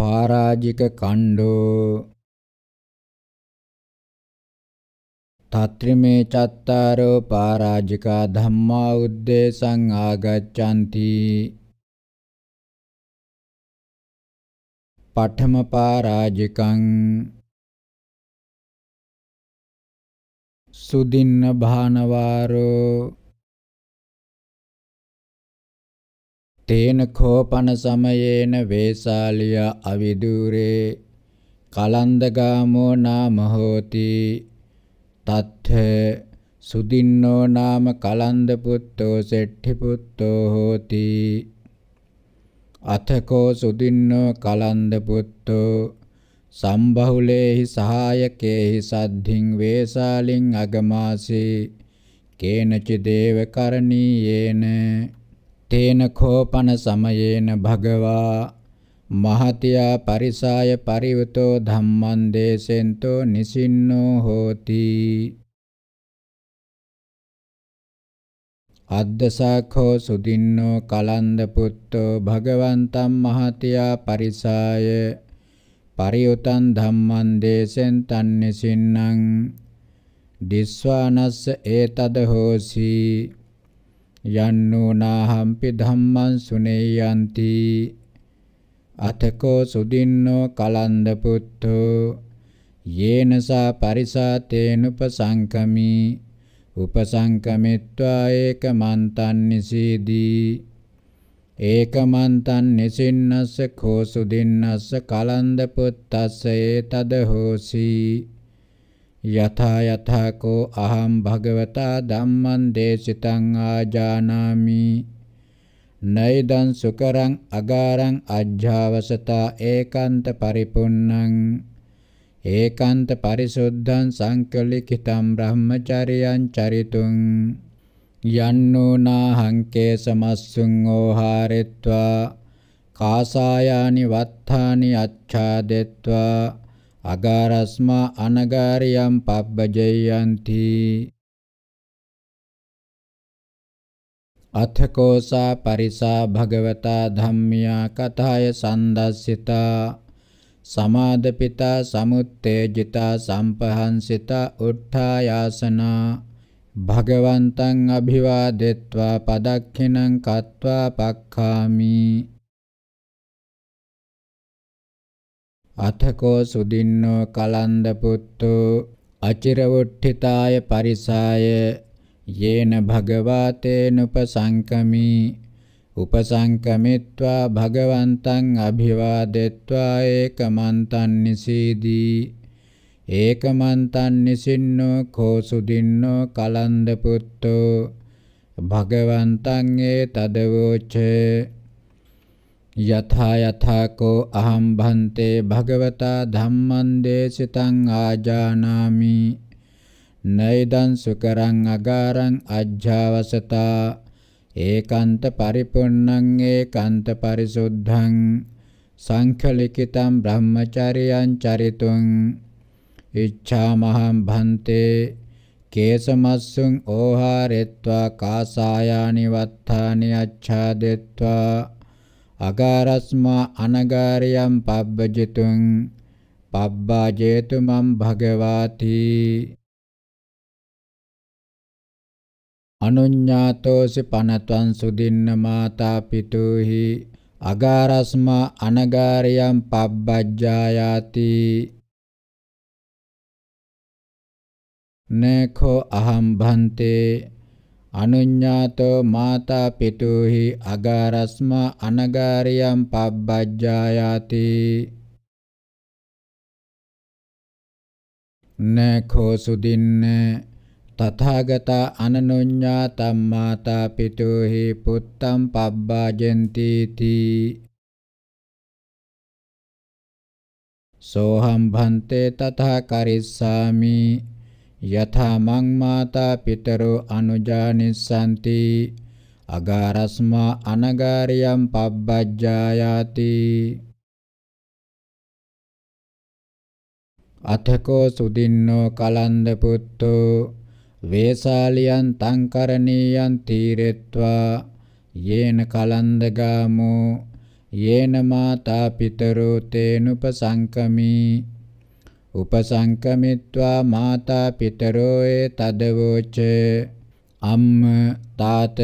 පරාජික කණ්ඩෝ තත්‍රිමේ චත්තාරෝ පරාජිකා ධම්මා උද්දේශං ආගච්ඡanti පඨම පරාජිකං සුදින්න භානවාරෝ තේන කෝපන සමයේන වේසාලිය අවිදූරේ කලන්දගාමෝ නාම හෝති තත්ථ සුදින්නෝ නාම කලන්ද පුත්තෝ සෙට්ඨි පුත්තෝ හෝති අතකෝ සුදින්නෝ කලන්ද පුත්තෝ සම්බහුලේහි සහායකේහි සද්ධින් වේසාලින් අගමාසී කේනචි දේව කරණීයේන තේන කෝපන සමයේන භගවා මහතියා පරිසාය පරිවතෝ ධම්මං දේසෙන්තෝ නිසින්නෝ හෝති අද්දසාඛෝ සුදින්නෝ කලන්ද පුත්තෝ භගවන්තම් මහතියා පරිසාය පරියුතං ධම්මං දේසෙන් තන්නිසින්නම් දිස්වානස්ස ඒතද හෝසී යන්නෝ නාහම්පි ධම්මං සුනේයන්ති අතකෝ සුදින්නෝ කලන්ද පුත්තෝ යේනසා පරිසාතේනුපසංකමි උපසංකමිත්වා ඒකමන්තං නිසීදී ඒකමන්තං නිසින්නස්ස කෝසුදින්නස්ස කලන්ද පුත්තස්ස ඒතද හෝසී යථා යථාකෝ අහම් භගවතා ධම්මං දේශිතං ආජානාමි නයිදං සුකරං අගාරං අජ්ජාවසතා ඒකාන්ත පරිපුන්නං ඒකාන්ත පරිසුද්ධං සංකලිකිතම් බ්‍රහ්මචරියං චරිතුං යන්නෝ නාහං කේ සමස්සුං ඕහාරෙත්වා කාසායානි වත්තානි අච්ඡාදෙත්වා අගාරස්මා අනගාරියම් පබ්බජයන්ති අථකෝසා පරිසා භගවතා ධම්මියා කතාය සන්දස්සිතා සමාදපිතා සමුත්තේජිතා සම්පහන්සිතා උට්ඨායාසනා භගවන්තං අභිවාදෙත්වා පදක්ඛිනං කତ୍වා පක්ඛාමි අතකෝ සුදින්නෝ කලන්ද පුත්තෝ අචිරවුට්ඨිතාය පරිසාය යේන භගවාතේනුපසංකමි උපසංකමිත්වා භගවන්තං අභිවාදෙත්වා ඒකමන්තං නිසීදී ඒකමන්තං නිසින්නෝ කෝසුදින්නෝ කලන්ද පුත්තෝ භගවන්තං ඒ තදවෝචේ යථා යථාකෝ අහම් භන්තේ භගවතා ධම්මං දේශිතං ආජානාමි නෛදං සුකරං අගාරං අජ්ජාවසතා ඒකාන්ත පරිපුන්නං ඒකාන්ත පරිසුද්ධං සංඛලිකිතං බ්‍රහ්මචරියං චරිතුං ඉච්ඡාමහං භන්තේ කේසමස්සුං ඕහාරෙත්වා කාසායානි වත්තානි අච්ඡාදෙත්වා අගාරස්මා අනගාරයම් පබ්බජිතුං පබ්බාජේතු මම් භගවාති අනුඤ්ඤාතෝසි පනත්වං සුදින්න මාතා පිතුහි අගාරස්මා අනගාරයම් පබ්බජ්ජායාති නේඛෝ අහම් භන්තේ අනුඤ්ඤාතෝ මාතා පිතෝහි අගාරස්ම අනගාරියම් පබ්බජ්ජායාති නඛෝ සුදින්න තථාගත අනනුඤ්ඤාතම් මාතා පිතෝහි පුත්තම් පබ්බාජෙන්ති තී සෝහම් භන්තේ තථා කරිස්සාමි යථා මං මාතා පිතරෝ අනුජානිස්සanti අගාරස්මා අනගාරියම් පබ්බජ්ජායාති අතකෝ සුදින්නෝ කලන්ද පුත්තෝ වේසාලියන් තංකරණීයන් තීරෙත්වා යේන කලන්දගාමෝ යේන මාතා පිතරෝ තේනුපසංකමී උපසංකමිත්වා මාතා පිතරෝ ඒ තදවෝච අම්ම තාත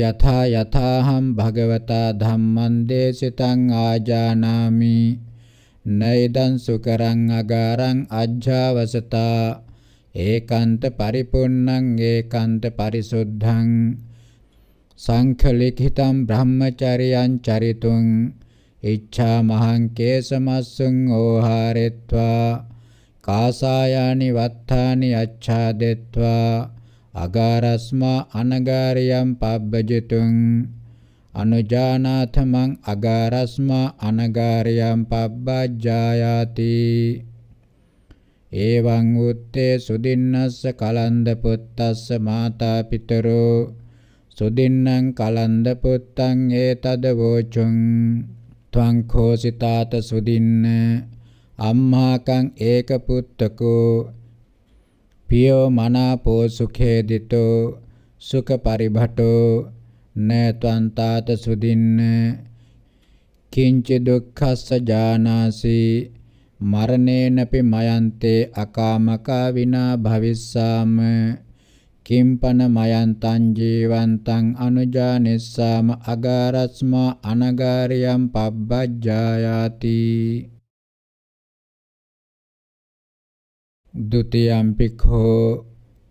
යථා යථාහම් භගවතා ධම්මං දේශිතං ආජානාමි නෛදං සුකරං අගාරං අජ්ජාවසතා ඒකාන්ත පරිපූර්ණං ඒකාන්ත පරිසුද්ධං සංඛලිකිතම් බ්‍රහ්මචරියං චරිතුං ඉච්ඡා මහං කේසමස්සුං ඕහාරෙත්වා කාසායානි වත්තානි අච්ඡාදෙත්වා අගාරස්මා අනගාරියම් පබ්බජිතුං අනුජානාථමං අගාරස්මා අනගාරියම් පබ්බජ්ජායාති ඒවං උත්තේ සුදින්නස්ස කලන්ද පුත්තස්ස මාතා පිතරෝ සුදින්නම් කලන්ද පුත්තං ඒතද වෝචුං ත්වංඛෝසිතාත සුදින්න අම්මාකං ඒක පුත්තකෝ පියෝ මනාපෝ සුඛේදිතෝ සුඛ පරිභටෝ නේත්වං තාත සුදින්න කිංච දුක්ඛස්ස ජානාසි මරණේනපි මයන්තේ අකාමකා විනා භවිස්සාම කිම්පන මයන්තං ජීවන්තං අනුජානිස්සාම අගාරස්මා අනගාරියම් පබ්බජ්ජායාති ဒ ුතියම්පි khෝ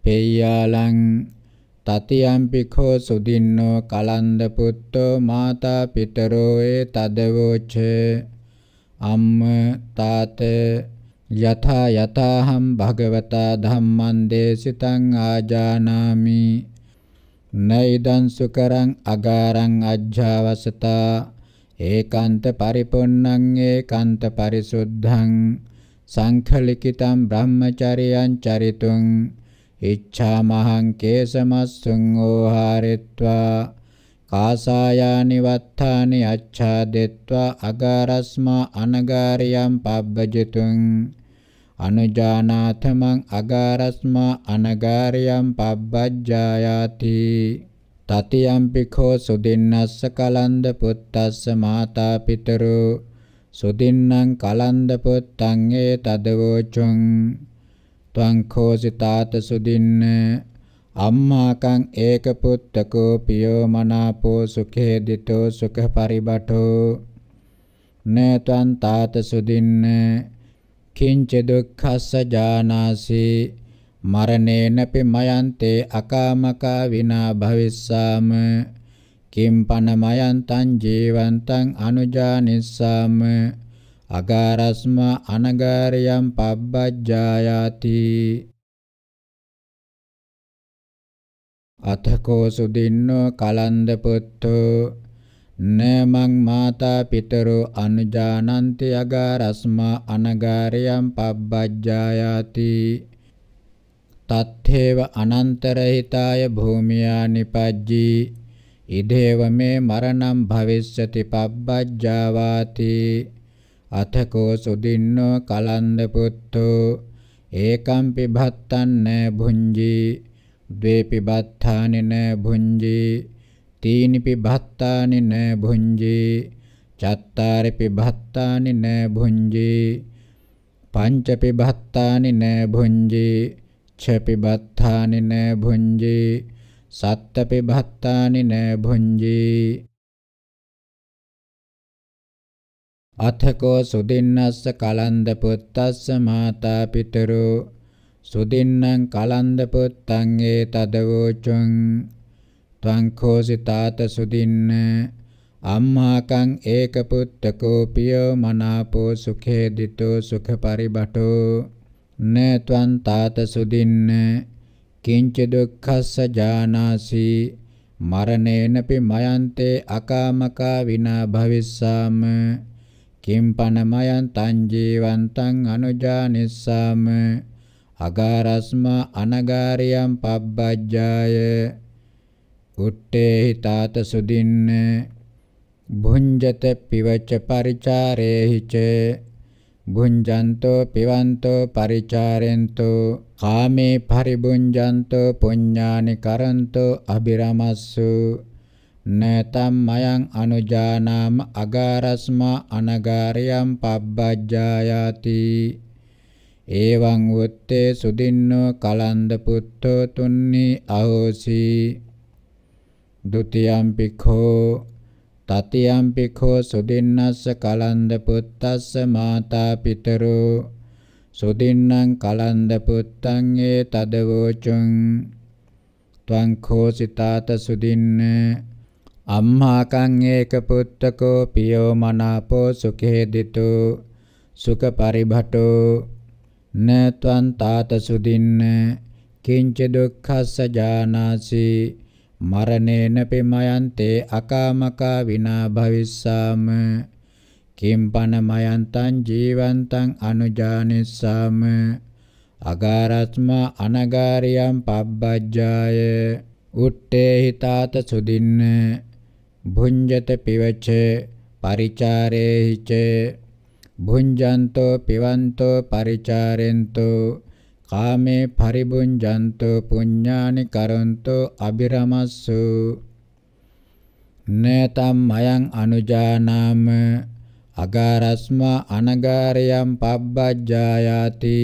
පේයාලං තතියම්පි khෝ සුදින්නෝ කලන්ද පුත්තෝ මාතා පිතරෝ ඒ තදවෝච අම්ම තාතේ යථා යතාහම් භගවතා ධම්මං දේසිතං ආජානාමි නෛදං සුකරං අගාරං අජ්ජාවසතා ඒකාන්ත පරිපොන්නං ඒකාන්ත පරිසුද්ධං සංඛලිකිතං බ්‍රහ්මචරියං චරිතුං ඉච්ඡාමහං කේසමස්සුං ඕහාරිත්වා කාසායානි වත්තානි අච්ඡාදෙත්වා අගාරස්මා අනගාරියම් පබ්බජිතුං අනුජානාථමං අගාරස්මා අනගාරියම් පබ්බජ්ජායාති තතියම්පි කෝ සුදින්නස්ස කලන්ද පුත්තස්ස මාතා පිතරු සුදින්නම් කලන්ද පුත්තං ඒ තදවෝචුං ත්වං කෝසිතාත සුදින්න අම්මාකං ඒක පුත්තකෝ පියෝ මනාපෝ සුඛේ දිතෝ සුඛ පරිබටෝ නේතං තාත සුදින්න කිංච දුක්ඛස්ස ජානාසි මරණේනපි මයන්තේ අකාමකා විනා භවිස්සාම කිම්පනමයන් තං ජීවන්තං අනුජානිස්සාම අගාරස්ම අනගාරියම් පබ්බජ්ජායාති අතකෝ සුදින්නෝ කලන්ද පුත්තෝ නමං මාතා පිතරෝ අනුජානන්ති අගාරස්මා අනගාරයම් පබ්බජ්ජායාති තත්ථේව අනන්තරහිතාය භූමියා නිපජ්ජී ඉදේව මේ මරණම් භවිස්සති පබ්බජ්ජාවාති අතකෝ සුදින්නෝ කලන්ද පුත්තෝ ඒකම්පි භත්තන්න භුංජී ද්වේපි බත්තානින භුංජී තීනිපි භත්තානි න භුංජේ චත්තාරිපි භත්තානි න භුංජේ පංචපි භත්තානි න භුංජේ ඡපි භත්තානි න භුංජේ සත්තපි භත්තානි න භුංජේ අතකෝ සුදින්නස්ස කලන්ද පුත්තස්ස මාතා පිතරෝ සුදින්නම් කලන්ද පුත්තං ඒ තදවෝචං ත්වංඛෝසි තාත සුදින්න අම්මාකං ඒකපුත්තකෝ පියෝ මනාපෝ සුඛේ දිතෝ සුඛ පරිබටෝ නත්වං තාත සුදින්න කිංච දුක්ඛස්ස ජානාසි මරණේනපි මයන්තේ අකාමකා විනා භවිස්සාම කිම්පනමයන් තං ජීවන්තං අනුජානිස්සාම අගාරස්මා අනගාරියම් පබ්බජ්ජාය උට්ටේහි තාත සුදින්න භුංජත පිවච පරිචාරේහිච භුංජන්තෝ පිවන්තෝ පරිචාරෙන්තෝ කාමේ පරිභුංජන්තෝ පුඤ්ඤානි කරන්තෝ අබිරමස්සු නතම් මයං අනුජානාම අගාරස්මා අනගාරියම් පබ්බජ්ජායාති එවං වොත්තේ සුදින්නෝ කලන්ද පුත්තෝ තුන්නි අහෝසී ဒုတိယံပိခောတတိယံပိခောသုဒိနသကလန္တပုတ္တသမာတာပိတရု සුදින්නම් කලන්ද පුත්තං ඒ තදවෝචුං ත්වං කෝසිතාත සුදින්න අම්මාකං ඒක පුත්තකෝ පියෝ මනාපෝ සුඛේදිතු සුඛ පරිභටෝ නත්වං තාත සුදින්න කිංච දුක්ඛස්ස ජානාසි මරණේන පෙමයන්තේ අකාමකා විනා භවිස්සාම කිම්පන මයන්තං ජීවන්තං අනුජානිස්සාම අගාරස්මා අනගාරියම් පබ්බජ්ජාය උට්ටේ හිතාත සුදින්න භුඤ්ජත පිවච පරිචාරේහිච භුඤ්ජන්තෝ පිවන්තෝ පරිචාරෙන්තෝ කාමේ පරිබුඤ්ජන්තෝ පුඤ්ඤානි කරන්තෝ අබිරමස්සු නේතම් මයං අනුජානාම අගාරස්මා අනගාරයම් පබ්බජ්ජායාති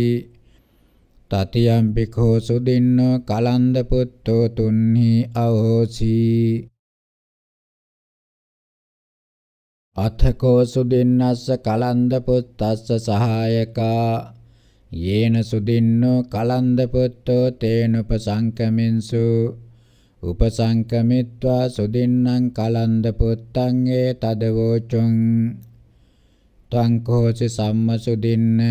තතියම් පිඛෝ සුදින්නෝ කලන්ද පුත්තෝ තුන්හි අහෝසි අතකෝ සුදින්නස්ස කලන්ද පුත්තස්ස සහායකා යේන සුදින්නෝ කලන්දපුත්තෝ තේන උපසංකමින්සු උපසංකමිත්වා සුදින්නම් කලන්දපුත්තං ඒ තදවෝචුං ත්වං කෝසි සම්මසුදින්න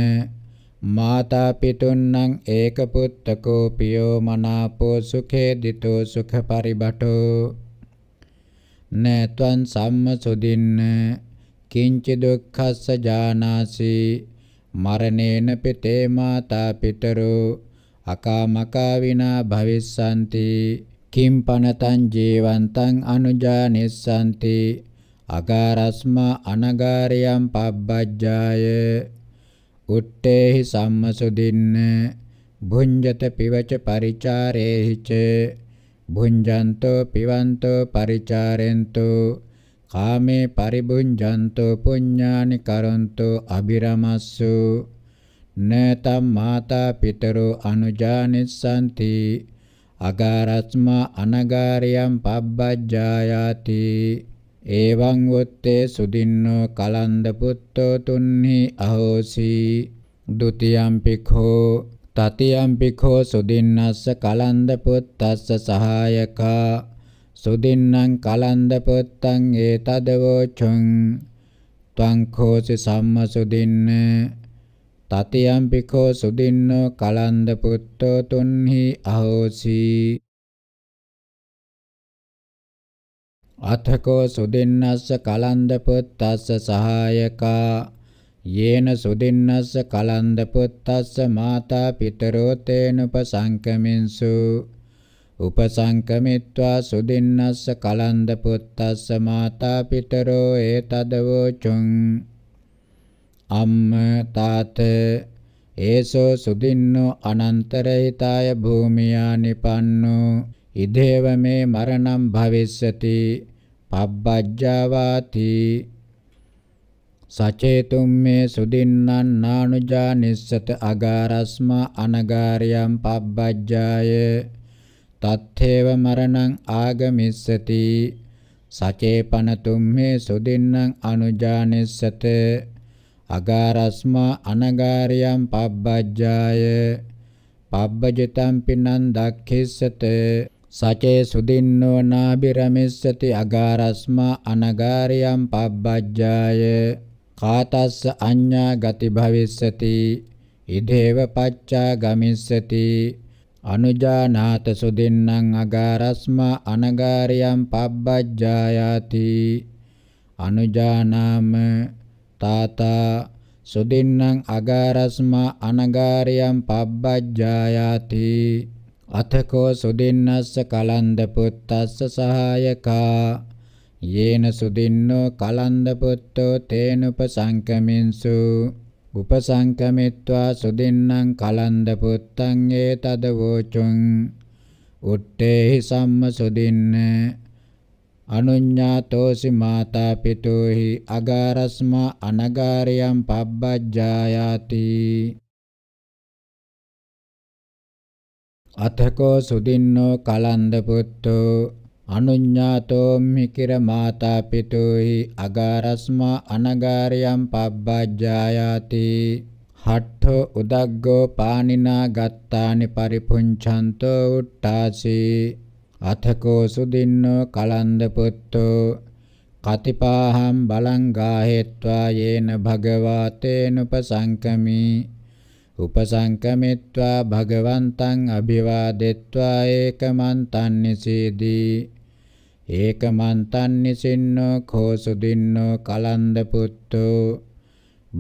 මාතා පිතුන්නං ඒක පුත්තකෝ පියෝ මනාපෝ සුඛේ දිතෝ සුඛ පරිබටෝ නේත්වං සම්මසුදින්න කිංචි දුක්ඛස්ස ජානාසී මරණේන පිතේ මාතා පිටරෝ අකාමකා විනා භවිස්සanti කිම්පනතං ජීවන්තං අනුජානිස්සanti අගාරස්මා අනගාරියම් පබ්බජ්ජාය උත්තේහි සම්මසුදින්න භුඤ්ජත පිවච පරිචාරේහිච භුඤ්ජන්තෝ පිවන්තෝ පරිචාරෙන්තෝ කාමේ පරිබුඤ්ජන්තෝ පුඤ්ඤානි කරන්තෝ අබිරමස්සු නතම් මාතා පිතරෝ අනුජානිසanti අගාරස්මා අනගාරියම් පබ්බජ්ජායාති එවං වොත්තේ සුදින්නෝ කලන්ද පුත්තෝ තුන්හි අහෝසි ဒ ුතියම්පි ඛෝ තතියම්පි ඛෝ සුදින්නස්ස කලන්ද පුත්තස්ස සහායකා සුදින්නම් කලන්ද පුත්තං ඒතදවෝචුං ත්වං කෝසි සම්ම සුදින්න තතියම්පි කෝ සුදින්නෝ කලන්ද පුත්තෝ තුන්හි අහෝසි අතකෝ සුදින්නස්ස කලන්ද පුත්තස්ස සහායකා යේන සුදින්නස්ස කලන්ද පුත්තස්ස මාතා පිතරෝ තේනුපසංකමින්සු උපසංකමිත්වා සුදින්නස්ස කලන්ද පුත්තස්ස මාතා පිටරෝ ඒතදවෝචුං අම්ම තාත ඒසෝ සුදින්නෝ අනන්තරහිතාය භූමියා නිපන්නෝ ඉදේව මේ මරණම් භවිස්සති පබ්බජ්ජාවාති සචේතුම් මේ සුදින්නන් නානුජා නිස්සත අගාරස්මා අනගාරියම් පබ්බජ්ජාය තත්ථේව මරණං ආගමිස්සති සචේපන තුම්මේ සුදින්නම් අනුජානිස්සත අගාරස්මා අනගාරියම් පබ්බජ්ජාය පබ්බජිතම් පිනන් දක්ඛිස්සත සචේ සුදින්නෝ නාබිරමිස්සති අගාරස්මා අනගාරියම් පබ්බජ්ජාය කාතස්ස අඤ්ඤා ගති භවිස්සති ඉදේව පච්චා ගමිස්සති අනුජානාත සුදින්නම් අගාරස්ම අනගාරියම් පබ්බජ්ජායාති අනුජානාම තාතා සුදින්නම් අගාරස්ම අනගාරියම් පබ්බජ්ජායාති අතකෝ සුදින්නස්ස කලන්ද පුත්තස්ස සහායකා යේන සුදින්නෝ කලන්ද පුත්තෝ තේනුපසංකමින්සු උපසංකමිත්වා සුදින්නම් කලන්ද පුත්තං ඒ තද වූචුං උත්තේහි සම්ම සුදින්න අනුඤ්ඤාතෝසි මාතා පිතෝහි අගාරස්මා අනගාරියම් පබ්බජ්ජායාති අතකෝ සුදින්නෝ කලන්ද පුත්තෝ අනුඤ්ඤාතෝ මිකිර මාතා පිතුහි අගාරස්මා අනගාරියම් පබ්බජ්ජායාති හට්ඨ උදග්ගෝ පානිනා ගත්තානි පරිපුංචන්තෝ උට්ටාසි අතකෝ සුදින්නෝ කලන්ද පුත්තෝ කතිපාහම් බලං ගාහෙත්වා යේන භගවා තේනුපසංකමී උපසංකමිත්වා භගවන්තං අභිවාදෙත්වා ඒකමන්තන් නිසීදී ඒකමන්තං නිසින්නෝ කෝසුදින්නෝ කලන්ද පුත්තෝ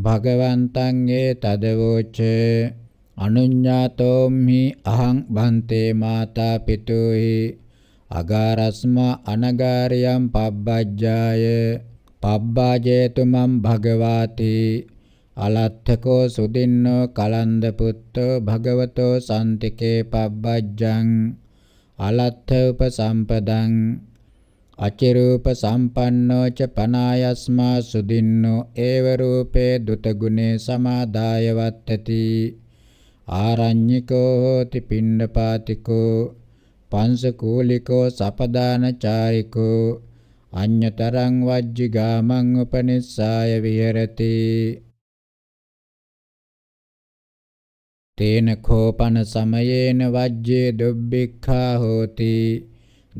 භගවන්තං ඒ තදවෝච අනුඤ්ඤාතෝම්හි අහං බන්තේ මාතා පිතුහි අගාරස්මා අනගාරියම් පබ්බජ්ජාය පබ්බාජේතු මම් භගවාති අලත්තකෝ සුදින්නෝ කලන්ද පුත්තෝ භගවතෝ සම්තිකේ පබ්බජ්ජං අලත්ථ උපසම්පදං අචිරූප සම්පන්නෝ ච පනායස්මා සුදින්නෝ ඒව රූපේ දුතගුණේ සමාදාය වත්තති ආරඤ්ඤිකෝ හෝති පිණ්ඩපාතිකෝ පංසකූලිකෝ සපදානචාරිකෝ අඤ්‍යතරං වජ්ජි ගාමං උපනිස්සාය විහෙරති තේන කෝපන සමයේන වජ්ජේ දුබ්බික්ඛා හෝති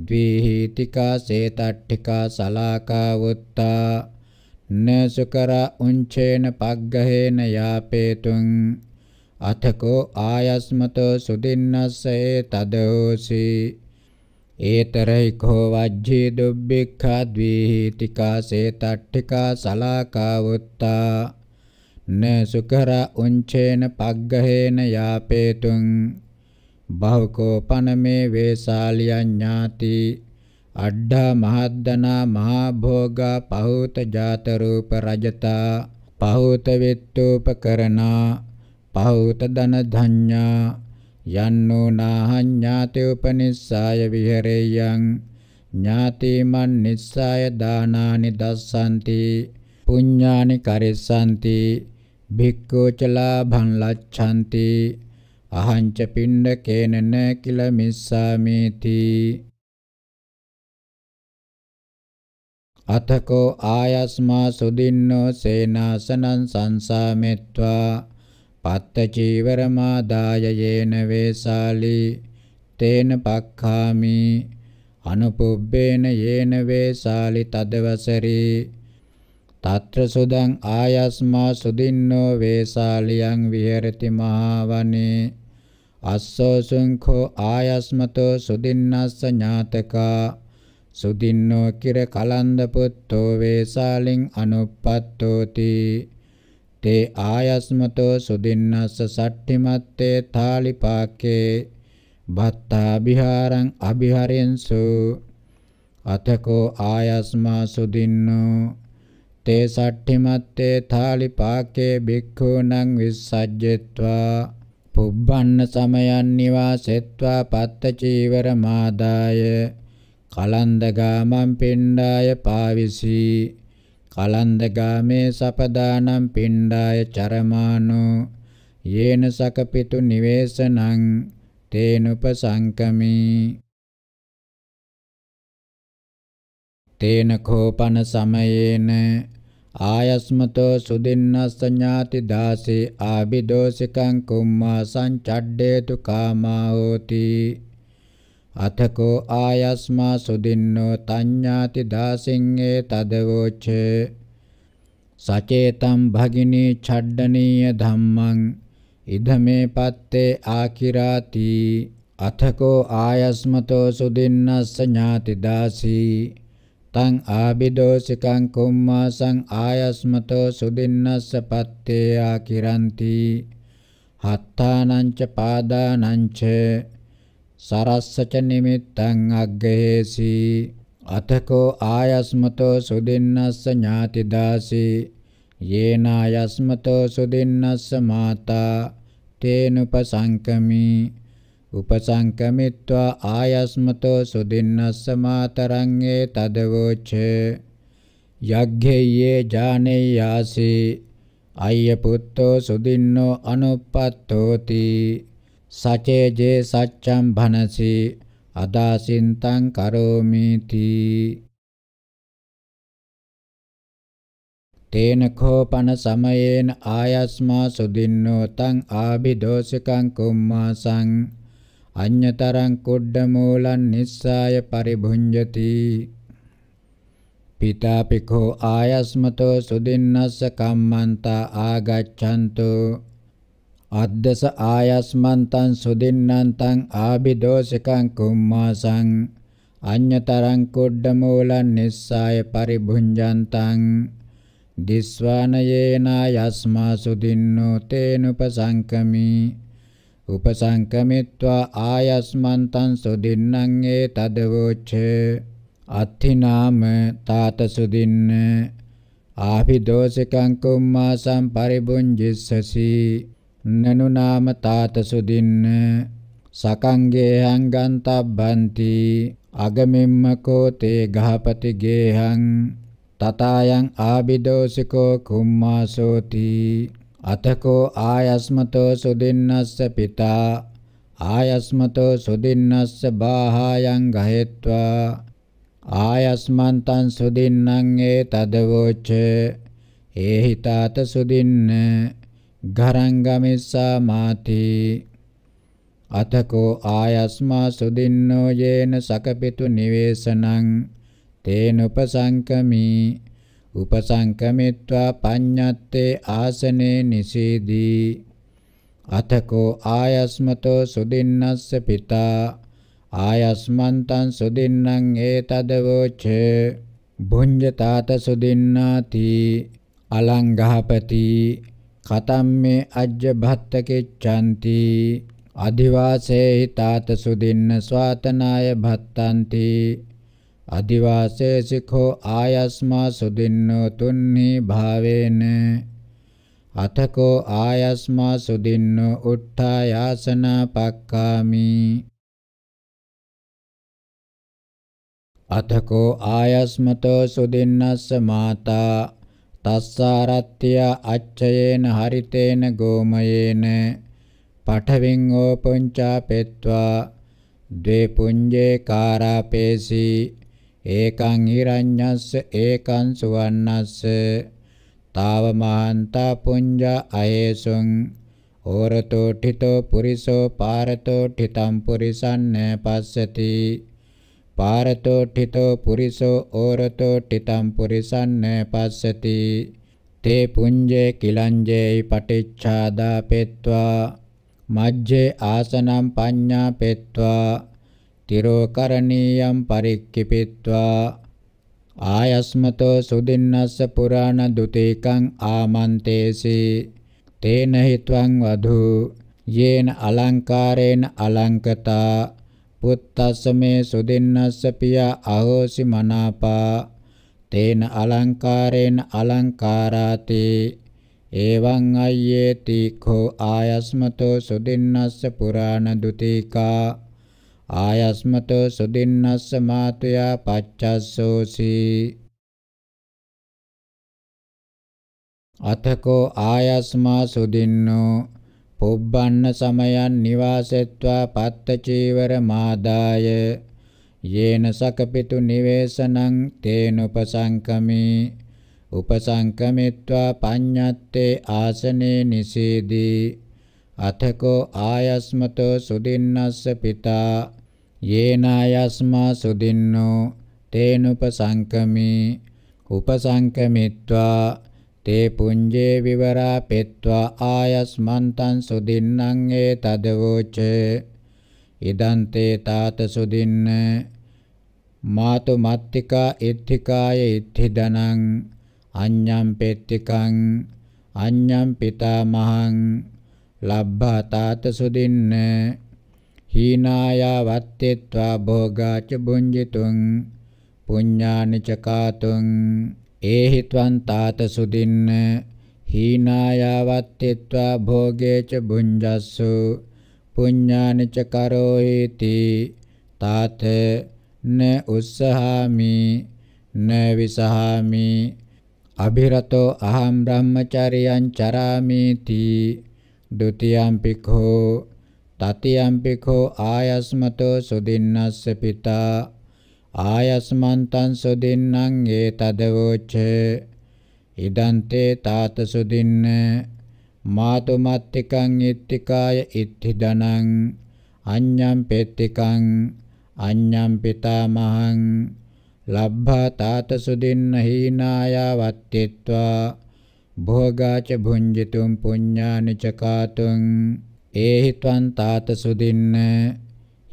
द्विहीतिका सेताट्ठिका सलाका वुत्ता न सुकरा उञ्चेन पग्गहेन यापेतुम् අතකෝ ආයස්මතෝ සුදින්නස්සේ තදෝසි ඒතරයි කෝ වජ්ජී දුබ්බික්ඛා ද්විහිතිකා සේතට්ඨිකා සලාකාවුත්තා න සුකර උංචේන පග්ගහේන යාපේතුං භවකෝපනමේ වේසාලියඤ්ඤාති අඩ්ඩා මහද්දනා මහා භෝගා පහූත ජාත රූප රජතා පහූත විත්තුපකරණා පහූත දන ධඤ්ඤා යන්නෝ නාහඤ්ඤාති උපනිස්සාය විහෙරේයං ඥාතිමන් නිස්සාය දානානි දස්සanti පුඤ්ඤානි කරිස්සanti භික්ඛු චලාභං ලච්ඡanti අහංච පිණ්ඩකේන න කිල මිස්සාමේති අතකෝ ආයස්මා සුදින්නෝ සේනාසනං සංසාමෙත්වා පත්ත චීවරමා දාය යේන වේසාලි තේන පක්ඛාමි අනුපුබ්බේන යේන වේසාලි තදවසරී తత్ర సుదං ආයස්මා සුදින්නෝ වේසාලියං විහෙරති මහවනේ අස්සෝ සුංඛෝ ආයස්මතෝ සුදින්නස්ස ඥාතකා සුදින්නෝ කිර කලන්ද පුත්තෝ වේසාලින් අනුප්පත්තෝති තේ ආයස්මතෝ සුදින්නස්ස සට්ඨිමත්තේ තාලිපාකේ භත්තා විහාරං අභිහරෙන්සු අතකෝ ආයස්මා සුදින්නෝ තේ සට්ඨිමත්තේ ථාලිපාකේ භික්ඛූනං විස්සජ්ජෙත්වා පුබ්බන්න සමයන් නිවාසෙත්වා පත්ත චීවර මාදාය කලන්දගාමං පිණ්ඩාය පාවිසි කලන්දගාමේ සපදානම් පිණ්ඩාය චරමානෝ යේන සකපිතු නිවේසනං තේනුපසංකමි තේන කෝපන සමයේන ආයස්මතෝ සුදින්නස්ස ඥාති දාසේ ආබිදෝසිකං කුම්මා සංචඩ්ඩේතු කාමා හෝති අතකෝ ආයස්මා සුදින්නෝ තඤ්ඤාති දාසින්ගේ තදවෝච සචේතම් භගිනී ඡඩ්ඩනීය ධම්මං ඉදමේ පත්තේ ආකිරාති අතකෝ ආයස්මතෝ සුදින්නස්ස ඥාති දාසී තං ආබිදෝසිකං කුම්මාසං ආයස්මතෝ සුදින්නස්ස පත්තේයා කිරන්ති හත්තානංච පාදානංච සරස්සච නිමිත්තං අග්ගහේසි අතකෝ ආයස්මතෝ සුදින්නස්ස ඥාතිදාසි යේනායස්මතෝ සුදින්නස්ස මාතා තේනුපසංකමී උපසංකමිත්වා ආයස්මතෝ සුදින්නස්ස මාතරං ඒ තදවෝච යග්ගේයේ ජානේයාසි අය්‍ය පුත්තෝ සුදින්නෝ අනුප්පත්තෝති සචේජේ සච්ඡම් භනසි අදාසින්තං කරෝමීති තේන කෝපන සමයේන ආයස්මා සුදින්නෝ තං ආභිදෝසිකං කුම්මාසං අඤ්‍යතරං කුඩ්ඩ මූලං නිස්සාය පරිභුඤ්ජති පිතා පිඛෝ ආයස්මතෝ සුදින්නස්ස කම්මන්තා ආගච්ඡන්තු අද්දස ආයස්මන්තං සුදින්නන්තං ආබිදෝසිකං කුම්මාසං අඤ්‍යතරං කුඩ්ඩ මූලං නිස්සාය පරිභුඤ්ජන්තං දිස්වානයේනා යස්මා සුදින්නෝ තේනුපසංකමී උපසංකමිත්වා ආයස්මන්තං සුදින්නම් ඒ තදවෝච්ච අත්ථිනාම තාත සුදින්න ආපිදෝසිකං කුම්මාසං පරිබුංජිස්සසි නනුනාම තාත සුදින්න සකංගේ හංගන්තබ්බන්ති අගමෙම්ම කෝතේ ගහපති ගේහං තතායන් ආබිදෝසිකෝ කුම්මාසෝති අතකෝ ආයස්මතෝ සුදින්නස්ස පිතා ආයස්මතෝ සුදින්නස්ස බාහායන් ගහෙත්වා ආයස්මන්තං සුදින්නං ඒ තදවෝච ඒ හිතාත සුදින්න ගරං ගමිස්සා මාති අතකෝ ආයස්මා සුදින්නෝ යේන සකපිතු නිවේසනං තේනුපසංකමී උපසංකමිත්වා පඤ්ඤත්තේ ආසනේ නිසීදී අතකෝ ආයස්මතෝ සුදින්නස්ස පිතා ආයස්මන්තං සුදින්නම් ඒතදවෝච භුඤ්ජතාත සුදින්නාති අලංඝහපති කතම්මේ අජ්ජ භත්තකෙච්ඡanti අදිවාසේ හිතාත සුදින්න ස්වාතනාය භත්තන්ති අදිවාසේ සිඛෝ ආයස්මා සුදින්නෝ තුන්හි භාවේන අතකෝ ආයස්මා සුදින්නෝ උට්ඨායාසන පක්ඛාමි අතකෝ ආයස්මතෝ සුදින්නස්ස මාතා තස්සාරත්ත්‍ය අච්චයේන හරිතේන ගෝමයේන පඨවින් ඕපුංචා පෙත්වා ද්වේ පුඤ්ජේ කාරාපේසි ඒකං හිරඤ්ඤස්ස ඒකං සුවන්නස්ස තාවමහන්තා පුඤ්ජා අයේසුං ඕරතෝ ඨිතෝ පුරිසෝ පාරතෝ ඨිතං පුරිසන්න පස්සති පාරතෝ ඨිතෝ පුරිසෝ ඕරතෝ ඨිතං පුරිසන්න පස්සති තේ පුඤ්ජේ කිලංජේයි පටිච්ඡාදා පෙත්වා මජ්ජේ ආසනම් පඤ්ඤා පෙත්වා තිරෝකරණීයම් පරික්කිපිත්වා ආයස්මතෝ සුදින්නස්ස පුරාණ දුතේකං ආමන්තේසි තේන හිත්වං වධු යේන අලංකාරේන අලංකතා පුත්තස්සමේ සුදින්නස්ස පියා අහෝසි මනාපා තේන අලංකාරේන අලංකාරාති එවං අයේති කෝ ආයස්මතෝ සුදින්නස්ස පුරාණ දුතිකා ආයස්මතෝ සුදින්නස්ස මාතුයා පච්චස්සෝසි අතකෝ ආයස්මා සුදින්නෝ පුබ්බන්න සමයන් නිවාසෙත්වා පත්ත චීවර මාදාය යේන සකපිතු නිවේසනං තේනුපසංකමී උපසංකමිත්වා පඤ්ඤත්තේ ආසනේ නිසීදී අතකෝ ආයස්මතෝ සුදින්නස්ස පිතා යේනායස්මා සුදින්නෝ තේනුපසංකමි උපසංකමිත්වා තේ පුඤ්ජේ විවරා පෙත්වා ආයස්මන්තං සුදින්නං ඒ තදවෝච ඉදං තේ තාත සුදින්න මාතු මත්තිකා ඉත්තිකාය ඉත්තිදනං අඤ්ඤම් පෙත්තිකං අඤ්ඤම් පිතාමහං ලබ්භා තාත සුදින්න හීනායා වත්තේත්වා භෝගාච බුඤ්ජිතුං පුඤ්ඤානි චකාතුං ඒහිත්වං තාත සුදින්න හීනායා වත්තේත්වා භෝගේච බුඤ්ජස්සු පුඤ්ඤානි චකරෝහිති තාත න උස්සහාමි න විසහාමි අභිරතෝ අහම් බ්‍රහ්මචරියං චරාමේති ဒ ුතියම්පි කෝ තතියම්පිකෝ ආයස්මතෝ සුදින්නස්ස පිතා ආයස්මන්තං සුදින්නම් ඒ තදවෝච ඉදන්තේ තාත සුදින්න මාතුමත්තිකං ඉත්තිකාය ඉත්ති දනං අඤ්ඤම් පෙත්තිකං අඤ්ඤම් පිතාමහං ලබ්භා තාත සුදින්න හීනායා වත්තිත්වා භෝගාච භුඤ්ජිතුම් පුඤ්ඤානි චකාතුං ඒහිත්වං තාත සුදින්න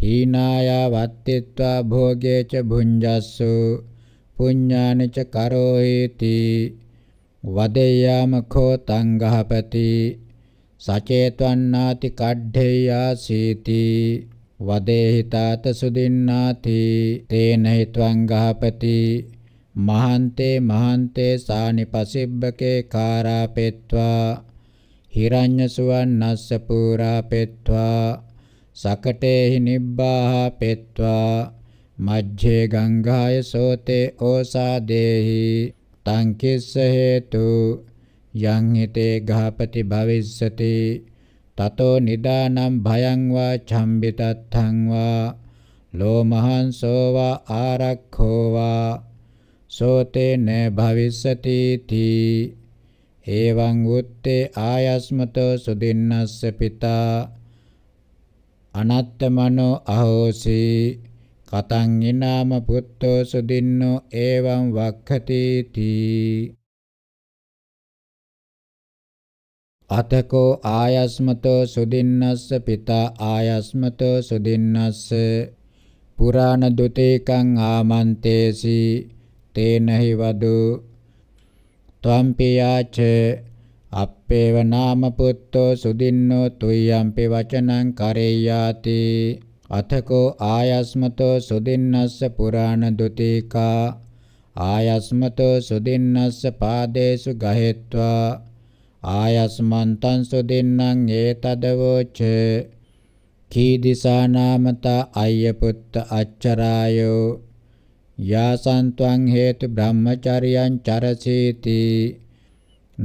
හීනාය වත්තිත්වා භෝගේ ච භුඤ්ජස්සු පුඤ්ඤානි ච කරෝහිති වදේයාමඛෝ තංගහපති සචේතවන්නාති කඩ්ඩේයාසීති වදේහි තාත සුදින්නාති තේන හිතවං ගහපති මහන්තේ මහන්තේ සානිපසිබ්බකේ කාරාපෙත්වා හිරඤ්ඤ සුවන්නස්ස පුරා පෙත්වා සකටේහි නිබ්බාහ පෙත්වා මජ්ජේ ගංගාය සෝතේ ඕසාදේහි තං කිස්ස හේතු යං හිතේ ගහපති භවිස්සති තතෝ නිදානම් භයං වා ඡම්බිතත්තං වා ලෝමහංසෝ වා ආරක්ඛෝ වා සෝතේ න භවිස්සති තී එවං උත්තේ ආයස්මතෝ සුදින්නස්ස පිතා අනත්තමනෝ අහෝසි කතං ඊනාම පුත්තෝ සුදින්නෝ එවං වක්ඛති තී අතකෝ ආයස්මතෝ සුදින්නස්ස පිතා ආයස්මතෝ සුදින්නස්ස පුරාණ දුතේකං ආමන්තේසි තේනහි වදෝ ත්වම්පියාච අප්පේව නාම පුත්තෝ සුදින්නෝ තුයම්පි වචනං කරෙය්‍යාති අතකෝ ආයස්මතෝ සුදින්නස්ස පුරාණ දුතිකා ආයස්මතෝ සුදින්නස්ස පාදේසු ගහෙත්වා ආයස්මන්තං සුදින්නං ඒතදවෝච කීදිසා නාමතා අය්‍ය පුත්ත අච්චරායෝ යාසන්ත්වං හේතු බ්‍රහ්මචරියං චරසීති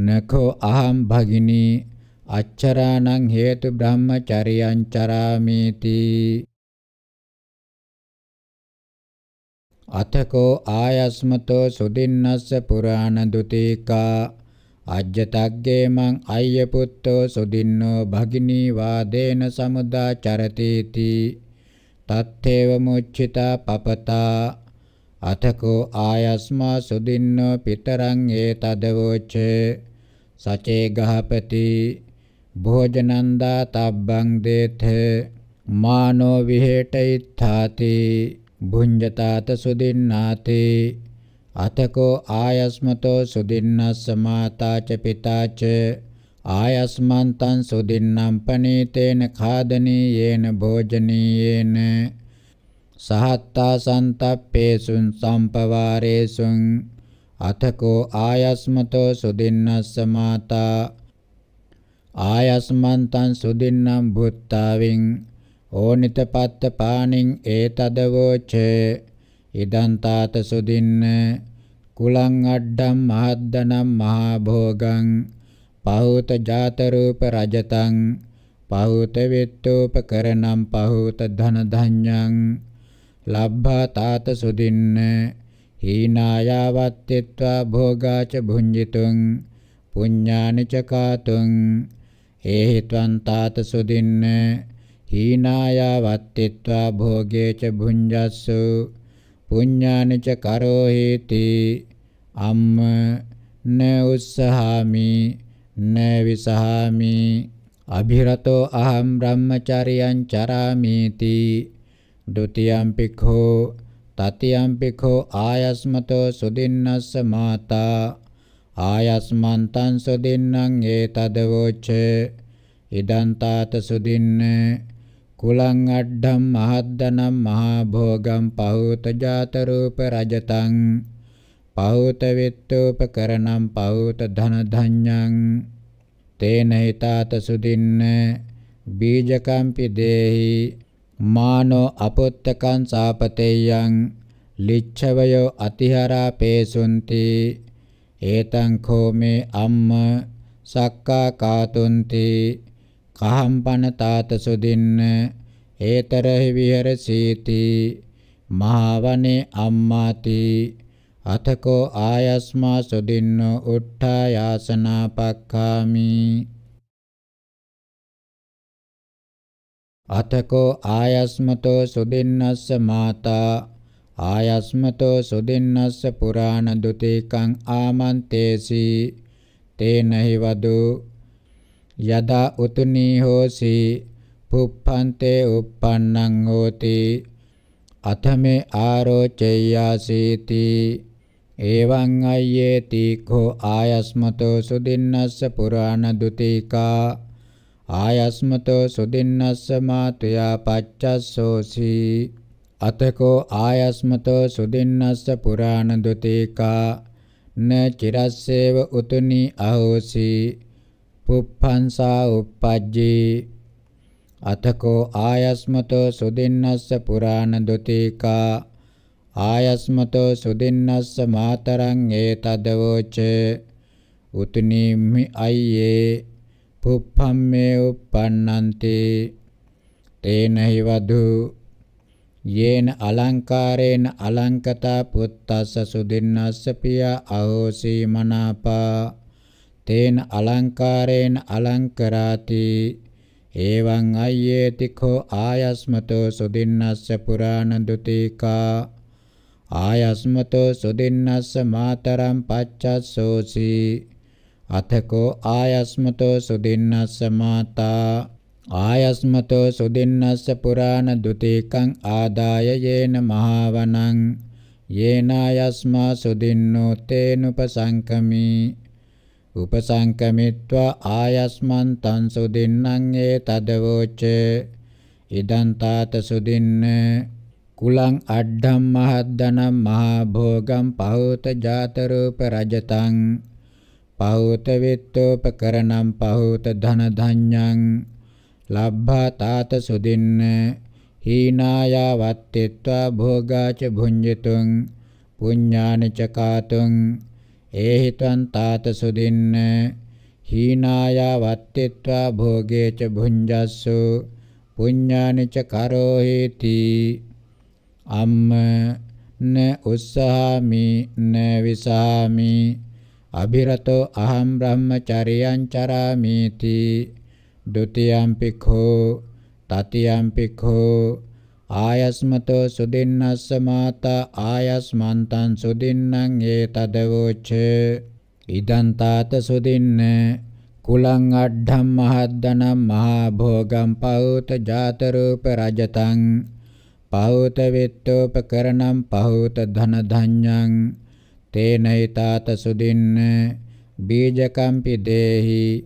නඛෝ අහං භගිනී අච්චරාණං හේතු බ්‍රහ්මචරියං චරාමීති අතකෝ ආයස්මතෝ සුදින්නස්ස පුරාණ දුතිකා අජ්ජතග්ගේ මං අය්‍ය පුත්තෝ සුදින්නෝ භගිනී වාදේන සමුදා චරතේති තත්තේව මුච්චිතා පපතා අතකෝ ආයස්මා සුදින්නෝ පිතරං ඒතදවෝච සචේ ගහපති භෝජනන්දා තබ්බං දේත මානෝ විහෙටයිත්ථාති භුඤ්ජතාත සුදින්නාති අතකෝ ආයස්මතෝ සුදින්නස් සමාතාච පිතාච ආයස්මන්තං සුදින්නම් පනීතේන ખાදනීයේන භෝජනීයේන සහත්තා සන්තප්පේසුන් සම්පවාරේසුන් අතකෝ ආයස්මතෝ සුදින්නස්ස මාතා ආයස්මන්තං සුදින්නම් බුත්තාවින් ඕනිතපත්ත පාණින් ඒතදවෝච ඉදං තාත සුදින්න කුලං අඩ්ඩම් මහද්දනම් මහා භෝගං පහූත ජාත රූප රජතං පහූත විත්තෝපකරණම් පහූත ධන ධඤ්ඤං ලබ්භා තාත සුදින්න හීනායාවත්ත්‍ත්වා භෝගාච භුඤ්ජිතුං පුඤ්ඤානි චකාතුං ඒහිත්වං තාත සුදින්න හීනායාවත්ත්‍ත්වා භෝගේච භුඤ්ජස්සු පුඤ්ඤානි ච කරෝහිති අම්ම න උස්සහාමි න විසහාමි අභිරතෝ අහම් බ්‍රහ්මචරියං චරාමීති ဒုတိယံ පිඛු တတိယံ පිඛු အာယစမတောသုဒိန္နသမာတာ ආයස්මන් තං සුදින්නං ඒතදවෝච්ච ඉදන්තාත සුදින්න කුලං අඩ්ඩම් මහද්දනම් මහා භෝගම් පහූත ජාත රූප රජතං පහූත විත්තෝපකරණම් පහූත ධන ධඤ්ඤං තේන හිතාත සුදින්න බීජකම්පි දේහි මානෝ අපොත්තකං සාපතේයං ලිච්ඡවයෝ අතිහරා පේසුන්ති ඒතං කෝමේ අම්ම සක්කා කාතුන්ති කහම්පන තාත සුදින්න ඒතරහි විහෙරසීති මහවනේ අම්මාති අතකෝ ආයස්මා සුදින්න උට්ඨායාසනා පක්ඛාමි අතකෝ ආයස්මතෝ සුදින්නස්ස මාතා ආයස්මතෝ සුදින්නස්ස පුරාණ දුතිකං ආමන්තේසි තේනහි වදු යදා උතුනී හෝසි පුප්පන්තේ uppannං හෝති අතමේ ආරෝචය්‍යාසීති එවං අයේති කෝ ආයස්මතෝ සුදින්නස්ස පුරාණ දුතිකා ආයස්මතෝ සුදින්නස්ස මාතුයා පච්චස්සෝසි අතකෝ ආයස්මතෝ සුදින්නස්ස පුරාණ දුතේකා න චිරස්සේව උතුනි අහෝසි පුප්පංසා උප්පජ්ජේ අතකෝ ආයස්මතෝ සුදින්නස්ස පුරාණ දුතේකා ආයස්මතෝ සුදින්නස්ස මාතරං ඒතදවෝච උතුනිම්හි අයියේ පුප්පම්මේ uppannanti තේන හිවදු යේන අලංකාරේන අලංකතා පුත්තස්ස සුදින්නස්ස පියා අහෝසි මනාපා තේන අලංකාරේන අලංකරාති එවං අය්‍යේති කෝ ආයස්මතෝ සුදින්නස්ස පුරාණ දුතිකා ආයස්මතෝ සුදින්නස්ස මාතරම් පච්චස්සෝසි අතකෝ ආයස්මතෝ සුදින්නස්ස මාතා ආයස්මතෝ සුදින්නස්ස පුරාණ දුතිකං ආදාය යේන මහවණං යේනායස්මා සුදින්නෝ තේනුපසංකමි උපසංකමිත්වා ආයස්මන් තං සුදින්නං ඒ තදවෝච ඉදං තාත සුදින්න කුලං අඩ්ඩම් මහද්දනම් මහා භෝගම් පහෝත ජාත රූප රජතං පහූත විත්තෝපකරණම් පහූත ධන ධඤ්ඤං ලබ්භා තාත සුදින්න හීනායා වත්ත්‍ත්වා භෝගාච භුඤ්ජතුං පුඤ්ඤානි චකාතුං ඒහිතං තාත සුදින්න හීනායා වත්ත්‍ත්වා භෝගේච භුඤ්ජස්සු පුඤ්ඤානි චකරෝහිති අම්ම න උස්සාමි න විසාමි අභිරතෝ අහම් බ්‍රහ්මචරියං චරාමීති ဒ ුතියම්පි ඛෝ තතියම්පි ඛෝ ආයස්මතෝ සුදින්නස්ස මාතා ආයස්මන්තං සුදින්නම් ඒතදවෝච ඉදං තාත සුදින්න කුලං අඩ්ඩම් මහද්දනම් මහා භෝගම් පෞත ජාත රූප රජතං පෞත විත්තෝපකරණම් පෞත ධන ධඤ්ඤං තේනහිතාත සුදින්න බීජකම්පි දේහි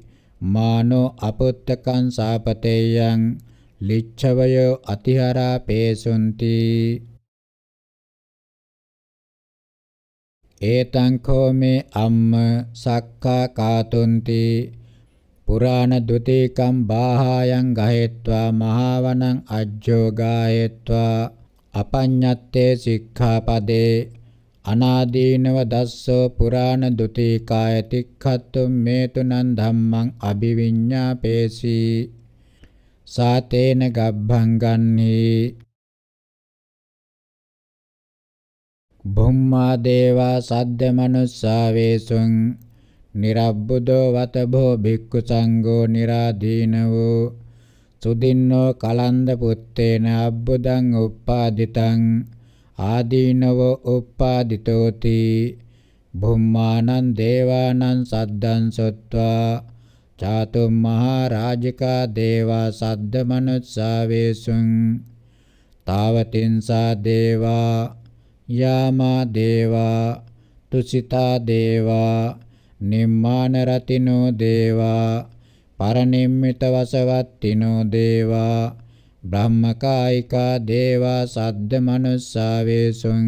මානෝ අපුත්තකං සාපතේයං ලිච්ඡවය අතිහරා පේසුන්ති ඒතං කෝමේ අම්ම සක්ඛා කාතුන්ති පුරාණ දුතිකම් බාහායන් ගහෙත්වා මහාවනං අජ්ජෝ ගායෙත්වා අපඤ්ඤත්තේ සික්ඛාපදේ අනාදීනව දස්සෝ පුරාණ දුතේ කාය තික්ඛත්තුම් මේතුනං ධම්මං අභිවිඤ්ඤාපේසි සාතේන ගබ්බං ගන්නේ බුම්මා දේවා සද්ද මනුස්සා වේසුං නිරබ්බුදෝ වතභෝ භික්ඛු සංඝෝ निराදීනවෝ සුදින්නෝ කලන්ද පුත්තේන අබ්බුදං උප්පාදිතං ආදීනව uppāditoti භුම්මානං දේවානං සද්දං සොත්වා චාතුම් මහරාජිකා දේවා සද්ද මනුස්සාවේසුං තාවතින්සා දේවා යාමා දේවා තුසිතා දේවා නිම්මාන රතිනෝ දේවා පරනිම්මිත වසවත්තිනෝ දේවා බ්‍රහ්මකායිකා දේවා සද්ද මනුස්සාවේසුං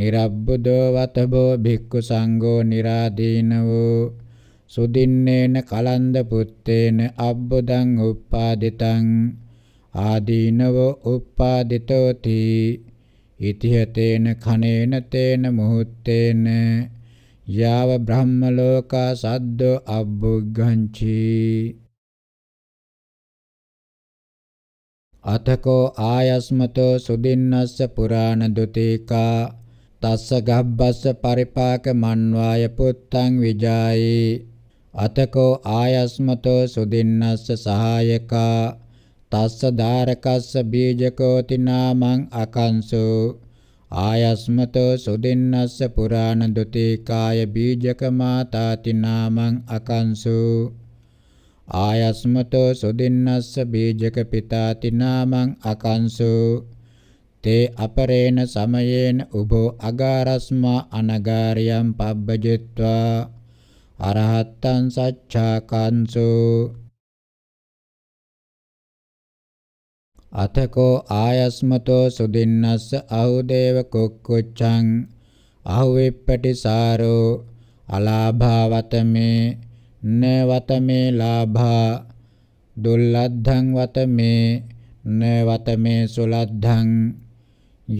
නිරබ්බුදෝ වතබෝ භික්ඛු සංඝෝ निराදීනවෝ සුදින්නේන කලන්ද පුත්තේන අබ්බුදං උප්පාදිතං ආදීනවෝ උප්පාදිතෝති ඉතිහතේන කනේන තේන මොහොත්තේන යාව බ්‍රහ්ම ලෝකා සද්දෝ අබ්බුග්ගංචී අතකෝ ආයස්මතෝ සුදින්නස්ස පුරාණ දුතිකා තස්ස ගබ්බස්ස පරිපාක මන්වාය පුත්තං විජායි අතකෝ ආයස්මතෝ සුදින්නස්ස සහායකා තස්ස ධාරකස්ස බීජකෝති නාමං අකංසු ආයස්මතෝ සුදින්නස්ස පුරාණ දුතිකාය බීජක මාතාති නාමං අකංසු ආයස්මතෝ සුදින්නස්ස බීජක පිතාති නාමං අකංසු තේ අපරේණ සමයේන උභෝ අගාරස්මා අනගාරියම් පබ්බජිත්වා අරහත්තං සච්ඡාකංසු අතකෝ ආයස්මතෝ සුදින්නස්ස අහුදේව කුක්කුච්ඡං අහුවිප්පටි සාරෝ අලාභාවතමේ න වතමේ ලාභා දුල්ලද්ධං වතමේ න වතමේ සුලද්ධං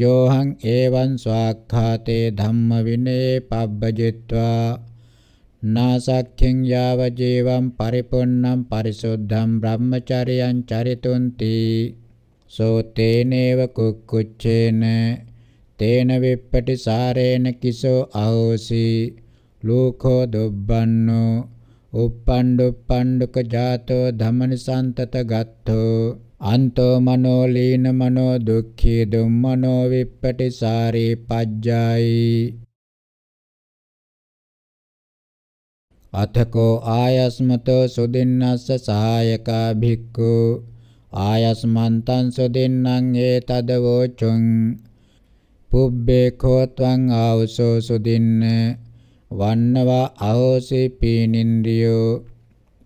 යෝහං ඒවං ස්වාක්ඛාතේ ධම්ම විනේ පබ්බජිත්වා නාසක්ඛින් යාව ජීවං පරිපුන්නම් පරිසුද්ධම් බ්‍රහ්මචරියං චරිතුන්ති සෝතේනේව කුක්කුච්චේන තේන විප්පටි සාරේන කිසෝ අහෝසි ලෝකෝ දුබ්බන්නෝ upppanduppanduk jato dhammanisantata gatto අන්තෝ මනෝ ලීන මනෝ දුක්ඛී දුම්මනෝ විප්පටිසාරේ පජ්ජායි අතකෝ ආයස්මතෝ සුදින්නස්ස සහායකා භික්ඛු ආයස්මන්තං සුදින්නං ඒතද වෝචුං පුබ්බේ කෝ ත්වං ආවසෝ සුදින්නේ වන්නවා අහෝසි පීනින්ද්‍රියෝ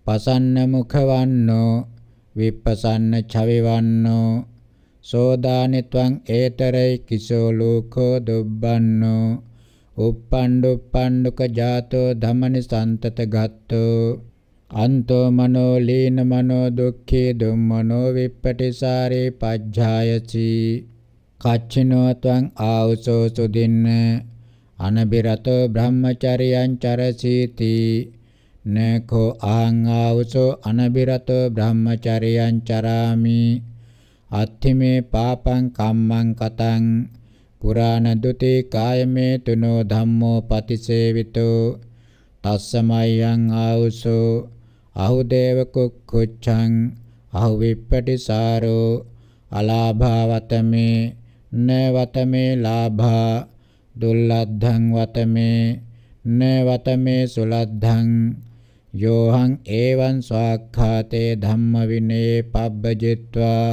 පසන්න මුඛවන්නෝ විපසන්න චවිවන්නෝ සෝදානිත්වං ඒතරයි කිසෝ ලෝකෝ දුබ්බන්නෝ uppanndu panduka jato dhammani santata gatto anto mano leena mano dukkhi dummano vippattisare pajjhayasi kacchino tvang auso sudinna අනබිරතෝ බ්‍රහ්මචරියං චරසීති නඛෝ අහං ආවසෝ අනබිරතෝ බ්‍රහ්මචරියං චරාමි අත්ථිමේ පාපං කම්මං කතං පුරාණ දුති කායමේ තුනෝ ධම්මෝ පතිසේවිතෝ තස්සමයං ආවසෝ අහුදේව කුක්ඛුච්ඡං අහුවිප්පටිසාරෝ අලාභවතමේ නවතමේ ලාභා දුල්ලද්ධං වතමේ න වතමේ සුලද්ධං යෝහං ඒවං ස්වාක්ඛාතේ ධම්ම විනේ පබ්බජිත්වා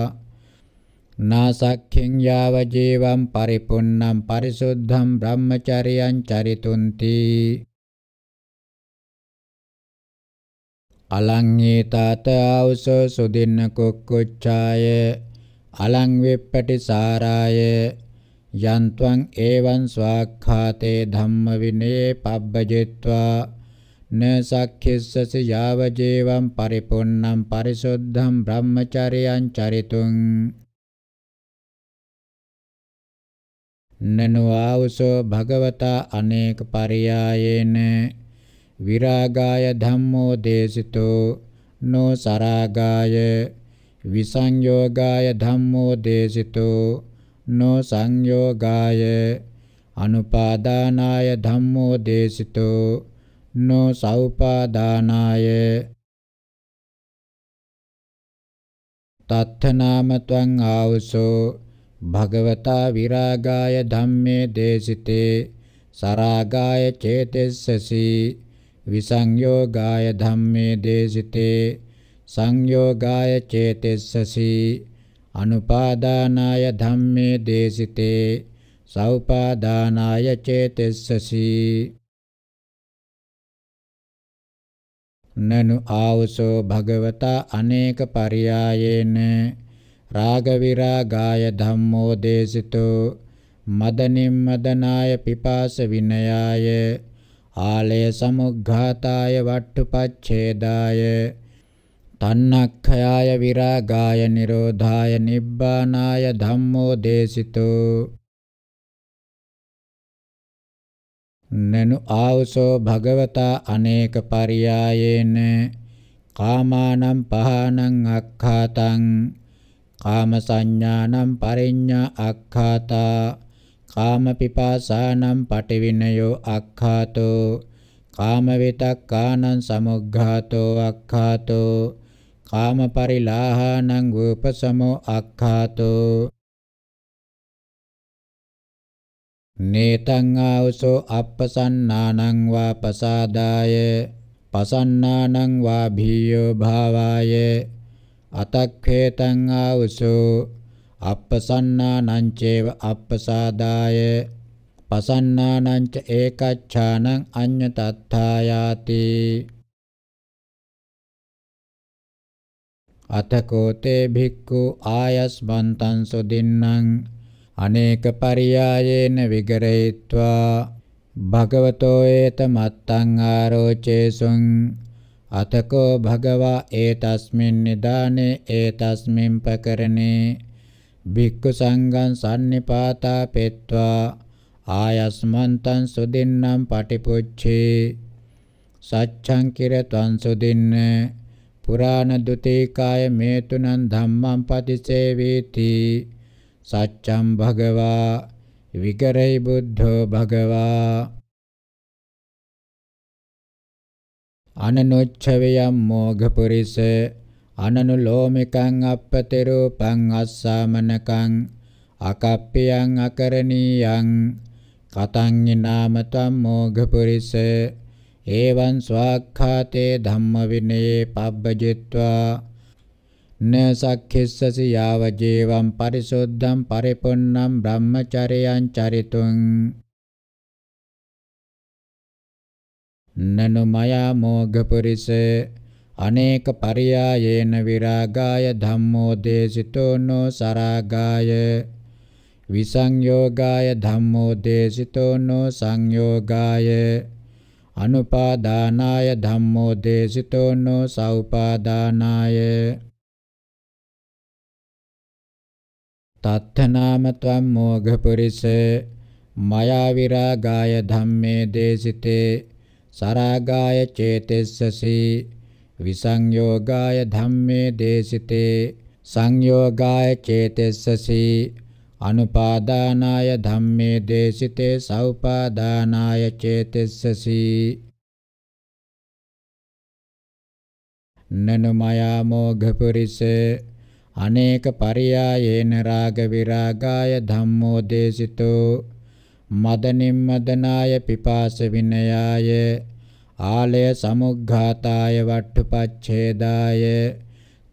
නාසක්ඛින් යාව ජීවම් පරිපුන්නම් පරිසුද්ධම් බ්‍රහ්මචරියං චරිතුන්ති අලංහීතාත ආවුසෝ සුදින්න කුක්කුච්ඡාය අලං විප්පටි සාරාය යන්ත්වං ඒවං ස්වාක්ඛාතේ ධම්ම විනේ පබ්බජිත්වා න සක්ඛිස්සසි යාව ජීවං පරිපුන්නම් පරිසුද්ධම් බ්‍රහ්මචර්යං චරිතුං නනුආවසෝ භගවතා අනේක පරියායේන විරාගාය ධම්මෝ දේසිතෝ නෝ සරාගාය විසංයෝගාය ධම්මෝ දේසිතෝ no සංයෝගාය අනුපාදානාය ධම්මෝ දේසිතෝ no සෞපාදානාය තත්ථනාම ත්වං ආවසෝ භගවතා විරාගාය ධම්මේ දේසිතේ සරාගාය චේතෙස්සසි විසංයෝගාය ධම්මේ දේසිතේ සංයෝගාය චේතෙස්සසි අනුපාදානාය ධම්මේ දේසිතේ සෞපාදානාය චේතස්සසි නනු ආවසෝ භගවතා අනේක පරියායේන රාග විරාගාය ධම්මෝ දේසිතෝ මදනිම් මදනාය පිපාස විනයාය ආලය සමුග්ඝාතාය වට්ටුපච්ඡේදාය තන්නක්ඛයාය විරාගාය නිරෝධාය නිබ්බානාය ධම්මෝ දේසිතෝ නනු ආවසෝ භගවතා අනේක පරියායේන කාමානම් පහනං අක්ඛාතං කාම සංඥානම් පරිඤ්ඤා අක්ඛාතා කාම පිපාසානම් පටිවිනයෝ අක්ඛාතෝ කාම විතක්කානං සමුග්ඝාතෝ අක්ඛාතෝ කාමපරිලාහානං උපසමෝ අක්ඛාතෝ නේතං ආවසෝ අප්පසන්නානං වා පසාදාය පසන්නානං වා භීයෝ භාවාය අතක්ඛේතං ආවසෝ අප්පසන්නානං චේව අප්පසාදාය පසන්නානං ච ඒකච්ඡානං අඤ්ඤ තත්ථායාති අතකෝතේ භික්ඛු ආයස්මන්තං සොදින්නම් අනේක පරියායේන විගරේत्वा භගවතෝ ඒත මත්තං ආරෝචේසුං අතකෝ භගවා ඒතස්මින් නිදානේ ඒතස්මින් පකරණේ භික්ඛු සංඝං සම්නිපාතා පෙත්වා ආයස්මන්තං සුදින්නම් පටිපුච්ඡේ සච්ඡං කිර ත්වං සුදින්නේ පුරාණ ဒ ුතිකාය මේතුනං ධම්මං පටිසේවීති සච්ඡම් භගවා විකරේ බුද්ධෝ භගවා අනනොච්චවයම් මෝඝපුරිස අනනුලෝමිකං අපපතිරූපං අස්සාමනකං අකප්පියං අකරණීයං කතං නාමතම් මෝඝපුරිස එවං ස්වාක්ඛාතේ ධම්ම විනේ පබ්බජිත්වා න සක්ඛිස්සසි යාව ජීවං පරිසුද්ධං පරිපුන්නං බ්‍රහ්මචර්යං චරිතුං නනු මයා මෝඝපුරිස අනේක පරියායේන විරාගාය ධම්මෝ දේසිතෝ නෝ සරාගාය විසංයෝගාය ධම්මෝ දේසිතෝ නෝ සංයෝගාය අනුපාදානාය ධම්මෝ දේසිතෝ නෝ සෞපාදානාය තත්තනාම ත්වම් මෝඝපුරිස මයා විරාගාය ධම්මේ දේසිතේ සරාගාය චේතෙස්සසි විසංයෝගාය ධම්මේ දේසිතේ සංයෝගාය චේතෙස්සසි අනුපාදානාය ධම්මේ දේශිතේ සව්පාදානාය චේතස්සසි නනු මයා මෝඝ පුරිස අනේක පරියායේන රාග විරාගාය ධම්මෝ දේශිතෝ මදනිම් මදනාය පිපාස විනයාය ආලය සමුග්ඝාතාය වට්ඨපච්ඡේදාය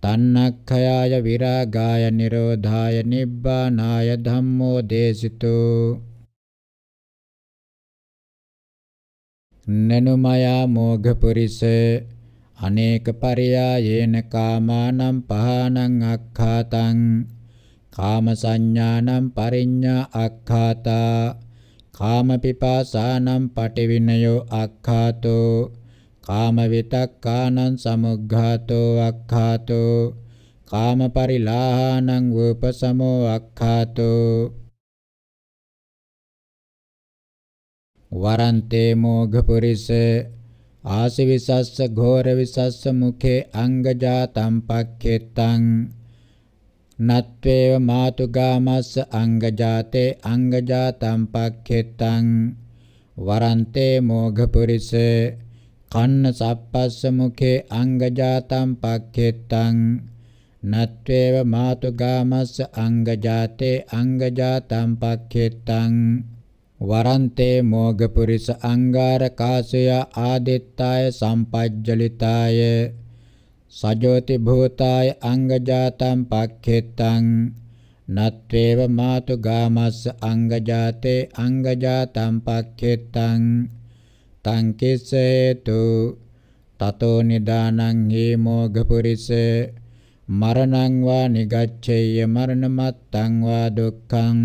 තන්නක්ඛයාය විරාගාය නිරෝධාය නිබ්බානාය ධම්මෝ දේසිතෝ නනුමයා මෝඝ පුරිස අනේක පරයායේන කාමානම් පහනං අක්ඛාතං කාම සංඥානම් පරිඤ්ඤා අක්ඛාතා කාම පිපාසානම් පටිවිනයෝ අක්ඛාතෝ කාම විතක්කානං සමුග්ඝාතෝ අක්ඛාතෝ කාම පරිලාහානං උපසමෝ අක්ඛාතෝ වරන්තේ මෝඝ පුරිස ආසවිසස්ස ඝෝර විසස්ස මුඛේ අංගජාතම් පක්ඛෙත්තං නත්වේව මාතුගාමස්ස අංගජාතේ අංගජාතම් පක්ඛෙත්තං වරන්තේ මෝඝ පුරිස කන්න සප්පස්ස මුඛේ අංගජාතම් පක්ඛෙත්තං නත්වේව මාතුගාමස්ස අංගජාතේ අංගජාතම් පක්ඛෙත්තං වරන්තේ මෝගපුරිස අංගාරකාසය ආදිත්තාය සම්පජ්ජලිතාය සජෝති භූතාය අංගජාතම් පක්ඛෙත්තං නත්වේව මාතුගාමස්ස අංගජාතේ අංගජාතම් පක්ඛෙත්තං තං කිස්සේතු තතෝ නිදානං හේමෝඝපුරිස මරණං වා නිගච්ඡේය මරණමත්තං වා දුක්ඛං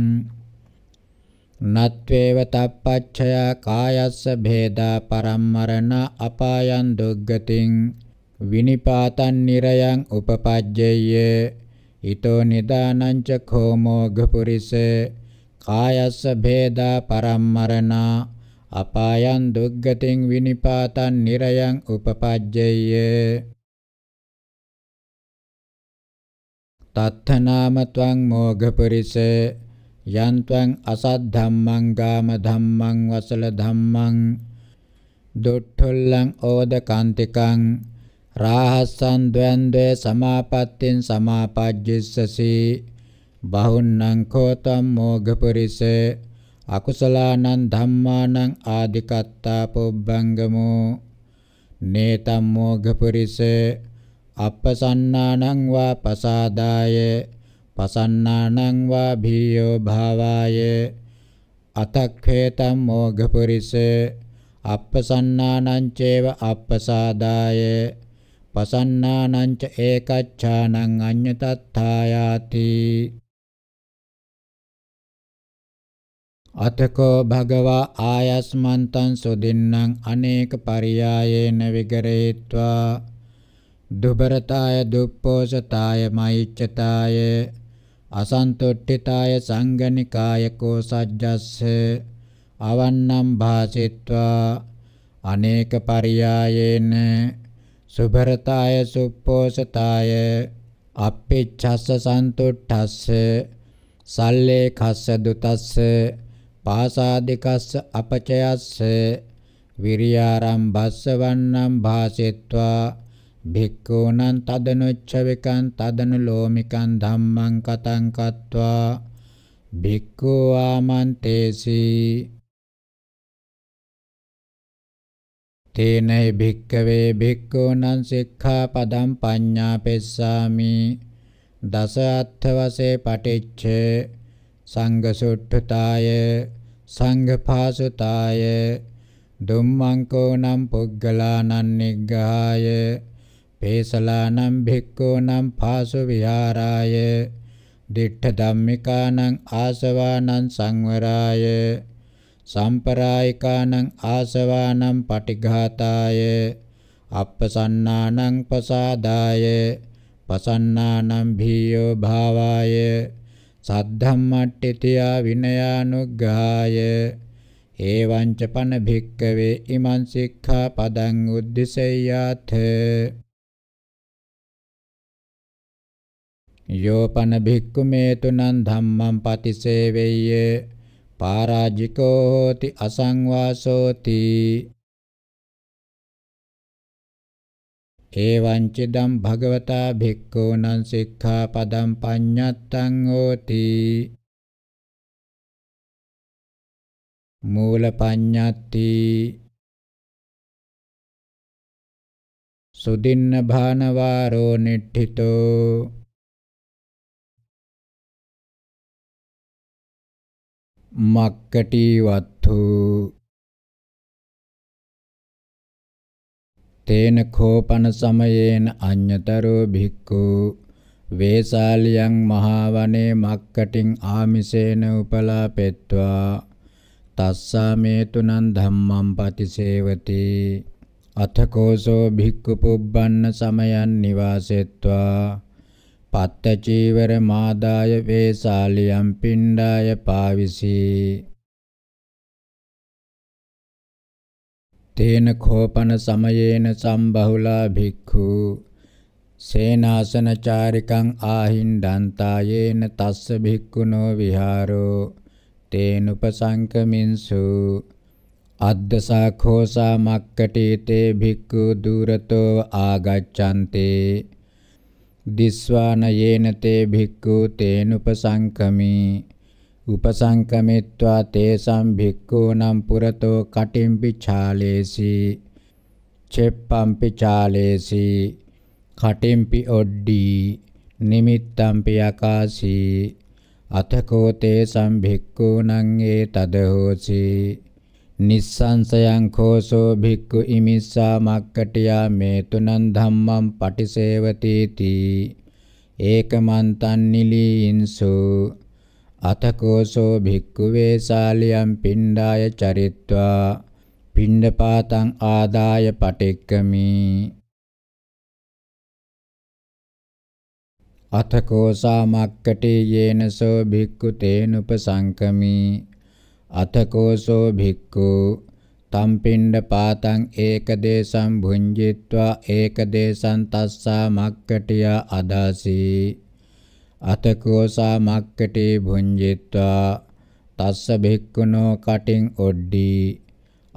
නත්වේව තප්පච්චය කායස්ස භේදා පරම්මරණ අපායන් දුග්ගතින් විනිපාතන් නිරයන් උපපජ්ජේය ඊතෝ නිදානං ච කෝමෝඝ පුරිස කායස්ස භේදා පරම්මරණ අපායන් දුක්ගතින් විනිපාතන් නිරයන් උපපජ්ජේය තත්ථනාම ත්වං මෝඝපරිස යන් ත්වං අසත් ධම්මං ගාම ධම්මං වසල ධම්මං දුට්ඨුල්ලං ඕද කාන්තිකං රාහසං ද්වන්ද්වේ සමාපත්තින් සමාපජ්ජිස්සසි බහුන්නං කෝතම් මෝඝපරිසේ අකුසලානං ධම්මානං ආදිකත්තා පුබ්බංගමෝ නේතම් මොඝපරිස අපසන්නානං වා පසාදාය පසන්නානං වා භීයෝ භාවාය අතක්ඛේතම් මොඝපරිස අපසන්නානං චේව අපසාදාය පසන්නානං ච ඒකච්ඡානං අඤ්ඤතත්ථායාති අතකෝ භගවා ආයස්මන්තං සුදින්නම් අනේක පරියායේන විගරේत्वा දුබරතාය දුප්පෝසතාය මෛච්ඡතාය අසන්තුට්ඨිතාය සංගනිකාය කෝසජ්ජස්ස අවන්නම් භාසිත්වා අනේක පරියායේන සුබරතාය සුප්පෝසතාය අප්පිච්ඡස්ස සන්තුට්ඨස්ස සල්ලේ කස්ස දුතස්ස පාසාදිකස්ස අපචයස්ස විරියාරම්භස්ස වන්නම් භාසෙත්වා භික්ඛූනං තදනුච්චවිකං තදනුලෝමිකං ධම්මං කතං කତ୍වා භික්ඛූ ආමන්තේසි තේනයි භික්කවේ භික්ඛූනං සික්ඛාපදං පඤ්ඤාපෙස්සාමි දස අත්ථ වශයෙන් පටිච්චේ සංඝසුට්ඨතාය සංඝපාසුතාය දුම්මංකෝ නම් පුග්ගලානං නිග්ගාය පේසලානම් භික්ඛෝ නම් පාසු විහාරාය දිඨ ධම්මිකානං ආසවානං සංවරාය සම්පරායිකානං ආසවානං පටිඝාතාය අප්පසන්නානං පසාදාය පසන්නානම් භීයෝ භාවාය සද්ධම්මට්ඨිතියා විනයානුග්ගාය එවං ච පන භික්කවේ ඉමං සික්ඛා පදං උද්දිසෙය්‍යාත යෝපන භික්ඛු මේතුනං ධම්මං පතිසේවෙය්‍ය පාරාජිකෝ හෝති අසංවාසෝති එවංච දම් භගවතා භික්ඛූනං සික්ඛාපදං පඤ්ඤත්තං හෝති මූල පඤ්ඤත්ති සුදින්න භානවාරෝ නිට්ඨිතෝ මක්කටි වත්තු තේන කෝපන සමයේන අඤ්‍යතරෝ භික්ඛු වේසාලියං මහාවනේ මක්කටින් ආමිසේන උපලාපෙත්වා තස්සාමේතුනං ධම්මං පතිසේවති අතකෝසෝ භික්ඛු පුබ්බන්න සමයන් නිවාසෙත්වා පත්ත චීවර මාදාය වේසාලියම් පිණ්ඩාය පාවිසී තේන කෝපන සමයේන සම්බහුලා භික්ඛු සේනාසන චාරිකං ආහින්දන්තායේන තස්ස භික්ඛුනෝ විහාරෝ තේන උපසංකමින්සු අද්දසා khෝසා මක්කටි තේ භික්ඛු දුරතෝ ආගච්ඡන්තේ දිස්වානයේන තේ භික්ඛු තේන උපසංකමී උපසංකමිත්වා තේසම් භික්ඛූනම් පුරතෝ කටිම්පි ඡාලේසි චෙප්පම්පි ඡාලේසි කටිම්පි ඔඩ්ඩී නිමිත්තම්පි යකාසී අතකෝතේ සම්භික්ඛූනං ඒ තදහෝසි නිස්සංසයං කෝසෝ භික්ඛු ඉමිස්සා මක්කටියා මේතුනං ධම්මං පටිසේවතේති ඒකමන්තන් නිලීන්සෝ අතකෝසෝ භික්ඛුවේ සාලියම් පිණ්ඩාය චරිත්වා පිණ්ඩපාතං ආදාය පටික්කමි අතකෝසා මක්කටේ යේනසෝ භික්ඛු තේනුපසංකමි අතකෝසෝ භික්ඛු තම් පිණ්ඩ පාතං ඒකදේශම් භුඤ්ජිත්වා ඒකදේශං තස්සා මක්කටියා අදාසී අතකෝ සාමක්කටේ භුඤ්ජිත්වා තස්ස භික්ඛුනෝ කටින් ඔඩ්ඩි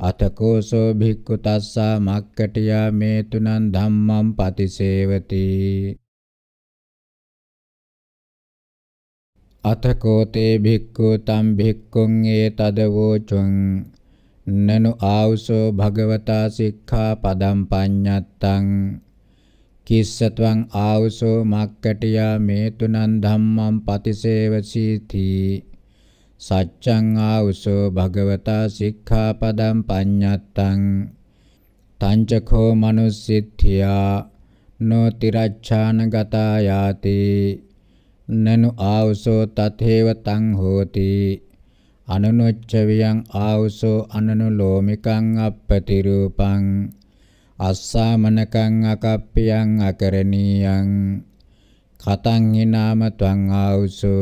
අතකෝසෝ භික්ඛු තස්සා මක්කටියා මේ තුනන් ධම්මං පතිසේවති අතකෝතේ භික්ඛු තම් භික්ඛුන් ඒතදවෝචුං නනු ආවුසෝ භගවතා සික්ඛා පදම් පඤ්ඤත්තං කිස්සත්වං ආවසෝ මක්කටියා මේ තුනන් ධම්මං පතිසේවසීති සච්ඡං ආවසෝ භගවතා සික්ඛාපදං පඤ්ඤත්තං තංචකෝ මනුස්සිට්ඨියා නොතිරච්ඡාන ගතා යාති නනු ආවසෝ තතේව තං හෝති අනනුච්චවියං ආවසෝ අනනුලෝමිකං අප්පති රූපං අස්සාමනකං අකප්පියං අකරණීයං කතං හිනාම ත්වං ආවුසු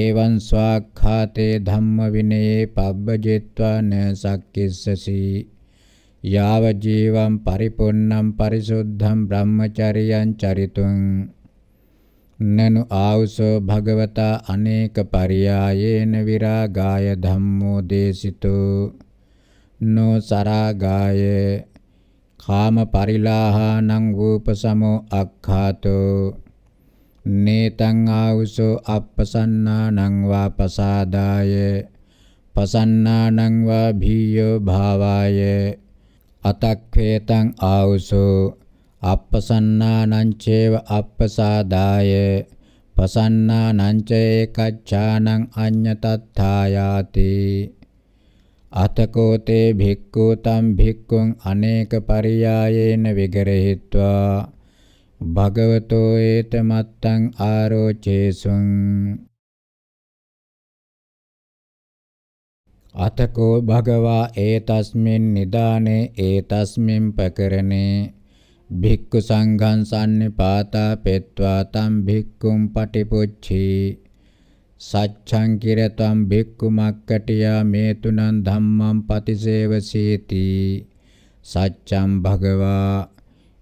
එවං ස්වාක්ඛාතේ ධම්ම විනේ පබ්බජෙත්වා න සක්කිස්සසි යාව ජීවං පරිපුන්නම් පරිසුද්ධං බ්‍රහ්මචරියං චරිතුං නනු ආවුසෝ භගවතා අනේක පරියායේන විරාගාය ධම්මෝ දේසිතෝ නෝ සරාගායේ කාම පරිලාහානං රූපසමෝ අක්ඛාතෝ නේතං ආවුසෝ අප්පසන්නානං වා පසාදාය පසන්නානං වා භීයෝ භාවාය අතක්ඛේතං ආවුසෝ අප්පසන්නානං චේව අප්පසාදාය පසන්නානං චේකච්ඡානං අඤ්ඤතත්ථායාති අතකෝතේ භික්ඛු තම් භික්ඛුං අනේක පරියායේන විගරහිत्वा භගවතෝ ඒත මත්තං ආරෝචේසුං අතකෝ භගවා ඒතස්මින් නිදානේ ඒතස්මින් පකරණේ භික්ඛු සංඝං සම්නිපාතා පෙත්වා තම් භික්ඛුම් පටිපොච්චී සච්ඡං කිරතම් භික්ඛු මක්කටියා මේ තුනන් ධම්මං පතිසේවසීති සච්ඡං භගවා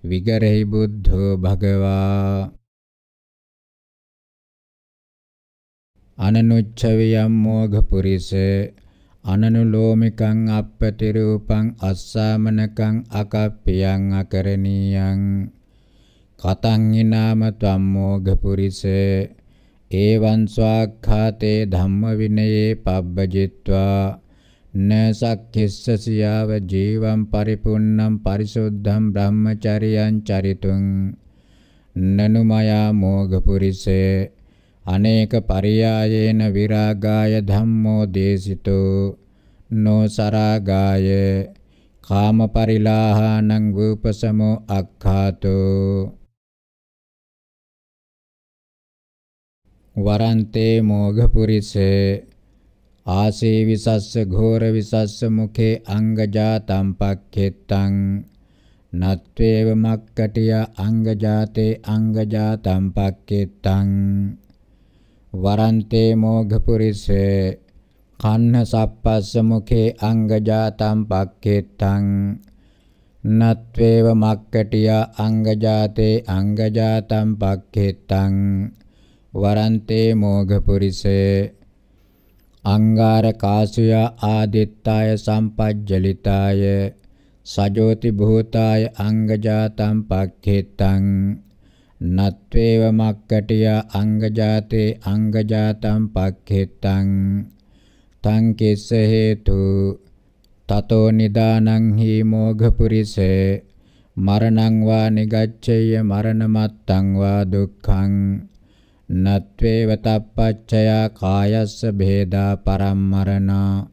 විගරහි බුද්ධෝ භගවා අනනුච්චවියම් මෝඝ පුරිස අනනුලෝමිකං අපපතිරූපං අස්සාමනකං අකප්පියං අකරණීයං කතං ඊනාම ත්වම් මෝඝ පුරිස එවං ස්වාක්ඛාතේ ධම්ම විනයේ පබ්බජිත්වා න සක්ඛිස්සසියාව ජීවම් පරිපුන්නම් පරිසුද්ධම් බ්‍රහ්මචරියං චරිතුං නනුමයා මෝගපුරිසේ අනේක පරියායේන විරාගාය ධම්මෝ දේසිතෝ නොසරාගාය කාමපරිලාහානං වූපසමෝ අක්ඛාතෝ වරන්තේ මෝඝ පුරිස ආසේ විසස්ස ඝෝර විසස්ස මුඛේ අංගජා තම්පක්ඛෙත්තං නත්වේව මක්කටිය අංගජාතේ අංගජා තම්පක්කෙත්තං වරන්තේ මෝඝපුරිස කන්න සප්පස්ස මුඛේ අංගජා තම්පක්කෙත්තං නත්වේව මක්කටිය අංගජාතේ අංගජා තම්පක්කෙත්තං වරන්තේ මෝඝපුරිස අංගාරකාසුය ආදිත්තාය සම්පජ්ජලිතාය සජෝති භූතාය අංගජාතම් පක්ඛිතං නත්වේව මක්කටිය අංගජාතේ අංගජාතම් පක්ඛිතං තං කිස්ස හේතු තතෝ නිදානං හි මෝඝපුරිසේ මරණං වා නිගච්ඡේය මරණමත්තං වා දුක්ඛං නත්වේව තප්පච්චයා කායස්ස භේදා පරම්මරණා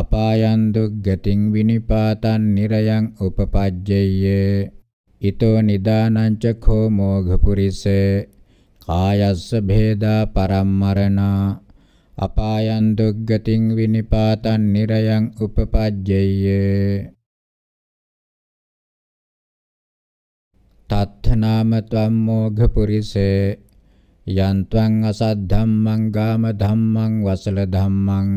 අපායන් දුග්ගතින් විනිපාතං නිරයන් උපපජ්ජේය ඊතෝ නිදානංච කෝ මෝඝපුරිසේ කායස්ස භේදා පරම්මරණා අපායන් දුග්ගතින් විනිපාතං නිරයන් උපපජ්ජේය තත්ථ නාම ත්වම් මෝඝපුරිසේ යන්ත්වං අසද්ධම්මං ගාම ධම්මං වසල ධම්මං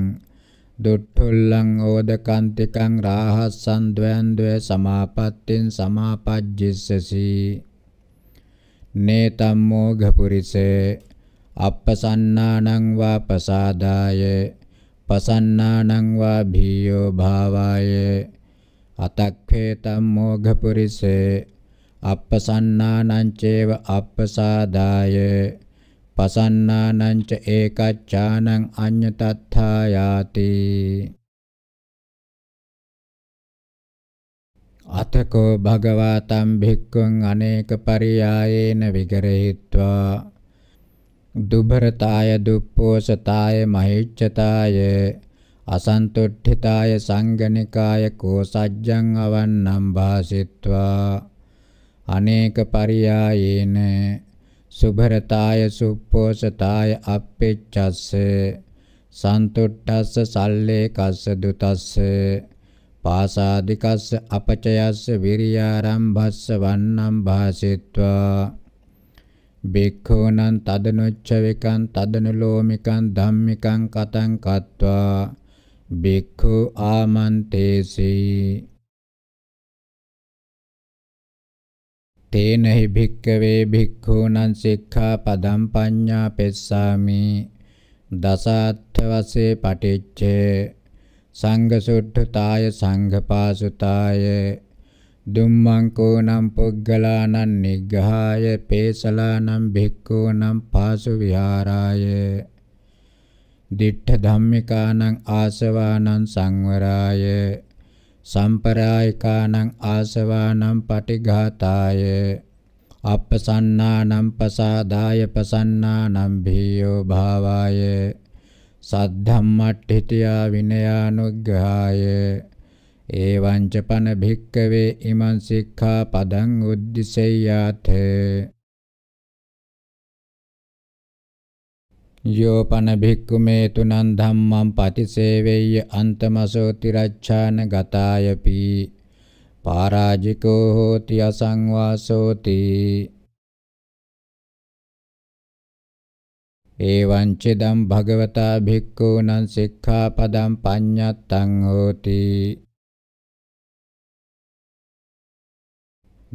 දුට්ඨුල්ලං ඕදකාන්තිකං රාහස්සං ද්වයන්ද්වේ සමාපත්තින් සමාපජ්ජිස්සසි නේතම් මොඝ පුරිසේ අප්පසන්නානං වා පසාදාය පසන්නානං වා භීයෝ භාවාය අතක්ඛේ තම්මෝඝ පුරිසේ අප්පසන්නානං චේව අප්පසාදාය පසන්නානං ච ඒකච්ඡානං අඤ්ඤතත්ථායාති අතකෝ භගවා තම් භික්ඛුං අනේක පරියායේන විගරහිत्वा දුබරතාය දුප්පෝසතාය මහිච්ඡතාය අසන්තුට්ඨිතාය සංගණිකාය කෝසජ්ජං අවන්නම් භාසිත්වා අනේක පරියායේන සුභරතාය සුප්පෝසතාය අප්පෙච්චස්ස සන්තුට්ඨස්ස සල්ලේකස්ස දුතස්ස පාසාදිකස්ස අපචයස්ස විරියාරම්භස්ස වන්නම් භාසිත්වා බික්ඛූනං තදනොච්චවිකං තදනුලෝමිකං ධම්මිකං කතං කତ୍වා බික්ඛු ආමන්තේසී තේන හි භික්කවේ භික්ඛූනං සික්ඛාපදං පඤ්ඤා පෙස්සාමි දසාත්ථ වශේ පටිච්චේ සංඝසුද්ධතාය සංඝපාසුතාය දුම්මංකෝ නම් පුග්ගලානං නිග්ඝාය පේසලානම් භික්ඛූනම් පාසු විහාරාය දිඨ ධම්මිකානං ආසවානං සංවරාය සම්පරායිකානං ආසවානං පටිඝාතාය අප්පසන්නානම් පසාදාය පසන්නානම් භීයෝ භාවාය සද්ධම්මට්ඨිතියා විනයානුග්‍රහාය එවං ච පන භික්කවේ ඉමං සික්ඛා පදං උද්දිසෙය්‍යාතේ යෝ පන භික්ඛු මේ තුනං ධම්මං පතිසේවෙය්‍ය අන්තමසෝති රච්ඡාන ගතායපි පරාජිකෝ හෝති අසංවාසෝති එවං චිදම් භගවතා භික්ඛූනං සික්ඛාපදං පඤ්ඤත්තං හෝති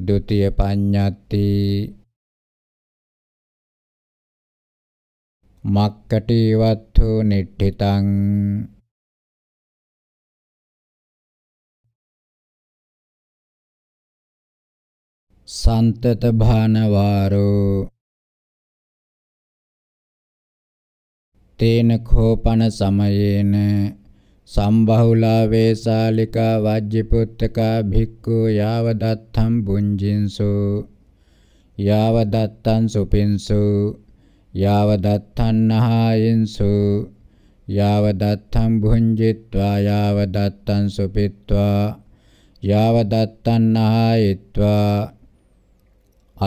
ဒုတိယ පඤ්ඤත්ති මක්කටේවත්ථු නිට්ඨිතං සන්තත භානවාරෝ තේන කෝපන සමයේන සම්බහුලා වේසාලිකා වජ්ජිපුත්තකා භික්ඛු යාව දත්තම් බුඤ්ජින්සෝ යාව දත්තං සුපින්සෝ යාව දත්තන්නහායන්සු යාව දත්තම් භුංජිත්වා යාව දත්තං සුපිත්වා යාව දත්තන්නහායිත්වා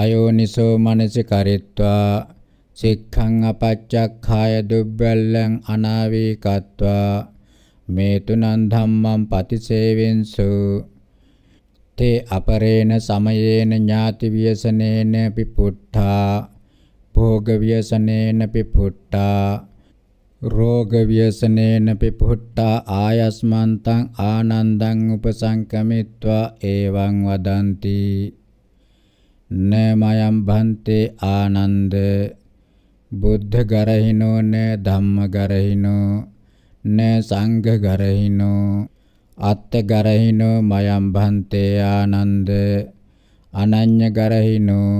අයෝනිසෝ මනසිකරිත්වා සික්ඛං අපච්චක්ඛාය දුබ්බැල්ලං අනාවේකත්වා මේ තුනන් ධම්මං පතිසේවෙන්සු තේ අපරේණ සමයේන ඥාති වියසනේන පිපුට්ඨා භෝග ව්‍යසනේනපි පුට්ටා රෝග ව්‍යසනේනපි පුට්ටා ආයස්මන්තං ආනන්දං උපසංකමිත්වා එවං වදಂತಿ නමයම් භන්තේ ආනන්ද බුද්ධ ගරහිනෝ න ධම්ම ගරහිනෝ න සංඝ ගරහිනෝ අත්ථ ගරහිනෝ මයම් භන්තේ ආනන්ද අනඤ්‍ය ගරහිනෝ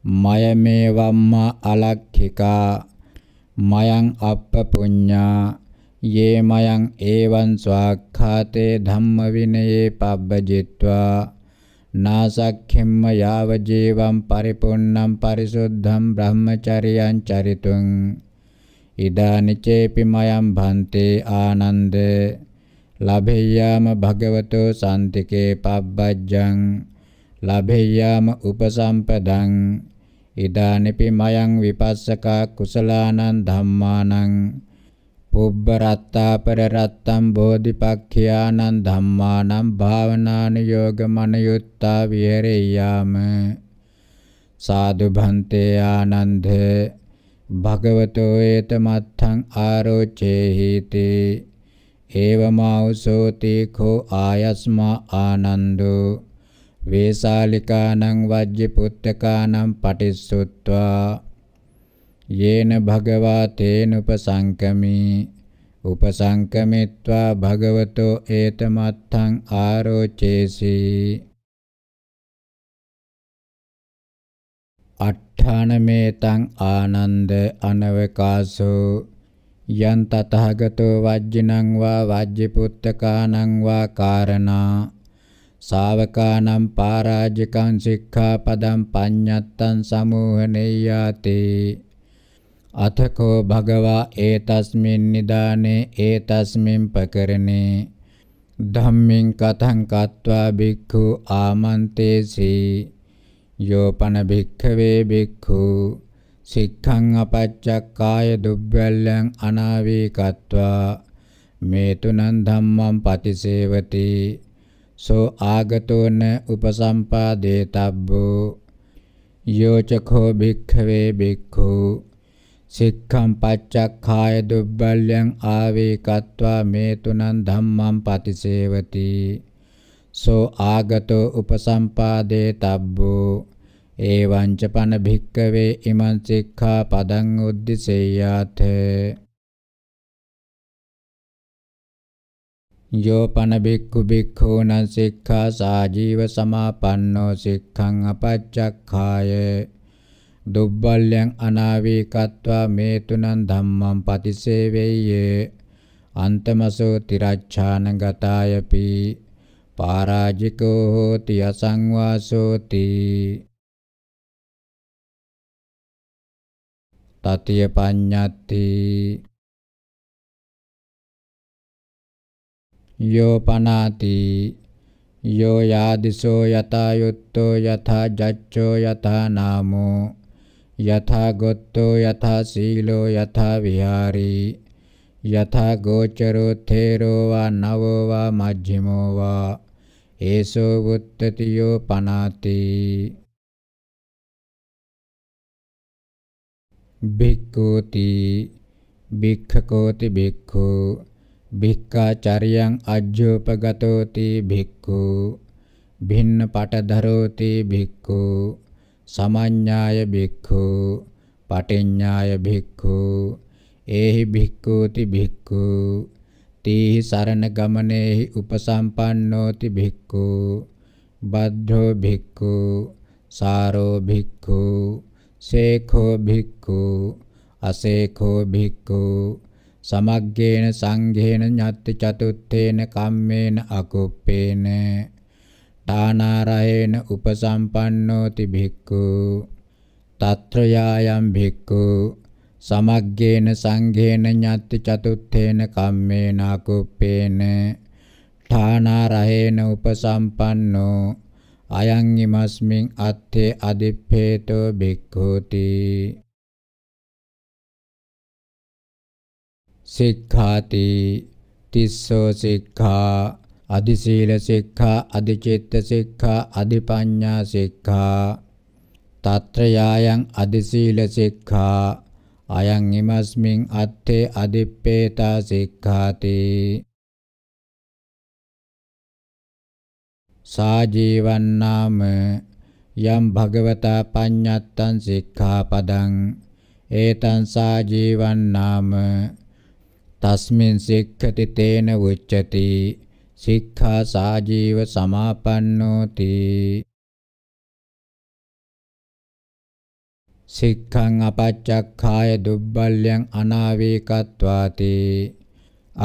මයමේවම්ම අලක්ඛිකා මයං අප්පපුඤ්ඤා යේ මයං ඒවං ස්වාක්ඛාතේ ධම්ම විනයේ පබ්බජිත්වා නාසක්ඛෙම්ම යාව ජීවං පරිපුන්නම් පරිසුද්ධම් බ්‍රහ්මචරියං චරිතුං ඉදානිචේපි මයං භන්තේ ආනන්ද ලභේයාම භගවතෝ සම්තිකේ පබ්බජ්ජං ලභේයාම උපසම්පදං ඉදානිපි මයං විපස්සකා කුසලානං ධම්මානං පුබ්බ රත්තාපර රත්තම් බෝධිපක්ඛ්‍යානං ධම්මානං භාවනානි යෝග මනයුත්තා විහෙරෙය්‍යාම සාදු භන්තේ ආනන්ද භගවතෝ ඒතමත්ථං ආරෝචේහිති ඒවමෞසෝති කෝ ආයස්මා ආනන්දෝ වේසාලිකානං වජ්ජි පුත්තකානම් පටිස්සුත්වා යේන භගවා තේනුපසංකමී උපසංකමිත්වා භගවතෝ ඒතමත්තං ආරෝචේසි අට්ඨානමේතං ආනන්ද අනවකාසෝ යන් තතහගතෝ වජ්ජිනං වා වජ්ජිපුත්තකානං වා කාරණා සාවකානම් පාරාජිකං සික්ඛාපදං පඤ්ඤත්තං සමෝහනෙය්‍යාති අතකෝ භගවා ඒතස්මින් නිදානේ ඒතස්මින් පකරණේ ධම්මින් කතං කତ୍වා බික්ඛු ආමන්තේසි යෝපන බික්ඛවේ බික්ඛු සික්ඛං අපච්චක්කාය දුබ්බැල්ලං අනාවේකत्वा මේ තුනන් ධම්මං පතිසේවති සෝ ආගතෝන උපසම්පාදේතබ්බෝ යෝචකෝ භික්ඛවේ භික්ඛු සික්ඛම් පච්චක්ඛාය දුබ්බල්යං ආවේකत्वा මේ තුනං ධම්මං පතිසේවති සෝ ආගතෝ උපසම්පාදේතබ්බෝ ඒවං ච පන භික්කවේ ඉමං සික්ඛා පදං උද්දිසෙය්‍යාතේ යෝපන බික්ඛු බික්ඛූන සික්ඛා සාජීව සමාපන්නෝ සික්ඛං අපච්චක්ඛාය දුබ්බල්යං අනාවේකත්වා මේ තුනං ධම්මං පතිසේවෙය්‍යේ අන්තමසෝ තිරච්ඡානගතායපි පාරාජිකෝ හෝති අසංවාසෝති තතිය පඤ්ඤත්ති යෝ පනාති යෝ යාදිසෝ යතා යුත්තෝ යතා ජච්චෝ යතා නාමෝ යථා ගොත්තෝ යථා සීලෝ යථා විහාරී යථා ගෝචරෝ තේරෝ වා නවෝ වා මජ්ක්‍ධිමෝ වා ඒසෝ වුත්තතියෝ පනාති භික්ඛෝති භික්ඛකෝති භික්ඛෝ භික්ඛාචරියං අජ්ජෝපගතෝති භික්ඛු භින්න පටධරෝති භික්ඛු සමඤ්ඤාය භික්ඛු පටිඤ්ඤාය භික්ඛු ඒහි භික්ඛූති භික්ඛු තීහි සරණ ගමනේහි උපසම්පන්නෝති භික්ඛු බද්ධෝ භික්ඛු සාරෝ භික්ඛු සේඛෝ භික්ඛු අසේඛෝ භික්ඛු සමග්ගේන සංඝේන ඤත්ති චතුත්තේන කම්මේන අකුප්පේන තානාරහේන උපසම්පන්නෝති භික්ඛු తත්‍ර යායම් භික්ඛු සමග්ගේන සංඝේන ඤත්ති චතුත්තේන කම්මේන අකුප්පේන ඨානාරහේන උපසම්පන්නෝ අයං ීමස්මින් අත්තේ අදිප්පේතෝ භික්ඛූති සික්ඛාති තිස්සෝ සික්ඛා අධිශීල සික්ඛා අධිචිත්ත සික්ඛා අධිපඤ්ඤා සික්ඛා తත්‍රයායන් අධිශීල සික්ඛා අයං ීමස්මින් අත්තේ අදිප්පේතා සික්ඛාති සා ජීවන්නාම යම් භගවතා පඤ්ඤත්තං සික්ඛාපදං ඒතං සා ජීවන්නාම තස්මින් සික්ඛති තේන උච්චති සික්ඛා සාජීව සමාපන්නෝති සික්ඛං අපච්චක්ඛාය දුබ්බල්යං අනාවේකත්වාති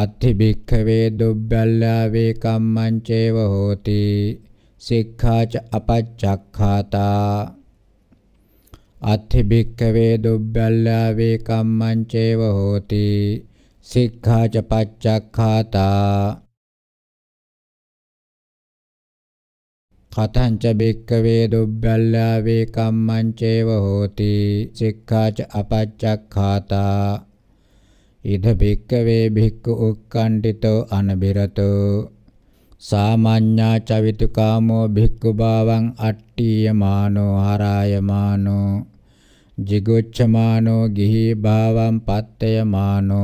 අත්ථි භික්ඛවේ දුබ්බල්ලා වේකම්මං චේව හෝති සික්ඛාච අපච්චක්ඛාතා අත්ථි භික්ඛවේ දුබ්බල්ලා වේකම්මං චේව හෝති සික්ඛා ච පච්චක්ඛාතා කතං ච බික්කවේ දුබ්බල්ලා වේ කම්මං චේව හෝති සික්ඛා ච අපච්චක්ඛාතා ඉද බික්කවේ භික්ඛු උක්කණ්ඩිතෝ අනබිරතෝ සාමාඤ්ඤා චවිතුකාමෝ භික්ඛු භාවං අට්ඨීයමානෝ හරායමානෝ jigocchamaano gihi bhavam pattayamaano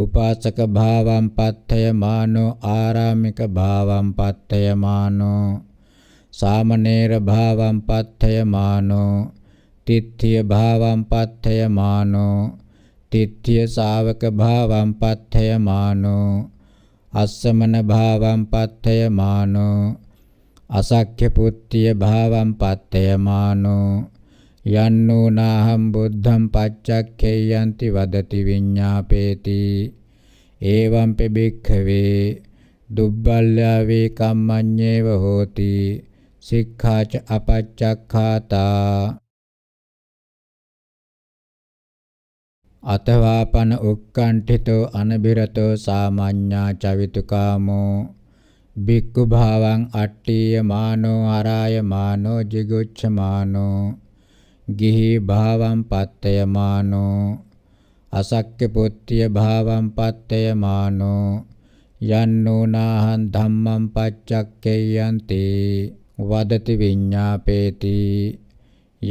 උපාසක භාවම් පත්ථයමානෝ ආරාමික භාවම් පත්ථයමානෝ සාමණේර භාවම් පත්ථයමානෝ තිත්ථිය භාවම් පත්ථයමානෝ තිත්ථිය ශාවක භාවම් පත්ථයමානෝ අස්සමන භාවම් පත්ථයමානෝ අසක්ඛ්‍ය පුත්තිය භාවම් පත්ථයමානෝ යන්නෝ නාහම් බුද්ධං පච්චක්ඛේයන්ති වදති විඤ්ඤාපේති එවං පෙබික්ඛවේ දුබ්බල්ලාවේ කම්මඤ්ඤේව හෝති සික්ඛාච අපච්චක්ඛාතා අතවාපන උක්කණ්ඨිතෝ අනබිරතෝ සාමඤ්ඤා චවිතුකාමෝ භික්ඛු භාවං අට්ඨීය මානෝ ආරාය මානෝ jigucchamaano ගිහි භාවම් පත්තයමානෝ අසක්්‍ය පුත්‍ය භාවම් පත්තයමානෝ යන්නෝ නාහං ධම්මං පච්චක්කේයන්ති වදති විඤ්ඤාපේති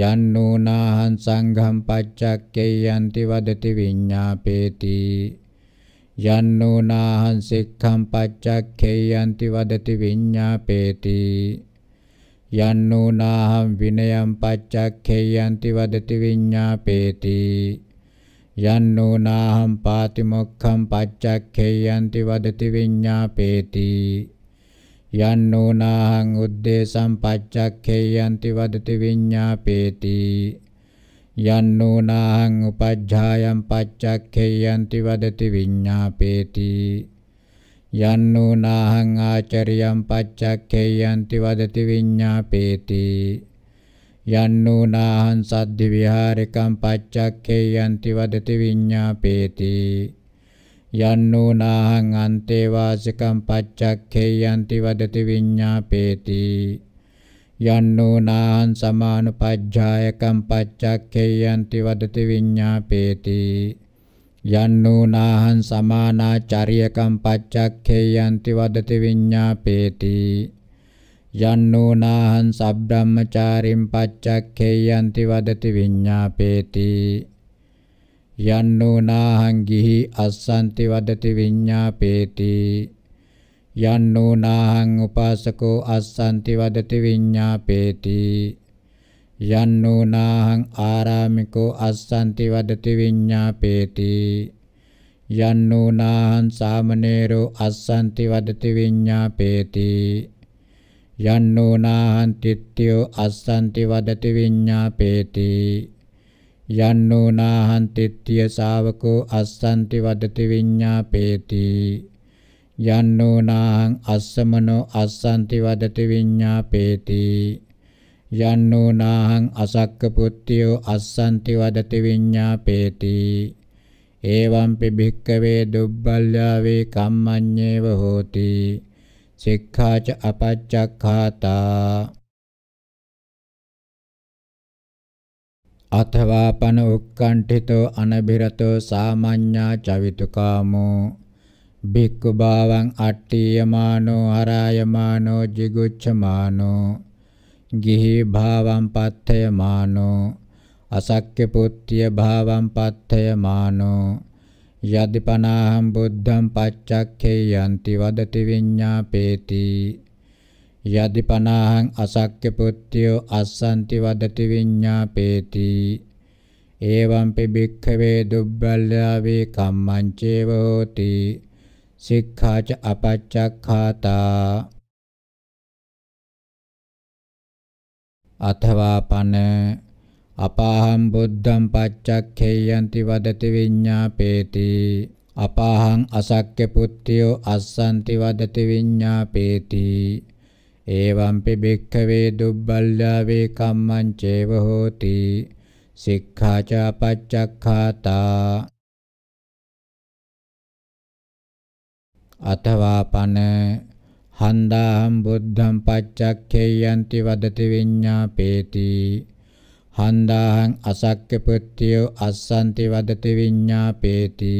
යන්නෝ නාහං සංඝං පච්චක්කේයන්ති වදති විඤ්ඤාපේති යන්නෝ නාහං සික්ඛං පච්චක්ඛේයන්ති වදති විඤ්ඤාපේති යන්නෝනාහම් විනයම් පච්චක්ඛේයන්ති වදති විඤ්ඤාපේති යන්නෝනාහම් පාතිමොක්ඛම් පච්චක්ඛේයන්ති වදති විඤ්ඤාපේති යන්නෝනාහං උද්දේශම් පච්චක්ඛේයන්ති වදති විඤ්ඤාපේති යන්නෝනාහං උපජ්ජායම් පච්චක්ඛේයන්ති වදති විඤ්ඤාපේති යන්නෝ නාහං ආචරියම් පච්චක්ඛේයන්ති වදති විඤ්ඤාපේති යන්නෝ නාහං සද්ධි විහාරිකම් පච්චක්ඛේයන්ති වදති විඤ්ඤාපේති යන්නෝ නාහං අන්තේ වාසිකම් පච්චක්ඛේයන්ති වදති විඤ්ඤාපේති යන්නෝ නාහං සමානුපජ්ජායකම් පච්චක්ඛේයන්ති වදති විඤ්ඤාපේති යන්නෝ නාහං සමානාචාරියකම් පච්චක්ඛේයන්ති වදති විඤ්ඤාපේති යන්නෝ නාහං සබ්‍රාහ්මචාරින් පච්චක්ඛේයන්ති වදති විඤ්ඤාපේති යන්නෝ නාහං ගිහි අස්සන්ති වදති විඤ්ඤාපේති යන්නෝ නාහං උපාසකෝ අස්සන්ති වදති විඤ්ඤාපේති යන්නෝ නාහං ආරාමිකෝ අස්සන්ති වදති විඤ්ඤාපේති යන්නෝ නාහං සාමනේරෝ අස්සන්ති වදති විඤ්ඤාපේති යන්නෝ නාහං තිට්ඨියෝ අස්සන්ති වදති විඤ්ඤාපේති යන්නෝ නාහං තිට්ඨිය ශාවකෝ අස්සන්ති වදති විඤ්ඤාපේති යන්නෝ නාහං අස්සමනෝ අස්සන්ති වදති විඤ්ඤාපේති යන්නෝ නාහං අසක්ක පුත්තියෝ අස්සන්ති වදති විඤ්ඤාපේති එවම්පි භික්කවේ දුබ්බල්ලාවේ කම්මඤ්ඤේව හෝති සික්ඛාච අපච්චක්ඛාතා අතවා පන උක්කණ්ඨිතෝ අනබිරතෝ සාමඤ්ඤා චවිතුකාමෝ භික්ඛු භාවං අට්ඨියමානෝ හරායමානෝ jigucchamaano ගිහි භාවම් පත්ථය මානෝ අසක්්‍ය පුත්‍ය භාවම් පත්ථය මානෝ යදිපනාහම් බුද්ධම් පච්චක්ඛේ යන්ති වදති විඤ්ඤාපේති යදිපනාහං අසක්්‍ය පුත්‍යෝ අස්සන්ති වදති විඤ්ඤාපේති එවං පිබික්ඛවේ දුබ්බල්ලාවේ කම්මං චේව හෝති සික්ඛාච අපච්චක්ඛාතා අथवा පන අපාහං බුද්ධං පච්චක්ඛේයන්ති වදති විඤ්ඤාපේති අපාහං අසක්්‍ය පුත්තියෝ අස්සන්ති වදති විඤ්ඤාපේති එවම්පි භික්ඛවේ දුබ්බල්ලා වේ කම්මං චේව හෝති සික්ඛාචා පච්චක්ඛාතා අथवा පන හන්දාහම් බුද්ධම් පච්චක්ඛේයන්ති වදති විඤ්ඤාපේති හන්දාහං අසක්ක පුත්‍යෝ අස්සන්ති වදති විඤ්ඤාපේති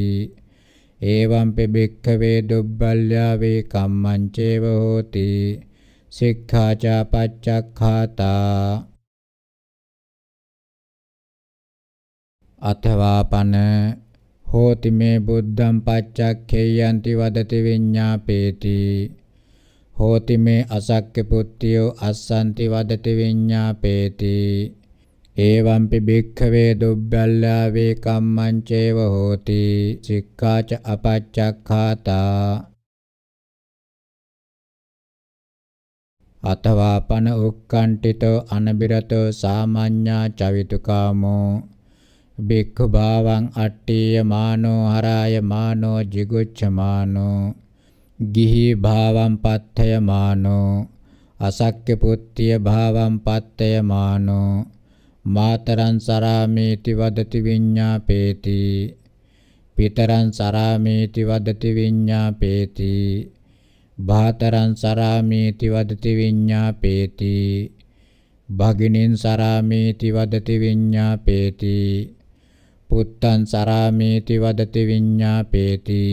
එවං පෙබික්ඛවේ දුබ්බල්යා වේ කම්මං චේව හෝති සික්ඛාචා පච්චක්ඛාතා අතවාපන හෝති මේ බුද්ධම් පච්චක්ඛේයන්ති වදති විඤ්ඤාපේති හෝති මේ අසක්්‍ය පුත්තියෝ අස්සන්ති වදති විඤ්ඤාපේති එවම්පි භික්ඛවේ දුබ්බල්ලා වේ කම්මං චේව හෝති සික්ඛාච අපච්චක්ඛාතා අතවා පන උක්කණ්ඨිතෝ අනබිරතෝ සාමාඤ්ඤා චවිතුකාමෝ භික්ඛු භාවං අට්ඨීය මානෝ හරාය මානෝ jigucchamaano ගිහි භාවම් පත්ථයමානෝ අසක්්‍ය පුත්‍ය භාවම් පත්ථයමානෝ මාතරං සරාමේති වදති විඤ්ඤාපේති පිතරං සරාමේති වදති විඤ්ඤාපේති භාතරං සරාමේති වදති විඤ්ඤාපේති භගිනින් සරාමේති වදති විඤ්ඤාපේති පුත්තං සරාමේති වදති විඤ්ඤාපේති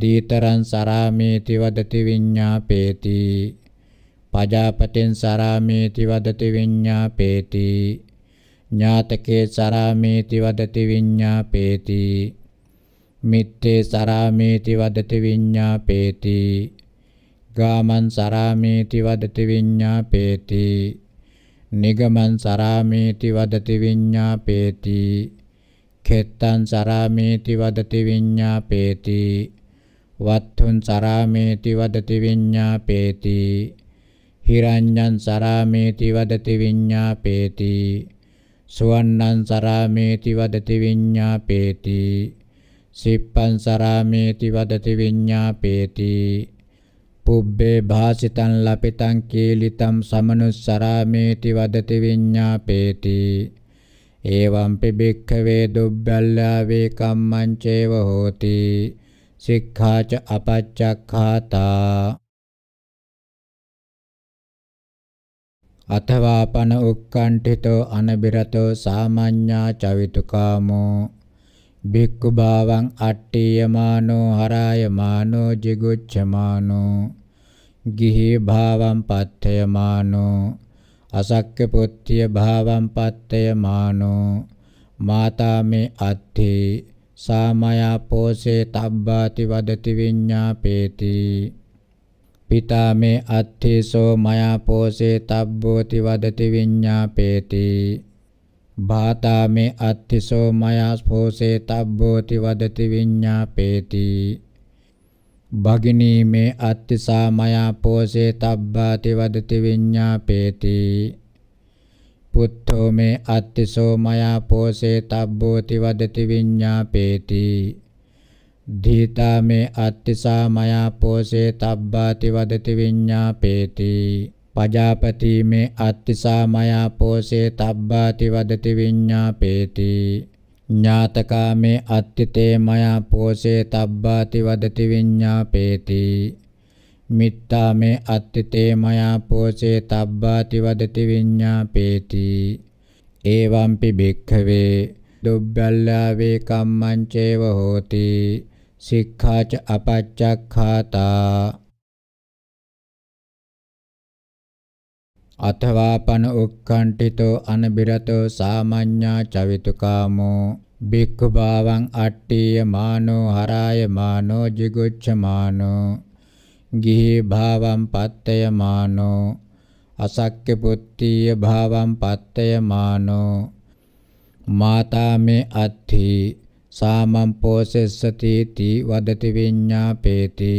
දීතරං සරාමේති වදති විඤ්ඤාපේති පජාපතෙන් සරාමේති වදති විඤ්ඤාපේති ඥාතකේ සරාමේති වදති විඤ්ඤාපේති මිත්තේ සරාමේති වදති විඤ්ඤාපේති ගාමන් සරාමේති වදති විඤ්ඤාපේති නිගමන් සරාමේති වදති විඤ්ඤාපේති කෙත්තං සරාමේති වදති විඤ්ඤාපේති වත්තුන් සරාමේති වදති විඤ්ඤාපේති හිරඤ්ඤං සරාමේති වදති විඤ්ඤාපේති සුවන්නං සරාමේති වදති විඤ්ඤාපේති සිප්පං සරාමේති වදති විඤ්ඤාපේති පුබ්බේ භාසිතං ලපිතං කීලිතං සමනුස්සරාමේති වදති විඤ්ඤාපේති එවං පිබික්ඛවේ දුබ්බල්ලා වේ කම්මං චේව හෝති සික්ඛා ච අපච්චක්ඛාතා අතවා පන උක්කණ්ඨිතෝ අනබිරතෝ සාමඤ්ඤා චවිතුකාමෝ භික්ඛු භාවං අට්ඨියමානෝ හරායමානෝ jigucchamaano ගිහි භාවං පත්ථයමානෝ අසක්්‍ය පුත්‍ය භාවං පත්ථයමානෝ මාතාමේ අත්ථේ සාමයාපෝසේ තබ්බාති වදති විඤ්ඤාපේති පිතා මේ අත්ථේසෝ මයාපෝසේ තබ්බෝති වදති විඤ්ඤාපේති භාතා මේ අත්ථේසෝ මයාස්පෝසේ තබ්බෝති වදති විඤ්ඤාපේති භගිනී මේ අත්ථසා මයාපෝසේ තබ්බාති වදති විඤ්ඤාපේති පුත්තෝ මේ අත්තිසෝ මයා පෝසේ තබ්බෝති වදති විඤ්ඤාපේති ධීතා මේ අත්තිසා මයා පෝසේ තබ්බාති වදති විඤ්ඤාපේති පජාපති මේ අත්තිසා මයා පෝසේ තබ්බාති වදති විඤ්ඤාපේති ඥාතකා මේ අත්තිතේ මයා පෝසේ තබ්බාති වදති විඤ්ඤාපේති මිත්තා මේ අත්තිතේ මයා පෝසේ තබ්බාති වදති විඤ්ඤාපේති එවම්පි භික්ඛවේ දුබ්බල්ලා වේ කම්මං චේව හෝති සික්ඛාච අපච්චක්ඛාතා අතවා පන උක්කණ්ඨිතෝ අනබිරතෝ සාමඤ්ඤා චවිතුකාමෝ භික්ඛු භාවං අට්ඨීය මානෝ හරාය මානෝ jigucchamaano ගිහි භාවම් පත්තය මානෝ අසක්්‍ය පුත්තිය භාවම් පත්තය මානෝ මාතා මේ අත්ථි සාමම් පෝසෙස්සති තී වදති විඤ්ඤාපේති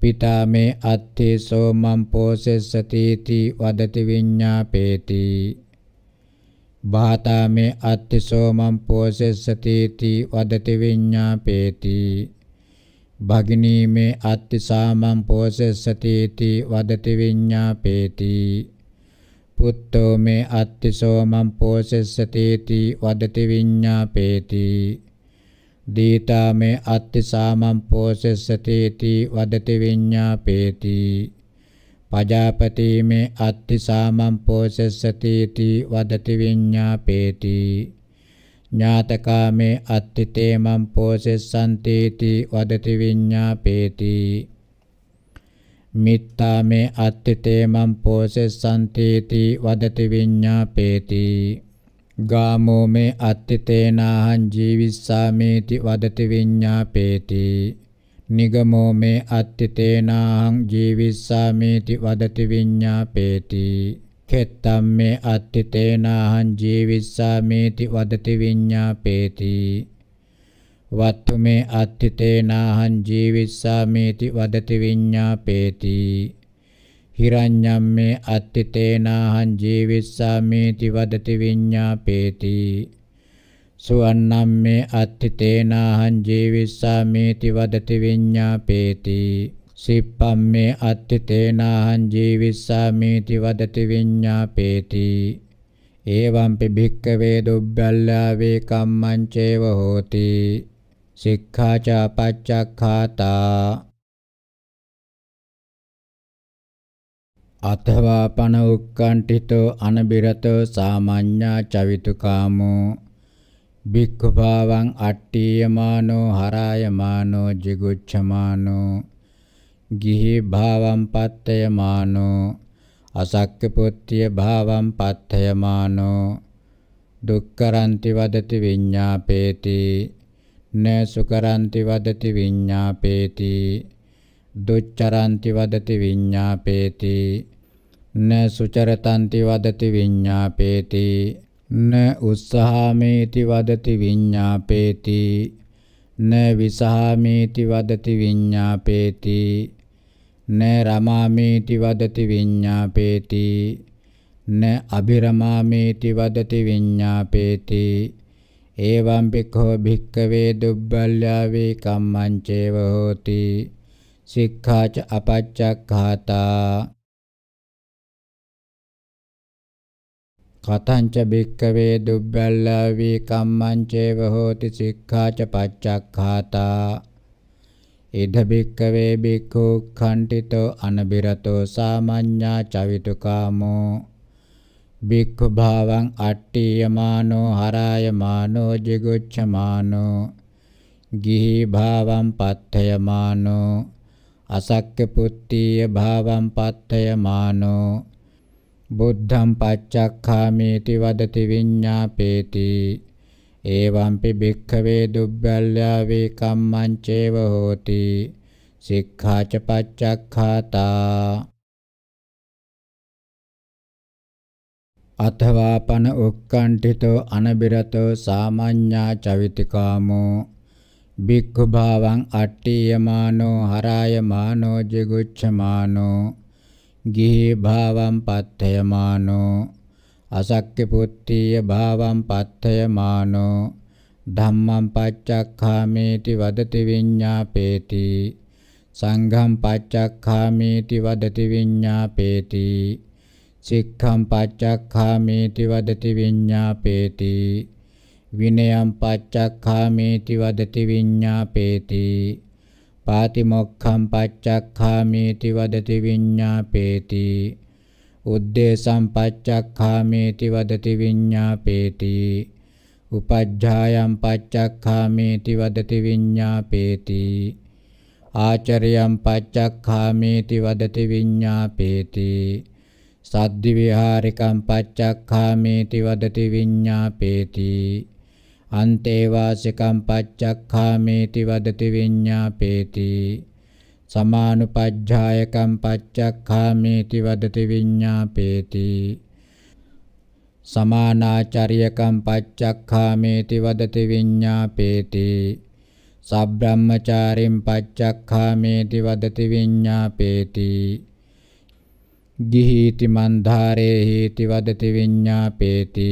පිතා මේ අත්ථි සෝමම් පෝසෙස්සති තී වදති විඤ්ඤාපේති භාතා මේ අත්ථි සෝමම් පෝසෙස්සති තී වදති විඤ්ඤාපේති භගිනී මේ අත්ති සාමං පෝසෙස්සතිති වදති විඤ්ඤාපේති පුත්තෝ මේ අත්ති සෝමං පෝසෙස්සතිති වදති විඤ්ඤාපේති දීතා මේ අත්ති සාමං පෝසෙස්සතිති වදති විඤ්ඤාපේති පජාපති මේ අත්ති සාමං පෝසෙස්සතිති වදති විඤ්ඤාපේති ඥාතකාමේ අත්තිතේ මම් පෝසෙස්සන්තේති වදති විඤ්ඤාපේති මිත්තා මේ අත්තිතේ මම් පෝසෙස්සන්තේති වදති විඤ්ඤාපේති ගාමෝ මේ අත්තිතේනාහං ජීවිස්සාමේති වදති විඤ්ඤාපේති නිගමෝ මේ අත්තිතේනාහං ජීවිස්සාමේති වදති විඤ්ඤාපේති කෙත්තම්මේ අත්තිතේනාහං ජීවිස්සාමේති වදති විඤ්ඤාපේති වත්තු මේ අත්තිතේනාහං ජීවිස්සාමේති වදති විඤ්ඤාපේති හිරඤ්ඤම් මේ අත්තිතේනාහං ජීවිස්සාමේති වදති විඤ්ඤාපේති සුවන්නම් මේ අත්තිතේනාහං ජීවිස්සාමේති වදති විඤ්ඤාපේති සිප්පම්මේ අත්තිතේනාහං ජීවිස්සාමීති වදති විඤ්ඤාපේති එවම්පි භික්කවේ දුබ්බල්ලා වේ කම්මං චේව හෝති සික්ඛාචා පච්චක්ඛාතා අතවා පන උක්කණ්ඨිතෝ අනබිරතෝ සාමඤ්ඤා චවිතුකාමෝ භික්ඛුභාවං අට්ඨීයමානෝ හරායමානෝ jigucchamaano ගිහි භාවම් පත්තයමානෝ අසක්්‍ය පුත්‍ය භාවම් පත්තයමානෝ දුක්කරන්ති වදති විඤ්ඤාපේති න සුකරන්ති වදති විඤ්ඤාපේති දුච්චරන්ති වදති විඤ්ඤාපේති න සුචරතන්ති වදති විඤ්ඤාපේති න උස්සහාමේති වදති විඤ්ඤාපේති න විසහාමේති වදති විඤ්ඤාපේති න රමාමේති වදති විඤ්ඤාපේති න අබිරමාමේති වදති විඤ්ඤාපේති එවං භික්ඛෝ භික්ඛවේ දුබ්බල්ලා වේ කම්මං චේව හෝති සික්ඛාච අපච්චක්ඛාතා කතංච භික්ඛවේ දුබ්බල්ලා වේ කම්මං චේව හෝති සික්ඛාච පච්චක්ඛාතා ඉද භික්කවේ භික්ඛු ඛණ්ඩිතෝ අනබිරතෝ සාමඤ්ඤා චවිතුකාමෝ භික්ඛු භාවං අට්ඨියමානෝ හරායමානෝ jigucchamaanෝ ගිහි භාවං පත්ථයමානෝ අසක්්‍ය පුත්තිය භාවං පත්ථයමානෝ බුද්ධං පච්චක්ඛාමේති වදති විඤ්ඤාපේති ඒවම්පි භික්ඛවේ දුබ්බල්ලා වේ කම්මං චේව හෝති සික්ඛාච පච්චක්ඛාතා අතවා පන උක්කණ්ඨිතෝ අනබිරතෝ සාමඤ්ඤා චවිතිකාමෝ භික්ඛු භාවං අට්ඨියමානෝ හරායමානෝ ජිගුච්ඡමානෝ ගිහි භාවං පත්ථයමානෝ අසක්්‍ය පුත්තිය භාවම් පත්ථය මානෝ ධම්මං පච්චක්ඛාමේති වදති විඤ්ඤාපේති සංඝං පච්චක්ඛාමේති වදති විඤ්ඤාපේති සික්ඛං පච්චක්ඛාමේති වදති විඤ්ඤාපේති විනයං පච්චක්ඛාමේති වදති විඤ්ඤාපේති පාතිමොක්ඛං පච්චක්ඛාමේති වදති විඤ්ඤාපේති උද්දේශම් පච්චක්ඛාමේති වදති විඤ්ඤාපේති උපජ්ජායම් පච්චක්ඛාමේති වදති විඤ්ඤාපේති ආචරියම් පච්චක්ඛාමේති වදති විඤ්ඤාපේති සද්දි විහාරිකම් පච්චක්ඛාමේති වදති විඤ්ඤාපේති අන්තේවාසිකම් පච්චක්ඛාමේති වදති විඤ්ඤාපේති සමානුපජ්ජායකම් පච්චක්ඛාමේති වදති විඤ්ඤාපේති සමානාචාරියකම් පච්චක්ඛාමේති වදති විඤ්ඤාපේති සබ්‍රාහ්මචාරින් පච්චක්ඛාමේති වදති විඤ්ඤාපේති ගිහීති මන්ධාරේ හේති වදති විඤ්ඤාපේති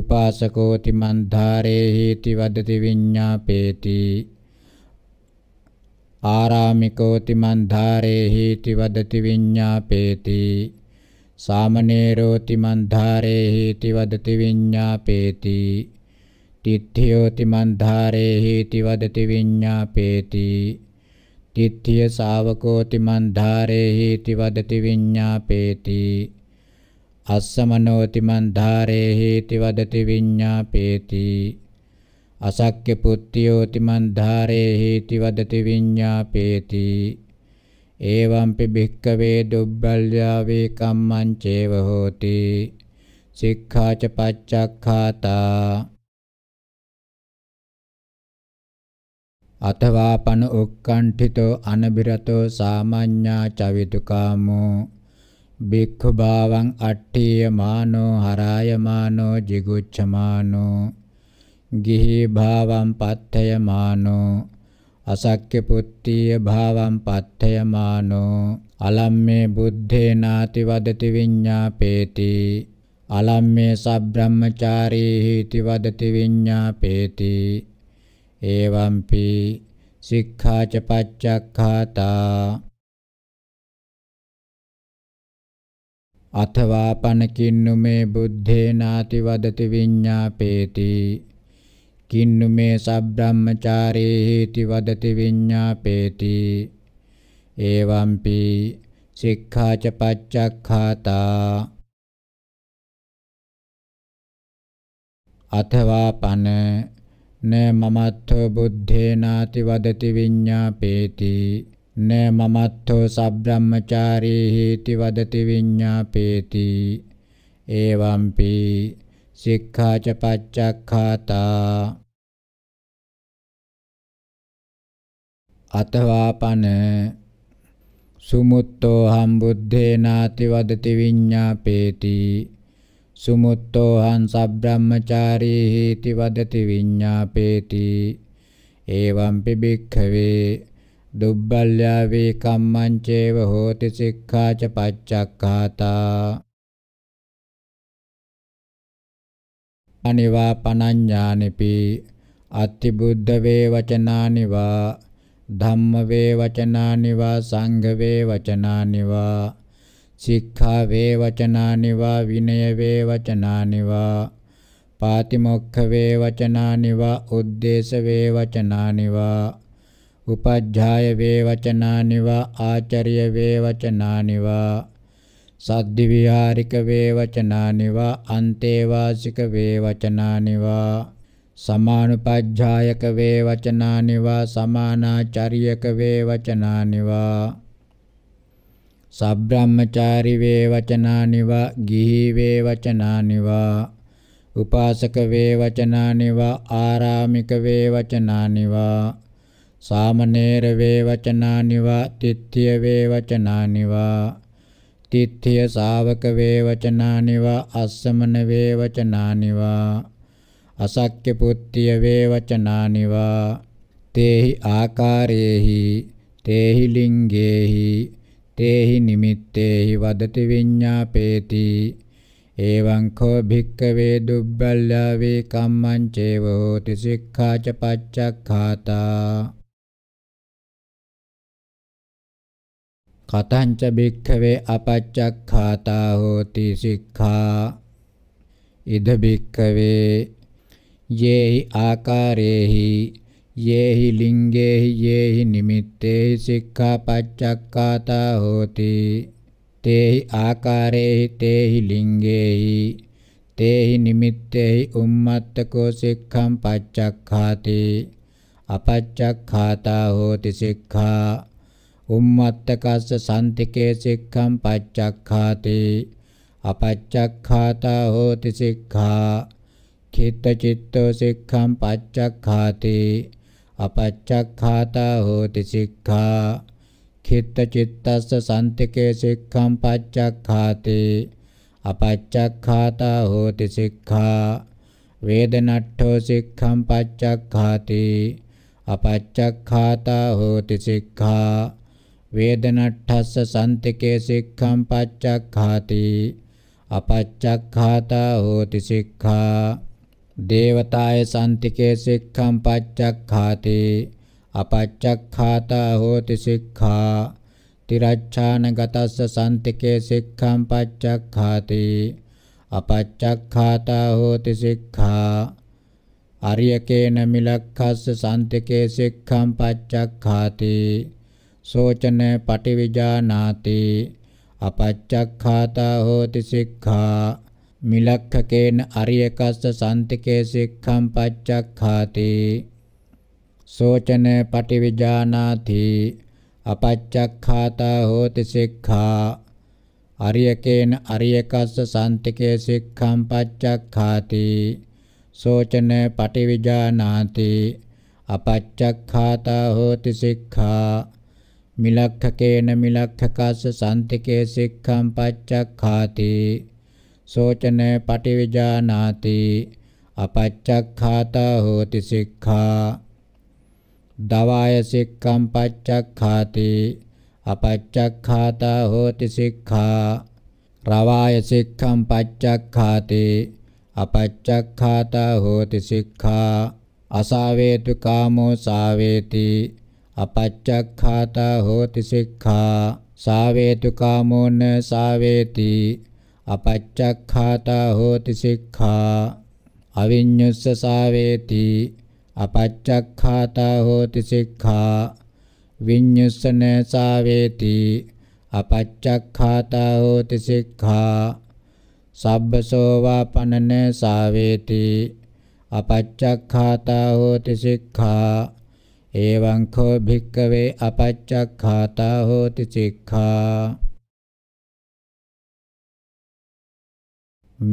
උපාසකෝති මන්ධාරේ හේති වදති විඤ්ඤාපේති ආරාමිකෝති මන්ධාරේහිති වදති විඤ්ඤාපේති සාමනේරෝති මන්ධාරේහිති වදති විඤ්ඤාපේති තිත්ථයෝති මන්ධාරේහිති වදති විඤ්ඤාපේති තිත්ථිය ශාවකෝති මන්ධාරේහිති වදති විඤ්ඤාපේති අස්සමනෝති මන්ධාරේහිති වදති විඤ්ඤාපේති අසක්්‍ය පුත්තියෝති මන්ධාරේ හේති වදති විඤ්ඤාපේති එවම්පි භික්කවේ දුබ්බල්යා වේ කම්මං චේව හෝති සික්ඛාච පච්චක්ඛාතා අතවා පන උක්කණ්ඨිතෝ අනබිරතෝ සාමඤ්ඤා චවිතුකාමෝ භික්ඛු භාවං අට්ඨිය මානෝ හරාය මානෝ jigucchamaano ගිහි භාවම් පත්ථයමානෝ අසක්්‍ය පුත්තිය භාවම් පත්ථයමානෝ අලම්මේ බුද්ධේ නාති වදති විඤ්ඤාපේති අලම්මේ සබ්‍රහ්මචාරී හීති වදති විඤ්ඤාපේති එවම්පි සික්ඛාච පච්චක්ඛාතා අथवा පනකින්නු මේ බුද්ධේ නාති වදති විඤ්ඤාපේති කින්නු මේ සබ්‍රාහ්මචාරේ හේති වදති විඤ්ඤාපේති එවම්පි සික්ඛාච පච්චක්ඛාතා අथवा පන න මමත්ථෝ බුද්ධේනාති වදති විඤ්ඤාපේති න මමත්ථෝ සබ්‍රාහ්මචාරේ හේති වදති විඤ්ඤාපේති එවම්පි සික්ඛා ච පච්චක්ඛාතා අතවාපන සුමුත්තෝ හම් බුද්ධේ නාති වදති විඤ්ඤාපේති සුමුත්තෝ හං සබ්‍රාහ්මචාරී හේති වදති විඤ්ඤාපේති එවම්පි භික්ඛවේ දුබ්බල්ලා වේ කම්මං චේව හෝති සික්ඛා ච පච්චක්ඛාතා අනිවා පනඤ්ඤානිපි අත්ති බුද්ධ වේ වචනානිවා ධම්ම වේ වචනානිවා සංඝ වේ වචනානිවා සික්ඛා වේ වචනානිවා විනය වේ වචනානිවා පාතිමොක්ඛ වේ වචනානිවා උද්දේශ වේ වචනානිවා උපජ්ජාය වේ වචනානිවා ආචර්ය වේ වචනානිවා සද්දිවිහාරික වේ වචනානිවා අන්තේවාසික වේ වචනානිවා සමානුපජ්ජායක වේ වචනානිවා සමානාචාරියක වේ වචනානිවා සබ්‍රාහ්මචාරි වේ වචනානිවා ගිහි වේ වචනානිවා උපාසක වේ වචනානිවා ආරාමික වේ වචනානිවා සාමනේර වේ වචනානිවා තිත්‍ය වේ වචනානිවා තිත්ථිය ශාවක වේ වචනානිවා අස්සමන වේ වචනානිවා අසක්්‍ය පුත්තිය වේ වචනානිවා තේහි ආකාරේහි තේහි ලිංගේහි තේහි නිමිත්තේහි වදති විඤ්ඤාපේති එවං කෝ භික්කවේ දුබ්බල්ලා වේ කම්මං චේව හෝති සික්ඛාච පච්චක්ඛාතා कथंच भिक्खवे अपचख्याता होति शिक्षा इध भिक्खवे ये ही आकारे ही ये ही लिंगे ही ये ही निमित्ते ही सिक्खा पचक्काता होति ते ही आकारे ही ते ही लिंगे ही ते ही निमित्ते ही उम्मत्त को शिक्षम पचक्खाति अपचक्खाता होति सिक्खा उम्मत्तकस्स सांतिके सिक्खं පච්චක්ඛාති अपच्चक्खाता होति सिक्खा खित्तचित्तो सिक्खं पच्चखाति अपच्चक्खाता होति सिक्खा खित्तचित्तस्स सांतिके सिक्खं पच्चखाति अपच्चक्खाता होति सिक्खा वेदनट्ठो सिक्खं पच्चखाति अपच्चक्खाता होति सिक्खा वेदनट्ठस्य सन्तिके सिक्खं पच्चखाति अपच्चखाता होति सिक्खा देवताय सन्तिके सिक्खं पच्चखाति अपच्चखाता होति सिक्खा तिरच्छानगतस्य सन्तिके सिक्खं पच्चखाति अपच्चखाता होति सिक्खा अर्यकेन मिलक्खस्य सन्तिके सिक्खं पच्चखाति शोचन पटिविजानाति अपच्चखाता होति सिक्खा मिलक्खकेन अर्यकस्स सान्तिके सिक्खं पच्चखाति शोचन पटिविजानाति अपच्चाता होति अर्यकन अर्यकेन अर्यकस्स सान्तिके सिक्खं पच्चखाति पटि पटिविजानाति अपच्चाता होति सिखा मिलक्थकेन शांति के सिक्खं पच्चक्खाति शोचने पटिविजानाति अपच्चक्खाता होति सिखा दवाय सिक्खं पच्चक्खाति अपच्चक्खाता होति सिखा रवाय सिक्खं पच्चक्खाति अपच्चक्खाता होति सिखा असावेतु कामो सावेती අපච්චක්ඛාතා හෝති සික්ඛා සාවේතු කාමෝන සාවේති අපච්චක්ඛාතා හෝති සික්ඛා අවිඤ්ඤුස්ස සාවේති අපච්චක්ඛාතා හෝති සික්ඛා විඤ්ඤුස්සන සාවේති අපච්චක්ඛාතා හෝති සික්ඛා සබ්බසෝවා පනන සාවේති අපච්චක්ඛාතා හෝති සික්ඛා एवं खो भिक्कवे अपच्चखाता होति सिक्खा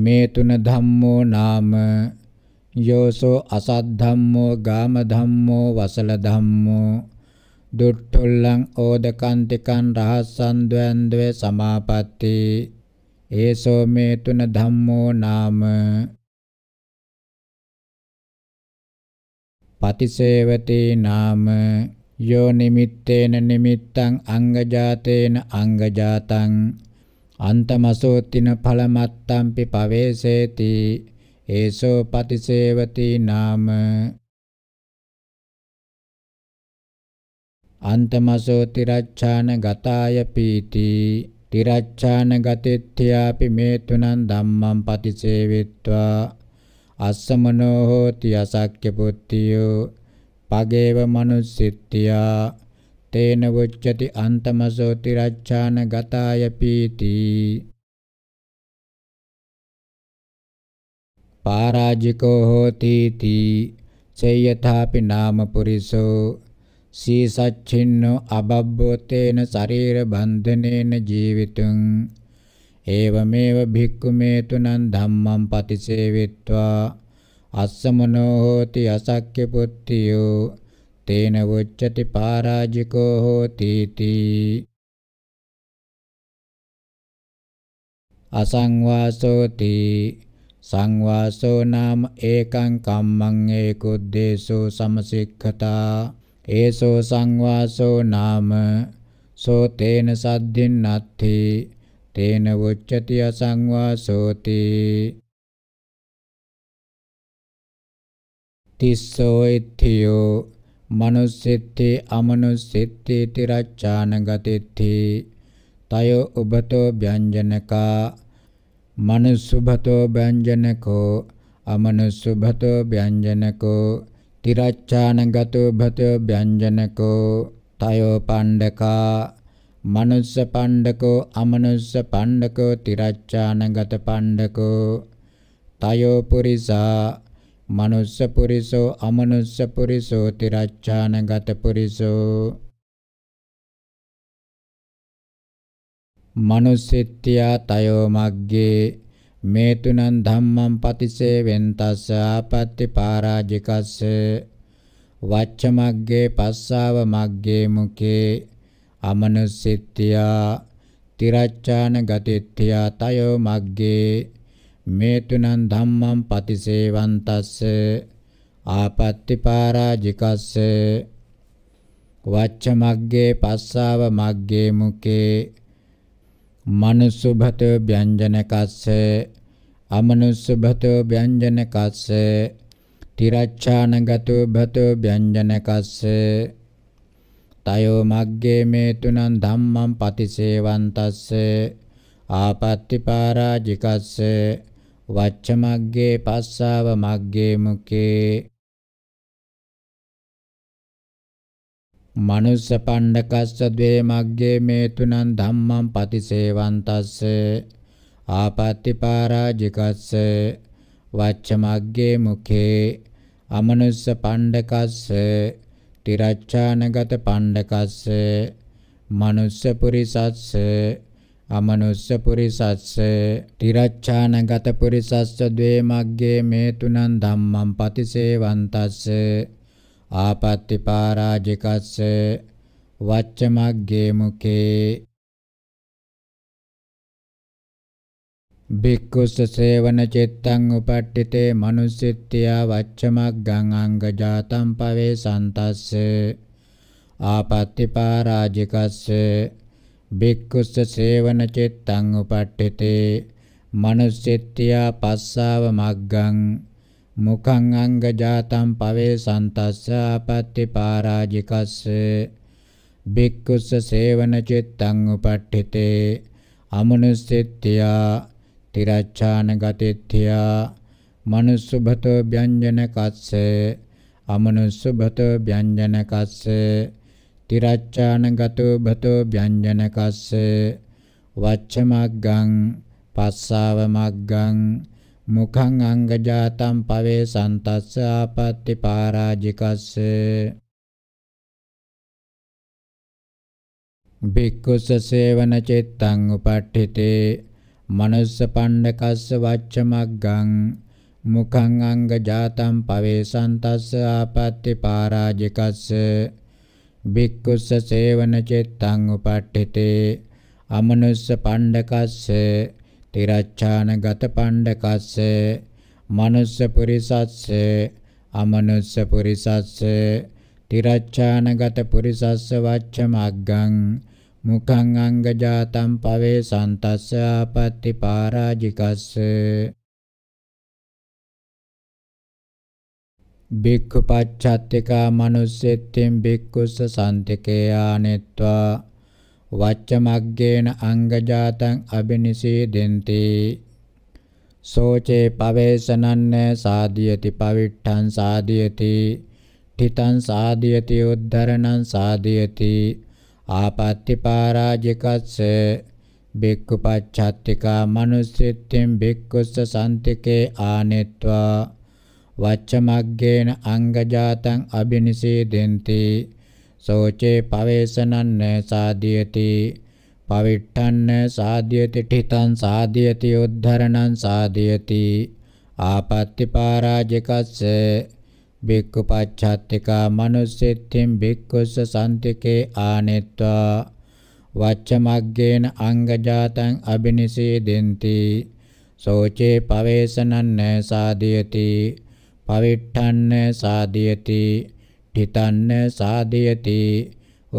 මේ තුන ධම්මෝ නාම යෝසෝ අසත් ධම්මෝ ගාම ධම්මෝ වසල ධම්මෝ දුට්ඨුල්ලං ඕදකන්තිකං රහස්සන් ද්වන්ද්වේ සමාපatti ඒසෝ මේ තුන ධම්මෝ නාම පතිසේවතේ නාම යෝ නිමිත්තේන නිමිත්තං අංගජාතේන අංගජාතං අන්තමසෝත්තින ඵලමත්තම්පි පවේසේති ඒසෝ පතිසේවතී නාම අන්තමසෝ තිරච්ඡාන ගතාය පීති තිරච්ඡාන ගතෙත්‍යාපි මේ තුනන් ධම්මං පතිසේවිත්වා අස්සමනෝ හෝති අසක්්‍ය පුත්තියෝ පගේව මනුස්සිට්ඨියා තේන වොච්චති අන්තමසෝ තිරච්ඡාන ගතාය පීති පාරාජිකෝ හෝති තී සේයථාපි නාම පුරිසෝ සී සච්චින්නෝ අබබ්බෝ තේන ශරීර බන්ධනේන ජීවිතුං ඒවමේව භික්ඛු මේතුනං ධම්මං පතිසේවිත්වා අස්සමනෝ හෝති අසක්්‍ය පුත්තියෝ තේන වොච්චති පරාජිකෝ හෝති තී අසංවාසෝති සංවාසෝ නාම ඒකං කම්මං ඒකුද්දේශෝ සමසික්ඛතා ඒසෝ සංවාසෝ නාම සෝ තේන සද්ධින්නත්ථේ තේන වුච්චති අසංවාසෝති තිස්සෝ ඉත්තියෝ මනුස්සෙත්තේ අමනුස්සෙත්තේ තිරච්ඡාන ගතෙත්තේ තයෝ උබතෝ ව්‍යංජනකා මනුසුභතෝ ව්‍යංජනකෝ අමනුසුභතෝ ව්‍යංජනකෝ තිරච්ඡාන ගතෝ භතෝ ව්‍යංජනකෝ තයෝ පණ්ඩකා මනුස්ස පණ්ඩකෝ අමනුස්ස පණ්ඩකෝ තිරච්ඡානගත පණ්ඩකෝ තයෝ පුරිසා මනුස්ස පුරිසෝ අමනුස්ස පුරිසෝ තිරච්ඡානගත පුරිසෝ මනුස්සෙත්‍යා තයෝ මග්ගේ මේ තුනන් ධම්මං පතිසේවෙන් තස්ස ආපත්‍ති පරාජිකස්ස වච්ච මග්ගේ පස්සාව මග්ගේ මුකේ අමනසිත්‍යා තිරච්ඡාන ගතිත්‍යා තයෝ මග්ගේ මේතුනං ධම්මං පතිසේවන්තස්ස ආපත්‍ති පරාජිකස්ස වච්ච මග්ගේ පස්සාව මග්ගේ මුකේ මනුසුභත ව්‍යංජනකස්ස අමනුසුභත ව්‍යංජනකස්ස තිරච්ඡානගත භත ව්‍යංජනකස්ස තයෝ මග්ගේ මේතුනං ධම්මං පතිසේවන්තස්ස ආපත්‍ති පරාජිකස්ස වච්ච මග්ගේ පස්සාව මග්ගේ මුකේ මනුස්ස පණ්ඩකස්ස ද්වේ මග්ගේ මේතුනං ධම්මං පතිසේවන්තස්ස ආපත්‍ති පරාජිකස්ස වච්ච මග්ගේ මුකේ අමනුස්ස පණ්ඩකස්ස තිරච්ඡානගත පණ්ඩකස්ස මනුස්ස පුරිසස්ස අමනුස්ස පුරිසස්ස තිරච්ඡානගත පුරිසස්ස ද්වේ මග්ගේ මේ තුනන් ධම්මං පතිසේවන්තස්ස ආපත්‍ති පරාජිකස්ස වච්ච මග්ගේ මුකේ භික්ඛුස්ස සේවන චිත්තං උපට්ඨිතේ manussittiya වච්චමග්ගං අංග ජාතං පවේ සන්තස්ස ආපත්‍ති පරාජිකස්ස භික්ඛුස්ස සේවන චිත්තං උපට්ඨිතේ manussittiya පස්සාව මග්ගං මුඛං අංග ජාතං පවේ සන්තස්ස ආපත්‍ති පරාජිකස්ස භික්ඛුස්ස සේවන චිත්තං උපට්ඨිතේ අමනුස්සෙත්තියා තිරච්ඡාන ගතිත්‍යා මනුස්සභතෝ ව්‍යඤ්ජන කස්ස අමනුස්සභතෝ ව්‍යඤ්ජන කස්ස තිරච්ඡාන ගතෝ භතෝ ව්‍යඤ්ජන කස්ස වච්ඡමග්ගං පස්සාව මග්ගං මුඛං අංගජාතම් පවේ සන්තස්ස ආපත්‍ති පරාජිකස්ස බික්කුස සේවන චිත්තං උපට්ඨිතේ manuss pandakasස වච්චමග්ගං මුඛං අංග ජාතම් පවේසන්තස්ස ආපත්‍ති පරාජිකස්ස භික්ඛුස්ස සේවන චිත්තං උපට්ඨිතේ අමනුස්ස පණ්ඩකස්ස තිරච්ඡානගත පණ්ඩකස්ස මනුස්ස පුරිසස්ස අමනුස්ස පුරිසස්ස තිරච්ඡානගත පුරිසස්ස වච්චමග්ගං මුඛං අංගජාතං පවේ සන්තස්ස ආපත්‍ති පරාජිකස්ස බික්ඛු පච්චත්තිකා manussෙත්තින් බික්ඛුස්ස සන්තිකේ ආනෙත්වා වච්චමග්ගේන අංගජාතං අබිනිසීදෙන්ති සෝචේ පවේසනන්න සාදියති පවිට්ඨං සාදියති තිතං සාදියති උද්ධරණං සාදියති ආපත්‍ති පරාජිකස්ස බික්ඛු පච්චත්තිකා මනුස්සෙත්තෙන් බික්ඛුස්ස සම්තිකේ ආනෙත්වා වච්චමග්ගේන අංගජාතං අබිනිසීදෙන්ති සෝචේ පවේසනන්න සාධියති පවිට්ඨන්න සාධියති ඨිතං සාධියති උද්ධරණං සාධියති ආපත්‍ති පරාජිකස්ස බික්කු පච්චත්තිකා මනුස්සෙත්තින් බික්කුස්ස සන්තිකේ ආනෙත්වා වච්චමග්ගේන අංගජාතං අබිනිසීදෙන්ති සෝචේ පවේසනන්න සාදියති පවිට්ඨන්න සාදියති ඨිතන්න සාදියති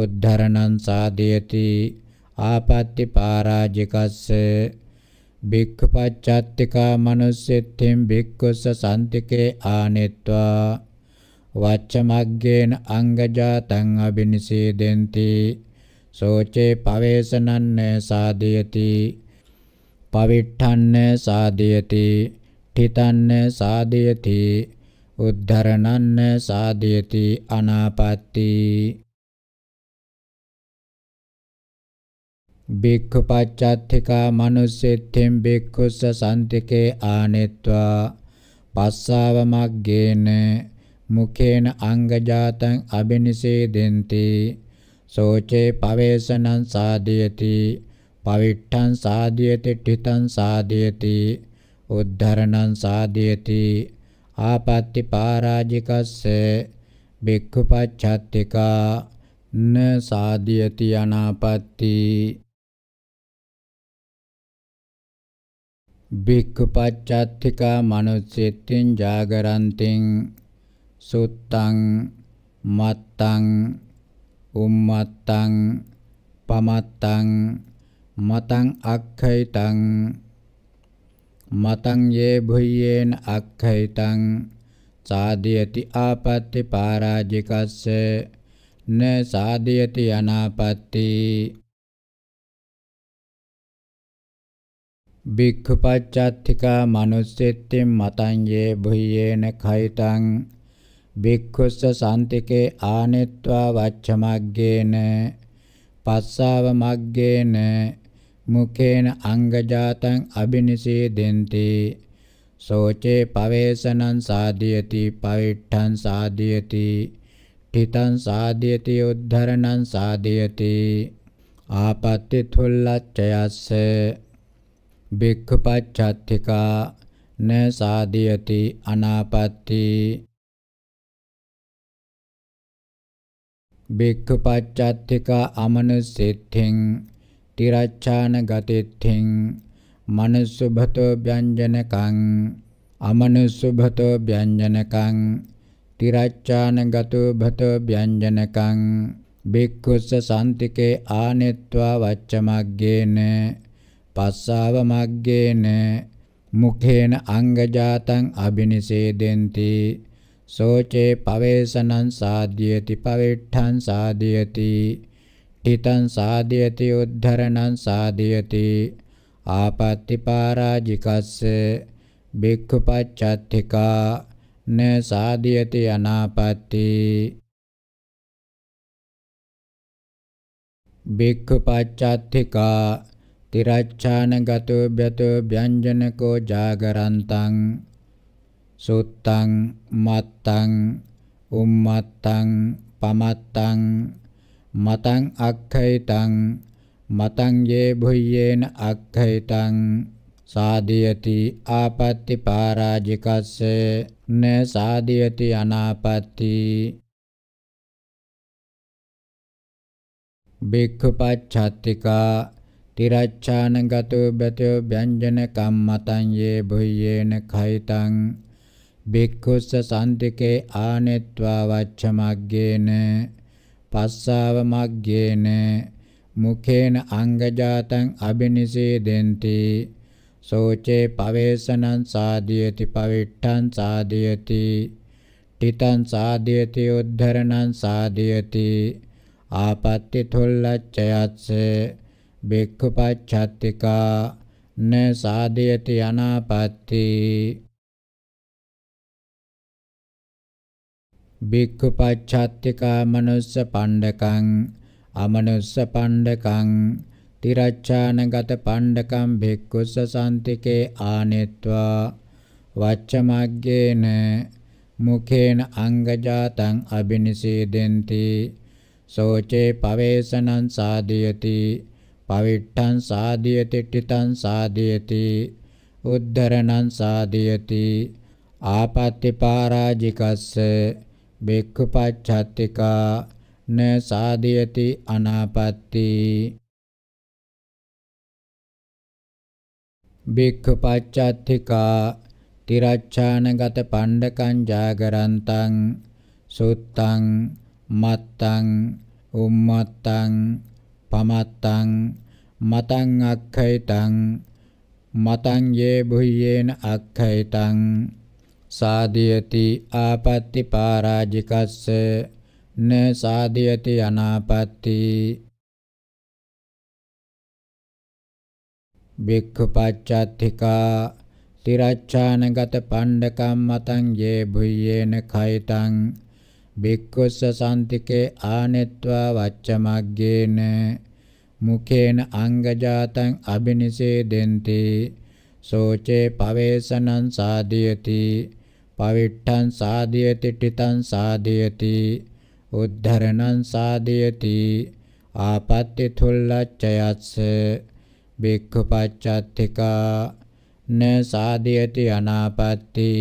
උද්ධරණං සාදියති ආපත්‍ති පරාජිකස්ස භික්ඛපච්චත්තිකා මනුස්සෙත්තින් භික්ඛුස්ස සම්තිකේ ආනෙත්වා වච්චමග්ගේන අංගජාතං අබිනිසීදෙන්ති සෝචේ පවේසනන්න සාදීයති පවිට්ඨන්න සාදීයති ඨිතන්න සාදීයති උද්ධරණන්න සාදීයති අනාපත්‍ති බික්ඛු පච්චත්තිකා මනුස්සෙත්තෙන් බික්ඛුස්ස සන්තිකේ ආනෙත්වා පස්සාව මග්ගේන මුඛේන අංගජාතං අබිනිසේදෙන්ති සෝචේ පවේසනං සාදීයති පවිට්ඨං සාදීයති ඨිතං සාදීයති උද්ධරණං සාදීයති ආපත්‍ති පරාජිකස්ස බික්ඛුපච්ඡත්තිකා න සාදීයති අනාපත්‍ති බික්ඛුපච්ඡත්තිකා මනුස්සෙත්තින් ජාගරන්තින් සුත්තං මත්තං උම්මත්තං පමත්තං මතං අක්ඛයිතං මතං යේ භුයේන අක්ඛයිතං සාදීයති ආපත්‍ති පරාජිකස්ස න සාදීයති අනාපත්‍ති භික්ඛු පච්චත්තිකා manussෙත්තින් මතං යේ භුයේන khaiතං භික්ඛුස්ස සාන්තිකේ ආනෙත්වා වච්ඡමග්ගේන පස්සාව මග්ගේන මුඛේන අංගජාතං අබිනිසේදෙන්ති සෝචේ පවේසනං සාදියති පවිට්ඨං සාදියති ඨිතං සාදියති උද්ධරණං සාදියති ආපත්‍ති තුල්ලච්ඡයස්ස භික්ඛුපච්ඡත්තිකා න සාදියති අනාපත්‍ති භික්ඛුපච්චත්තිකා අමනසෙත්තිං තිරච්ඡාන ගතෙත්තිං මනසුභතෝ ව්‍යංජනකං අමනසුභතෝ ව්‍යංජනකං තිරච්ඡාන ගතෝ භතෝ ව්‍යංජනකං භික්ඛුස්ස සම්තිකේ ආනෙත්වා වච්චමග්ගේන පස්සාව මග්ගේන මුඛේන අංගජාතං අබිනිසේදෙන්ති සෝචේ පවේසනං සාධ්‍යති පවිට්ඨං සාධ්‍යති හිතං සාධ්‍යති උද්ධරණං සාධ්‍යති ආපත්‍ති පරාජිකස්ස භික්ඛුපච්චත්තිකා න සාධ්‍යති අනාපත්‍ති භික්ඛුපච්චත්තිකා තිරච්ඡානගතෝ බ්‍යතෝ ව්‍යංජනකෝ ජාගරන්තං සුත්තං මත්තං උම්මත්තං පමත්තං මතං අක්ඛයිතං මතං යේ භුයේන අක්ඛයිතං සාදීයති ආපත්‍ති පරාජිකස්ස න සාදීයති අනාපත්‍ති බික්ඛපච්ඡත්තිකා තිරච්ඡානගතෝ බතෝ ව්‍යංජන කම්මතං යේ භුයේන khaiතං භික්ඛුස්ස සම්තිකේ ආනෙත්වා වච්ච මග්ගේන පස්සාව මග්ගේන මුඛේන අංගජාතං අබිනිසේදෙන්ති සෝචේ පවේසනං සාදීයති පවිට්ඨං සාදීයති තිතං සාදීයති උද්ධරණං සාදීයති ආපත්‍ති තොල්ලච්ඡයස්ස බික්ඛුපච්ඡත්තිකා න සාදීයති අනාපත්‍ති භික්ඛු පච්චත්තිකා මනුස්ස පණ්ඩකං අමනුස්ස පණ්ඩකං තිරච්ඡානගත පණ්ඩකං භික්ඛුස්ස සාන්තිකේ ආනෙත්වා වච්චමග්ගේන මුඛේන අංගජාතං අබිනිසීදෙන්ති සෝචේ පවේසනං සාදියති පවිට්ඨං සාදියති ඨිතං සාදියති උද්ධරණං සාදියති ආපත්‍ති පරාජිකස්ස බෙක්ඛපච්ඡත්තිකා න සාදීයති අනාපත්ති බික්ඛපච්චත්තිකා තිරච්ඡානගත පණ්ඩකං ජාගරන්තං සුත්තං මත්තං උම්මත්තං පමත්තං මතං අක්ඛයිතං මතං යේ බුයේන අක්ඛයිතං සාදියති ආපත්‍ති පාරාජිකස්ස න සාදියති අනාපත්‍ති බික්ඛපච්චත්තිකා තිරච්ඡානගත පණ්ඩකම් මතං යේ භුයේන කයිතං බික්ඛුස්ස සම්තිකේ ආනෙත්වා වච්චමග්ගේන මුඛේන අංගජාතං අබිනිසේ දෙන්ති සෝචේ පවේසනං සාදියති පවිට්ඨං සාදීයති ඨිතං සාදීයති උද්ධරණං සාදීයති ආපත්‍ති තුල්ලච්ඡයස්ස බික්ඛුපච්චත්තිකා න සාදීයති අනාපත්‍ති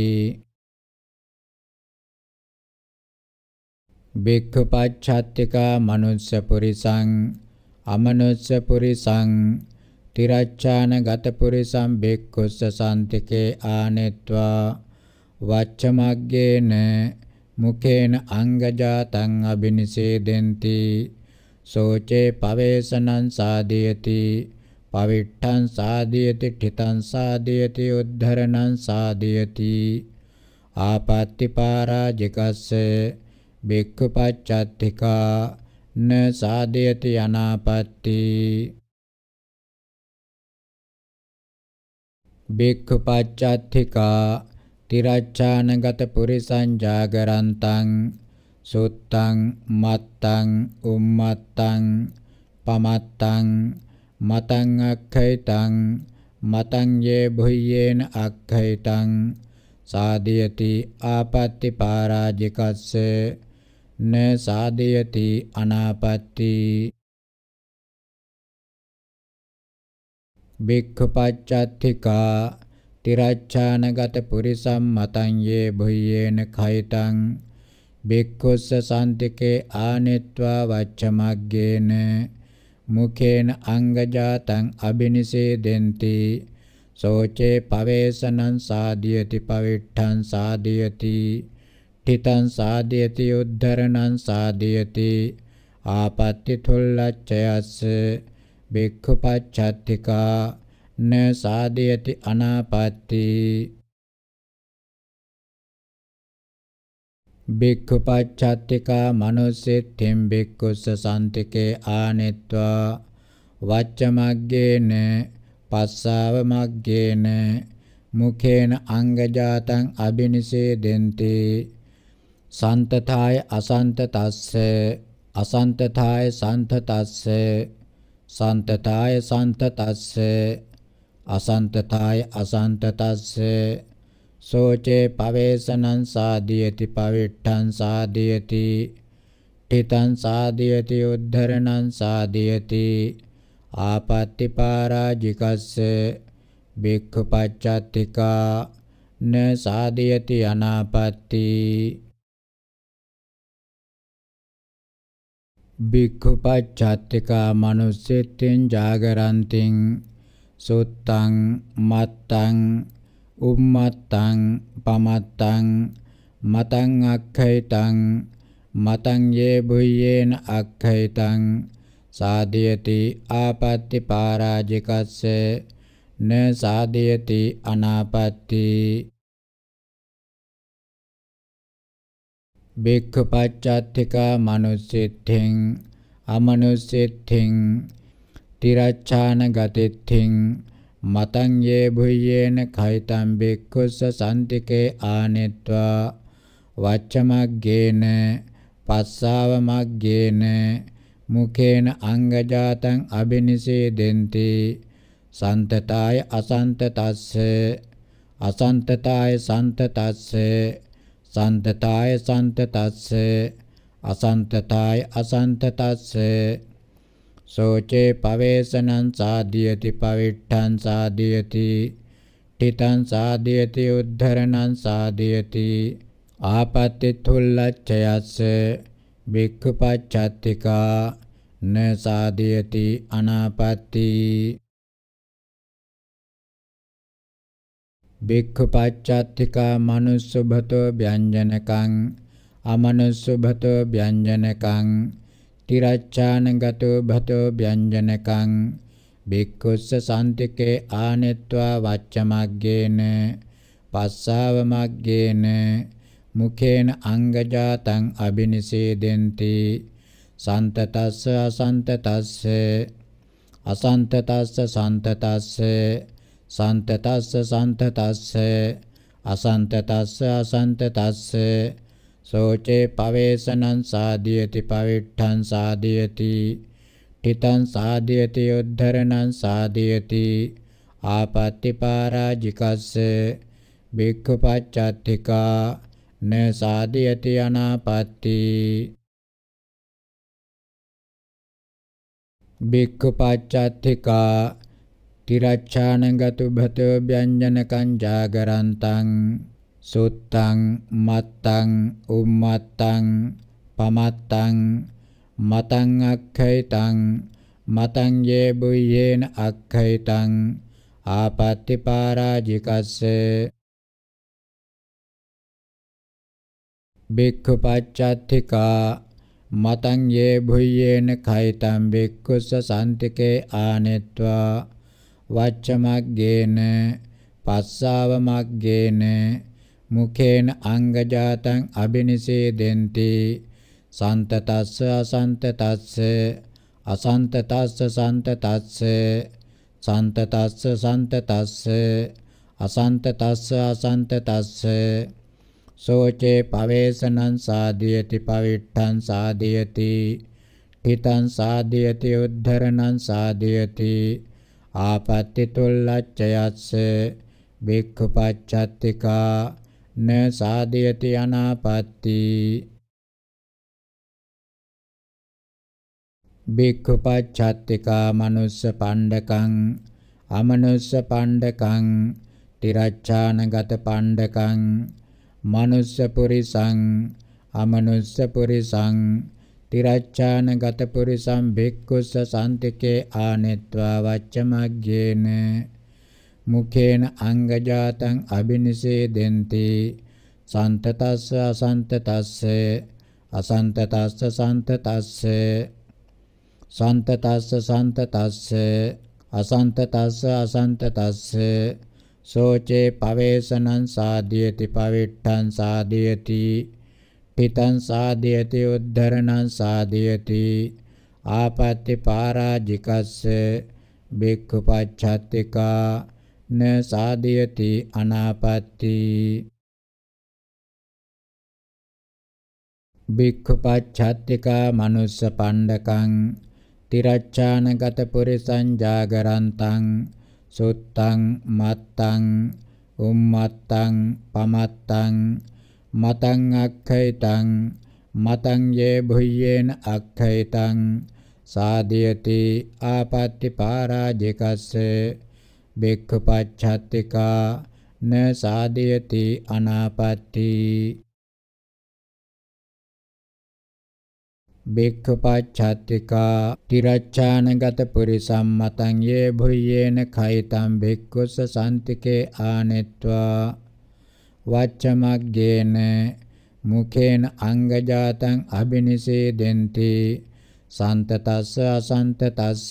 බික්ඛුපච්චත්තිකා මනුස්ස පුරිසං අමනුස්ස පුරිසං තිරච්ඡාන ගත පුරිසං බික්ඛුස්ස සම්තිකේ ආනෙත්වා වච්චමග්ගේන මුඛේන අංගජාතං අබිනිසේදෙන්ති සෝචේ පවේසනං සාදීයති පවිට්ඨං සාදීයති ඨිතං සාදීයති උද්ධරණං සාදීයති ආපත්‍ති පරාජිකස්ස බික්ඛුපච්චත්තිකා න සාදීයති අනාපත්‍ති බික්ඛුපච්චත්තිකා තිරච්ඡානගත පුරිසං ජාගරන්තං සුත්තං මත්තං උම්මත්තං පමත්තං මතං අක්ඛයිතං මතං යේ භුයේන අක්ඛයිතං සාදීයති ආපත්‍ති පරාජිකස්ස න සාදීයති අනාපත්‍ති බික්ඛපච්චත්තිකා තිරච්ඡානගත පුරිසම් මතං යේ බුයේන khaiතං බික්ඛුස්ස සාන්තිකේ ආනෙත්වා වච්ඡමග්ගේන මුඛේන අංගජාතං අබිනිසේදෙන්ති සෝචේ පවේසනං සාදියති පවිට්ඨං සාදියති ඨිතං සාදියති උද්ධරණං සාදියති ආපත්‍ති තුල්ලච්ඡයස්ස බික්ඛු පච්චත්තිකා න සාදයති අනාපත්ති බික්ඛු පච්චත්තිකා මනුස්සෙත්තිම් බික්ඛුස්ස සන්තිකේ ආනෙත්වා වච්චමග්ගේන පස්සාව මග්ගේන මුඛේන අංගජාතං අබිනිසේදෙන්ති සන්තතාය අසන්තතස්ස අසන්තතාය සන්තතස්ස සන්තතාය සන්තතස්ස අසන්තතාය අසන්තතස්ස සෝචේ පවේසනං සාදීයති පවිට්ඨං සාදීයති ඨිතං සාදීයති උද්ධරණං සාදීයති ආපත්‍ති පරාජිකස්ස බික්ඛපච්චත්තිකා න සාදීයති අනාපත්‍ති බික්ඛපච්චත්තිකා manussෙත්ෙන් ජාගරන්තින් සුත්තං මත්තං උම්මත්තං පමත්තං මතං අක්ඛයිතං මතං යේ බුයේන අක්ඛයිතං සාදීයති ආපත්‍ති පරාජිකස්ස න සාදීයති අනාපත්‍ති බික්ඛ පච්චත්තිකා මනුස්සෙත්ථෙන් අමනුස්සෙත්ථෙන් තිරච්ඡාන ගතිත්තිං මතං යේ භුයේන කයිතං බික්ඛුස්ස සම්තිකේ ආනෙත්වා වච්චමග්ගේන පස්සාව මග්ගේන මුඛේන අංගජාතං අබිනිසේදෙන්ති සන්තතාය අසන්තතස්ස අසන්තතාය සන්තතස්ස සන්තතාය සන්තතස්ස අසන්තතාය අසන්තතස්ස සෝචේ පවේසනං සාධියති පවිට්ඨං සාධියති ඨිතං සාධියති උද්ධරණං සාධියති ආපත්‍ති තුල්ලච්ඡයස්ස භික්ඛුපච්ඡත්තිකා න සාධියති අනාපත්‍ති භික්ඛුපච්ඡත්තිකා manussුභතෝ ව්‍යංජනකං අමනුස්සුභතෝ ව්‍යංජනකං තිරච්ඡානගතෝ භතෝ ව්‍යංජනකං බික්කුස්ස සම්තිකේ ආනෙත්වා වච්චමග්ගේන පස්සාව මග්ගේන මුඛේන අංගජාතං අබිනිසේදෙන්ති සන්තතස්ස අසන්තතස්ස අසන්තතස්ස සන්තතස්ස සන්තතස්ස සන්තතස්ස අසන්තතස්ස අසන්තතස්ස සෝචේ පවේසනං සාදීයති පවිට්ඨං සාදීයති තිතං සාදීයති උද්ධරණං සාදීයති ආපත්‍ති පරාජිකස්ස බික්ඛපච්චත්තිකා න සාදීයති අනාපත්‍ති බික්ඛපච්චත්තිකා තිරච්ඡානගතු භතෝ ව්‍යඤ්ජනකං ජාගරන්තං සුත්තං මත්තං උම්මත්තං පමත්තං මතං අක්ඛයිතං මතං යේ බුයේන අක්ඛයිතං ආපත්‍ති පරාජිකස්ස බික්ඛු පච්චත්තිකා මතං යේ බුයේන කයිතං බික්ඛුස්ස සම්තිකේ ආනෙත්වා වච්චමග්ගේන පස්සාව මග්ගේන මුඛේන අංගජාතං අබිනිසේදෙන්ති සන්තතස්ස අසන්තතස්ස අසන්තතස්ස සන්තතස්ස සන්තතස්ස සන්තතස්ස අසන්තතස්ස අසන්තතස්ස සෝචේ පවේසනං සාදීයති පවිට්ඨං සාදීයති හිතං සාදීයති උද්ධරණං සාදීයති ආපත්‍ති තුල්ලච්ඡයස්ස භික්ඛු පච්චත්තිකා න සාදයති අනාපත්ති භික්ඛුපච්ඡත්තිකා මනුස්ස පණ්ඩකං අමනුස්ස පණ්ඩකං තිරච්ඡානගත පණ්ඩකං මනුස්ස පුරිසං අමනුස්ස පුරිසං තිරච්ඡානගත පුරිසං භික්ඛුස්ස සම්තිකේ ආනෙත්වා වච්චමග්ගේන මුඛේන අංගජාතං අබිනිසේදෙන්ති සන්තතස්ස අසන්තතස්ස අසන්තතස්ස සන්තතස්ස සන්තතස්ස සන්තතස්ස අසන්තතස්ස අසන්තතස්ස සෝචේ පවේසනං සාදීයති පවිට්ඨං සාදීයති පිතං සාදීයති උද්ධරණං සාදීයති ආපත්‍ති පරාජිකස්ස බික්ඛු පච්චත්තිකා න සාදීයති අනාපත්ති භික්ඛුපච්ඡත්තිකා මනුස්ස පණ්ඩකං තිරච්ඡානගත පුරිසං ජාගරන්තං සුත්තං මත්තං උම්මත්තං පමත්තං මතං අක්ඛයිතං මතං යේ භුයේන අක්ඛයිතං සාදීයති ආපත්‍ති පරාජිකස්සේ භික්ඛුපච්ඡත්තිකා න සාදීයති අනාපත්ති භික්ඛුපච්ඡත්තිකා තිරච්ඡානගත පුරිසම් මතං යේ භුයේන කයිතම් භික්ඛුස්ස සම්තිකේ ආනෙත්වා වච්චමග්ගේන මුඛේන අංගජාතං අබිනිසේ දෙන්ති සන්තතස්ස අසන්තතස්ස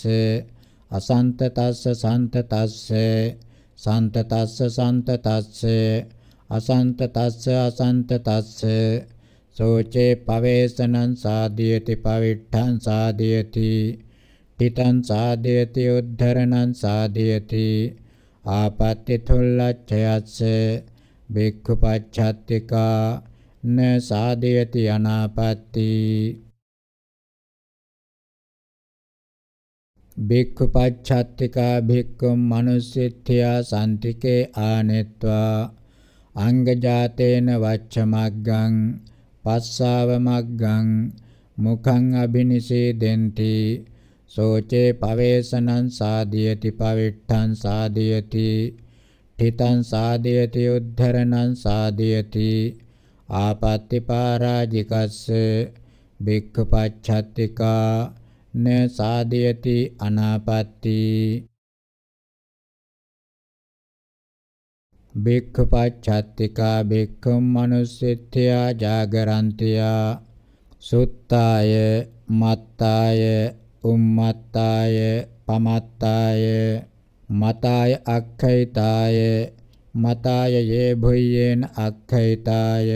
අසන්තතස්ස සන්තතස්ස සන්තතස්ස සන්තතස්ස අසන්තතස්ස අසන්තතස්ස සෝචේ පවේසනං සාදීයති පවිට්ඨං සාදීයති තිතං සාදීයති උද්ධරණං සාදීයති ආපත්‍ති තුල්ලච්ඡයස්ස භික්ඛු පච්චත්තිකා න සාදීයති අනාපත්‍ති භික්ඛු පච්චත්තිකා භික්ඛු මනුස්සෙත්ත්‍යා සම්තිකේ ආනෙත්වා අංගජාතේන වච්ච මග්ගං පස්සාව මග්ගං මුඛං අබිනිසේදෙන්ති සෝචේ පවේසනං සාදියති පවිට්ඨං සාදියති ඨිතං සාදියති උද්ධරණං සාදියති ආපත්‍ති පරාජිකස්ස භික්ඛු පච්චත්තිකා න සාදීයති අනාපත්ති බික්ඛපච්ඡත්තිකා බික්ඛම් මනුස්සෙත්‍යා ජාගරන්තියා සුත්තාය මත්තාය උම්මත්තාය පමත්තාය මතාය අක්ඛයිතාය මතාය යේ භුයේන අක්ඛයිතාය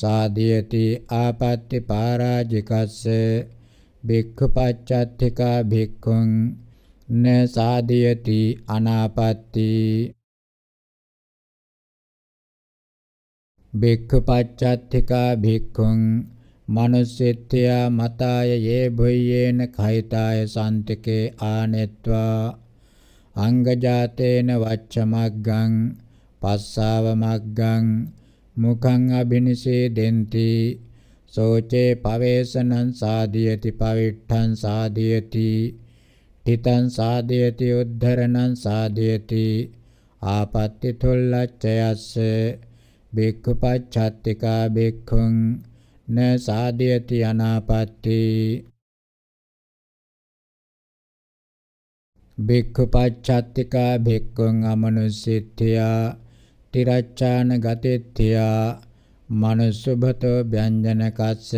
සාදීයති ආපත්‍ති පරාජිකස්ස භික්ඛුපච්චත්තිකා භික්ඛුං න සාදීයති අනාපත්ති භික්ඛුපච්චත්තිකා භික්ඛුං මනුස්සෙත්ත්‍යා මතාය යේ භුයේන කයිතාය සම්තිකේ ආනෙත්වා අංගජාතේන වච්චමග්ගං පස්සාව මග්ගං මුඛං අබිනිසේ දෙන්ති සෝචේ පවේසනං සාදියති පවිට්ඨං සාදියති තිතං සාදියති උද්ධරණං සාදියති ආපත්‍ති තුල්ලච්ඡයස්ස බික්ඛුපච්ඡත්තිකා බික්ඛුං න සාදියති අනාපත්‍ති බික්ඛුපච්ඡත්තිකා බික්ඛුං අමනුසිට්ඨියා තිරච්ඡාන ගතෙත්තියා manussබතෝ ව්‍යංජනකස්ස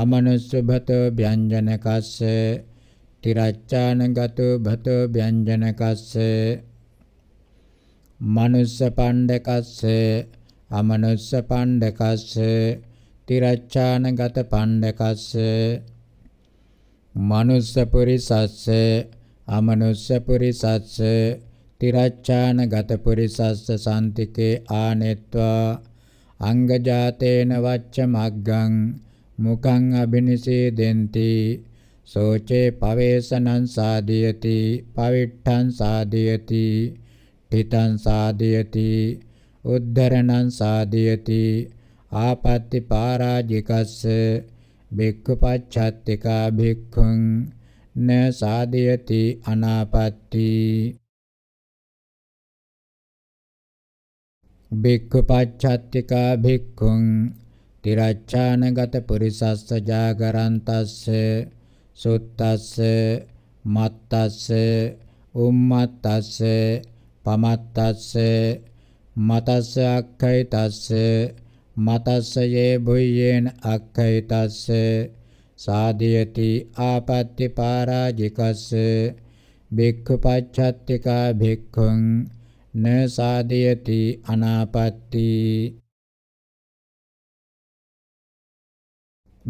අමනුස්සබතෝ ව්‍යංජනකස්ස තිරච්ඡානගතෝ බතෝ ව්‍යංජනකස්ස මනුස්ස පණ්ඩකස්ස අමනුස්ස පණ්ඩකස්ස තිරච්ඡානගත පණ්ඩකස්ස මනුස්ස පුරිසස්ස අමනුස්ස පුරිසස්ස තිරච්ඡානගත පුරිසස්ස සම්තිකේ ආනෙත්වා අංගජාතේන වච්ච මග්ගං මුඛං අබිනිසීදෙන්ති සෝචේ පවේසනං සාදීයති පවිට්ඨං සාදීයති තිතං සාදීයති උද්ධරණං සාදීයති ආපත්‍ති පරාජිකස්ස භික්ඛුපච්ඡත්තිකා භික්ඛුං න සාදීයති අනාපත්‍ති භික්ඛුපච්ඡත්තිකා භික්ඛුං තිරච්ඡානගත පුරිසස්ස ජාගරන්තස්ස සුත්තස්ස මත්තස්ස උම්මත්තස්ස පමත්තස්ස මතස්ස අක්ඛයිතස්ස මතස්ස යේ භුයේන අක්ඛයිතස්ස සාදීයති ආපත්‍ති පරාජිකස්ස භික්ඛුපච්ඡත්තිකා භික්ඛුං න සාදීයති අනාපත්ති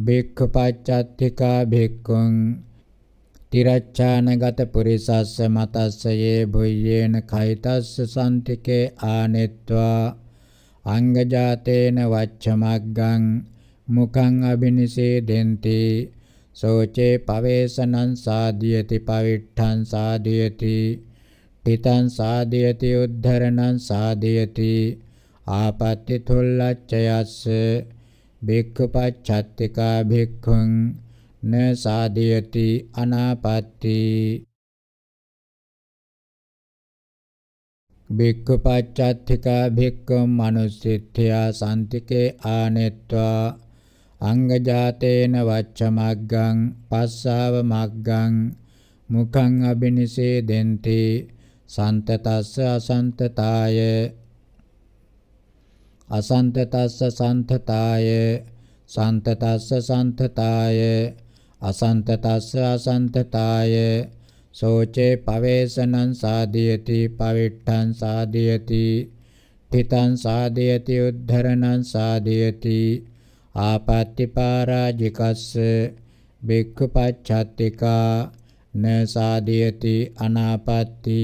භික්ඛපච්චත්තිකා භික්ඛුං තිරච්ඡානගත පුරිසස්ස මතස්සයේ බුයේන කයිතස්ස සම්තිකේ ආනෙත්වා අංගජාතේන වච්ඡමග්ගං මුඛං අබිනිසේදෙන්ති සෝචේ පවේසනං සාදීයති පවිට්ඨං සාදීයති හිතං සාදීයති උද්ධරණං සාදීයති ආපත්‍ති තුල්ලච්ඡයස්ස භික්ඛුපච්ඡත්තිකා භික්ඛුං න සාදීයති අනාපත්‍ති භික්ඛුපච්ඡත්තිකා භික්ඛුම් manussitthya santike anettva අංගජාතේන වච්ච මග්ගං පස්සාව මග්ගං මුඛං අබිනිසේ දෙන්ති සන්තතස්ස අසන්තතාය අසන්තතස්ස සන්තතාය සන්තතස්ස සන්තතාය අසන්තතස්ස අසන්තතාය සෝචේ පවේසනං සාදීයති පවිට්ඨං සාදීයති තිතං සාදීයති උද්ධරණං සාදීයති ආපත්‍ති පරාජිකස්ස බික්ඛු පච්චත්තිකා න සාදීයති අනාපත්ති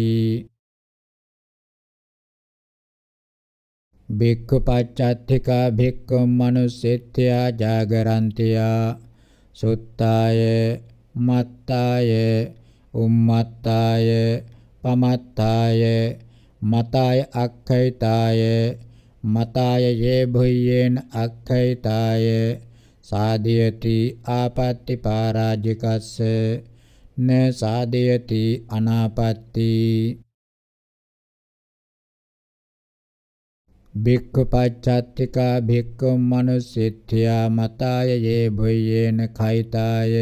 භික්ඛු පච්චත්තිකා භික්ඛු මනුසෙත්‍යා ජාගරන්තියා සුත්තාය මත්තාය උම්මත්තාය පමත්තාය මතාය අක්ඛයිතාය මතාය යේ භුයේන අක්ඛයිතාය සාදීයති ආපත්‍ති පරාජිකස්ස න සාදයති අනාපත්ති භික්ඛු පච්චත්තිකා භික්ඛු මනුසිට්ඨියා මතාය යේ භුයේන කයිතාය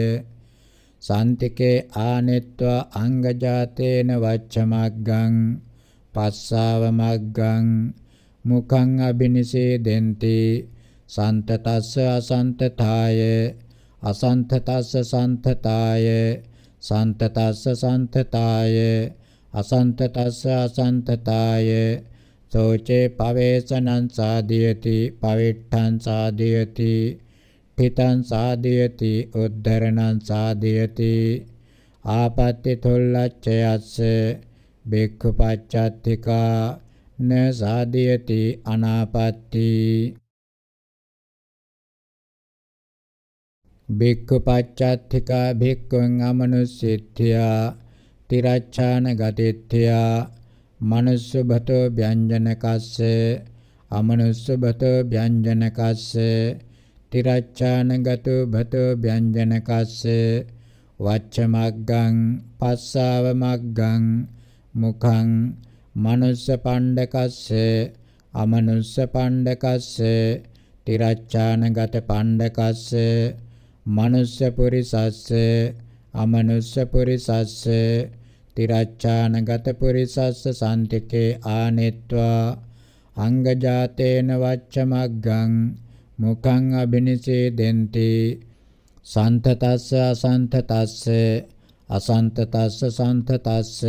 සාන්තිකේ ආනෙත්වා අංගජාතේන වච්චමග්ගං පස්සාව මග්ගං මුඛං අබිනිසේදෙන්ති සන්තතස්ස අසන්තතාය අසන්තතස්ස සන්තතාය සන්තතස්ස සන්තතාය අසන්තතස්ස අසන්තතාය සෝචේ පවේසනං සාදීයති පවිට්ඨං සාදීයති පිතං සාදීයති උද්ධරණං සාදීයති ආපත්‍ති තොල්ලච්ඡයස්ස බික්ඛු පච්චත්තිකා න සාදීයති අනාපත්‍ති භික්ඛු පච්චත්තිකා භික්ඛුං අමනුස්සීත්‍යා තිරච්ඡාන ගතිත්‍යා මනුස්ස භතෝ ව්‍යංජන කස්සේ අමනුස්ස භතෝ ව්‍යංජන කස්සේ තිරච්ඡාන ගතෝ භතෝ ව්‍යංජන කස්සේ වච්ච මග්ගං පස්සාව මග්ගං මුඛං මනුස්ස පණ්ඩකස්සේ අමනුස්ස පණ්ඩකස්සේ තිරච්ඡාන ගත පණ්ඩකස්සේ මනුස්ස පුරිසස්ස අමනුස්ස පුරිසස්ස තිරච්ඡානගත පුරිසස්ස සම්තිකේ ආනෙත්වා අංගජාතේන වච්චමග්ගං මුඛං අබිනිසේ දෙන්ති සන්තතස්ස අසන්තතස්ස අසන්තතස්ස සන්තතස්ස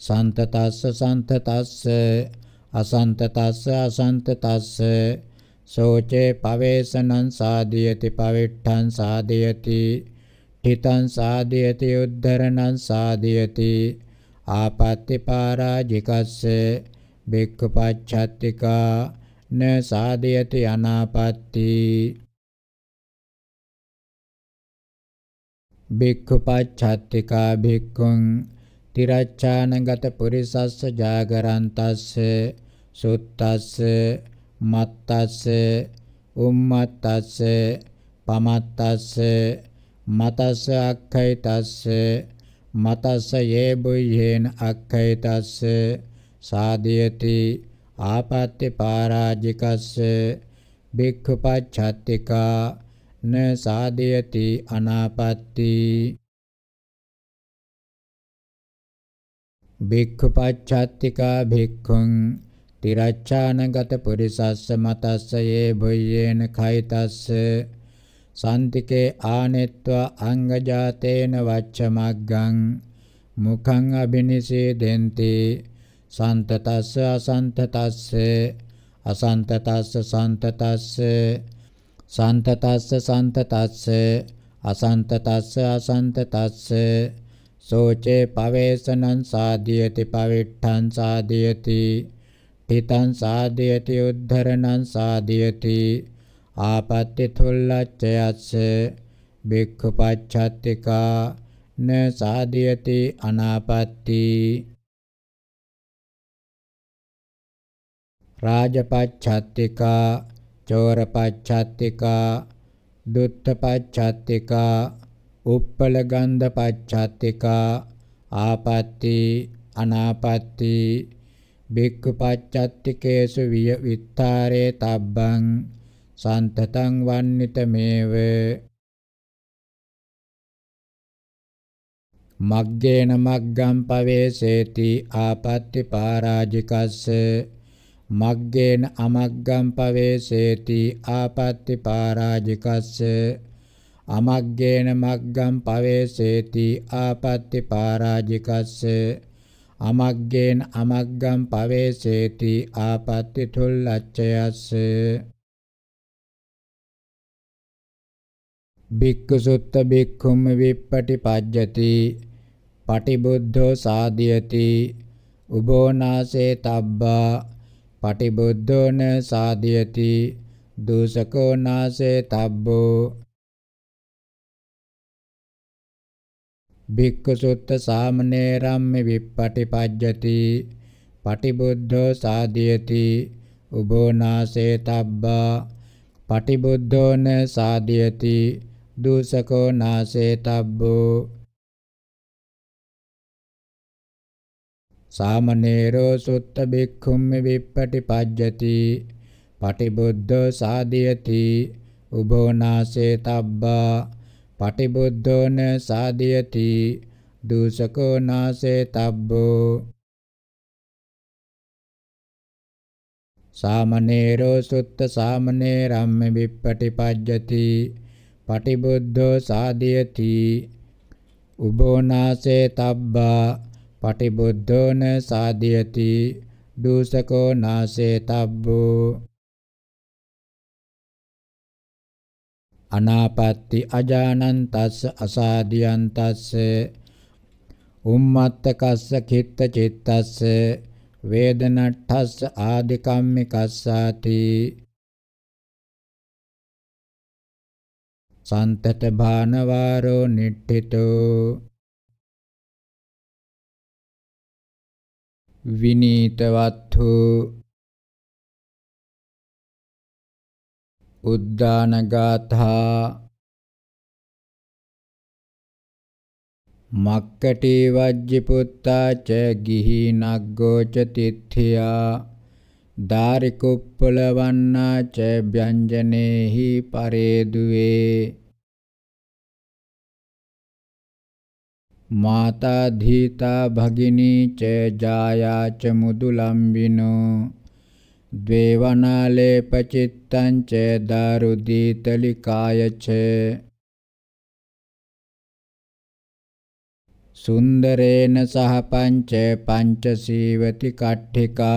සන්තතස්ස සන්තතස්ස අසන්තතස්ස අසන්තතස්ස සෝචේ පවේසනං සාදියති පවිට්ඨං සාදියති හිතං සාදියති උද්ධරණං සාදියති ආපත්‍ති පරාජිකස්ස බික්ඛපච්ඡත්තිකා න සාදයති අනාපත්‍ති බික්ඛපච්ඡත්තිකා භික්ඛුං තිරච්ඡානගත පුරිසස්ස ජාගරන්තස්ස සුත්තස්ස මත්තස්ස උම්මත්තස්ස පමත්තස්ස මතස්ස අක්ඛයිතස්ස මතස්ස යේ බුයේන අක්ඛයිතස්ස සාදීයති ආපත්‍ය පරාජිකස්ස භික්ඛුපච්ඡත්තිකා න සාදීයති අනාපත්‍ති භික්ඛුපච්ඡත්තිකා භික්ඛුං තිරච්ඡානගත පුරිසස්ස මතස්ස යේ භුයේන කයිතස්ස සාන්තිකේ ආනෙත්වා අංගජාතේන වච්ච මග්ගං මුඛං අබිනිසේ දෙන්ති සන්තතස්ස අසන්තතස්ස අසන්තතස්ස සන්තතස්ස සන්තතස්ස සන්තතස්ස අසන්තතස්ස අසන්තතස්ස සෝචේ පවේසනං සාදීයති පවිට්ඨං සාදීයති හිතං සාදීයති උද්ධරණං සාදීයති ආපත්‍ති තුල්ලච්ඡයස්ස භික්ඛුපච්ඡත්තිකා න සාදීයති අනාපත්‍ති රාජපච්ඡත්තිකා චෝරපච්ඡත්තිකා දුත්තපච්ඡත්තිකා උප්පලගන්ධපච්ඡත්තිකා ආපත්‍ති අනාපත්‍ති භික්ඛු පච්චත්තිකේසු විය විත්තාරේ තබ්බං සන්තතං වන්නිතමේව මග්ගේන මග්ගම් පවේසේති ආපත්‍ති පාරාජිකස්ස මග්ගේන අමග්ගම් පවේසේති ආපත්‍ති පාරාජිකස්ස අමග්ගේන මග්ගම් පවේසේති ආපත්‍ති පාරාජිකස්ස අමග්ගේන අමග්ගම් පවේසේති ආපත්‍ති තුල්ලච්ඡයස්ස භික්ඛු සුත්ත භික්ඛුම් විප්පටි පජ්ජති පටිබුද්ධෝ සාදියති උබෝනාසේ තබ්බා පටිබුද්ධෝන සාදියති දූසකෝ නාසේ තබ්බෝ භික්ඛුසුත්ත සාමනේරම්මි විප්පටිපජ්ජති පටිබුද්ධෝ සාදියති උභෝනාසේ තබ්බා පටිබුද්ධෝන සාදියති දූසකෝ නාසේ තබ්බෝ සාමනේරෝ සුත්ත බික්ඛුම්මි විප්පටිපජ්ජති පටිබුද්ධෝ සාදියති උභෝනාසේ තබ්බා පටිබුද්ධෝන සාදියති දූසකෝ නාසේ තබ්බෝ සාමනේරෝ සුත්ත සාමනේරම්ම විප්පටිපජ්ජති පටිබුද්ධෝ සාදියති උබෝ නාසේ තබ්බා පටිබුද්ධෝන සාදියති දූසකෝ නාසේ තබ්බෝ අනාපත්ති අජානන්තස්ස අසාදියන්තස්ස උම්මත්තකස්ස කිත්ත චිත්තස්ස වේදනට්ඨස්ස ආදිකම්මිකස්සාති සන්තත භානවාරෝ නිට්ඨිතෝ විනීතවත්තු උද්දානගාථා මක්කටි වජ්ජිපුත්තාච ගිහි නග්ගෝච තිත්ථියා ධාරිකුප්පල වන්නාච ව්‍යංජනේහි පරේදුවේ මාතා ධීතා භගිනී ච ජායා ච මුදුලම්බිනෝ द्वेवनालेपचित्तं च दारुदीतलिकाय च सुन्दरेण सह पञ्च पञ्चसीवति काठ्यिका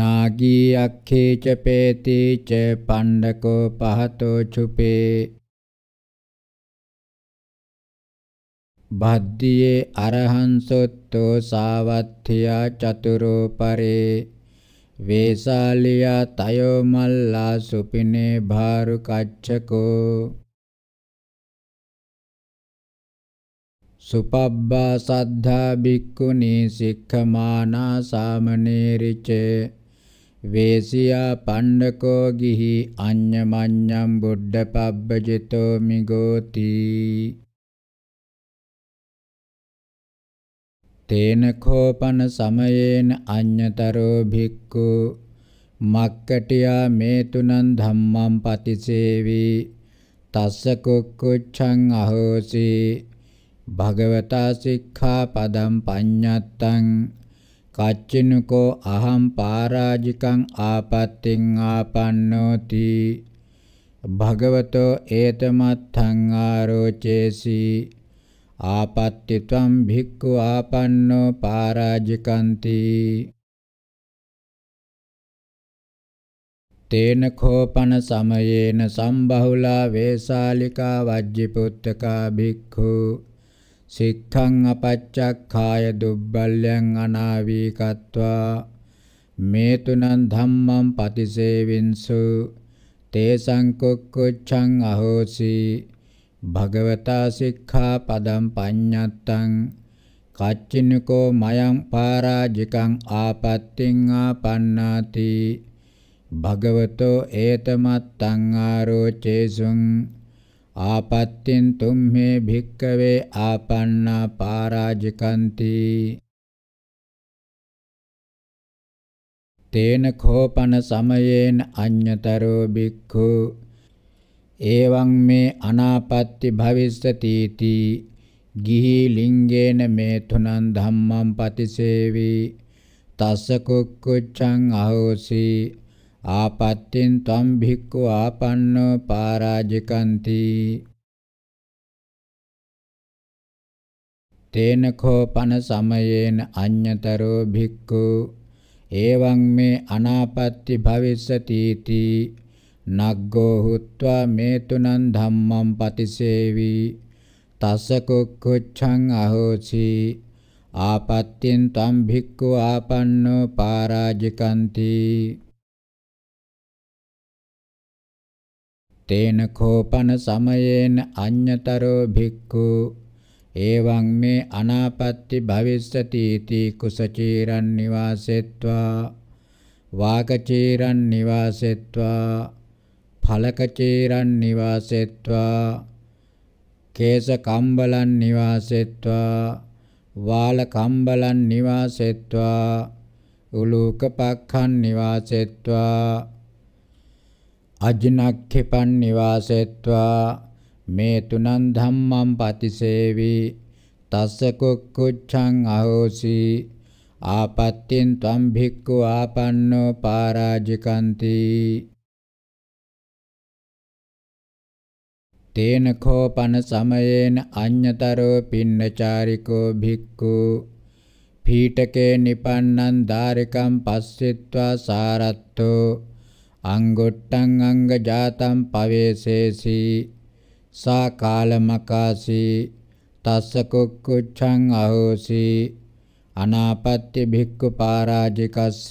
नागी अक्खी च पेति च पण्डको पहतो छुपे भद्दिये अरहंसोत्तो सावत्थिया चतुरोपरे වේසාලියා තයෝ මල්ලා සුපිනේ භාරු කච්චකෝ සුපබ්බා සද්ධා භික්ඛුනී සික්ඛමානා සාමනීරිච වේසියා පණ්ඩකෝ ගිහි අඤ්ඤමඤ්ඤම් බුද්ධපබ්බජිතෝ මිගෝති තේන කෝපන සමයේන අඤ්‍යතරෝ භික්ඛු මක්කටියා මේ තුනන් ධම්මං පතිසේවි තස්ස කුක්කුච්ඡං අහෝසි භගවතා සික්ඛාපදං පඤ්ඤත්තං කච්චිනකෝ අහං පරාජිකං ආපත්‍තිං ආපන්නෝති භගවතෝ ඒතමත්ථං ආරෝචේසි ආපත්‍ති ත්වම් භික්ඛු ආපන්නෝ පාරාජිකන්ති තේන කෝපන සමයේන සම්බහුලා වේසාලිකා වජ්ජිපුත්තකා භික්ඛු සික්ඛං අපච්චක්ඛාය දුබ්බල්යං අනාවීකත්වා මේ තුනං ධම්මං පතිසේවින්සු තේ සංකොක්කොච්ඡං අහෝසී භගවතා සික්ඛා පදම් පඤ්ඤත්තං කච්චිනකෝ මයං පරාජිකං ආපත්තිං ආපන්නාති භගවතෝ ඒතමත්තං ආරෝචේසුං ආපත්තින් තුම්හි භික්කවේ ආපන්නා පරාජිකන්ති තේන කෝපන සමයේන අඤ්‍යතරෝ භික්ඛු එවං මේ අනාපත්‍ති භවිස්සති ගිහි ලිංගේන මේ තුනන් ධම්මං පතිසේවි තස්ස කුක්කුච්ඡං අහෝසි ආපත්‍යෙන් තම් භික්ඛු ආපන්නෝ පාරාජිකಂತಿ තේන කෝපන සමයේන අඤ්‍යතරෝ භික්ඛු එවං මේ අනාපත්‍ති භවිස්සති තී නග්ගෝ හුත්වා මේතුනං ධම්මං පතිසේවි තස්ස කුක්කුච්ඡං අහෝසි ආපත්‍යෙන් තම් භික්ඛු ආපන්නෝ පාරාජිකන්ති තේන කෝපන සමයේන අඤ්‍යතරෝ භික්ඛු එවං මේ අනාපත්‍ති භවිස්සති इति කුසචීරන් නිවාසෙත්වා වාකචීරන් නිවාසෙත්වා ඵලකචේරන් නිවාසෙත්වා කේස කම්බලන් නිවාසෙත්වා වාල කම්බලන් නිවාසෙත්වා උලූක පක්ඛන් නිවාසෙත්වා අජනක්ඛිපන් නිවාසෙත්වා මේ තුනන් ධම්මං පතිසේවි තස්ස කුක්කුච්ඡං අහෝසි ආපත්‍යෙන් ත්වම් භික්ඛු ආපන්නෝ පරාජිකන්ති තේන කෝපන සමයේන අඤ්‍යතරෝ පින්නචාරිකෝ භික්ඛු පීඨකේ නිපන්නං ධාරිකම් පස්සෙත්වා සාරත්තෝ අංගොට්ටං අංග ජාතං පවේසේසි සා කාලමකාසි තස්ස කුක්කුච්ඡං අහෝසි අනාපත්‍ය භික්ඛු පරාජිකස්ස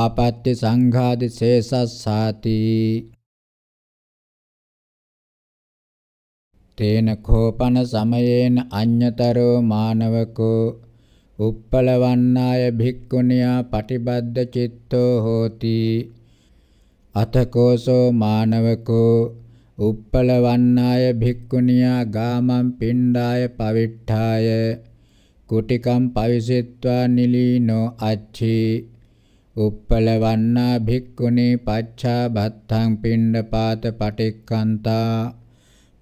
ආපත්‍ය සංඝාදි සේසස්සාති තේන කෝපන සමයේන අඤ්‍යතරෝ මානවකෝ උප්පලවන්නාය භික්ඛුනියා පටිබද්ද චිත්තෝ හෝති අතකෝසෝ මානවකෝ උප්පලවන්නාය භික්ඛුනියා ගාමං පිණ්ඩාය පවිට්ඨාය කුටිකම් පවිසෙත්වා නිලීනෝ අච්චි උප්පලවන්නා භික්ඛුනේ පච්ඡා භත්තං පිණ්ඩපාත පටික්කන්තා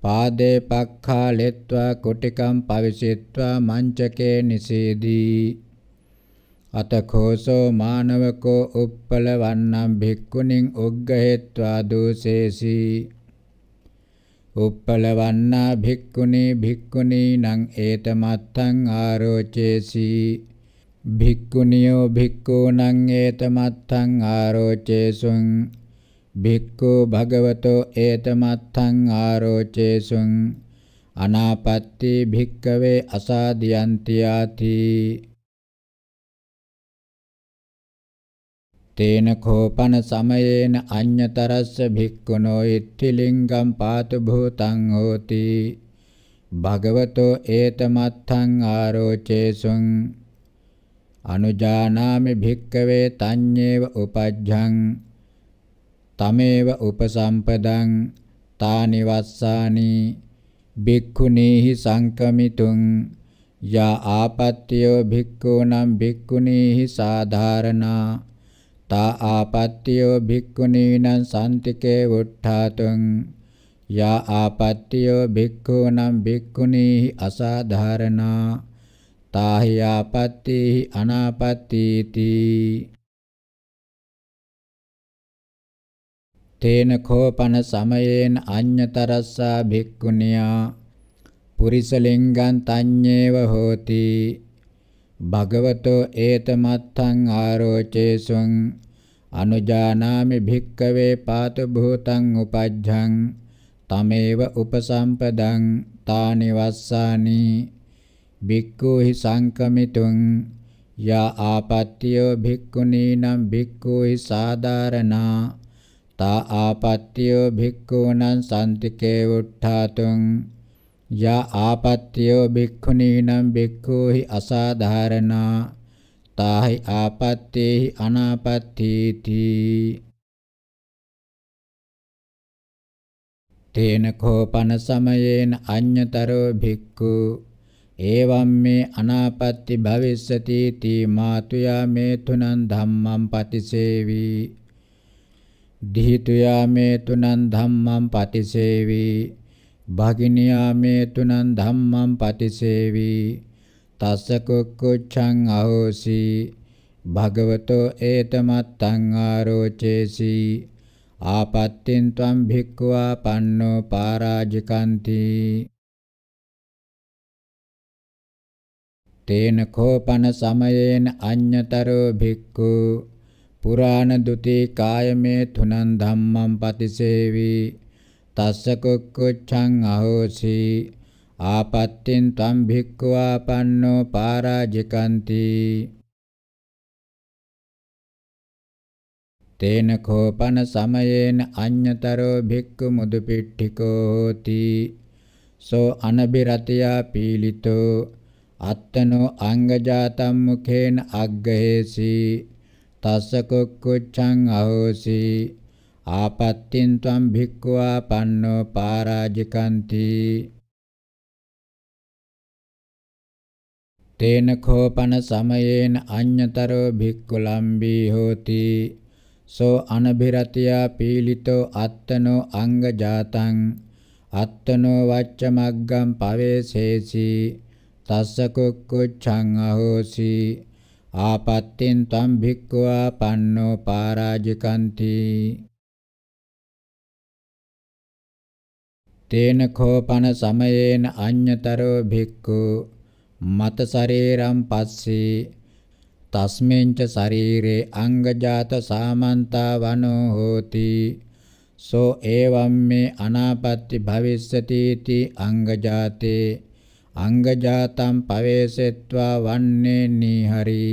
පාදේ පක්ඛා ලෙත්වා කුටිකම් පවිසිත්වා මංචකේ නිසීදී අතකෝසෝ මානවකෝ උප්පලවන්නම් භික්ඛුනින් උග්ගහෙත්වා දූසේසී උප්පලවන්නා භික්ඛුනේ භික්ඛුනී නං ඒතමත්තං ආරෝචේසි භික්ඛුනියෝ භික්ඛූ නං ඒතමත්තං ආරෝචේසුං භික්ඛු භගවතෝ ඒතමත්තං ආරෝචේසුං අනාපත්ති භික්කවේ අසාදියන්ති ආති තේන කෝපන සමයේන අඤ්‍යතරස්ස භික්ඛුනෝ ඉත්ති ලිංගම් පාතු භූතං හෝති භගවතෝ ඒතමත්තං ආරෝචේසුං අනුජානාමි භික්කවේ තඤ්ඤේව උපජ්ජං තමේව උපසම්පදං තානිවස්සානි භික්ඛුනේහි සංකමිතුං යා ආපත්‍යෝ භික්ඛූනම් භික්ඛුනේහි සාධාරණා තා ආපත්‍යෝ භික්ඛුනීනං සම්තිකේ වුට්ඨාතුං යා ආපත්‍යෝ භික්ඛූනම් භික්ඛුනේහි අසාධාරණා තාහි ආපත්තේහි අනාපත්තීති තේන කෝපන සමයේන අඤ්‍යතරස්සා භික්ඛුනියා පුරිස ලිංගං තඤ්ඤේව හෝති භගවතෝ ඒතමත්තං ආරෝචේසුං අනුජානාමි භික්කවේ පාතු භූතං උපජ්ජං තමේව උපසම්පදං තානි වස්සානි භික්ඛුහි සංකමිතුං යා ආපත්‍යෝ භික්ඛුනීනම් භික්ඛුහි සාධාරණා තා ආපත්‍යෝ භික්ඛූනං සම්තිකේ උට්ඨාතුං යා ආපත්‍යෝ භික්ඛුනීනම් භික්ඛූහි අසාධාරණා තාහි ආපත්තේහි අනාපත්තීති තේන කෝපන සමයේන අඤ්‍යතරෝ භික්ඛු එවම් මේ අනාපත්‍ති භවිස්සති තී මාතුයා මේ තුනන් ධම්මං පතිසේවි දිහිතුයාමේ තුනන් ධම්මං පටිසේවී භගිනියාමේ තුනන් ධම්මං පටිසේවී තස්ස කුක්කුච්ඡං අහෝසි භගවතෝ ඒතමත්තං ආරෝචේසි ආපත්තින් ත්වම් භික්ඛවා පන්නෝ පාරාජිකන්ති තේන කෝපන සමයේන අඤ්‍යතරෝ භික්ඛු පුරාණ දුති කායමේ තුනං ධම්මං පතිසේවි තස්ස කුක්කුච්ඡං අහෝසි ආපත්තින් තම් භික්ඛවා පන්නෝ පාරාජිකන්ති තේන කෝපන සමයේන අඤ්‍යතරෝ භික්ඛු මුදුපිට්ඨිකෝ හෝති සෝ අනබිරතයා පීලිතෝ අත්තනෝ අංගජාතම් මුඛේන අග්ගහේසී තස්ස කුක්කුච්ඡං අහෝසි ආපත්තින් ත්වම් භික්ඛුවා පන්නෝ පාරාජිකන්ති තේන කෝපන සමයේන අඤ්‍යතරෝ භික්ඛුලම්බී හෝති සෝ අනභිරතියා පීලිතෝ අත්තනෝ අංග ජාතං අත්තනෝ වච්ච මග්ගම් පවේසේසි තස්ස කුක්කුච්ඡං අහෝසි ආපත්තෙන් තම් භික්ඛවා පන්නෝ පාරාජිකන්ති තේන කෝපන සමයේන අඤ්‍යතරෝ භික්ඛු මත ශරීරම් පස්සේ තස්මෙන්ච ශරීරේ අංගජාත සාමන්තා වනෝ හෝති සෝ එවම් මේ අනාපත්‍ති භවිස්සති ඉති අංගජාතේ අංගජාතම් පවේසෙත්වා වන්නේ නීහරි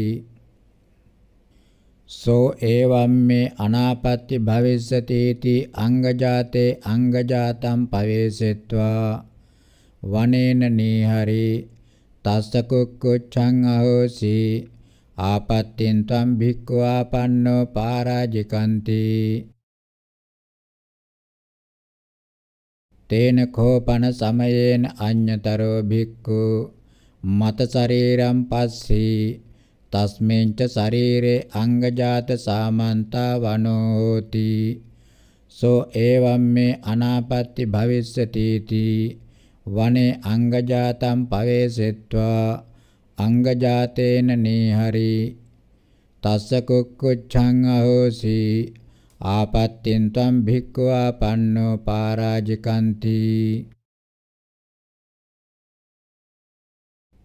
සෝ එවම් මේ අනාපත්‍ති භවිස්සතේති අංගජාතේ අංගජාතම් පවේසෙත්වා වනේන නීහරි තස්ස කුක්කුච්ඡං අහෝසි ආපත්‍යෙන් තම් භික්ඛු ආපන්නෝ පරාජිකන්ති තේන කෝපන සමයේන අඤ්‍යතරෝ භික්ඛු මත ශරීරම් පස්සී තස්මෙන්ච ශරීරේ අංගජාත සාමන්තා වනෝති සෝ එවම් මේ අනාපත්‍ති භවිස්සති තී වනේ අංගජාතම් පවේසෙත්වා අංගජාතේන නීහරි තස්ස කුක්කුච්ඡං අහෝසී ආපත්තින් ත්වම් භික්ඛවා පන්නෝ පාරාජිකන්ති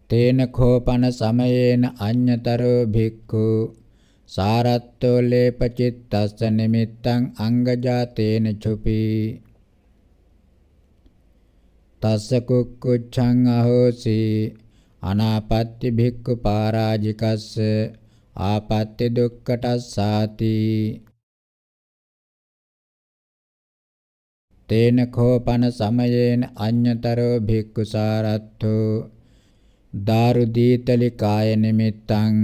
තේන කෝපන සමයේන අඤ්‍යතරෝ භික්ඛු සාරත්තෝ ලේපචිත්තස්ස නිමිත්තං අංගජාතේන චුපි තස්ස කුක්කුච්ඡං අහෝසි අනාපත්ති භික්ඛු පාරාජිකස්ස ආපත්‍ය දුක්කටස්සාති තේන කෝපන සමයේන අඤ්‍යතරෝ භික්ඛුසාරත්තෝ දාරුදීතලි කාය නිමිත්තං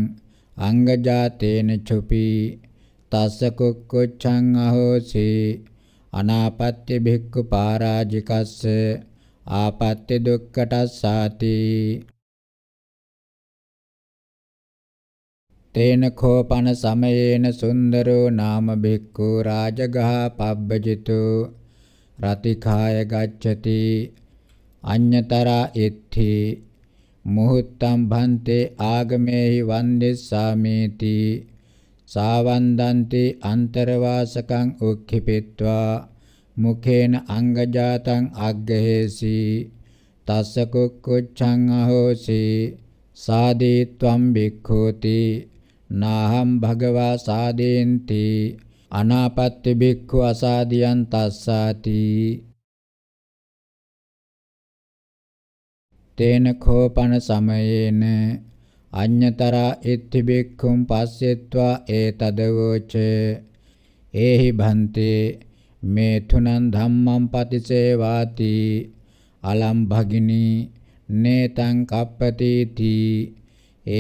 අංගජාතේන චුපි තස්ස කුක්කුච්ඡං අහෝසි අනාපත්‍ය භික්ඛු පරාජිකස්ස ආපත්‍ය දුක්ඛටස්සාති තේන කෝපන සමයේන සුන්දරෝ නාම භික්ඛු රාජගහ පබ්බජිතෝ රතිකාය ගච්ඡති අඤ්‍යතරා එත්ති මුහුත්තම් භන්තේ ආගමේහි වන්දිස්සාමේති සාවන්දන්ති අන්තරවාසකං උක්ඛිපිත්වා මුඛේන අංගජාතං අග්ගහේසි තස්ස කුක්කුච්ඡං අහෝසි සාදී ත්වම් භික්ඛෝති නාහම් භගවා සාදේන්ති අනාපත්ති බික්ඛු අසාදියන් තස්සාති තේන කෝපන සමයේන අඤ්‍යතරා ඉත්ති බික්ඛුම් පස්සෙත්වා ඒතදවෝච ඒහි භන්තේ මේතුනන් ධම්මං පතිසේවාති අලම් භගිනී නේතං කප්පති තී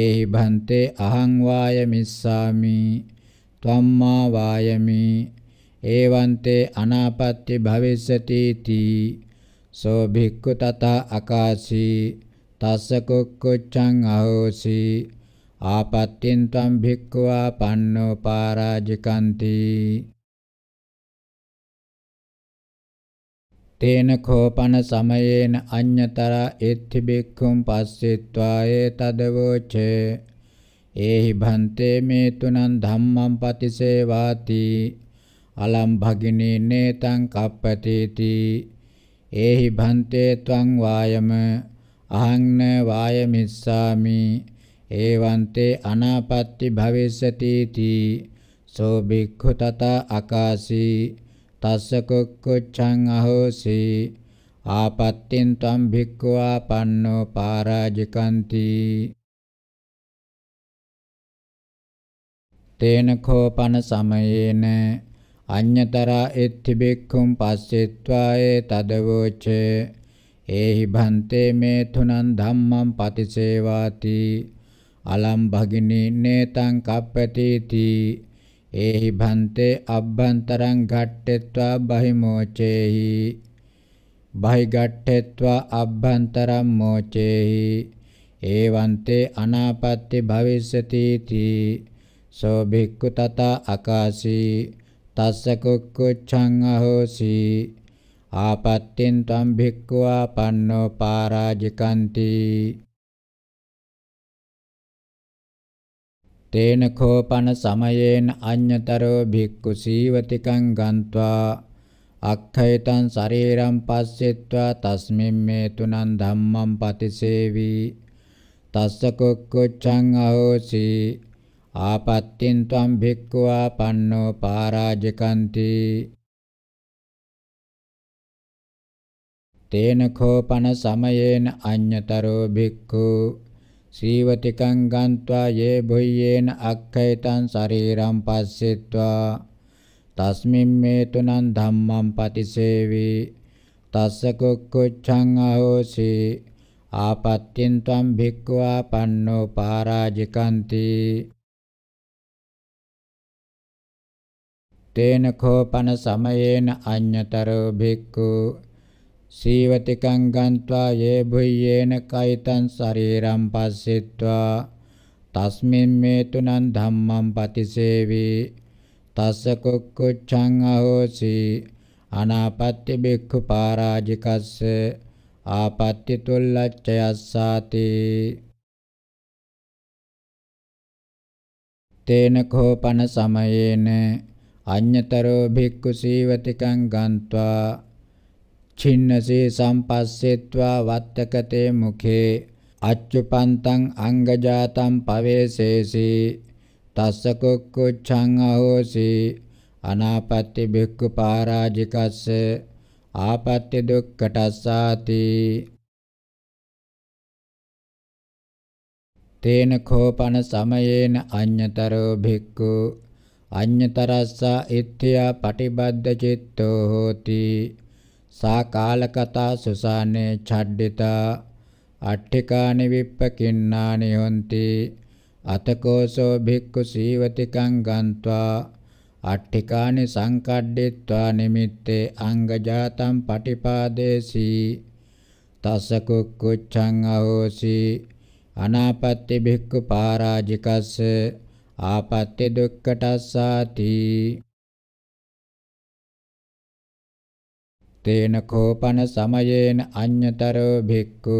ඒහි භන්තේ අහං වාය මිස්සාමි त्वम्मा वायमि एवन्ते अनापत्ति भविष्यतीति सो भिक्खु तथा अकाशी තස්ස කුක්කුච්ඡං අහෝසි ආපත්තින් තම් භික්ඛවා පන්නෝ පරාජිකන්ති තේන කෝපන සමයේන අඤ්‍යතර එත්ති භික්ඛුම් පස්සෙත්වායේ තදවෝචේ ඒහි භන්තේ මේ තුනන් ධම්මං පතිසේවාති අලම් භගිනේ නේතං කප්පතේති ඒහි භන්තේ ත්වං වායම අහං න වායමිස්සාමි ඒවන්තේ අනාපත්ති භවිස්සති තී සෝ භික්ඛු තත අකාසී තස්ස කුක්කුච්ඡං අහෝසි ආපත්තින් ත්වං භික්ඛු ආපන්නෝ පරාජිකන්ති තේන කෝපන සමයේන අඤ්‍යතරා එත්ති බික්ඛුම් පස්සෙත්වායේ තදවෝච ඒහි භන්තේ මේ තුනන් ධම්මං පතිසේවාති අලම් භගිනී නේතං කප්පතිති ඒහි භන්තේ අබ්බන්තරං ඝට්ටෙත්වා බහිමෝචේහි බහිගට්ඨෙත්වා අබ්බන්තරම් මෝචේහි ඒවන්තේ අනාපත්‍ති භවිස්සති තී සෝ භික්ඛු තත අකාසී තස්ස කුක්කුච්ඡං අහෝසි ආපත්‍යෙන් තම් භික්ඛුවා පන්නෝ පාරාජිකන්ති තේන කෝපන සමයේන අඤ්‍යතරෝ භික්ඛු සීවතිකං ගන්්වා අක්ඛයතං ශරීරං පස්සෙත්වා තස්මින් මේ තුනං ධම්මං පතිසේවි තස්ස කුක්කුච්ඡං අහෝසි ආපත්‍යෙන් ත්වම් භික්ඛවා පන්නෝ පාරාජකන්ති තේන කෝපන සමයේන අඤ්‍යතරෝ භික්ඛු සීවතිකං ගන්්වා යේ භුයේන අක්ඛයතං ශරීරම් පස්සෙත්වා තස්මින් මේතුනං ධම්මං පතිසේවි තස්ස කුක්කුච්ඡං අහෝසි ආපත්‍යෙන් ත්වම් භික්ඛවා පන්නෝ පාරාජකන්ති තේන කෝපන සමයේන අඤ්‍යතරෝ භික්ඛු සීවතිකං ගන්්වා යේ භුයේන කයිතං ශරීරම් පස්සෙත්වා තස්මින් මේතුනං ධම්මං පතිසේවි තස්ස කුක්කුච්ඡං අහෝසි අනාපත්‍ය භික්ඛු පරාජිකස්ස ආපත්‍ය තුල්ලච්ඡයස්සාති තේන කෝපන සමයේන අඤ්‍යතරෝ භික්ඛු සීවතිකං ගන්त्वा චින්නසේ සම්පස්සෙත්වා වත්තකතේ මුඛේ අච්චුපන්තං අංගජාතං පවේසේසි තස්ස කුක්කුච්ඡං අහෝසි අනාපත්‍ති භික්ඛු පරාජිකස්ස ආපත්‍ය දුක්ඛටස්සාති තේන කෝපන සමයේන අඤ්‍යතරෝ භික්ඛු අඤ්‍යතරස්සා ඉත්‍ත්‍යා පටිබද්ධ චිත්තෝ හෝති සා කාලකතා සුසානේ ඡඩ්ඩිතා අට්ඨිකානි විප්පකින්නානි හොಂತಿ අතකෝසෝ භික්ඛු සීවතිකං ගන්්වා අට්ඨිකානි සංකඩ්ඩිත්වා නිමිත්තේ අංගජාතං පටිපාදේසී තස්ස කුක්කුච්ඡං අහෝසි අනාපත්‍ති භික්ඛු පරාජිකස්ස ආපත්‍ය දුක්ඛටස්සාති තේන කෝපන සමයේන අඤ්‍යතරෝ භික්ඛු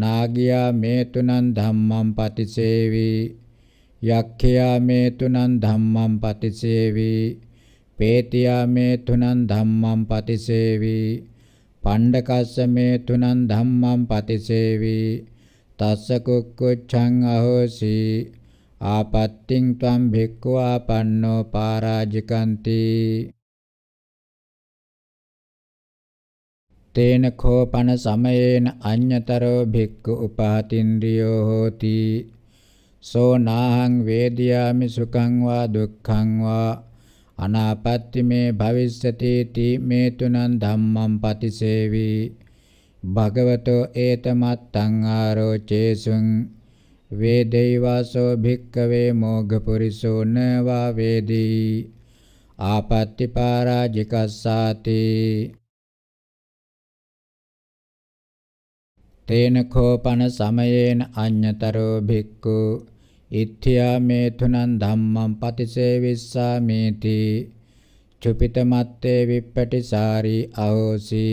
නාගියා මේතුනං ධම්මං පතිසේවි යක්ඛයා මේතුනං ධම්මං පතිසේවි පේතියා මේතුනං ධම්මං පතිසේවි පණ්ඩකස්ස මේතුනං ධම්මං පතිසේවි තස්ස කුක්කුච්ඡං අහෝසී ආපත්තිං ත්වම් භික්ඛවා පන්නෝ පාරාජිකන්ති තේන කෝපන සමයේන අඤ්‍යතරෝ භික්ඛු උපාතින්ද්‍රියෝ හෝති සෝ නාහං වේදියාමි සුඛං වා දුක්ඛං වා අනාපත්ති මේ භවිස්සති තී මේ තුනං ධම්මං පතිසේවි භගවතෝ ඒතමත් සංආරෝ චේසුං වේදේවාසෝ භික්කවේ මෝඝපුරිසෝ න වා වේදී ආපත්‍ති පරාජිකස්සාති තේන කෝපන සමයේන අඤ්‍යතරෝ භික්ඛු ඉත්‍යා මේතුනං ධම්මං පතිසේවිස්සාමේති චුපිතමත්තේ විප්පටිසාරි අහෝසි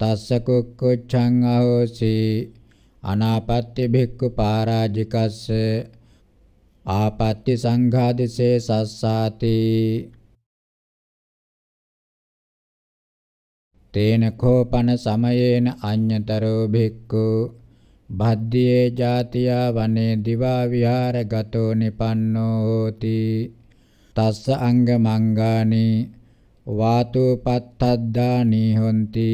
තස්ස කුක්කුච්ඡං අහෝසි අනාපත්‍ය භික්ඛු පරාජිකස්ස ආපත්‍ය සංඝාදිසේ සස්සාති තේන කෝපන සමයේන අඤ්‍යතරෝ භික්ඛු භද්දියේ ජාතියා වනේ දිවා විහාර ගතෝ නිපන්නෝ හෝති තස්ස අංග මංගානි වාතු පත්තද්දානි හොಂತಿ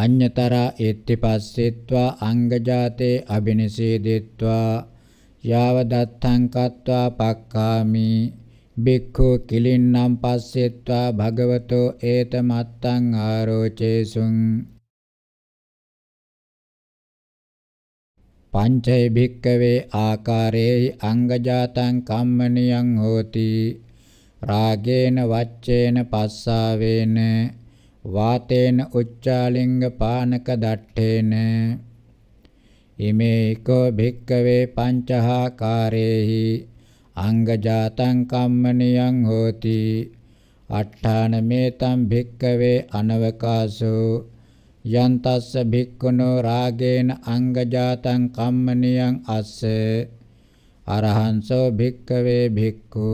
අඤ්‍යතරා ඒත්ති පස්සෙත්වා අංගජාතේ අබිනිසීදෙත්වා යාව දත්තං කତ୍වා පක්ඛාමි බික්ඛු කිලින්නම් පස්සෙත්වා භගවතෝ ඒත මත්තං ආරෝචේසුං පංචේ භික්කවේ ආකාරේ අංගජාතං කම්මනියං හෝති රාගේන වච්චේන පස්සාවේන වාතේන උච්චාලිංග පානක දට්ඨේන ඉමේ කෝ භික්කවේ පංචහාකාරේහි අංගජාතං කම්මනියං හෝති අට්ඨාන මේතම් භික්කවේ අනවකාසෝ යන්තස්ස භික්ඛුනෝ රාගේන අංගජාතං කම්මනියං අස්ස අරහන්සෝ භික්කවේ භික්ඛු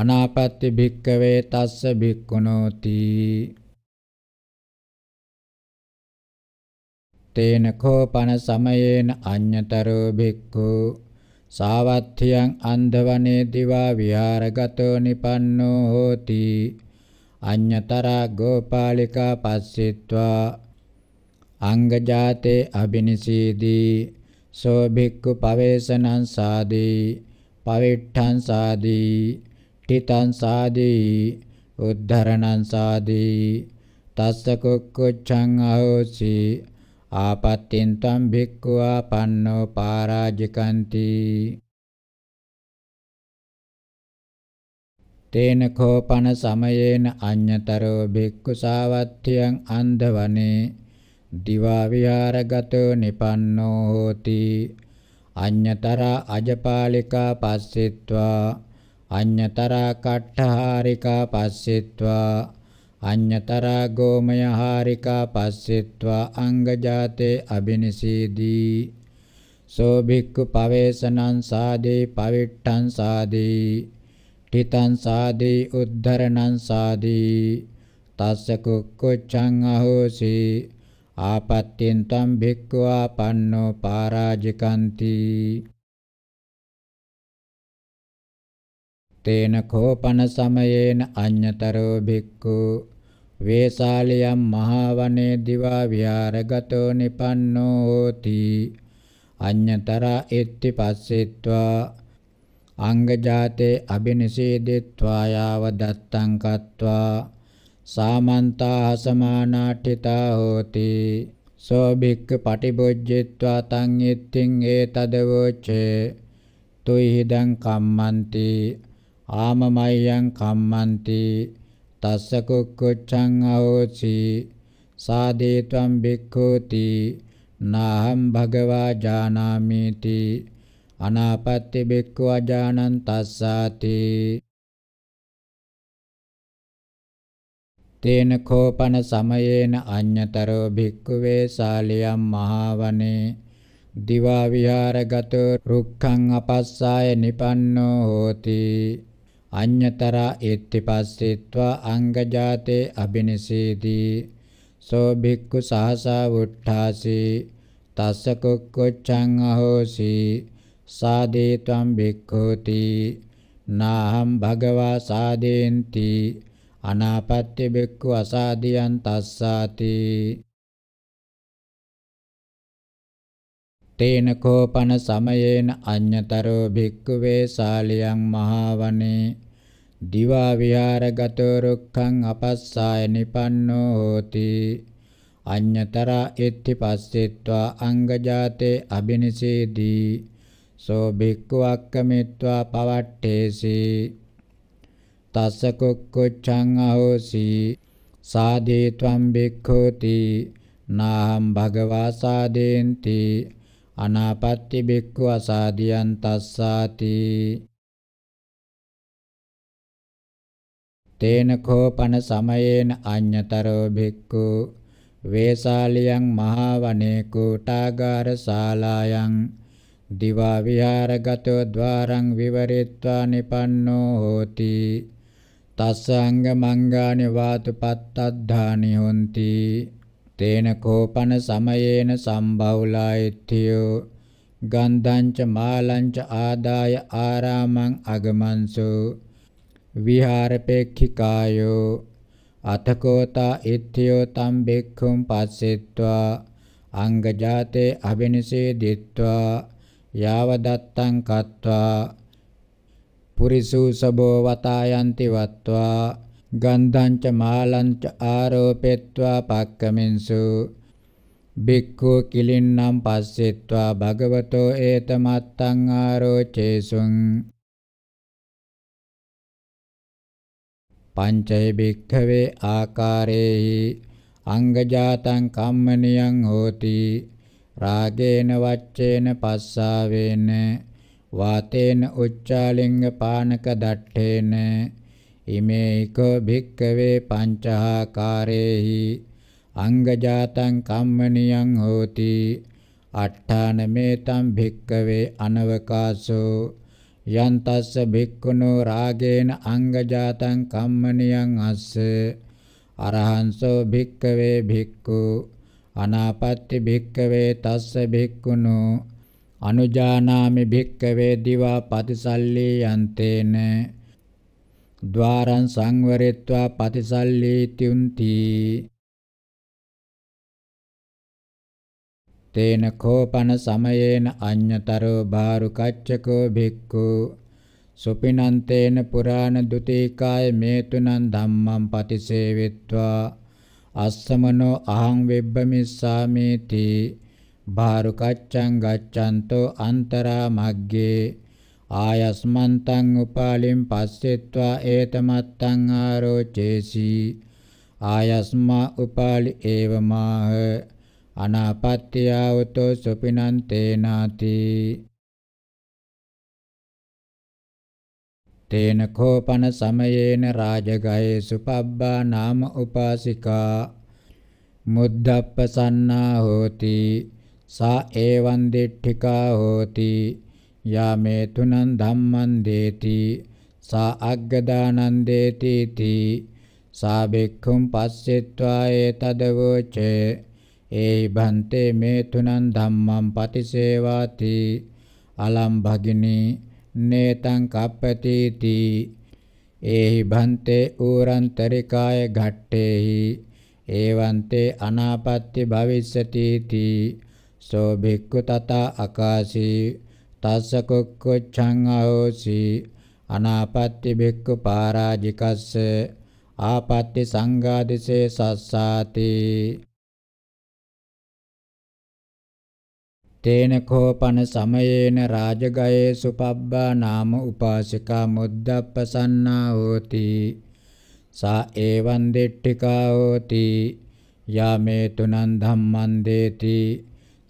අනාපත්‍ති භික්කවේ තස්ස භික්ඛුනෝති තේන කෝපන සමයේන අඤ්‍යතරෝ භික්ඛු සාවත්ථියං අන්ධවනේ දිවා විහාරගතෝ නිපන්නෝ හෝති අඤ්‍යතරා ගෝපාලිකා පස්සිත්වා අංගජාතේ අබිනිසීදී සෝ භික්ඛු පවේසනං සාදී පවිට්ඨං සාදී ඨිතං සාදී උද්ධරණං සාදී තස්ස කුක්කුච්ඡං අහෝසී ආපත්‍යෙන් තම් භික්ඛුවා පන්නෝ පාරාජිකන්ති තේන කෝපන සමයේන අඤ්‍යතරෝ භික්ඛු සාවත්ත්‍යං අන්ධවනේ දිවා විහාරගතෝ නිපන්නෝ හෝති අඤ්‍යතර අජපාලිකා පස්සෙත්වා අඤ්‍යතර කට්ඨහාරිකා පස්සෙත්වා අඤ්ඤතරා ගෝමය හාරිකා පස්සෙත්වා අංගජාතේ අබිනිසීදී සෝ භික්ඛු පවේසනං සාදී පවිට්ඨං සාදී ඨිතං සාදී උද්ධරණං සාදී තස්ස කුක්කුච්ඡං අහෝසි ආපත්‍යෙන් තම් භික්ඛු ආපන්නෝ පරාජිකಂತಿ තේන කෝපන සමයේන අඤ්‍යතරෝ භික්ඛු වේසාලියම් මහවනේ දිවා විහාරගතෝ නිපන්නෝ හෝති අඤ්‍යතර එත්ති පස්සෙත්වා අංගජාතේ අබිනසීදෙත්වා යාව දත්තං කତ୍වා සාමන්තා සමානාට්ඨිතා හෝති සෝ භික්ඛ පටිබොජ්ජිත්වා තං ඉත්තිං ඒතදවෝචේ තුයිහිදං කම්මන්ති ආමමයං කම්මන්ති තස්ස කුක්කුච්ඡං අවෝසි සාදේත්වං භික්ඛූති නාහං භගවා ජානාමේති අනාපත්‍ති භික්ඛු අජානං තස්සාති තේන කෝපන සමයේන අඤ්‍යතරෝ භික්ඛුවේ සාලියම් මහවනේ දිවා විහාරගතෝ රුක්ඛං අපස්සාය නිපන්නෝ හෝති අඤ්‍යතරා ඒත්ති පස්සෙත්වා අංගජාතේ අබිනසීදී සෝ භික්ඛු සහසා වුට්ඨාසි තස්ස කුක්කුච්ඡං අහෝසි සාදේ ත්වං භික්ඛෝති නාහම් භගවා සාදේන්ති අනාපත්‍ය බෙක්කු අසාදියන් තස්සාති තේන කෝපන සමයේන අඤ්‍යතරෝ භික්ඛවේ සාලියං මහවනේ දිවා විහාරගත රුක්ඛං අපස්සාය නිපන්නෝ හෝති අඤ්‍යතර එත්ති පස්සෙත්වා අංගජාතේ අබිනිසේදී සෝ භික්ඛුවක්කමිත්වා පවට්ඨේසි තස්ස කුක්කුච්ඡං අහෝසි සාදේ ත්වම් භික්ඛෝති නාහම් භගවා සාදේන්ති අනාපත්ති බික්ඛු අසාදියන් තස්සාති තේන කෝපන සමයේන අඤ්‍යතරෝ බික්ඛු වේසාලියං මහා වනේ කූටාගාර ශාලායන් දිවා විහාරගතෝ ద్వාරං විවරිත්වා නිපන්නෝ හෝති තස්සංග මංගානි වාතුපත්තද්ධානි හොಂತಿ තේන කෝපන සමයේන සම්බවුලායත්‍යෝ ගන්ධංච මාලංච ආදාය ආරාමං අගමන්සු විහාරපේක්ඛිකායෝ අතකෝතා ඉත්‍යෝ තම් බික්ඛුම් පස්සෙත්වා අංගජාතේ අබිනසේදිත්වා යාව දත්තං කତ୍වා පුරිසුසබෝ වතායන්ති වත්වා ගන්ධංච මාලංච ආරෝපෙත්වා පක්කමින්සු බික්ඛු කිලින්නම් පස්සෙත්වා භගවතෝ ඒතමත්තං ආරෝචේසුං පංචේ බික්ඛවේ ආකාරේහි අංගජාතං කම්මනියං හෝති රාගේන වච්චේන පස්සාවේන වාතේන උච්චාලිංග පානක දට්ඨේන ඉමේකෝ භික්කවේ පංචහාකාරේහි අංගජාතං කම්මනියං හෝති අට්ඨානමේතං භික්කවේ අනවකාසෝ යන්තස්ස භික්ඛුනෝ රාගේන අංගජාතං කම්මනියං අස්ස අරහන්සෝ භික්ඛවේ භික්ඛු අනාපත්‍ති භික්ඛවේ තස්ස භික්ඛුනෝ අනුජානාමි භික්ඛවේ දිවා පතිසල්ලි යන්තේන ద్వారం సంవరిత్వా పతిసల్లీత్యుంతి తేన కోపన సమయేన అన్యతరో భారుకచ్చకో భిక్కు සුපිනන්තේන පුරාණ දුතිකාය මේතුනන් ධම්මං පතිසේවිත්වා අස්සමනෝ අහං වෙබ්බමිස්සාමේති භාරුකච්ඡං ගච්ඡන්තෝ අන්තරා මග්ගේ ආයස්මන්තං උපාලින් පස්සෙත්වා ඒතමත්තං ආරෝචේසි ආයස්මා උපාලි ඒවමාහ අනාපත්‍ය උතෝ සුපිනං තේනාති තේන කෝපන සමයේන රාජගයේ සුපබ්බා නාම උපාසිකා මුද්දප්පසන්නා හෝති සා ඒවං දිට්ඨිකා හෝති යාමේ තුනං ධම්මං දේති සා අග්ගදානං දේති තී සා බික්ඛුම් පස්සෙත්වා ඒතදවෝචේ ඒයි බන්තේ මේ තුනන් ධම්මං පතිසේවාති අලම් භගිනී නේතං කප්පතිති ඒහි බන්තේ ඌරන්තරිකාය ඝට්ටේහි ඒවන්තේ අනාපත්‍ති භවිස්සතිති සෝ භික්ඛු තත අකාශී තස්ස කොක්කොච්ඡං අහෝසි අනාපත්‍ති භික්ඛු පරාජිකස්ස ආපත්‍ති සංඝාදිසේ සස්සාති තේන කෝපන සමයේන රාජගයේ සුපබ්බා නාම උපාසිකා මුද්දප්පසන්නා හෝති සා ඒවං දෙට්ඨිකා හෝති යාමේ තුනං ධම්මං දේති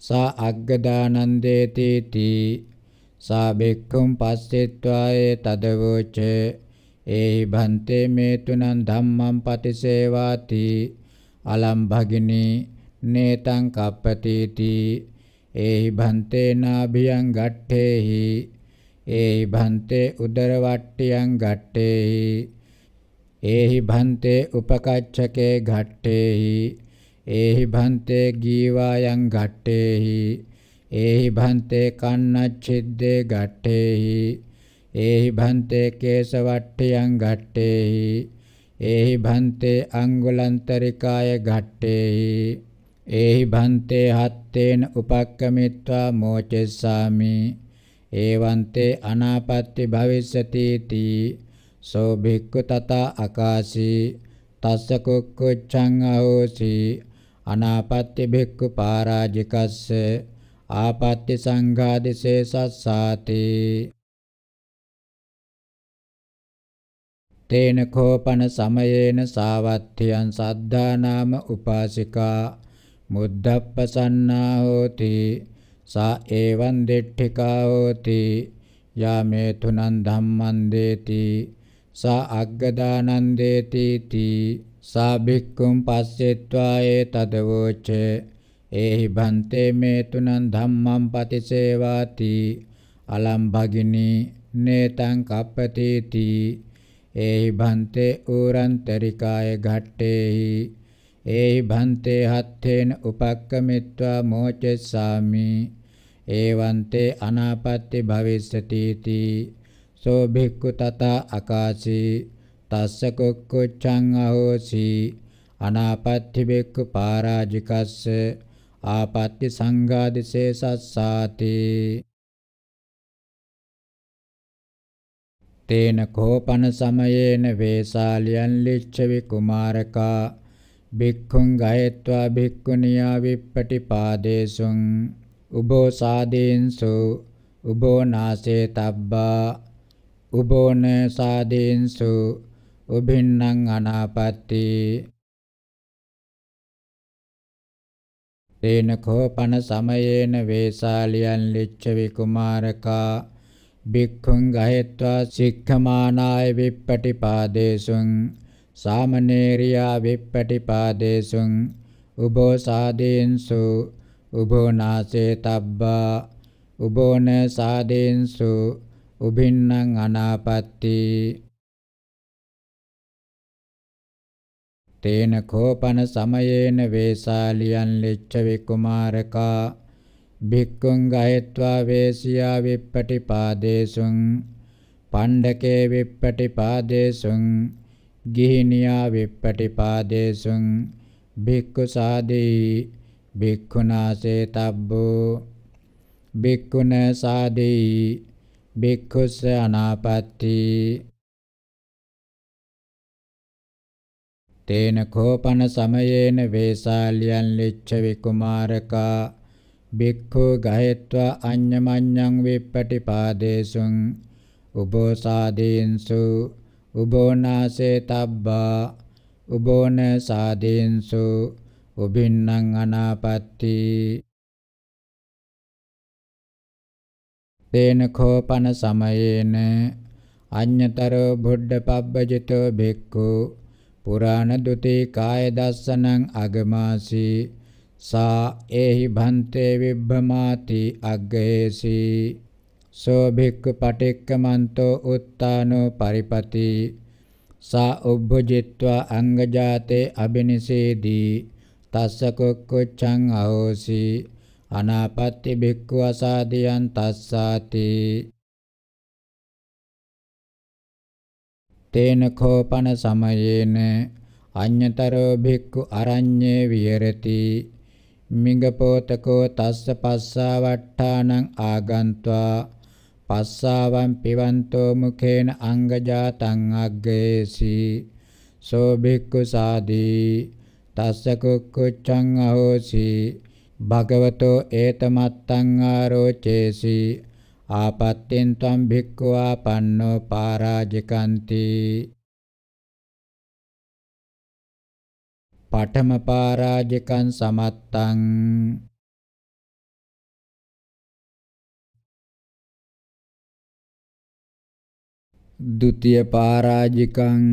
සා අග්ගදානං දේති තී සා භික්ඛුම් පස්සෙත්වායේ තදවෝච ඒහි භන්තේ මේතුනං ධම්මං පටිසේවාති අලම් භගිනී නේතං කප්පතිති ඒහි භන්තේ නාභියං ගට්ඨේහි ඒහි භන්තේ උදර වට්ටියං ගට්ඨේහි ඒහි භන්තේ උපකච්ඡකේ ගට්ඨේහි ඒහි භන්තේ ගීවායන් ගට්ටේහි ඒහි භන්තේ කන්නච්චිද්දේ ගට්ඨේහි ඒහි භන්තේ කේසවට්ඨියං ගට්ඨේහි ඒහි භන්තේ අංගුලන්තරිකාය ගට්ඨේහි ඒහි භන්තේ හත්තේන උපක්කමිත්වා මෝචෙස්සාමි ඒවන්තේ අනාපත්ති භවිස්සති තී සෝ භික්ඛු තත අකාශී තස්ස කුක්කුච්ඡං අහෝසි අනාපත්ති භික්ඛු පරාජිකස්ස ආපත්‍ය සංඝාදිශේසස්සාති තේන කෝපන සමයේන සාවත්ථයන් සද්ධා නාම උපාසිකා මුද්දප්පසන්නා හෝති සා එවං දෙට්ඨිකා හෝති යාමේ තුනං ධම්මං දේති සා අග්ගදානං දේති තී සා භික්ඛුම් පස්සෙත්වා ඒ තදවෝචේ ඒහි භන්තේ මේ තුනන් ධම්මං පතිසේවාති අලම් භගිනී නේතං කප්පතේති ඒහි භන්තේ ඌරන්තරිකාය ඝට්ටේහි ඒහි භන්තේ හත්තේන උපක්කමිත්වා මෝචස්සාමි ඒවන්තේ අනාපත්ති භවිස්සති තී සෝ භික්ඛු තත අකාශී තස්ස කුක්කුච්ඡං අහෝසි අනාපත්ති භික්ඛු පරාජිකස්ස ආපත්‍ති සංඝාදිශේසස්සාති තේන කෝපන සමයේන වේසාලියන් ලිච්ඡවි කුමාරකා භික්ඛුං ගයත්වා භික්ඛුනියා විප්පටිපාදේසුං උබෝ සාදීන්සු උබෝ නාසේ තබ්බා උබෝන සාදීන්සු උභින්නම් අනාපත්‍ති තේන කෝපන සමයේන වේසාලියන් ලිච්ඡ විකුමාරකා භික්ඛුං ගහෙත්වා සික්ඛමානාය විප්පටිපාදේසුං සාමනේරියා විප්පටිපාදේසුං උබෝ සාදීන්සු උබෝ නාසේ තබ්බා උබෝන සාදීන්සු උබින්නම් අනාපත්‍ති තේන කෝපන සමයේන වේසාලියන් ලිච්ඡ විකුමාරකා භික්ඛුං ගයත්වා වේසියා විප්පටිපාදේසුං පණ්ඩකේ විප්පටිපාදේසුං ගිහිනියා විප්පටිපාදේසුං භික්ඛු සාදී භික්ඛුනාසේ තබ්බෝ භික්ඛුන සාදී භික්ඛුස අනාපත්‍ති තේන කෝපන සමයේන වේසාලියන් ලිච්ඡ විකුමාරකා බික්ඛු ගහෙත්වා අඤ්ඤමඤ්ඤං විප්පටිපාදේසුං උබෝසාදීන්සු උබෝනාසේ තබ්බා උබෝන සාදීන්සු උබින්නම් අනාපත්ති තේන කෝපන සමයේන අඤ්ඤතරෝ බුද්ධ පබ්බජිතෝ බික්ඛු පුරාණ දුතේ කාය දස්සනං අගමාසී සා ඒහි භන්තේ විබ්බමාති අග්ගේසි සෝ භික්ඛු පටික්කමන්තෝ උත්තානෝ පරිපති සා උබ්බජිත්වා අංගජාතේ අබිනිසේදී තස්ස කොක්කොච්ඡං අහෝසි අනාපත්ති භික්ඛු අසාදියන් තස්සාති තේන කෝපන සමයේන අඤ්‍යතරෝ භික්ඛු අරඤ්ඤේ විහෙරති මිඟපෝතකෝ තස්ස පස්සා වට්ඨානං ආගන්त्वा පස්සාවම් පිවන්තෝ මුඛේන අංගජාතං අග්ගේසි සෝ භික්ඛු සාදී තස්ස කුක්කුච්ඡං අහෝසි භගවතෝ ඒතමත්තං ආරෝචේසි ආපත්තෙන් තම් භික්ඛවා පන්නෝ පාරාජිකන්ති පඨම පාරාජිකං සමත්තං द्वितीय पाराजिकं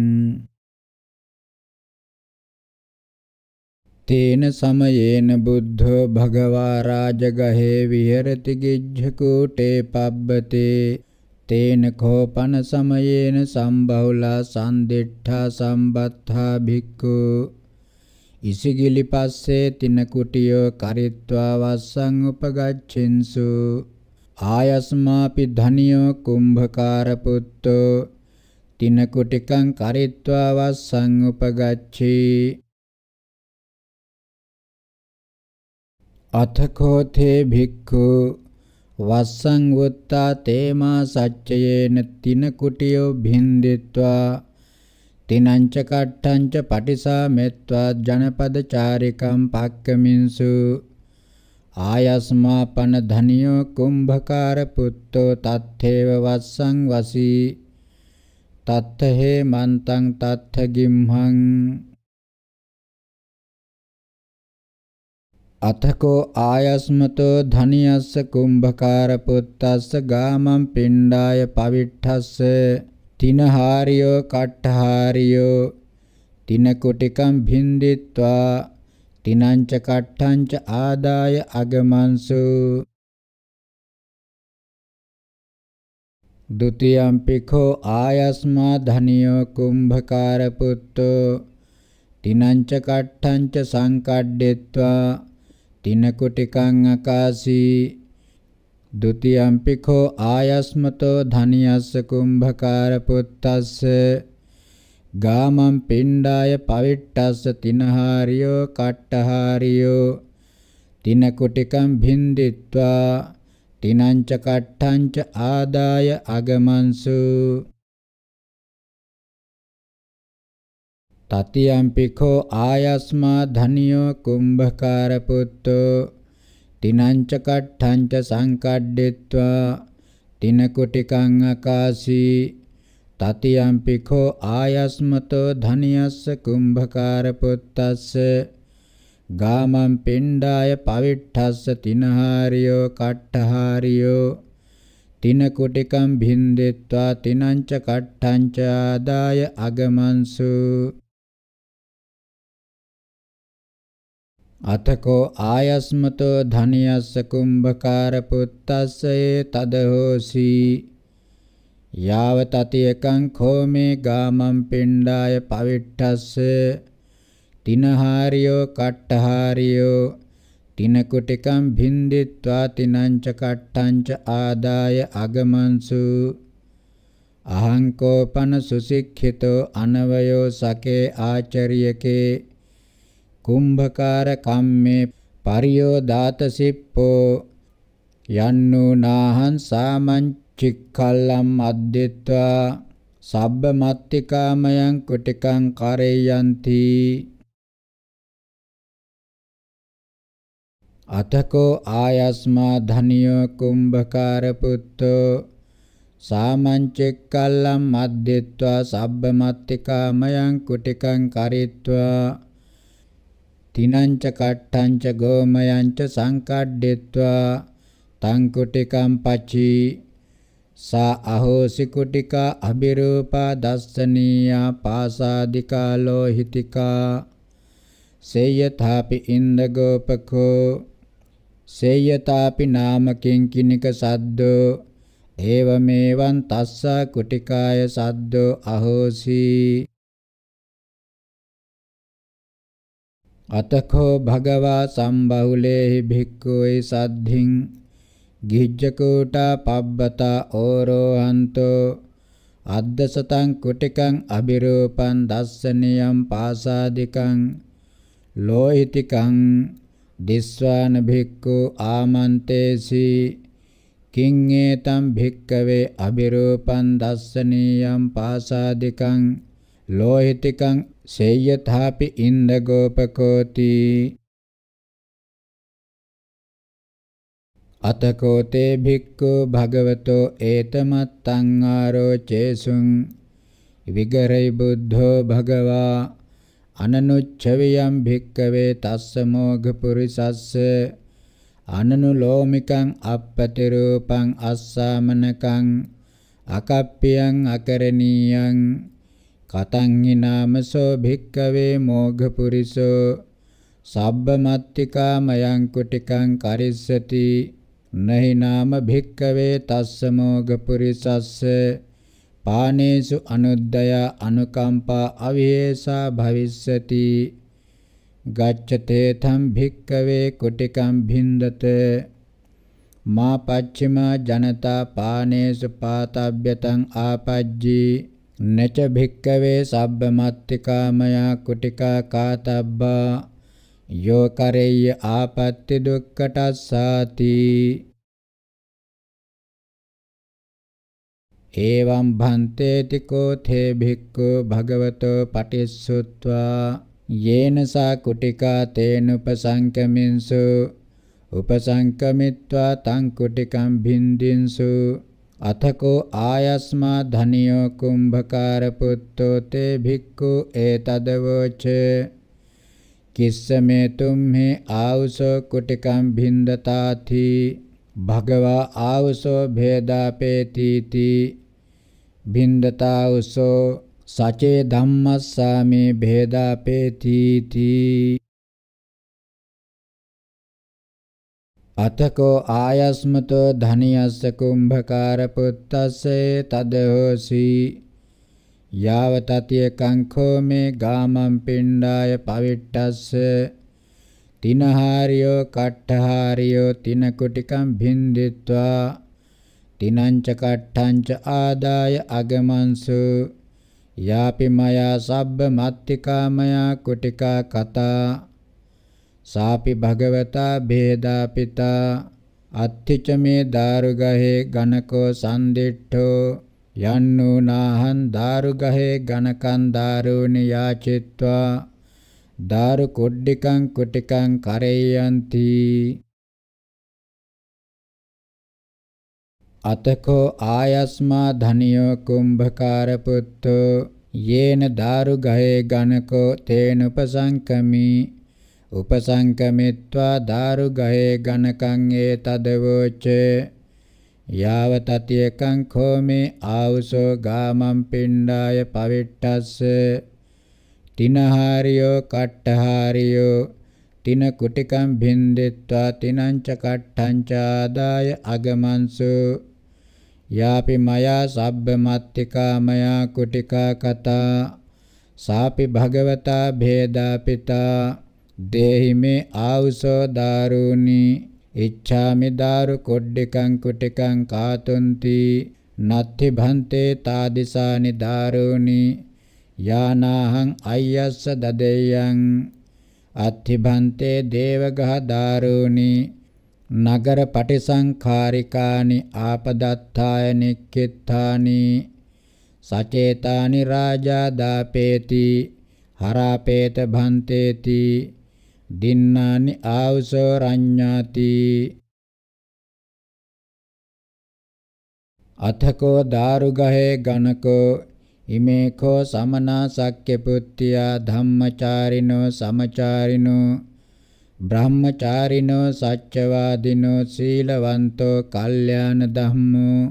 තේන සමයේන බුද්ධෝ භගවා රාජගහේ විහෙරති ගිජ්ජකූටේ පබ්බතේ තේන කෝපන සමයේන සම්බහුලා සම්දිට්ඨා සම්බත්තා භික්ඛු ඉසිගිලි පස්සේ තින කුටියෝ කරිත්වා වස්සං උපගච්ඡින්සු ආයස්මාපි ධනියෝ කුම්භකාර පුත්තෝ තින කුටිකං කරිත්වා වස්සං උපගච්ඡී අතකෝතේ භික්ඛු වස්සං වුත්තා තේමා සච්චයේන තින කුටියෝ භින්දිත්වා තිනංච කට්ටංච පටිසාමෙත්වා ජනපද චාරිකම් පක්කමින්සු ආයස්මාපන ධනියෝ කුම්භකාර පුත්තෝ තත්තේව වස්සං වසී තත්ථ හේ මන්තං තත්ථ ගිම්හං අතකෝ ආයස්මතෝ ධනියස්ස කුම්භකාර පුත්තස්ස ගාමං පිණ්ඩාය පවිට්ඨස්ස තිනහාරියෝ කට්ඨහාරියෝ තිනකොටිකම් භින්දිත්වා තිනංච කට්ඨංච ආදාය අගමන්සු ဒ ුතියම්පි කෝ ආයස්මා ධනියෝ කුම්භකාර පුත්තෝ තිනංච කට්ඨංච සංකඩ්ඩෙත්වා තිනකුටිකං අකාසී ဒ ුතියම්පිඛෝ ආයස්මතෝ ධනියස්ස කුම්භකාර පුත්තස්ස ගාමං පිණ්ඩාය පවිට්ටස්ස තිනහාරියෝ කට්ටහාරියෝ තිනකුටිකං භින්දිත්වා තිනංච කට්ඨංච ආදාය අගමන්සු තතියම්පිඛෝ ආයස්මා ධනියෝ කුම්භකාර පුත්තෝ තිනංච කට්ඨංච සංකඩ්ඩෙත්වා තින කුටිකං අකාසී තතියම්පිඛෝ ආයස්මතෝ ධනියස්ස කුම්භකාර පුත්තස්ස ගාමං පිණ්ඩාය පවිට්ඨස්ස තිනහාරියෝ කට්ඨහාරියෝ තින කුටිකම් භින්දෙත්වා තිනංච කට්ඨංච ආදාය අගමන්සු අතකෝ ආයස්මතෝ ධනියස්ස කුම්භකාර පුත්තස්සේ තදහෝසි යාව තති එකං කෝමේ ගාමම් පිණ්ඩාය පවිට්ඨස්ස තිනහාරියෝ කට්ඨහාරියෝ තිනකුටිකම් භින්දිත්වා තිනංච කට්ටංච ආදාය අගමන්සු අහං කෝපන සුසික්ඛිතෝ අනවයෝ සකේ ආචර්යකේ කුම්භකාර කම්මේ පරියෝදාත සිප්පෝ යන්නෝ නාහං සාමං චික්ඛල්ලම් අද්දෙත්වා සබ්බ මත්තිකාමයන් කුටිකං කරේයන්ති අතකෝ ආයස්මා ධනියෝ කුම්භකාර පුත්තෝ සාමං චික්ඛල්ලම් අද්දෙත්වා සබ්බ මත්තිකාමයන් කුටිකං කරිත්වා තිනංච කට්ඨංච ගෝමයංච සංකඩ්ඩෙත්වා තං කුටිකම් පච්චී සා අහෝසි කුටිකා අබිරූපා දස්සනීයා පාසාදිකා ලෝහිතිකා සේයථාපි ඉන්දගෝපකෝ සේයථාපි නාමකින් කිනික සද්දෝ ඒවමේවං තස්සා කුටිකාය සද්දෝ අහෝසි අතකෝ භගවා සම්බහුලේහි භික්ඛුයි සද්ධින් ගිජ්ජකෝටා පබ්බතා ඕරෝහන්තෝ අද්දසතං කුටිකං අබිරූපං දස්සනියම් පාසාදිකං ලෝහිතිකං දිස්වාන භික්ඛු ආමන්තේසි කිං ඒතම් භික්කවේ අබිරූපං දස්සනියම් පාසාදිකං ලෝහිතිකං සේයථාපි ඉන්දගෝපකෝති අතකෝ තේ භික්ඛු භගවතෝ ඒතමත්තං ආරෝචේසුං විගරයි බුද්ධෝ භගවා අනනුච්චවියම් භික්කවේ තස්ස මෝඝ පුරිසස්ස අනනුලෝමිකං අපපතිරූපං අස්සාමනකං අකප්පියං අකරණීයං කතං හි නාමසෝ භික්කවේ මෝඝපුරිසෝ සබ්බමත්තිකා මයං කුටිකං කරිස්සති නහි නාම භික්කවේ තස්ස මෝඝපුරිසස්ස පානේසු අනුද්දය අනුකම්පා අවිහෙසා භවිස්සති ගච්ඡතේ තම් භික්කවේ කුටිකම් භින්දත මා පච්චිමා ජනතා පානේසු පාතබ්බ්‍යතං ආපජ්ජී නච භික්කවේ සබ්බ මත්තිකාමයා කුටිකා කාතබ්බා යෝ කරෙය්‍ය ආපත්‍ති දුක්කටස්සාති එවං භන්තේති කෝ තේ භික්ඛු භගවතෝ පටිස්සුත්වා යේන සා කුටිකා තේන උපසංකමින්සු උපසංකමිත්වා තං කුටිකම් භින්දින්සු अथको आयस्माद्धनियो कुम्भकारपुत्तो ते भिक्खु एतदवोच किस्समे तुम्हे आवसो कुटिकं भिन्दताथि भगवा आवसो भेदापेतीति भिन्दतावसो सचे धम्मस्सामि भेदापेतीति අතකෝ ආයස්මතෝ ධනියස්ස කුම්භකාර පුත්තස්සේ තදෝසි යාව තතිය කංඛෝ මේ ගාමං පිණ්ඩාය පවිට්ටස්ස තිනහාරියෝ කට්ඨහාරියෝ තින කුටිකම් භින්දිත්වා තිනංච කට්ඨංච ආදාය අගමන්සු යාපි මයා සබ්බ මත්තිකාමයා කුටිකා කතා සාපි භගවතා භේදා පිතා අත්තිච මේ දාරුගහේ ඝනකෝ සම්දිට්ඨෝ යන්නෝ නාහං දාරුගහේ ඝනකං දාරුණ යාචිත්වා දාරු කොඩ්ඩිකං කුටිකං කරේයන්ති අතකෝ ආයස්මා ධනියෝ කුම්භකාර පුත්තෝ යේන දාරුගහේ ඝනකෝ තේනුපසංකමී උපසංකමිත්වා දාරුගහේ ඝනකං ඒ තදවෝච යාව තතියකං කෝමේ ආවුසෝ ගාමං පිණ්ඩාය පවිට්ටස්ස තිනහාරියෝ කට්ඨහාරියෝ තින කුටිකම් භින්දෙත්වා තිනංච කට්ඨංච ආදාය අගමන්සු යාපි මයා සබ්බ මත්තිකා මයා කුටිකා කතා සාපි භගවතා භේදා පිතා දේහි මේ ආවුසෝ දාරුණි ඉච්ඡාමි දාරු කොඩ්ඩිකං කුටිකං කාතුන්ති නත්ති භන්තේ තාදිසානි දාරුණි යානාහං අයස්ස දදේයං අත්ති භන්තේ දේවගහ දාරුණි නගර පටිසංඛාරිකානි ආපදත්තාය නික්කිත්තානි සචේතානි රාජා දාපේති හරාපේත භන්තේති දින්නානි ආවසෝ රඤ්ඤාති අතකෝ දාරුගහේ ගණකෝ ඉමේකෝ සමනා සක්්‍ය පුත්තියා ධම්මචාරිනෝ සමචාරිනෝ බ්‍රහ්මචාරිනෝ සච්චවාදිනෝ සීලවන්තෝ කල්යාණ ධම්මෝ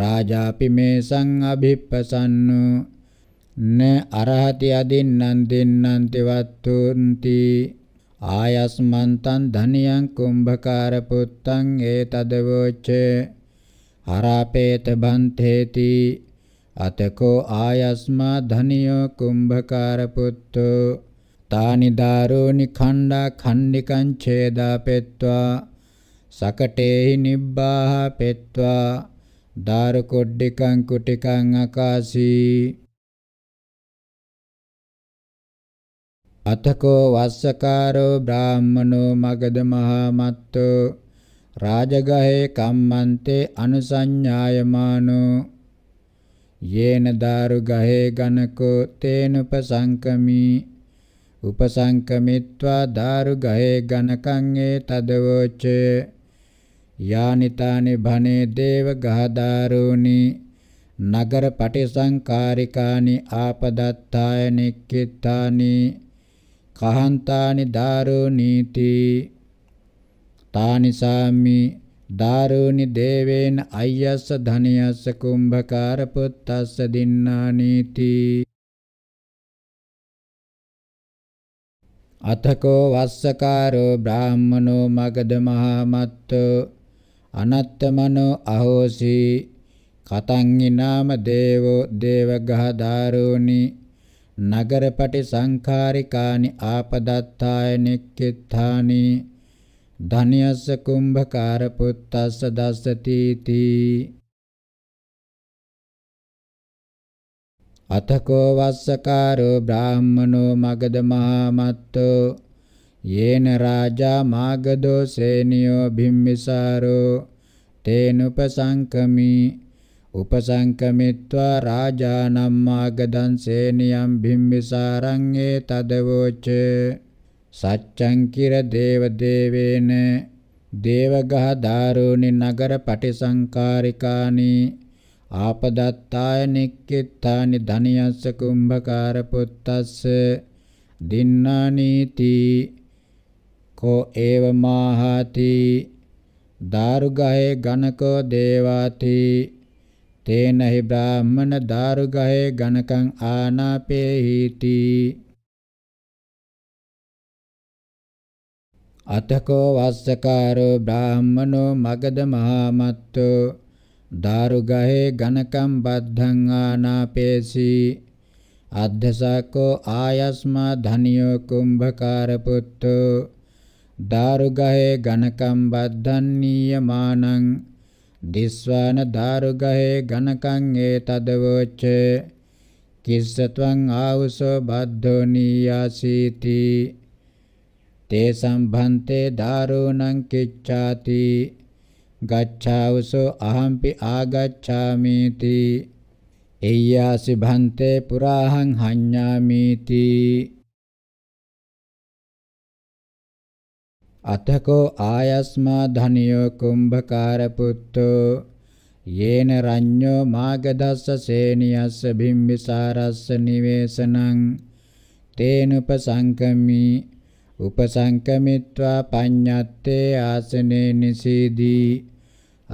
රාජාපි මේ සංඅභිප්පසන්නෝ න අරහති අදින්නම් දෙන්නම් තෙවත්තුන්ති ආයස්මන්තං ධනියං කුම්භකාර පුත්තං ඒතදවොච්ච හරාපේත බන්තේති අතකෝ ආයස්මා ධනියෝ කුම්භකාර පුත්තෝ තානි දාරෝනි ඛණ්ඩා ඛණ්ඩිකං ඡේදා පෙත්වා සකටේහි නිබ්බාහ පෙත්වා දාර කොඩ්ඩිකං කුටිකං අකාසී අතකෝ වස්සකාරෝ බ්‍රාහ්මනෝ මගද මහා මත්තෝ රාජගහේ කම්මන්තේ අනුසඤ්ඤායමානෝ යේන දාරු ගහේ ගනකෝ තේනුපසංකමි උපසංකමිත්වා දාරු ගහේ ගනකං ඒ තදවෝච යානිතානි භනේ දේව ගහදාරෝනි නගර පටිසංකාරිකානි ආපදත්තාය නික්කිතානි කහන්තානි දාරෝ නීති තානි සාමි දාරෝනි දේවේන අයස්ස ධනියස්ස කුම්භකාර පුත්තස්ස දින්නා නීති අතකෝ වස්සකාරෝ බ්‍රාහ්මනෝ මගධ මහමත්තෝ අනත්තමනෝ අහෝසි කතං ඊනාම දේවෝ දේවගහ දාරෝනි නගරපටි සංඛාරිකානි ආපදත්තාය නික්කිත්තානි ධනියස්ස කුම්භකාර පුත්තස්ස දස්සති තී අතකෝ වස්සකාරෝ බ්‍රාහ්මනෝ මගද මහාමත්තෝ යේන රාජා මාගදෝ සේනියෝ භිම්මිසාරෝ තේනුපසංකමී උපසංකමිත්වා රාජානම් ආගදං සේනියම් බිම්බිසාරං ඒ තදවෝච සච්ඡං කිර දේව දේවේන දේවගහ දාරෝනි නගර පටිසංකාරිකානි ආපදත්තාය නික්කිතානි ධනියස්ස කුම්භකාර පුත්තස්ස දින්නානීති කෝ ඒව මාහාති දාරුගහේ ඝනකෝ දේවාති තේන හි බ්‍රාහ්මන දාරුගහේ ඝනකං ආනාපේහිති අතකෝ වස්සකාරෝ බ්‍රාහ්මනෝ මගද මහාමත්තෝ දාරුගහේ ඝනකම් බද්ධං ආනාපේසී අද්දසකෝ ආයස්මා ධනියෝ කුම්භකාර පුත්තෝ දාරුගහේ ඝනකම් බද්ධන්නීයමානං දිස්වාන දාරුගහේ ඝනකං ඒ තදවොච්ච කිස්සත්වං ආවසෝ බද්ධෝනියාසීති තේ සම්භන්තේ දාරුණං කිච්ඡාති ගච්ඡාවසෝ අහම්පි ආගච්ඡාමීති එය්‍යාසි භන්තේ පුරාහං හඤ්ඤාමීති අතකෝ ආයස්මා ධනියෝ කුම්භකාර පුත්තෝ යේන රඤ්ඤෝ මාගදස්ස සේනියස්ස බිම්බිසාරස්ස නිවේසනං තේනුපසංකමි උපසංකමිත්වා පඤ්ඤත්තේ ආසනේ නිසීදී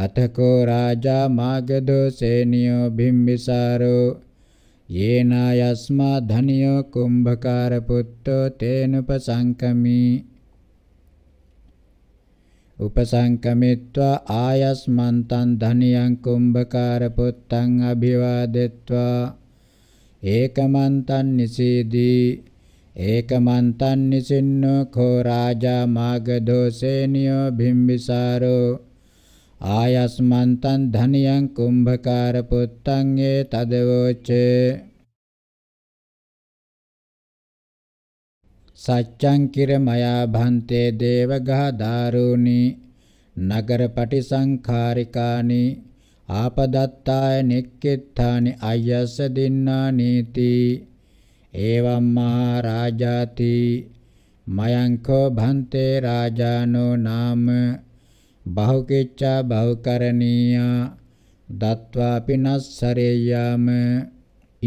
අතකෝ රාජා මාගදෝ සේනියෝ බිම්බිසාරෝ යේනායස්මා ධනියෝ කුම්භකාර පුත්තෝ තේනුපසංකමි උපසංකමිත්වා ආයස්මන්තං ධනියං කුම්භකාර පුත්තං අභිවාදෙත්වා ඒකමන්තං නිසීදී ඒකමන්තං නිසින්නෝ කෝ රාජා මාගදෝසේනියෝ බිම්බිසාරෝ ආයස්මන්තං ධනියං කුම්භකාර පුත්තං ඒ තදවෝචේ සච්ඡං කිර මයා භන්තේ දේවගහ දාරුණි නගර පටිසංඛාරිකානි ආපදත්තාය නෙක්කෙත්තානි අයස්ස දින්නා නීති එවම් මහා රාජාති මයංකෝ භන්තේ රාජානෝ නාම බහුකෙච්චා බහුකරණීයා දත්වා පිනස්සරේයාම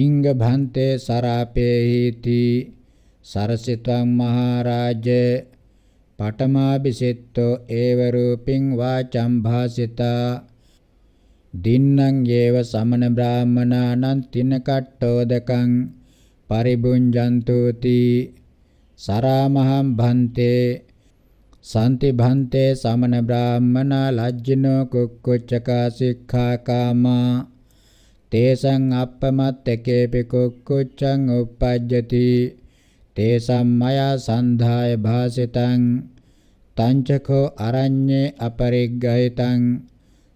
ඉංග භන්තේ සරාපේහිති සරසිතං මහරජ පඨමාභිසිට්ඨෝ ඒව රූපින් වාචං භාසිතා දින්නම් යේව සමන බ්‍රාහමනානං තින කට්ටෝදකං පරිබුඤ්ජන්තුති සරාමහම් භන්තේ සන්ති භන්තේ සමන බ්‍රාහ්මනා ලජ්ජිනෝ කුක්කුච්චකා සික්ඛාකාමා තේසං අප්පමත්තකේපි කුක්කුච්චං uppajjati තේසම් මයා සන්ධාය භාසිතං තංචකෝ අරඤ්ඤේ අපරිග්ගහිතං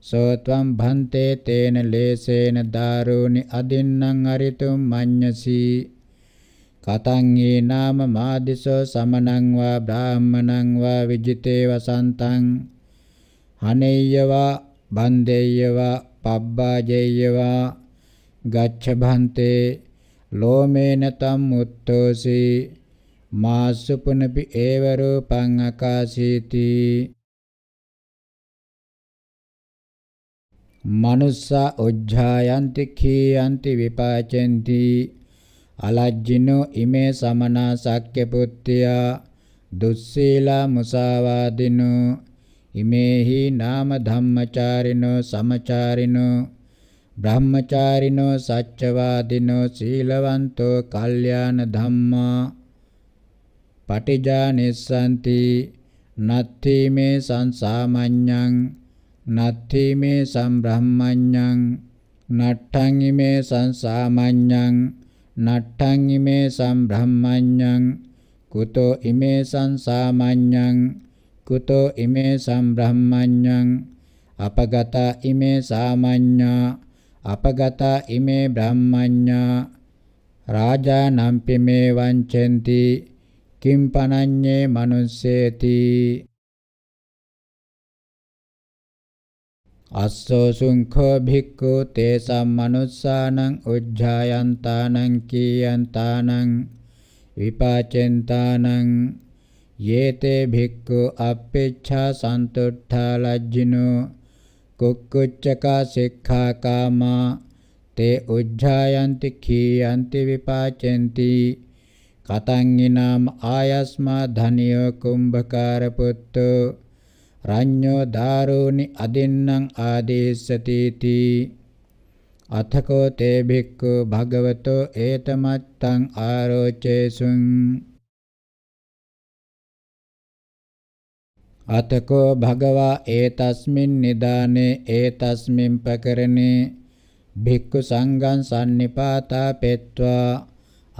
සෝත්වම් භන්තේ තේන ලේසේන දාරෝනි අදින්නම් අරිතුම් මඤ්ඤසි කතං ඊ නාම මාදිසෝ සමනං වා බ්‍රාහ්මණං වා විජිතේ වසන්තං හනේයවා බන්දේයවා පබ්බාජේයවා ගච්ඡ භන්තේ ලෝමේන තම් මුත්තෝසි මාසුපුනපි ඒව රූපං අකාශීති මනුස්සා උජ්ජායන්ති කීයන්ති විපාචෙන්ති අලජ්ජිනෝ ඉමේ සමනා සක්්‍ය පුත්තියා දුස්සීලා මුසාවාදිනෝ ඉමේහි නාම ධම්මචාරිනෝ සමචාරිනෝ බ්‍රහ්මචාරිනෝ සච්චවාදිනෝ සීලවන්තෝ කල්යාණ ධම්මා පටිජානෙස්සන්ති නත්ථි මේ සංසාමඤ්ඤං නත්ථි මේ සම්බ්‍රහ්මඤ්ඤං නට්ඨං ඉමේ සංසාමඤ්ඤං නට්ඨං ඉමේ සම්බ්‍රහ්මඤ්ඤං කුතෝ ඉමේ සංසාමඤ්ඤං කුතෝ ඉමේ සම්බ්‍රහ්මඤ්ඤං අපගත ඉමේ සාමඤ්ඤා අපගතා ඉමේ බ්‍රහ්මඤ්ඤා රාජානම්පි මේ වංචෙන්ති කිම්පනඤ්ඤේ මනුස්සේති අස්සෝ සුංඛෝ භික්ඛු තේසම් මනුස්සානං උජ්ජායන්තානං කීයන්තානං විපාචෙන්තානං යේතේ භික්ඛු අපේච්ඡා සන්තුට්ඨා ලජ්ජිනෝ කුක්කුච්චකා සික්ඛාකාමා තේ උජ්ජායන්ති කීයන්ති විපාචෙන්ති කතංගිනාම ආයස්මා ධනියෝ කුම්භකාර පුත්තෝ රඤ්ඤෝ ධාරෝනි අදින්නම් ආදේශති තී අතකෝ තේ භික්ඛු භගවතෝ ඒතමත්තං ආරෝචේසුං අතකෝ භගවා ඒතස්මින් නිදානේ ඒතස්මින් පකරණේ භික්ඛු සංඝං sannipātā පෙත්වා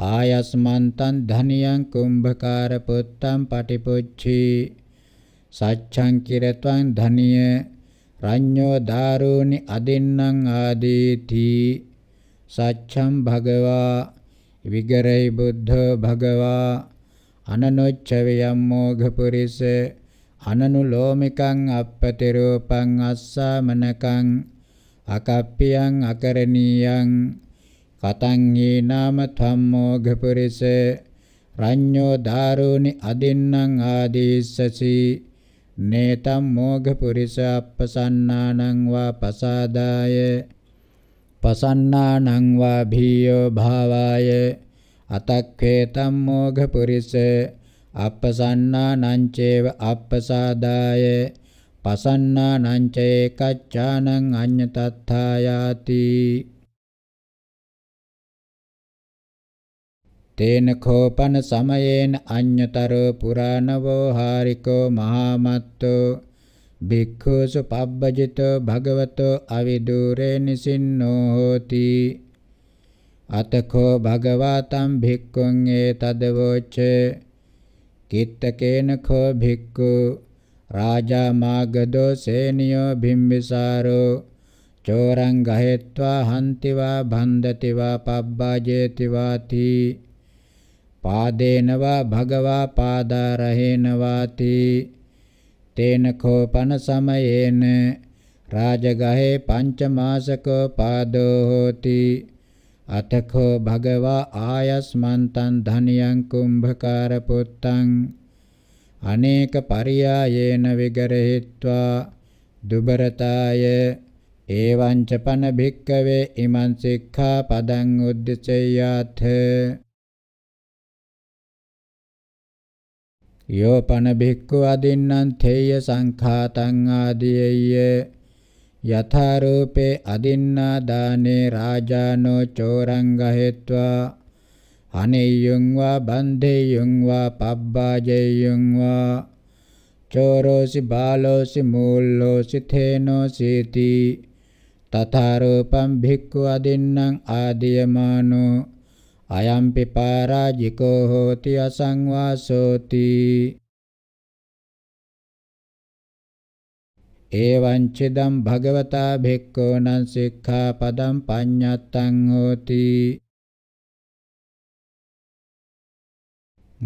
ආයස්මන්තං ධනියං කුම්භකාර පුත්තං පටිපුච්චි සච්ඡං කිරත්වං ධනිය රඤ්ඤෝ ධාරෝනි අදින්නම් ආදීති සච්ඡං භගවා විගරයි බුද්ධ භගවා අනනොච්ච වියම්මෝඝ පුරිසේ අනනුලෝමිකං අපපතිරූපං අස්සාමනකං අකප්පියං අකරණීයං කතං හේනාම ධම්මෝඝපුරිස රඤ්ඤෝ ධාරෝනි අදින්නම් ආදීස්සසි නේතම් මෝඝපුරිස අපසන්නානං වා පසාදාය පසන්නානං වා භීයෝ භාවාය අතක්ඛේතම් මෝඝපුරිස අපසන්නා නංචේව අපසාදාය පසන්නා නංචේ කච්චානං අඤ්ඤතත්ථායාති තේන කෝපන සමයේන අඤ්ඤතරෝ පුරාණවෝ හාරිකෝ මහාමත්තෝ භික්ඛුසු පබ්බජිතෝ භගවතෝ අවිදූරේ නිසින්නෝ හෝති අතකෝ භගවතං භික්ඛුන් ඒ තදවෝචේ कित्तकेन खो भिक्खु राजा मागधो सेनियो बिम्बिसारो चोरङ्गहेत्वा हन्ति वा भन्दति वा पब्बाजेति वाति पादेन वा भगवा पादारहेन वाति तेन समयेन राजगहे पञ्चमासको पादो होती අතකෝ භගවා ආයස්මන්තං ධනියං කුම්භකාර පුත්තං අනේක පරියායේන විගරහිत्वा දුබරතාය එවං ච පන භික්කවේ ඉමං සික්ඛා පදං උද්දචයාත යෝ පන භික්ඛු අදින්නම් තේය සංඛාතං ආදීයය යථා රූපේ අදින්නා දානේ රාජානෝ චෝරං ගහෙත්වා අනේයං වා බන්දේයං වා පබ්බාජේයං වා චෝරෝසි බාලෝසි මූල්ලෝසි තේනෝසීති තථාරූපං භික්ඛු අදින්නම් ආදීයමානෝ අයම්පි පරාජිකෝ හෝති අසංවාසෝති එවං චිදම් භගවතා භික්ඛූනං සික්ඛාපදං පඤ්ඤත්තං හෝති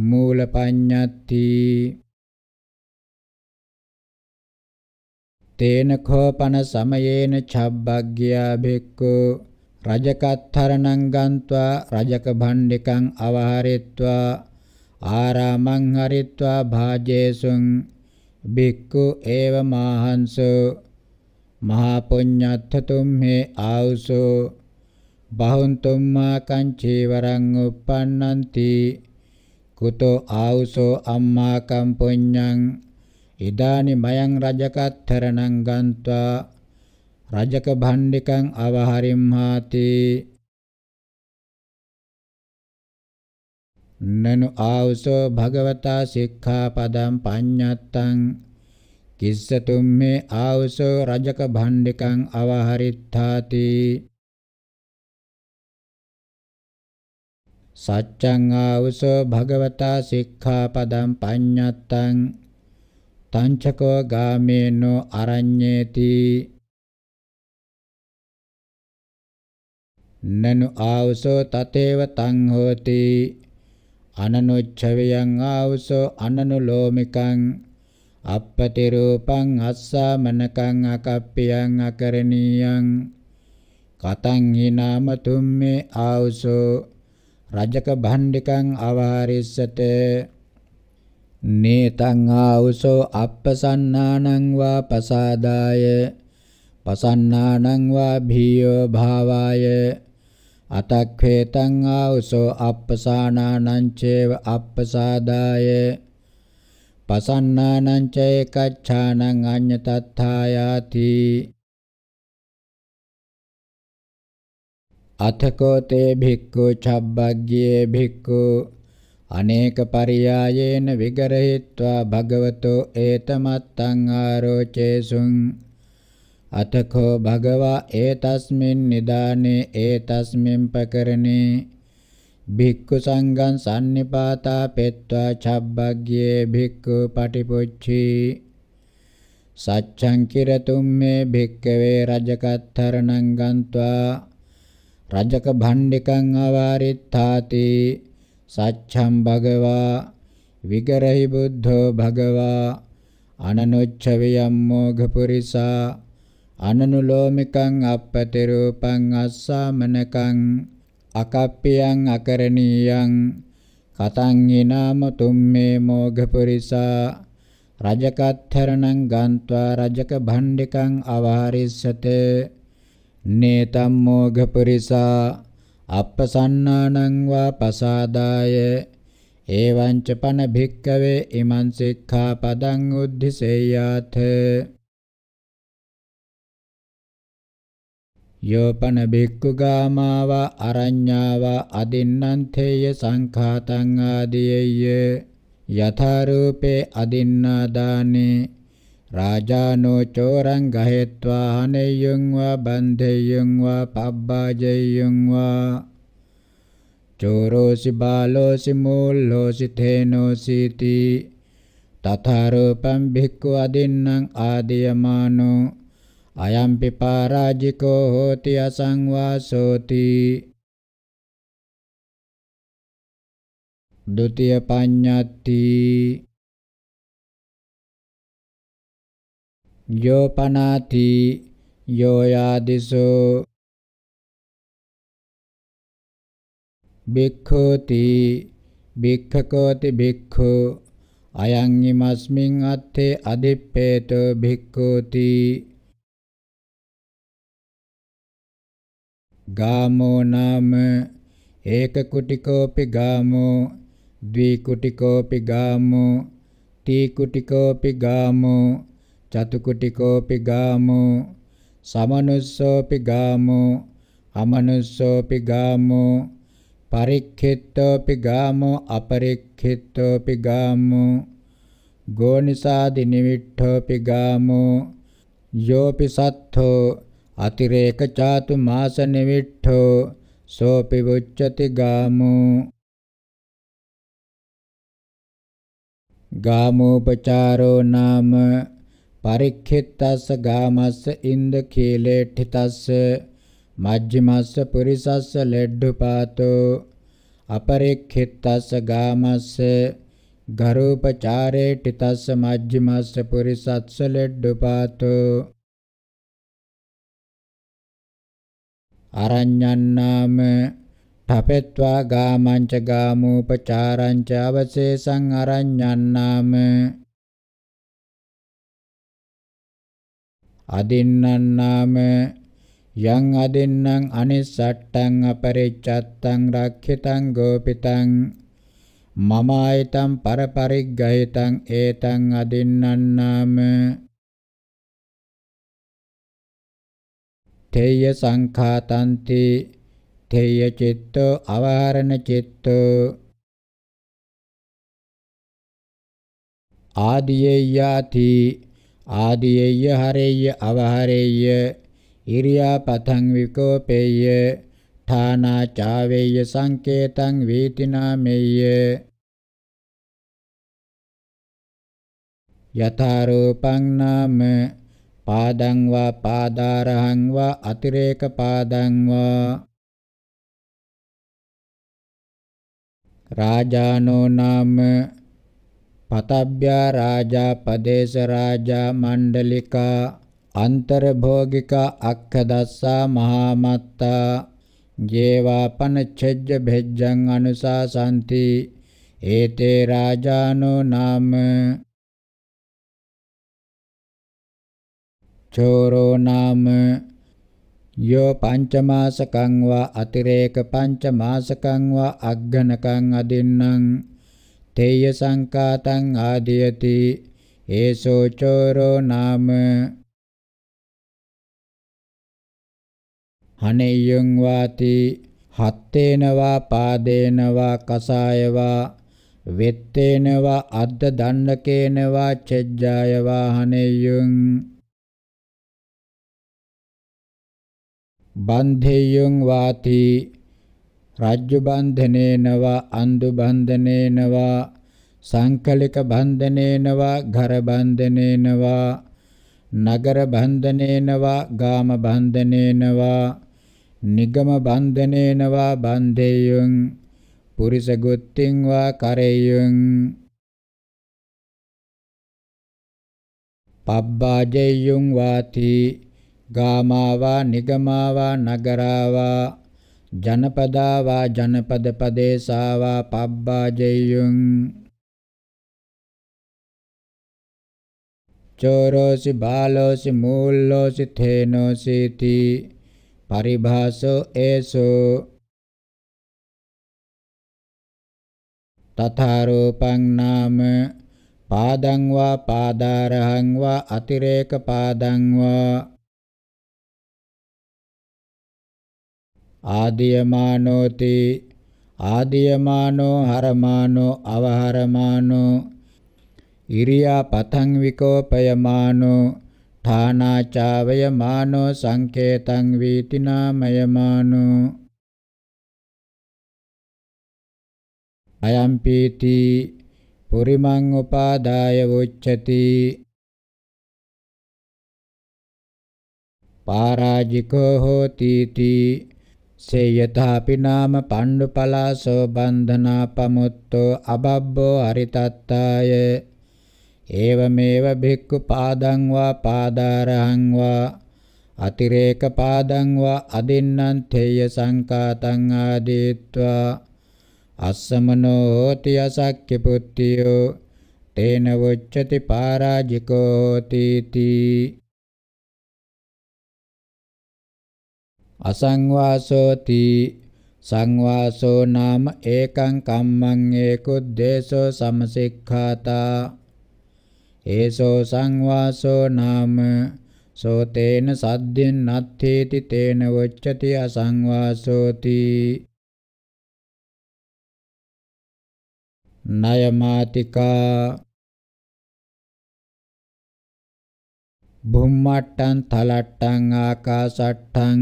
මූල පඤ්ඤත්ති තේන කෝපන සමයේන ඡබ්බග්ගියා භික්ඛු රජකත්තරණං ගන්්වා රජක භණ්ඩිකං අවහරෙත්වා ආරාමං හරිත්වා භාජේසුං බික්කු ඒව මාහන්සෝ මහා පුඤ්ඤත්ථතුම් හේ ආවුසෝ බහුන්තුම්මා කංචීවරං uppannanti කුතෝ ආවුසෝ අම්මා කම් පුඤ්ඤං ඉදානි මයං රජකත්තරණං ගන්්වා රජක භණ්ඩිකං අවහරිම්හාති නනු ආවසෝ භගවතා සික්ඛාපදං පඤ්ඤත්තං කිස්සතුම්මේ ආවසෝ රජක භණ්ඩිකං අවහරිත්තාති සච්ඡං ආවසෝ භගවතා සික්ඛාපදං පඤ්ඤත්තං තංචකෝ ගාමේනෝ අරඤ්ඤේති නනු ආවසෝ තතේව තං හෝති අනනුච්චවයං ආවුසෝ අනනුලෝමිකං අපපටි රූපං අස්සමනකං අකප්පියං අකරණීයං කතං හිනාම තුම්මේ ආවුසෝ රජක භණ්ඩිකං අවහරිස්සත නේතං ආවුසෝ අප්පසන්නානං වා පසාදාය පසන්නානං වා භීයෝ භාවාය අතක්ඛේතං ආවසෝ අප්පසානානං චේව අප්පසාදාය පසන්නානං චේකච්ඡානං අඤ්ඤතත්ථායාති අතකෝ තේ භික්ඛු චබ්බග්ගියේ භික්ඛු අනේක පරියායේන විගරහිत्वा භගවතෝ ඒතමත්තං ආරෝචේසුං අතකෝ භගවා ඒතස්මින් නිදානේ ඒතස්මින් පකරණේ භික්ඛු සංඝං සම්නිපාතා පෙත්වා චබ්බග්ගේ භික්ඛු පටිපොච්චී සච්ඡං කිරතුම් මේ භික්ඛවේ රජකතරණං ගන්්වා රජක භණ්ඩිකං අවාරිත්තාති සච්ඡම් භගවා විගරහි බුද්ධෝ භගවා අනනොච්ච වියම්මෝඝ පුරිසා අනනුලෝමිකං අපපතිරූපං අස්සාමනකං අකප්පියං අකරණීයං කතං හිනාම තුම්මේ මෝඝපුරිසා රජකත්තරණං ගන්්වා රජක භණ්ඩිකං අවහරිස්සත නේතම් මෝඝපුරිසා අප්පසන්නානං වා පසාදාය එවං ච පන භික්කවේ ඉමං සික්ඛාපදං උද්ධිසේයාත යෝපන බික්කු ගාමාව අරඤ්ඤාව අදින්නන්තේය සංඛාතං ආදීයය යථාරූපේ අදින්නා දානේ රාජානෝ චෝරං ගහෙත්වා හනෙය්‍යං වා බන්ධෙය්‍යං වා පබ්බාජෙය්‍යං වා චෝරෝසි බාලෝසි මූල්ලෝසි තේනෝසීති තථාරූපං භික්ඛු අදින්නං ආදීයමානෝ අයම්පි පරාජිකෝ හෝති අසංවාසෝති ဒုတိ ය පඤ්ඤත්ති යෝ පනාති යෝ යාදිසෝ භික්ඛෝති භික්ඛකෝති භික්ඛෝ අයං ීමස්මින් අත්තේ අදිප්පේතෝ භික්ඛෝති ගාමෝ නාම ඒක කුටිකෝපි ගාමෝ ද්වි කුටිකෝපි ගාමෝ තී කුටිකෝපි ගාමෝ චතු කුටිකෝපි ගාමෝ සමනුස්සෝපි ගාමෝ අමනුස්සෝපි ගාමෝ පරික්ඛිත්තෝපි ගාමෝ අපරික්ඛිත්තෝපි ගාමෝ ගෝනිසාදි නිවිට්ඨෝපි ගාමෝ යෝපි සත්ථෝ අතිරේක චාතු මාස නිවිට්ඨෝ සෝපි වුච්චති ගාමෝ ගාමෝපචාරෝ නාම පරික්ඛිතස්ස ගාමස්ස ඉන්ද කීලේඨිතස්ස මජ්ජිමස්ස පුරිසස්ස ලෙඩ්ඩුපාතෝ අපරික්ඛිතස්ස ගාමස්ස ගරෝපචාරේඨිතස්ස මජ්ජිමස්ස පුරිසස්ස ලෙඩ්ඩුපාතෝ අරඤ්ඤන්නාම තපෙත්වා ගාමංච ගාමෝපචාරංච අවශේෂං අරඤ්ඤන්නාම අදින්නන්නාම යං අදින්නං අනිස්සට්ටං අපරිච්ඡත්තං රක්ඛිතං ගෝපිතං මමායතං පරපරිග්ගහිතං ඒතං අදින්නන්නාම තේය සංඛාතන්ති තේය චිත්තෝ අවහරණ චිත්තෝ ආදීයයාති ආදීයය හරේය අවහරේය ඉරියාපතං විකෝපේය ථානා චාවේය සංකේතං වේතිනාමේය යථාරූපං නාම පාදං වා පාදාරහං වා අතිරේක පාදං වා රාජානෝ නාම පතබ්බ්‍යා රාජා පදේශ රාජා මණ්ඩලිකා අන්තරභෝගිකා අක්ඛදස්සා මහාමත්තා ජේවා පනච්ඡජ්ජ භෙජ්ජං අනුසාසಂತಿ ඒතේ රාජානෝ නාම චෝරෝ නාම යෝ පංචමාසකං වා අතිරේක පංචමාසකං වා අග්ගනකං අදින්නම් තේය සංකාතං ආදීයති ඒසෝ චෝරෝ නාම හනේයං වාති හත්තේනවා පාදේනවා කසායවා වෙත්තේනවා අද්ද දණ්ඩකේනවා චෙජ්ජායවා හනේයං බන්ධේයං වාති රාජ්‍ය බන්ධනේනව අන්දු බන්ධනේනව සංකලික බන්ධනේනව ඝර බන්ධනේනව නගර බන්ධනේනව ගාම බන්ධනේනව නිගම බන්ධනේනව බන්ධේයං පුරිස ගොත්තිං වා කරේයං පබ්බාජේයං වාති ගාමා වා නිගමා වා නගරා වා ජනපදා වා ජනපද පදේසා වා පබ්බාජෙය්‍යං චෝරෝසි බාලෝසි මූල්ලෝසි තේනෝසිති පරිභාසෝ ඒසෝ තථාරූපං නාම පාදං වා පාදාරහං වා අතිරේක පාදං වා ආදීයමානෝති ආදීයමානෝ හරමානෝ අවහරමානෝ ඉරියා පතං විකෝපයමානෝ ථානාචාවයමානෝ සංකේතං වීති නාමයමානෝ අයම් පීති පුරිමං උපාදාය වොච්චති පාරාජිකෝ හෝති තී සේයතාපි නාම පණ්ඩු පලාසෝ බන්ධනා පමුත්තෝ අබබ්බෝ හරිතත්තාය ඒවමේව භික්ඛු පාදං වා පාදාරහං වා අතිරේක පාදං වා අදින්නම් තේය සංකාතං ආදීත්වා අස්සමනෝ හෝති අසක්්‍ය පුත්තියෝ තේන වොච්චති පරාජිකෝ තීති අසංවාසෝති සංවාසෝ නාම ඒකං කම්මං ඒකුද්දේශෝ සමසික්ඛාතා ඒසෝ සංවාසෝ නාම සෝතේන සද්දෙන් නත්තේති තේන වොච්චති අසංවාසෝති නයමාතිකා බුම්මට්ටං තලට්ටං ආකාසට්ටං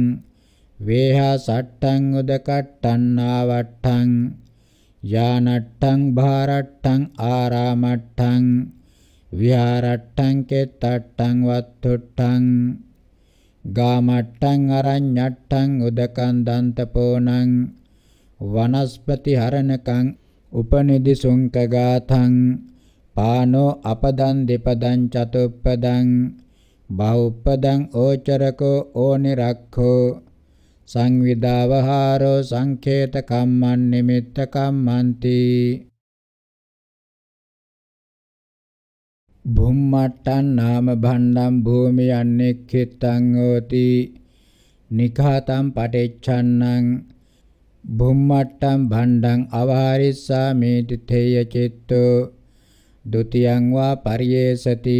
වේහා සට්ටං උදකට්ටන්නා වට්ටං යානට්ටං භාරට්ටං ආරාමට්ටං විහාරට්ටං කෙත්තට්ටං වත්තුට්ටං ගාමට්ටං අරඤ්ඤට්ටං උදකං දන්තපෝණං වනස්පති හරණකං උපනිදි සුංකගාතං පානෝ අපදන් දෙපදං චතුප්පදං බහුප්පදං ඕචරකෝ ඕනිරක්ඛෝ සංවිධාවහාරෝ සංකේත කම්මන් නිමිත්ත කම්මන්ති භුම්මට්ටන් නාම භණ්ඩම් භූමියන් එක්ඛිතං හෝති නිඛාතං පටිච්ඡන්නං භුම්මට්ටම් භණ්ඩං අවහාරිස්සාමි තිතේය චිත්තෝ ဒ ුතියං වා පරියේසති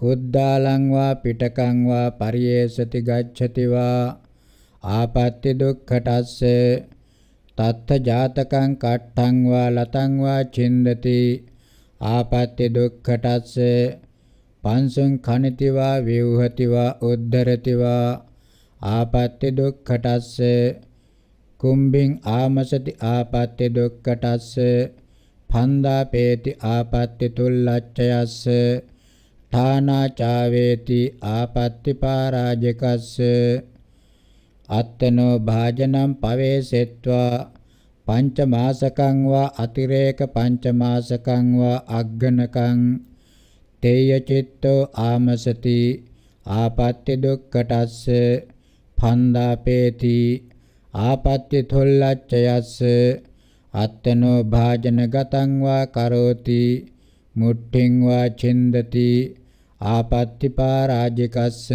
කුද්දාලං වා පිටකං වා පරියේසති ගච්ඡති වා ආපත්‍ති දුක්ඛටස්ස තත්ත ජාතකං කට්ඨං වා ලතං වා චින්දති ආපත්‍ති දුක්ඛටස්ස පංසං කනිති වා ව්‍යුහති වා උද්ධරති වා ආපත්‍ති දුක්ඛටස්ස කුම්භින් ආමසති ආපත්‍ති දුක්ඛටස්ස පන්දා පේති ආපත්‍ති තුල්ලච්ඡයස්ස ථානාචාවේති ආපත්‍ති පරාජකස්ස අත්තනෝ භාජනම් පවේසෙත්වා පංචමාසකං වා අතිරේක පංචමාසකං වා අග්ගනකං තේය චිත්තෝ ආමසති ආපත්‍ය දුක්ඛටස්ස පන්දාපේති ආපත්‍ය තොල්ලච්චයස්ස අත්තනෝ භාජනගතං වා කරෝති මුට්ඨින් වා චින්දති ආපත්‍ති පරාජිකස්ස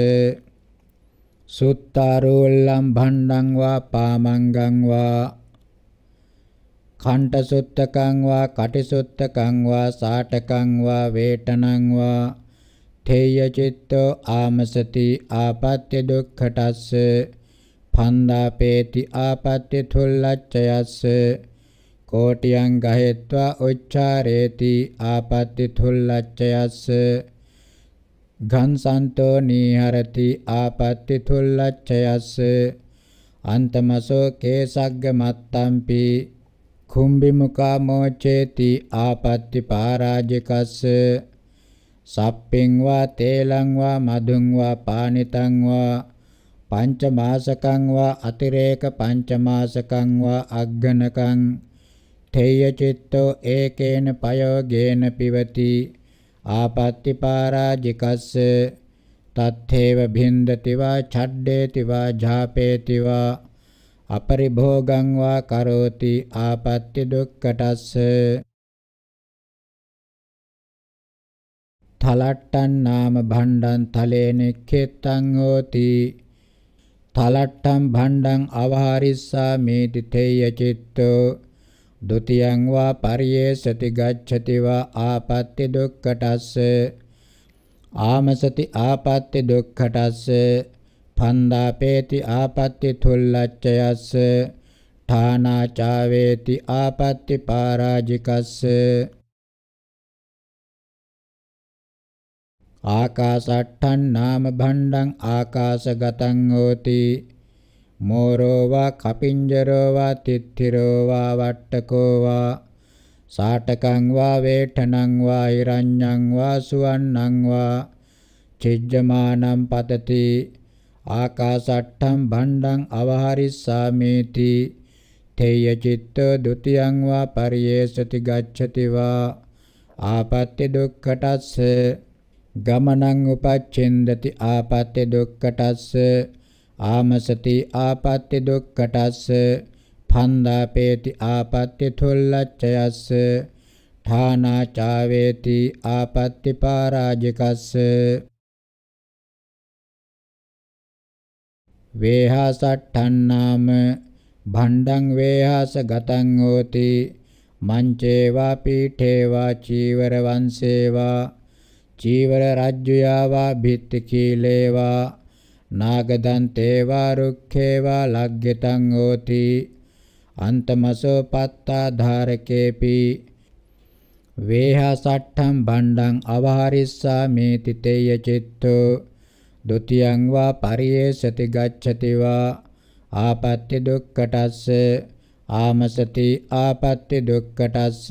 සුත්තාරෝල්ලම් භණ්ඩං වා පාමංගං වා කණ්ඨසුත්තකං වා කටිසුත්තකං වා සාටකං වා වේටනං වා තේය චිත්තෝ ආමසති ආපත්‍ය දුක්ඛටස්ස පන්දාපේති ආපත්‍ය තුල්ලච්ඡයස්ස කෝටියං ගහෙත්වා උච්චාරේති ආපත්‍ය තුල්ලච්ඡයස්ස ඝංසන්තෝ නීහරති ආපත්‍ති තුල්ලච්ඡයස්ස අන්තමසෝ කේසග්ග මත්තම්පි කුම්බි මුකා මොචේති ආපත්‍ති පරාජිකස්ස සප්පින් වා තේලං වා මදුං වා පානිතං වා පංචමාසකං වා අතිරේක පංචමාසකං වා අග්ගනකං තේය චිත්තෝ ඒකේන පයෝගේන පිවති ආපත්‍තිපාරාජිකස්ස තත්ථේව භින්දති වා ඡඩ්ඩේති වා ఝාපේති වා අපරිභෝගං වා කරෝති ආපත්‍ති දුක්ඛටස්ස තලට්ටං නාම භණ්ඩං තලේනෙක්ඛෙත්තං හෝති තලට්ටං භණ්ඩං අවහරිස්සා මේති තේය චිත්තෝ ဒုတိယံဝါပရိယေစတိဂ ච්ඡති ဝါအာပတ္တိဒုက္ခတ ස්ස ආමසති ආපත්‍ති දුක්ඛටස්ස පන්දාපේති ආපත්‍ති තුල්ලච්ඡයස්ස ඨානාචාවේති ආපත්‍ති පරාජිකස්ස ආකාසට්ඨං නාම භණ්ඩං ආකාශගතං හෝති මෝරෝ වා කපිංජරෝ වා තිත්තිරෝ වා වට්ටකෝ වා සාටකං වා වේඨණං වා හිරඤ්ඤං වා සුවන්නං වා චිජ්ජමානං පතති ආකාසට්ඨම් භණ්ඩං අවහරිස්සාමේති තේය චිත්ත ဒ ුතියං වා පරියේසති ගච්ඡති වා ආපත්‍ය දුක්ඛටස්ස ගමනං උපච්ඡෙන්දති ආපත්‍ය දුක්ඛටස්ස ආමසති ආපත්‍ති දුක්ඛටස්ස ඵන්දාපේති ආපත්‍ති තුල්ලච්ඡයස්ස ථානාචාවේති ආපත්‍ති පරාජිකස්ස වේහසට්ඨන්නාම භණ්ඩං වේහස ගතං හෝති මංචේවා පීඨේවා චීවර වංශේවා චීවර රජ්ජුයාවා භිත්ති කීලේවා නාගදන්තේවා රුක්ඛේවා ලග්ගිතං හෝති අන්තමසෝ පත්තා ධාරකේපි වේහසට්ඨම් බණ්ඩං අවහරිස්සා මේති තේය චිත්තෝ ဒ ුතියං වා පරියේසති ගච්ඡති වා ආපත්‍ති දුක්ඛටස්ස ආමසති ආපත්‍ති දුක්ඛටස්ස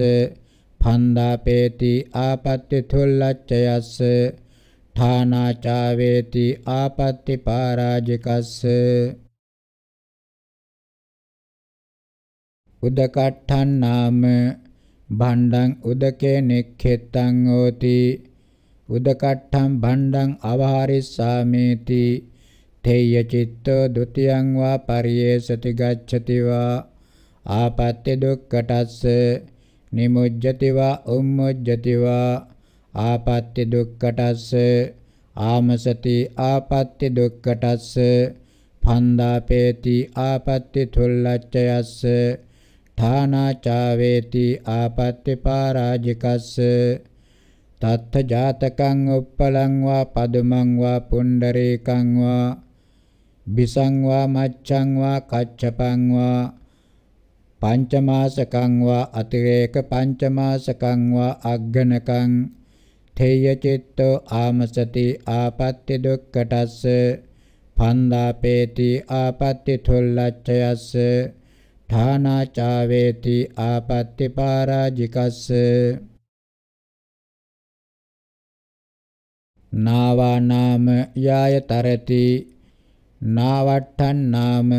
ඵන්දාපේති ආපත්‍ති තුල්ලච්ඡයස්ස ඨානාචාවේති ආපත්‍ති පාරාජිකස්ස උදකට්ඨන් නාම භණ්ඩං උදකේ නෙක්ඛෙත්තං හෝති උදකට්ඨම් භණ්ඩං අවහරිස්සාමේති තේය චිත්තෝ ဒ ුතියං වා පරියේසති ගච්ඡති වා ආපත්‍ය දුක්ඛටස්ස නිමුජ්ජති වා උම්මුජ්ජති වා ආපත්‍ය දුක්කටස්ස ආමසති ආපත්‍ය දුක්කටස්ස පන්දාපේති ආපත්‍ය තුල්ලච්චයස්ස ථානාචාවේති ආපත්‍ය පරාජිකස්ස තත්ථ ජාතකං උප්පලං වා පදුමං වා පුණ්ඩරේකං වා බිසං වා මච්ඡං වා කච්චපං වා පංචමාසකං වා අතිරේක පංචමාසකං වා අග්ගනකං ඨේය චිත්තෝ ආමසති ආපත්‍ති දුක්කටස්ස පන්දාපේති ආපත්‍ති ථොල්ලච්ඡයස්ස ඨානාචාවේති ආපත්‍ති පරාජිකස්ස නාවා නාම යායතරති නාවට්ඨන් නාම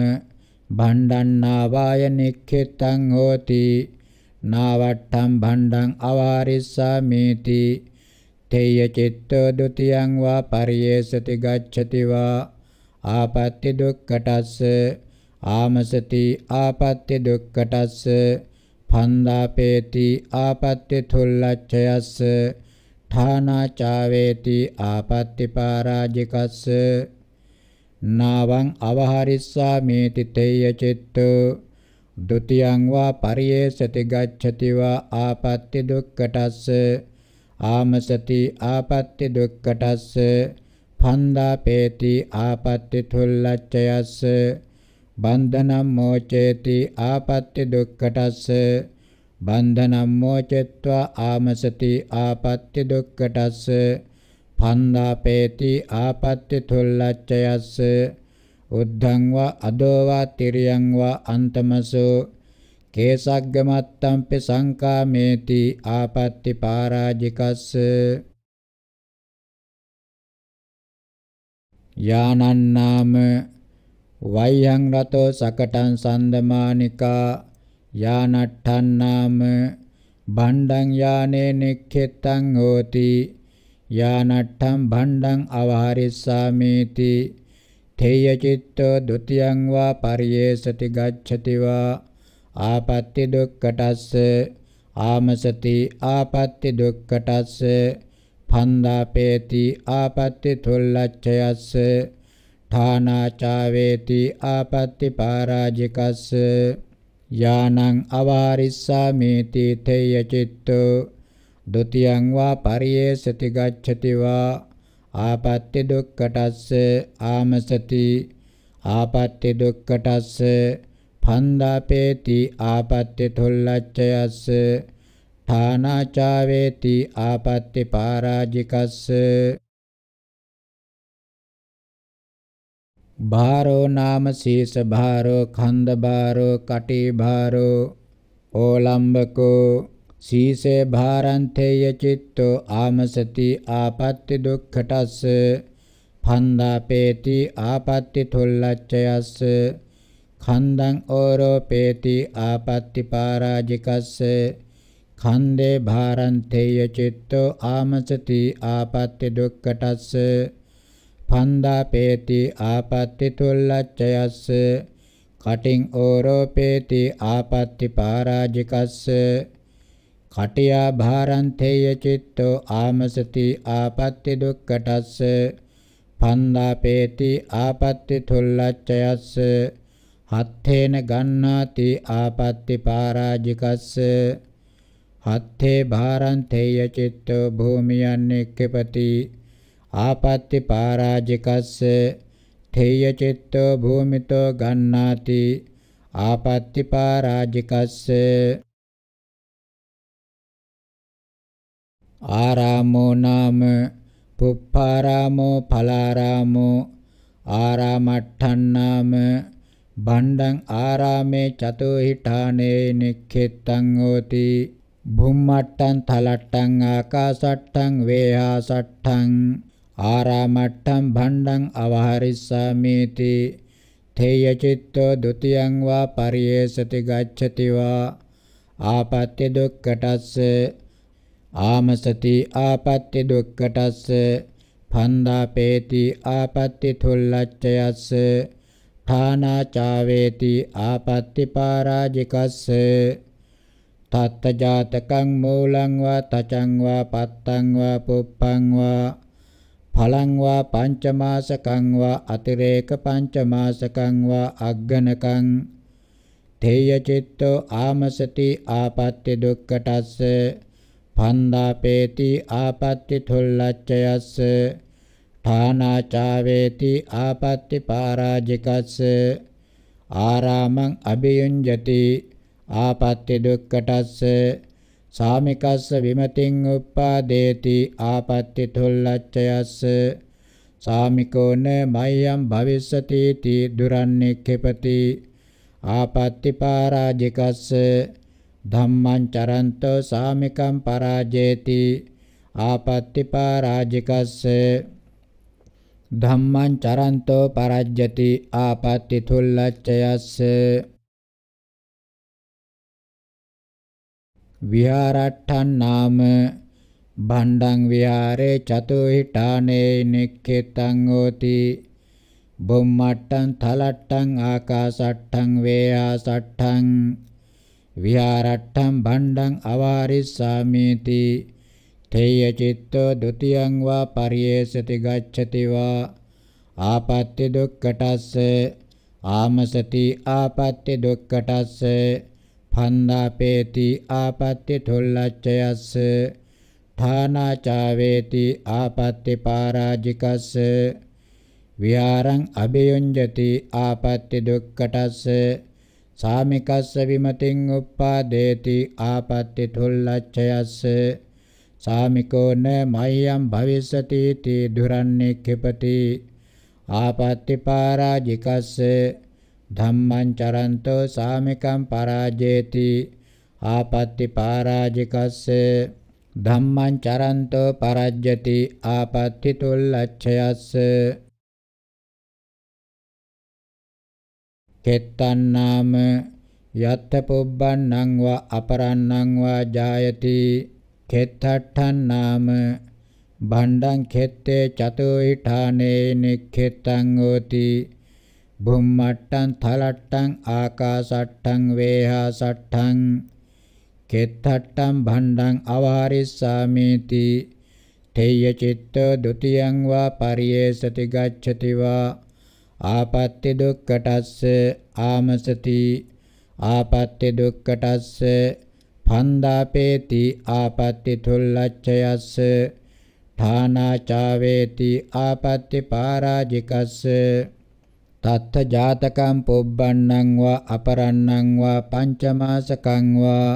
භණ්ඩං නාවාය නික්ඛිතං හෝති නාවට්ඨම් භණ්ඩං අවාරිස්සාමේති තේය චිත්තෝ ဒ ුතියං වා පරියේසති ගච්ඡති වා ආපත්‍ති දුක්ඛටස්ස ආමසති ආපත්‍ති දුක්ඛටස්ස පන්දාපේති ආපත්‍ති තුල්ලච්ඡයස්ස ථානාචාවේති ආපත්‍ති පරාජිකස්ස නාවං අවහරිස්සාමේති තේය චිත්තෝ ဒ ුතියං වා පරියේසති ගච්ඡති වා ආපත්‍ති දුක්ඛටස්ස ආමසති ආපත්‍ති දුක්කටස්ස පන්දාපේති ආපත්‍ති තුල්ලච්චයස්ස බන්ධනම් මෝචේති ආපත්‍ති දුක්කටස්ස බන්ධනම් මෝචෙත්වා ආමසති ආපත්‍ති දුක්කටස්ස පන්දාපේති ආපත්‍ති තුල්ලච්චයස්ස උද්ධං වා අදෝවා තිරියං වා අන්තමසෝ කේසග්ගමත්තම්පි සංකාමේති ආපත්‍ති පාරාජිකස්ස යානන්නාම වෛයං රතෝ සකටං සන්දමානිකා යානට්ඨන්නාම භණ්ඩං යානේ නික්ඛෙත්තං හෝති යානට්ඨං භණ්ඩං අවහරිස්සාමේති තේය චිත්තෝ ဒ ුතියං වා පරියේසති ගච්ඡති වා ආපත්‍ති දුක්කටස්ස ආමසති ආපත්‍ති දුක්කටස්ස පන්දාපේති ආපත්‍ති තුල්ලච්ඡයස්ස ඨානාචාවේති ආපත්‍ති පරාජිකස්ස යානං අවාරිස්සාමේති තේය චිත්තෝ ဒ ුතියං වා පරියේසති ගච්ඡති වා ආපත්‍ති දුක්කටස්ස ආමසති ආපත්‍ති දුක්කටස්ස පන්දාපේති ආපත්‍ය තොල්ලච්චයස්ස තානාචාවේති ආපත්‍ය පරාජිකස්ස භාරෝ නාම සීස භාරෝ ඛණ්ඩ භාරෝ කටි භාරෝ ඕලම්බකෝ සීසේ භාරන්තේය චිත්තෝ ආමසති ආපත්‍ය දුක්ඛටස්ස පන්දාපේති ආපත්‍ය තොල්ලච්චයස්ස කන්දං ඕරෝපේති ආපත්‍ති පාරාජිකස්ස කන්දේ භාරන්තේය චිත්තෝ ආමසති ආපත්‍ති දුක්කටස්ස පන්දාපේති ආපත්‍ති තුල්ලච්චයස්ස කටින් ඕරෝපේති ආපත්‍ති පාරාජිකස්ස කටියා භාරන්තේය චිත්තෝ ආමසති ආපත්‍ති දුක්කටස්ස පන්දාපේති ආපත්‍ති තුල්ලච්චයස්ස හත්තේන ගන්නාති ආපත්‍ති පාරාජිකස්ස හත්තේ භාරන්තේය චිත්තෝ භූමියන් එක්කපති ආපත්‍ති පාරාජිකස්ස තේය චිත්තෝ භූමිතෝ ගන්නාති ආපත්‍ති පාරාජිකස්ස ආරාමෝ නාම පුප්පාරාමෝ ඵලාරාමෝ ආරාමට්ඨන් නාම බණ්ඩං ආරාමේ චතෝ හිඨානේ නික්ඛෙත්තං හෝති භුම්මට්ටං තලට්ටං ආකාසට්ටං වේහාසට්ටං ආරාමට්ටං භණ්ඩං අවහරිස්සාමේති තේය චිත්තෝ ဒ ුතියං වා පරියේසති ගච්ඡති වා ආපත්‍ය දුක්කටස්ස ආමසති ආපත්‍ය දුක්කටස්ස පන්දාපේති ආපත්‍ය තුල්ලච්ඡයස්ස ඨානාචාවේති ආපත්‍ති පරාජිකස්ස තත්තජාතකං මූලං වා තචං වා පත්තං වා පුප්පං වා ඵලං වා පංචමාසකං වා අතිරේක පංචමාසකං වා අග්ගනකං තේය චිත්තෝ ආමසති ආපත්‍ති දුක්ඛටස්ස පන්දාපේති ආපත්‍ති තුල්ලච්ඡයස්ස පානාචාවේති ආපත්‍ති පාරාජිකස්ස ආරාමං අභියුඤ්ජති ආපත්‍ති දුක්කටස්ස සාමිකස්ස විමතින් උප්පාදේති ආපත්‍ති තුල්ලච්ඡයස්ස සාමිකෝන මයම් භවිස්සති තී දුරන්නේක්ඛපති ආපත්‍ති පාරාජිකස්ස ධම්මං චරන්තෝ සාමිකං පරාජේති ආපත්‍ති පාරාජිකස්ස ධම්මං චරන්තෝ පරජ්ජති ආපත්‍ති තුල්ලච්ඡයස්ස විහාරට්ඨං නාම භණ්ඩං විහාරේ චතුහිඨානේ නික්ඛිතං හෝති බොම්මට්ටං තලට්ටං ආකාසට්ටං වේයාසට්ටං විහාරට්ටං භණ්ඩං අවාරිස්සාමීති තේයචිත්තෝ ဒ ුතියං වා පරියේසති ගච්ඡති වා ආපත්‍ය දුක්ඛටස්ස ආමසති ආපත්‍ය දුක්ඛටස්ස ඵන්දාපේති ආපත්‍ය ථොල්ලච්ඡයස්ස ථානාචාවේති ආපත්‍ය පරාජිකස්ස විහාරං අභයුඤ්ජති ආපත්‍ය දුක්ඛටස්ස සාමිකස්ස විමතින් උප්පාදේති ආපත්‍ය ථොල්ලච්ඡයස්ස සාමිකෝන මයම් භවිස්සති තී දුරන්නේ කිපති ආපත්‍ති පරාජිකස්ස ධම්මං චරන්තෝ සාමිකං පරාජේති ආපත්‍ති පරාජිකස්ස ධම්මං චරන්තෝ පරජ්ජති ආපත්‍ති තුල්ලච්ඡයස්ස කෙත්තන්නාම යත්ත පුබ්බන්නං වා අපරන්නං වා ජායති කෙත්තට්ඨන් නාම භණ්ඩං කෙත්තේ චතුහිඨානේ නික්ඛෙත්තං ඕති බුම්මට්ටං තලට්ටං ආකාසට්ටං වේහාසට්ටං කෙත්තට්ටං භණ්ඩං අවහරිස්සාමේති තේය චිත්ත ဒ ුතියං වා පරියේසති ගච්ඡති වා ආපත්‍ය දුක්කටස්ස ආමසති ආපත්‍ය දුක්කටස්ස පන්දාපේති ආපත්‍ති තුල්ලච්ඡයස්ස ථානාචාවේති ආපත්‍ති පාරාජිකස්ස තත්ත ජාතකම් පොබ්බන්නං වා අපරන්නං වා පංචමාසකං වා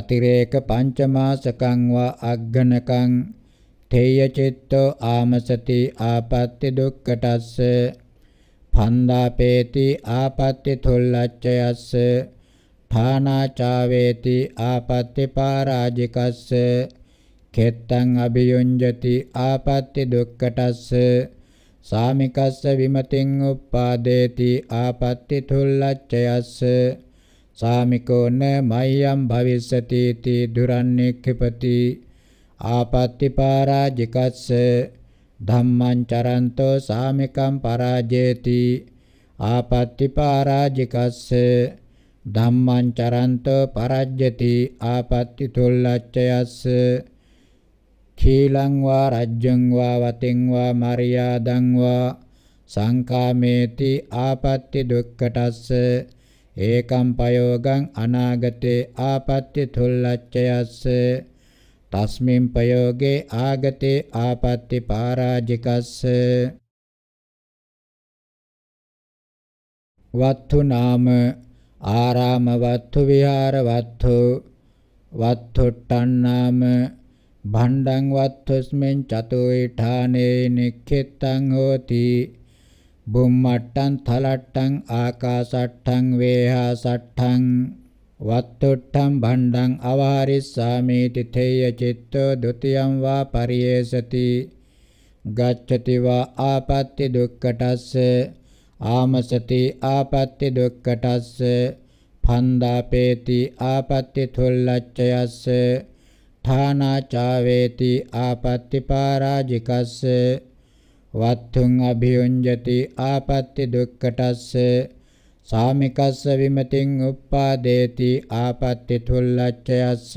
අතිරේක පංචමාසකං වා අග්ගනකං තේය චිත්තෝ ආමසති ආපත්‍ති දුක්කටස්ස පන්දාපේති ආපත්‍ති තුල්ලච්ඡයස්ස පානාචාවේති ආපත්‍ති පාරාජිකස්ස කෙත්තං අභියුඤ්ජති ආපත්‍ති දුක්කටස්ස සාමිකස්ස විමතින් උප්පාදේති ආපත්‍ති තුල්ලච්ඡයස්ස සාමිකෝන මය්යම් භවිස්සති තී දුරන්නේක්ඛපති ආපත්‍ති පරාජිකස්ස ධම්මං චරන්තෝ සාමිකම් පරාජේති ආපත්‍ති පරාජිකස්ස ධම්මං චරන්තෝ පරජ්ජති ආපත්‍ති තුල්ලච්ඡයස්ස ඛීලං වා රජ්ජං වා වතෙන් වා මරියාදං වා සංකාමේති ආපත්‍ති දුක්ඛටස්ස ඒකම් පයෝගං අනාගතේ ආපත්‍ති තුල්ලච්ඡයස්ස තස්මින් පයෝගේ ආගතේ ආපත්‍ති පරාජිකස්ස වත්තු නාම ආරාමවත්තු විහාරවත්තු වත්තුට්ටන්නාම භණ්ඩං වත්තුස්මෙන් චතුයිඨානේ නික්ඛිතං හෝති බුම්මට්ටං තලට්ටං ආකාසට්ටං වේහාසට්ටං වත්තුට්ටං භණ්ඩං අවහරිස්සාමි තිතේය චිත්තෝ ဒ ුතියං වා පරියේසති ගච්ඡති වා ආපත්‍ති දුක්ඛටස්ස ආමසති ආපත්‍ති දුක්කටස්ස පන්දාපේති ආපත්‍ති තුල්ලච්චයස්ස ථානාචාවේති ආපත්‍ති පරාජිකස්ස වත්තුං අභියුඤ්ජති ආපත්‍ති දුක්කටස්ස සාමිකස්ස විමතින් උප්පාදේති ආපත්‍ති තුල්ලච්චයස්ස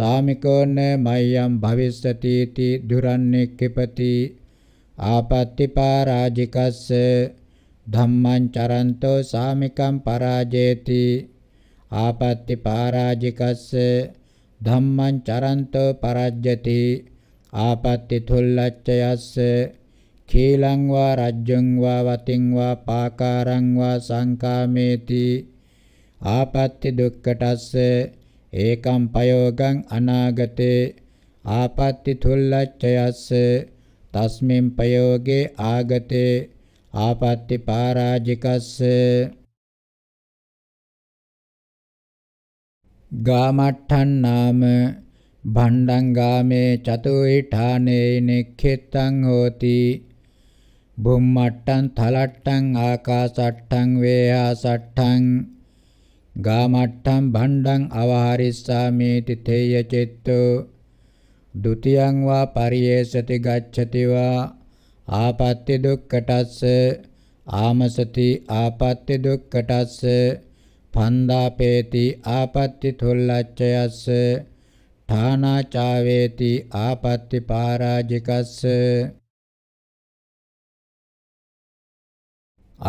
සාමිකෝන මයම් භවිස්සති ති දුරන්නේ කිපති ආපත්‍ති පරාජිකස්ස ධම්මං චරන්තෝ සාමිකං පරාජේති ආපත්‍ති පරාජිකස්ස ධම්මං චරන්තෝ පරජ්ජති ආපත්‍ති තුල්ලච්ඡයස්ස කීලං වා රජ්ජං වා වතින් වා පාකාරං වා සංකාමේති ආපත්‍ති දුක්කටස්ස ඒකම් පයෝගං අනාගතේ ආපත්‍ති තුල්ලච්ඡයස්ස තස්මින් පයෝගේ ආගතේ ආපත්‍ති පරාජිකස්ස ගාමට්ඨන් නාම භණ්ඩං ගාමේ චතුයිඨානේ නෙක්ඛිතං හෝති බුම්මට්ටං තලට්ටං ආකාසට්ටං වේයාසට්ටං ගාමට්ටං භණ්ඩං අවහරිස්සාමි තිතේය චෙත්තෝ ဒ ුතියං වා පරියේසති ගච්ඡති වා ආපත්‍ය දුක්කටස්ස ආමසති ආපත්‍ය දුක්කටස්ස පන්දාපේති ආපත්‍ය තුල්ලච්චයස්ස ඨානාචාවේති ආපත්‍ය පරාජිකස්ස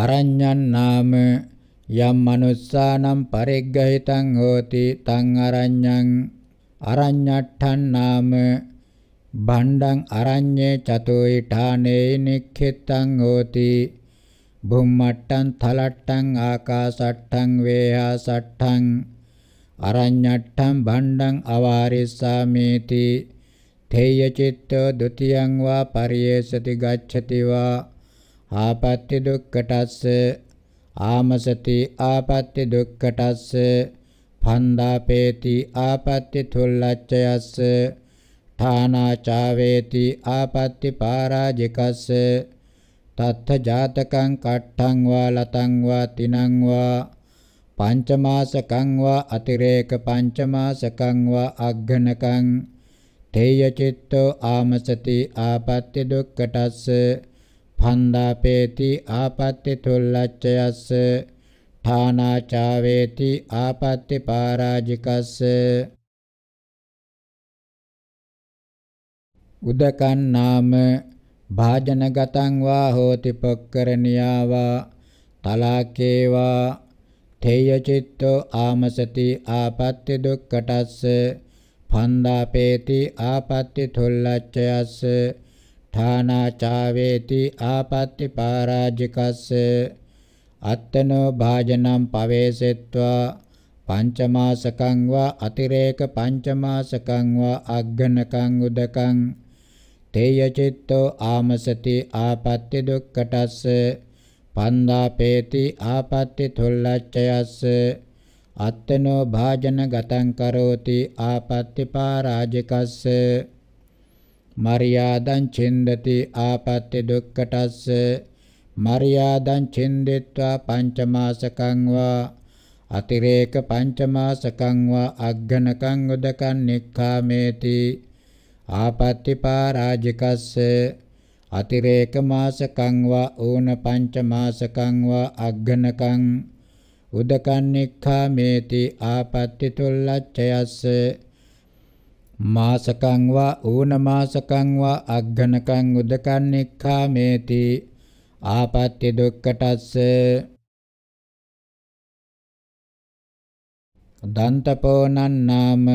අරඤ්ඤං නාම යම් මනුස්සානම් පරිග්ගහිතං හෝති තං අරඤ්ඤං අරඤ්ඤට්ඨං නාම බණ්ඩං අරඤ්ඤේ චතුයිඨානේ නික්ඛිතං හෝති බුම්මට්ටං තලට්ටං ආකාසට්ටං වේහාසට්ටං අරඤ්ඤට්ටං බණ්ඩං අවාරිස්සාමේති තේය චිත්තෝ ဒ ුතියං වා පරියේසති ගච්ඡති වා ආපත්‍ති දුක්ඛටස්ස ආමසති ආපත්‍ති දුක්ඛටස්ස පන්දාපේති ආපත්‍ති තුල්ලච්ඡයස්ස ථානාචාවේති ආපත්‍ති පරාජිකස්ස තත්ථ ජාතකං කට්ඨං වා ලතං වා තිනං වා පංචමාසකං වා අතිරේක පංචමාසකං වා අග්ඝනකං තේය චිත්තෝ ආමසති ආපත්‍ති දුක්ඛටස්ස පන්දාපේති ආපත්‍ති තුල්ලච්ඡයස්ස ථානාචාවේති ආපත්‍ති පරාජිකස්ස උදකන් නාම භාජනගතං වා හෝති පොක්කරණියා වා තලාකේ වා තේය චිත්තෝ ආමසති ආපත්‍ය දුක්කටස්ස පන්දාපේති ආපත්‍ය තොල්ලච්චයස්ස ථානාචාවේති ආපත්‍ය පාරාජිකස්ස අත්තනෝ භාජනම් පවේසෙත්වා පංචමාසකං වා අතිරේක පංචමාසකං වා අග්ගනකං උදකං තේය චිත්තෝ ආමසති ආපත්‍ති දුක්ඛටස්ස පන්දාපේති ආපත්‍ති තුල්ලච්ඡයස්ස අත්තනෝ භාජන ගතං කරෝති ආපත්‍ති පාරාජිකස්ස මරියාදං චින්දති ආපත්‍ති දුක්ඛටස්ස මරියාදං චින්දිත්වා පංචමාසකං වා අතිරේක පංචමාසකං වා අග්ගණකං උදකං නික්ඛාමේති ආපත්‍තිපාරාජිකස්ස අතිරේක මාසකං වා ඌන පංච මාසකං වා අග්ගනකං උදකන්නික්ඛාමේති ආපත්‍ති තුල්ලච්ඡයස්ස මාසකං වා ඌන මාසකං වා අග්ගනකං උදකන්නික්ඛාමේති ආපත්‍ය දුක්කටස්ස දන්තපෝනන් නාම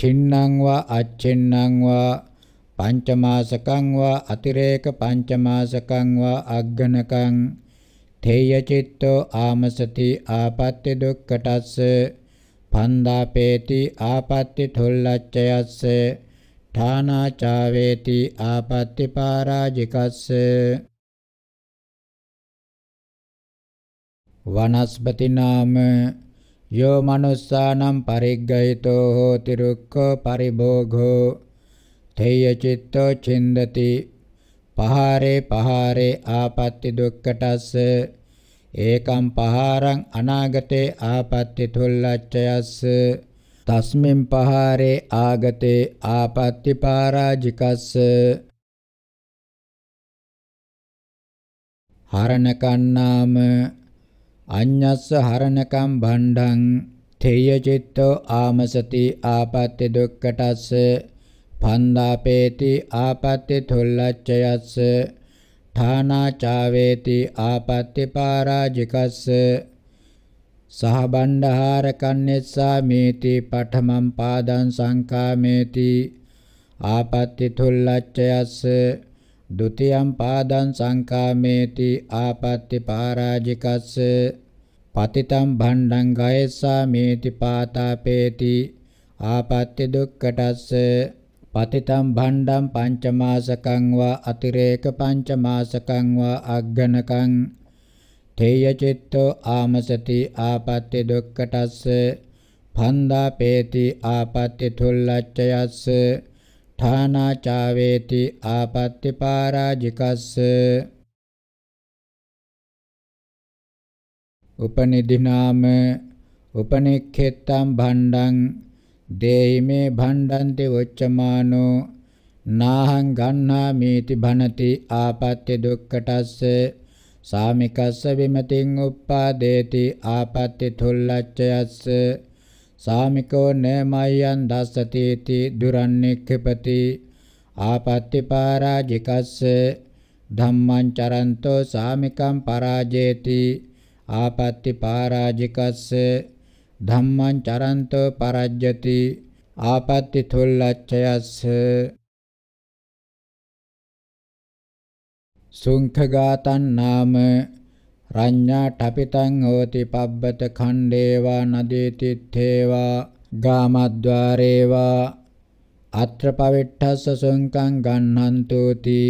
චින්නං වා අච්චින්නං වා පංචමාසකං වා අතිරේක පංචමාසකං වා අග්ගනකං තේය චිත්තෝ ආමසති ආපත්‍ය දුක්ඛටස්ස පන්දාපේති ආපත්‍ය තොල්ලච්චයස්ස ඨානාචාවේති ආපත්‍ය පරාජිකස්ස වනස්පති නාම යෝ මනුස්සානම් පරිග්ගහිතෝ හෝති රුක්ඛෝ පරිභෝගෝ තේය චිත්තෝ චින්දති පහාරේ පහාරේ ආපත්‍ති දුක්කටස්ස ඒකම් පහාරං අනාගතේ ආපත්‍ති තුල්ලච්චයස්ස තස්මින් පහාරේ ආගතේ ආපත්‍ති පරාජිකස්ස හරණ කන්නාම අඤ්ඤස්ස හරණකම් භණ්ඩං තේය චිත්තෝ ආමසති ආපත්‍ය දුක්කටස්ස පන්දාපේති ආපත්‍ය තුල්ලච්චයස්ස ථානාචාවේති ආපත්‍ය පාරාජිකස්ස සහබණ්ඩහාර කන්නේසා මේති පඨමම් පාදං සංකාමේති ආපත්‍ය තුල්ලච්චයස්ස දුතියම් පාදං සංකාමේති ආපත්‍ති පරාජිකස්ස පතිතම් භණ්ඩං ගයස්සාමේති පාතාපේති ආපත්‍ති දුක්ඛටස්ස පතිතම් භණ්ඩං පංචමාසකං වා අතිරේක පංචමාසකං වා අග්ගනකං තේය චිත්තෝ ආමසති ආපත්‍ති දුක්ඛටස්ස පන්දාපේති ආපත්‍ති තුල්ලච්ඡයස්ස ඨානාචාවේති ආපත්‍ති පාරාජිකස්ස උපනිදිනාම උපනික්ඛෙත්තම් භණ්ඩං දේහිමේ භණ්ඩන්ති වොච්චමානෝ නාහං ගන්නාමේති භණති ආපත්‍ය දුක්ඛටස්ස සාමිකස්ස විමතින් උප්පාදේති ආපත්‍ය තුල්ලච්ඡයස්ස සාමිකෝ නේමයන් දස්සති इति දුරන්නෙක්ඛපති ආපත්‍ති පරාජිකස්ස ධම්මං චරන්තෝ සාමිකං පරාජේති ආපත්‍ති පරාජිකස්ස ධම්මං චරන්තෝ පරජ්ජති ආපත්‍ති තුල්ලච්ඡයස්ස සුංඛගතං නාම රඤ්ඤා ඨපිතං හෝති පබ්බත ඛණ්ඩේවා නදීතිත්තේවා ගාමද්්වාරේවා අත්‍ර පවිට්ඨස්ස සුංකං ගන්නන්තෝති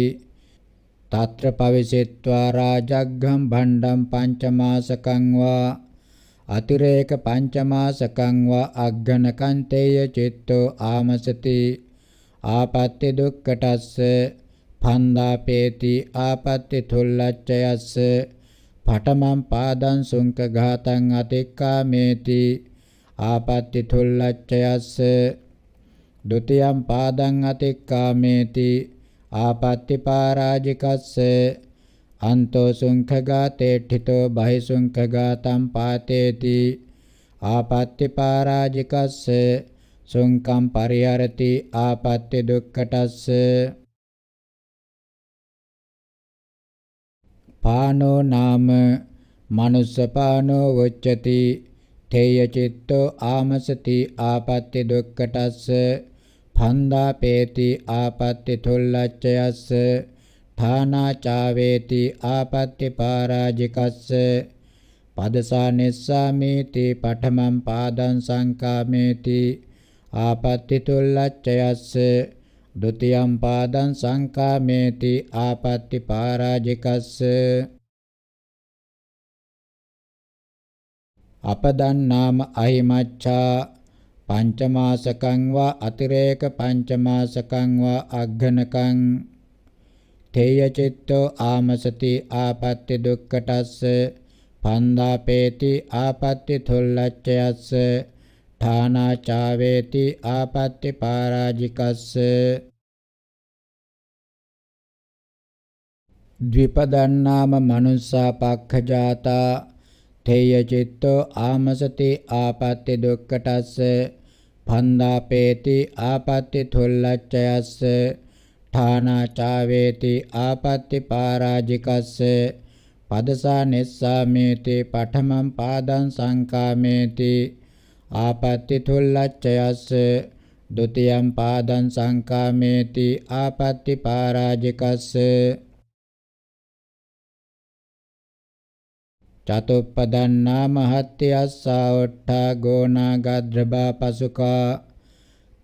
తత్ర පවිසෙත්වා රාජග්ගම් භණ්ඩම් පංචමාසකං වා අතිරේක පංචමාසකං වා අග්ගනකන්තේය චිත්තෝ ආමසති ආපත්‍ය දුක්කටස්ස පන්දාපේති ආපත්‍ය තුල්ලච්චයස්ස පඨමං පාදං සුංක ඝාතං අතික්කාමේති ආපත්‍ති තුල්ලච්ඡයස්ස ဒ ුතියං පාදං අතික්කාමේති ආපත්‍ති පාරාජිකස්ස අන්තෝ සුංඛගාතේඨිතෝ බහිසුංඛගාතං පාතේති ආපත්‍ති පාරාජිකස්ස සුංකම් පරිහරති ආපත්‍ති දුක්ඛටස්ස පානෝ නාම මනුස්ස පානෝ වොච්චති තේය චිත්තෝ ආමසති ආපත්‍ති දුක්කටස්ස පන්දා පේති ආපත්‍ති තුල්ලච්චයස්ස ථානාචාවේති ආපත්‍ති පාරාජිකස්ස පදසානෙස්සාමේති පඨමං පාදං සංකාමේති ආපත්‍ති තුල්ලච්චයස්ස ဒုတိယံပါဒံသံฆာမေတိအာပတ္တိပါရာဇိကัส අපදන්නාම අහිමච්ඡා පංචමාසකං වා අතිරේක පංචමාසකං වා අග්ඝනකං තේයචිත්තෝ ආමසති ආපත්‍ය දුක්කටස්ස පන්දාපේති ආපත්‍ය තොල්ලච්චයස්ස ථානාචාවේති ආපත්‍ති පරාජිකස්ස ද්විපදන්නාම මනුස්සා පක්ඛජාතා තේය චිත්තෝ ආමසති ආපත්‍ති දුක්ඛටස්ස පන්දාපේති ආපත්‍ති තුල්ලච්ඡයස්ස ඨානාචාවේති ආපත්‍ති පරාජිකස්ස පදසා නෙස්සාමේති පඨමං පාදං සංකාමේති ආපත්‍ති තුල්ලච්චයස්ස ဒ ුතියම් පාදං සංකාමේති ආපත්‍ති පරාජිකස්ස චතුප්පදන්නා මහත්ති අස්සාවට්ඨා ගෝනා ගද්‍රබා පසුකා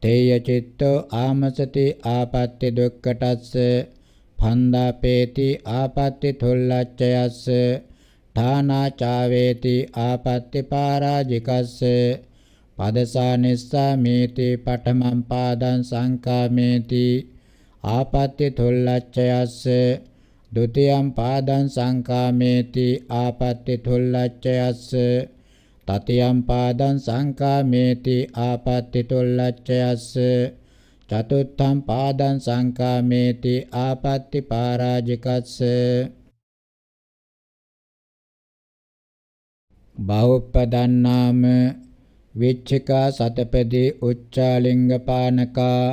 තේය චිත්තෝ ආමසති ආපත්‍ති දුක්කටස්ස පන්දාපේති ආපත්‍ති තුල්ලච්චයස්ස ථානාචාවේති ආපත්‍ති පරාජිකස්ස පදසානිස්සා මේති පඨමං පාදං සංකාමේති ආපත්‍ති තොල්ලච්ඡයස්ස ဒ ුතියං පාදං සංකාමේති ආපත්‍ති තොල්ලච්ඡයස්ස තතියම් පාදං සංකාමේති ආපත්‍ති තොල්ලච්ඡයස්ස චතුත්ථම් පාදං සංකාමේති ආපත්‍ති පරාජිකස්ස බහුප්පදන්නාම විච්ඡිකා සතපදී උච්චාලිංග පානකා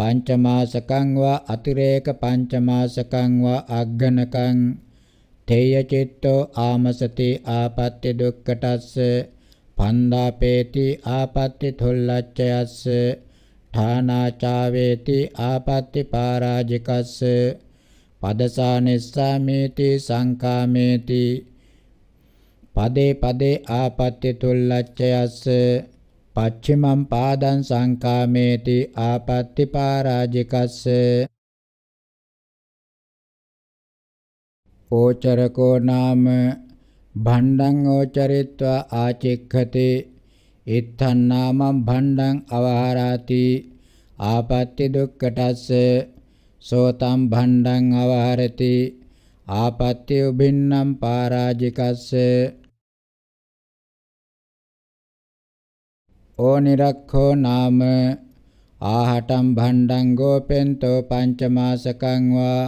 පංචමාසකං වා අතිරේක පංචමාසකං වා අග්ගනකං තේය චිත්තෝ ආමසති ආපත්‍ය දුක්කටස්ස පන්දාපේති ආපත්‍ය තොල්ලච්චයස්ස ඨානාචාවේති ආපත්‍ය පරාජිකස්ස පදසා නිස්සාමේති සංකාමේති පදේ පදේ ආපත්‍ය තුල්ලච්ඡයස්ස පච්චිමම් පාදං සංකාමේති ආපත්‍ති පරාජිකස්ස ඕචරකෝ නාම භණ්ඩං ඕචරිත්වා ආචික්ඛති ඉත්තං නාමං භණ්ඩං අවහරති ආපත්‍ති දුක්ඛටස්ස සෝතම් භණ්ඩං අවහරති ආපත්‍ය උභින්නම් පරාජිකස්ස ඕනිරක්ඛෝ නාම ආහටම් භණ්ඩං ගෝපෙන්තෝ පංචමාසකං වා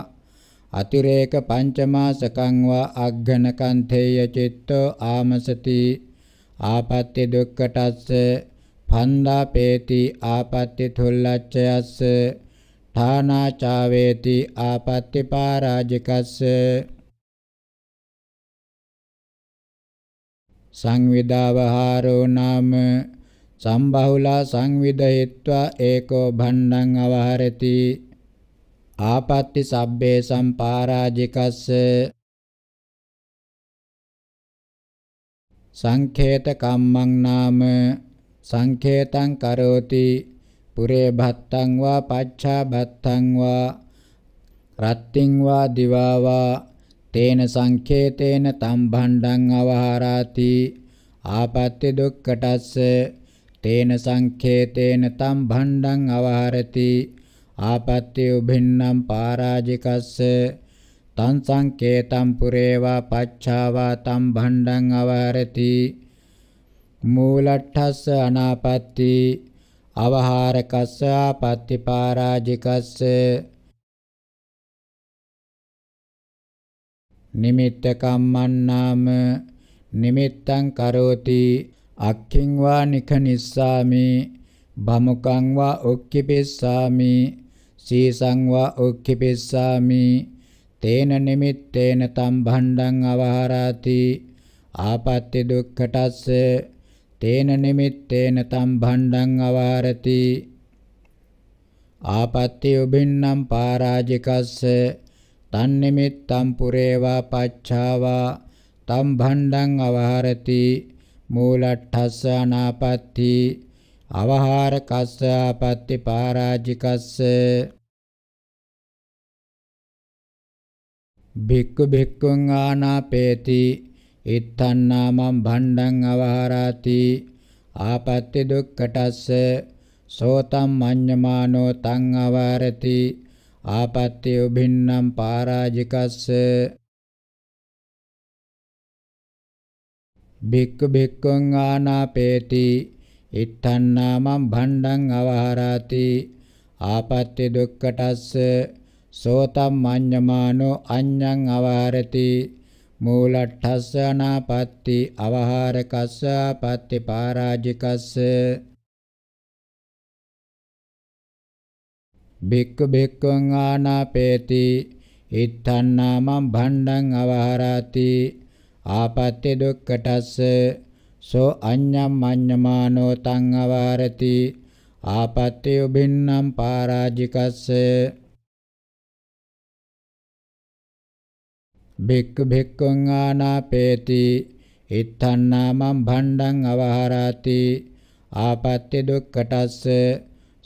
අතිරේක පංචමාසකං වා අග්ඝනකන්තේය චිත්තෝ ආමසති ආපත්‍ය දුක්ඛටස්ස පන්දාපේති ආපත්‍ය තුල්ලච්ඡයස්ස ථානාචාවේති ආපත්‍ය පාරාජිකස්ස සංවිදාවහාරෝ නාම සම්බහුලා සංවිදයත්වා ඒකෝ භණ්ඩං අවහරති ආපත්‍ති සබ්බේ සම්පාරාජිකස්ස සංඛේත කම්මං නාම සංඛේතං කරෝති පුරේ භත්තං වා පච්ඡා භත්තං වා රත්තිං වා දිවා වා තේන සංඛේතේන තම් භණ්ඩං අවහරති ආපත්‍ති දුක්ඛටස්ස තේන සංඛේතේන තම් භණ්ඩං අවහරති ආපත්‍ය උභින්නම් පාරාජිකස්ස තං සංකේතම් පුරේවා පච්ඡාවා තම් භණ්ඩං අවහරති මූලට්ඨස්ස අනාපත්‍ති අවහාරකස්ස ආපත්‍ති පාරාජිකස්ස නිමිත්ත කම්මන්නාම නිමිත්තං කරෝති අක්ඛින් වා නිඛනිස්සාමි බමුකං වා ඔක්ඛිපෙස්සාමි සීසං වා ඔක්ඛිපෙස්සාමි තේන නිමිත්තේන තම් භණ්ඩං අවහරති ආපත්‍ය දුක්ඛටස්ස තේන නිමිත්තේන තම් භණ්ඩං අවහරති ආපත්‍ය උබින්නම් පාරාජිකස්ස තන් නිමිත්තම් පුරේවා පච්ඡාවා තම් භණ්ඩං අවහරති මූලට්ඨස්ස අනාපත්ති අවහාර කස්ස ආපත්‍ති පරාජිකස්ස භික්ඛු භික්ඛුං ආනාපේති ඉත්තන්නාමං භණ්ඩං අවහාරාති ආපත්‍ති දුක්ඛටස්ස සෝතම් මඤ්ඤමානෝ තං අවහරති ආපත්‍ති උභින්නම් පරාජිකස්ස බික්ක බික්කං ආනාපේති ඉත්තන්නාමං භණ්ඩං අවහරති ආපත්‍ය දුක්කටස්ස සෝතම් මඤ්ඤමානෝ අඤ්ඤං අවහරති මූලට්ඨස්ස අනාපත්‍ති අවහාරකස්ස ආපත්‍ති පරාජිකස්ස බික්ක බික්කං ආනාපේති ඉත්තන්නාමං භණ්ඩං අවහරති ආපත්‍ය දුක්ඛටස්ස සෝ අඤ්ඤම් අඤ්ඤමානෝ තං අවාරති ආපත්‍ය උබින්නම් පරාජිකස්ස බික්ක බික්කං ආනාපේති ඉත්තන්නාමං භණ්ඩං අවහරති ආපත්‍ය දුක්ඛටස්ස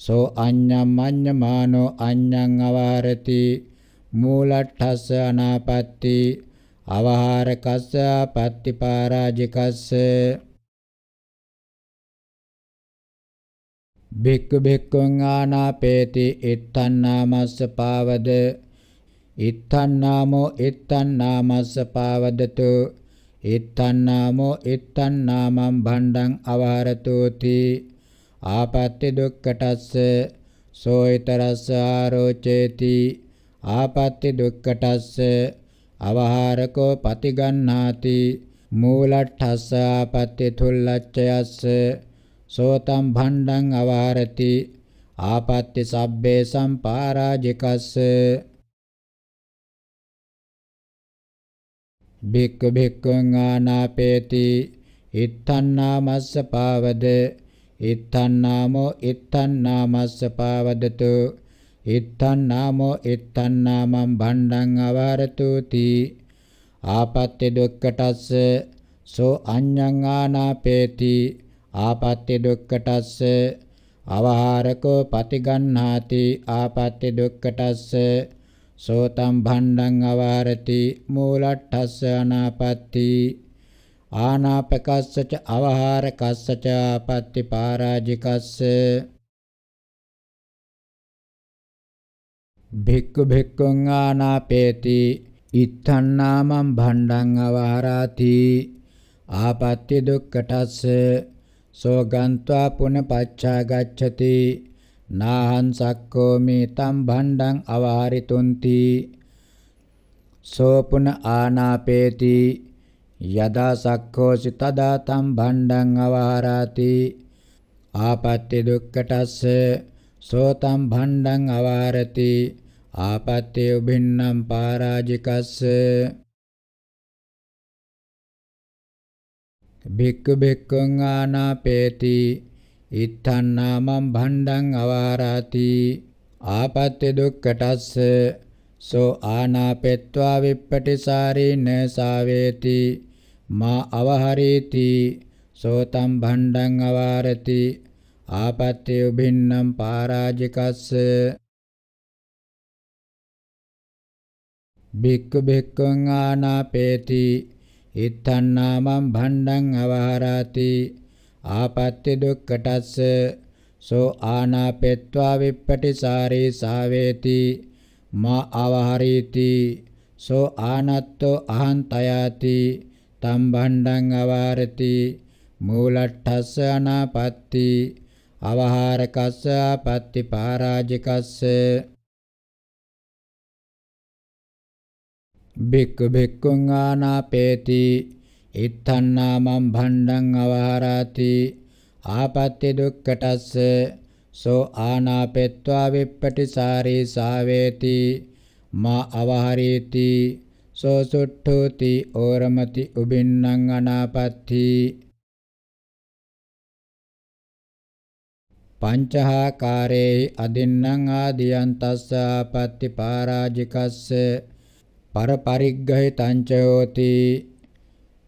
සෝ අඤ්ඤම් අඤ්ඤමානෝ අඤ්ඤං අවහරති මූලට්ඨස්ස අනාපත්‍ති අවහාරකස්ස පත්තිපරාජිකස්ස භික්ඛු භික්ඛුං ආනාපේති ඉත්තන්නාමස්ස පාවද ඉත්තන්නාමෝ ඉත්තන්නාමස්ස පාවදතු ඉත්තන්නාමෝ ඉත්තන්නාමං භණ්ඩං අවහරතෝති ආපත්‍ති දුක්කටස්ස සෝයිතරස්ස ආරෝචේති ආපත්‍ති දුක්කටස්ස අවහාරකෝ පතිගන්නාති මූලට්ඨස්ස ආපත්‍ය තුල්ලච්ඡයස්ස සෝතම් භණ්ඩං අවහරති ආපත්‍ය සබ්බේ සම්පාරාජිකස්ස භික්ඛු භික්ඛුං ආනාපේති ඉත්තන්නාමස්ස පාවද ඉත්තන්නාමෝ ඉත්තන්නාමස්ස පාවදතු ඉත්තන් නාමෝ ඉත්තන් නාමං භණ්ඩං අවරතුති ආපත්‍ය දුක්කටස්ස සෝ අඤ්ඤං ආනාපේති ආපත්‍ය දුක්කටස්ස අවහාරකෝ පතිගණ්හාති ආපත්‍ය දුක්කටස්ස සෝතම් භණ්ඩං අවහරති මූලට්ඨස්ස අනාපත්‍ති ආනාපකස්ස ච අවහාරකස්ස ච ආපත්‍ති පරාජිකස්ස භික්ඛු භික්ඛුං ආනාපේති ඉත්තන්නාමං භණ්ඩං අවහරති ආපත්‍ය දුක්ඛටස්ස සෝගන්त्वा පුනපච්චා ගච්ඡති නාහං සක්කෝ මේ තම් භණ්ඩං අවහරිතුන්ති සෝපුන ආනාපේති යදා සක්ඛෝසි තදා තම් භණ්ඩං අවහරති ආපත්‍ය දුක්ඛටස්ස සෝතම් භණ්ඩං අවහරති ආපත්තේ උභින්නම් පාරාජිකස්ස භික්ඛු භික්ඛුං ආනාපේති ඉත්තං නාමං භණ්ඩං අවාරාති ආපත්තේ දුක්ඛටස්ස සෝ ආනාපෙත්වා විප්පටිසාරීන සාවේති මා අවහරීති සෝතම් භණ්ඩං අවාරති ආපත්තේ උභින්නම් පාරාජිකස්ස භික්ඛු භික්ඛුං ආනාපේති ඉත්තන්නාමං භණ්ඩං අවහරති ආපත්‍ය දුක්ඛටස්ස සෝ ආනාපෙත්වා විප්පටිසාරේ සාවේති මා අවහරීති සෝ ආනත්තෝ අහන්තයාති තම් භණ්ඩං අවාරති මූලට්ඨස්ස අනාපත්ති අවහාරකස්ස ආපත්‍ති පරාජිකස්ස භික්ඛු භික්ඛුං ආනාපේති ඉත්තන්නාමං භණ්ඩං අවහරති ආපත්‍ය දුක්ඛටස්ස සෝ ආනාපෙත්වා විප්පටිසාරී සාවේති මා අවහරීති සෝ සුට්ඨෝති ඕරමති උබින්නං අනාපත්‍ති පංචහාකාරේ අදින්නම් ආදියන්තස්ස ආපත්‍ති පරාජිකස්ස පරපරිග්ගහිතංචයෝති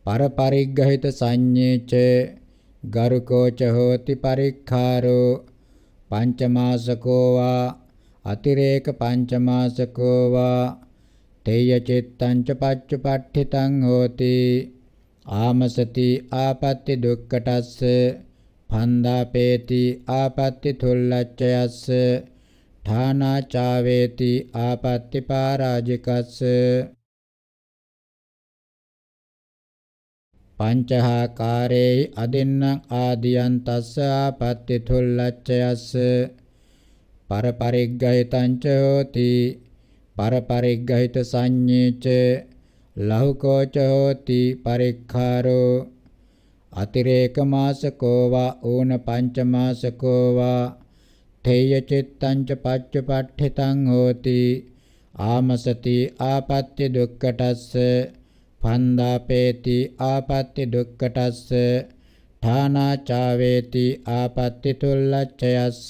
පරපරිග්ගහිත සංඤේච ගරුකෝච හෝති පරික්ඛාරෝ පංචමාසකෝ වා අතිරේක පංචමාසකෝ වා තේය චිත්තං ච පච්චපට්ඨිතං හෝති ආමසති ආපත්‍ති දුක්කටස්ස පන්දාපේති ආපත්‍ති තුල්ලච්ඡයස්ස ඨානාචාවේති ආපත්‍ති පරාජිකස්ස පංචහාකාරේ අදින්න ආදියන් තස්ස ආපත්‍ති තුල්ලච්ඡයස්ස පරපරිග්ගහිතං ච හෝති පරපරිග්ගහිත සංඤේච ලහුකෝ ච හෝති පරික්ඛාරෝ අතිරේක මාසකෝ වා ඌන පංච මාසකෝ වා අට්ඨේය චිත්තං ච පච්චපට්ඨිතං හෝති ආමසති ආපත්‍ය දුක්කටස්ස පන්දාපේති ආපත්‍ය දුක්කටස්ස ඨානාචාවේති ආපත්‍ය තුල්ලච්ඡයස්ස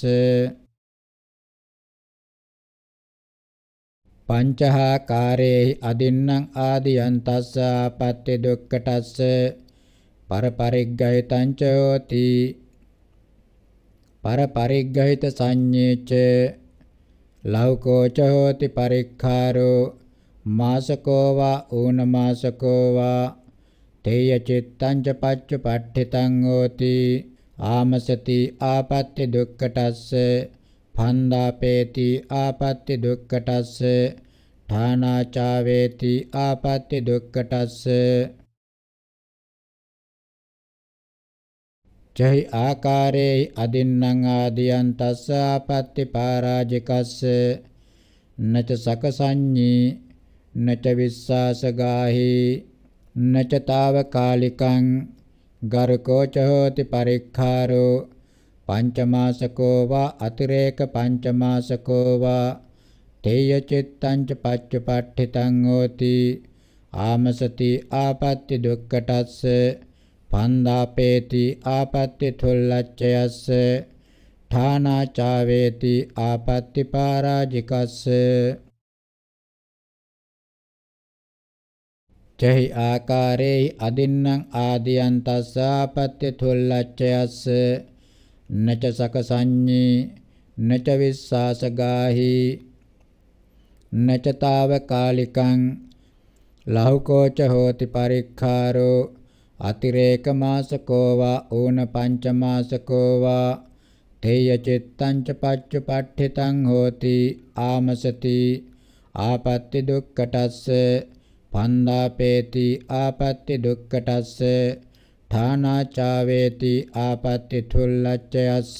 පංචහාකාරේහි අදින්නම් ආදියන්තස්ස ආපත්‍ය දුක්කටස්ස පරපරිග්ගයතං ච හෝති පරපරිග්ගහිත සංඤේච ලෞකෝච හෝති පරික්ඛාරෝ මාසකෝ වා ඌන මාසකෝ වා තේය චිත්තං ච පච්ච පට්ඨිතං හෝති ආමසති ආපත්‍ය දුක්ඛටස්ස පන්දාපේති ආපත්‍ය දුක්ඛටස්ස ඨානාචාවේති ආපත්‍ය දුක්ඛටස්ස චෛ ආකාරේ අදින්නම් ආදියන් තස්ස ආපත්‍ති පරාජිකස්ස නච සකසඤ්ඤී නච විස්සාසගාහි නච తాවකාලිකං ගරකෝච හෝති පරික්ඛාරෝ පංචමාසකෝ වා අතිරේක පංචමාසකෝ වා තේය චිත්තං ච පච්චපට්ඨිතං හෝති ආමසති ආපත්‍ති දුක්ඛටස්ස පන්දාපේති ආපත්‍ති තුල්ලච්ඡයස්ස ඨානාචාවේති ආපත්‍ති පරාජිකස්ස චෙහි ආකාරේ අදින්නම් ආදියන් තස්ස ආපත්‍ය තුල්ලච්ඡයස්ස නච සකසඤ්ඤේ නච විස්සාසගාහි නචතාව කාලිකං ලහුකෝච හෝති පරික්ඛාරෝ අතිරේක මාසකෝ වා ඌන පංච මාසකෝ වා තේය චිත්තං ච පච්චපට්ඨිතං හෝති ආමසති ආපත්‍ති දුක්කටස්ස පන්දාපේති ආපත්‍ති දුක්කටස්ස ථානාචාවේති ආපත්‍ති තුල්ලච්ඡයස්ස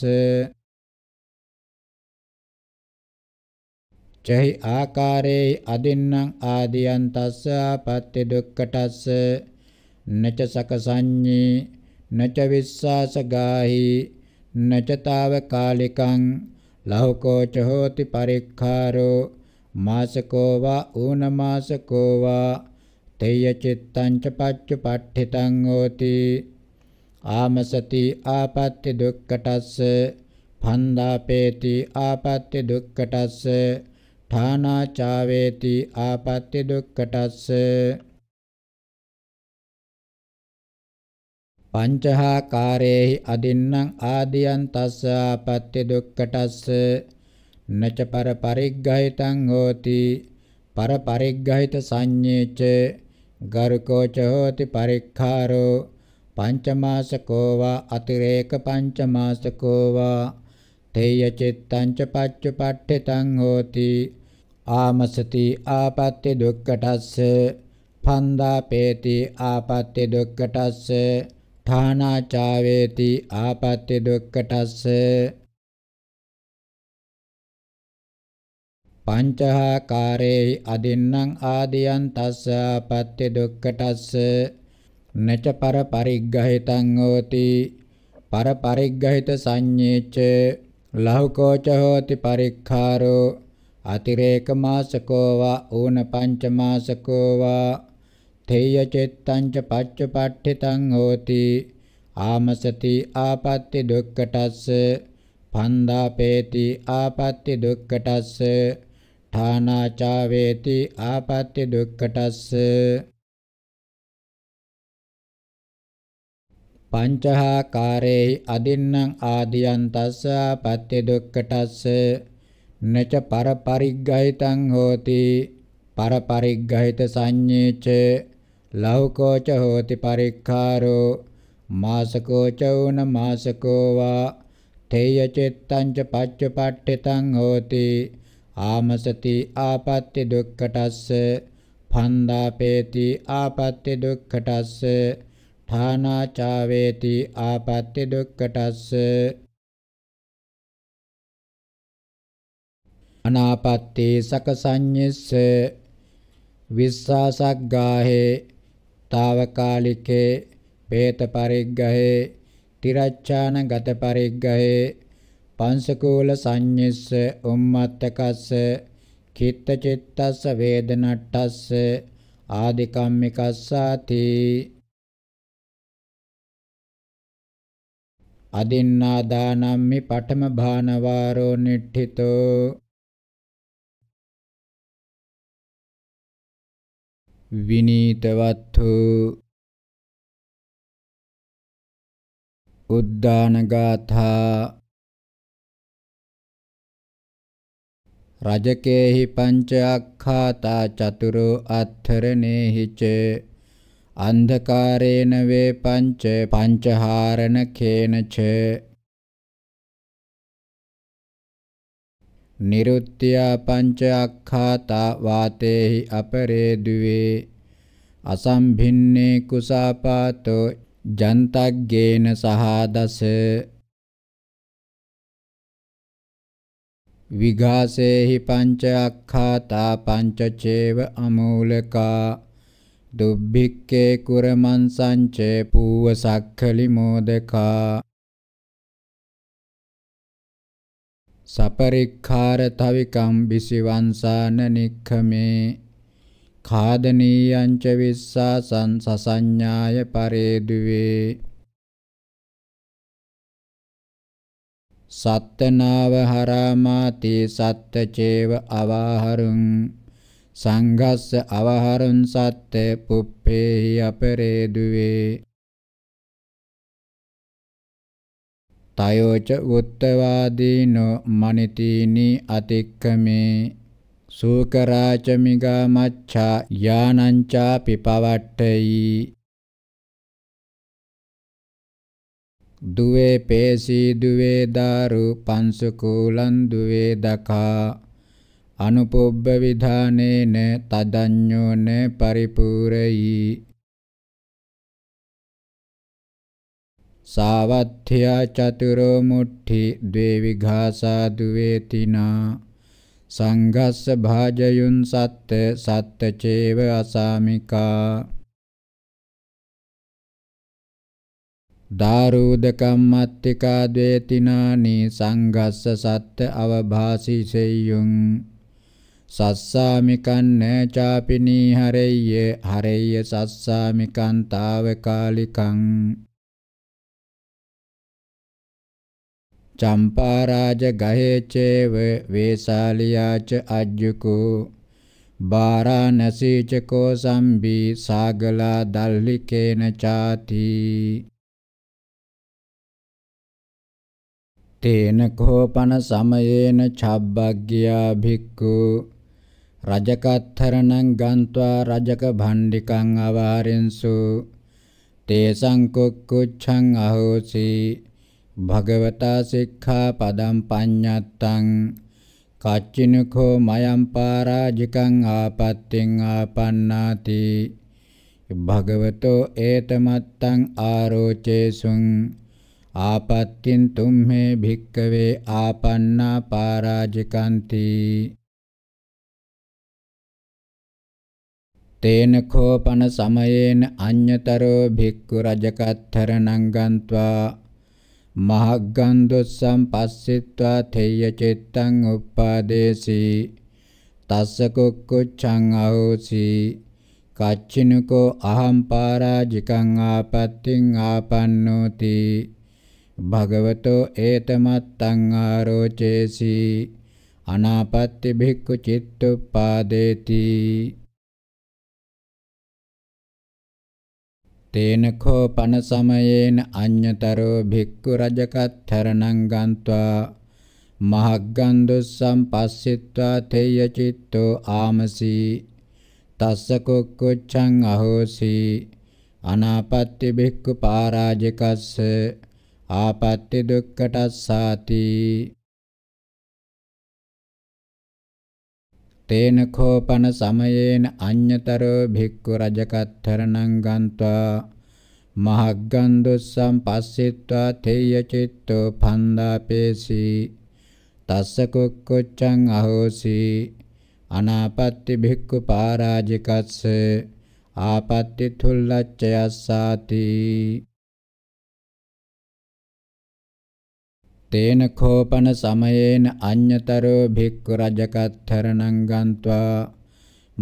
චෛ ආකාරේ අදින්නම් ආදියන් තස්ස ආපත්‍ති දුක්කටස්ස නච සකසඤ්ඤේ නච විස්සාසගාහි නචතාව කාලිකං ලෞකෝච හෝති පරික්ඛාරෝ මාසකෝ වා ඌන මාසකෝ වා තේය චිත්තං ච පච්ච පට්ඨිතං හෝති ආමසති ආපත්‍ය දුක්කටස්ස පන්දාපේති ආපත්‍ය දුක්කටස්ස ඨානාචාවේති ආපත්‍ය දුක්කටස්ස පංචහා කාරේහි අදින්නම් ආදියන් තස්ස ආපත්‍ය දුක්කටස්ස නච පර පරිග්ගහිතං හෝති පර පරිග්ගහිත සංඤේච ගරුකෝච හෝති පරික්ඛාරෝ පංචමාසකෝවා අතිරේක පංචමාසකෝවා තේය චිත්තං ච පච්චපට්ඨිතං හෝති ආමසති ආපත්‍ය දුක්කටස්ස පන්දා පේති ආපත්‍ය දුක්කටස්ස ඨානාචාවේති ආපත්‍ය දුක්ඛටස්ස පංචහාකාරේ අදින්නම් ආදියන් තස්ස ආපත්‍ය දුක්ඛටස්ස නච පර පරිග්ගහිතං හෝති පර පරිග්ගහිත සංඤේච ලහුකෝච හෝති පරික්ඛාරෝ අතිරේක මාසකෝ වා ඌන පංච මාසකෝ වා තේය චෙත්තංච පච්චපට්ඨිතං හෝති ආමසති ආපත්‍ති දුක්කටස්ස පන්දාපේති ආපත්‍ති දුක්කටස්ස ඨානාචාවේති ආපත්‍ති දුක්කටස්ස පංචහාකාරේ අදින්නම් ආදියන් තස්ස ආපත්‍ති දුක්කටස්ස නච පරපරිග්ගහිතං හෝති පරපරිග්ගහිත සංඤේච ලෞකෝච හෝති පරික්ඛාරෝ මාසකෝච උන මාසකෝ වා තේය චිත්තං ච පච්චපට්ඨිතං හෝති ආමසති ආපත්‍ති දුක්ඛටස්ස පන්දාපේති ආපත්‍ති දුක්ඛටස්ස ඨානාචාවේති ආපත්‍ති දුක්ඛටස්ස අනාපත්‍ති සකසඤ්ඤස්ස විස්සාසග්ගාහේ తాවකාලිකේ පේත පරිග්ගහේ තිරච්ඡාන ගත පරිග්ගහේ පංසකූල සංඤස්ස උම්මත්තකස්ස චිත්ත චිත්තස්ස වේදනට්ඨස්ස ආදිකම්මිකස්සාති අදින්නා දානම්මි පඨම භානවාරෝ නිට්ඨිතෝ විනීතවත්තු උද්දානගාථා රජකේහි පංච අක්ඛාතා චතුරෝ අත්තරනේහිච අන්ධකාරේන වේ පංච පංචහාරණ කේනච නිරුත්ත්‍යා පංච අක්ඛාතා වාතේහි අපරේදුවේ අසම්භින්නේ කුසාපාතෝ ජන්තග්ගේන සහදස විඝාසේහි පංච අක්ඛාතා පංච චේව අමූලකා දුබ්බික්කේ කුරමන් සංචේ පූව සක්ඛලි මෝදකා සපරික්ඛාර තවිකම් බිසිවංසාන නික්ඛමේ खादनीयञ्च विस्सासन् ससञ्ज्ञाय परेद्वे सत्तनावहरामाति सत्तचेव अवाहरुं सङ्घस्य अवहरुं सत्ते पुप्पे हि अपरेद्वे තයෝච වුත්තවාදීනෝ මනිතීනි අතික්කමේ සූකරාචමිගා මච්ඡා යානංචා පිපවට්ටයි දුවේ පේසී දුවේ දාරු පංසකූලන් දුවේ දකා අනුපොබ්බ විධානේන තදඤ්ඤෝන පරිපූරයි सावथ्या चतुरो मुट्ठि द्वे विघासा दुवेतिना සංඝස්ස භාජයුන් සත්ත සත්ත චේව අසාමිකා දාරුදකම්මත්තිකා දේතිනානි සංඝස්ස සත්ත අවභාසිසෙය්‍යුං සස්සාමිකන් නෑචාපිනී හරෙය්‍ය හරෙය්‍ය සස්සාමිකන් තාවකාලිකං චම්පාරාජ ගහේ චේව වේසාලියාච අජ්ජුකෝ බාරාණසීච කෝසම්බි සාගලා දල්ලිකේන ചാති තේන කෝපන සමයේන චබ්බග්ගියා භික්ඛු රජකත්තරණං ගන්්වා රජක භණ්ඩිකං අවාරින්සු තේසං කුක්කුච්ඡං අහෝසී භගවතා සික්ඛා පදම් පඤ්ඤත්තං කච්චිනකෝ මයම් පාරාජිකං ආපත්‍තින් ආපන්නාති භගවතෝ ඒතමත්තං ආරෝචේසුං ආපත්‍තින් තුම්මේ භික්කවේ ආපන්නා පාරාජිකන්ති තේන කෝපන සමයේන අඤ්‍යතරෝ භික්ඛු රජකත්තරණං ගන්්වා මහග්ගන්දුස්සම් පස්සෙත්වා තෙය්‍ය චිත්තං උප්පාදේසී තස්ස කුක්කුච්ඡං අහෝසි කච්චිනකෝ අහං පරාජිකං ආපත්තිං ආපන්නෝති භගවතෝ ඒතමත්තං ආරෝචේසි අනාපත්ති භික්ඛු චිත්තුප්පාදේති තේන කෝපන සමයේන අඤ්‍යතරෝ භික්ඛු රජකත්තරණං ගන්්වා මහග්ගන් දුස්සම් පස්සෙත්වා තේය චිත්තෝ ආමසි තස්ස කොක්කොච්ඡං අහෝසි අනාපත්‍ය භික්ඛු පරාජකස්ස ආපත්‍ය දුක්ඛටස්සාති තේන කෝපන සමයේන අඤ්‍යතරෝ භික්ඛු රජකත්තරණං ගන්්වා මහග්ගන් දුස්සම් පස්සෙත්වා තේය චිත්තෝ පන්දාපේසි තස්ස කුක්කුච්ඡං අහෝසි අනාපත්ති භික්ඛු පරාජිකස්ස ආපත්‍ති තුල්ලච්ඡයස්සාති තේන කෝපන සමයේන අඤ්‍යතරෝ භික්ඛු රජකත්තරණං ගන්්වා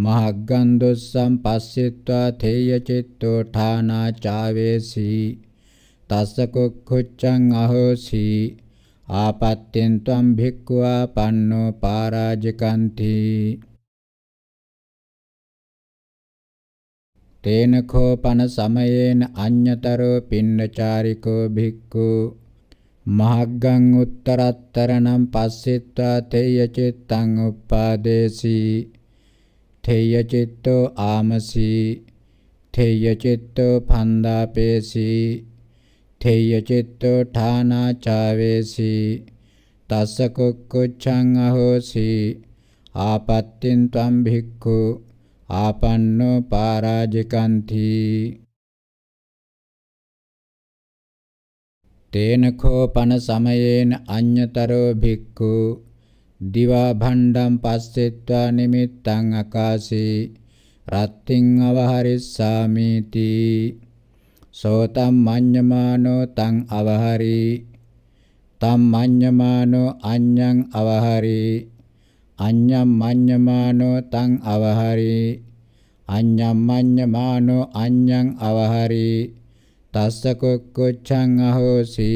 මහග්ගන් දුස්සම් පස්සෙත්වා තේය චිත්තෝ ඨානා චාවේසි තස්ස කුක්ඛුච්ඡං අහෝසි ආපත්තෙන් ත්වම් භික්ඛුවා පන්නෝ පාරාජිකන්ති තේන කෝපන සමයේන අඤ්‍යතරෝ පින්නචාරිකෝ භික්ඛු මහග්ගං උත්තරත්තරණං පස්සෙත්වා තේය චිත්තං උප්පාදේසී තේය චිත්තෝ ආමසී තේය චිත්තෝ පන්දාපේසී තේය චිත්තෝ ඨානාචාවේසී තස්ස කුක්කුච්ඡං අහෝසී ආපත්තින් ත්වම් භික්ඛු ආපන්නෝ පාරාජිකන්ති තේන කෝපන සමයේන අඤ්‍යතරෝ භික්ඛු දිවා භණ්ඩම් පස්සෙත්වා නිමිත්තං අකාශේ රත්තිං අවහරිස්සාමීති සෝතම් මඤ්ඤමානෝ තං අවහරි තම් මඤ්ඤමානෝ අඤ්ඤං අවහරි අඤ්ඤම් මඤ්ඤමානෝ තං අවහරි අඤ්ඤම් මඤ්ඤමානෝ අඤ්ඤං අවහරි තස්ස කුක්කුච්ඡං අහෝසි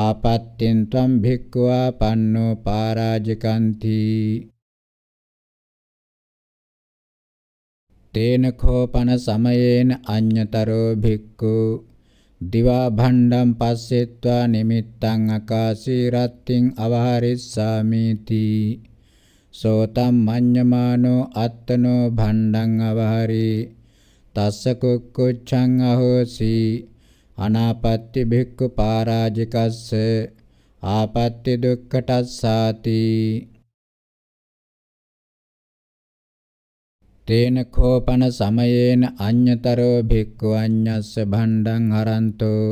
ආපත්තින් ත්වම් භික්ඛවා පන්නෝ පාරාජිකන්ති තේන කෝපන සමයේන අඤ්‍යතරෝ භික්ඛු දිවා භණ්ඩම් පස්සෙත්වා නිමිත්තං අකාශී රත්තින් අවහරිස්සාමිති සෝතම් මඤ්ඤමානෝ අත්තනෝ භණ්ඩං අවහරී තස්ස කුක්කුච්ඡං අහෝසි අනාපත්‍ති භික්ඛු පරාජිකස්ස ආපත්‍ති දුක්ඛටස්සාති තේන කෝපන සමයේන අඤ්‍යතරෝ භික්ඛු අඤ්ඤස්ස භණ්ඩං හරන්තෝ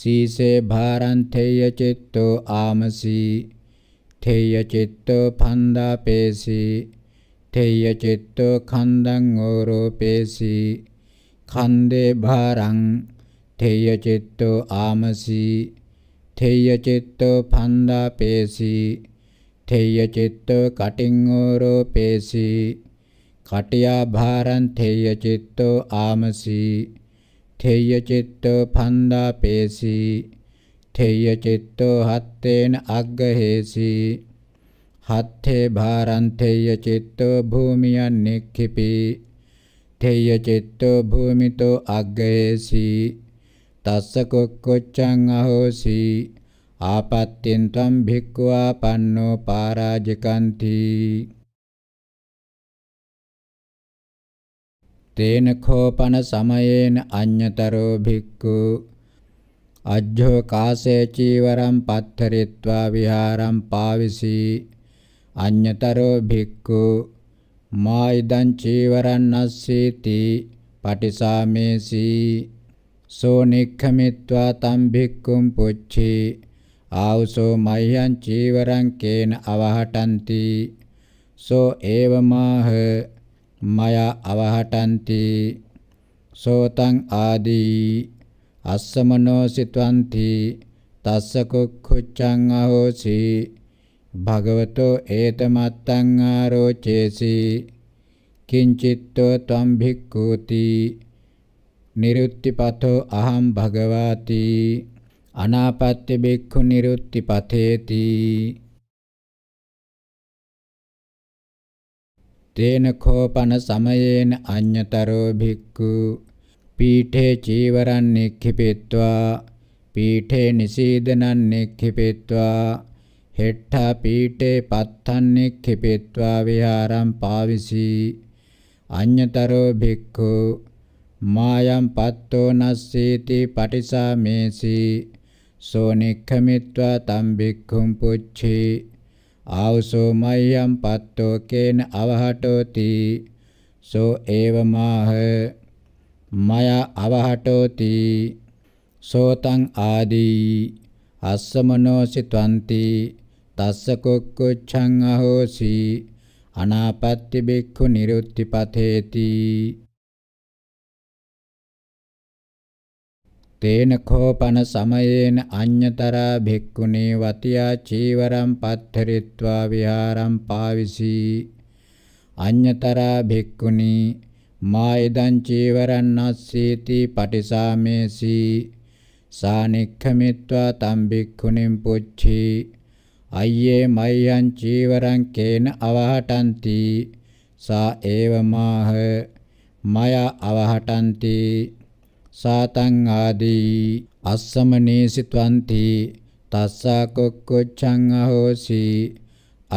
සීසේ භාරං තේය චිත්තෝ ආමසි තේය චිත්තෝ පන්දාපේසී තේය චිත්තෝ කන්දං ඕරෝපේසි කන්දේ භාරං තේය චිත්තෝ ආමසි තේය චිත්තෝ පන්දාපේසි තේය චිත්තෝ කටින් ඕරෝපේසි කටියා භාරං තේය චිත්තෝ ආමසි තේය චිත්තෝ පන්දාපේසි තේය චිත්තෝ හත්තේන අග්ගහේසි හත්තේ භාරන්තේය චිත්තෝ භූමියන් නික්ඛිපි තේය චිත්තෝ භූමිතෝ අග්ගයේසි තස්ස කොක්කොච්චං අහෝසි ආපත්තෙන් තම් භික්ඛවා පන්නෝ පාරාජකන්ති තේන කෝපන සමයේන අඤ්‍යතරෝ භික්ඛු අජ්ජෝ කාසේ චීවරම් පත්තරිත්වා විහාරම් පාවිසී අඤ්‍යතරෝ භික්ඛු මායිදං චීවරං අස්සීති පටිසාමේසි සෝ නික්ඛමිत्वा තම් භික්ඛුම් පුච්චි ආවසෝ මයං චීවරං කේන අවහටಂತಿ සෝ ඒවමාහ මයා අවහටಂತಿ සෝතං ආදී අස්සමනෝ සිතවಂತಿ තස්ස කුක්ඛුච්ඡං අහෝසී භගවතෝ ඒත මත්තං ආරෝචේසි කිංචිත්තෝ ත්වම් භික්ඛූති නිරුත්තිපතෝ අහං භගවාති අනාපත්‍ය බික්ඛු නිරුත්තිපතේති තේන කෝපන සමයේන අඤ්‍යතරෝ භික්ඛු පීඨේ චීවරන් නික්ඛිපෙත්වා පීඨේ නිසීදනන් නික්ඛිපෙත්වා හෙට්ඨා පීඨේ පත්තන්නේ කෙපෙත්වා විහාරම් පාවිසී අඤ්‍යතරෝ භික්ඛු මායම් පත්තෝ නස්සීති පටිසාමේසී සෝ නික්ඛමිත්වා තම් භික්ඛුම් පුච්චේ ආවසෝ මයම් පත්තෝ කේන අවහටෝති සෝ ඒවමාහ මය අවහටෝති සෝතං ආදී අස්සමනෝසි ත්වන්ති තස්ස කොක්කොච්ඡං අහෝසි අනාපත්ති බික්ඛු නිරුත්තිපතේති තේන කෝපන සමයේන අඤ්‍යතරා භික්ඛුනේ වතියා චීවරම් පත්තරිත්වා විහාරම් පාවිසි අඤ්‍යතරා භික්ඛුනි මායදං චීවරං නස්සීති පටිසාමේසි සානික්ඛමිත්වා තම් භික්ඛුනින් පුච්චී අය්යේ මයං චීවරං කේන අවහටಂತಿ සා ඒවමාහ මය අවහටಂತಿ සාතං ආදී අස්සමනේසිතවಂತಿ තස්සා කොක්කොච්ඡං අහෝසි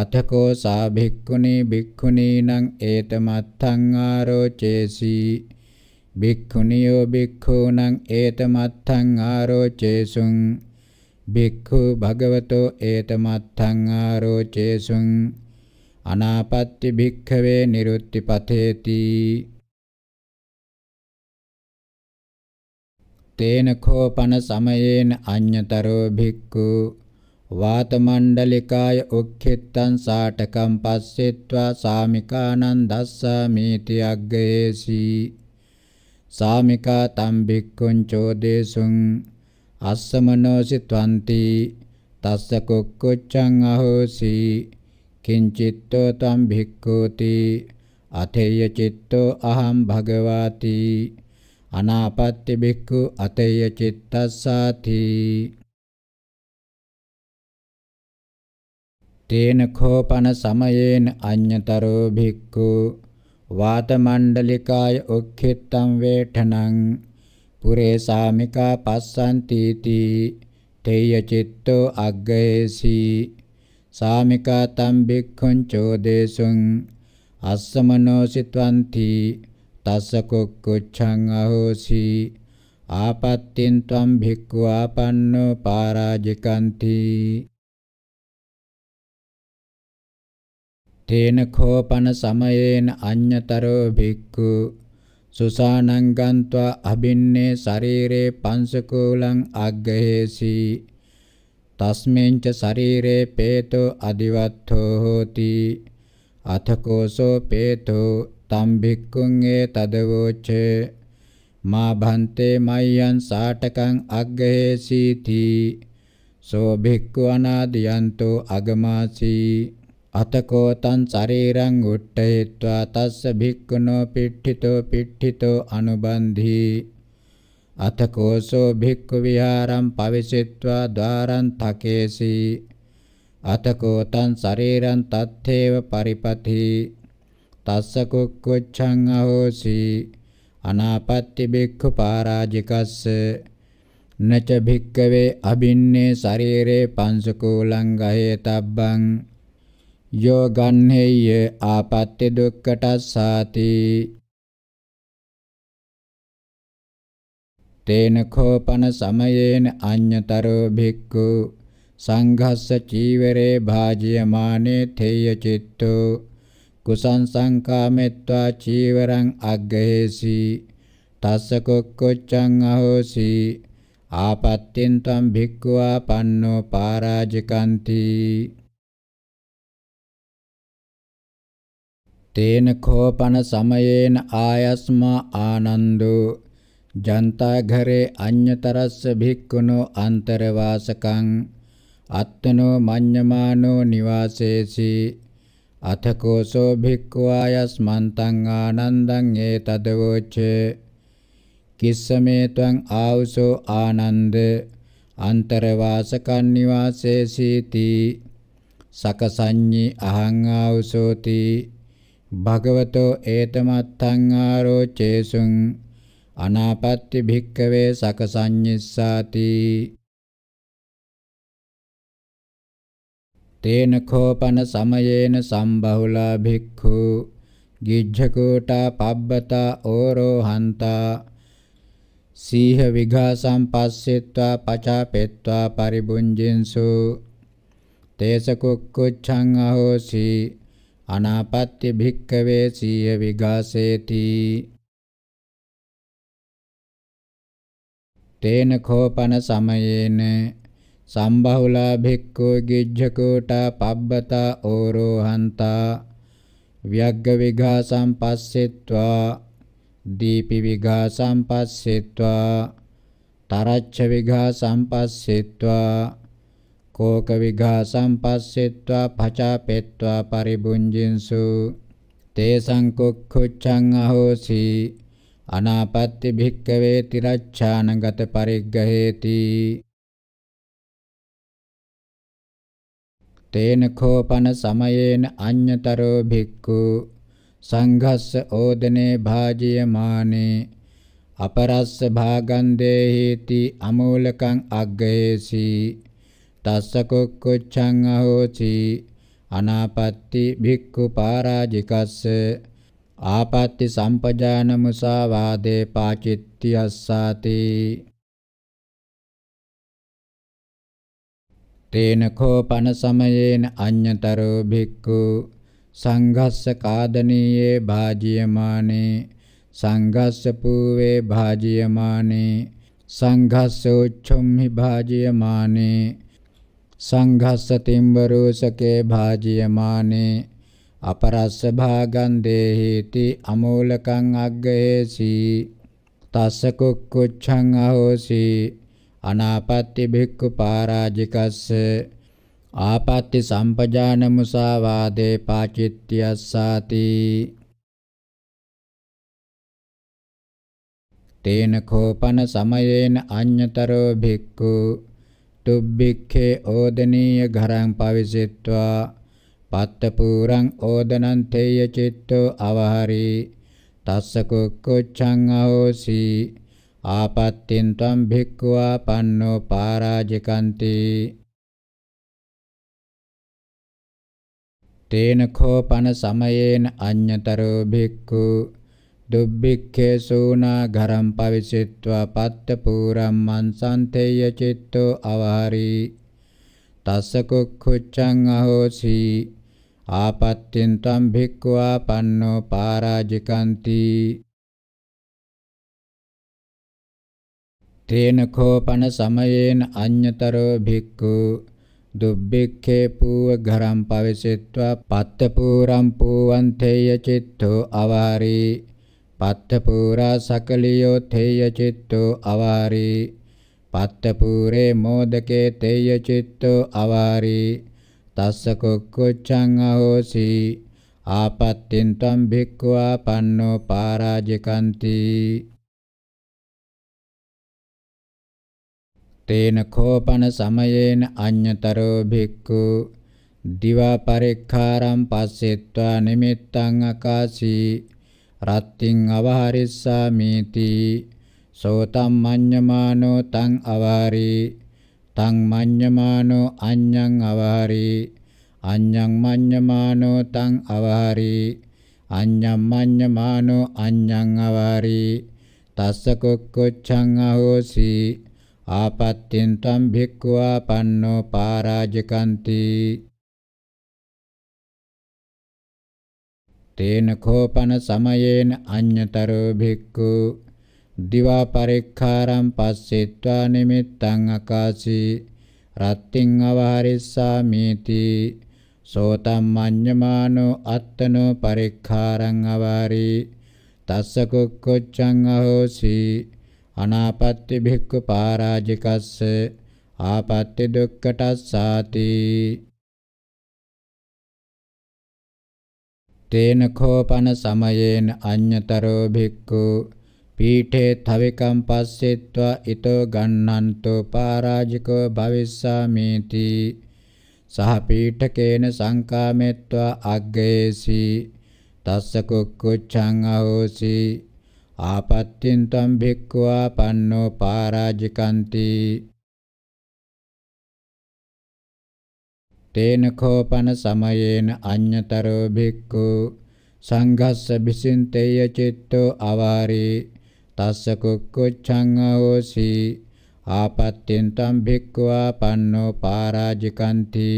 අතකෝ සා භික්ඛුනේ භික්ඛුනී නං ඒතමත්තං ආරෝචේසි භික්ඛුනියෝ භික්ඛූනං ඒතමත්තං ආරෝචේසුං භික්ඛු භගවතෝ ඒතමත්තං ආරෝචේසුං අනාපත්‍ති භික්ඛවේ නිරුත්ති පතේති තේන කෝපන සමයේන අඤ්‍යතරෝ භික්ඛු වාත මණ්ඩලිකාය උක්ඛිත්තං සාටකම් පස්සෙත්වා සාමිකානං දස්සාමීති අග්ගයේසි සාමිකා තම් භික්ඛුං චෝදේසුං අස්සමනෝසි ත්වන්ති තස්ස කුක්කුච්ඡං අහෝසි කිංචිත්තෝ තම් භික්ඛූති අතේය චිත්තෝ අහං භගවාති අනාපත්ති භික්ඛු අතේය චිත්තස්සාති තේන කෝපන සමයේන අඤ්‍යතරෝ භික්ඛු වාත මණ්ඩලිකාය උක්ඛිත්තං වේඨනං පුරේ සාමිකා පස්සන්ති තී තේය චිත්තෝ අග්ගයේසි සාමිකා තම් භික්ඛුං චෝදේසුං අස්සමනෝ සිත්වන්ති තස්ස කුක්කුච්ඡං අහෝසි ආපත්තින් ත්වම් භික්ඛු ආපන්නෝ පාරාජිකන්ති තේන කෝපන සමයේන අඤ්‍යතරෝ භික්ඛු සුසානං ගන්त्वा අබින්නේ ශරීරේ පංසකූලං අග්ගහේසි තස්මෙන් ච ශරීරේ පේතෝ අදිවත්ථෝ හෝති අතකෝසෝ පේතෝ තම් භික්ඛුං ඒ තදවෝච මා භන්තේ මයයන් සාටකං අග්ගහේසීති සෝ භික්ඛු අනාදියන්තෝ අගමාසී අතකෝ තං ශරීරං උට්ඨේत्वा තස්ස භික්ඛුනෝ පිට්ඨිතෝ පිට්ඨිතෝ අනුබන්ධි අතකෝසෝ භික්ඛු විහාරං පවිසිත්වා ద్వාරං තකේසි අතකෝ තං ශරීරං තත්තේව පරිපති තස්ස කුක්කුච්ඡං අහෝසි අනාපත්‍ති භික්ඛු පරාජිකස්ස නච භික්කවේ අබින්නේ ශරීරේ පංසකූලං ගහේතබ්බං යෝ ගන්හෙය්‍ය ආපත්‍ය දුක්කටස්සාති තේන කෝපන සමයේන අඤ්‍යතරෝ භික්ඛු සංඝස්ස චීවරේ භාජ්‍යමානේ තේය චිත්තෝ කුසං සංකාමෙත්වා චීවරං අග්ගහේසි තස්ස කොක්කොච්චං අහෝසි ආපත්තෙන් තම් භික්ඛුවා පන්නෝ පරාජිකන්ති තේන කෝපන සමයේන ආයස්මා ආනන්දෝ ජන්තා ඝරේ අඤ්‍යතරස්ස භික්ඛුනෝ අන්තරවාසකං අත්තනෝ මඤ්ඤමානෝ නිවාසේසි අතකෝසෝ භික්ඛුවායස්මන්තං ආනන්දං ඒතදවෝච කිස්සමේ ත්වං ආවුසෝ ආනන්ද අන්තරවාසකං නිවාසේසීති සකසඤ්ඤි අහං ආවුසෝති භගවතෝ ඒතමත්තං ආරෝචේසුං අනාපත්‍ති භික්කවේ සකසඤ්ඤස්සාති තේන කෝපන සමයේන සම්බහුලා භික්ඛු ගිජ්ජකෝටා පබ්බතා ඕරෝහන්තා සීහ විඝාසම් පස්සෙත්වා පචාපෙත්වා පරිබුංජින්සු තේස කුක්කුච්ඡං අහෝසී අනාපත්‍ය භික්කවේ සීය විගාසේති තේන කෝපන සමයේන සම්බහුලා භික්ඛෝ ගිජ්ජකෝටා පබ්බතා ඕරෝහන්තා ව්‍යග්ග විඝාසම් පස්සෙත්වා දීපි විඝාසම් පස්සෙත්වා තරච්ඡ විඝාසම් පස්සෙත්වා කෝක විඝාසම් පස්සෙත්වා පචාපෙත්වා පරිබුංජින්සු තේ සංකුක්ඛුච්ඡං අහෝසි අනාපත්‍ති භික්කවේ තිරච්ඡානගත පරිග්ගහේති තේන කෝපන සමයේන අඤ්‍යතරෝ භික්ඛු සංඝස්ස ඕදනේ භාජියමානේ අපරස්ස භාගන්දේහිති අමූලකං අග්ගේසී තස්ස කොක්කොච්ඡං අහෝචි අනාපත්ති භික්ඛු පරාජිකස්ස ආපත්‍ති සම්පජාන මුසාවාදේ පාචිත්‍යස්සාති තේන කෝපන සමයේන අඤ්‍යතරෝ භික්ඛු සංඝස්ස කාදනීයේ භාජියමානේ සංඝස්ස පූවේ භාජියමානේ සංඝස්ස උච්ඡම්හි භාජියමානේ සංඝස්සතිම්බරෝසකේ භාජියමානේ අපරස්ස භාගං දේහේති අමෝලකං අග්ගේසි තස්ස කුක්කුච්ඡං අහෝසි අනාපත්‍ති භික්ඛු පරාජිකස්ස ආපත්‍ති සම්පජාන මුසාවාදේ පාචිත්‍යස්සාති තේන කෝපන සමයේන අඤ්‍යතරෝ භික්ඛු තුබ්බික්ඛේ ඕදනීය ඝරං පවිසෙත්වා පත්තපූරං ඕදනං තේය චිත්තෝ අවහරි තස්ස කුක්කුච්ඡං අහෝසි ආපත්තින් තම් භික්ඛුවා පන්නෝ පාරාජිකන්ති තේන කෝපන සමයේන අඤ්‍යතරෝ භික්ඛු දුබ්බික්ඛේසුනා ගරම් පවිසෙත්වා පත්ත පූරම් මන්සන්තේය චිත්තෝ අවහරි තස්ස කුක්ඛුච්ඡං අහෝසි ආපත්‍යෙන් තම් භික්ඛවා පන්නෝ පාරාජිකන්ති තේන කෝපන සමයේන අඤ්‍යතරෝ භික්ඛු දුබ්බික්ඛේ පූව ගරම් පවිසෙත්වා පත්ත පූරම් පූවන්තේය චිත්තෝ අවහරි පත්තපූරා සකලියෝ තේය චිත්තෝ අවාරි පත්තපූරේ මෝදකේ තේය චිත්තෝ අවාරි තස්ස කුක්කුච්ඡං අහෝසි ආපත්තින් තම් භික්ඛුවා පන්නෝ පරාජිකන්ති තේන කෝපන සමයේන අඤ්‍යතරෝ භික්ඛු දිවා පරික්ඛාරම් පස්සෙත්වා නිමිත්තං අකාසී රත්තිං අවහරිස්සාමීති සෝතම් මඤ්ඤමානෝ තං අවාරි තං මඤ්ඤමානෝ අඤ්ඤං අවාරි අඤ්ඤං මඤ්ඤමානෝ තං අවාරි අඤ්ඤං මඤ්ඤමානෝ අඤ්ඤං අවාරි තස්ස කොක්කොච්ඡං අහෝසි ආපත්තින් තම් භික්ඛුවා පන්නෝ පාරාජකන්ති තේන කෝපන සමයේන අඤ්‍යතරෝ භික්ඛු දිවා පරික්ඛාරම් පස්සෙත්වා නිමිත්තං අකාශී රත්තිං අවහරිස්සාමීති සෝතම් මඤ්ඤමානෝ අත්තනෝ පරික්ඛාරං අවාරී තස්ස කුක්කුච්ඡං අහෝසි අනාපත්‍ති භික්ඛු පරාජිකස්ස ආපත්‍ති දුක්ඛටස්සාති තේන කෝපන සමයේන අඤ්‍යතරෝ භික්ඛු පීඨේ තවිකම් පස්සෙත්වා ඊතෝ ගන්නන්තෝ පරාජිකෝ භවිස්සාමේති සහ පීඨකේන සංකාමෙත්වා අග්ගේසි තස්ස කුක්කුච්ඡං අහෝසි ආපත්‍යෙන් තම් භික්ඛුවා පන්නෝ පරාජිකන්ති තේන කෝපන සමයේන අඤ්‍යතරෝ භික්ඛු සංඝස්ස බිසින්තේය චිත්තෝ අවාරේ තස්ස කුක්කුච්ඡං අවෝසි ආපත්තෙන් තම් භික්ඛවා පන්නෝ පාරාජිකන්ති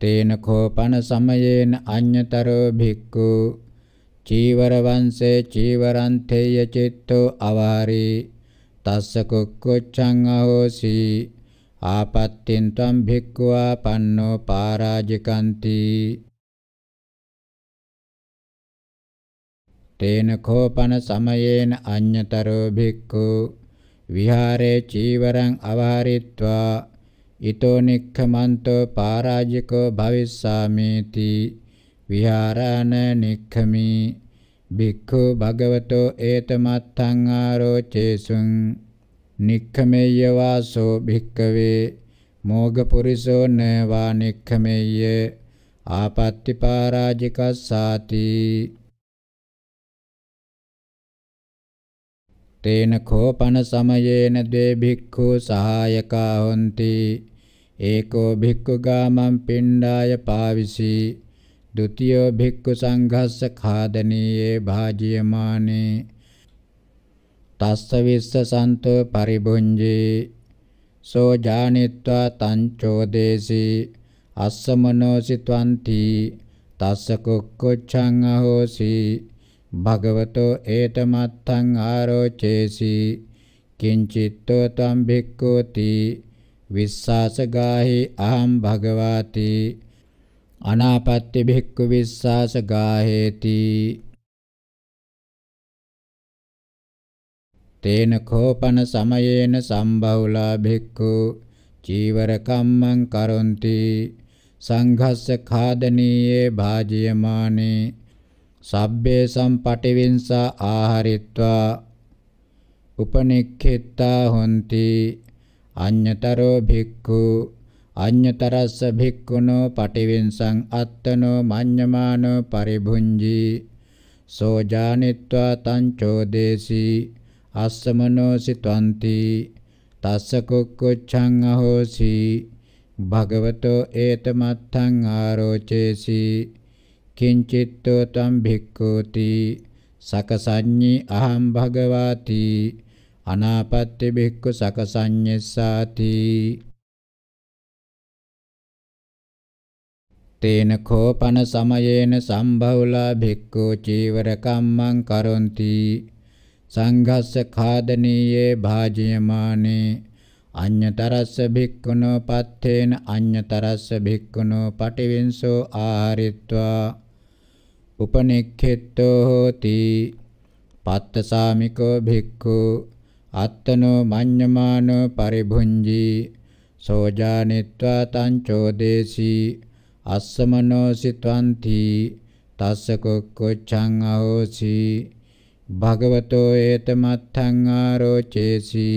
තේන කෝපන සමයේන අඤ්‍යතරෝ භික්ඛු චීවර වංශේ චීවරන්තේය චිත්තෝ අවාරේ තස්ස කුක්කුච්ඡං අහෝසි ආපත්තින් තම් භික්ඛුවා පන්නෝ පාරාජිකන්ති තේන කෝපන සමයේන අඤ්‍යතරෝ භික්ඛු විහාරේ චීවරං අවහරිත්වා ඊතෝ නික්ඛමන්තෝ පාරාජිකෝ භවිස්සාමේති විහාරාන නික්ඛමී භික්ඛු භගවතෝ ඒතමත්තං ආරෝචේසුං නික්ඛමෙය්‍ය වාසෝ භික්ඛවේ මෝග පුරිසෝ නේවා නික්ඛමෙය්‍ය ආපත්‍ති පරාජිකස්සාති තේන කෝපන සමයේන දේ භික්ඛු සහායකා හොಂತಿ ඒකෝ භික්ඛු ගාමං පිණ්ඩාය පාවිසී द्वितीयो भिक्खु සංඝස්ස खादनीये भाज्यमाने තස්ස විස්ස සන්තෝ පරිභුංජේ සෝ ජානිත්වා තං චෝදේසි අස්සමනෝසිත්වන්ති තස්ස කුක්කුච්ඡං අහෝසි භගවතෝ ඒතමත්තං ආරෝචේසි කිංචිත්තෝ තම් භික්ඛෝති විස්සාසගාහි අහං භගවාති අනාපත්‍ය භික්ඛු විස්සාස ගාහේති තේන කෝපන සමයේන සම්බහුලා භික්ඛු චීවර කම්මං කරොන්ති සංඝස්ස ඛාදනීයේ භාජ්‍යමානේ සබ්බේ සම්පටිවිංසා ආහරිත්වා උපනික්ඛිතා හොಂತಿ අඤ්‍යතරෝ භික්ඛු අඤ්‍යතරස්ස භික්ඛුනෝ පටිවිංසං අත්තනෝ මඤ්ඤමානෝ පරිභුංජි සෝ ජානිත්වා තං චෝදේසි අස්සමනෝ සිතන්ති තස්ස කුක්කුච්ඡං අහෝසි භගවතෝ ඒතමත්තං ආරෝචේසි කිංචිත්තෝ තම් භික්ඛූති සකසඤ්ඤී අහං භගවාති අනාපත්‍ය භික්ඛු සකසඤ්ඤස්සාති තේන කෝපන සමයේන සම්භවුලා භික්ඛු චීවර කම්මං කරොන්ති සංඝස්ස ඛාදනීයේ භාජ්‍යමානේ අඤ්‍යතරස්ස භික්ඛුනෝ පත්තේන අඤ්‍යතරස්ස භික්ඛුනෝ පටිවින්සෝ ආහාරිත්වා උපනික්ඛෙත්තෝ හෝති පත්තසාමිකෝ භික්ඛු අත්තනෝ මඤ්ඤමානෝ පරිභුංජී සෝජානිත්වා තං චෝදේසී අස්සමනෝ සිත්වන්ති තස්ස කොච්චං අහෝසි භගවතෝ ඒතමත්තං ආරෝචේසි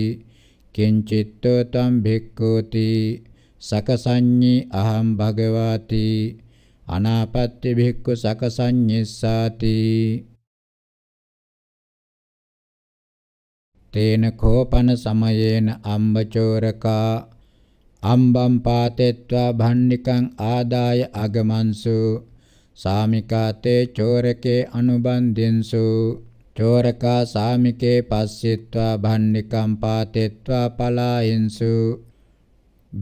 කිංචිත්තෝ තම් භික්ඛෝති සකසඤ්ඤි අහං භගවාති අනාපත්‍ය භික්ඛු සකසඤ්ඤිස්සාති තේන කෝපන සමයේන අම්බචෝරකා අම්බම් පාතෙත්වා භන්නිකං ආදාය අගමන්සු සාමිකාතේ චෝරකේ අනුබන්දින්සු චෝරකා සාමිකේ පස්සිත්වා භන්නිකං පාතෙත්වා පලායින්සු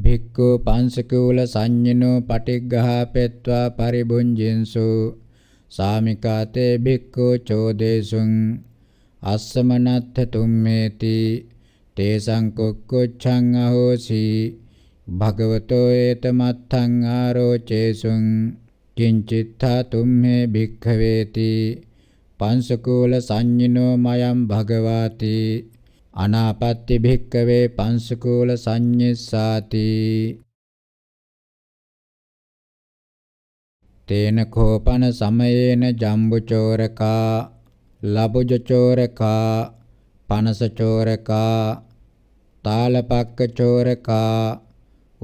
භික්ඛු පංසකූල සංඤිනෝ පටිග්ගහපෙත්වා පරිබුංජින්සු සාමිකාතේ භික්ඛු චෝදේසුං අස්සමනත්ථ තුම්මේති තේසං කොක්කොච්ඡං අහෝසී භගවතෝ ඒත මත්තං ආරෝචේසුං කිංචිත්තා තුම්හේ භික්ඛවේති පංසකූල සංඤිනෝ මයම් භගවාති අනාපත්ති භික්කවේ පංසකූල සංඤස්සාති තේන කෝපන සමයේන ජම්බුචෝරකා ලබුජචෝරකා පනසචෝරකා තාලපක්කචෝරකා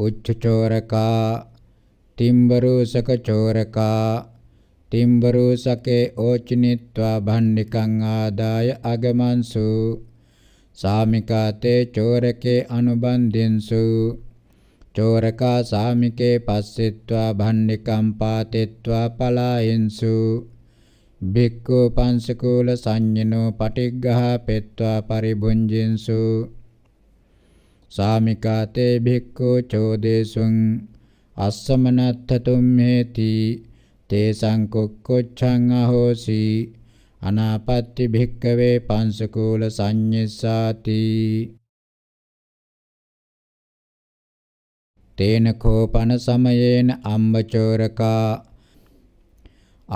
उच्छ चोरका තිම්බරූසක චෝරකා තිම්බරූසකේ ඕචිනිත්වා භණ්ඩිකං ආදාය අගමන්සු සාමිකාතේ චෝරකේ අනුබන්ධින්සු චෝරකා සාමිකේ පස්සෙත්වා භණ්ඩිකං පාතෙත්වා පලායන්සු භික්ඛු පංසකූල සංඤිනෝ පටිග්ගහ පෙත්වා පරිබුංජින්සු සාමිකාතේ භික්ඛු චෝදේසුං අස්සමනත්තතුම් හේති තේසං කුක්කොච්ඡං අහෝසි අනාපත්‍ති භික්ඛවේ පංසකූල සංඤස්සාති තේන කෝපන සමයේන අම්බචෝරකා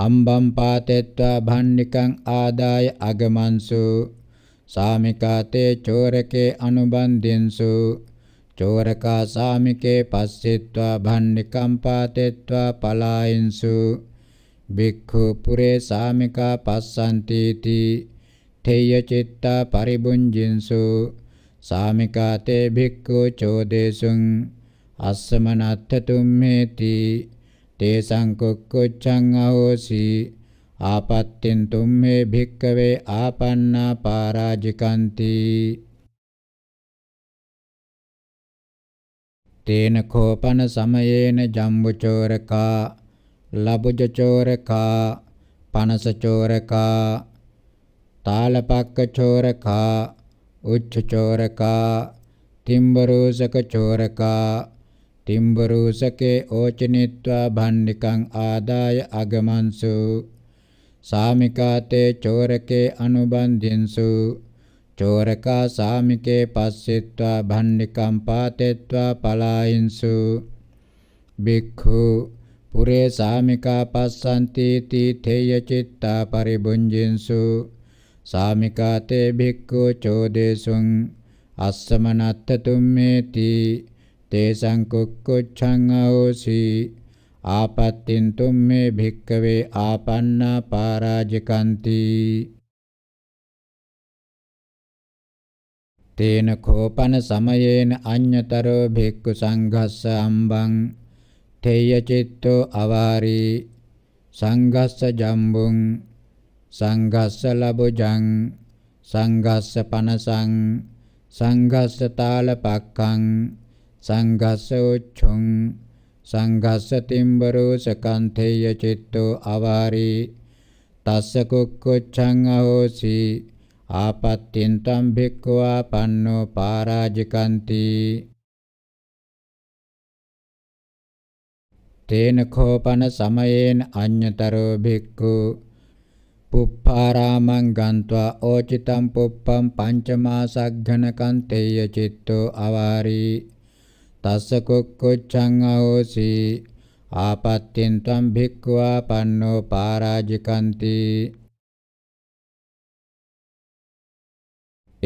අම්බම් පාතෙත්වා භණ්ඩිකං ආදාය අගමන්සු සාමිකාතේ චෝරකේ අනුබන්දින්සු චෝරකා සාමිකේ පස්සෙත්වා භන්නිකම්පාතෙත්වා පලායින්සු භික්ඛු පුරේ සාමිකා පස්සන්ති තී තේය චිත්තා පරිබුංජින්සු සාමිකාතේ භික්ඛු චෝදේසුං අස්සමනත්ථ තුම්මේති තේ සංකොක්කොච්ඡං අහෝසි ආපත්තින් තුම්හේ භික්කවේ ආපන්නා පාරාජිකන්ති තේන කෝපන සමයේන ජම්බුචෝරකා ලබුජචෝරකා පනසචෝරකා තාලපක්කචෝරකා උච්චචෝරකා තිම්බරූසකචෝරකා තිම්බරූසකේ ඕචනිත්වා භණ්ඩිකං ආදාය අගමන්සු सामिका ते चोर के अनुबंधिंसु चोर सामिके पश्यित्वा भंडिकं पातयित्वा पलायिंसु भिक्खु पुरे सामिका पश्यन्तीति ध्येयचित्ता परिभुञ्जिंसु सामिका ते भिक्खु चोदेशुं अस्समनत्ततुम्मेति ते शङ्कुक्कुच्छं ආපත්තින් තුම්මේ භික්කවේ ආපන්නා පාරාජිකන්ති තේන කෝපන සමයේන අඤ්‍යතරෝ භික්ඛු සංඝස්ස අම්බං තේය චිත්තෝ අවාරි සංඝස්ස ජම්බුං සංඝස්ස ලබුජං සංඝස්ස පනසං සංඝස්ස තාලපක්ඛං සංඝස්ස උච්ඡුං සංඝස්ස තිම්බරෝ සකන්තේය චිත්තෝ අවාරි තස්ස කුක්කුච්ඡං අහෝසි ආපත්තින් තම් භික්ඛවා පන්නෝ පාරාජිකන්ති තේන කෝපන සමයේන අඤ්‍යතරෝ භික්ඛු පුප්පාරාමං ගන්්වා ඕචිතම් පුප්පම් පංචමාසග්ඝනකන්තේය චිත්තෝ අවාරි තස්ස කොක්කොච්ඡං අහෝසි ආපත්තෙන් තම් භික්ඛවා පන්නෝ පරාජිකන්ති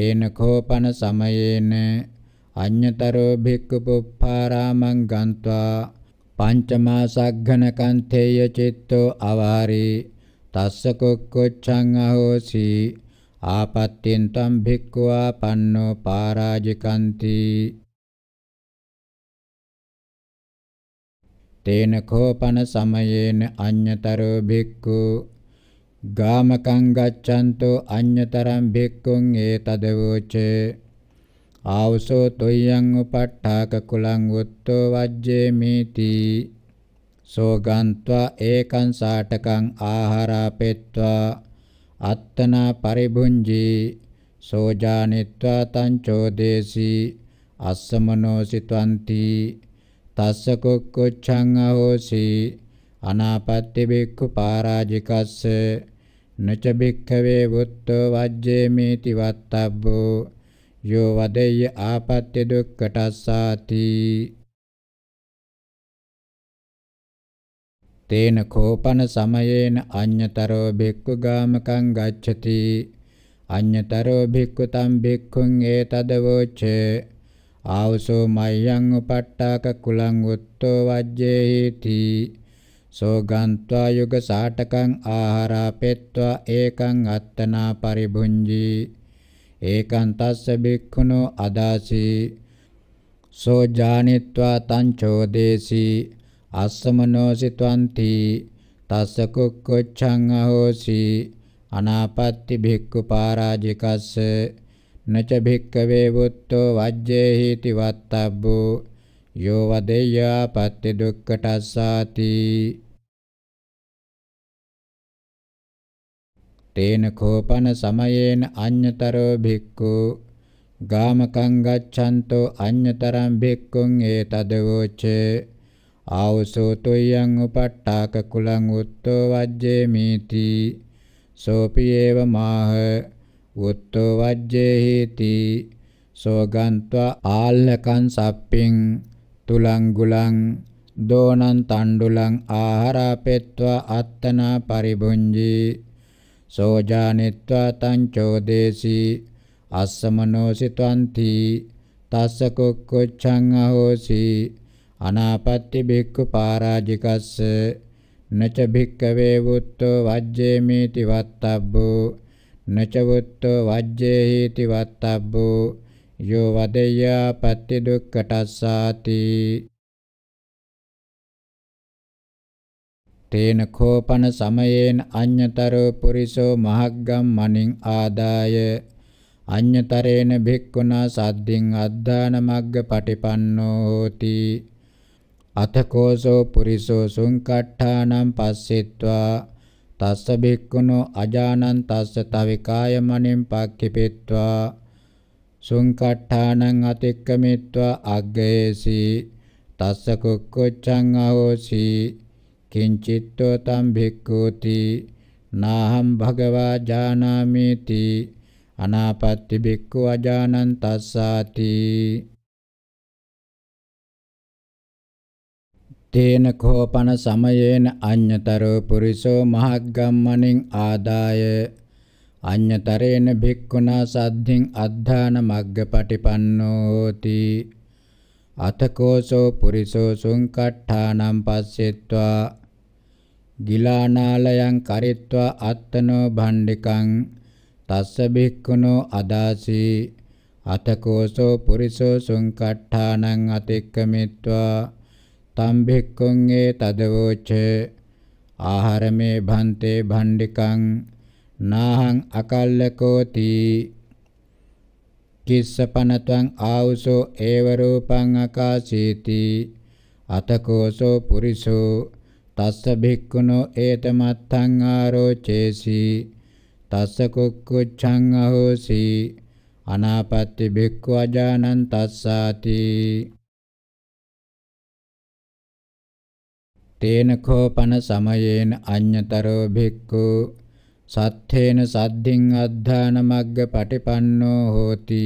ඒන කෝපන සමයේන අඤ්‍යතරෝ භික්ඛු පුප්පාරාමං ගන්්වා පංචමාසග්ඝන කන්තේය චිත්තෝ අවාරි තස්ස කොක්කොච්ඡං අහෝසි ආපත්තෙන් තම් භික්ඛවා පන්නෝ පරාජිකන්ති තේන කෝපන සමයේන අඤ්‍යතරෝ භික්ඛු ගාමකං ගච්ඡන්තෝ අඤ්‍යතරං භික්ඛුං ඒතදවෝචේ ආවසෝ තොයං උපට්ඨාක කුලං උත්තෝ වජ්ජේ මේති සෝගන්त्वा ඒකං සාටකං ආහාරාපෙත්වා අත්තනා පරිභුංජී සෝජානිත්වා තං චෝදේසි අස්සමනෝසිතවන්ති තස්ස කුක්කුච්ඡං අහෝසි අනාපත්ති බික්ඛු පරාජිකස්ස නච බික්ඛවේ වුත්තෝ වජ්ජේමේති වත්තබ්බෝ යෝ වදෙය්‍ය ආපත්‍ය දුක්ඛටස්සාති තේන කෝපන සමයේන අඤ්‍යතරෝ බික්ඛු ගාමකං ගච්ඡති අඤ්‍යතරෝ බික්ඛු තම් බික්ඛුං ඒතදවෝචේ ආවසෝ මයං උපට්ඨාක කුලං උත්තෝ වජ්ජේති සෝගන්්වා යුග සාටකං ආහාරාපෙත්වා ඒකං අත්තනා පරිභුංජි ඒකං තස්ස බික්ඛුනෝ අදාසී සෝ ජානිත්වා තං චෝදේසී අස්සමනෝසි ත්වන්ති තස්ස කුක්කුච්ඡං අහෝසි අනාපත්ති භික්ඛු පරාජිකස්ස නච භික්කවේ බුද්ධෝ වජ්ජේහිති වත්තබ්බෝ යෝ වදෙය්‍යා පත්ති දුක්ඛටස්සාති තේන කෝපන සමයේන අඤ්‍යතරෝ භික්ඛු ගාමකං ගච්ඡන්තෝ අඤ්‍යතරං භික්ඛුං ඒතදවෝචේ ආවසෝ තොයං උපට්ඨාක කුලං උත්තෝ වජ්ජේ මීති සෝපි ඒව මාහ උත්තෝ වජ්ජේහිති සෝගන්त्वा ආල්ලකං සප්පින් තුලං ගුලං දෝනං තණ්ඩුලං ආහාරපෙත්වා අත්තනා පරිබුංජී සෝජානිත්වා තං චෝදේසී අස්සමනෝසිතන්ති තස්ස කොක්කොච්ඡං අහෝසි අනාපත්ති භික්ඛු පරාජිකස්ස නච භික්ඛවේ වුත්තෝ වජ්ජේමේති වත්තබ්බෝ නචවුත්තෝ වජ්ජේහිති වත්තබ්බෝ යෝ වදෙය්‍යා පත්‍ති දුක්ඛටස්සාති තේන කෝපන සමයේන අඤ්‍යතරෝ පුරිසෝ මහග්ගම් මනින් ආදාය අඤ්‍යතරේන භික්ඛුනා සද්දින් අද්දාන මග්ග පටිපන්නෝ හෝති අතකෝසෝ පුරිසෝ සුංකට්ඨානම් පස්සෙත්වා තස්ස බික්කුණෝ අජානං තස්ස තවිකාය මනින් පක්ඛිපෙත්වා සුංකට්ඨානං අතික්කමිත්වා අග්ගේසි තස්ස කුක්කුච්ඡං අහෝසි කිංචිත්තෝ තම් භික්ඛූති නාහම් භගවා ජානාමේති අනාපත්ති බික්ඛු අජානං තස්සාති තේන කෝපන සමයේන අඤ්‍යතරෝ පුරිසෝ මහග්ගම්මණින් ආදාය අඤ්‍යතරේන භික්ඛුනා සද්ධින් අද්ධාන මග්ගපටිපන්නෝති අතකෝසෝ පුරිසෝ සුංකට්ඨානම් පස්සෙත්වා ගිලානාලයන් කරිත්වා අත්තනෝ භණ්ඩිකං තස්ස භික්ඛුනෝ අදාසී අතකෝසෝ පුරිසෝ සුංකට්ඨානං අතික්කමිත්වා තම් භික්ඛුං ඒ තදවෝච ආහාරමේ භන්තේ භණ්ඩිකං නාහං අකල්ලකෝති කිස්සපනත්වං ආවුසෝ ඒව රූපං අකාසීති අතකෝසෝ පුරිසෝ තස්ස භික්ඛුනෝ ඒතමත්තං ආරෝචේසි තස්ස කුක්කුච්ඡං අහෝසි අනාපත්ති භික්ඛු අජානන් තස්සාති තේන කෝපන සමයේන අඤ්‍යතරෝ භික්ඛු සත්ථේන සද්ධින් අද්ධාන මග්ග පටිපන්නෝ හෝති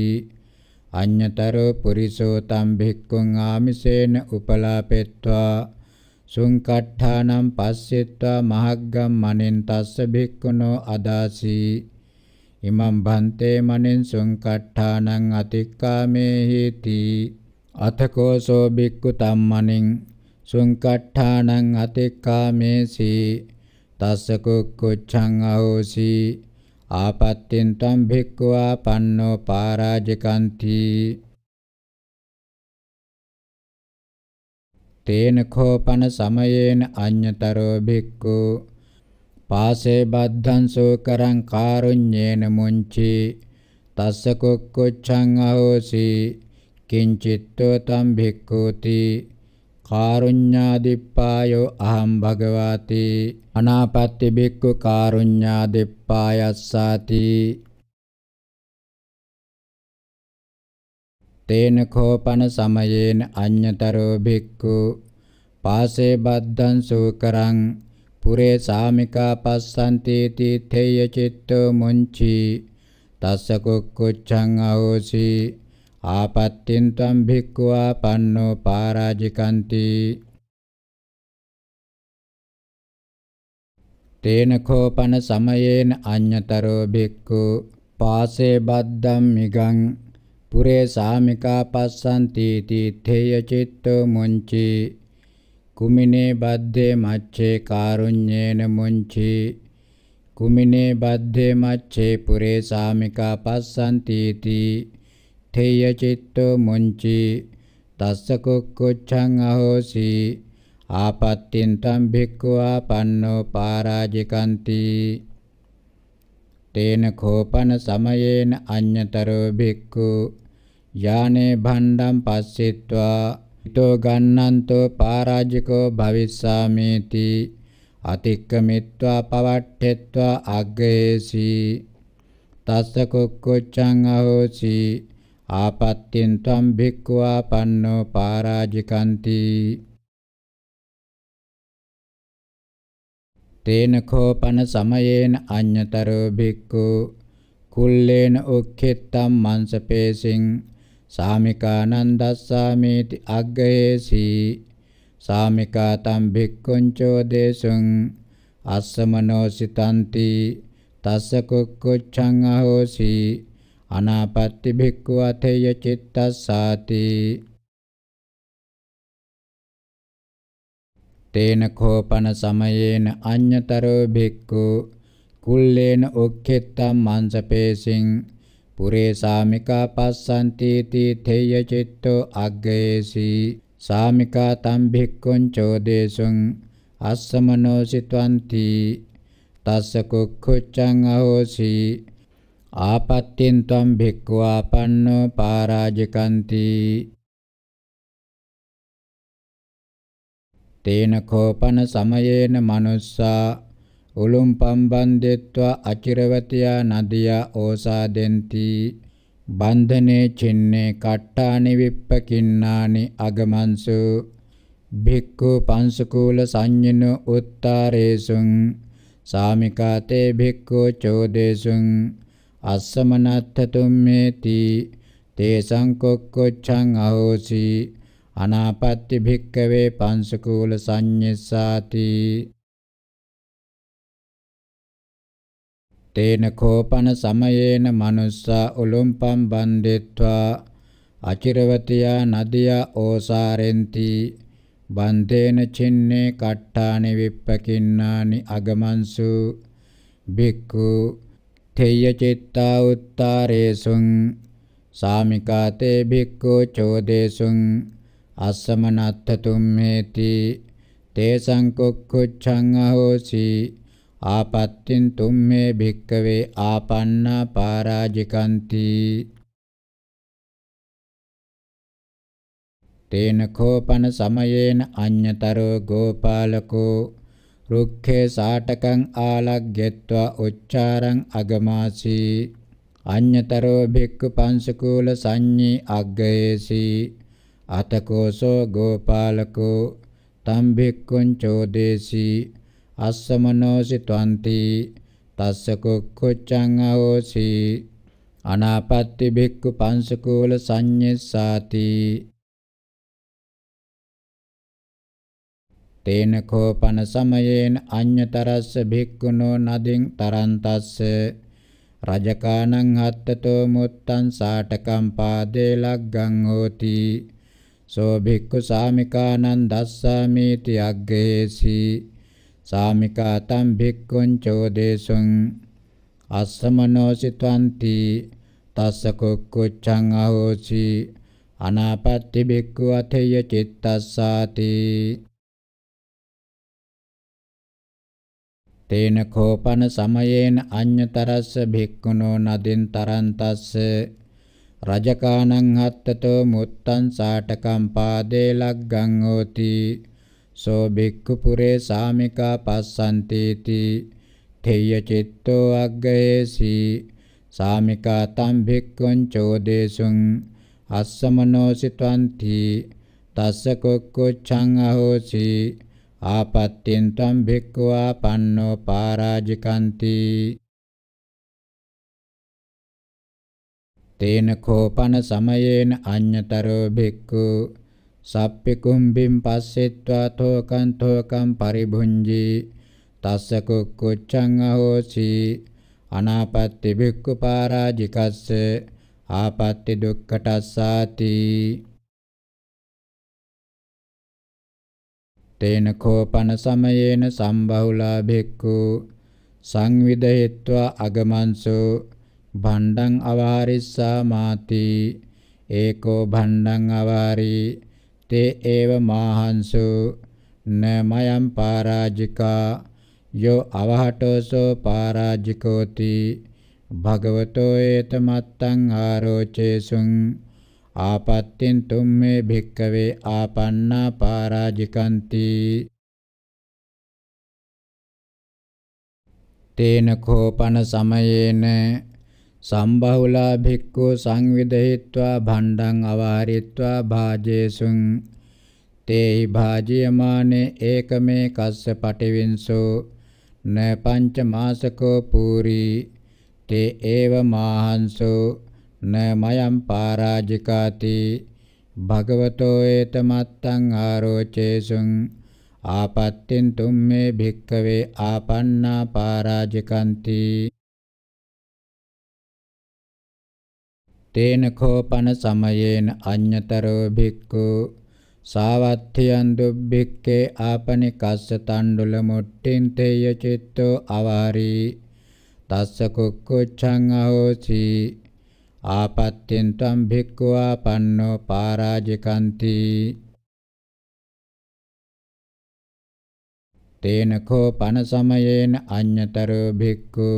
අඤ්‍යතරෝ පුරිසෝ තම් භික්ඛුං ආමිසේන උපලාපෙත්වා සුංකට්ඨානම් පස්සෙත්වා මහග්ගම් මනෙන් තස්ස භික්ඛුනෝ අදාසී ඉමම් භන්තේ මනෙන් සුංකට්ඨානං අතික්කාමේ හේති අතකෝසෝ භික්ඛු තම්මනින් සුංකට්ඨානං අතික්කාමේසී තස්ස කුක්කුච්ඡං අහෝසී ආපත්‍යෙන් තම් භික්ඛවා පන්නෝ පාරාජිකන්ති තේන කෝපන සමයේන අඤ්‍යතරෝ භික්ඛු පාසේ බද්ධං සෝකරං කාරුඤ්ඤේන මුංචි තස්ස කුක්කුච්ඡං අහෝසි කිංචිත්තෝ තම් භික්ඛූති කාරුඤ්ඤාදිප්පායෝ අහං භගවාති අනාපත්ති බික්ඛු කාරුඤ්ඤාදිප්පායස්සාති තේන කෝපන සමයේන අඤ්‍යතරෝ බික්ඛු පාසේ බද්ධං සූකරං පුරේ සාමිකා පස්සන්ති තීතේය චිත්තෝ මුංචි තස්ස කුක්කුච්ඡං අහෝසී ආපත්තින් තම් භික්ඛුවා පන්නෝ පාරාජිකන්ති තේන කෝපන සමයේන අඤ්‍යතරෝ භික්ඛු පාසේ බද්දම් මිගං පුරේ සාමිකා පස්සන්ති තීතේය චිත්තෝ මුංචි කුමිනේ බද්දේ මච්ඡේ කාරුඤ්ඤේන මුංචි කුමිනේ බද්දේ මච්ඡේ පුරේ සාමිකා පස්සන්ති තී තේය චිත්තෝ මුංචි තස්ස කුක්කුච්ඡං අහෝසි ආපත්තින් තම් භික්ඛු ආපන්නෝ පාරාජිකಂತಿ තේන කෝපන සමයේන අඤ්‍යතරෝ භික්ඛු යානේ භණ්ඩම් පස්සෙත්වා හිතෝ ගන්නන්තෝ පාරාජිකෝ භවිස්සාමේති අතික්කමිත්වා පවට්ඨෙත්වා අග්ගේසි තස්ස කුක්කුච්ඡං අහෝසි ආපත්‍යෙන් ත්වම් භික්ඛවා පන්නෝ පාරාජිකන්ති තේන කෝපන සමයේන අඤ්‍යතරෝ භික්ඛු කුල්ලේන ඔක්ඛෙත්තම් මංසපේසින් සාමිකානන්දස්සාමේති අග්ගයේසි සාමිකා තම් භික්ඛුංචෝ දේසුං අස්සමනෝසිතන්ති තස්ස කුක්කුච්ඡං අහෝසි අනාපත්ති භික්ඛු අතේය චිත්තස්සාති තේන කෝපන සමයේන අඤ්‍යතරෝ භික්ඛු කුල්ලේන ඔක්ඛෙත්තම් මාංශපේසින් පුරේ සාමිකා පස්සන්ති තීතේය චිත්තෝ අග්ගේසි සාමිකා තම් භික්ඛුං චෝදේසුං අස්සමනෝසිතවන්ති තස්ස කුක්ඛුච්ඡං අහෝසි ආපත්තෙන් තම් භික්ඛවා පන්නෝ පාරාජකන්ති තේන කෝපන සමයේන manussා උලුම් පම්බන්දෙත්වා අචිරවතියා නදියා ඕසාදෙන්ති බන්ධනේ චින්නේ කට්ටානි විප්පකින්නානි අගමන්සු භික්ඛු පංසකූල සංඤින උත්තරේසුං සාමිකාතේ භික්ඛු චෝදේසුං අස්සමනත්ත තුම්මේති තේසං කොක්කොච්ඡං අහෝසි අනාපත්‍ති භික්කවේ පංසකූල සංඤස්සාති තේන කෝපන සමයේන මනුස්සා උලුම්පම් බන්දෙත්වා අචිරවතියා නදියා ඕසාරෙන්ති බන්දේන චින්නේ කට්ටානි විප්පකින්නානි අගමන්සු භික්ඛු තේය චිත්තා උත්තාරේසුං සාමිකාතේ භික්ඛු චෝදේසුං අස්සමනත්තතුම් හේති තේසං කුක්ඛුච්ඡං අහෝසි ආපත්තින් තුම්මේ භික්කවේ ආපන්නා පරාජිකಂತಿ තේන කෝපන සමයේන අඤ්‍යතරෝ ගෝපාලකෝ රුක්ඛේ සාටකං ආලග්ගෙත්වා උච්චාරං අගමාසී අඤ්‍යතරෝ භික්ඛු පංසකූල සංඤී අග්ගයේසි අතකෝසෝ ගෝපාලකෝ තම් භික්ඛුං චෝදේසි අස්සමනෝසි ත්වන්ති තස්ස කුක්කුච්ඡං අවෝසි අනාපත්ති භික්ඛු පංසකූල සංඤෙස්සාති තේන කෝපන සමයේන අඤ්‍යතරස්ස භික්ඛුනෝ නදින් තරන්තස්ස රජකානං හත්තතෝ මුත්තං සාටකම් පාදේ ලග්ගං හෝති සෝ භික්ඛු සාමිකානං දස්සාමීති අග්ගේසි සාමිකා තම් භික්ඛුං චෝදේසුං අස්සමනෝසිතවන්ති තස්ස කුක්කුච්ඡං අහෝසි අනාපත්ති භික්ඛු අතේය චිත්තස්සාති තේන කෝපන සමයේන අඤ්‍යතරස්ස භික්ඛුනෝ නදින් තරන්තස්ස රජකානං හත්තතෝ මුත්තං සාටකම් පාදේ ලග්ගං හෝති සෝ භික්ඛු පුරේ සාමිකා පස්සන්තේති තේය චිත්තෝ අග්ගයේසි සාමිකා තම් භික්ඛුං චෝදේසුං අස්සමනෝසිතවන්ති තස්ස කොක්කොච්ඡං අහෝසි ආපත්‍යෙන් තම් භික්ඛවා පන්නෝ පාරාජිකන්ති තේන කෝපන සමයේන අඤ්‍යතරෝ භික්ඛු සප්පි කුම්බින් පස්සෙත්වා තෝකං තෝකං පරිභුංජි තස්ස කුක්කුච්ඡං අහෝසි අනාපත්‍ති භික්ඛු පරාජිකස්ස ආපත්‍ති දුක්ඛටස්සාති තේන කෝපන සමයේන සම්බහුලා භික්ඛු සංවිදහෙත්වා අගමන්සෝ භණ්ඩං අවාරිස්සා මාති ඒකෝ භණ්ඩං අවාරි තේ ඒව මාහංසු නමයම් පරාජිකා යෝ අවහටෝසෝ පරාජිකෝති භගවතෝ ඒතමත්තං ආරෝචේසුං ආපත්තෙන් තුම්මේ භික්කවේ ආපන්නා පාරාජිකන්ති තේන කෝපන සමයේන සම්බහුලා භික්ඛු සංවිදහිත්වා භණ්ඩං අවහරිත්වා භාජේසුං තේහි භාජ්‍යමානේ ඒකමේ කස්ස පටිවින්සෝ න පංච මාසකෝ පූරි තේ ඒව මාහන්සෝ න මයම් පාරාජිකාති භගවතෝ ඒත මත්තං ආරෝචේසුං ආපත්තින් තුම්මේ භික්කවේ ආපන්නා පාරාජිකන්ති තේන කෝපන සමයේන අඤ්‍යතරෝ භික්ඛු සාවත්ථයන් දුබ්බික්කේ ආපනිකස්ස තණ්ඩුල මුට්ටින් තේය චිත්තෝ අවාරි තස්ස කුක්කුච්ඡං අහෝසී ආපත්තෙන් තම් භික්ඛුවා පන්නෝ පාරාජිකන්ති තේනකෝ පන සමයේන අඤ්‍යතරෝ භික්ඛු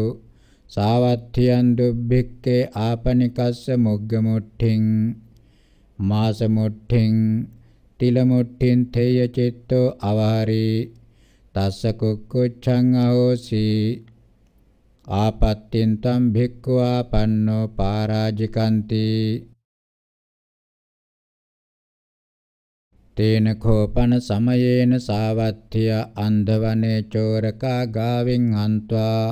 සාවත්ථියන් දුබ්බික්කේ ආපනිකස්ස මුග්ග මුට්ඨින් මාස මුට්ඨින් තිල මුට්ඨින් තේය චිත්තෝ අවහරි තස්ස කුක්කුච්ඡං අහෝසී ආපත්‍යෙන්තම් භික්ඛුවා පන්නෝ පාරාජිකන්ති තේන කෝපන සමයේන සාවත්ත්‍ය අන්ධවනේ චෝරකා ගාවින් හන්त्वा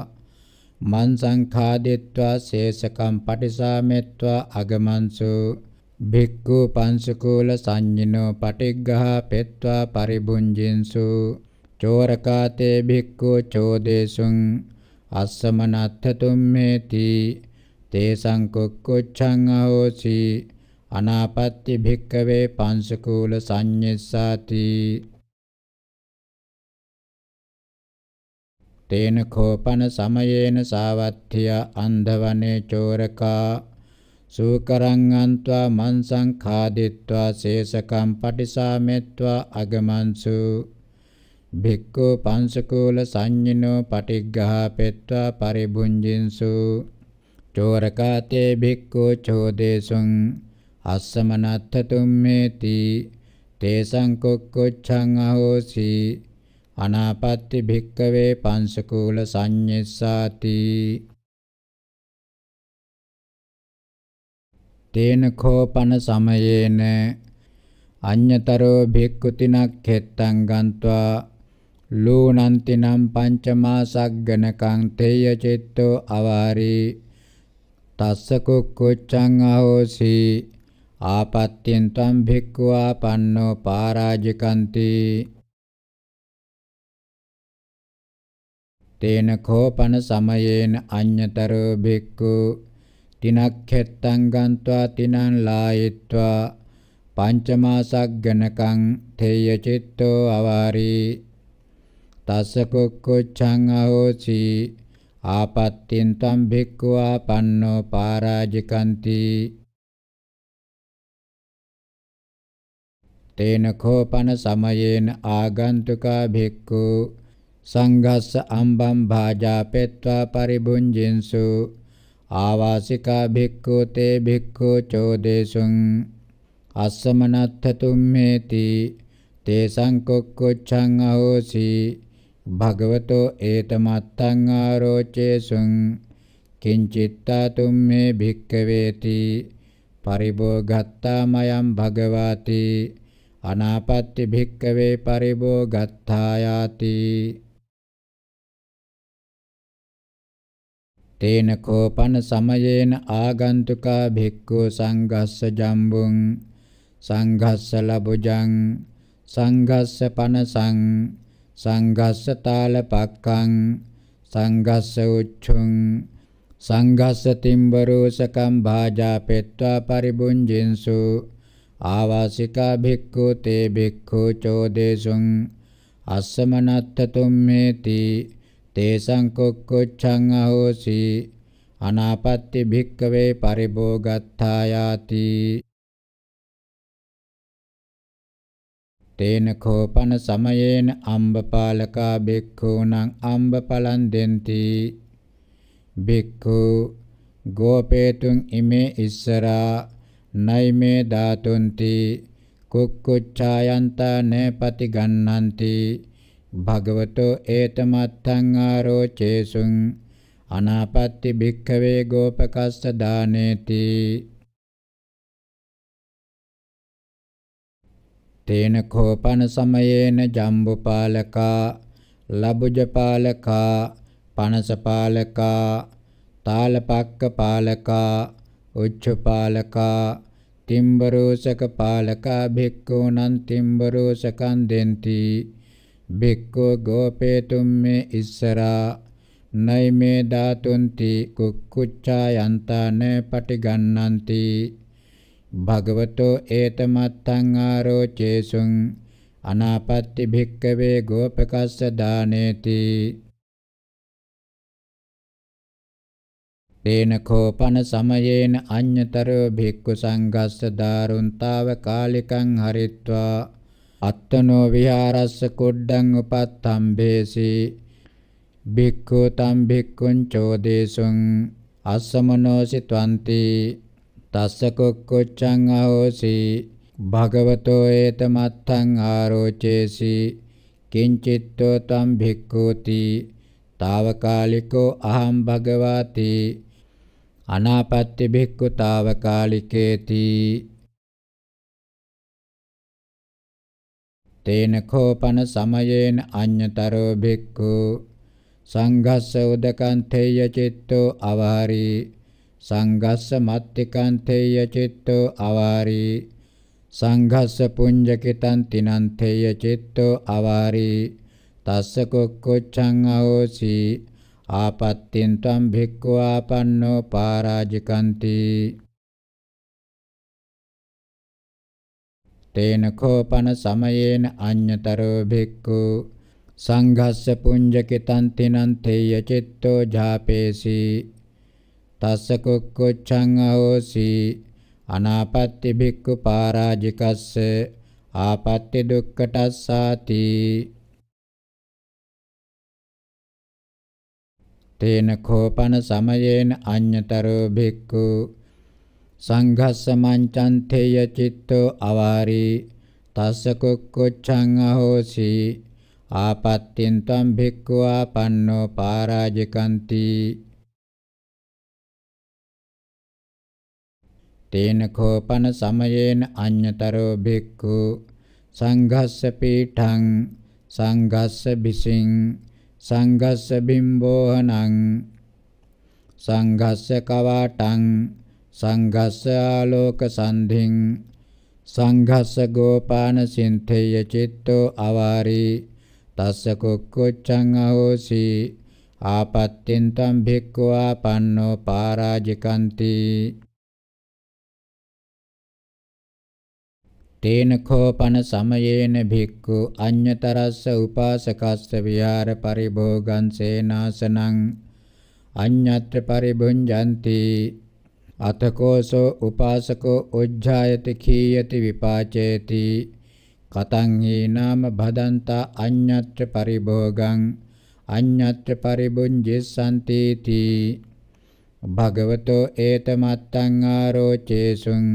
මන් සංඛාදිත්වා ශේෂකම් පටිසාමෙත්වා අගමන්සු භික්ඛු පංසකූල සංඤිනෝ පටිග්ගහ පෙත්වා පරිබුංජින්සු චෝරකාතේ භික්ඛු චෝදේසුං අස්සමනත්ථ තුම්මේති තේසං කුක්කුච්ඡං අහෝසි අනාපත්‍ති භික්කවේ පංසකූල සංඤස්සාති තේන කෝපන සමයේන සාවත්ත්‍ය අන්ධවනේ චෝරකා සූකරං අන්त्वा මන්සං ખાදිත්වා සේසකම් පටිසාමෙත්වා අගමන්සු භික්ඛු පංසකූල සංඤිනෝ පටිග්ගහා පෙත්වා පරිභුංජින්සු චෝරකාතේ භික්ඛු චෝදේසුං අස්සමනත්ථ තුම්මේති තේසං කොක්කොච්ඡං අහෝසි අනාපත්ති භික්කවේ පංසකූල සංඤස්සාති තේන කෝපන සමයේන අඤ්‍යතරෝ භික්ඛුතිනක් හෙත්තං ගන්්වා ලෝනන්ති නම් පංචමාසක් ගණකං තේය චිත්තෝ අවාරී තස්ස කුක්කුච්ඡං අහෝසි ආපත්‍යෙන් තම් භික්ඛුවා පන්නෝ පාරාජිකන්ති තේන කෝපන සමයේන අඤ්‍යතරෝ භික්ඛු තිනක්ඛෙත්තං ගන්්වා තිනං ලායිත්වා පංචමාසක් ගණකං තේය චිත්තෝ අවාරී තස්ස කුක්කුච්ඡං අහෝසි ආපත්තින් තම් භික්ඛුවා පන්නෝ පාරාජිකන්ති තේන කෝපන සමයේන ආගන්තුකා භික්ඛු සංඝස්ස අම්බම් භාජා පෙත්වා පරිබුංජින්සු ආවාසිකා භික්ඛු තේ භික්ඛු චෝදේසුං අස්සමනත්ථ තුම්මේති තේ සංකොක්කොච්ඡං අහෝසි භගවතෝ ඒත මත්තං ආරෝචේසුං කිංචිත්තා තුම්මේ භික්කවේති පරිභෝගත්තා මයම් භගවාති අනාපත්ති භික්කවේ පරිභෝගත්තායාති තේන කෝපන සමයේන ආගන්තුකා භික්ඛු සංඝස්ස ජම්බුං සංඝස්ස ලබුජං සංඝස්ස පනසං සංගස්ස තාල පක්ඛං සංගස්ස උච්ඡුං සංගස්ස තිම්බරෝසකම් භාජාපෙත්වා පරිබුංජින්සු ආවාසිකා භික්ඛු තේ භික්ඛු චෝදේසුං අස්සමනත්ත තුම්මේති තේසං කොක්කොච්ඡං අහෝසි අනාපත්‍ති භික්කවේ පරිභෝගත්තා යාති තේන කෝපන සමයේන අම්බපාලකා බික්ඛූණං අම්බපලං දෙන්ති බික්ඛූ ගෝපේතුං ඉමේ ඉස්සරා නයිමේ ධාතුන්ති කුක්කුච්ඡායන්තා නේපති ගන්නන්ති භගවතෝ ඒතමත්තං ආරෝචේසුං අනාපත්ති භික්ඛවේ ගෝපකස්ස දානේති තේන කෝපන සමයේන ජම්බුපාලකා ලබුජපාලකා පනසපාලකා තාලපක්ක පාලකා උච්චපාලකා තිම්බරෝසක පාලකා භික්ඛූනං තිම්බරෝසකං දෙන්ති භික්ඛෝ ගෝපේතුම්මේ ඉස්සරා නෛමේ ධාතුන්ති කුක්කුච්ඡා යන්තාන පටිගන්නන්ති භගවතෝ ඒතමත්තං ආරෝචේසුං අනාපත්ති භික්කවේ ගෝපකස්ස දානේති තේන කෝපන සමයේන අඤ්‍යතරෝ භික්ඛු සංඝස්ස දාරුන්තාව කාලිකං හරිත්වා අත්තනෝ විහාරස්ස කුඩ්ඩං උපත්තම්බේසි භික්ඛු තම් භික්ඛුං චෝදේසුං අස්සමනෝසි ත්වන්ති තස්ස කොක්කොච්චං අහෝසි භගවතෝ ඒතමත්තං ආරෝචේසි කිංචිත්තෝ තම් භික්ඛූති తాවකාලිකෝ අහං භගවාති අනාපත්ති භික්ඛු తాවකාලිකේති තේන කෝපන සමයේන අඤ්‍යතරෝ භික්ඛු සංඝස්ස උදකන්තේය චිත්තෝ අවහරී සංඝස්ස මත්තිකන්තේය චිත්තෝ අවාරි සංඝස්ස පුඤ්ජකිතං තිනන්තේය චිත්තෝ අවාරි තස්ස කොක්කොච්ඡං අහෝසි ආපත්තින් තම් භික්ඛු ආපන්නෝ පරාජිකಂತಿ තේන කෝපන සමයේන අඤ්‍යතරෝ භික්ඛු සංඝස්ස පුඤ්ජකිතං තිනන්තේය චිත්තෝ ජාපේසි තස්ස කුක්කුච්ඡං අහෝසි අනාපත්‍ති භික්ඛු පාරාජිකස්ස ආපත්‍ති දුක්ඛටස්සාති තේන කෝපන සමයේන අඤ්‍යතරෝ භික්ඛු සංඝස්ස මංචන්තේය චිත්තෝ අවාරි තස්ස කුක්කුච්ඡං අහෝසි ආපත්‍තින් තම් භික්ඛු ආපන්නෝ පාරාජිකන්ති තේන කෝපන සමයේන අඤ්‍යතරෝ භික්ඛු සංඝස්ස පීඨං සංඝස්ස බිසින් සංඝස්ස බිම්බෝහනං සංඝස්ස කවාටං සංඝස්ස ආලෝක සන්ධින් සංඝස්ස ගෝපාන සින්තේය චිත්තෝ අවාරි තස්ස කුක්කුච්ඡං අහෝසි ආපත්තෙන් තම් භික්ඛු ආපන්නෝ පරාජිකන්ති තේන කෝපන සමයේන භික්ඛු අඤ්‍යතරස්ස උපාසකස්ස විහාර පරිභෝගං සේනාසනං අඤ්ඤත්‍ර පරිභුඤ්ජಂತಿ අතකෝසෝ උපාසකෝ උජ්ජායති කීයති විපාචේති කතං හීනාම භදන්තා අඤ්ඤත්‍ර පරිභෝගං අඤ්ඤත්‍ර පරිභුඤ්ජිසanti තී භගවතෝ ඒතමත්තං ආරෝචේසුං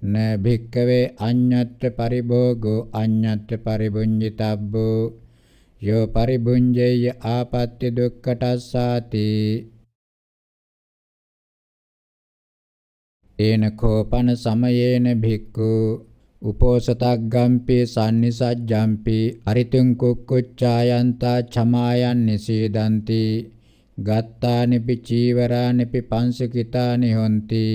න භික්කවේ අඤ්ඤත්‍ර පරිභෝගෝ අඤ්ඤත්‍ර පරිභුඤ්ජිතබ්බෝ යෝ පරිභුඤ්ජේය ආපත්‍ය දුක්ඛටස්සාති ඒන කෝපන සමයේන භික්ඛු උපෝසතග්ගම්පි සම්නිසජ්ජම්පි අරිතුං කුක්කුච්ඡායන්තා ඡමායන් නිසීදಂತಿ ගත්තානිපි චීවරානිපි පංසකිතානි හොಂತಿ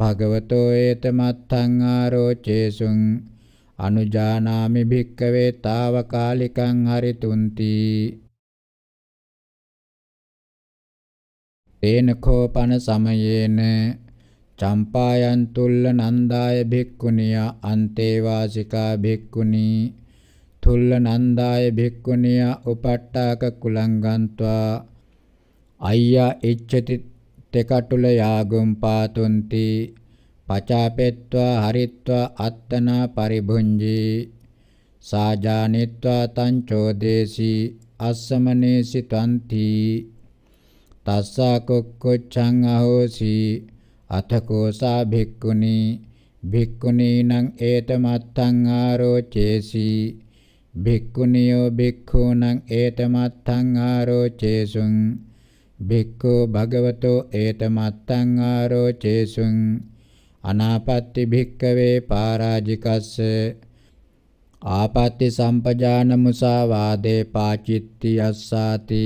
භගවතෝ ඒත මත්තං ආරෝචේසුං අනුජානාමි භික්කවේ తాවකාලිකං හරිතුන්ති තේන කෝපන සමයේන චම්පායන් තුල්ල නන්දාය භික්ඛුනිය අන්තේ වාසිකා භික්ඛුනි තුල්ල නන්දාය භික්ඛුනිය උපට්ඨාක කුලංගන්त्वा අය්‍යා ඉච්ඡති තෙකටුල යාගුම් පාතුන්ති පචාපෙත්වා හරිත්වා අත්තනා පරිභුංජී සාජානිත්වා තං චෝදේසි අස්සමනේසි තන්ති තස්සා කොක්කොච්ඡං අහෝසි අතකෝසා භික්ඛුනි භික්ඛුනීනං ඒතමත්තං ආරෝචේසි භික්ඛුනියෝ භික්ඛූනං ඒතමත්තං ආරෝචේසුං භික්ඛු භගවතෝ ඒත මත්තං ආරෝචේසුං අනාපත්ති භික්කවේ පාරාජිකස්ස ආපත්‍ති සම්පජාන මුසාවාදේ පාචිත්ති අස්සාති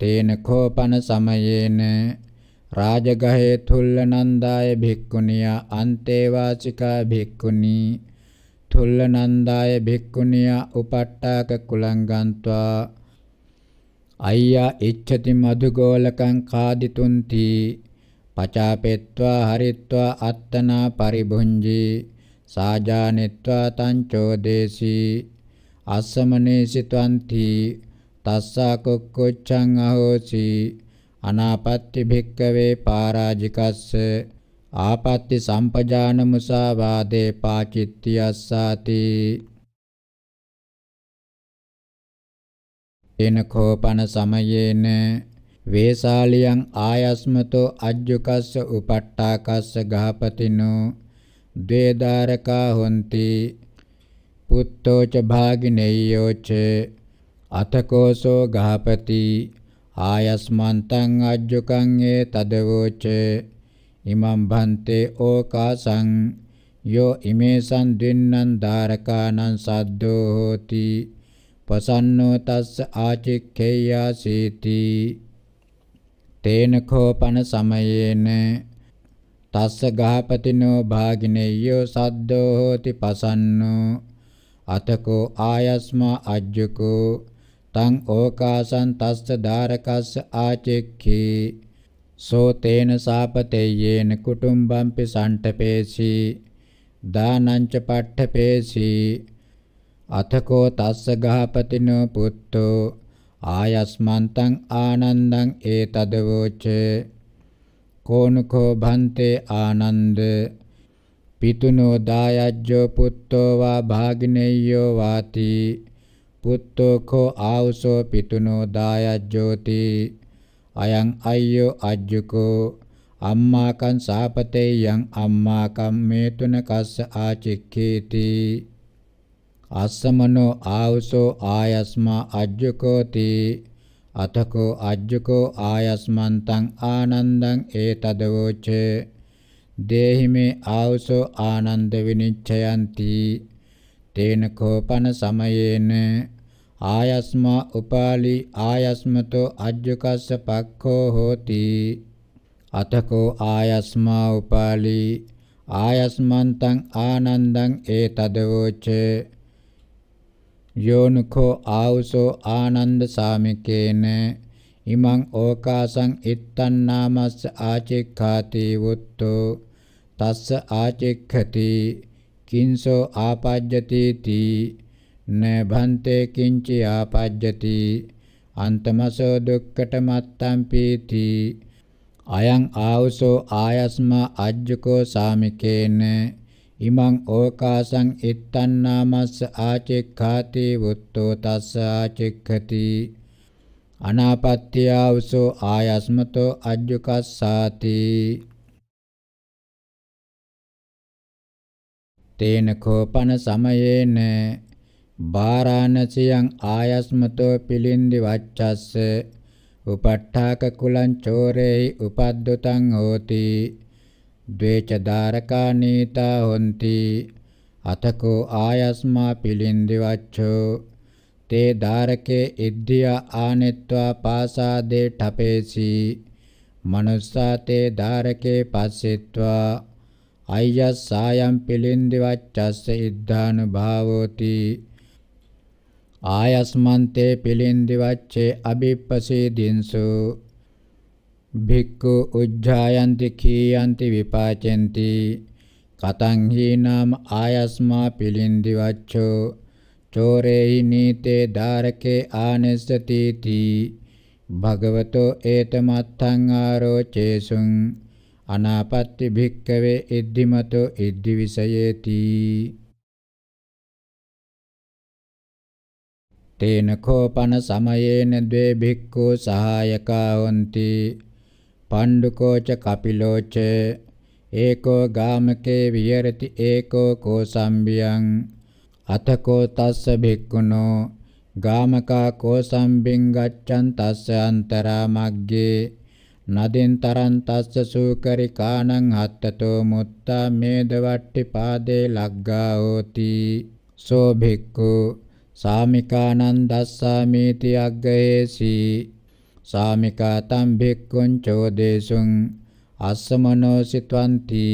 තේන කෝපන සමයේන රාජගහේ තුල්ල නන්දාය භික්ඛුනිය අන්තේවාසිකා භික්ඛුනි සුල්ල නන්දාය භික්ඛුනියා උපට්ඨාක කුලං ගන්්වා අයියා ඉච්ඡති මදුගෝලකං කාදිතුන්ති පචාපෙත්වා හරිත්වා අත්තනා පරිභුංජි සාජානෙත්වා තංචෝදේසී අස්සමනේසිතවන්ති තස්සා කොක්කොච්ඡං අහෝසි අනාපත්‍ති භික්කවේ පරාජිකස්ස ආපත්‍ති සම්පජාන මුසාවාදේ පාචිත්‍යස්සාති එනකෝපන සමයේන වේසාලියං ආයස්මතෝ අජ්ජුකස්ස උපට්ඨාකස්ස ගහපතිනෝ ද්වේදාරකා හොಂತಿ පුත්තෝ ච භාගිනෙය්‍යෝ ච අතකෝසෝ ගහපති ආයස්මන්තං අජ්ජුකං ඒ තදවෝ ච ඉමම් භන්තේ ඕකාසං යෝ ඉමේසං දින්නම් ධාරකානං සද්දෝ හෝති පසන්නෝ තස්ස ආචික්ඛේයා සීති තේන කෝපන සමයේන තස්ස ගහපතිනෝ භාගිනෙය්‍යෝ සද්දෝ හෝති පසන්නෝ අතකෝ ආයස්මා අජ්ජකෝ තං ඕකාසං තස්ස ධාරකස්ස ආචෙක්ඛී සෝතේන සාපතේයේන කුටුම්බම්පි සණ්ඨපේසී දානංච පට්ඨපේසී අතකෝ තස්ස ගහපතිනෝ පුත්තෝ ආයස්මන්තං ආනන්දං ඒතදවෝච කෝනුකෝ භන්තේ ආනන්ද පිතුනෝ දායජ්ජෝ පුත්තෝ වා භාගිනෙය්‍යෝ වාති පුත්තෝ කෝ ආවසෝ පිතුනෝ දායජ්ජෝති අයං අය්‍යෝ අජ්ජකෝ අම්මාකං සාපතේ යං අම්මාකම් මේ තුන කස්ස ආචික්ඛේති අස්සමනෝ ආවසෝ ආයස්මා අජ්ජකෝති අතකෝ අජ්ජකෝ ආයස්මන්තං ආනන්දං ඒතදවෝච දේහිමේ ආවසෝ ආනන්ද විනිච්ඡයන්ති තේන කෝපන සමයේන ආයස්මා උපාලි ආයස්මතෝ අජ්ජකස්ස පක්ඛෝ හෝති අතකෝ ආයස්මා උපාලි ආයස්මන්තං ආනන්දං ඒතදවෝච යෝනකෝ ආවුසෝ ආනන්ද සාමිකේන ඉමං ඕකාසං ඉත්තන් නාමස්ස ආචෙක්ඛාති වුත්තෝ තස්ස ආචෙක්ඛති කිංසෝ ආපජ්ජති තී න භන්තේ කිංචි ආපජ්ජති අන්තමසෝ දුක්කට මත්තම් පීති අයං ආවුසෝ ආයස්ම අජ්ජකෝ සාමිකේන ඉමං ඕකාසං ඉත්තන්නාමස්ස ආචෙක්ඛාති වුත්තෝ තස්ස ආචෙක්ඛති අනාපත්‍ය ආවුසෝ ආයස්මතෝ අජ්ජකස්සාති තේන කෝපන සමයේන බාරාණසියං ආයස්මතෝ පිලින්දි වච්ඡස්ස උපට්ඨාක කුලං චෝරේහි උපද්දුතං හෝති ද්වේච ධාරකා නීතා හොಂತಿ අතකෝ ආයස්මා පිලින්දි වච්ඡෝ තේ ධාරකේ ඉද්ධියා ආනෙත්වා පාසාදේ ඨපේසි මනුස්සා තේ ධාරකේ පස්සෙත්වා අය්‍යස්සායම් පිලින්දි වච්ඡස්ස ඉද්ධානුභාවෝති ආයස්මන්තේ පිලින්දිවච්චේ අභිප්පසේ දින්සු භික්ඛු උජ්ජායන්ති කීයන්ති විපාචෙන්ති කතං හීනම් ආයස්මා පිලින්දිවච්චෝ චෝරේහි නීතේ ධාරකේ ආනෙස්සති තී භගවතෝ ඒතමත්තං ආරෝචේසුං අනාපත්ති භික්කවේ ඉද්ධිමතෝ ඉද්ධිවිසයේති තේන කෝපන සමයේන ද්වේ භික්ඛු සහායකා හොಂತಿ පණ්ඩුකෝච කපිලෝච ඒකෝ ගාමකේ විහෙරති ඒකෝ කෝසම්බියං අතකෝ තස්ස භික්ඛුනෝ ගාමකා කෝසම්බින් ගච්ඡන් තස්ස අන්තරා මග්ගේ නදෙන් තරන් තස්ස සූකරි කාණං හත්තතෝ මුත්තා මේදවට්ටි පාදේ ලග්ගා හෝති සෝ භික්ඛු සාමිකානන් දස්සාමීති අග්ගහේසි සාමිකා තම් භික්ඛුං චෝදේසුං අස්සමනෝ සිත්වන්ති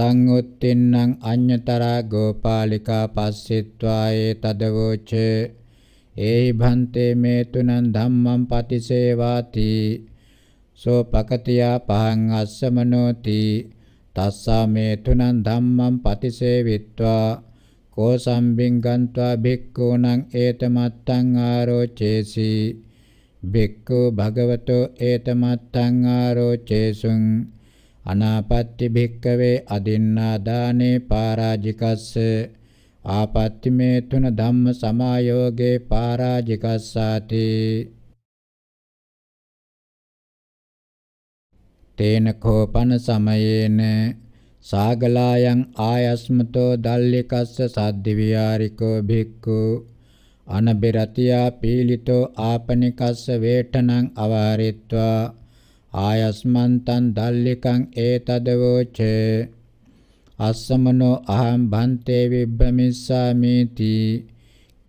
තං උත්තින්නං අඤ්‍යතරා ගෝපාලිකා පස්සිත්වා ඒ තදවෝච ඒහි භන්තේ මේ තුනන් ධම්මං පතිසේවාති සෝ පකතියා පහං අස්සමනෝති තස්සා මේ තුනන් ධම්මං පතිසේවිත්වා කෝ සම්බින්ගන්त्वा භික්ඛූණං ඒතමත්තං ආරෝචේසි භික්ඛු භගවතෝ ඒතමත්තං ආරෝචේසුං අනාපත්‍ති භික්කවේ අදින්නා දානේ පරාජිකස්ස ආපත්‍ති මේ තුන ධම්ම සමායෝගේ පරාජිකස්සාති තේන කෝපන සමයේන සාගලායන් ආයස්මතෝ දල්ලිකස්ස සද්දිවිහාරිකෝ භික්ඛු අනබිරතියා පීලිතෝ ආපනිකස්ස වේඨනං අවාරිත්වා ආයස්මන්තං දල්ලිකං ඒතදවෝචේ අස්සමනෝ අහං බන්තේ විබ්බමිස්සාමීති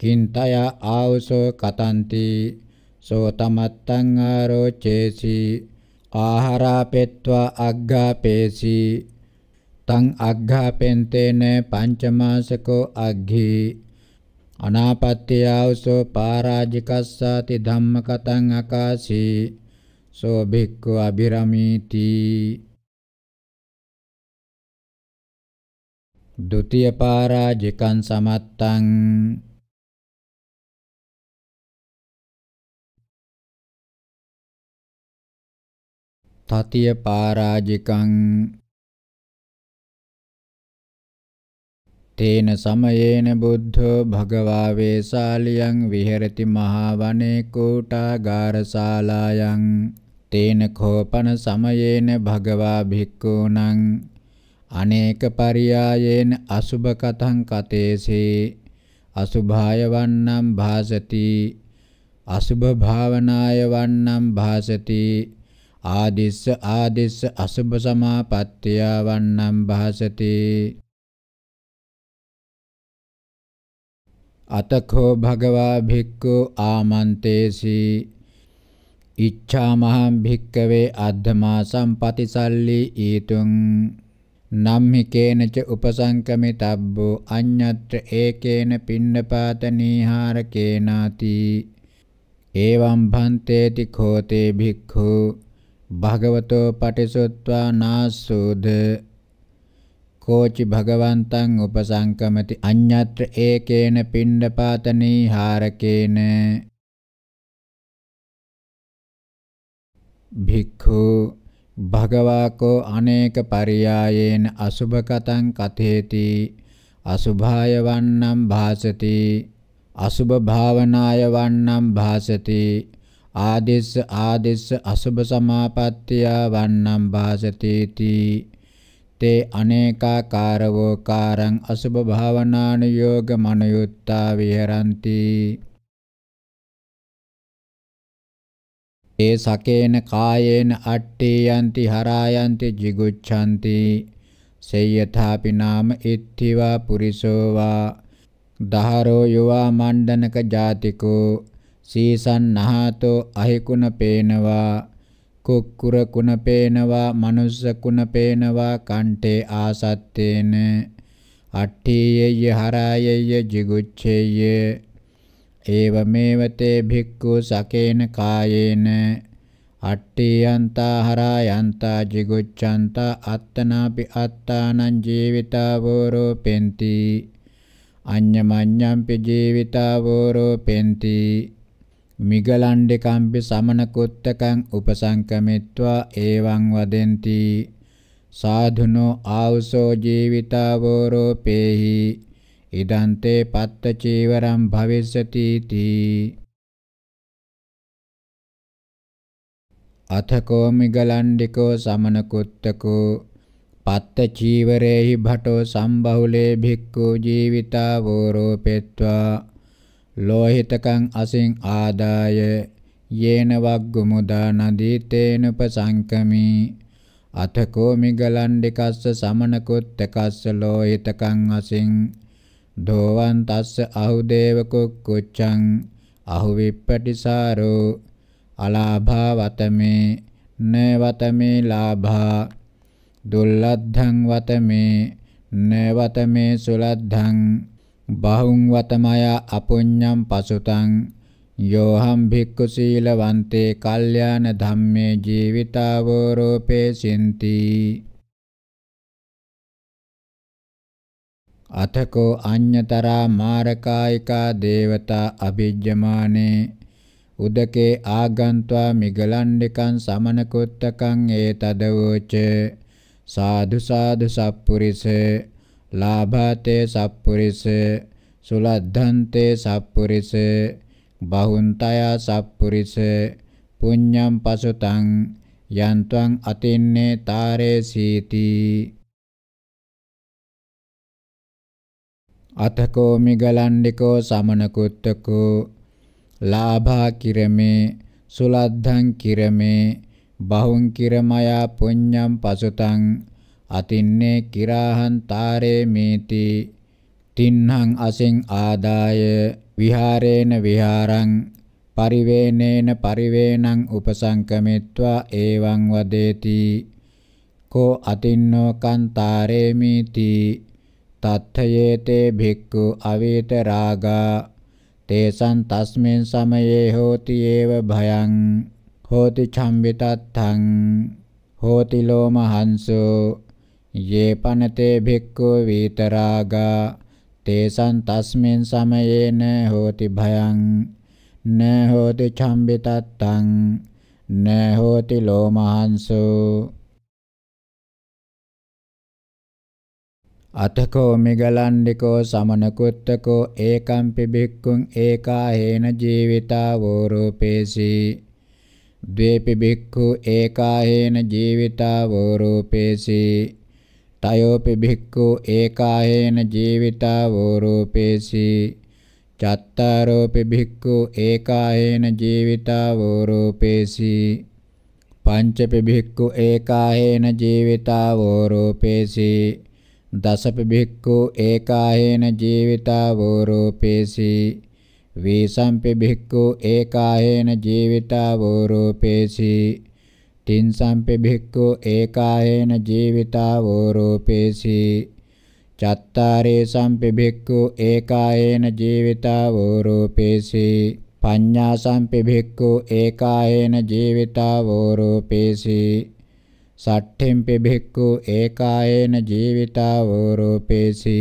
කින්තය ආවසෝ කතන්ති සෝතමත්තං ආරෝචේසි ආහාරා පෙත්වා අග්ගා පේසි තං අග්ඝාපෙන්තේන පංචමාසකෝ අග්ඝි අනාපත්‍යාවසෝ පාරාජිකස්සාති ධම්මකතං අකාශී සෝ භික්ඛු අබිරමීති ဒုတိယ පාරාජිකං සමත්තං තතිය පාරාජිකං තේන සමයේන බුද්ධෝ භගවා වේසාලියං විහෙරති මහා වනේ කෝටාගාරශාලායන් තේන කෝපන සමයේන භගවා භික්ඛූණං අනේක පරියායේන අසුභ කතං කතේසේ අසුභාය වන්නම් භාසති අසුභ භාවනාය වන්නම් භාසති ආදිස්ස ආදිස්ස අසුභ සමාපත්තිය වන්නම් භාසති අතකෝ භගවා භික්ඛු ආමන්තේසි ඉච්ඡාමහං භික්කවේ අද්ධමා සම්පතිසල්ලි ඊතුං නම්හිකේනච උපසංකමිතබ්බෝ අඤ්ඤත්‍ර ඒකේන පින්නපාත නීහාරකේනාති එවං භන්තේති කෝතේ භික්ඛු භගවතෝ පටිසොත්වා නාසෝධ කෝචි භගවන්තං උපසංකමති අඤ්ඤත්‍ර ඒකේන පිණ්ඩපාතනී හාරකේන භික්ඛු භගවාකෝ අනේක පරියායේන අසුභ කතං කතේති අසුභාය වන්නම් භාසති අසුභ භාවනාය වන්නම් භාසති ආදිස්ස ආදිස්ස අසුභ සමාපත්තිය වන්නම් භාසතේති තේ අනේකාකාරවෝ කාරං අසුභ භාවනානුയോഗ මනයුත්තා විහෙරಂತಿ ඒ සකේන කායේන අට්ඨේ යන්ති හරායන්ති jiguccanti සේයථාපි නාම ඉත්තිවා පුරිසෝවා දහරෝ යවා මණ්ඩනක ජාතිකෝ සීසන් නහතෝ අහිකුණ පේනවා කුක්කුර කුණ පේනවා මනුස්ස කුණ පේනවා කණ්ඨේ ආසත්තේන අට්ඨියේය හරායේය jiguccheyye ඒවමේවතේ භික්ඛු සකේන කායේන අට්ඨියන්තා හරායන්තා jigucchanta අත්තනාපි අත්තානං ජීවිතාවෝරෝ පෙන්ති අඤ්ඤමඤ්ඤම්පි ජීවිතාවෝරෝ පෙන්ති මිගලණ්ඩිකම්පි සමනකුත්තකං උපසංකමිත්වා එවං වදෙන්ති සාධුනෝ ආවසෝ ජීවිතාවෝ රෝපේහි ඉදන්තේ පත්ත චීවරම් භවිස්සති තී අතකෝ මිගලණ්ඩිකෝ සමනකුත්තකෝ පත්ත චීවරේහි භටෝ සම්බහුලේ භික්ඛු ජීවිතාවෝ රෝපෙත්වා ලෝහිතකං අසින් ආදාය යේන වග්ගු මුදා නදී තේන උපසංකමි අතකෝ මිගලන් දෙකස්ස සමනකොත් එකස්ස ලෝහිතකං අසින් දෝවන් තස්ස අහුදේව කුච්චං අහු විප්පටිසාරෝ අලාභා වතමේ න වතමේ ලාභා දුල්ලද්ධං වතමේ න වතමේ සුලද්ධං බහුං වතමය අපුඤ්ඤම් පසුතං යෝහම් භික්ඛු සීලවන්තේ කල්යාණ ධම්මේ ජීවිතාවෝ රෝපේ සින්ති අතකෝ අඤ්‍යතරා මාරකායිකා දේවතා අභිජ්ජමානේ උදකේ ආගන්त्वा මිගලණ්ඩිකං සමනකොත්තකං ඒතදවෝච සාදු සාදු සප්පුරිසේ ලාභාතේ සප්පුරිස සුලද්ධන්තේ සප්පුරිස බහුන්තය සප්පුරිස පුඤ්ඤම් පසුතං යන්ත්වං අතින්නේ තාරේ සීති අතකෝ මිගලණ්ඩිකෝ සමනකුත්තකෝ ලාභා කිරමේ සුලද්ධං කිරමේ බහුං කිරමයා පුඤ්ඤම් පසුතං අතින්නේ කිරාහං තාරේමේති තින්හං අසෙන් ආදාය විහාරේන විහාරං පරිවේනේන පරිවේනං උපසංකමිත්වා එවං වදේති කෝ අතින්නෝ කන්තාරේමේති තත්ථයේතේ භික්ඛු අවේත රාගා තේසං තස්මින් සමයේ හෝති ඒව භයං හෝති චම්බිතත්තං හෝති ලෝමහංසෝ ये पनते भिक्खु वीतरागा तेषां तस्मिन् समये न होति भयं न होति छम्बितत्तं न होति लोमहंसो අතකෝ මිගලන්ඩිකෝ සමනකුත්තකෝ ඒකම්පි භික්කුන් ඒකා හේන ජීවිතා වෝරූපේසී ද්වේපි භික්ඛු ඒකා හේන ජීවිතා වෝරූපේසී තයෝපි භික්ඛු ඒකායේන ජීවිතා වෝරූපේසි චත්තාරෝපි භික්ඛු ඒකායේන ජීවිතා වෝරූපේසි පංචපි භික්ඛු ඒකායේන ජීවිතා වෝරූපේසි දසපි භික්ඛු ඒකායේන ජීවිතා වෝරූපේසි වීසම්පි භික්ඛු ඒකායේන ජීවිතා වෝරූපේසි තින්සම්පි භික්ඛු ඒකායේන ජීවිතාවෝ රූපේසි චත්තාරේ සම්පි භික්ඛු ඒකායේන ජීවිතාවෝ රූපේසි පඤ්ඤා සම්පි භික්ඛු ඒකායේන ජීවිතාවෝ රූපේසි සට්ඨෙම්පි භික්ඛු ඒකායේන ජීවිතාවෝ රූපේසි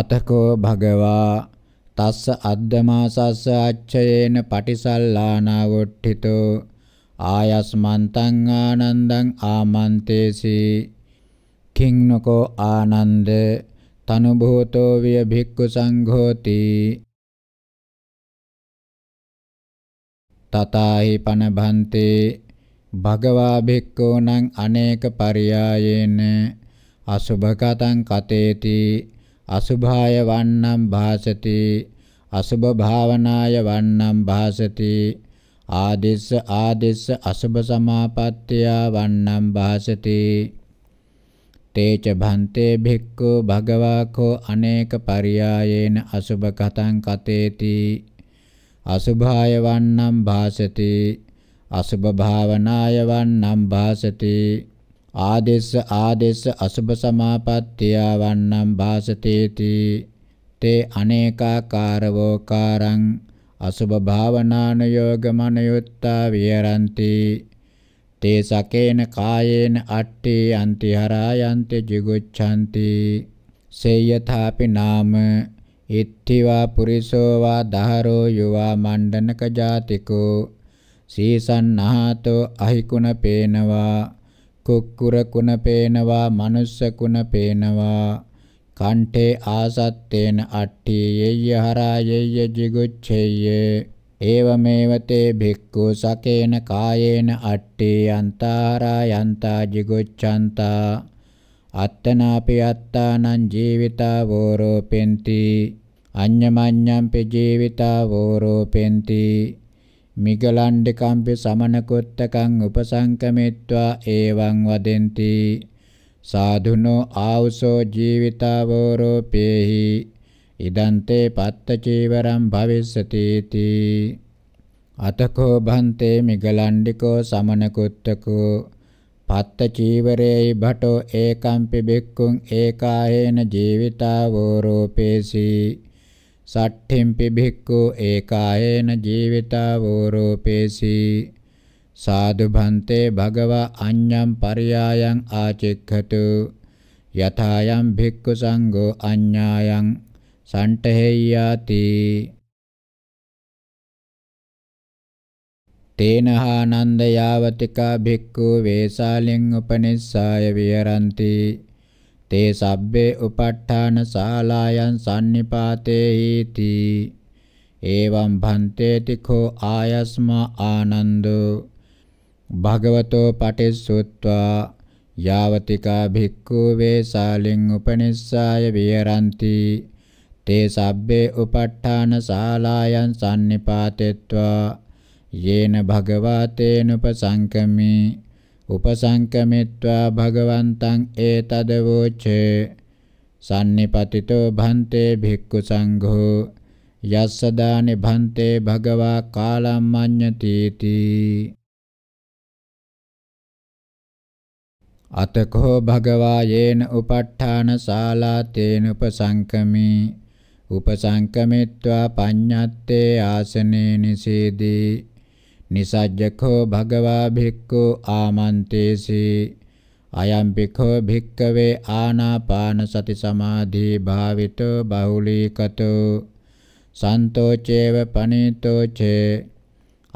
අතකෝ භගවා තස්ස අද්දමාසස්ස අච්චයේන පටිසල්ලානා වොට්ඨිතෝ ආයස්මන්තං ආනන්දං ආමන්තේසි කිංනකෝ ආනන්ද තනුභූතෝ විය භික්ඛු සංඝෝති තතාහි පනභන්තේ භගවා භික්ඛූණං අනේක පරියායේන අසුභගතං කතේති අසුභාය වන්නම් භාසති අසුභ භාවනාය වන්නම් භාසති ආදිස්ස ආදිස්ස අසුභ සමාපත්තිය වන්නම් භාසති තේච භන්තේ භික්ඛු භගවාකෝ අනේක පරියායේන අසුභ කතං කතේති අසුභාය වන්නම් භාසති අසුභ භාවනාය වන්නම් භාසති ආදේශ ආදේශ අසුබ සමාපත්තියවන්නම් භාසතේති තේ අනේකාකාරවෝ කාරං අසුබ භාවනාන යෝග මනයුත්තා විහරಂತಿ තේ සකේන කායේන අට්ඨේ අන්ති හරායන්ති jiguccanti සේයථාපි නාම ඉත්තිවා පුරිසෝ වා දහරෝ යුවා මණ්ඩනක ජාතිකෝ සීසන්නාතෝ අහිකුණ පේනවා කුක්කුර කුණ පේනවා මනුස්ස කුණ පේනවා කණ්ඨේ ආසත්තේන අට්ටි යේය හරා යේය jiguccheye ඒවමේවතේ භික්ඛු සකේන කායේන අට්ටි අන්තාරා යන්තා jigucchanta අත්තනාපි අත්තානං ජීවිතා වෝරෝපෙන්ති අඤ්ඤමඤ්ඤම්පි ජීවිතා වෝරෝපෙන්ති මිගලණ්ඩිකම්පි සමනකොත්තකං උපසංකමිත්වා එවං වදෙන්ති සාධුනෝ ආවුසෝ ජීවිතාවෝ රෝපේහි ඉදන්තේ පත්ත චීවරම් භවිස්සති තී අතකෝ භන්තේ මිගලණ්ඩිකෝ සමනකුත්තකෝ පත්ත චීවරේයි භටෝ ඒකම්පි බික්කුං ඒකාහේන ජීවිතාවෝ රෝපේසී සට්ඨෙම්පි භික්ඛු ඒකායේන ජීවිතා වෝරෝපේසි සාදු භන්තේ භගවා අඤ්ඤම් පරියායන් ආචෙක්ඛතු යථායම් භික්ඛු සංඝෝ අඤ්ඤායන් සණ්ඨහෙය්‍යාති තේනහානන්ද යාවතිකා භික්ඛු වේසාලින් උපනිස්සාය විහරಂತಿ තේ සබ්බේ උපට්ඨාන ශාලායන් sannipātē hīti එවං භන්තේති කෝ ආයස්මා ආනන්දෝ භගවතෝ පටිසුත්වා යාවතිකා භික්ඛු වේසාලින් උපනිස්සාය විහරಂತಿ තේ සබ්බේ උපට්ඨාන ශාලායන් sannipātettvā යේන භගවතේනුපසංකමේ උපසංකමිත්වා භගවන්තං ඒතදවෝචේ සම්නිපතිතෝ භන්තේ භික්ඛු සංඝෝ යස්සදානි භන්තේ භගවා කාලම් මඤ්ඤතිති අතකෝ භගවා යේන උපට්ඨාන ශාලා තේන උපසංකමි උපසංකමිත්වා පඤ්ඤත්තේ ආසනේ නිසීදී නිසජ්ජකෝ භගවා භික්ඛු ආමන්තේසි අයම්පිකෝ භික්කවේ ආනාපාන සති සමාධි භාවිතෝ බහුලීකතෝ සන්තෝචේව පනීතෝචේ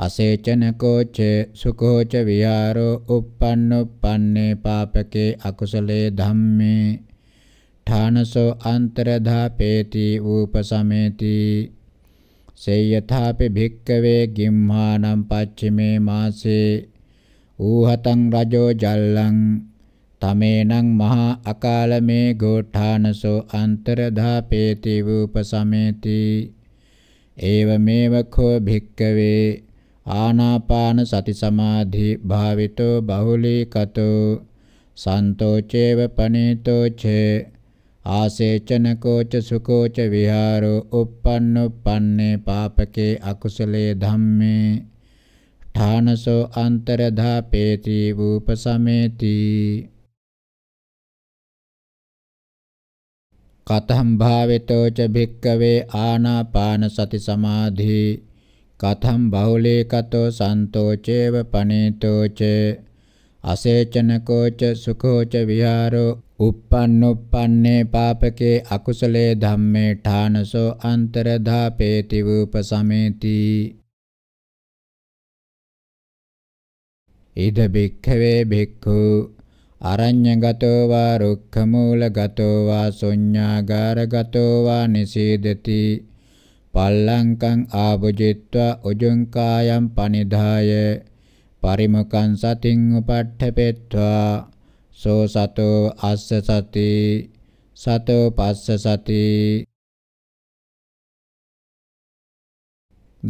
අසේචනකෝච සුකෝච විහාරෝ uppannuppanne papake akusale dhamme ඨානසෝ අන්තරධාපේති ූපසමේති සේයථාපි භික්කවේ ගිම්හානම් පච්චමේ මාසේ ඌහතං රජෝ ජල්ලං තමේනං මහා අකාලමේ ගෝඨානසෝ අන්තරධාපේති වූපසමේති ඒවමේව කෝ භික්කවේ ආනාපාන සති සමාධි භාවිතෝ බහුලීකතෝ සන්තෝචේව පනීතෝචේ ආසේචන කෝච සුකෝච විහාරෝ uppannuppanne papake akusale dhamme ඨානසෝ අන්තරධාපේති වූපසමේති කතම් භාවිතෝ ච භික්කවේ ආනාපාන සති සමාධි කතම් බහුලීකතෝ සන්තෝචේව පනීතෝච අසේචනකෝච සුඛෝච විහාරෝ uppannuppanne papake akusale dhamme thanaso antaradhapeti upasameti ඉද භික්ඛවේ භික්ඛු අරඤ්ඤගතෝ වා රුක්ඛමූලගතෝ වා ශුඤ්ඤාගාරගතෝ වා නිසීදති පල්ලංකං ආභුජිත්වා උජුං කායම් පනිදාය පරිමුඛං සතින් උපට්ඨපෙත්වා සෝ සතෝ අස්ස සති සතෝ පස්ස සති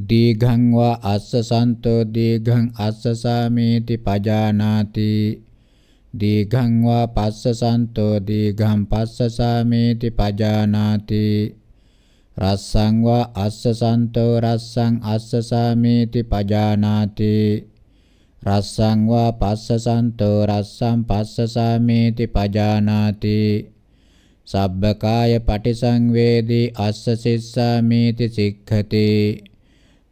දීඝං වා අස්ස සන්තෝ දීඝං අස්ස සාමේති පජානාති දීඝං වා පස්ස සන්තෝ දීඝං පස්ස සාමේති පජානාති රස්සං වා අස්ස සන්තෝ රස්සං අස්ස සාමේති පජානාති රස්සං වා පස්සසන්තෝ රස්සං පස්සසාමේති පජානාති සබ්බකාය පටිසංවේදී අස්ස සිස්සාමේති සික්ඛති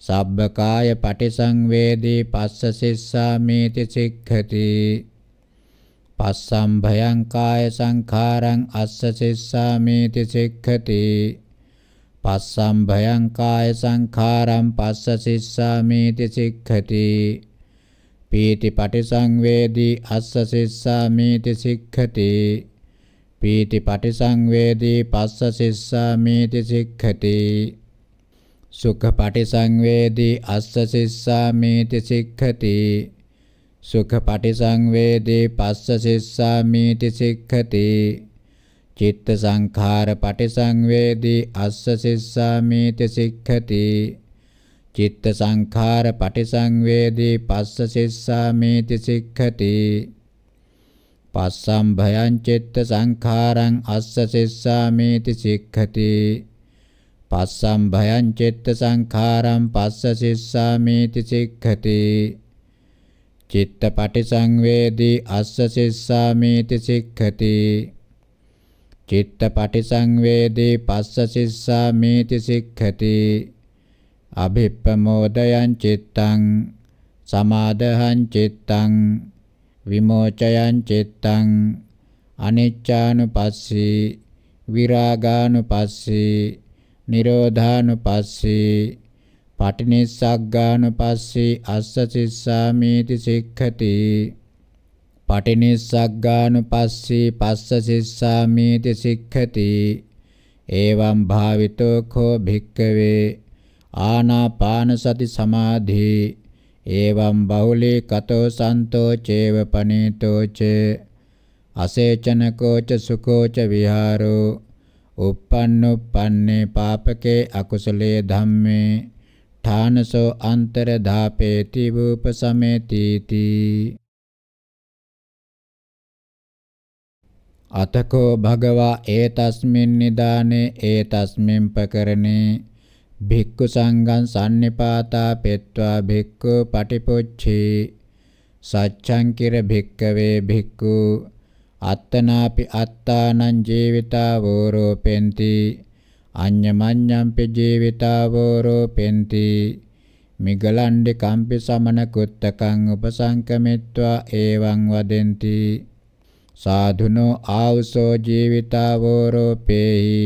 සබ්බකාය පටිසංවේදී පස්ස සිස්සාමේති සික්ඛති පස්සම් භයං කාය සංඛාරං අස්ස සිස්සාමේති සික්ඛති පස්සම් භයං කාය සංඛාරං පස්ස සිස්සාමේති සික්ඛති පීති පටිසංවේදී අස්ස සිස්සාමීති සික්ඛති පීති පටිසංවේදී පස්ස සිස්සාමීති සික්ඛති සුඛ පටිසංවේදී අස්ස සිස්සාමීති සික්ඛති සුඛ පටිසංවේදී පස්ස සිස්සාමීති සික්ඛති චිත්ත සංඛාර පටිසංවේදී අස්ස සිස්සාමීති සික්ඛති චිත්ත සංඛාර පටිසංවේදී පස්ස සිස්සාමේති සික්ඛති පස්සම් භයං චිත්ත සංඛාරං අස්ස සිස්සාමේති සික්ඛති පස්සම් භයං චිත්ත සංඛාරං පස්ස සිස්සාමේති සික්ඛති චිත්ත පටිසංවේදී අස්ස සිස්සාමේති සික්ඛති චිත්ත පටිසංවේදී පස්ස සිස්සාමේති සික්ඛති අභිප්පමෝදයං චිත්තං සමාදහං චිත්තං විමෝචයං චිත්තං අනිච්චානුපස්සී විරාගානුපස්සී නිරෝධානුපස්සී පටිනිස්සග්ගානුපස්සී අස්ස සිස්සාමීති සික්ඛති පටිනිස්සග්ගානුපස්සී පස්ස සිස්සාමීති සික්ඛති එවං භාවිතෝ කෝ භික්ඛවේ ආනාපාන සති සමාධි එවං බහුලී කතෝ සන්තෝ චේව පනීතෝ ච අසේචනකෝ ච සුඛෝ ච විහාරෝ uppannuppanne papake akusale dhamme ඨානසෝ අන්තර ධාපේති වූප සමේතිති අතකෝ භගවා ඒතස්මින් නිදානේ ඒතස්මින් පකරණේ භික්ඛු සංඝං සම්නිපාතා පෙත්වා භික්ඛු පටිපොච්චේ සච්ඡං කිර භික්ඛවේ භික්ඛු අත්තනාපි අත්තානං ජීවිතාවෝ රෝපෙන්ති අඤ්ඤමඤ්ඤම්පි ජීවිතාවෝ රෝපෙන්ති මිගලණ්ඩි කම්පි සමන කුත්තකං උපසංකමිත්වා එවං වදෙන්ති සාධුනෝ ආවසෝ ජීවිතාවෝ රෝපේහි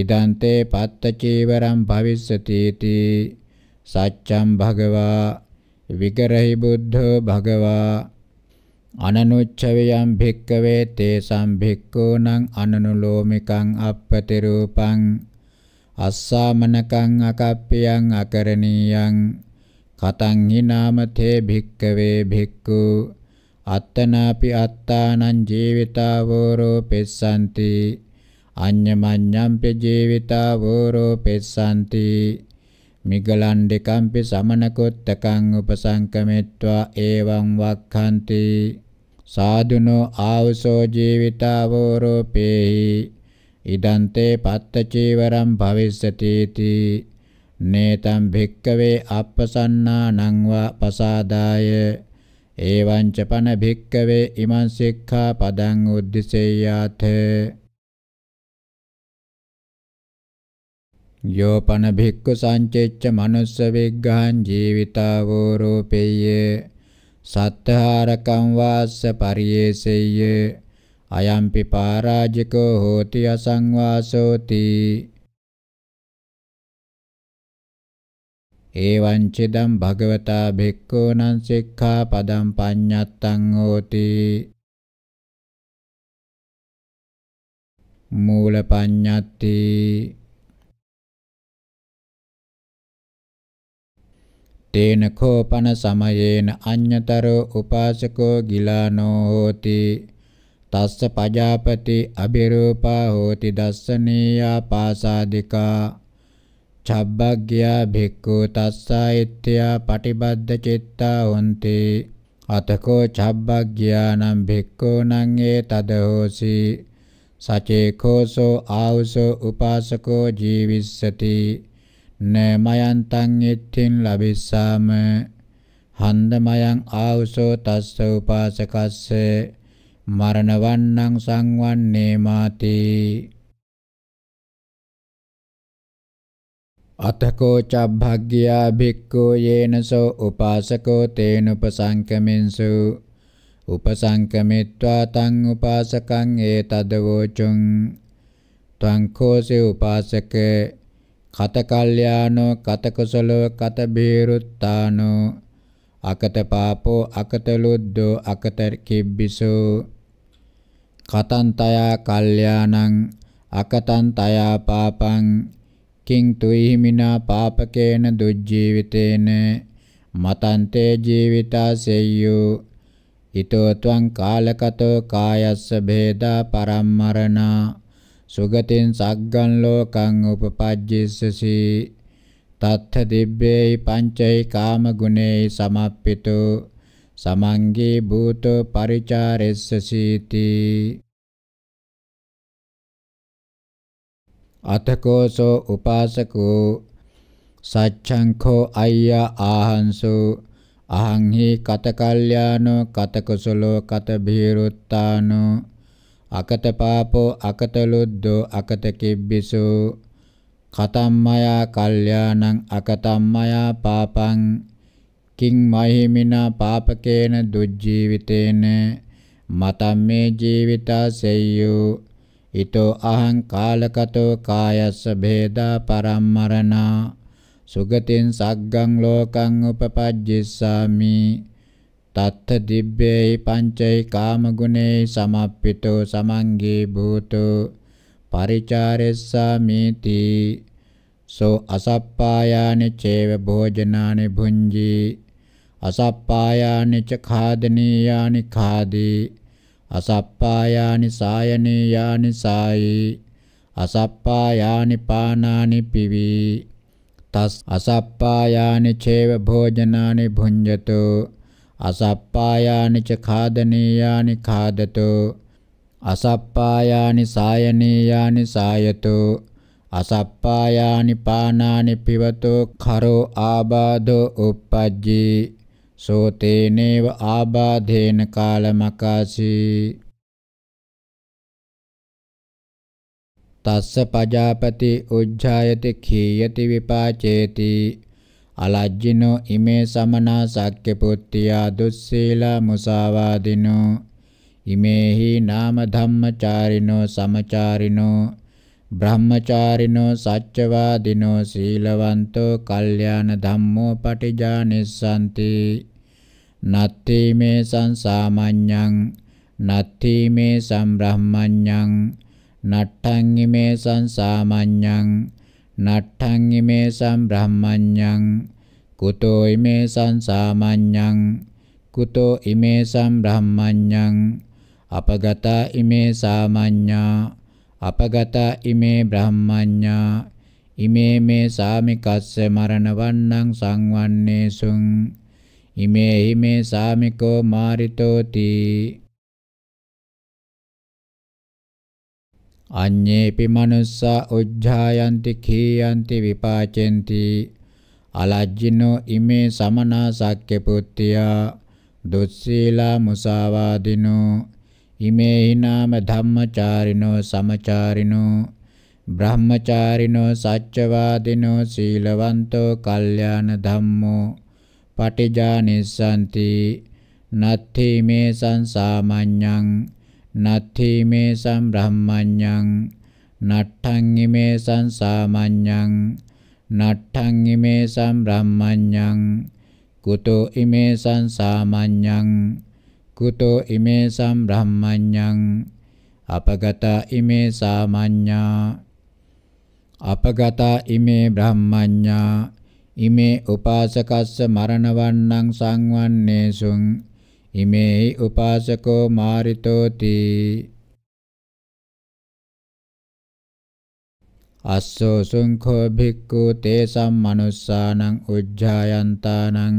ඉදන්තේ පත්ත චීවරම් භවිස්සති තී සච්ඡම් භගවා විගරහි බුද්ධෝ භගවා අනනුච්චවයම් භික්කවේ තේ සම්භික්ඛූණං අනනුලෝමිකං අපපති රූපං අස්සාමනකං අකප්පියං අකරණීයං කතං හිනාමතේ භික්කවේ භික්ඛු අත්තනාපි අත්තානං ජීවිතාවෝ රෝපෙස්සanti අඤ්ඤමඤ්ඤම්පි ජීවිතා වෝරෝපෙස්සanti මිගලණ්ඩිකම්පි සමනකොත්තකං උපසංකමෙත්වා එවං වක්ඛන්ති සාදුනෝ ආවසෝ ජීවිතා වෝරෝපේහි ඉදන්තේ පත්ත චීවරම් භවිස්සති තී නේතම් භික්කවේ අප්පසන්නානං වා පසාදාය එවං චපන භික්කවේ ඉමං සික්ඛා පදං උද්දිසෙය්‍යාතේ යෝපන භික්ඛු සංචෙච්ච manuss විග්ඝහං ජීවිතාවෝ රූපේය සත්තාරකං වාස්ස පරියේසෙය්‍ය අයම්පි පරාජිකෝ හෝති අසංවාසෝති එවං චිදම් භගවතා භික්ඛූනං සික්ඛා පදම් පඤ්ඤත්තං හෝති මූල පඤ්ඤත්ති තේන කෝපන සමයේන අඤ්‍යතරෝ උපාසකෝ ගිලානෝ හෝති තස්ස පජාපති අබිරූපා හෝති දස්සනීයා පාසාදිකා චබ්බග්ගයා භික්ඛු තස්සායිත්‍යා පටිබද්ධ චිත්තා හොන්ති අතකෝ චබ්බග්ගයානම් භික්ඛූනම් ඒ තදෝසි සචේකෝසෝ ආවුසෝ උපාසකෝ ජීවිස්සති නමයන්තං එත්තින් ලබිස්සාම හන්දමයන් ආවුසෝ තස්ස උපාසකස්ස මරණවන්නං සංවන්නේ මාති අතකෝ චබ්භග්ගියා භික්ඛෝ යේනසෝ උපාසකෝ තේනුපසංකමින්සු උපසංකමිත්වා තං උපාසකං ඒතදවෝචුං ත්වං කෝසේ උපාසකේ කත කල්යාණෝ කත කුසලෝ කත බේරුත්තානෝ අකත පාපෝ අකත ලුද්දෝ අකත කිබ්බිසෝ කතන්තයා කල්යාණං අකතන්තයා පාපං කිං තුයිමිනා පාපකේන දුජ්ජීවිතේන මතන්තේ ජීවිතාසෙය්‍යෝ ඊතෝ ත්වං කාලකතෝ කායස්ස භේදා පරම්මරණා සුගතින් සග්ගන් ලෝකං උපපජ්ජිස්සසි තත්ථ දිබ්බේයි පංචෛ කාම ගුණේයි සමප්පිතෝ සමංගේ භූත පරිචාරෙස්සසීති අතකෝසෝ උපාසකෝ සච්ඡංඛෝ අය්‍ය ආහංසෝ අහං හි කතකල්යානෝ කතකුසලෝ කත බීරුත්තානෝ අකට පාපෝ අකට ලුද්ධෝ අකට කිබ්බිසෝ කතම්මයා කල්යාණං අකතම්මයා පාපං කිං මහිමිනා පාපකේන දුජ්ජීවිතේන මතම් මේ ජීවිතා සෙය්‍යෝ ඊතෝ අහං කාලකතෝ කායස්ස භේදා පරම්මරණා සුගතින් සග්ගං ලෝකං උපපජ්ජිස්සාමි තත්ත දිබ්බේහි පංචෛ කාමගුණේ සමප්පිතෝ සමංගී භූතෝ පරිචාරෙස්සාමීති සෝ අසප්පායානි චේව භෝජනානි භුංජි අසප්පායානි ච ඛාදනීයානි ඛාදී අසප්පායානි සායනීයානි සායි අසප්පායානි පානානි පිවි තස් අසප්පායානි චේව භෝජනානි භුඤ්ජතෝ අසප්පායානි ච ඛාදනීයානි ඛාදතෝ අසප්පායානි සායනීයානි සායතෝ අසප්පායානි පානානි පිවතෝ කරෝ ආබාධෝ uppajji සෝතේනේව ආබාධේන කාලමකාසී තස්ස පජාපති උජ්ජායති කීයති විපාචේති අලජ්ජිනෝ ඉමේ සමනා සක්්‍ය පුත්තියා දුස්සීලා මුසාවාදිනෝ ඉමේහි නාම ධම්මචාරිනෝ සමචාරිනෝ බ්‍රහ්මචාරිනෝ සච්චවාදිනෝ සීලවන්තෝ කල්යාණ ධම්මෝ පටිජානිස්සanti නත්ති මේ සංසාමඤ්ඤං නත්ති මේ සම්බ්‍රහ්මඤ්ඤං නට්ඨං මේ සංසාමඤ්ඤං නට්ඨං ඉමේසං බ්‍රහ්මඤ්ඤං කුතෝ ඉමේසං සාමඤ්ඤං කුතෝ ඉමේසං බ්‍රහ්මඤ්ඤං අපගතා ඉමේ සාමඤ්ඤා අපගතා ඉමේ බ්‍රහ්මඤ්ඤා ඉමේ මේ සාමිකස්ස මරණ වන්නං සංවන්නේසුං ඉමේ හිමේ සාමිකෝ මාරිතෝති අඤ්ඤේපි මනුස්සා උජ්ජායන්ති කීයන්ති විපාචෙන්ති අලජ්ජිනෝ ඉමේ සමනා සක්්‍ය පුත්තියා දුස්සීලා මුසාවාදිනෝ ඉමේ හිනාම ධම්මචාරිනෝ සමචාරිනෝ බ්‍රහ්මචාරිනෝ සච්චවාදිනෝ සීලවන්තෝ කල්යාණ ධම්මෝ පටිජානිස්සanti නත්ථි මේ සංසාමඤ්ඤං නත්ථීමේසං බ්‍රහ්මඤ්ඤං නට්ඨං ීමේසං සාමඤ්ඤං නට්ඨං ීමේසං බ්‍රහ්මඤ්ඤං කුතෝ ීමේසං සාමඤ්ඤං කුතෝ ීමේසං බ්‍රහ්මඤ්ඤං අපගතා ීමේ සාමඤ්ඤා අපගතා ීමේ බ්‍රහ්මඤ්ඤා ඉමේ උපාසකස්ස මරණවන්නං සංවන්නේසුං ඉමේයි උපාසකෝ මාරිතෝති අස්සෝ සුංඛෝ භික්ඛු තේසම් මනුස්සානං උජ්ජායන්තානං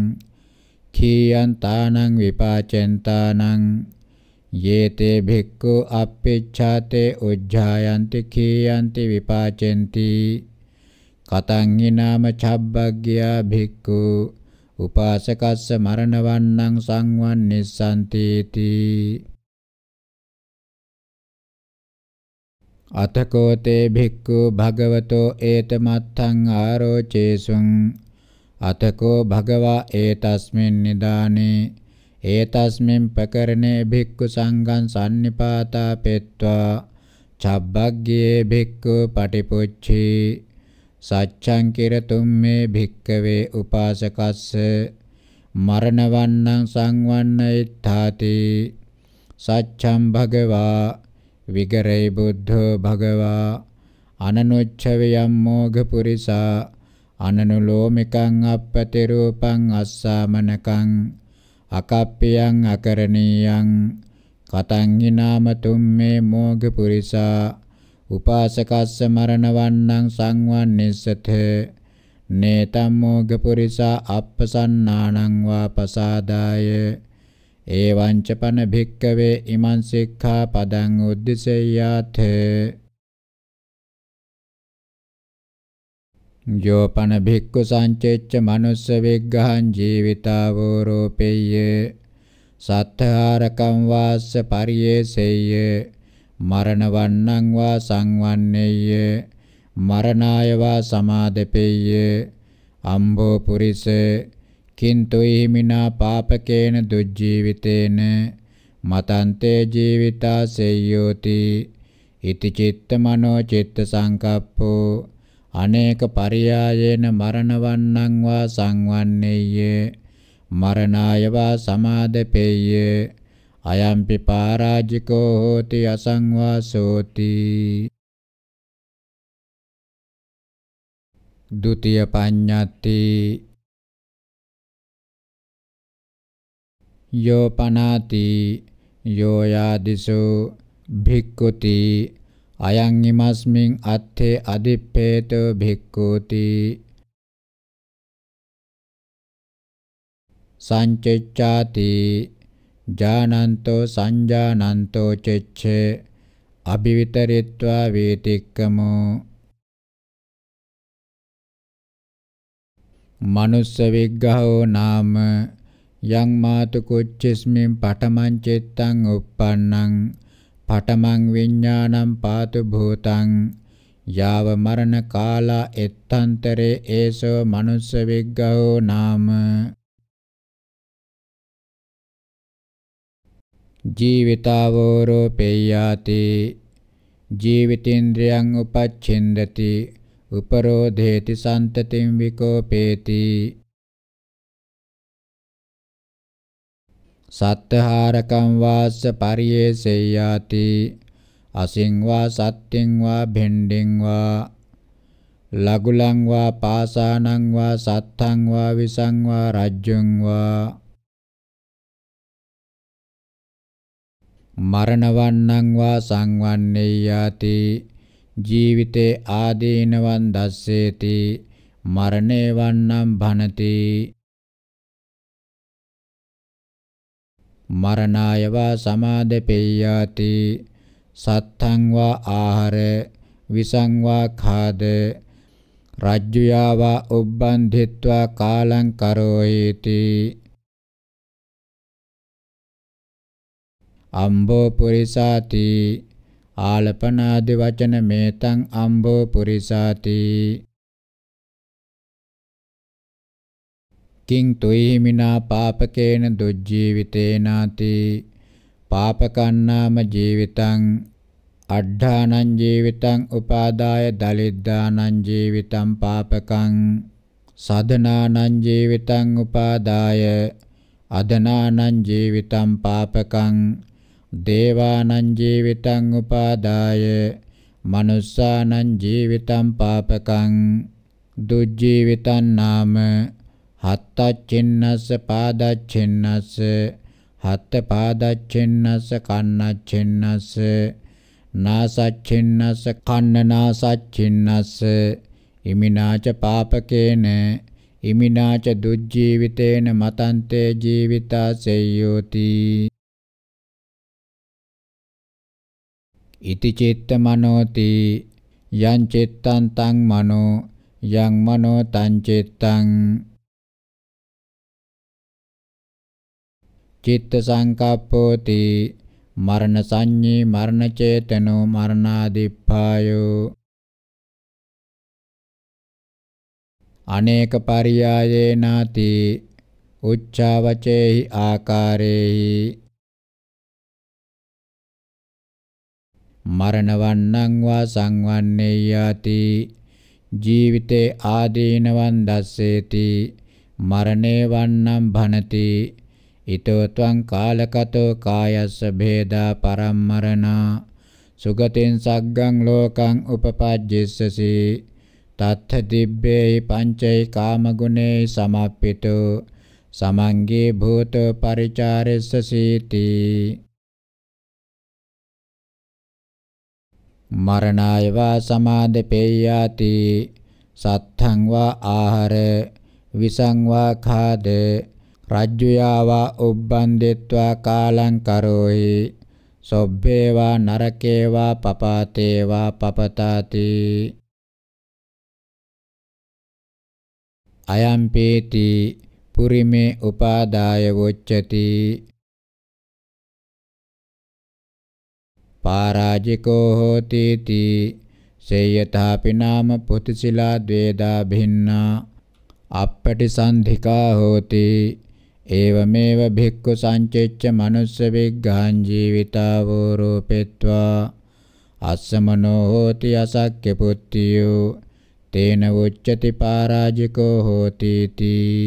කීයන්තානං විපාචෙන්තානං යේතේ භික්ඛු අප්පිච්ඡාතේ උජ්ජායන්ති කීයන්ති විපාචෙන්ති කතං ඊනාම චබ්බග්ගියා භික්ඛු උපාසකස්ස මරණවන්නං සංවන් නිස්සන්තේති අතකෝතේ භික්ඛු භගවතෝ ඒතමත්තං ආරෝචේසුං අතකෝ භගවා ඒතස්මින් නිදානේ ඒතස්මින් පකරණේ භික්ඛු සංඝං සම්නිපාතා පෙත්වා චබ්බග්ගේ භික්ඛු පටිපුච්චේ සච්ඡං කිරතුම් මේ භික්කවේ උපාසකස්ස මරණවන්නං සංවන්නයිත්තාති සච්ඡම් භගවා විගරේ බුද්ධෝ භගවා අනනුච්ඡවේ යම්මෝඝ පුරිසා අනනුලෝමිකං අප්පතිරූපං අස්සාමනකං අකප්පියං අකරණීයං කතං ිනාමතුම් මේ මෝඝ පුරිසා උපාසකස්ස මරණවන්නං සංවන්නිස්සතේ නේතම්මෝග පුරිසා අප්පසන්නානං වා පසාදාය එවං ච පන භික්කවේ ඉමං සික්ඛා පදං උද්දිසෙය්‍යාත යෝ පන භික්ඛු සංචෙච්ච මනුස්ස විග්ඝහං ජීවිතාවෝ රෝපෙය්‍ය සත්තාරකම් වාස්ස පරියේසෙය්‍ය මරණවන්නං වා සංවන්නේය මරණාය වා සමාදපේය අම්බෝ පුරිස කින්තු හිමිනා පාපකේන දුජ්ජීවිතේන මතන්තේ ජීවිතා සෙය්‍යෝති ඉති චිත්ත මනෝ චිත්ත සංකප්පෝ අනේක පරියායේන මරණවන්නං වා සංවන්නේය මරණාය වා සමාදපේය अयम्पि पाराजिको होती असंवासोति द्वितीय पाञ्जति यो पनाति यो यादिशो भिक्कुति अयंगिमस्मिं अत्थे अर्थे भिक्कुति सञ्चिच्चाति ජානන්තෝ සංජානන්තෝ චෙච්ඡේ අභිවිතරිත්වා වේතික්කමෝ මනුස්ස විග්ගහෝ නාම යං මාතු කුච්චස්මින් පඨමං චිත්තං uppannං පඨමං විඥානං පාතු භූතං යාව මරණ කාලා එත්තන්තරේ ඒසෝ මනුස්ස විග්ගහෝ නාම ජීවිතාවෝ රෝපේයාති ජීවිතේන්ද්‍රයන් උපච්ඡින්දති උපරෝධේති සන්තතින් විකෝපේති සත්තහාරකම් වාස්ස පරියේසෙයාති අසින් වා සත්ත්‍යං වා භෙන්ඩෙන් වා ලගුලං වා පාසානං වා සත්තං වා විසං වා රජ්ජුං වා මරණවන්නං වා සංවන්නේයාති ජීවිතේ ආදීනවන් දස්සේති මරණේ වන්නම් භනති මරණාය වා සමාදපේයාති සත්තං වා ආහාර විසං වා ખાද රජ්ජුයා වා උබ්බන්ධිත්වා කාලං කරෝහිති අම්බෝ පුරිසාති ආලපනාදි වචන මේතං අම්බෝ පුරිසාති කිං තුයි මිනා පාපකේන දුජ්ජීවිතේනාති පාපකන්නාම ජීවිතං අඩ්ඩානං ජීවිතං උපාදාය දලිද්දානං ජීවිතං පාපකං සදනානං ජීවිතං උපාදාය අදනානං ජීවිතං පාපකං දේවානං ජීවිතං උපාදාය මනුස්සානං ජීවිතං පාපකං දුජ්ජීවිතං නාම හත්තච්චින්නස්ස පාදච්චින්නස්ස හත්ත පාදච්චින්නස්ස කන්නච්චින්නස්ස නාසච්චින්නස්ස කන්නනාසච්චින්නස්ස ඉමිනාච පාපකේන ඉමිනාච දුජ්ජීවිතේන මතන්තේ ජීවිතාසෙය්‍යෝති ඉති චිත්ත මනෝති යං චිත්තං තං මනෝ යං මනෝ තං චිත්තං චිත්ත සංකප්පෝති මරණ සංඤේ මරණ චේතනෝ මරණාදිප්පායෝ අනේක පරියායේ නාති උච්චාවචේහි ආකාරේහි මරණවන්නං වා සංවන්නේයාති ජීවිතේ ආදීනවන් දස්සේති මරණේ වන්නම් භනති ඊතෝ ත්වං කාලකතෝ කායස්ස භේදා පරම්මරණා සුගතින් සග්ගං ලෝකං උපපජ්ජිස්සසි තත්ථ දිබ්බේ පංචෛ කාමගුණේ සමප්පිතෝ සමංගේ භූත පරිචාරෙස්ස සීති මරණාය වා සමාදපේයාති සත්තං වා ආහාර විසං වා ඛාද රජ්ජුයා වා උබ්බන්දෙත්වා කාලං කරෝහි සොබ්බේ වා නරකේ වා පපාතේ වා පපතාති අයම්පේති පුරිමේ උපාදාය වොච්චති පාරාජිකෝ හෝති තී සේයථාපි නාම පුතිසිලා ද්වේදා භින්නා අපටිසන්ධිකා හෝති ඒවමේව භික්ඛු සංචෙච්ච මනුස්ස විග්ඝාන් ජීවිතාවෝ රූපෙත්වා අස්සමනෝ හෝති අසක්්‍ය පුත්තියෝ තේන උච්චති පරාජිකෝ හෝති තී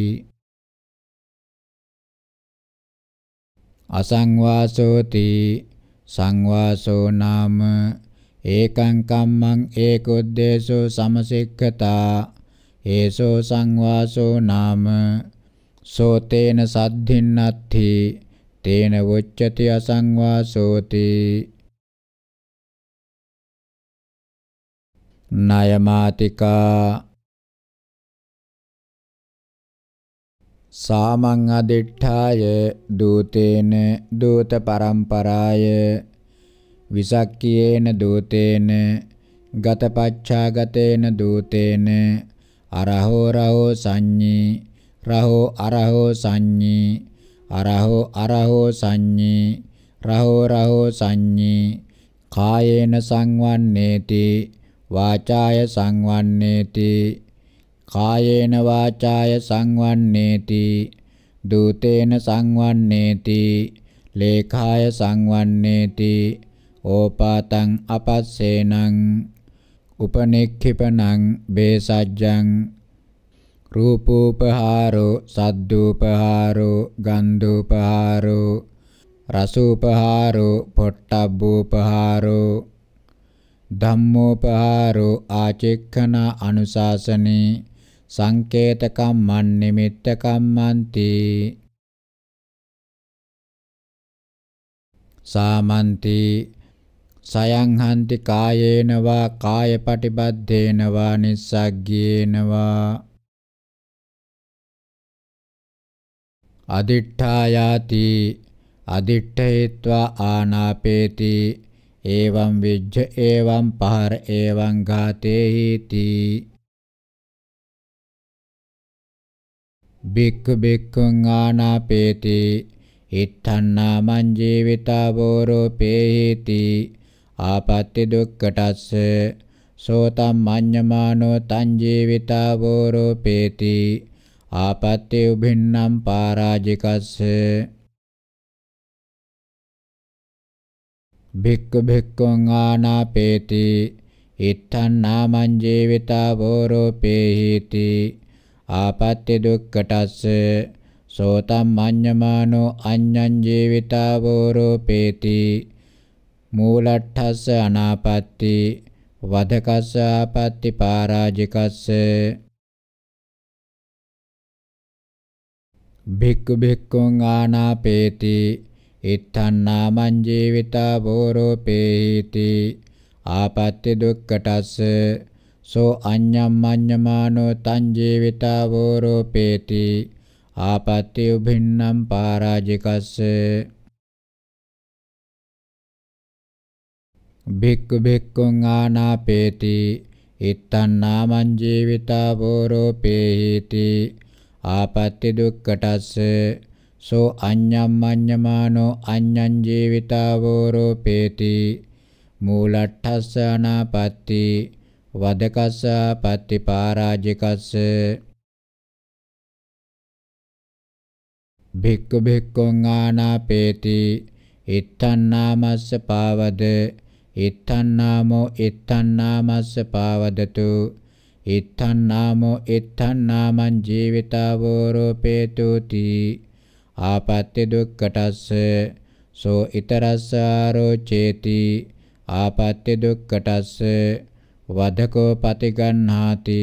අසංවාසෝති සංවාසෝ නාම ඒකං කම්මං ඒකොද්දේශෝ සමසික්ඛතා ඒසෝ සංවාසෝ නාම සෝතේන සද්ධින්නත්ථි තේන වොච්චති අසංවාසෝති නයමාතිකා සාමං අදිඨාය දූතේන දූත පරම්පරාය විසක්කියේන දූතේන ගතපච්ඡාගතේන දූතේන අරහෝ රහෝ සංඤී රහෝ අරහෝ සංඤී අරහෝ අරහෝ සංඤී රහෝ රහෝ සංඤී කායේන සංවන්නේති වාචාය සංවන්නේති කායේන වාචාය සංවන්නේති දූතේන සංවන්නේති ලේඛාය සංවන්නේති ඕපාතං අපස්සේනං උපනෙක්ඛිපනං බේසජ්ජං රූපෝපහාරෝ සද්දූපහාරෝ ගන්ධූපහාරෝ රසූපහාරෝ පොට්ටබ්බූපහාරෝ ධම්මෝපහාරෝ ආචෙක්ඛන අනුශාසනේ සංකේත කම්මන් නිමිත්ත කම්මන්ති සාමන්ති සයං හන්ති කායේන වා කායපටිබද්ධේන වා නිස්සග්ගේන වා අදිඨායාති අදිඨේत्वा ආනාපේති එවං විජ්ජ එවං පහර එවං ඝාතේති බික්ක බික්කං ආනාපේති ඉත්තන්නාමං ජීවිතා බෝරෝපේහිති ආපත්‍ති දුක්කටස්ස සෝතම් මඤ්ඤමානෝ තං ජීවිතා බෝරෝපේති ආපත්‍ති උභින්නම් පාරාජිකස්ස භික්ක භික්කං ආනාපේති ඉත්තන්නාමං ජීවිතා බෝරෝපේහිති ආපත්‍ය දුක්කටස්ස සෝතම් මඤ්ඤමානෝ අඤ්ඤං ජීවිතාවෝ රූපේති මූලට්ඨස්ස අනාපත්‍ති වදකස්ස ආපත්‍ති පරාජිකස්ස භික්ඛු භික්ඛුං ආනාපේති ඉත්තං නාමං ජීවිතා වෝරෝපේති ආපත්‍ය දුක්ඛටස්ස සෝ අඤ්ඤම්මඤ්ඤමානෝ තං ජීවිතා වෝරෝපේති ආපත්‍ය උභින්නම් පරාජිකස්ස භික්ඛු භික්ඛුං ආනාපේති ඉත්තං නාමං ජීවිතා වෝරෝපේහිති ආපත්‍ය දුක්ඛටස්ස සෝ අඤ්ඤම්මඤ්ඤමානෝ අඤ්ඤං ජීවිතාවෝරෝපේති මූලට්ඨස්ස අනාපත්‍ති වදකස්සා පත්ති පාරාජිකස්ස භික්ඛු භික්ඛුං ආනාපේති ඉත්තන්නාමස්ස පාවද ඉත්තන්නාමෝ ඉත්තන්නාමස්ස පාවදතු ඉත්තන්නාමෝ ඉත්තන්නාමං ජීවිතාවෝ රෝපේතුති ආපත්‍ය දුක්කටස්ස සෝ ිතරස්සාරෝ චේති ආපත්‍ය දුක්කටස්ස වදකෝ පතිගණ්හාති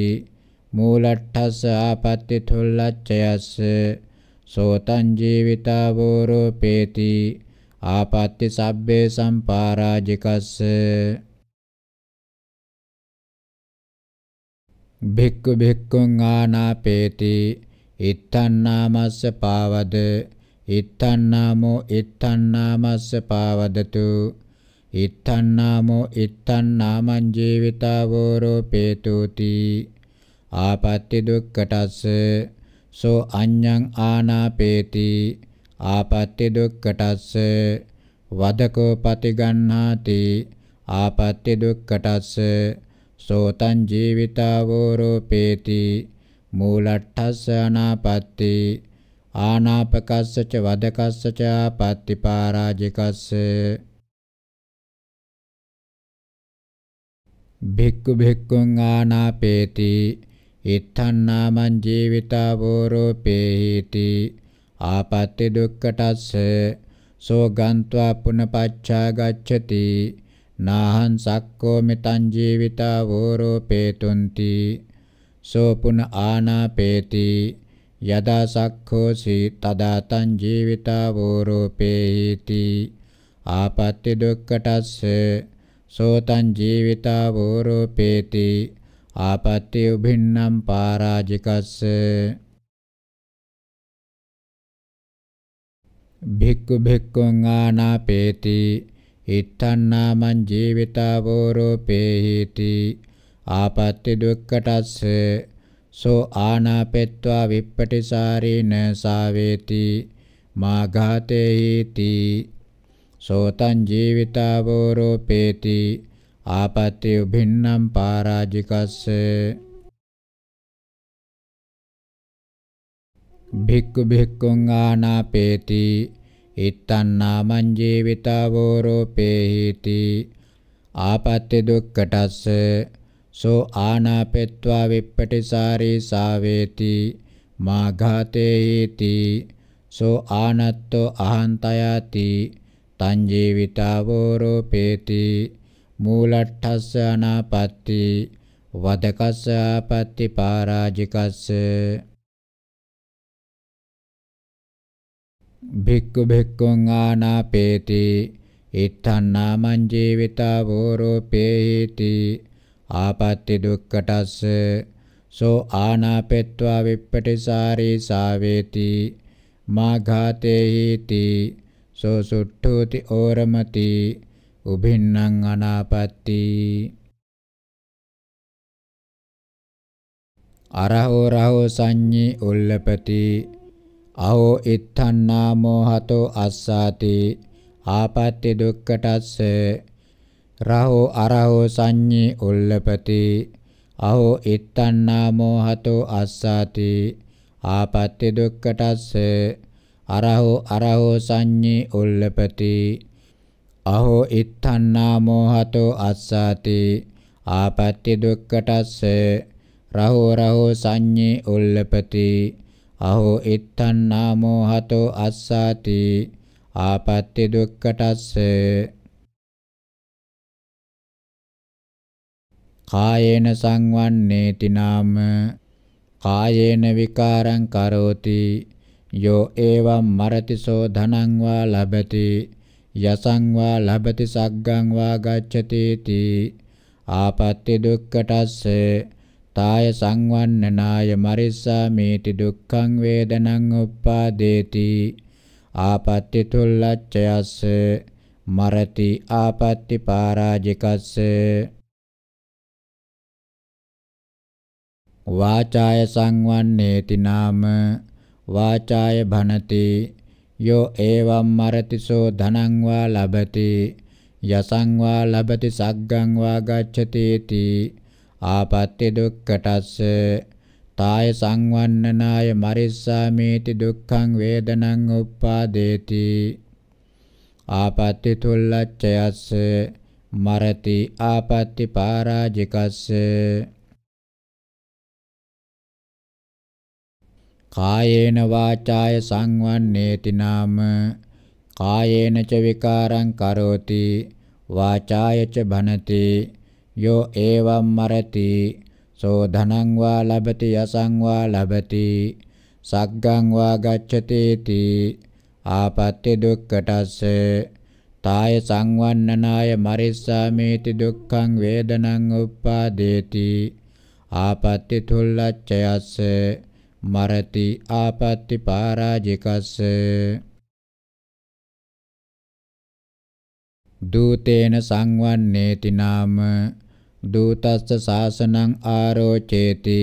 මූලට්ඨස්ස ආපත්‍ති තුල්ලච්ඡයස්ස සෝතං ජීවිතාවෝ රූපේති ආපත්‍ති සබ්බේ සම්පාරාජිකස්ස භික්ඛු භික්ඛුං ආනාපේති ඉත්තන්නාමස්ස පාවද ඉත්තන්නාමෝ ඉත්තන්නාමස්ස පාවදතු ඉත්තං නාමෝ ඉත්තං නාමං ජීවිතාවෝ රෝපේතුති ආපත්‍ති දුක්ඛටස්ස සෝ අඤ්ඤං ආනාපේති ආපත්‍ති දුක්ඛටස්ස වදකෝ පතිගණ්ණාති ආපත්‍ති දුක්ඛටස්ස සෝතං ජීවිතාවෝ රෝපේති මූලට්ඨස්ස අනාපත්‍ති ආනාපකස්ස ච වදකස්ස ච ආපත්‍ති පරාජිකස්ස භික්ඛු භික්ඛුං ආනාපේති ඉත්තන්නාමං ජීවිතාවෝරෝපේති ආපත්‍ති දුක්ඛටස්ස සෝගන්त्वा පුනපච්ඡා ගච්ඡති නාහං සක්කෝ මෙතං ජීවිතාවෝරෝපේතුන්ති සෝ පුන ආනාපේති යදා සක්ඛෝසි තදා තං ජීවිතාවෝරෝපේති ආපත්‍ති දුක්ඛටස්ස සෝතං ජීවිතා වෝරෝපේති ආපත්‍ය උභින්නම් පාරාජිකස්ස භික්ඛු භික්ඛුං ආනාපේති ඉත්තං නාමං ජීවිතා වෝරෝපේහිති ආපත්‍ය දුක්ඛටස්ස සෝ ආනාපෙත්වා විප්පටිසාරේන සාවේති මාඝාතේහිති සෝතං ජීවිතාවෝරෝපේති ආපත්‍ය උභින්නම් පාරාජිකස්ස භික්ඛු භික්ඛුං ආනාපේති ඉත්තං නාමං ජීවිතාවෝරෝපේහිති ආපත්‍ය දුක්ඛටස්ස සෝ ආනාපෙත්වා විප්පටිසාරී සාවේති මාඝාතේහිති සෝ ආනත්තෝ අහන්තයාති තං ජීවිතාවෝ රූපේති මූලට්ඨස්ස අනාපත්ති වදකස්ස ආපත්ති පරාජිකස්ස භික්ඛු භික්ඛුං ආනාපේති ඉත්තං නාමං ජීවිතාවෝ රූපේති ආපත්‍ති දුක්ඛටස්ස සෝ ආනාපෙත්වා විප්පටිසාරී සාවේති මාඝාතේහිති සෝ සුට්ඨෝති ඕරමති උභින්නම් අනාපත්ති අරහෝ රහෝ සංඤී උල්ලපති අහෝ ඉත්තන්නාමෝ හතෝ අස්සාති ආපත්‍ති දුක්කටස්ස රහෝ අරහෝ සංඤී උල්ලපති අහෝ ඉත්තන්නාමෝ හතෝ අස්සාති ආපත්‍ති දුක්කටස්ස අරහෝ අරහෝ සංඤේ උල්ලපති අහෝ ඉත්තන්නා මෝහතෝ අස්සාති ආපත්‍ය දුක්කටස්ස රහෝ රහෝ සංඤේ උල්ලපති අහෝ ඉත්තන්නා මෝහතෝ අස්සාති ආපත්‍ය දුක්කටස්ස කායේන සංවන්නේති නාම කායේන විකාරං කරෝති යෝ ඒවම් මරතිසෝ ධනං වා ලබති යසං වා ලබති සග්ගං වා ගච්ඡති තී ආපත්‍ය දුක්කටස්ස තාය සංවන්නනාය මරිස්සාමේති දුක්ඛං වේදනං උප්පාදේති ආපත්‍ය තුල්ලච්ඡයස්ස මරති ආපත්‍ය පරාජිකස්ස වාචාය සංවන්නේති නාම වාචාය භනති යෝ එවම් මරති සෝ ධනං වා ලබති යසං වා ලබති සග්ගං වා ගච්ඡති ති ආපත්‍ය දුක්ඛටස්ස තාය සංවන්නනාය මරිස්සාමේති දුක්ඛං වේදනං උප්පාදේති ආපත්‍ය තුල්ලච්ඡයස්ස මරති ආපත්‍ය පරාජිකස්ස කායේන වාචාය සංවන්නේති නාම කායේන ච විකාරං කරෝති වාචාය ච භනති යෝ එවම් මරති සෝ ධනං වා ලබති යසං වා ලබති සග්ගං වා ගච්ඡති තී ආපත්‍ය දුක්කටස්ස තාය සංවන්නනාය මරිස්සාමේති දුක්ඛං වේදනං උප්පාදේති ආපත්‍ය තුල්ලච්ඡයස්ස මරති ආපත්‍ති පාරාජිකස්ස දූතේන සංවන්නේති නාම දූතස්ස සාසනං ආරෝචේති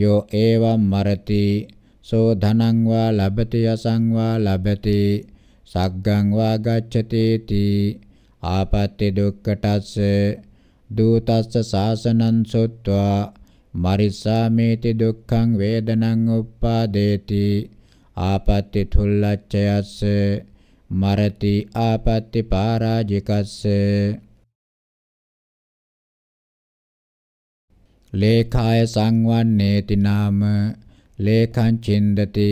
යෝ එවං මරති සෝ ධනං වා ලබති යසං වා ලබති සග්ගං වා ගච්ඡති තී ආපත්‍ති දුක්ඛටස්ස දූතස්ස සාසනං සොත්වා මරිස්සාමේති දුක්ඛං වේදනං උප්පාදේති ආපත්‍ති තුල්ලච්ඡයස්ස මරති ආපත්‍ති පරාජිකස්ස ලේඛාය සංවන්නේති නාම ලේඛං චින්දති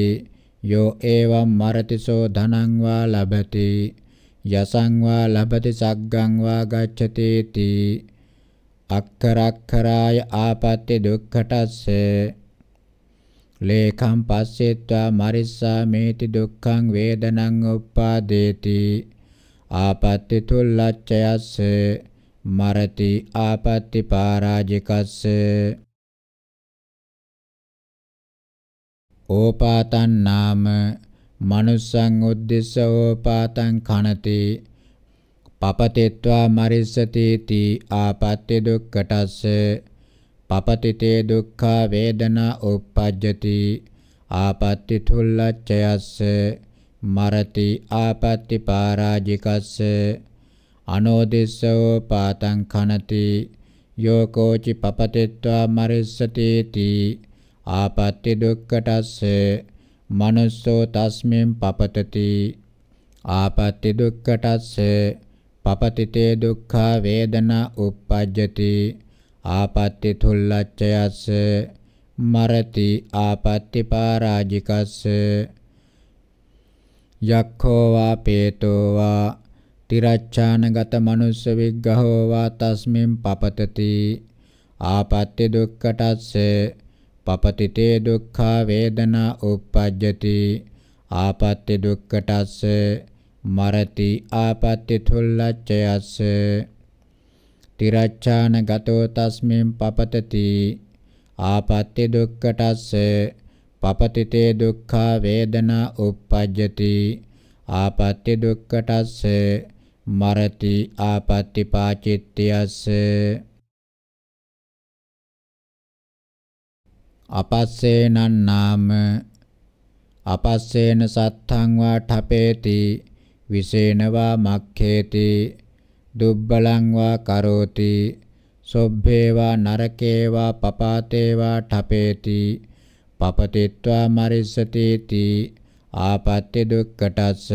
යෝ එවං මරති සෝ ධනං වා ලබති යසං වා ලබති සග්ගං වා ගච්ඡති තී අක්කරක්කරාය ආපත්‍ය දුක්ඛටස්ස ලේඛම් පස්සෙත්වා මරිස්සා මේති දුක්ඛං වේදනං උප්පාදේති ආපත්‍ය තුල්ලච්ඡයස්ස මරති ආපත්‍ය පරාජිකස්ස ඕපාතං නාම මනුස්සං උද්දේශ ඕපාතං කනති පපතිත්වා මරිස්සතිති ආපත්‍ති දුක්කටස්ස පපතිතේ දුක්ඛා වේදනා උප්පජ්ජති ආපත්‍ති තුල්ලච්ඡයස්ස මරති ආපත්‍ති පරාජිකස්ස අනෝදිස්සෝ පාතං කනති යෝ කෝචි පපතිත්වා මරිස්සතිති ආපත්‍ති දුක්කටස්ස මනුස්සෝ තස්මින් පපතති ආපත්‍ති දුක්කටස්ස පපතිතේ දුක්ඛා වේදනා uppajjati ආපත්‍ති තුල්ලච්ඡයස්ස මරති ආපත්‍ති පරාජිකස්ස යක්ඛෝ වා පේතෝ වා තිරච්ඡානගත මනුස්ස විග්ගහෝ වා තස්මින් පපතති ආපත්‍ය දුක්ඛටස්ස පපතිතේ දුක්ඛා වේදනා uppajjati ආපත්‍ය දුක්ඛටස්ස මරති ආපත්‍ති තුල්ලච්ඡයස්ස තිරච්ඡාන ගතෝ තස්මින් පපතති ආපත්‍ති දුක්ඛටස්ස පපතිතේ දුක්ඛා වේදනා uppajjati ආපත්‍ති දුක්ඛටස්ස මරති ආපත්‍ති පාචිත්‍යස්ස අපස්සේනන් නාම අපස්සේන සත්තං වා ඨපේති විසේනවා මක්ඛේති දුබ්බලං වා කරෝති සොබ්බේවා නරකේවා පපාතේවා ඨපේති පපතිත්වා මරිස්සතේති ආපත්‍ය දුක්කටස්ස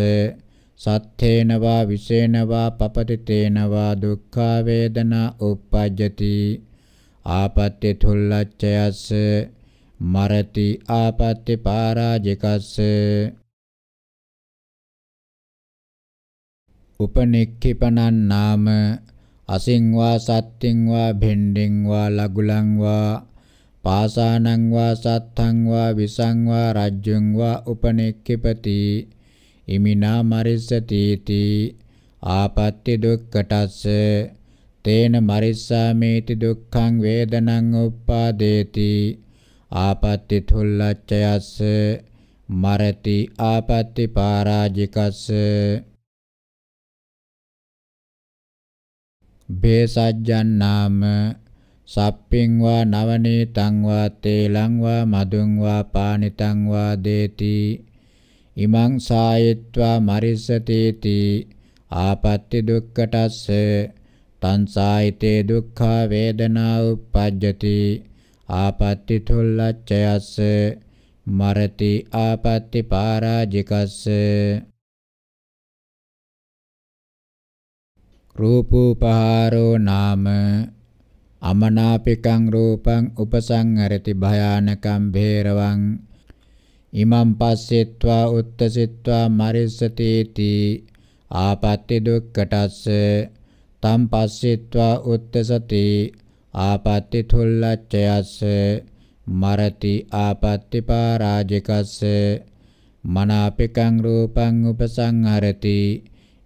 සත්තේනවා විසේනවා පපතිතේනවා දුක්ඛා වේදනා uppajjati ආපත්‍ය තුල්ලච්ඡයස්ස මරති ආපත්‍ය පරාජිකස්ස උපනික්ඛිපනං නාම අසින් වා සත්ත්‍යෙන් වා භෙන්ඩෙන් වා ලගුලං වා පාසානං වා සත්තං වා විසං වා රජ්ජුං වා උපනික්ඛිපති ඉමිනා මරිස්සති තී ආපත්‍ය දුක්කටස්ස තේන මරිස්සාමේති දුක්ඛං වේදනං උප්පාදේති ආපත්‍ය තුල්ලච්ඡයස්ස මරති ආපත්‍ය පරාජිකස්ස බේසජ්ජන් නාම සප්පින් වා නවනීතං වා තේලං වා මදුං වා පානිතං වා දේති ඉමං සායetva මරිස්සතේති ආපත්‍ති දුක්කටස්ස තං සායිතේ දුක්ඛා වේදනා උප්පජ්ජති ආපත්‍ති තුල්ලච්ඡයස්ස මරති ආපත්‍ති පරාජිකස්ස රූපෝපහාරෝ නාම අමනාපිකං රූපං උපසංහරති භයානකං භේරවං ඉමං පස්සෙත්වා උත්තසිත්වා මරිස්සතේති ආපත්‍ති දුක්කටස්ස තම් පස්සෙත්වා උත්තසති ආපත්‍ති තුල්ලච්චයස්ස මරති ආපත්‍ති පරාජිකස්ස මනාපිකං රූපං උපසංහරති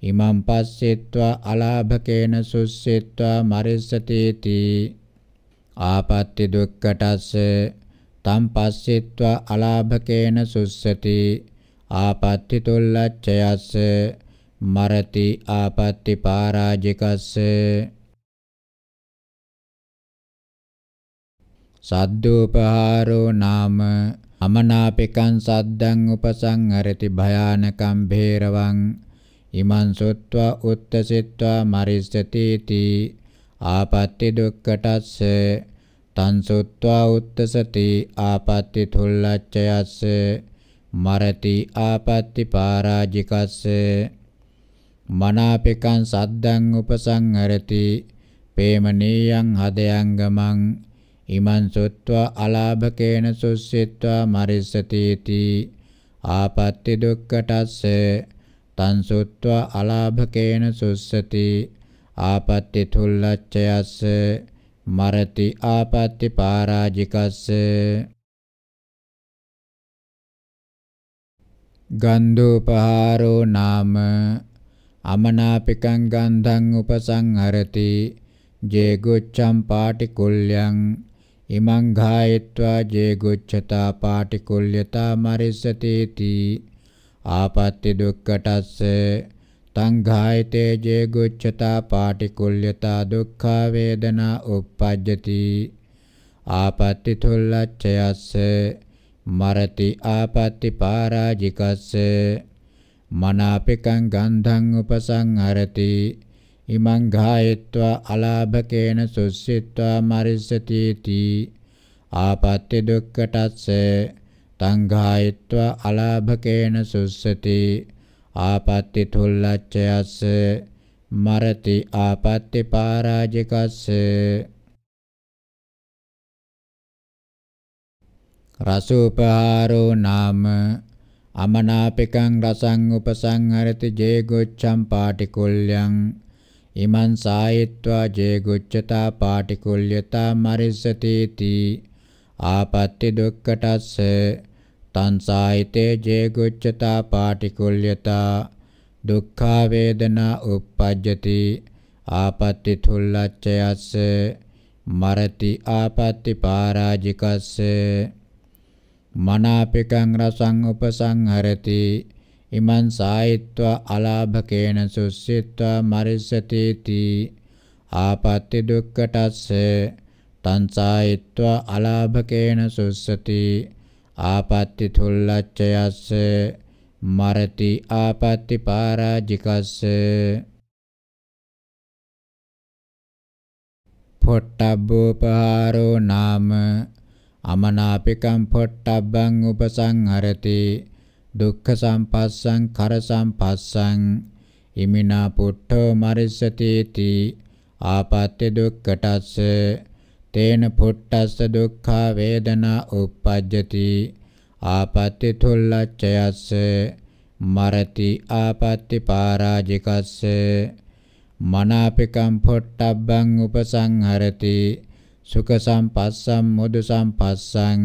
ඉමං පස්සෙත්වා අලාභකේන සුස්සෙත්වා මරිස්සතේති ආපත්‍ති දුක්කටස්ස තම් පස්සෙත්වා අලාභකේන සුස්සති ආපත්‍ති තුල්ලච්ඡයස්ස මරති ආපත්‍ති පරාජිකස්ස සද්දෝපහාරෝ නාම අමනාපිකං සද්දං උපසංහරති භයානකම් භේරවං ඉමං සොත්වා උත්තසිට්වා මරිස්සතිති ආපත්‍ති දුක්කටස්ස තං සොත්වා උත්තසති ආපත්‍ති තුල්ලච්ඡයස්ස මරති ආපත්‍ති පරාජිකස්ස මනාපිකං සද්දං උපසංහරති පේමනීයං හදයංගමං ඉමං සොත්වා අලාභකේන සුස්සිත්වා මරිස්සතිති ආපත්‍ති දුක්කටස්ස තං සුත්වා අලාභකේන සුස්සති ආපත්‍ති තුල්ලච්ඡයස්ස මරති ආපත්‍ති පරාජිකස්ස ගන්ධෝපහාරෝ නාම අමනාපිකං ගන්ධං උපසංහරති ජේගුච්ඡම් පාටිකුල්යං ඉමං ඝායත්වා ජේගුච්ඡතා පාටිකුල්යතා මරිස්සතේති ආපත්‍ති දුක්කටස්ස තං ඝායතේ ජේ ගුච්ඡතා පාටිකුල්්‍යතා දුක්ඛා වේදනා uppajjati ආපත්‍ති තුල්ලච්ඡයස්ස මරති ආපත්‍ති පරාජිකස්ස මනාපිකං ගන්ධං උපසංහරති ඉමං ඝායත්වා අලාභකේන සුස්සිත්වා මරිස්සති ආපත්‍ති දුක්කටස්සේ තං ගායත්වා අලාභකේන සුස්සති ආපත්‍ති තුල්ලච්ඡයස්ස මරති ආපත්‍ති පරාජිකස්ස රසූපහාරෝ නාම අමනාපිකං රසං උපසංහරති ජේගොච්ඡම් පාටිකුල්යං ඉමං සායත්වා ජේගොච්ඡතා පාටිකුල්යතා මරිස්සති තී ආපත්‍ති දුක්කටස්ස තන්සායිතේ ජේ ගුච්ඡතා පාටිකුල්්‍යතා දුක්ඛා වේදනා uppajjati ආපත්‍ති තුල්ලච්ඡයස්ස මරති ආපත්‍ති පරාජිකස්ස මනාපිකං රසං උපසංහරති ඉමං සායිත්වා අලාභකේන සුස්සිත්වා මරිස්සති තී ආපත්‍ති දුක්කටස්ස තං සායිත්වා අලාභකේන සුස්සති ආපත්‍ති තුල්ලච්චයස්ස මරති ආපත්‍ති පරාජිකස්ස පොට්ටබ්බෝපහාරෝ නාම අමනාපිකම් පොට්ටබ්බං උපසංහරති දුක්ඛ සම්පස්සං කර සම්පස්සං ඉමිනා පුට්ඨෝ මරිස්සති ආපත්‍ය දුක්කටස්ස තේන පුට්ටස්ස දුක්ඛා වේදනා uppajjati ආපත්‍ති තුල්ලච්ඡයස්ස මරති ආපත්‍ති පරාජිකස්ස මනාපිකම් පොට්ටබ්බං උපසංහරති සුඛ සම්පස්සම් මොදු සම්පස්සං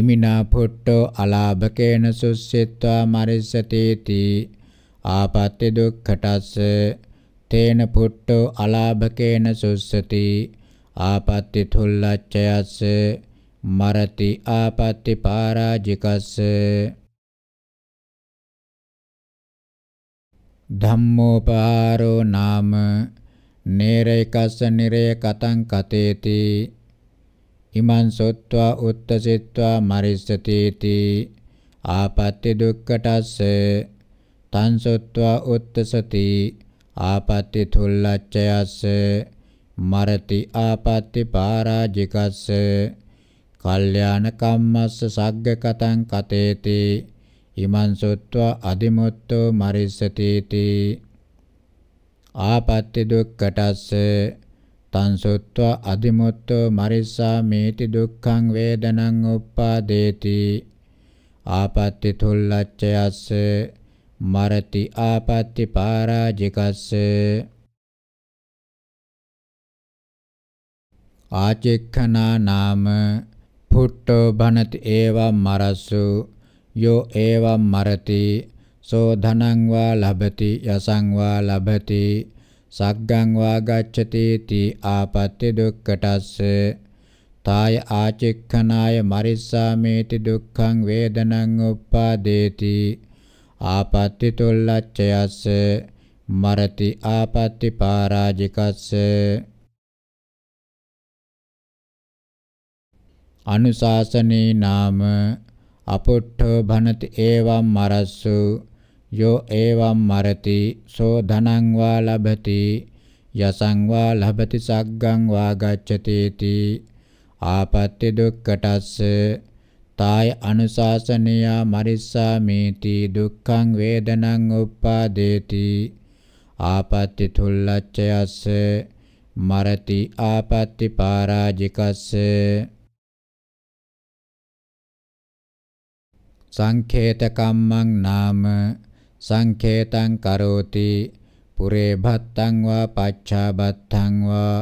ඉමිනා පුට්ටෝ අලාභකේන සුස්සිත්වා මරිස්සතේති ආපත්‍ති දුක්ඛටස්ස තේන පුට්ටෝ අලාභකේන සුස්සති ආපත්‍ති තුල්ලච්චයස්ස මරති ආපත්‍ති පරාජිකස්ස ධම්මෝපහාරෝ නාම නේරේකස්ස නිරේ කතං කතේති ඉමං සොත්වා උත්තසිත්වා මරිස්සතේති ආපත්‍ති දුක්කටස්ස තං සොත්වා උත්තසති ආපත්‍ති තුල්ලච්චයස්ස මරති ආපත්‍ති පාරාජිකස්ස කල්යාණ කම්මස්ස සග්ග කතං කතේති ඉමං සොත්වා අදිමුත්තෝ මරිස්සති තී ආපත්‍ති දුක්ඛටස්ස තං සොත්වා අදිමුත්තෝ මරිස්සා මේති දුක්ඛං වේදනං උප්පාදේති ආපත්‍ති තුල්ලච්ඡයස්ස මරති ආපත්‍ති පරාජිකස්ස ආචෙක්ඛනා නාම පුට්ඨෝ භනති ඒවම් මරස්සු යෝ ඒවම් මරති සෝ ධනං වා ලබති යසං වා ලබති සග්ගං වා ගච්ඡති තී ආපත්‍ය දුක්ඛටස්ස තාය ආචෙක්ඛනාය මරිස්සාමේති දුක්ඛං වේදනං උප්පාදේති ආපත්‍ති තුල්ලච්ඡයස්ස මරති ආපත්‍ති පරාජිකස්ස අනුශාසනේ නාම අපොට්ඨෝ භනති එවම් මරස්සු යෝ එවම් මරති සෝ ධනං වා ලබති යසං වා ලබති සග්ගං වා ගච්ඡති ති ආපත්‍ය දුක්කටස්ස තාය අනුශාසනීය මරිස්සාමේති දුක්ඛං වේදනං උප්පාදේති ආපත්‍ය තුල්ලච්ඡයස්ස මරති ආපත්‍ය පරාජිකස්ස සංඛේත කම්මං නාම සංඛේතං කරෝති පුරේ භත්තං වා පච්ඡාබත්තං වා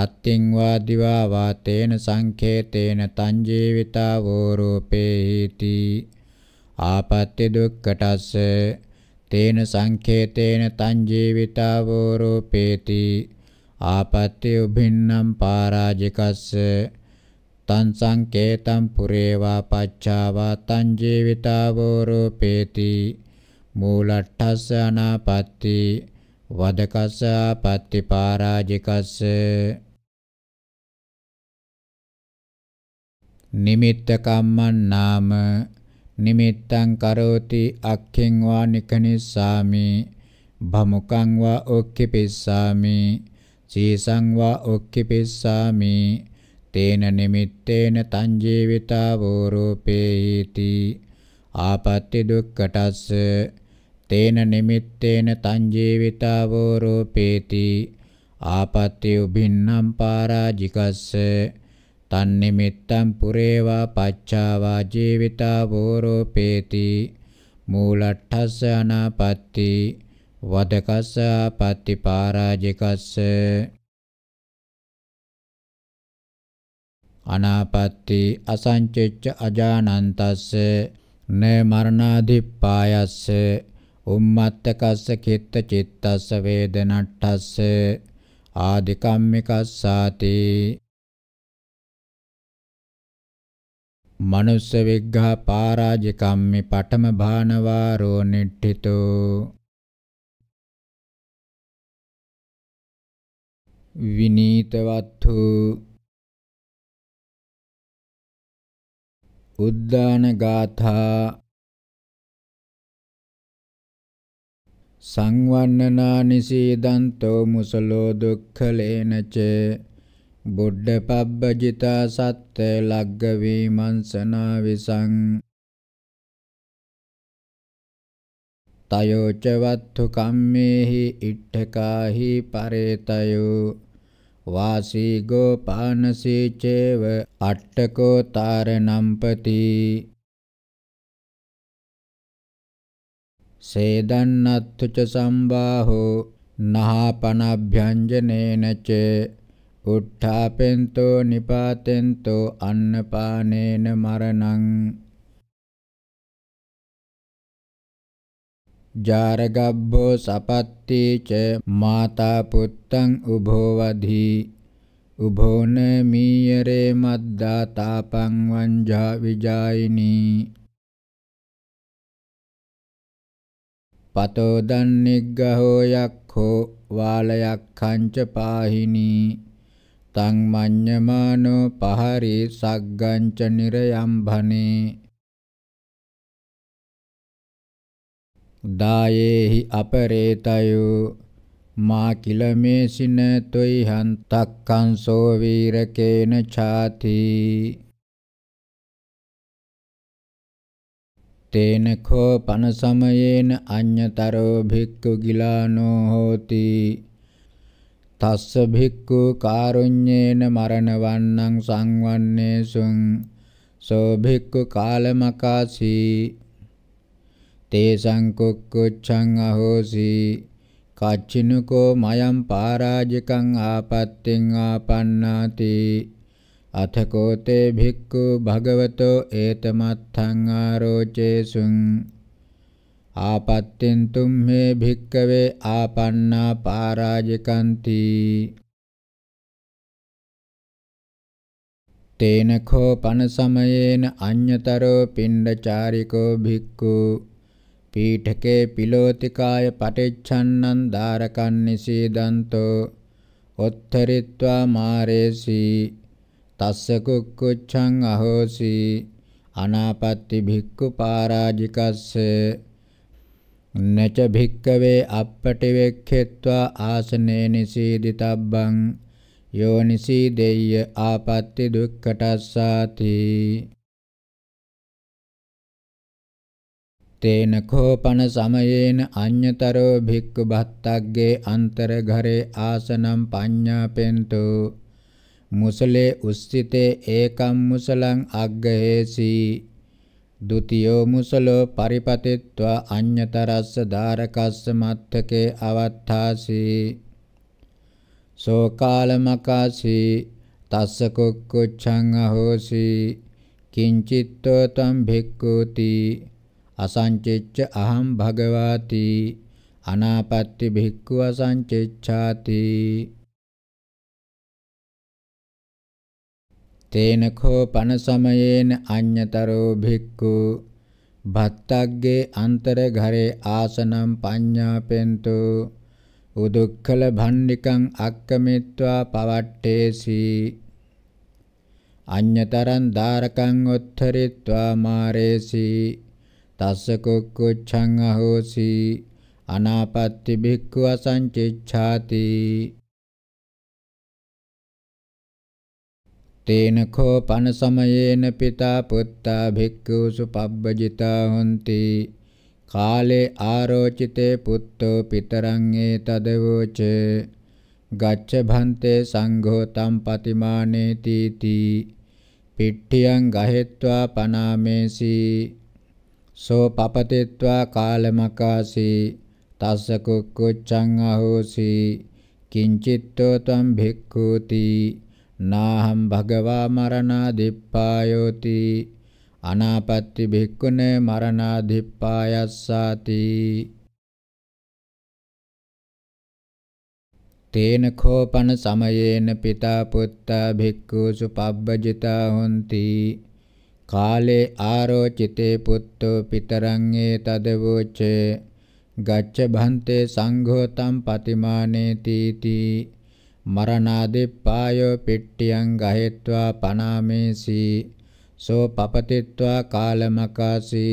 රත්ත්‍යං වා දිවා වාතේන සංඛේතේන තං ජීවිතා වෝරූපේති ආපත්‍ය දුක්ඛටස්ස තේන සංඛේතේන තං ජීවිතා වෝරූපේති ආපත්‍ය උභින්නම් පාරාජිකස්ස තං සංකේතං පුරේවා පච්චාවා තං ජීවිතාවෝ රූපේති මූලට්ඨස්ස අනාපත්ති වදකස්ස ආපත්ති පරාජිකස්ස නිමිත්ත කම්මං නාම නිමිත්තං කරෝති අක්ඛෙන් වා නිකනිස්සාමි භමුකං වා ඔක්කිපිස්සාමි සීසං වා ඔක්කිපිස්සාමි තේන නිමිත්තේන තංජීවිතා වූරූපේති ආපත්‍ති දුක්කටස්ස තේන නිමිත්තේන තංජීවිතා වූරූපේති ආපත්‍ති උභින්නම් පාරාජිකස්ස තන් නිමිත්තම් පුරේවා පච්චාවා ජීවිතා වූරූපේති මූලට්ඨස්ස අනාපත්‍ති වදකස්ස ආපත්‍ති පාරාජිකස්ස අනාපත්ති අසංචෙච්ච අජානන්තස්ස න මරණාදිප්පායස්ස උම්මත්තකස්ස කිත්ත චිත්තස්ස වේදනට්ඨස්ස ආදිකම්මිකස්සාති මනුස්ස විග්ඝා පාරාජිකම්මි පඨම භානවාරෝ නිට්ඨිතෝ විනීතවත්තු උද්දාන ගාථා සංවන්නනානිසීදන්තෝ මුසලෝ දුක්ඛලේනච බුද්ධපබ්බජිතා සත්ත ලග්ග වීමංසනා විසං තයෝච වත්තු කම්මේහි ඉට්ඨකාහි පරේතයෝ වාසී ගෝපානසී චේව අට්ඨකෝ තාරණම්පති සේදන්නත්තු ච සම්බාහෝ නහපනභ්‍යංජනේන ච උත්ථාපෙන්තෝ නිපාතෙන්තෝ අන්නපානේන මරණං ජාරගබ්බෝ සපත්තේච මාතා පුත්තං උභෝවධි උභෝන මීයරේ මද්දා තාපං වංජා විජායිනී පතෝ දන්නිග්ගහෝ යක්ඛෝ වාලයක්ඛංච පාහිනී තං මඤ්ඤමානෝ පහරි සග්ගංච නිරයම්භනේ දායේහි අපරේතයෝ මා කිලමේසින තොයි හන්තක්කංසෝ වීරකේන ඡාති තේන කෝ පන සමයේන අඤ්‍යතරෝ භික්ඛු ගිලානෝ හෝති තස්ස භික්ඛු කාරුඤ්ඤේන මරණවන්නං සංවන්නේසුං සෝ භික්ඛු කාලමකාසී තේසං කුක්කුච්ඡං අහෝසි කච්චිනුකෝ මයම් පරාජිකං ආපත්තිං ආපන්නාති අතකෝ තේ භික්ඛු භගවතෝ ඒතමත්ථං ආරෝචේසුං ආපත්තින් තුම්හේ භික්කවේ ආපන්නා පරාජිකන්ති තේනඛෝ පන සමයේන අඤ්‍යතරෝ පිණ්ඩචාරිකෝ භික්ඛු පීඨකේ පිලෝතිකාය පටිච්ඡන්නං ධාරකං නිසීදන්තෝ ඔත්තරිත්වා මාරේසි තස්ස කුක්කුච්ඡං අහෝසි අනාපත්ති භික්ඛු පාරාජිකස්ස නච භික්කවේ අප්පටිවෙක්ඛෙත්වා ආසනේ නිසීදිතබ්බං යෝ නිසීදෙය්‍ය ආපත්ති දුක්ඛටස්සාති තේන කෝපන සමයේන අඤ්‍යතරෝ භික්ඛු භත්තග්ගේ අන්තරඝරේ ආසනම් පඤ්ඤාපෙන්තු මුසලේ උස්සිතේ ඒකම් මුසලං අග්ගහේසි ဒ ුතියෝ මුසලෝ පරිපතිත්වා අඤ්‍යතරස්ස ධාරකස්ස මත්තකේ අවත්තාසි සෝකාලමකාසි තස්ස කුක්කුච්ඡං අහෝසි කිංචිත්තෝ තම් භික්ඛූති අසංචිච්ච අහං භගවාති අනාපත්ති භික්ඛු අසංචිච්ඡාති තේන කෝ පන සමයේන අඤ්‍යතරෝ භික්ඛු භත්තග්ගේ අන්තර ඝරේ ආසනම් පඤ්ඤාපෙන්තු උදුක්ඛල භණ්ඩිකං අක්කමිත්වා පවට්ටේසි අඤ්‍යතරං ධාරකං උත්තරිත්වා මාරේසි තස්ස කුක්කුච්ඡං අහෝසි අනාපත්ති භික්ඛු අසංචිච්ඡාති තේන කෝ පන සමයේන පිතා පුත්තා භික්ඛුසු පබ්බජිතා හොಂತಿ කාලේ ආරෝචිතේ පුත්තෝ පිතරං ඒතදවෝච ගච්ඡ භන්තේ සංඝෝ තම් පතිමානේ තීති පිට්ඨියං ගහෙත්වා පනාමේසී සෝ පපතිත්වා කාලමකාසී තස්ස කුක්කුච්ඡං අහෝසි කිංචිත්තෝ තම් භික්ඛූති නාහම් භගවා මරණාදිප්පායෝති අනාපත්‍ති භික්ඛුනේ මරණාදිප්පායස්සාති තේන කෝපන සමයේන පිතා පුත්තා භික්ඛූසු පබ්බජිතා හොಂತಿ කාලේ ආරෝචිතේ පුත්තෝ පිතරං ඒ තදවෝචේ ගච්ඡ භන්තේ සංඝෝ තම් පතිමානේති තී මරණාදිප්පායෝ පිට්ඨියං ගහෙත්වා පනාමේසි සෝ පපතිත්වා කාලමකාසි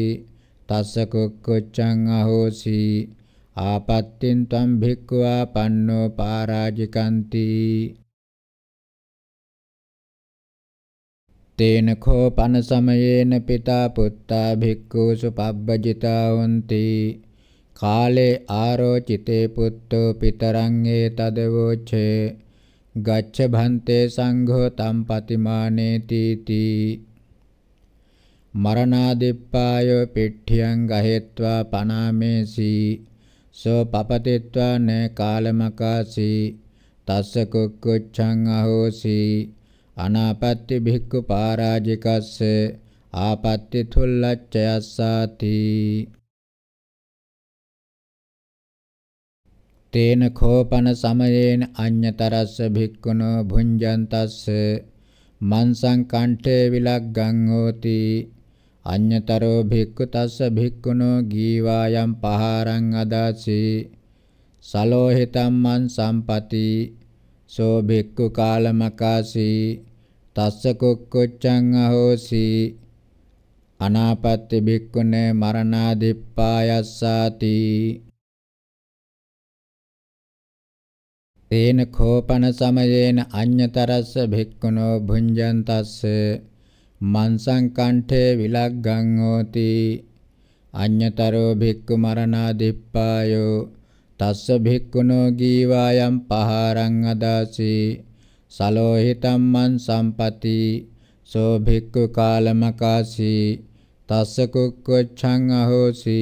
තස්ස කුක්කුච්ඡං අහෝසි ආපත්තින් තම් භික්ඛවා පන්නෝ පාරාජිකන්ති තේන කෝපන සමයේන පිතා පුත්තා භික්ඛුසු පබ්බජිතා හොಂತಿ කාලේ ආරෝචිතේ පුත්තෝ පිතරං ඒ තදවෝචේ ගච්ඡ භන්තේ සංඝෝ තම් පතිමානේ තීති මරණාදිප්පායෝ පිට්ඨියං ගහෙත්වා පනාමේසි සෝ පපතිත්වා න කාලමකාසි තස්ස කුක්කුච්ඡං අහෝසි අනාපත්‍ති භික්ඛු පාරාජිකස්ස ආපත්‍ති තුල්ලච්ඡයස්සාති තේන කෝපන සමයේන අඤ්‍යතරස්ස භික්ඛුනෝ භුඤ්ජන්තස්ස මන්සං කණ්ඨේ විලග්ගං හෝති අඤ්‍යතරෝ භික්ඛු තස්ස භික්ඛුනෝ ගීවායම් පහාරං අදාසි සලෝහිතම් මන් සම්පති සෝ භික්ඛු කාලමකාසී තස්ස කුක්කුච්චං අහෝසි අනාපත්ති භික්ඛුනේ මරණාදිප්පායස්සාති තේන කෝපන සමයේන අඤ්‍යතරස්ස භික්ඛුනෝ භුඤ්ජන්තස්ස මන්සං කණ්ඨේ විලග්ගං හෝති අඤ්‍යතරෝ භික්ඛු මරණාදිප්පායෝ තස්ස භික්ඛුනෝ ගීවායම් පහාරං අදාසී සලෝහිතම්මන් සම්පති සෝ භික්ඛු කාලමකාසි තස්ස කුක්කොච්ඡං අහෝසි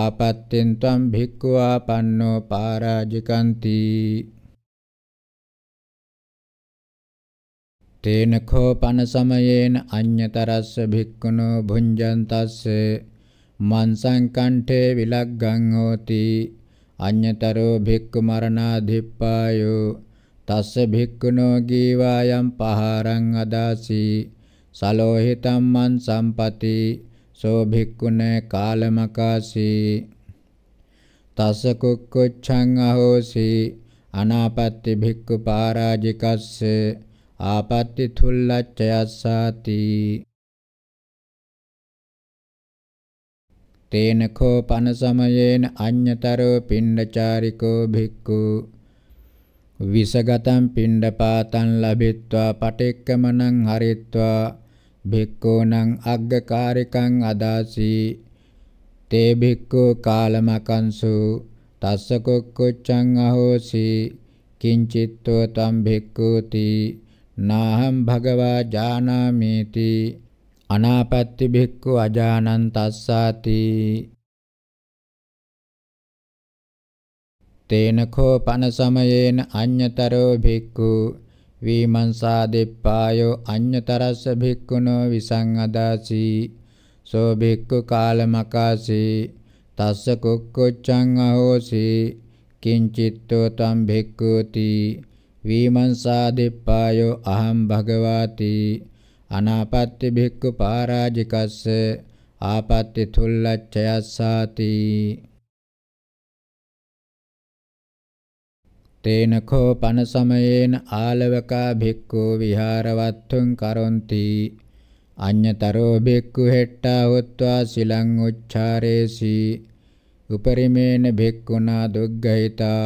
ආපත්තෙන් ත්වම් භික්ඛු ආපන්නෝ පාරාජිකන්ති තේන කෝපන සමයේන අඤ්‍යතරස්ස භික්ඛුනෝ භුඤ්ජන්තස්ස මන්සං කණ්ඨේ විලග්ගං හෝති අඤ්‍යතරෝ භික්ඛු මරණාධිප්පායෝ තස්ස භික්ඛුනෝ ගීවායම් පහරං අදාසි සලෝහිතම් මන් සම්පති සෝ භික්ඛුනේ කාලමකාසි තස්ස කුක්කුච්ඡං අහෝසි අනාපත්ති භික්ඛු පරාජිකස්ස ආපත්ති තුල්ලච්ඡයස්සාති තේනකෝ පන සමයේන අඤ්‍යතරෝ පිණ්ඩචාරිකෝ භික්ඛු විසගතම් පිණ්ඩපාතං ලබෙත්වා පටික්කමනං හරිත්වා භික්ඛූනං අග්ගකාරිකං අදාසි තේ භික්ඛූ කාලමකංසු තස්ස කොක්කොච්චං අහෝසි කිංචිත්තෝ තම් භික්ඛූති නාහං භගවා ජානාමේති අනාපත්ති භික්ඛු අජානන් තස්සාති තේන කෝපන සමයේන අඤ්‍යතරෝ භික්ඛු විමංසා දෙප්පායෝ අඤ්‍යතරස්ස භික්ඛුනෝ විසංගදාසි සෝ භික්ඛු කාලමකාසි තස්ස කුක්කුච්ඡං අහෝසි කිංචිත්තෝ තම් භික්ඛූති විමංසා දෙප්පායෝ අහං භගවාති අනාපත්ති භික්ඛු පරාජිකස්ස ආපත්‍ති තුල්ලච්ඡයස්සාති තේනකෝ පන සමයේන ආලවකා භික්ඛු විහාරවත්තුං කරොන්ති අඤ්‍යතරෝ භික්ඛු හෙට්ටා හොත්වා සිලං උච්චාරේසි උපරිමේන භික්ඛුනා දුග්ගහිතා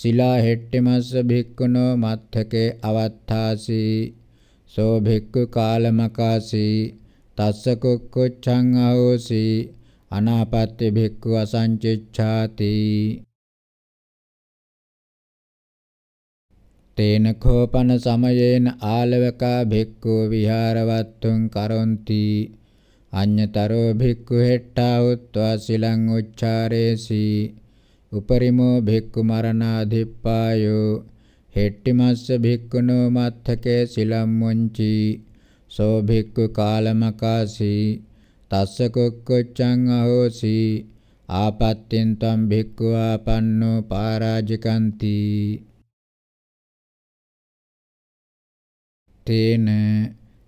සිලා හෙට්ටමස්ස භික්ඛුනෝ මත්ථකේ අවත්තාසි සෝ භික්ඛු කාලමකාසි තස්ස කුක්කුච්ඡං අහෝසි අනාපත්‍ය භික්ඛු අසංචිච්ඡාති තේන කෝපන සමයේන ආලවකා භික්ඛු විහාරවත්තුං කරොන්ති අඤ්‍යතරෝ භික්ඛු හෙට්ටා උත්වා සිලං උච්චාරේසි උපරිමෝ භික්ඛු මරණාධිප්පායෝ හෙට්ටිමස්ස භික්ඛුනෝ මත්ථකේ සිලම් මුංචි සෝ භික්ඛු කාලමකාසි තස්ස කොක්කොච්ඡං අහෝසි ආපත්තෙන් තම් භික්ඛු ආපන්නෝ පාරාජිකන්ති තේන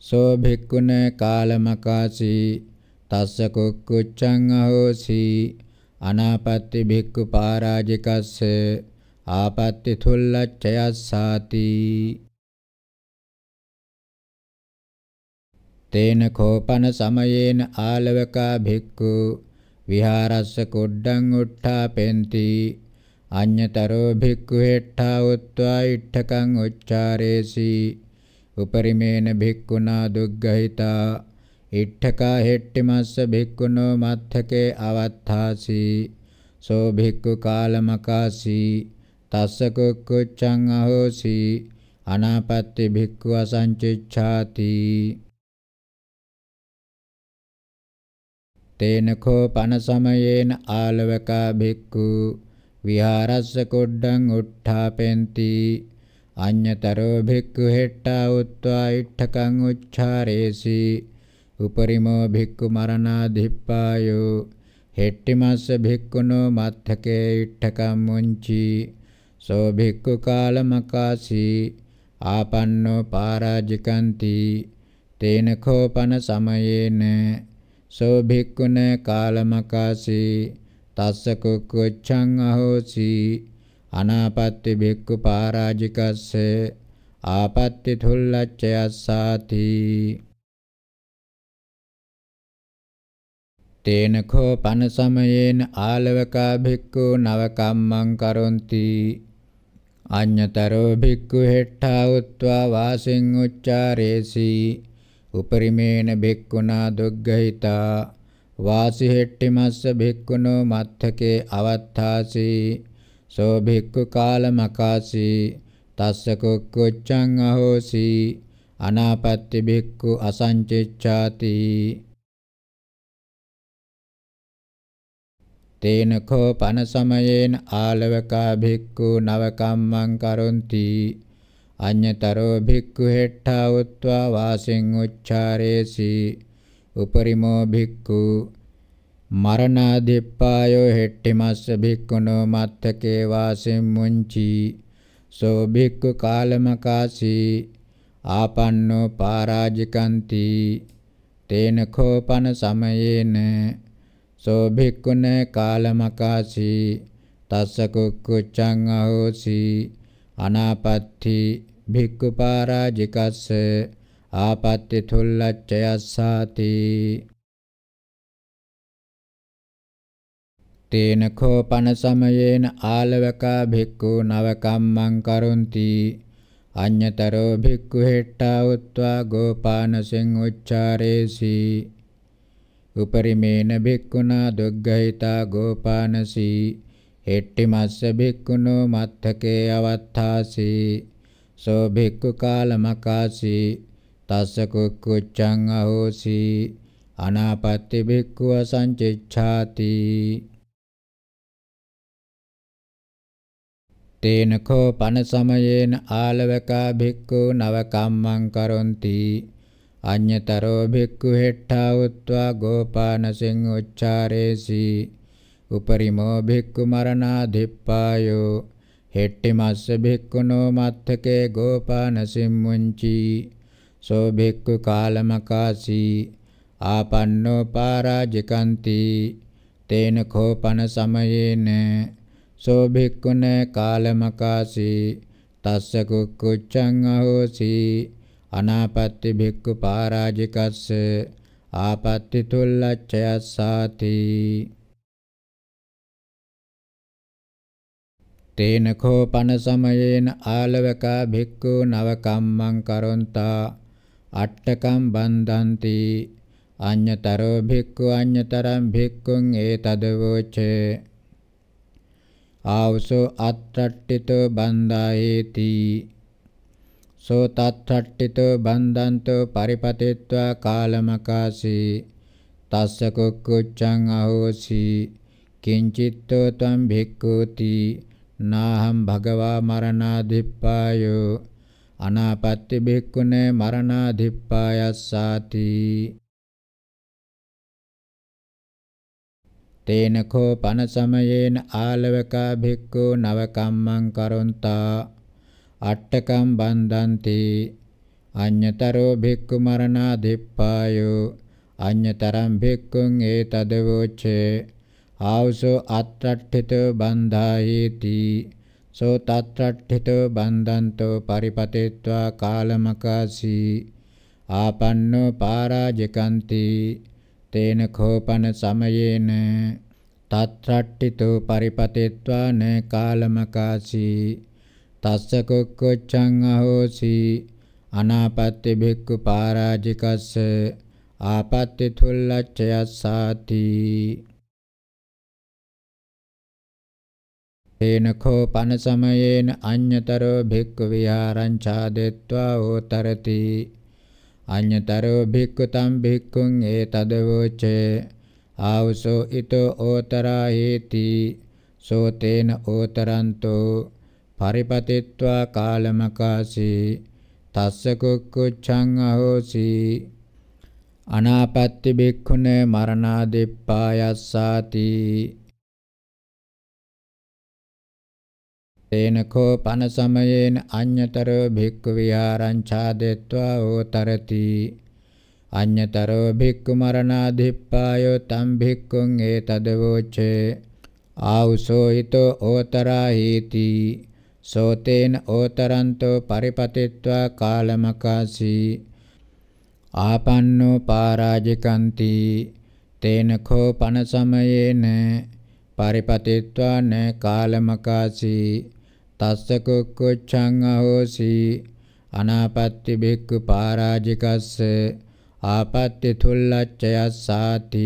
සෝ භික්ඛුන කාලමකාසි තස්ස කුක්කුච්ඡං අහෝසි අනාපත්ති භික්ඛු පරාජිකස්ස ආපත්ති තුල්ලච්ඡයස්සාති තේන කෝපන සමයේන ආලවකා භික්ඛු විහාරස්ස කොඩ්ඩං උට්ඨා පෙන්ති අඤ්‍යතරෝ භික්ඛු හෙට්ඨා උත්වා ඉට්ඨකං උච්චාරේසි උපරිමේන භික්ඛුනා දුග්ගහිතා ඉට්ඨකා හෙට්ටි මස්ස භික්ඛුනෝ මත්ථකේ අවත්තාසි සෝ භික්ඛු කාලමකාසි තස්ස කුක්කුච්ඡං අහෝසි අනාපත්ති භික්ඛු අසංචිච්ඡාති තේන කෝ පන සමයේන ආලවකා භික්ඛු විහාරස්ස කොඩ්ඩං උට්ඨාපෙන්ති අඤ්‍යතරෝ භික්ඛු හෙට්ටා උත්වා ඉට්ඨකං උච්චාරේසි උපරිමෝ භික්ඛු මරණාධිප්පායෝ හෙට්ටිමස්ස භික්ඛුනෝ මත්ථකේ ඉට්ඨකම් මුංචි සෝ භික්ඛු කාලමකාසි ආපන්නෝ පාරාජිකන්ති තේන කෝපන සමයේන සෝ භික්ඛුන කාලමකාසි තස්ස කුක්කුච්ඡං අහෝසි අනාපත්ති භික්ඛු පාරාජිකස්ස ආපත්ති තුල්ලච්චයස්සාති තේනඛෝ පන සමයේන ආලවකා භික්ඛු නවකම්මං කරොන්ති අඤ්‍යතරෝ භික්ඛු හෙට්ඨා උත්වා වාසින් උච්චාරේසි උපරිමේන භික්ඛුනා දුග්ගහිතා වාසි හෙට්ටිමස්ස භික්ඛුනෝ මත්ථකේ අවත්තාසී සෝ භික්ඛු කාලමකාසී තස්ස කුක්කුච්ඡං අහෝසි අනාපත්‍ති භික්ඛු අසංචිච්ඡාති තේන කෝ පන සමයේන ආලවකා භික්ඛු නවකම්මං කරොන්ති අඤ්‍යතරෝ භික්ඛු හෙට්ඨා උත්වා වාසින් උච්චාරේසි උපරිමෝ භික්ඛු මරණාදිප්පායෝ හෙට්ටිමස්ස භික්ඛුනෝ මත්තකේ වාසෙම් මුංචි සෝ භික්ඛු කාලමකාසී ආපන්නෝ පරාජිකಂತಿ තේන කෝපන සමයේන සෝ භික්ඛුන කාලමකාසී තස්ස කුක්කුච්ඡං අහෝසි අනාපත්‍ති භික්ඛු පරාජිකස්ස ආපත්‍ති තුල්ලච්ඡයස්සාති තේන කෝපන සමයේන ආලවකා භික්ඛු නවකම්මං කරොන්ති අඤ්‍යතරෝ භික්ඛු හෙට්ටා උත්වා ගෝපානසෙන් උච්චාරේසි උපරිමේන භික්ඛුනා දුග්ගහිතා ගෝපානසි හෙට්ටි මස්ස භික්ඛුනෝ මත්තකේ අවත්තාසි සෝ භික්ඛු කාලමකාසි තස්ස කුක්කුච්ඡං අහෝසි අනාපත්ති භික්ඛුව සංචිච්ඡාති තේනකෝ පන සමයේන ආලවකා භික්ඛු නව කම්මං කරොන්ති අඤ්‍යතරෝ භික්ඛු හෙට්ඨා උත්වා ගෝපානසින් උච්චාරේසි උපරිමෝ භික්ඛු මරණාධිප්පායෝ හෙට්ටි මස්ස භික්ඛුනෝ මත්තකේ ගෝපානසින් මුංචි සෝ භික්ඛු කාලමකාසි ආපන්නෝ පාරාජිකන්ති තේන කෝපන සමයේන සෝභික්කුණ කාලමකාසී තස්ස කුක්කුච්ඡං අහෝසි අනාපත්ති භික්ඛු පරාජිකස්ස ආපත්ති තුල්ලච්ඡයස්සාති තේන කෝපන සමයේන ආලවකා භික්ඛු නව කම්මං කරොන්තා අට්ඨකම් බන්ධಂತಿ අඤ්‍යතරෝ භික්ඛු අඤ්‍යතරං භික්ඛුං ඒතදවෝචේ ආවසෝ අත්‍රට්ඨිතෝ බන්දායේති සෝ තත්‍රට්ඨිතෝ බන්දන්තෝ පරිපතෙත්වා කාලමකාසී තස්ස කුක්කුච්ඡං අහෝසි කිංචිත්තෝ තම් භික්ඛූති නාහම් භගවා මරණාදිප්පායෝ අනාපත්ති භික්ඛුනේ මරණාදිප්පායස්සාති තේන කෝ පන සමයේන ආලවකා භික්ඛු නව කම්මං කරොන්තා අට්ඨකම් බන්දන්ති අඤ්‍යතරෝ භික්ඛු මරණා දෙප්පායෝ අඤ්‍යතරම් භික්ඛුං ඒතද වෝචේ ආවසෝ අත්‍රට්ඨිතෝ බන්ධායේති සෝ තත්‍රට්ඨිතෝ බන්ධන්තෝ පරිපතේत्वा කාලමකාසී ආපන්නෝ පාරාජකන්ති තේන කෝපන සමයේන තත්රට්ඨිතෝ පරිපතෙත්වාන කාලමකාසී තස්ස කොක්කොච්ඡං අහෝසි අනාපත්ති භික්ඛු පරාජිකස්ස ආපත්ති තුල්ලච්ඡයස්සාති තේනඛෝ පන සමයේන අඤ්‍යතරෝ භික්ඛු විහාරං ඡාදෙත්වා ඕතරති අඤ්ඤතරෝ භික්ඛුතම් භික්ඛුං ඒතදවෝචේ ආවසෝ ඊතෝ ඕතරා හේති සෝතේන ඕතරන්තෝ පරිපතිත්වා කාලමකාසී තස්ස කුක්කුච්ඡං අහෝසි අනාපත්ති බික්ඛුනේ මරණාදිප්පායස්සාති තේනකෝ පන සමයේන අඤ්‍යතරෝ භික්ඛු විහාරංඡාදෙත්වා ඕතරති අඤ්‍යතරෝ භික්ඛු මරණාධිප්පායෝ තම් භික්ඛුං ඒතදවෝචේ ආවුසෝ හිතෝ ඕතරාහීති සෝතේන ඕතරන්තෝ පරිපතිත්වා කාලමකාසී ආපන්නෝ පාරාජිකන්ති තේනකෝ පන සමයේන පරිපතිත්වාන කාලමකාසී තස්ස කුක්කුච්ඡං අහෝසි අනාපත්ති බික්කු පරාජිකස්ස ආපත්ති තුල්ලච්ඡයස්සාති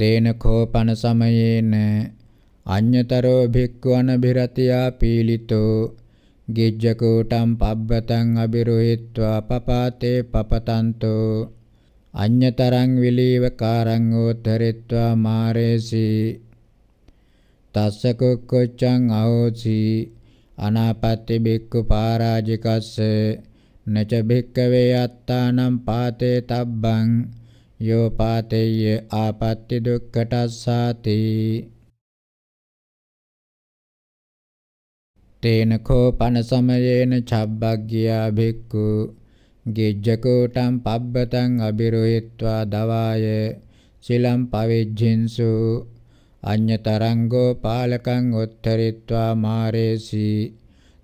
තේන කෝපන සමයේන අඤ්‍යතරෝ භික්ඛු අනභිරතියා පීලිතෝ ගිජ්ජකෝටම් පබ්බතං අබිරෝහිත්වා පපාතේ පපතන්තෝ අඤ්‍යතරං විලීවකාරං ඕතරිත්වා මාරේසී තස්ස කුක්කුච්ඡං අහෝසි අනාපත්ති බික්කු පරාජිකස්ස නච භික්කවේ අත්තානම් පාතේ තබ්බං යෝ පාතේය ආපත්‍ති දුක්ඛටස්සාති තේන කෝපන සමයේන චබ්බග්ගියා භික්ඛු ගිජ්ජකෝටම් පබ්බතං අබිරෝහිත්වා දවාය සිලම් පවෙජ්ජින්සු අඤ්ඤතරංගෝ පාලකං උත්තරිत्वा මාරේසි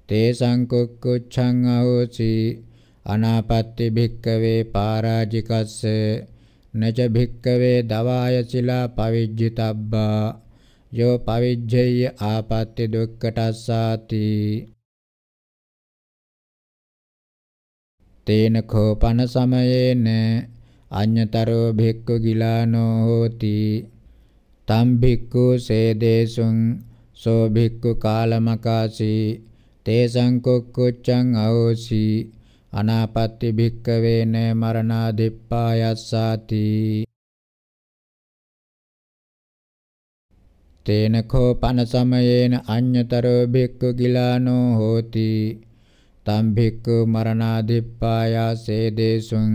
තේ සංකුක්කුච්ඡං අහෝසි අනාපත්‍ති භික්කවේ පාරාජිකස්ස නච භික්කවේ දවාය සිලා පවිජ්ජිතබ්බා යෝ පවිජ්ජය ආපත්‍ති දුක්කටස්සාති තේන කෝපන සමයේන අඤ්ඤතරෝ භික්ඛු ගිලානෝ හෝති tam bhikkhu sedesun so bhikkhu kālamakāsī තේසං කුක්කුච්ඡං අවෝසි අනාපත්ති භික්කවේන මරණාදිප්පායස්සාති තේන කෝ පන සමයේන අඤ්‍යතරෝ භික්ඛු ගිලානෝ හෝති තම් භික්ඛු මරණාදිප්පායසේ දේසුං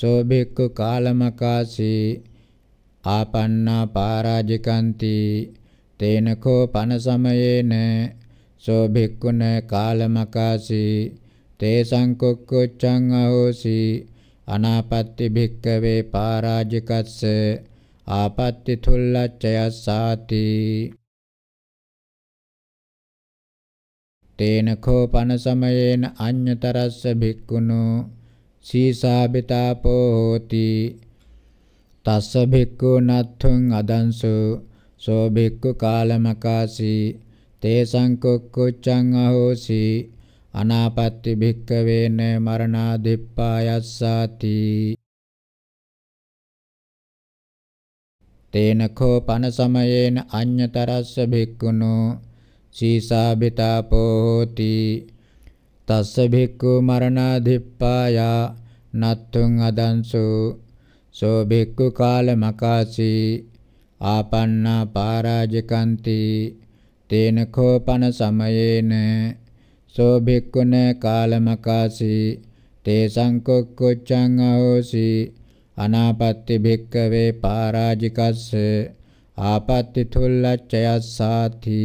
සෝ භික්ඛු කාලමකාසී ආපන්නා පාරාජිකන්ති තේනකෝ පන සමයේන සෝ භික්ඛුන කාලමකාසි තේ සංකොක්කොච්ඡං අහෝසි අනාපත්ති භික්කවේ පාරාජිකස්ස ආපත්‍ති තුල්ලච්චයස්සාති තේන කෝපන සමයේන අඤ්‍යතරස්ස භික්ඛුනෝ සීසාබිතාපෝ හෝති තස්ස භික්ඛු නත්ථං අදංසු සෝ භික්ඛු කාලමකාසි තේ සංකොක්කුච්ඡං අහෝසි අනාපත්ති භික්ඛවේන මරණාදිප්පායස්සාති තේන කෝපන සමයේන අඤ්‍යතරස්ස භික්ඛුනෝ සීසාබිතාපෝ හෝති තස්ස භික්ඛු මරණාදිප්පායා නත්තුං අදංසෝ සෝ බික්ඛු කාල මකාසී ආපන්නා පාරාජකන්ති තේන කෝපන සමයේන සෝ බික්ඛුන කාලමකාසී තේසං කොක්කොච්ඡං අහෝසි අනාපත්ති භික්කවේ පාරාජිකස්ස ආපත්ති තුල්ලච්චයස්සාති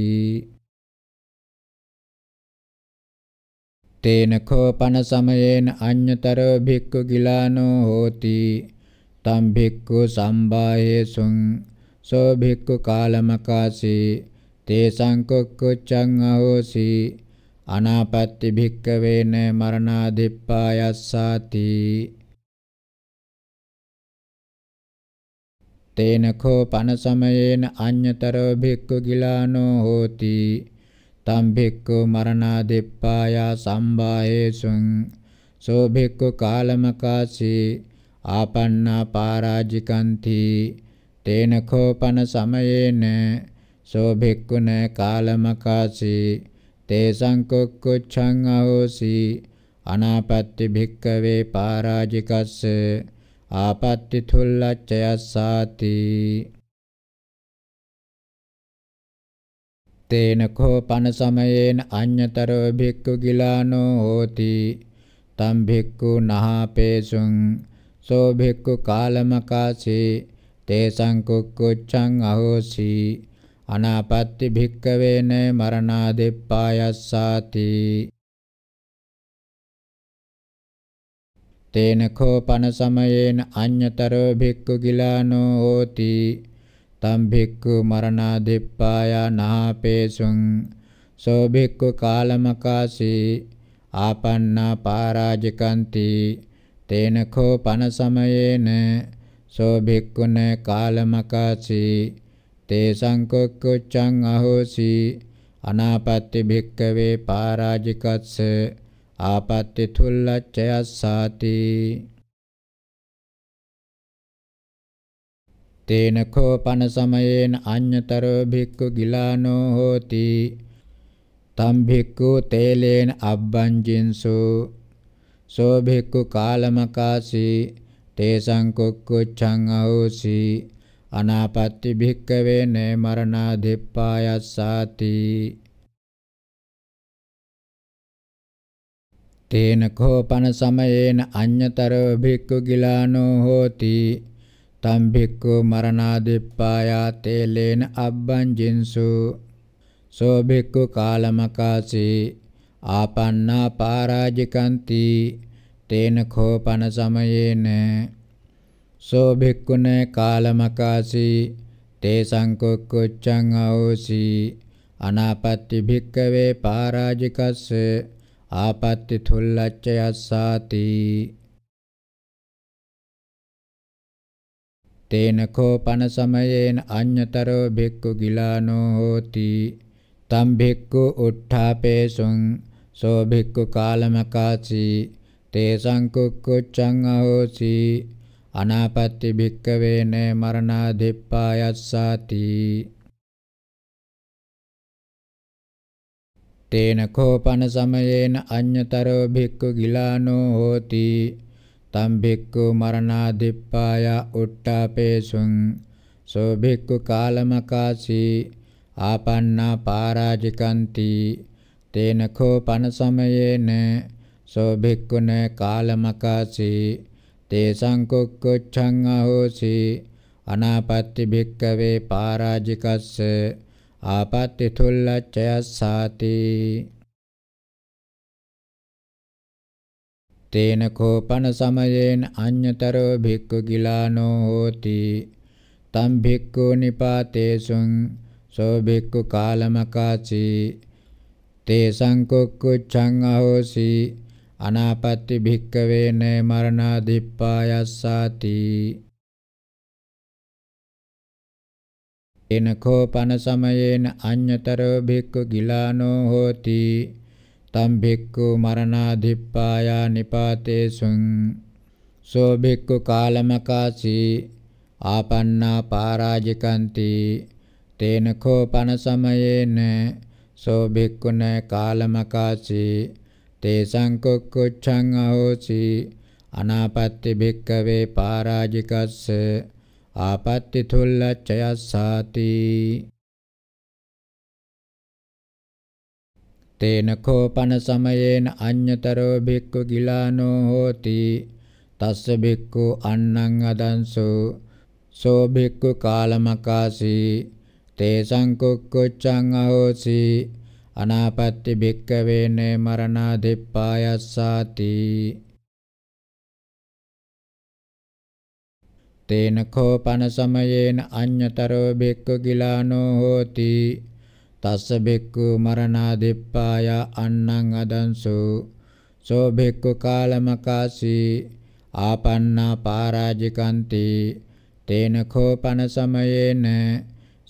තේන කෝපන සමයේන අඤ්‍යතරෝ භික්ඛු ගිලානෝ හෝති තම් භික්ඛු සම්බායේසුං සෝ භික්ඛු කාලමකාසි තේසං කුක්කුච්ඡං අහෝසි අනාපත්‍ති භික්ඛවේන මරණාදිප්පායස්සාති තේන කෝ පන සමයේන අඤ්‍යතරෝ භික්ඛු ගිලානෝ හෝති තම් භික්ඛු මරණාදිප්පාය සම්බායේසුං සෝ භික්ඛු කාලමකාසී ආපන්නා පාරාජිකන්ති තේන කෝපන සමයේන සෝ භික්ඛුන කාලමකාසී තේසං කොක්කොච්ඡං අහෝසි අනාපත්‍ති භික්ඛවේ පාරාජිකස්ස ආපත්‍ති තුල්ලච්ඡයස්සාති තේන කෝපන සමයේන අඤ්‍යතරෝ භික්ඛු ගිලානෝ හෝති තම් භික්ඛු නහාපේසුං සෝ භික්ඛු කාලමකාසේ තේසං කුක්කුච්ඡං අහෝසි අනාපත්ති භික්කවේන මරණාදෙප්පායස්සාති තේන කෝපන සමයේන අඤ්‍යතරෝ භික්ඛු ගිලානෝ හෝති තම් භික්ඛු මරණාදෙප්පායා නාපේසුං සෝ භික්ඛු කාලමකාසී ආපන්නා පරාජිකන්ති තේන කෝපන සමයේන සෝ භික්ඛුන කාලමකාසී තේ සංකොක්කුච්ඡං අහෝසි අනාපත්‍ති භික්ඛවේ පාරාජිකස්ස ආපත්‍ති තුල්ලච්ඡයස්සාති තේන කෝපන සමයේන අඤ්‍යතරෝ භික්ඛු ගිලානෝ හෝති තම් භික්ඛු තේලේන අබ්බංජින්සෝ සෝ භික්ඛු කාලමකාසී තේසං කුක්කුච්ඡං අහෝසී අනාපත්‍ති භික්ඛවේ නේ මරණාදිප්පායස්සාති තේන කෝපන සමයේන අඤ්‍යතරෝ භික්ඛු ගිලානෝ හෝති තම් භික්ඛු මරණාදිප්පායා තේලේන අබ්බං ජින්සු සෝ භික්ඛු කාලමකාසී ආපන්නා පාරාජිකන්ති තේන කෝපන සමයේන සෝ භික්ඛුනේ කාලමකාසී තේ සංකොක්කොච්ඡං ආෝසි අනාපත්‍ති භික්කවේ පාරාජිකස්ස ආපත්‍ති තුල්ලච්චයස්සාති තේන කෝපන සමයේන අඤ්‍යතරෝ භික්ඛු ගිලානෝ හෝති තම් භික්ඛු උත්ථාපේසුං සෝ භික්ඛු කාලමකාචී තේ සංකුක්කුච්ඡං අහෝසි අනාපත්‍ති භික්ඛවේන මරණාදිප්පායස්සාති තේන කෝපන සමයේන අඤ්‍යතරෝ භික්ඛු ගිලානෝ හෝති තම් භික්ඛු මරණාදිප්පාය උට්ඨාපේසුං සෝ භික්ඛු කාලමකාසී ආපන්නා පාරාජිකන්ති තේන කෝපන සමයේන සෝ භික්ඛුන කාලමකාසී තේසං කුක්කුච්ඡං අහෝසි අනාපත්‍ති භික්කවේ පාරාජිකස්ස ආපත්‍ති තුල්ලච්ඡයස්සාති තේන කෝපන සමයේන අඤ්‍යතරෝ භික්ඛු ගිලානෝ හෝති තම් භික්ඛු නිපාතේසුං සෝ භික්ඛු කාලමකාසී තේසං කුක්කුච්ඡං අහෝසි අනාපත්‍ති භික්කවේන මරණාදිප්පායස්සාති එනකෝ පන සමයේන අඤ්‍යතරෝ භික්ඛු ගිලානෝ හෝති තම් භික්ඛු මරණාදිප්පායා නිපාතේසුං සෝ භික්ඛු කාලමකාසි ආපන්නා පරාජිකන්ති තේනකෝ පන සමයේන සෝ භික්ඛුන කාලමකාචී තේසං කුක්කුච්ඡං අහෝසි අනාපත්ති භික්ඛවේ පරාජිකස්ස ආපත්ති තුල්ලච්ඡයස්සාති තේන කෝපන සමයේන අඤ්‍යතරෝ භික්ඛු ගිලානෝ හෝති තස්ස භික්ඛු අන්නං අදංසෝ සෝ භික්ඛු කාලමකාසී තේසං කුක්කුච්ඡං අහෝසි අනාපත්‍ති භික්කවේන මරණාදිප්පායස්සාති තේන කෝපන සමයේන අඤ්‍යතරෝ භික්ඛු ගිලානෝ හෝති තස්ස භික්ඛු මරණාදිප්පාය අන්නං අදංසු සෝ භික්ඛු කාලමකාසි ආපන්නා පරාජිකන්ති තේන කෝපන සමයේන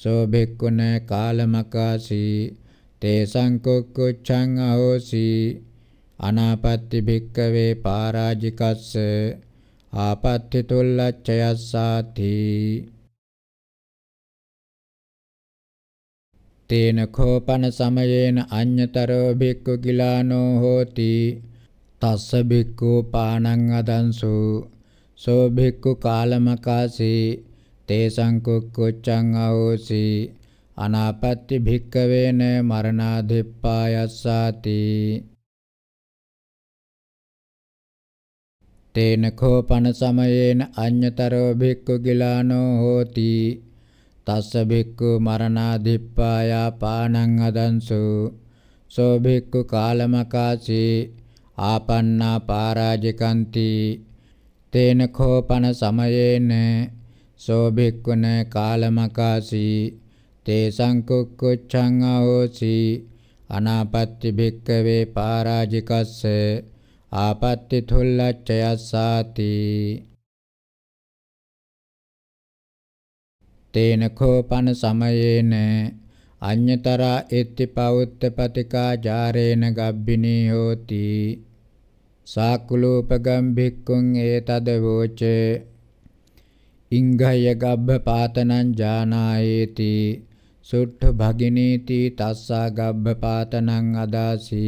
සෝ භික්ඛුන කාලමකාසි තේසං කුක්කුච්ඡං අහෝසි අනාපත්ති භික්කවේ පරාජිකස්ස ආපත්ති තුල්ලච්ඡයස්සාති තේන කෝපන සමයේන අඤ්‍යතරෝ භික්ඛු කිලානෝ හෝති තස්ස භික්ඛු පාණං අදන්සු සෝ භික්ඛු කාලමකාසී තේසං කුක්කුච්ඡං අහෝසි අනාපත්‍ති භික්කවේන මරණාධිප්පායස්සාති තේන කෝපන සමයේන අඤ්‍යතරෝ භික්ඛු ගිලානෝ හෝති තස්ස භික්ඛු මරණාධිප්පායා පාණං අදන්සු සෝ භික්ඛු කාලමකාසී ආපන්නා පරාජිකන්ති තේන කෝපන සමයේන සෝභික්කුණ කාලමකාසී තේ සංකුක්කුච්ඡං අහෝසි අනාපත්ති භික්කවේ පාරාජිකස්ස ආපත්ති තුල්ලච්චයස්සාති තේන කෝපන සමයේන අඤ්‍යතරා එත්ති පෞත්තපතිකා ජාරේන ගබ්බිනී හෝති සාකුලෝපගම් භික්ඛුන් ඒතද වෝචේ ඉංගය ගබ්බ පාතනං ජානායේති සුට්ඨ භගිනීති තස්සා ගබ්බ පාතනං අදාසි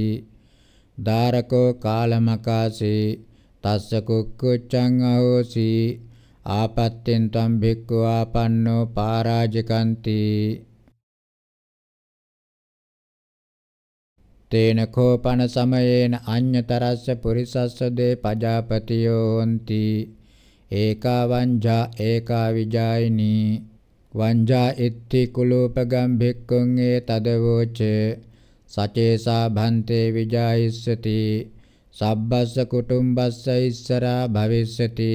දාරකෝ කාලමකාසේ තස්ස කුක්කුච්චං අහෝසි ආපත්තෙන් තම් භික්ඛු ආපන්නෝ පාරාජකන්ති තේන කෝපන සමයේන අඤ්‍යතරස්ස පුරිසස්ස දේ පජාපතියෝ හොಂತಿ ඒකා වංජා ඒකා විජායිනී වංජා ඉත්ති කුලූපගම් භික්ඛුන් ඒ තදවෝච සචේසා භන්තේ විජායිස්සති සබ්බස්ස කුටුම්බස්ස ඉස්සරා භවිස්සති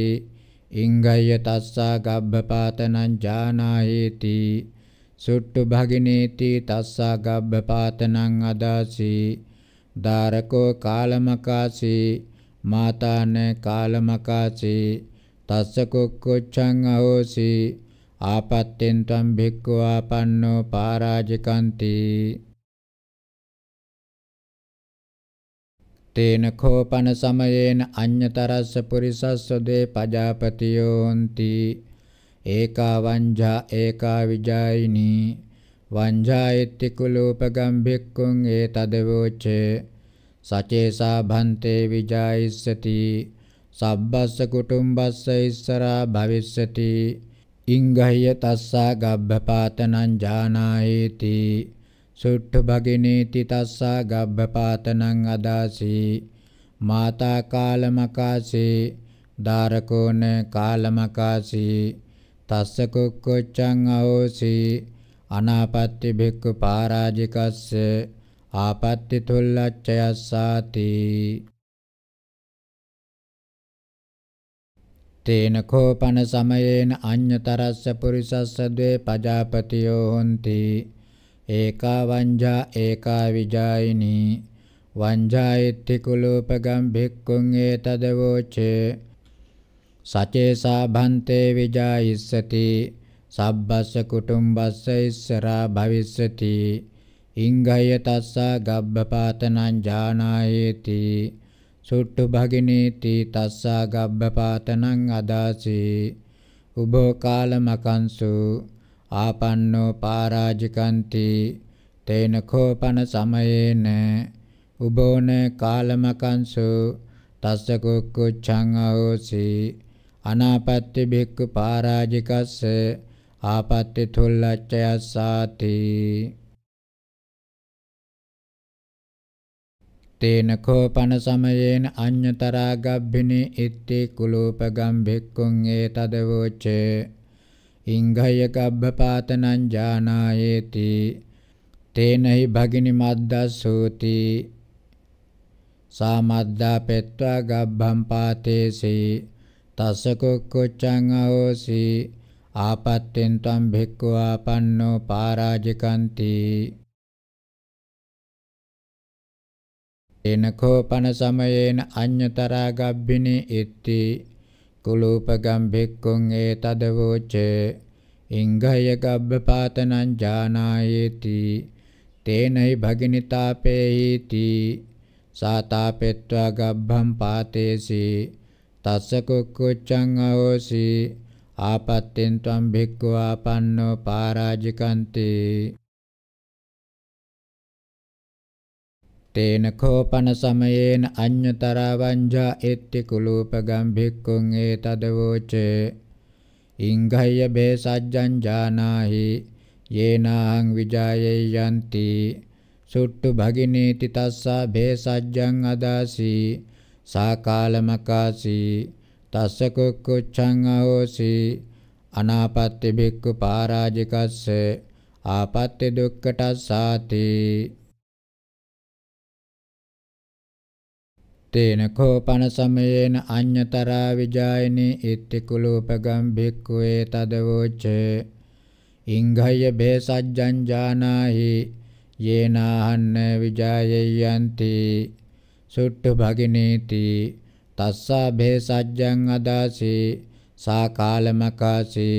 ඉංගය්‍ය තස්සා ගබ්බපාතනං ජානාහේති සුට්ටු භගිනේති තස්සා ගබ්බපාතනං අදාසි දාරකෝ කාලමකාසි මාතාන කාලමකාසි තස්ස කුක්කුච්ඡං අහෝසි ආපත්තෙන් තම් භික්ඛු ආපන්නෝ පරාජිකන්ති තේන කෝපන සමයේන අඤ්‍යතරස්ස පුරිසස්ස දේ පජාපතියෝන්ති ඒකා වංජා ඒකා විජායිනි වංජායති කුලූපගම් භික්ඛුං ඒතදවෝචේ සචේසා භන්තේ විජායිස්සති සබ්බස්ස කුටුම්බස්ස ඉස්සරා භවිස්සති ඉංගහ්‍ය තස්සා ගබ්බපාතනං ජානායේති සුට්ඨ භගිනීති තස්සා ගබ්බපාතනං අදාසි මාතා කාලමකාසේ දාරකෝන කාලමකාසී තස්ස කුක්කොච්චං අහෝසි අනාපත්ති භික්ඛු පරාජිකස්ස ආපත්‍ති තුල්ලච්චයස්සාති තේන කෝපන සමයේන අඤ්‍යතරස්ස පුරිසස්ස ද්වේ පජාපතියෝ හොಂತಿ ඒකා වංජා ඒකා විජායිනී වංජායිත්ති කුලූපගම් භික්ඛුන් ඒතදවෝචේ සචේසා භන්තේ විජායිස්සති සබ්බස්ස කුටුම්බස්ස ඉස්සරා භවිස්සති ඉංගය තස්සා ගබ්බපාතනං ජානායේති සුට්ටු භගිනීති තස්සා ගබ්බපාතනං අදාසී උභෝ කාලමකංසු ආපන්නෝ පාරාජිකන්ති තේන කෝපන සමයේන උභෝන කාලමකංසු තස්ස කුක්කුච්ඡං අහෝසී අනාපත්ති භික්ඛු පාරාජිකස්ස ආපත්ති තුල්ලච්ඡයස්සාති තේන කෝපන සමයේන අඤ්‍යතරා ගබ්බිනී ඉත්තේ කුලූපගම් භික්ඛුන් ඒ තදවෝචේ ඉංඝය ගබ්බපාතනං ජානායේති තේනහි භගිනි මද්දස්සෝති සාමද්දා පෙත්වා ගබ්බම් පාතේසි තස්ස කුක්කුච්ඡං අහෝසි ආපත්තෙන් තම් භික්ඛු ආපන්නෝ පාරාජිකන්ති එනකෝපන සමයේන අඤ්‍යතරා ගබ්බිනී ඉති කුලූපගම් භික්ඛුන් ඒතදවෝච ඉංගය ගබ්බපාතනං ඥානායේති තේනයි භගිනිතාපේහිති සාතාපෙත්වා ගබ්බම් පාතේසි තස්ස කුක්කුච්ඡං අවෝසි ආපත්තෙන් ත්වම් භික්ඛු ආපන්නෝ පාරාජිකන්ති තේන කෝපන සමයේන අඤ්‍යතරා වංජා එත්ති කුලූපගම් භික්ඛුන් ඒතදවෝචේ ඉංඝය බේසජ්ජං ජානාහි යේනාං විජායේ යන්ති සුට්ටු භගිනීති තස්සා බේසජ්ජං අදාසි සාකාලමකාසි තස්ස කුක්කුච්ඡං අහෝසි අනාපත්ති භික්ඛු පරාජිකස්ස ආපත්‍ය දුක්ඛටස්සාති තේන කෝපන සමයේන අඤ්‍යතරා විජායනි ඉත්තිකුලූපගම් භික්ඛවේ තදවෝච්ච ඉංඝය බේසජ්ජං ජානාහි යේනාහන්න විජායයන්ති සුට්ඨ භගිනීති තස්සා බේසජ්ජං අදාසි සා කාලමකාසි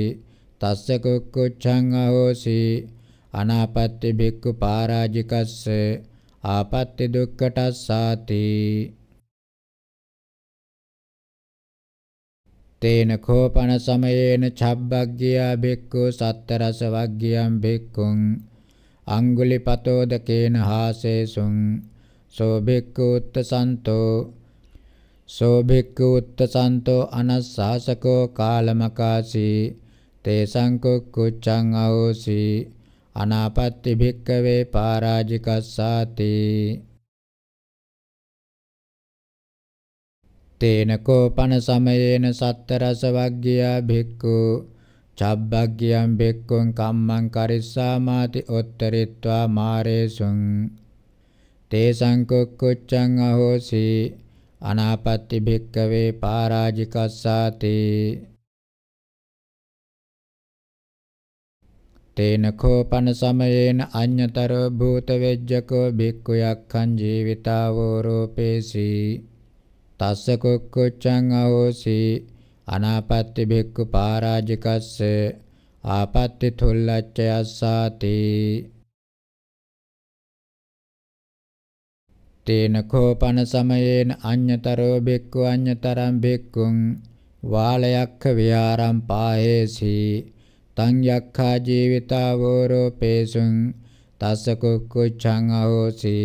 තස්ස කුක්කුච්ඡං අහෝසි අනාපත්‍ති භික්ඛු පරාජිකස්ස ආපත්‍ති දුක්ඛටස්සාති තේන කෝපන සමයේන චබ්බග්ගියා බික්ඛු සත්තරස වග්ගියම් බික්ඛුං අඟුලිපතෝදකේන හාසේසුං සෝ බික්ඛු උත්තසන්තෝ සෝ බික්ඛු උත්තසන්තෝ අනස්සාසකෝ කාලමකාසී තේසං කුච්චං අවෝසී අනාපත්ති භික්කවේ පරාජිකස්සාති තේන කෝපන සමයේන සත්තරස වග්ගියා භික්ඛු චබ්බග්ගියම් භික්ඛුං කම්මං කරිස්සාමාති උත්තරීत्वा මාරේසුං තේසං කුක්කුච්ඡං අහෝසි අනාපත්‍ති භික්කවේ පරාජිකස්සාති තේන කෝපන සමයේන අඤ්‍යතරෝ භූත වෙජ්ජකෝ භික්ඛු යක්ඛං ජීවිතාවෝ රූපේසී තස්ස කොක්කොච්චං අහෝසි අනාපත්ති භික්ඛු පරාජිකස්ස ආපත්ති තුල්ලච්චයස්සාති තේන කෝපන සමයේන අඤ්‍යතරෝ භික්ඛු අඤ්‍යතරං භික්ඛුං වාලයක්ඛ විහාරං පායේසි තං යක්ඛා ජීවිතාවෝ රෝපේසුං තස්ස කුක්කුච්ඡං අහෝසි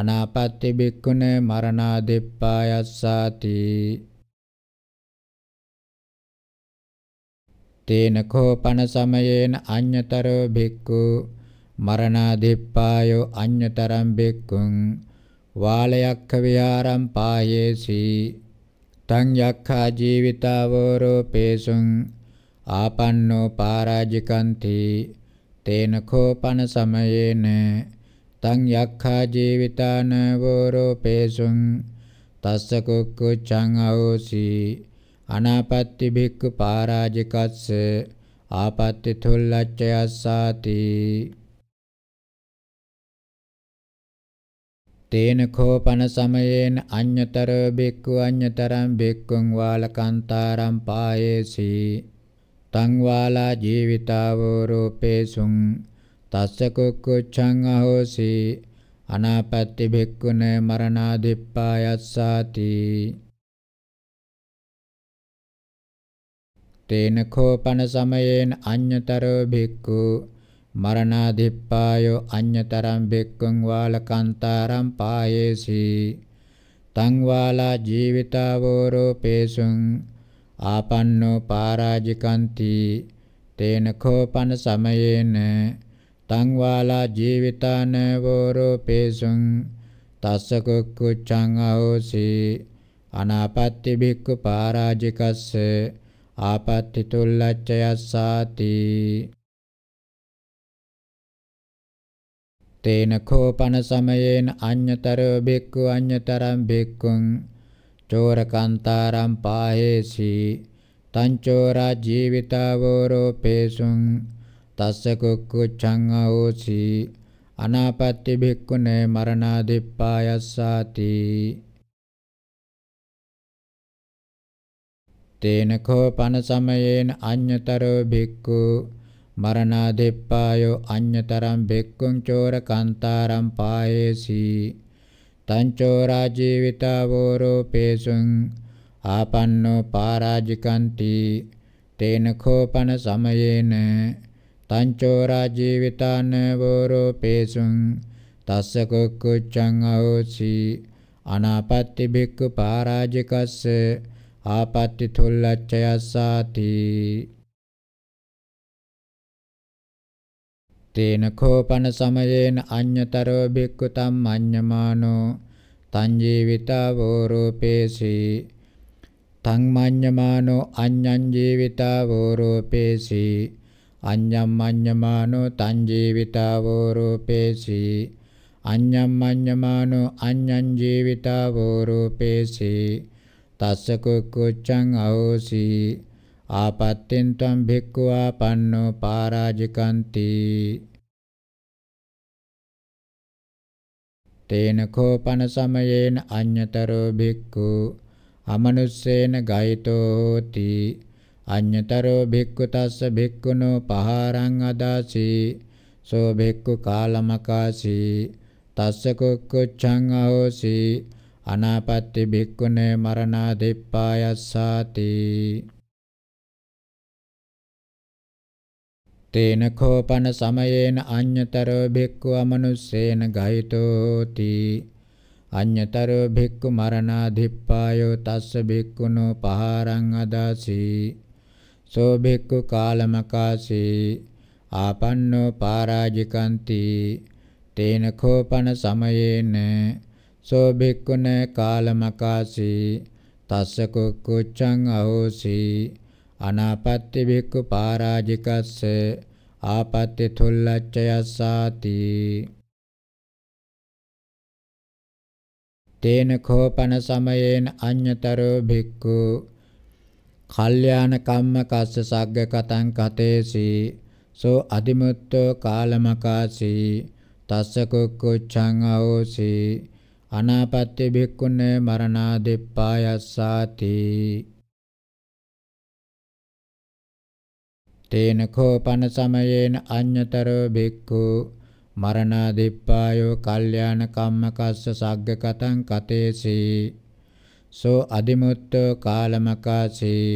අනාපත්ති බික්කුණ මරණාදිප්පායස්සාති තේන කෝපන සමයේන අඤ්‍යතරෝ බික්කු මරණාදිප්පායෝ අඤ්‍යතරම් බික්කුං වාලයක්ඛ විහාරම් පායේසි තං යක්ඛා ජීවිතාවෝ රූපේසුං ආපන්නෝ පාරාජිකන්ති තේන කෝපන සමයේන තං යක්ඛා ජීවිතාන වරූපේසුං තස්ස කුක්කුච්ඡං අවෝසි අනාපත්ති භික්ඛු පරාජිකස්ස ආපත්‍ති තුල්ලච්ඡයස්සාති තේන කෝපන සමයේන අඤ්‍යතර බික්ඛු අඤ්‍යතරං බික්ඛුං වාලකාන්තාරං පායේසි තං වාලා ජීවිතාවෝ රූපේසුං තස්ස කුක්කුච්ඡං අහෝසි අනාපත්ති භික්ඛුන මරණාදිප්පායස්සාති තේන කෝපන සමයේන අඤ්‍යතරෝ භික්ඛු මරණාදිප්පායෝ අඤ්‍යතරං භික්ඛුං වාලකාන්තාරං පායේසි තං වාලා ජීවිතාවෝ රූපේසුං ආපන්නෝ පාරාජිකන්ති තේන කෝපන සමයේන තං වාලා ජීවිතාන වෝරෝපේසුං තස්ස කුක්කුච්ඡං අහෝසි අනාපත්ති භික්ඛු පරාජිකස්ස ආපත්ති තුල්ලච්ඡයස්සාති තේන කෝපන සමයේන අඤ්‍යතරෝ බික්ඛු අඤ්‍යතරං බික්ඛුං චෝරකාන්තාරං පාහේසි තංචෝරා ජීවිතාවෝරෝපේසුං තස්ස කුක්කුච්ඡං ආෝසි අනාපත්ති භික්ඛුනේ මරණාදිප්පායස්සාති තේන කෝපන සමයේන අඤ්‍යතරෝ භික්ඛු මරණාදිප්පායෝ අඤ්‍යතරම් භික්ඛුං චෝර කාන්තාරම් පායේසි තංචෝරා ජීවිතාවෝ රූපේසුං ආපන්නෝ පාරාජිකන්ති තේන කෝපන සමයේන තංචෝරා ජීවිතාන වෝරූපේසුං තස්ස කුක්කුච්ඡං අහෝසි අනාපත්ති භික්ඛු පරාජිකස්ස ආපත්‍ති තුල්ලච්ඡයස්සාති තේන කෝපන සමයේන අඤ්‍යතරෝ භික්ඛු තම් අඤ්ඤමානෝ තං ජීවිතා වෝරූපේසි තං මඤ්ඤමානෝ අඤ්ඤං ජීවිතා වෝරූපේසි අඤ්ඤම්මඤ්ඤමානෝ තං ජීවිතාවෝ රූපේසි අඤ්ඤම්මඤ්ඤමානෝ අඤ්ඤං ජීවිතාවෝ රූපේසි තස්ස කුක්කුච්ඡං අවෝසි ආපත්තෙන් තම් භික්ඛු ආපන්නෝ පාරාජිකන්ති තේන කෝපන සමයේන අඤ්‍යතරෝ භික්ඛු අමනුස්සේන ගායතෝ හෝති අඤ්‍යතරෝ භික්ඛු තස්ස භික්ඛුනෝ පහාරං අදාසී සෝ භික්ඛු කාලමකාසී තස්ස කුක්කුච්ඡං අහෝසී අනාපත්‍ති භික්ඛුනේ මරණාදිප්පායස්සාති තේන කෝපන සමයේන අඤ්‍යතරෝ භික්ඛු අමනුස්සේන ගහිතෝති අඤ්‍යතරෝ භික්ඛු මරණාදිප්පායෝ තස්ස භික්ඛුනෝ පහාරං අදාසී සෝ භික්ඛු කාලමකාසේ ආපන්නෝ පාරාජිකන්ති තේන කෝපන සමයේන සෝ භික්ඛුන කාලමකාසේ තස්ස කුච්චං අහෝසි අනාපත්ති භික්ඛු පාරාජිකස්ස ආපත්‍ය තුල්ලච්චයස්සාති තේන කෝපන සමයේන අඤ්‍යතරෝ භික්ඛු කල්යාණ කම්ම කස්ස සග්ග කතං කතේසි සෝ අදිමුත්තෝ කාලමකාසි තස්ස කුක්කුච්ඡං අවෝසි අනාපත්‍ය භික්ඛුනේ මරණා දෙප්පායස්සාති තේන කෝපන සමයේන අඤ්‍යතරෝ භික්ඛු මරණා දෙප්පායෝ කල්යාණ කම්මකස්ස සග්ග කතං කතේසී සෝ අදිමුත්තෝ කාලමකාසේ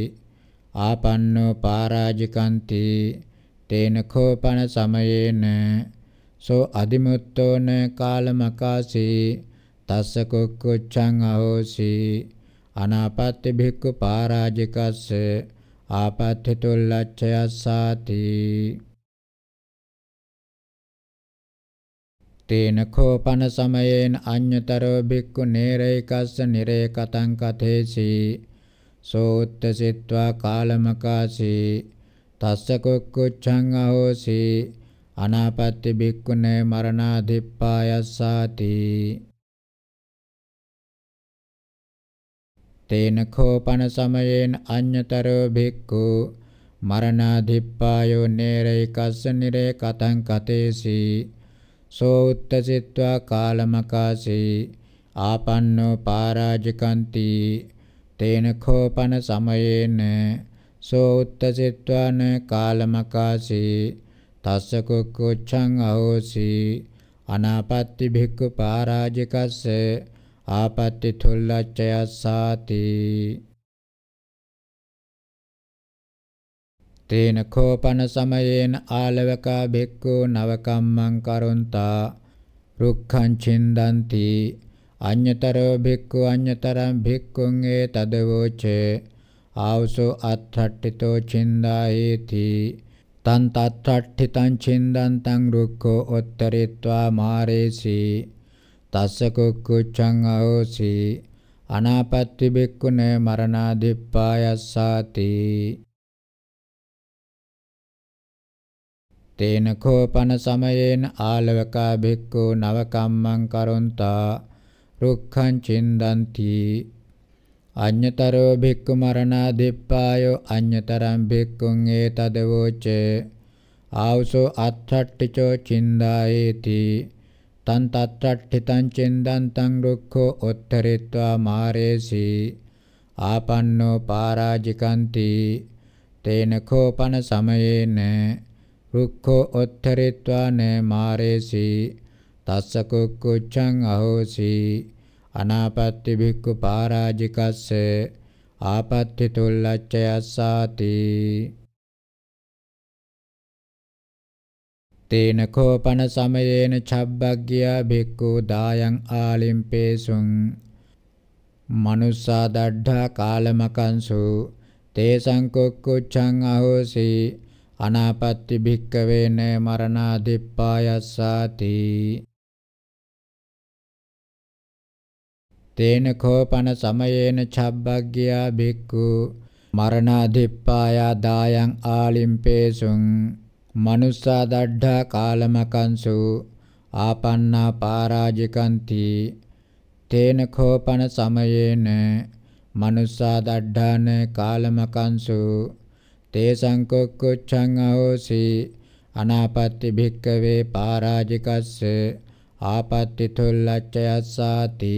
ආපන්නෝ පාරාජිකන්ති තේන කෝපන සමයේන සෝ අදිමුත්තෝන කාලමකාසේ තස්ස කුක්කුච්ඡං අහෝසි අනාපත්ති භික්ඛු පාරාජිකස්ස ආපත්ති තුල්ලච්ඡයස්සාති තේන කෝපන සමයේන අඤ්‍යතරෝ බික්කු නේරේකස්ස නිරේකතං කතේසි සෝත්ත සිත්වා කාලමකාසි තස්ස කුක්කුච්ඡං අහෝසි අනාපත්ති බික්කුනේ මරණාදිප්පායස්සාති තේන කෝපන සමයේන අඤ්‍යතරෝ බික්කු මරණාදිප්පායෝ නේරේකස්ස නිරේකතං කතේසි සෝත්තසිත්වා කාලමකාසී ආපන්නෝ පාරාජිකන්ති තේන කෝපන සමයේන සෝත්තසිත්වාන කාලමකාසී තස්ස කුක්කුච්ඡං අහෝසි අනාපත්ති භික්ඛු පාරාජිකස්ස ආපත්‍ති තුල්ලච්ඡයස්සාති තේන කෝපන සමයේන ආලවකා භික්ඛු නවකම්මං කරුන්තා රුක්ඛං චින්දಂತಿ අඤ්‍යතරෝ භික්ඛු අඤ්‍යතරං භික්ඛුං ඒ තදවෝචේ ආවසෝ අත්ථට්ඨිතෝ චින්දායේති තන් තත්ථට්ඨිතං චින්දන්තං රුක්ඛෝ උත්තරීत्वा මාරේසි තස්ස කුක්කුච්ඡං අහෝසි අනාපත්ති බික්කුනේ මරණාදිප්පායස්සාති තේන කෝපන සමයේන ආලවකා භික්ඛු නවකම්මං කරොන්තා රුක්ඛං චින්දಂತಿ අඤ්‍යතරෝ භික්ඛු මරණාදිප්පායෝ අඤ්‍යතරං භික්ඛුං ඒතදවෝචේ ආවසෝ අත්ථට්ඨිචෝ චින්දායේති තන් තත්ථට්ඨිතං චින්දන්තං රුක්ඛෝ උත්තරිත්වා මාරේසි ආපන්නෝ පරාජිකಂತಿ තේන කෝපන සමයේන රුක්ඛෝ ඔත්තරිත්වාන මාරේසි තස්ස කුක්කුච්ඡං අහෝසි අනාපත්ති භික්ඛු පරාජිකස්ස ආපත්ති තුල්ලච්ඡයස්සාති තේන කෝපන සමයේන චබ්බග්ගියා භික්ඛු දායන් ආලිම්පේසුං මනුස්සා දඩ්ඩා කාලමකංසු තේ සංකොක්කුච්ඡං අහෝසි අනාපත්ති භික්කවේන මරණාදිප්පායස්සාති තේන කෝපන සමයේන චබ්බග්ගියා භික්ඛු මරණාදිප්පායා දායන් ආලිම්පේසුං මනුස්සා දඩ්ඩා කාලමකංසු ආපන්නා පාරාජිකන්ති තේන කෝපන සමයේන මනුස්සා දඩ්ඩාන කාලමකංසු තේ සංකොක්කුච්ඡං අහෝසි අනාපත්ති භික්කවේ පාරාජිකස්ස ආපත්ති තුල්ලච්ඡයස්සාති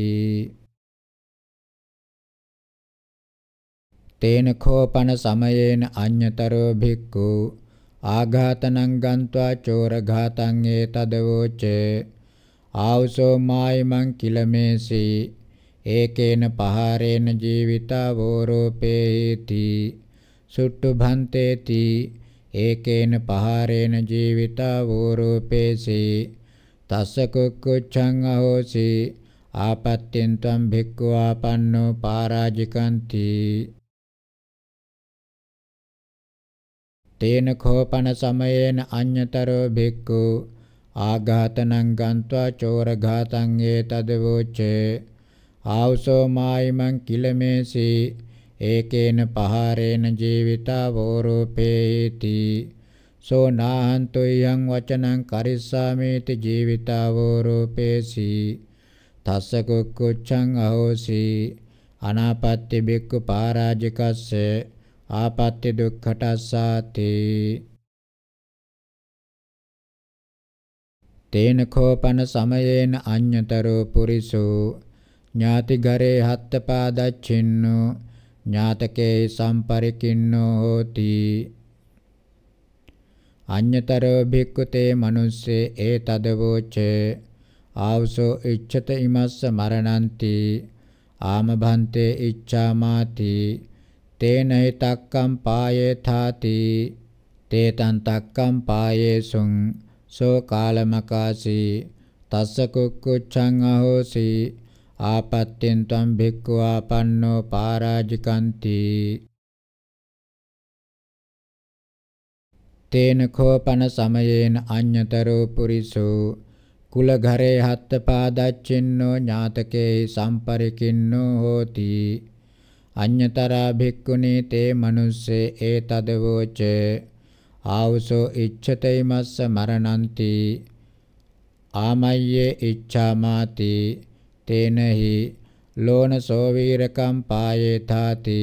තේන කෝපන සමයේන අඤ්‍යතරෝ භික්ඛු ආඝාතනං ගන්්වා චෝරඝාතං ඒතදවෝච ආවසෝ මායිමං කිලමේසි ඒකේන පහරේන ජීවිතා වෝරෝපේති සුට්ටු භන්තේති ඒකේන පහරේන ජීවිතා වූරූපේසි තස්ස කුක්කුච්ඡං අහෝසි ආපත්තෙන් තම් භික්ඛු ආපන්නෝ පරාජිකಂತಿ තේන කෝපන සමයේන අඤ්‍යතරෝ භික්ඛු ආඝාතනං ගන්්වා චෝරඝාතං ඒතදවෝචේ ආවසෝ මායිමං කිලමේසී ඒකේන පහාරේන ජීවිතා වෝරූපේති සෝ නාහන්තු යං වචනං කරිස්සාමේති ජීවිතා වෝරූපේසි තස්ස කුක්කුච්ඡං අහෝසි අනාපත්‍ය බික්කු පරාජිකස්ස ආපත්‍ය දුක්ඛටස්සාති තේන කෝපන සමයේන අඤ්‍යතරෝ පුරිසෝ ඥාතිගරේ හත්ත පාදච්චින්නෝ ඥාතකේ සම්පරිකින්නෝ හෝති අඤ්‍යතරෝ භික්ඛුතේ මනුස්සේ ඒ තදවෝචේ ආවසෝ ඉච්ඡත ඉමස්ස මරණන්ති ආමභන්තේ ඉච්ඡාමාති තේන හිතක්කම් පායේ තාති තේතං තක්කම් පායේසුං සෝ කාලමකාසී තස්ස කුක්කුච්ඡං අහෝසී ආපත්තෙන් තම් භික්ඛු ආපන්නෝ පාරාජිකන්ති තේන කෝපන සමයේන අඤ්‍යතරෝ පුරිසෝ කුල ඝරේ හත්ත පාදච්චින්නෝ ඥාතකේ සම්පරිකින්නෝ හෝති අඤ්‍යතරා භික්ඛුනේ තේ මනුස්සේ ඒ තදවෝච ආවසෝ ඉච්ඡතේමස්ස මරණන්ති ආමය්‍යේ ඉච්ඡාමාති තේන හි ලෝනසෝ වීරකම් පායේ තාති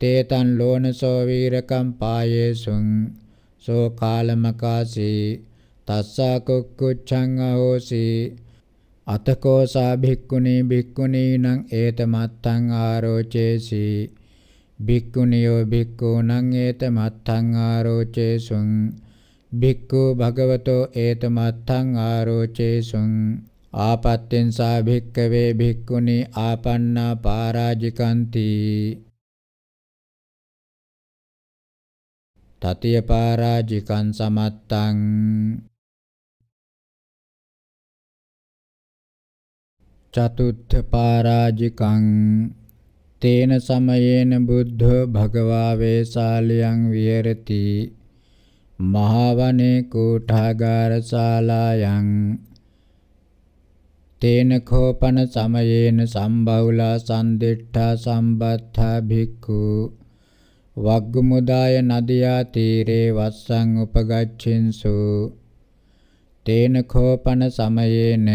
තේතන් ලෝනසෝ වීරකම් පායේසුං සෝ කාලමකාසී තස්සා කුක්කුච්ඡං අහෝසි අතකෝ සා භික්ඛුනි භික්ඛුනීනං ඒතමත්තං ආරෝචේසි භික්ඛුනියෝ භික්ඛූනං ඒතමත්තං ආරෝචේසුං භික්ඛු භගවතෝ ඒතමත්තං ආරෝචේසුං ආපත්තෙන් සා භික්කවේ භික්ඛුනි ආපන්නා පාරාජිකන්ති තතිය පාරාජිකං සමත්තං චතුත්ථ පාරාජිකං තේන සමයේන බුද්ධ භගවා වේසාලියං විහෙරති මහවනේ කෝඨාගාර ශාලායන් තේන කෝපන සමයේන සම්බහුලා සම්දෙට්ඨා සම්බත්තා භික්ඛු වග්ගමුදාය නදියා තීරේ වස්සං උපගච්ඡින්සු තේන කෝපන සමයේන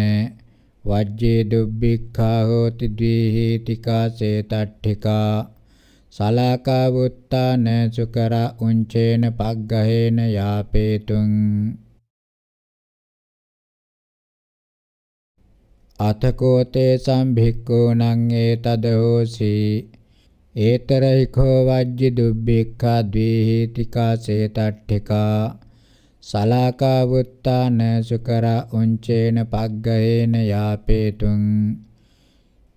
වජ්ජේ දුබ්බික්ඛා හෝති ද්විහීතිකා සේතට්ඨිකා සලාකා වුත්තාන සුකර උංචේන පග්ගහේන යාපේතුං අතකෝතේ සම්භික්ඛූණං ඒතද හෝසි ඒතරයිඛෝ වජ්ජි දුබ්බික්ඛා ද්වේහිතිකා සේතට්ඨිකා සලාකා වුත්තාන සුකරා උංචේන පග්ගහේන යාපේතුං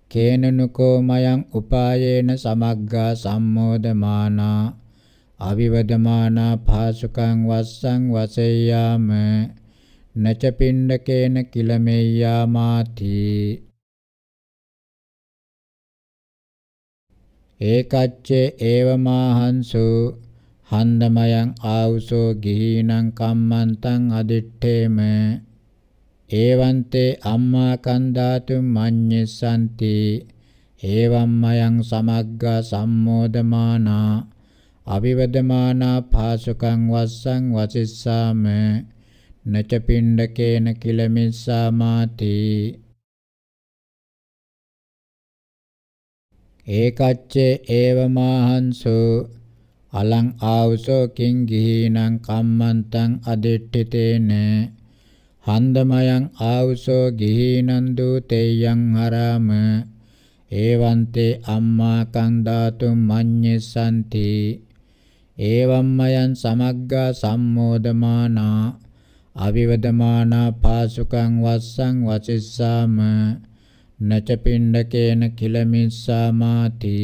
කේනනුකෝ මයං උපායේන සමග්ගා සම්මෝදමානා අවිවදමානා පාසුකං වස්සං වසෙය්‍යාම නච පිණ්ඩකේන කිලමෙය්‍යා මාති ඒකච්චේ ඒවමාහංසු හන්දමයන් ආවුසෝ ගිහිණං කම්මන්තං අදිට්ඨේම ඒවන්තේ අම්මා කන්දාතු මඤ්ඤසන්ති ඒවම්මයන් සමග්ගා සම්මෝදමානා අවිවදමානා පාසුකං වස්සං වසිස්සාමේ නච පිණ්ඩකේන කිල මිස්සා මාති ඒකච්චේ ඒවමාහංසු අලං ආවුසෝ කිං ගිහිනං කම්මන්තං අදිට්ඨිතේන හන්දමයන් ආවුසෝ ගිහිනං දූතේයං හරාම ඒවන්තේ අම්මා කං ධාතුම් මඤ්ඤසන්ති ඒවම්මයන් සමග්ගා සම්මෝදමානා අවිවදමානා පාසුකං වස්සං වසිස්සාම නච පිණ්ඩකේන කිලමිස්සාමාති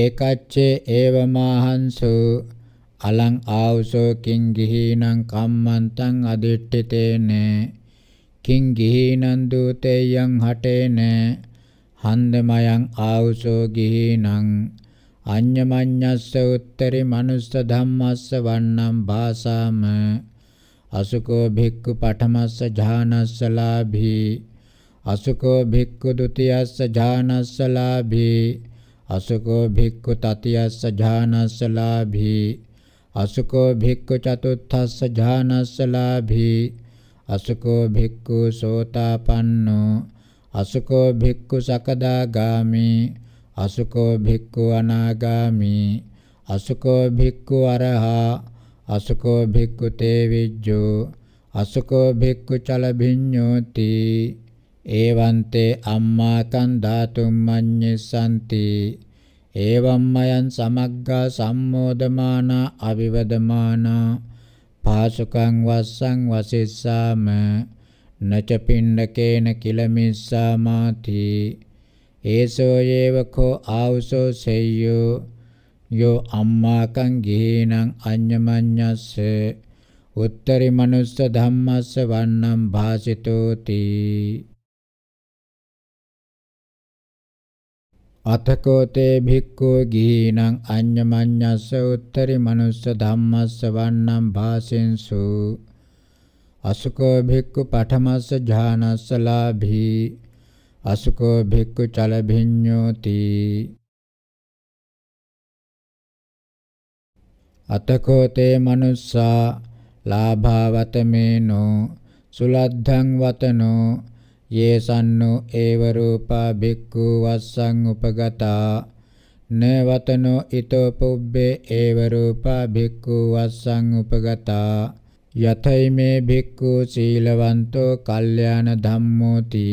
ඒකච්චේ ඒවමාහංසු අලං ආවුසෝ කිං ගිහීනං කම්මන්තං අදිට්ඨිතේන කිං ගිහීනං දූතේයං හටේන හන්දමයං ආවුසෝ ගිහීනං අඤ්ඤමඤ්ඤස්ස උත්තරි මනුස්ස ධම්මස්ස වන්නම් භාසාම අසුකෝ භික්ඛු පඨමස්ස ඥානස්ස ලාභී අසුකෝ භික්ඛු ဒ ුතියස්ස ඥානස්ස ලාභී අසුකෝ භික්ඛු තතියස්ස ඥානස්ස ලාභී අසුකෝ භික්ඛු චතුත්ථස්ස ඥානස්ස ලාභී අසුකෝ භික්ඛු සෝතාපන්නෝ අසුකෝ භික්ඛු සකදාගාමී අසුකෝ භික්ඛු අනාගාමි අසුකෝ භික්ඛු අරහා අසුකෝ භික්ඛු තේ විජ්ජෝ අසුකෝ භික්ඛු චල භිඤ්ඤෝති ඒවන්තේ අම්මා තන් ධාතුම් මඤ්ඤසන්ති ඒවම්මයන් සමග්ගා සම්මෝදමානා අවිවදමානා පාසුකං වස්සං වසිස්සාම නච පිණ්ඩකේන කිලමිස්සාමාති ඒසෝ යේවකෝ ආවුසෝ සෙය්‍යෝ යෝ අම්මාකං ගිහිනං අඤ්ඤමඤ්ඤස්ස උත්තරි මනුස්ස ධම්මස්ස වන්නම් භාසිතෝති අතකෝතේ භික්ඛෝ ගිහිනං අඤ්ඤමඤ්ඤස්ස උත්තරි මනුස්ස ධම්මස්ස වන්නම් භාසින්සු අසුකෝ භික්ඛු පඨමස්ස ඥානස්ස ලාභී අසුකෝ භික්ඛු චල භිඤ්ඤෝති අතකෝ තේ මනුස්සා ලාභවතමේනෝ සුලද්ධං වතනෝ යේසන්නෝ ඒව රූපා භික්ඛු වස්සං උපගතා නවතනෝ ඊතෝ පුබ්බේ ඒව රූපා භික්ඛු වස්සං උපගතා යතෛ මේ භික්ඛු සීලවන්තෝ කල්යාණ ධම්මෝති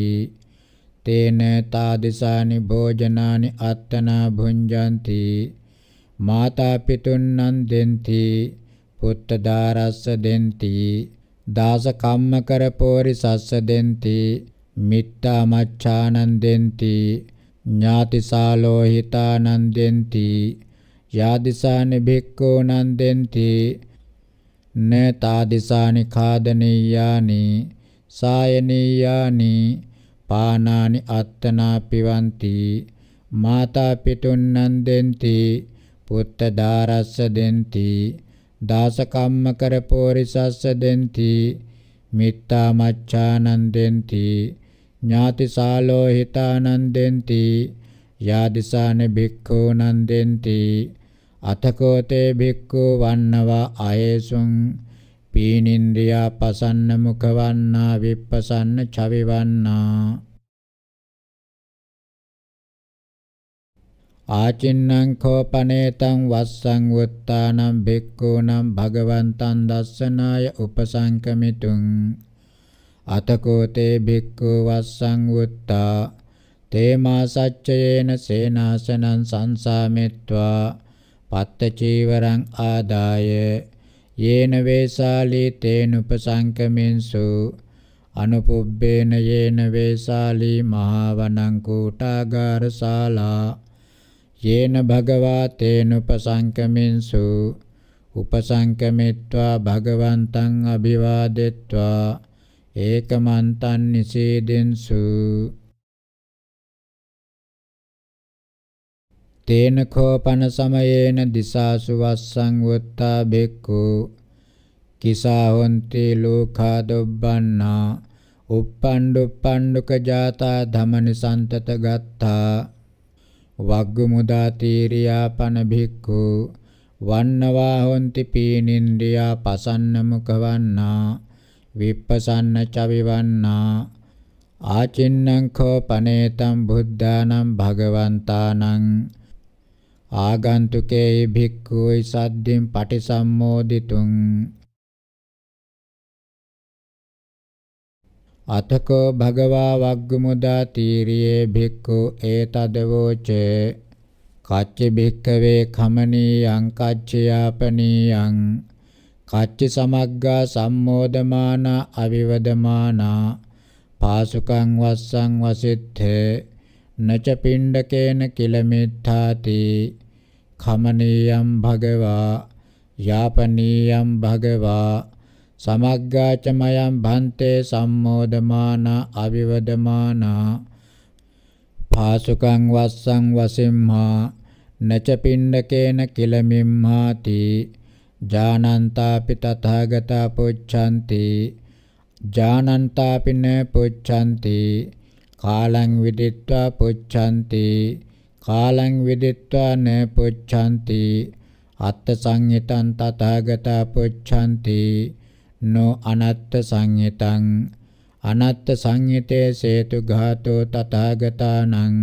තේන තාදිසානි භෝජනානි අත්තනා භුඤ්ජಂತಿ මාතා පිතුන්නන් දෙන්ති පුත්ත දාරස්ස දෙන්ති දාස කම්ම කර පෝරි සස්ස දෙන්ති මිත්තා මච්ඡානන් දෙන්ති ඥාතිසාලෝහිතානන් දෙන්ති යාදිසානි භික්ඛූනන් දෙන්ති නේතාදිසානි ખાදනීයානි සායනීයානි පානානි අත්තනා පිවಂತಿ මාතා පිටුන්නන් දෙන්ති පුත්ත දාරස්ස දෙන්ති දාසකම්ම කර පෝරිසස්ස දෙන්ති මිත්තා මච්ඡානන් දෙන්ති ඥාතිසාලෝ හිතානන් දෙන්ති යාදිසාන භික්ඛූනන් දෙන්ති අතකෝතේ භික්ඛු වන්නවා අයේසුං පීනින්ද්‍රියා පසන්න මුඛවන්නා විප්පසන්න චවිවන්නා ආචින්නං කෝපනේතං වස්සං වුත්තානම් භික්ඛූනම් භගවන්තං දස්සනාය උපසංකමිතුං අතකෝතේ භික්ඛු වස්සං වුත්තා තේමා සච්චයේන සේනාසනං සංසාමෙත්වා පත්ත චීවරං ආදාය යේන වේසාලී තේනුපසංකමින්සු අනුපුබ්බේන යේන වේසාලී මහවණං කූටාගාර ශාලා යේන භගවා තේනුපසංකමින්සු උපසංකමිත්වා භගවන්තං අභිවාදෙත්වා ඒකමන්තං නිසීදෙන්සු තේන කෝපන සමයේන දිසාසු වස්සං වත්තා බෙක්ඛු කිසා හොන්ති ලෝඛා දොබ්බන්නා uppandu panduක ජාතා ධමනි සන්තත ගත්තා වග්ග මුදා තීරියා පන භික්ඛු වන්නවා හොන්ති පීනින්ද්‍රියා පසන්න මුඛවන්නා විප්පසන්න චවිවන්නා ආචින්නං කෝ පනේතම් බුද්ධානම් භගවන්තානම් ආගන්තුකේ භික්ඛුයි සද්දින් පටිසම්මෝදිතුං අතකෝ භගවා වග්ගමුදා තීරියේ භික්ඛු ඒතදවෝචේ කච්චි භික්කවේ කමනීයං කච්චයාපනීයං කච්චි සමග්ගා සම්මෝදමාන අවිවදමානා පාසුකං වස්සං වසිත්තේ නච පිණ්ඩකේන කිලමිත්තාති කමනීයම් භගවා යාපනීයම් භගවා සමග්ගාචමයන් භන්තේ සම්මෝදමාන අවිවදමාන පාසුකං වස්සං වසිම්හා නච පින්නකේන කිලමිම්හාති ජානන්තාපි තථාගතා පුච්ඡanti ජානන්තාපින පුච්ඡanti කාලං විදිත්වා පුච්ඡanti කාලං විදිත්වා න පුච්ඡanti අත්ථ සංහිතං තථාගතා පුච්ඡanti නො අනත්ථ සංහිතං අනත්ථ සංහිතේ සේතු ඝාතෝ තථාගතානං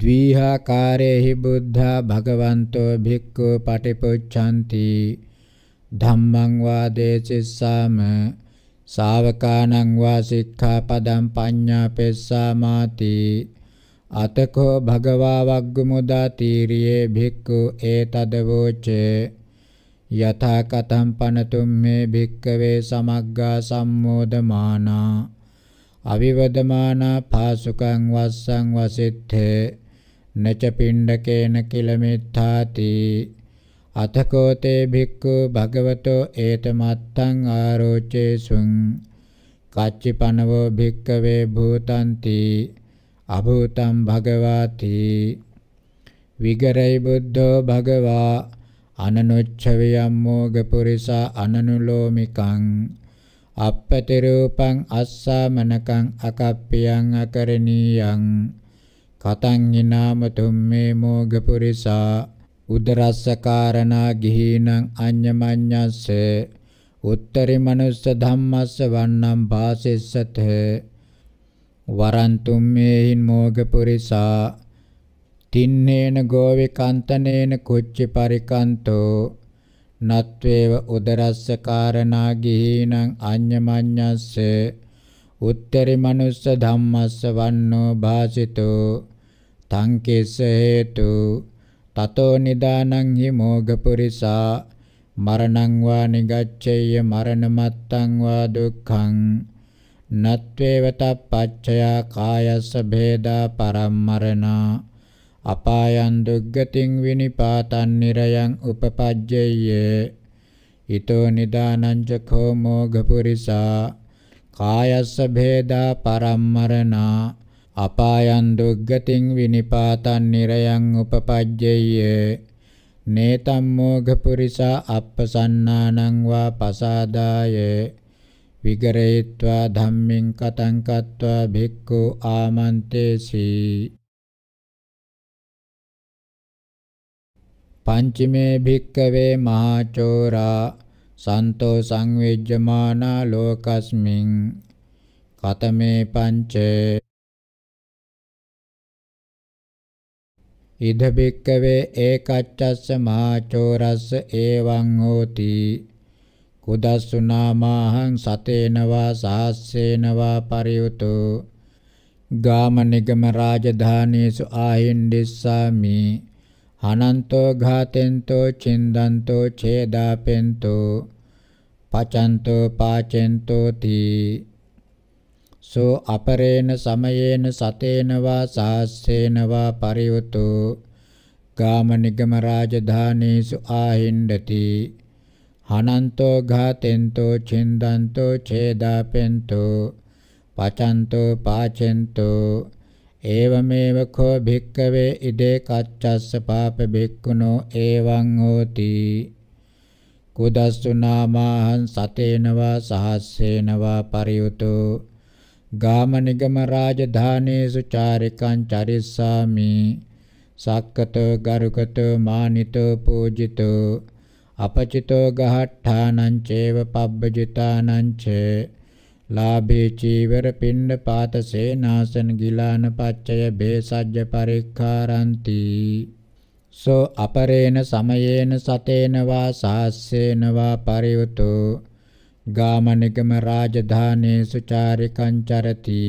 ද්විහාකාරේහි බුද්ධා භගවන්තෝ භික්ඛු පටිපුච්ඡanti ධම්මං වාදේසිස්සාම ශාවකානං වා සික්ඛාපදං පඤ්ඤාපෙස්සාමාති අතකෝ භගවා වග්ගමුදා තීරියේ භික්ඛු ඒතදවෝචේ යථා කතම් පනතුම් මේ භික්කවේ සමග්ගා සම්මෝදමානා අවිවදමානා පාසුකං වස්සං වසිට්ඨේ නච පිණ්ඩකේන කිලමිත්තාති අතකෝතේ භික්ඛු භගවතෝ ඒතමත්තං ආරෝචේසුං කච්චිපනවෝ භික්ඛවේ භූතಂತಿ අභූතං භගවාති විගරයි බුද්ධෝ භගවා අනනුච්චවේ අම්මෝග පුරිසා අනනුලෝමිකං අපපතිරූපං අස්සාමනකං අකප්පියං අකරණීයං කතං හිනාම තුම්මේ මෝග පුරිසා උදරස්සකාරණා ගිහීනං අඤ්ඤමඤ්ඤස්ස උත්තරි මනුස්ස ධම්මස්ස වන්නම් පාසෙස්සත වරන්තුම් මේහින් මෝග පුරිසා තින්නේන ගෝවිකන්තනේන කුච්ච පරිකන්තෝ නත්වේව උදරස්සකාරණා ගිහීනං අඤ්ඤමඤ්ඤස්ස උත්තරි මනුස්ස ධම්මස්ස වන්නෝ භාසිතෝ තංකේස හේතු තතෝ නිදානං හි මෝගපුරිසා මරණං වා නිගච්ඡේය මරණමත්තං වා දුක්ඛං නත්වේව තප්පච්චයා කායස්ස භේදා පරම්මරණා අපායන් දුග්ගතින් විනිපාතං නිරයන් උපපජ්ජේය ඊතෝ නිදානං ච කෝ මෝගපුරිසා කායස්ස භේදා පරම්මරණා අපායන් දුග්ගතින් විනිපාතන් නිරයන් උපපජ්ජේය නේතම් මෝඝ පුරිසා අප්පසන්නානං වා පසාදාය විගරේත්වා ධම්මින් කතං කତ୍වා භික්ඛු ආමන්තේසි පංචමේ භික්කවේ මහාචෝරා සන්තෝ සංවේජ්ජමානා ලෝකස්මින් කතමේ පංචේ ඉද බික්කවේ ඒකච්චස්ස මහාචෝරස්ස එවං හෝති කුදස්සුනාමාහං සතේනවා සාස්සේනවා පරියුතෝ ගාම නිගම රාජධානීසු ආහින්දිස්සාමි අනන්තෝ ඝාතෙන්තෝ චින්දන්තෝ ඡේදාපෙන්තෝ පචන්තෝ පාචෙන්තෝ තී සෝ අපරේන සමයේන සතේනවා සාස්සේනවා පරියුතෝ ගාම නිගම රාජධානීසු ආහින්දති හනන්තෝ ඝාතෙන්තෝ චින්දන්තෝ ඡේදාපෙන්තෝ පචන්තෝ පාචෙන්තෝ ඒවමේව කෝ භික්කවේ ඉදේ කච්චස්ස පාප බික්කුණෝ ඒවං හෝති කුදස්සු නාමහං සතේනවා සහස්සේනවා පරියුතෝ ගාමනිගම රාජධානේසු චාරිකං චරිස්සාමි සක්කතෝ ගරුකතෝ මානිතෝ පූජිතෝ අපචිතෝ ගහට්ඨානං චේව පබ්බජිතානං චේ ලාභේ චීවර පින්න පාත සේනාසන ගිලාන පච්චය බේසජ්ජ පරික්ඛාරಂತಿ සෝ අපරේන සමයේන සතේන වා සාස්සේන වා පරිවතෝ ගාමනිගම රාජධානේ සුචාරිකං චරති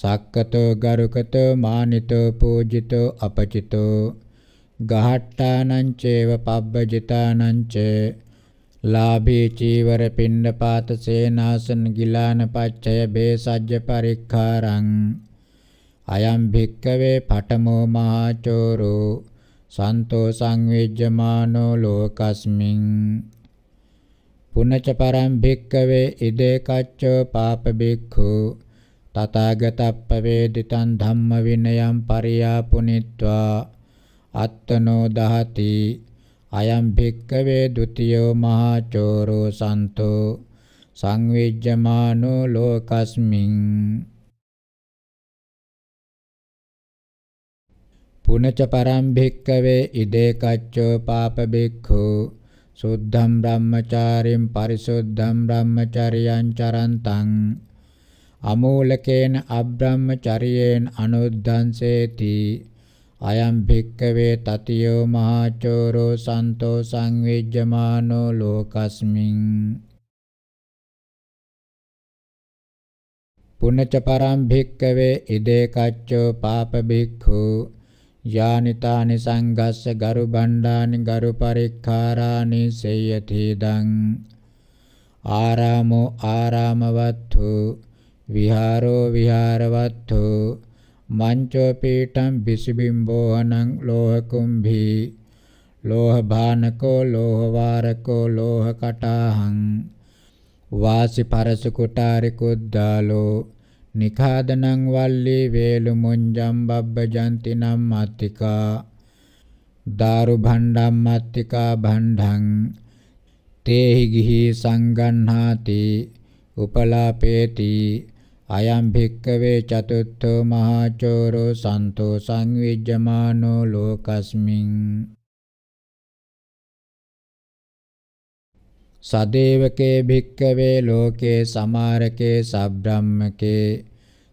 සක්කතෝ ගරුකතෝ මානිතෝ පූජිතෝ අපචිතෝ ගහට්ටානං චේව පබ්බජිතානං ච ලාභී චීවර පින්නපාත සේනාසන ගිලාන පච්චය බේසජ්ජ පරික්ඛාරං අයම් භික්කවේ පඨමෝ මහා චෝරෝ සන්තෝ සංවිජ්ජමානෝ ලෝකස්මින් පුනච පරම් භික්කවේ ඉදේ කච්චෝ පාප භික්ඛු තථාගතප්පවේදිතං ධම්ම විනයං පරියාපුනිත්වා අත්තනෝ දහති අයම් භික්කවේ ဒ උතියෝ මහා චෝරෝ සන්තෝ සංවිජ්ජමානෝ ලෝකස්මින් පුනච පරම් භික්කවේ ඉදේ කච්චෝ පාප භික්ඛු සුද්ධම් බ්‍රහ්මචාරින් පරිසුද්ධම් බ්‍රහ්මචරියං චරන්තං අමූලකේන අබ්‍රහ්මචරියේන අනුද්ධංසේති අයම් භික්කවේ තතියෝ මහාචෝරෝ සන්තෝ සංවිජ්ජමානෝ ලෝකස්මින් පුනච පරම් භික්කවේ ඉදේ කච්චෝ පාප භික්ඛූ යානිතානි සංඝස්ස ගරු බණ්ඩානි ගරු පරික්ඛාරානි සේයති දං ආරාමෝ ආරාමවත්තු විහාරෝ විහාරවත්තු මංචෝ පීඨං බිසිබිම්බෝහනං ලෝහකුම්භි ලෝහභානකෝ ලෝහවාරකෝ ලෝහකටාහං වාසි පරසු කුටාරි කුද්දාලෝ නිඛාදනං වල්ලේ වේලු මුංජම් බබ්බජන්තිනම් මාත්‍තිකා දාරු භණ්ඩම් මාත්‍තිකා භණ්ඩං තේහි ගිහි සංගණ්හාති උපලාපේති අයම් භික්කවේ චතුත්ථෝ මහා චෝරෝ සන්තෝ සංවිජ්ජමානෝ ලෝකස්මින් සදේවකේ භික්කවේ ලෝකේ සමාරකේ සබ්‍රාහ්මකේ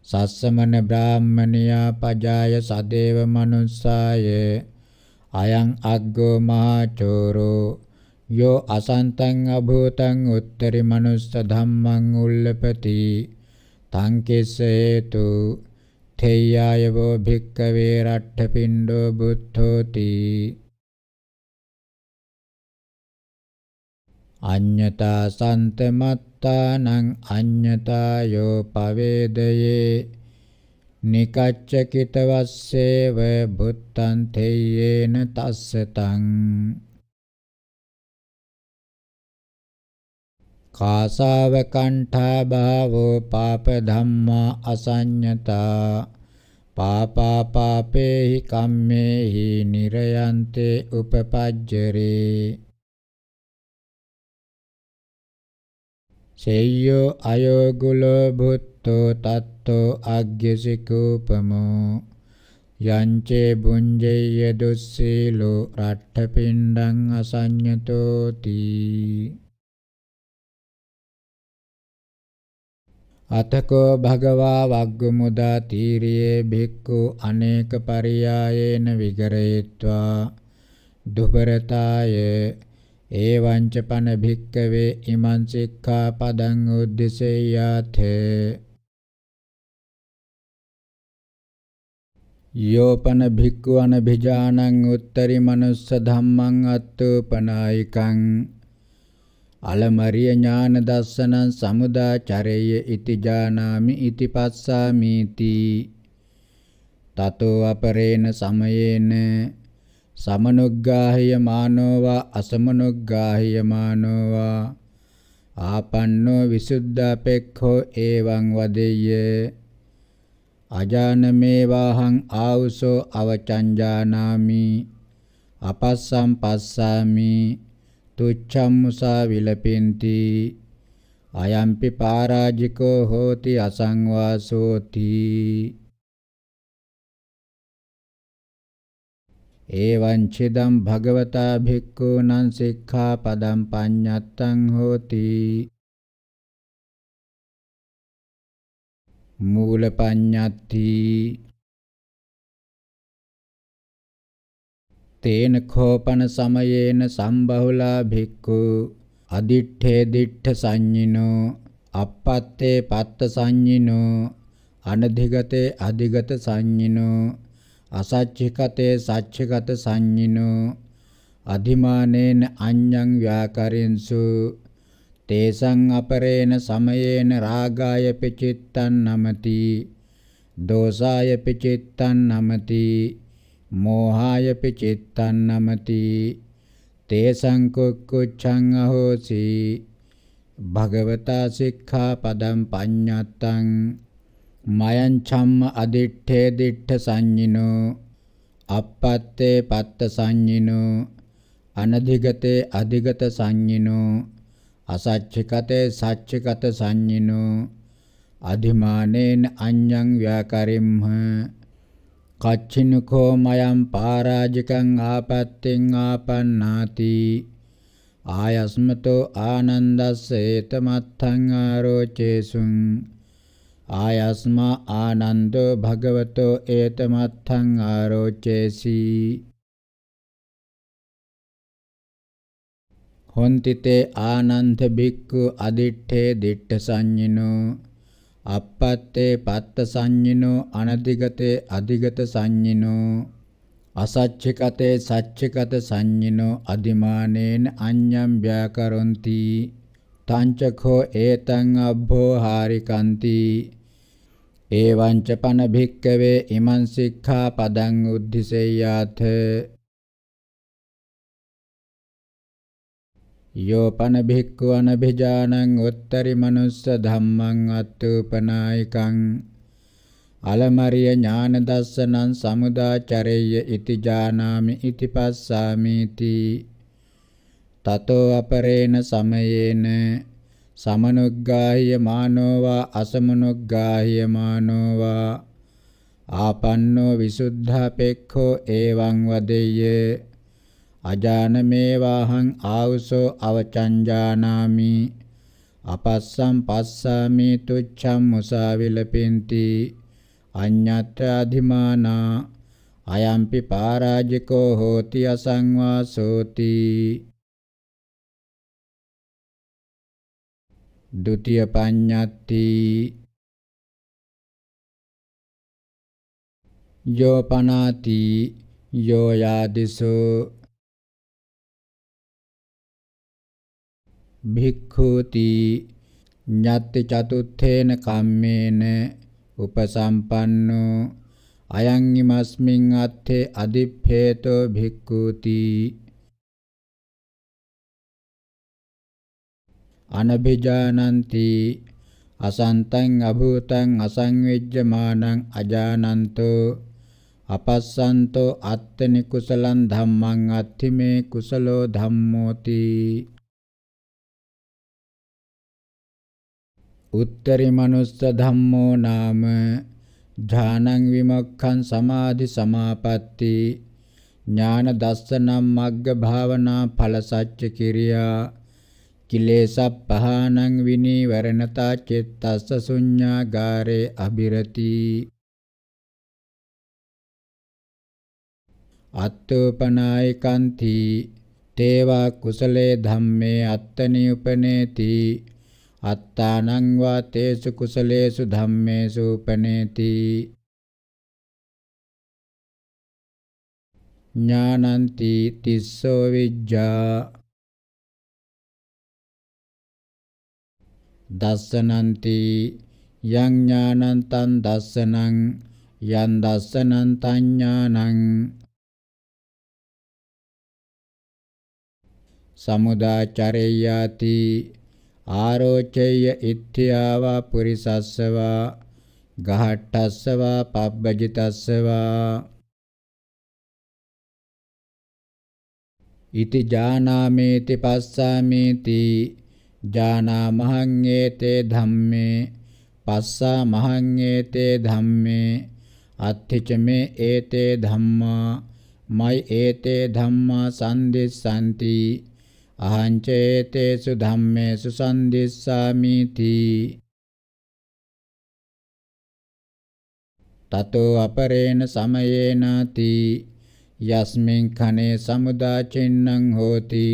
සස්සමන බ්‍රාහ්මනියා පජාය සදේව මනුස්සාය අයං අග්ගෝ මහචෝරෝ යෝ අසන්තං අභූතං උත්තරි මනුස්ස ධම්මං උල්ලපති තං කිස්ස හේතු තේයායවෝ භික්කවේ රට්ඨපින්ඩෝ බුද්ධෝති අඤ්ඤතා සන්තමත්තානං අඤ්ඤතායෝ පවේදයේ නිකච්ච කිතවස්සේව බුත්තං තේයේන තස්සතං කාසාව කණ්ඨා භාවෝ පාප ධම්මා අසඤ්ඤතා පාපා පාපේහි කම්මේහි නිරයන්තේ උපපජ්ජරේ සේයෝ අයෝගුල බුත්තෝ තත්තෝ අග්ගසිකූපමෝ යංචේ බුඤ්ජේය දුස්සීලෝ රට්ඨපිණ්ඩං අසඤ්ඤතෝති අතකෝ භගවා වග්ගමුදා තීරියේ භික්ඛු අනේක පරියායේන විගරේत्वा දුබරතායේ एवञ्च पनभिक्कवे इमं सिक्खापदम् उद्दिशेयाथ योपनभिक्खु अनभिजानम् उत्तरिमनुस्सधम्मम् अत्तुपनायिकम् අලමරිය ඥාන දස්සනං සමුදාචරේය ඉති ජානාමි ඉති පස්සාමීති තතෝ අපරේන සමයේන සමනුග්ගාහය මානෝවා අසමනුග්ගාහය මානෝවා ආපන්නෝ විසුද්ධාපෙක්ඛෝ එවං වදෙය්‍ය අජානමේවාහං ආවුසෝ අවචංජානාමි අපස්සම් පස්සාමි තුච්ඡම් මුසා විලපෙන්ති අයම්පි පරාජිකෝ හෝති අසංවාසෝති එවං චිදම් භගවතා භික්ඛූනං සික්ඛාපදං පඤ්ඤත්තං හෝති මූල පඤ්ඤත්ති තේන කෝපන සමයේන සම්බහුලා භික්ඛු අදිඨේ දිඨ සංඤිනෝ අපත්තේ පත්ත සංඤිනෝ අනධිගතේ අධිගත සංඤිනෝ අසච්චිකතේ සච්චිකත සංඤිනෝ අධිමානේන අඤ්ඤං ව්‍යාකරින්සු තේසං අපරේන සමයේන රාගාය පිචිත්තං නමති දෝසාය පිචිත්තං නමති මෝහාය පිචිත්තං නමති තේසං කුක්කුච්ඡං අහෝසි භගවතා සික්ඛාපදං පඤ්ඤත්තං මයං චම්ම අදිඨේ දිඨ සංඤිනෝ අපත්තේ පත්ත සංඤිනෝ අනධිගතේ අධිගත සංඤිනෝ අසච්චිකතේ සච්චිකත සංඤිනෝ අධිමානේන අඤ්ඤං ව්‍යාකරිම්හ කච්චිනකෝ මයම් පාරාජිකං ආපත්තෙන් ආපන්නාති ආයස්මතෝ ආනන්දස්සේත මත්තං ආරෝචේසුං ආයස්මා ආනන්දෝ භගවතෝ ඒතමත්තං ආරෝචේසි හොන්තිතේ ආනන්ද බික්ඛු අදිත්තේ දිට්ඨ සංඤිනෝ අපත්තේ පත්ත සංඤිනෝ අනදිගතේ අදිගත සංඤිනෝ අසච්චිකතේ සච්චිකත සංඤිනෝ අදිමානේන අඤ්ඤම් ව්‍යාකරොන්ති තංචඛෝ ඒතං අබ්බෝ හාරිකන්ති එවංච පන භික්කවේ ඉමං සික්ඛා පදං උද්ධිසෙය්‍යාත යෝ පන භික්ඛුවන භිජානං උත්තරි මනුස්ස ධම්මං අත්තුපනායිකං අලමරිය ඥාන දස්සනං සමුදාචරෙය්‍ය ඉති ජානාමි ඉති පස්සාමීති තතෝ අපරේන සමයේන සමනුග්ගාහ්‍ය මානෝවා අසමනුග්ගාහ්‍ය මානෝවා ආපන්නෝ විසුද්ධාපෙක්ඛෝ එවං වදෙය්‍ය අජානමේවාහං ආවුසෝ අවචංජානාමි අපස්සම් පස්සාමි තුච්ඡම් මුසාවිලපින්ති අඤ්ඤත්‍ය අධිමානා අයම්පි පරාජිකෝ හෝති අසංවාසෝති ဒုတိယပညာတိယောပနာတိယောယာတိစုဘိက္ခုတိညတိจตุထေနကမ္မေနဥပသမ္ပန္နောအယံ ීමස්මින් අත්තේ අදිප්පේතෝ භික්ඛුති අනභිජානಂತಿ අසන්තං අභූතං අසංවෙජ්ජමානං අජානන්තෝ අපස්සන්තෝ අත්තනි කුසලං ධම්මං අත්ථි මේ කුසලෝ ධම්මෝති උත්තරි මනුස්ස ධම්මෝ නාම ඥානං විමක්ඛං සමාධි සමාපatti ඥාන දස්සනම් මග්ග භාවනා ඵල සච්ච කිරියා කිලේසප්පහානං විනීවරණතා චිත්තස්ස ශුඤ්ඤාගාරේ අබිරති අත්තුපනායකන්ති තේවා කුසලේ ධම්මේ අත්තනියුපනේති අත්තානං වා තේසු කුසලේසු ධම්මේසු උපනේති ඥානන්ති තිස්සෝ විජ්ජා දස්සනන්ති යං ඥානන්තං දස්සනං යන් දස්සනං තඥානං සමුදාචරේයාති ආරෝචේය ඉත්‍යාවා පුරිසස්සවා ගහට්ටස්සවා පබ්බජිතස්සවා ඉති ජානාමේති පස්සාමේති ජානාමහං ඒතේ ධම්මේ පස්සා මහං ඒතේ ධම්මේ අත්ථිච මේ ඒතේ ධම්මා මයි ඒතේ ධම්මා සම්දිස්සanti අහං චේතේසු ධම්මේසු සම්දිස්සාමි තී තතෝ අපරේණ සමයේනාති යස්මින් කනේ සමුදාචින්නම් හෝති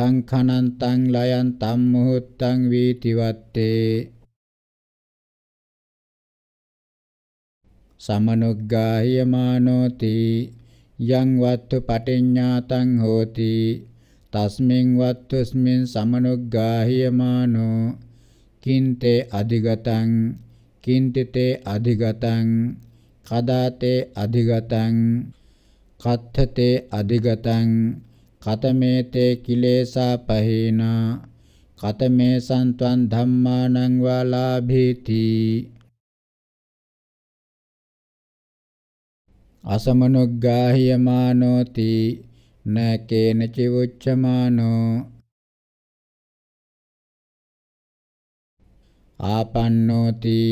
තං කනන්තං ලයන් තම්මුහුත්තං වීතිවත්තේ සමනුග්ගාහ්‍යමානෝති යං වත්තු පටිඤ්ඤාතං හෝති තස්මින් වත්තුස්මින් සමනුග්ගාහ්‍යමානෝ කින්තේ අධිගතං කින්තිතේ අධිගතං කදාතේ අධිගතං කත්තතේ අධිගතං කතමේතේ කිලේසා පහේනා කතමේ සන්තං ධම්මානං වාලාභීති අසමනුග්ගාහියමානෝති නකේන චිවුච්චමානෝ ආපන්නෝති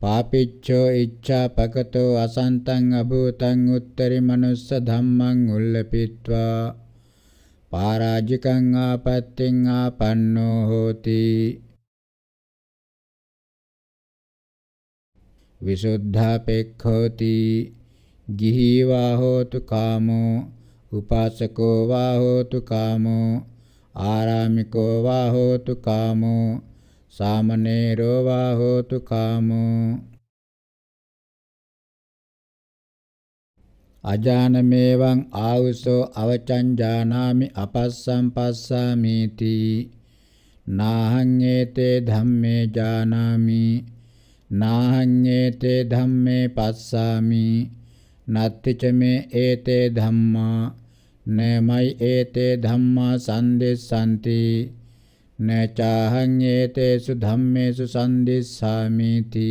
පාපිච්චෝ ඉච්ඡා පකතෝ අසන්තං අභූතං උත්තරි මනුස්ස ධම්මං උල්ලපිත්වා පාරාජිකං ආපත්තෙන් ආපන්නෝ හෝති විසුද්ධාපෙක්ඛෝති ගිහි වා හෝතු කාමෝ උපාසකෝ වා හෝතු කාමෝ ආරාමිකෝ වා හෝතු කාමෝ සාමණේරෝ වා හෝතු කාමෝ අජානමේවං ආවුසෝ අවචං ජානාමි අපස්සම් පස්සාමීති නාහං ඒතේ ධම්මේ ජානාමි නාහං ඒතේ ධම්මේ පස්සාමි නත්ති ච මේ ඒතේ ධම්මා නමයි ඒතේ ධම්මා සම්දිස්සanti නචාහං ඒතේසු ධම්මේසු සම්දිස්සාමිති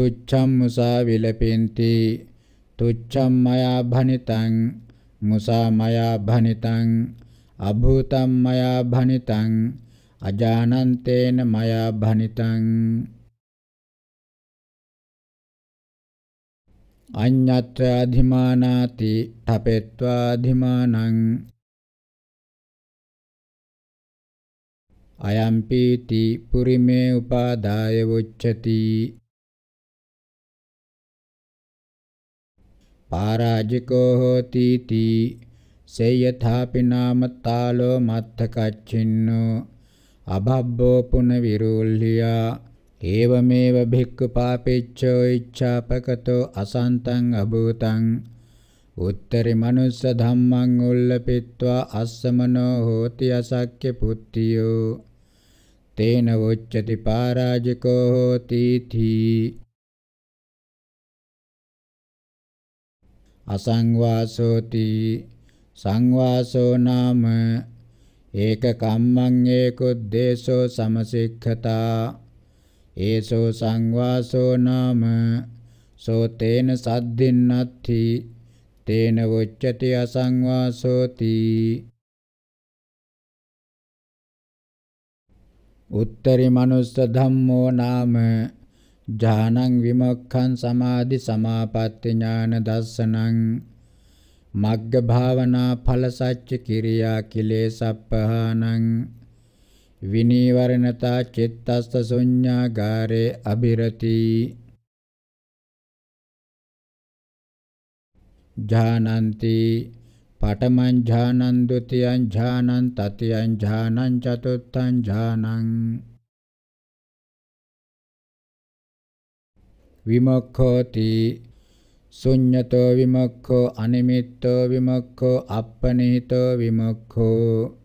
තුච්ඡම් මුසා විලපෙන්ති තුච්ඡම් මයා භනිතං මුසා මයා භනිතං අභූතම් මයා භනිතං අජානන්තේන මයා භනිතං අඤ්ඤත්‍ර අධිමානාති තපෙත්වා අධිමානං අයම්පීති පුරිමේ උපාදාය වොච්චති පාරාජිකෝ හෝති තී සේයථාපි නාමතාලෝ මත්තකච්චින්නෝ අභබ්බෝ පුන විරුල්ලියා ඒවමේව භික්ඛු පාපෙච්චෝ ඉච්ඡාපකතෝ අසන්තං අභූතං උත්තරි මනුස්ස ධම්මං උල්ලපිත්වා අස්සමනෝ හෝති අසක්්‍ය පුත්තියෝ තේන වොච්චති පාරාජිකෝ හෝති තී අසංවාසෝති සංවාසෝ නාම ඒක කම්මං ඒකුද්දේශෝ සමසික්ඛතා ඒසෝ සංවාසෝ නාම සෝ තේන සද්දින්නත්ති තේන වොච්චති අසංවාසෝති උත්තරි මනුස්ස ධම්මෝ නාම ඥානං විමුක්ඛං සමාධි සමාපatti ඥාන දස්සනං මග්ග භාවනා ඵල සච්ච කිරියා කිලේසප්පහානං විනීවරණතා චිත්තස්ස ශුඤ්ඤාගාරේ අබිරති ඥානන්ති පඨමං ඥානං ဒ ුතියං ඥානං තතියං ඥානං චතුත්ථං ඥානං විමක්ඛති ශුඤ්ඤතෝ විමක්ඛෝ අනිමිත්තෝ විමක්ඛෝ අප්පනිහිතෝ විමක්ඛෝ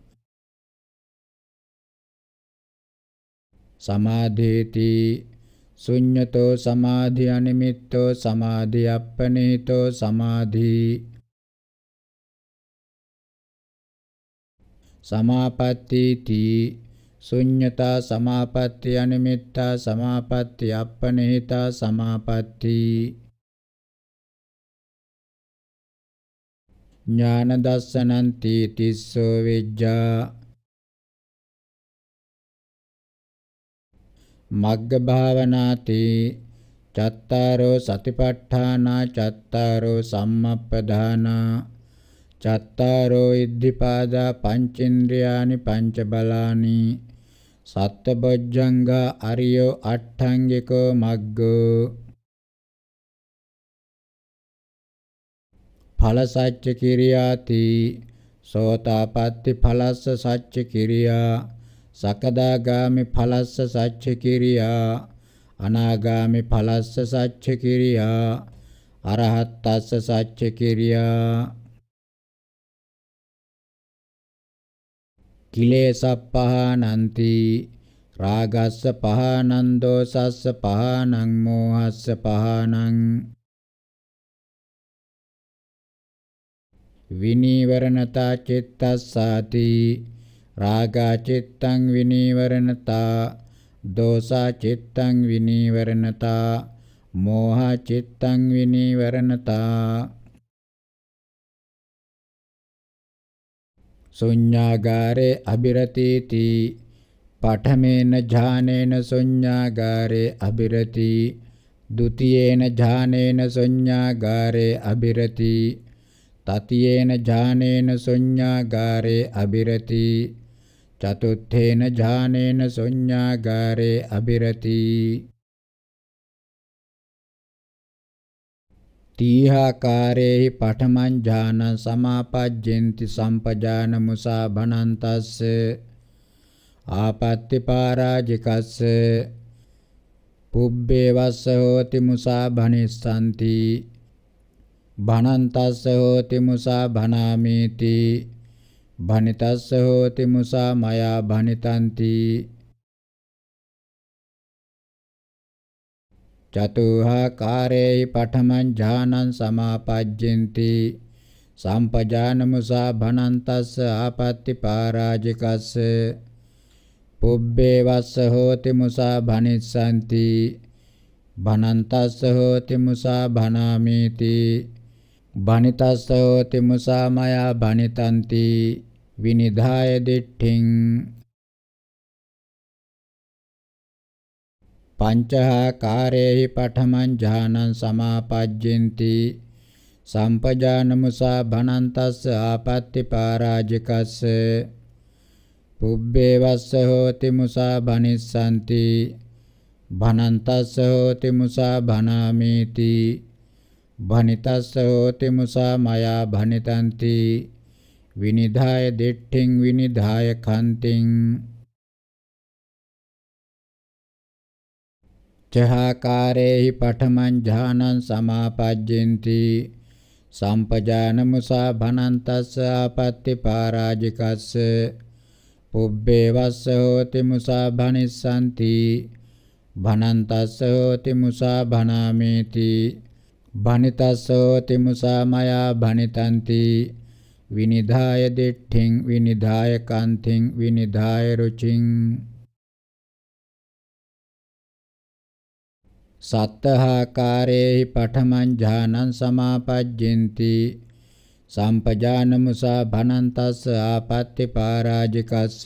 සමාධේති ශුඤ්ඤතෝ සමාධි අනිමිත්තෝ සමාධි අප්පනිහිතෝ සමාධි සමාපත්තීති ශුඤ්ඤතා සමාපatti අනිමිත්තා සමාපatti අප්පනිහිතා සමාපatti ඥාන දස්සනං තීතිස්සෝ විජ්ජා මග්ග භාවනාති චත්තාරෝ සතිපට්ඨානා චත්තාරෝ සම්මප්පදානා චත්තාරෝ ඉද්ධිපාදා පංචේන්ද්‍රයානි පංච බලානි සත්‍යබොජ්ජංග අරියෝ අට්ඨංගිකෝ මග්ගෝ ඵල සත්‍ය කිරියාති සෝතාපට්ටි ඵලස්ස සත්‍ය කිරියා සකදාගාමි ඵලස්ස සත්‍ය කිරියා අනාගාමි ඵලස්ස සත්‍ය කිරියා අරහත්ස්ස සත්‍ය කිරියා කිලේසප්පහානන්ති රාගස්ස පහනං දෝසස්ස පහනං මෝහස්ස පහනං විනීවරණතා චිත්තස්සාති රාගා චිත්තං විනීවරණතා දෝසා චිත්තං විනීවරණතා මෝහා චිත්තං විනීවරණතා शून्यागारे अभिरती पठमेन ध्यानेन शून्यागारे अभिरती द्वितीयेन ध्यानेन शून्यागारे अभिरती तृतीयेन ध्यानेन शून्यागारे अभिरती चतुर्थन ध्यानेन शून्यागारे अभिरती තීහාකාරේහි පඨමං ඥාන සමාපජ්ජෙන්ති සම්පජාන මුසා භනන්තස්ස ආපත්‍ති පරාජිකස්ස පුබ්බේ වස්ස හෝති මුසා භනිස්සanti භනන්තස්ස හෝති මුසා භනාමේති භනිතස්ස හෝති මුසා මයා භනිතanti චතුහාකාරේහි පඨමං ඥානං සමාපජ්ජಂತಿ සම්පජානමුසා භනන්තස්ස ආපත්‍ති පරාජිකස්ස පුබ්බේ වස්ස හෝති මුසා භනිස්සanti භනන්තස්ස හෝති මුසා භනාමේති භනිතස්ස හෝති මුසා මයා භනිතಂತಿ විනිධාය දිට්ඨින් පංචහාකාරේහි පඨමං ඥානං සමාපජ්ජಂತಿ සම්පජානමුසා භනන්තස්ස ආපත්‍ති පරාජිකස්ස පුබ්බේ වස්ස හෝති මුසා භනිස්සanti භනන්තස්ස හෝති මුසා භනාමේති භනිතස්ස හෝති මුසා මයා භනිතಂತಿ විනිධාය දෙට්ඨින් විනිධාය කන්තින් චහාකාරේහි පඨමං ඥානං සමාපජ්ජಂತಿ සම්පජානමුසා භනන්තස්ස ආපත්‍ති පරාජිකස්ස පුබ්බේ වස්ස හෝති මුසා භනිස්සanti භනන්තස්ස හෝති මුසා භනාමේති භනිතස්ස හෝති මුසා මයා භනිතಂತಿ විනිධාය දිට්ඨින් විනිධාය කාන්තින් විනිධාය රුචින් සත්තහාකාරේහි පඨමං ඥානං සමාපජ්ජಂತಿ සම්පජානමුසා භනන්තස්ස ආපත්‍ති පරාජිකස්ස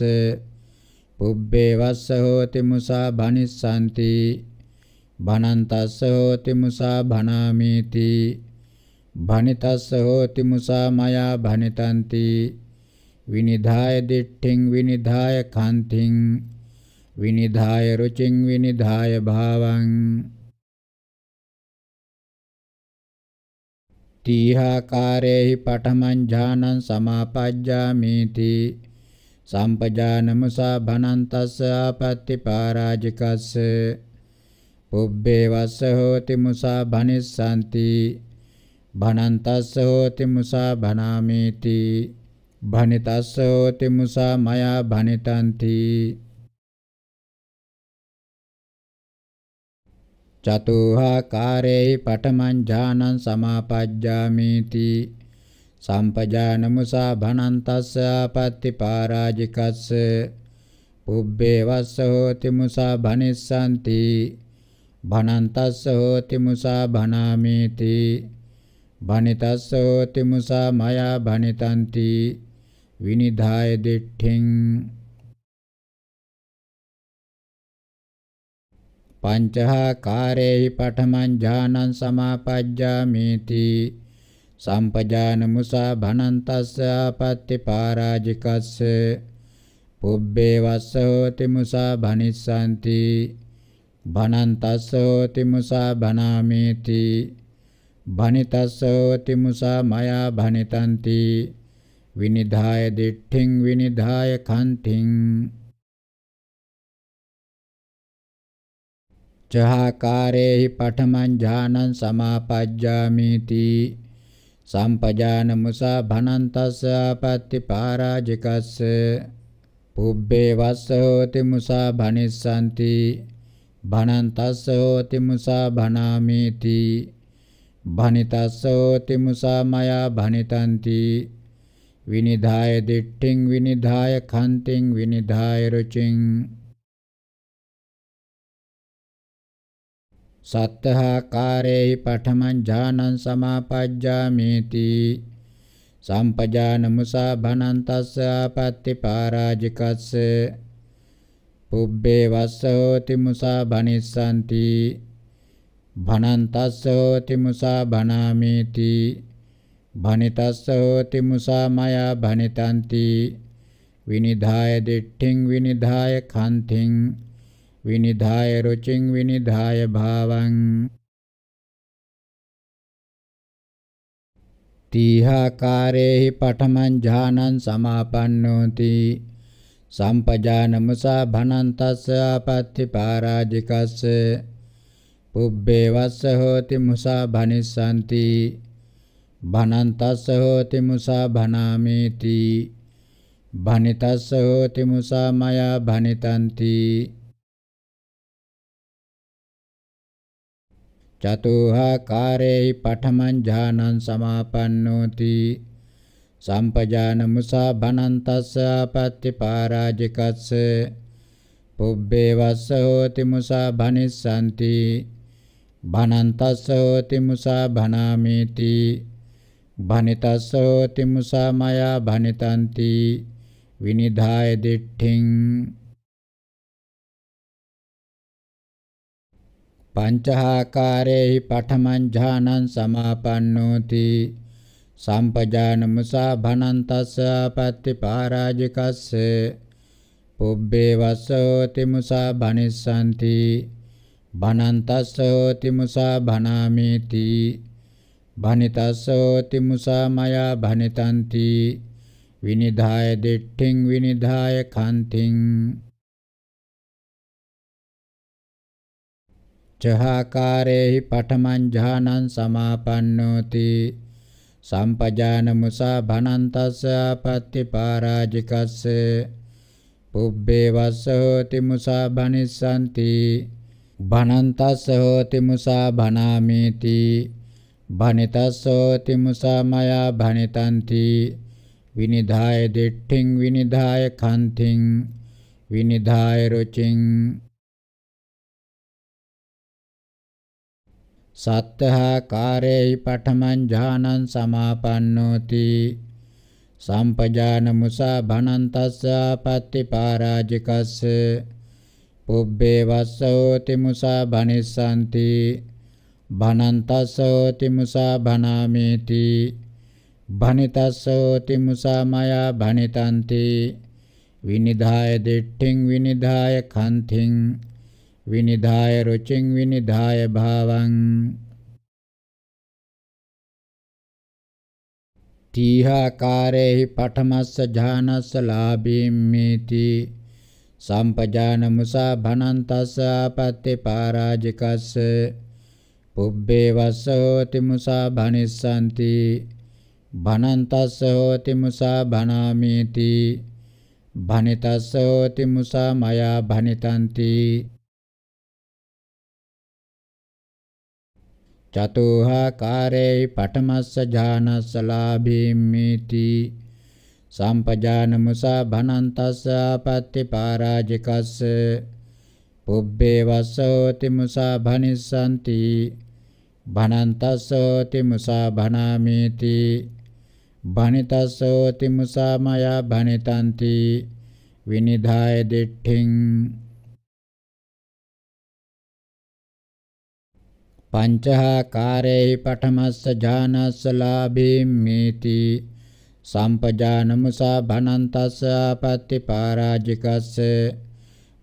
පුබ්බේ වස්ස හෝති මුසා භනිස්සanti භනන්තස්ස හෝති මුසා භනාමේති භනිතස්ස හෝති මුසා මයා භනිතಂತಿ විනිධාය දිට්ඨින් විනිධාය කාන්තින් විනිධාය රුචින් විනිධාය භාවං තීහාකාරේහි පඨමං ඥානං සමාපජ්ජාමේති සම්පජානමසා භනන්තස්ස ආපත්‍ති පරාජිකස්ස පුබ්බේ වස්ස හෝති මුසා භනිස්සanti භනන්තස්ස හෝති මුසා භනාමේති භනිතස්ස හෝති මුසා මයා භනිතanti චතුහාකාරේහි පඨමං ඥානං සමාපජ්ජාමිති සම්පජානමුසා භනන්තස්ස ආපත්‍ති පරාජිකස්ස පුබ්බේ වස්ස හෝති මුසා භනිස්සanti භනන්තස්ස හෝති මුසා භනාමිති භනිතස්ස හෝති මුසා මයා භනිතanti විනිධාය දිඨින් පංචහාකාරේහි පඨමං ඥානං සමාපජ්ජාමිති සම්පජාන මුසා භනන්තස්ස ආපත්‍ති පරාජිකස්ස පුබ්බේ වස්සෝති මුසා භනිස්සanti භනන්තස්සෝති මුසා භනාමේති භනිතස්සෝති මුසා මයා භනිතanti විනිධාය දිට්ඨින් විනිධාය කන්තිං චහාකාරේහි පඨමං ඥානං සමාපජ්ජාමිති සම්පජාන මුසා භනන්තස්ස ආපත්‍ති පරාජිකස්ස පුබ්බේ වස්සෝති මුසා භනිස්සanti භනන්තස්ස හෝති මුසා භනාමිති භනිතස්ස හෝති මුසා මයා භනිතanti විනිධාය දිට්ඨින් විනිධාය කන්තින් විනිධාය රුචින් සත්තහාකාරේහි පඨමං ඥානං සමාපජ්ජාමේති සම්පජාන මුසා භනන්තස්ස ආපත්‍ති පරාජිකස්ස පුබ්බේ වස්සෝති මුසා භනිස්සanti භනන්තස්සෝති මුසා භනාමේති භනිතස්සෝති මුසා මයා භනිතanti විනිධාය දිට්ඨින් විනිධාය කන්තිං විනිධාය රුචින් විනිධාය භාවං තීහාකාරේහි පඨමං ඥානං සමාපන්නෝති සම්පජානමුසා භනන්තස්ස ආපත්‍ති පරාජිකස්ස පුබ්බේ වස්ස හෝති මුසා භනිස්සanti භනන්තස්ස හෝති මුසා භනාමේති භනිතස්ස හෝති මුසා මයා භනිතanti චතුහාකාරේහි පඨමං ඥානං සමාපන්නෝති සම්පජාන මුසා භනන්තස්ස ආපත්‍ති පරාජිකස්ස පුබ්බේ වස්ස හෝති මුසා භනිස්සanti භනන්තස්ස හෝති මුසා භනාමේති භනිතස්ස හෝති මුසා මයා භනිතanti විනිධාය දිට්ඨින් පංචහාකාරේහි පඨමං සමාපන්නෝති සම්පජානමුසා භනන්තස්ස ආපත්‍ති පරාජිකස්ස පුබ්බේ වස්සෝති මුසා භනිස්සanti භනන්තස්සෝති මුසා භනාමේති භනිතස්සෝති මුසා මයා භනිතanti විනිධාය දෙට්ඨින් විනිධාය කන්තිං චහාකාරේහි පඨමං ඥානං සමාපන්නෝති සම්පජාන මුසා භනන්තස්ස අපත්‍ති පරාජිකස්ස පුබ්බේ වස්ස හෝති මුසා භනිස්සanti භනන්තස්ස හෝති මුසා භනාමේති භනිතස්ස හෝති මුසා මයා භනිතanti විනිධාය දෙට්ඨින් විනිධාය කන්තින් විනිධාය රුචින් සත්තහා කාරේහි පඨමං ඥානං සමාපන්නෝති සම්පජාන මුසා භනන්තස්ස පත්ති පරාජිකස්ස පුබ්බේ වස්සෝති මුසා භනිස්සanti භනන්තස්සෝති මුසා භනාමේති භනිතස්සෝති මුසා මයා භනිතanti විනිධාය දෙට්ඨින් විනිධාය කන්තිං විනිධාය රුචින් විනිධාය භාවං තීහාකාරේහි පඨමස්ස ඥානස්ස ලාභීම්මේති සම්පජාන මුසා භනන්තස්ස ආපත්තේ පරාජිකස්ස පුබ්බේ වස්සෝති මුසා භනිස්සanti භනන්තස්ස හෝති මුසා භනාමේති භනිතස්ස හෝති මුසා මයා භනිතanti චතුහාකාරේ පඨමස්ස ඥානස්ස ලාභීමේති සම්පජානමුසා භනන්තස්ස ආපත්‍ති පරාජිකස්ස පුබ්බේ වසෝති මුසා භනිස්සanti භනන්තස්සෝති මුසා භනාමේති භනිතස්සෝති මුසා මයා භනිතanti විනිධාය දිට්ඨින් පංචහාකාරේහි පඨමස්ස ඥානස්ස ලාභීමේති සම්පජානමුසා භනන්තස්ස ආපත්‍ති පරාජිකස්ස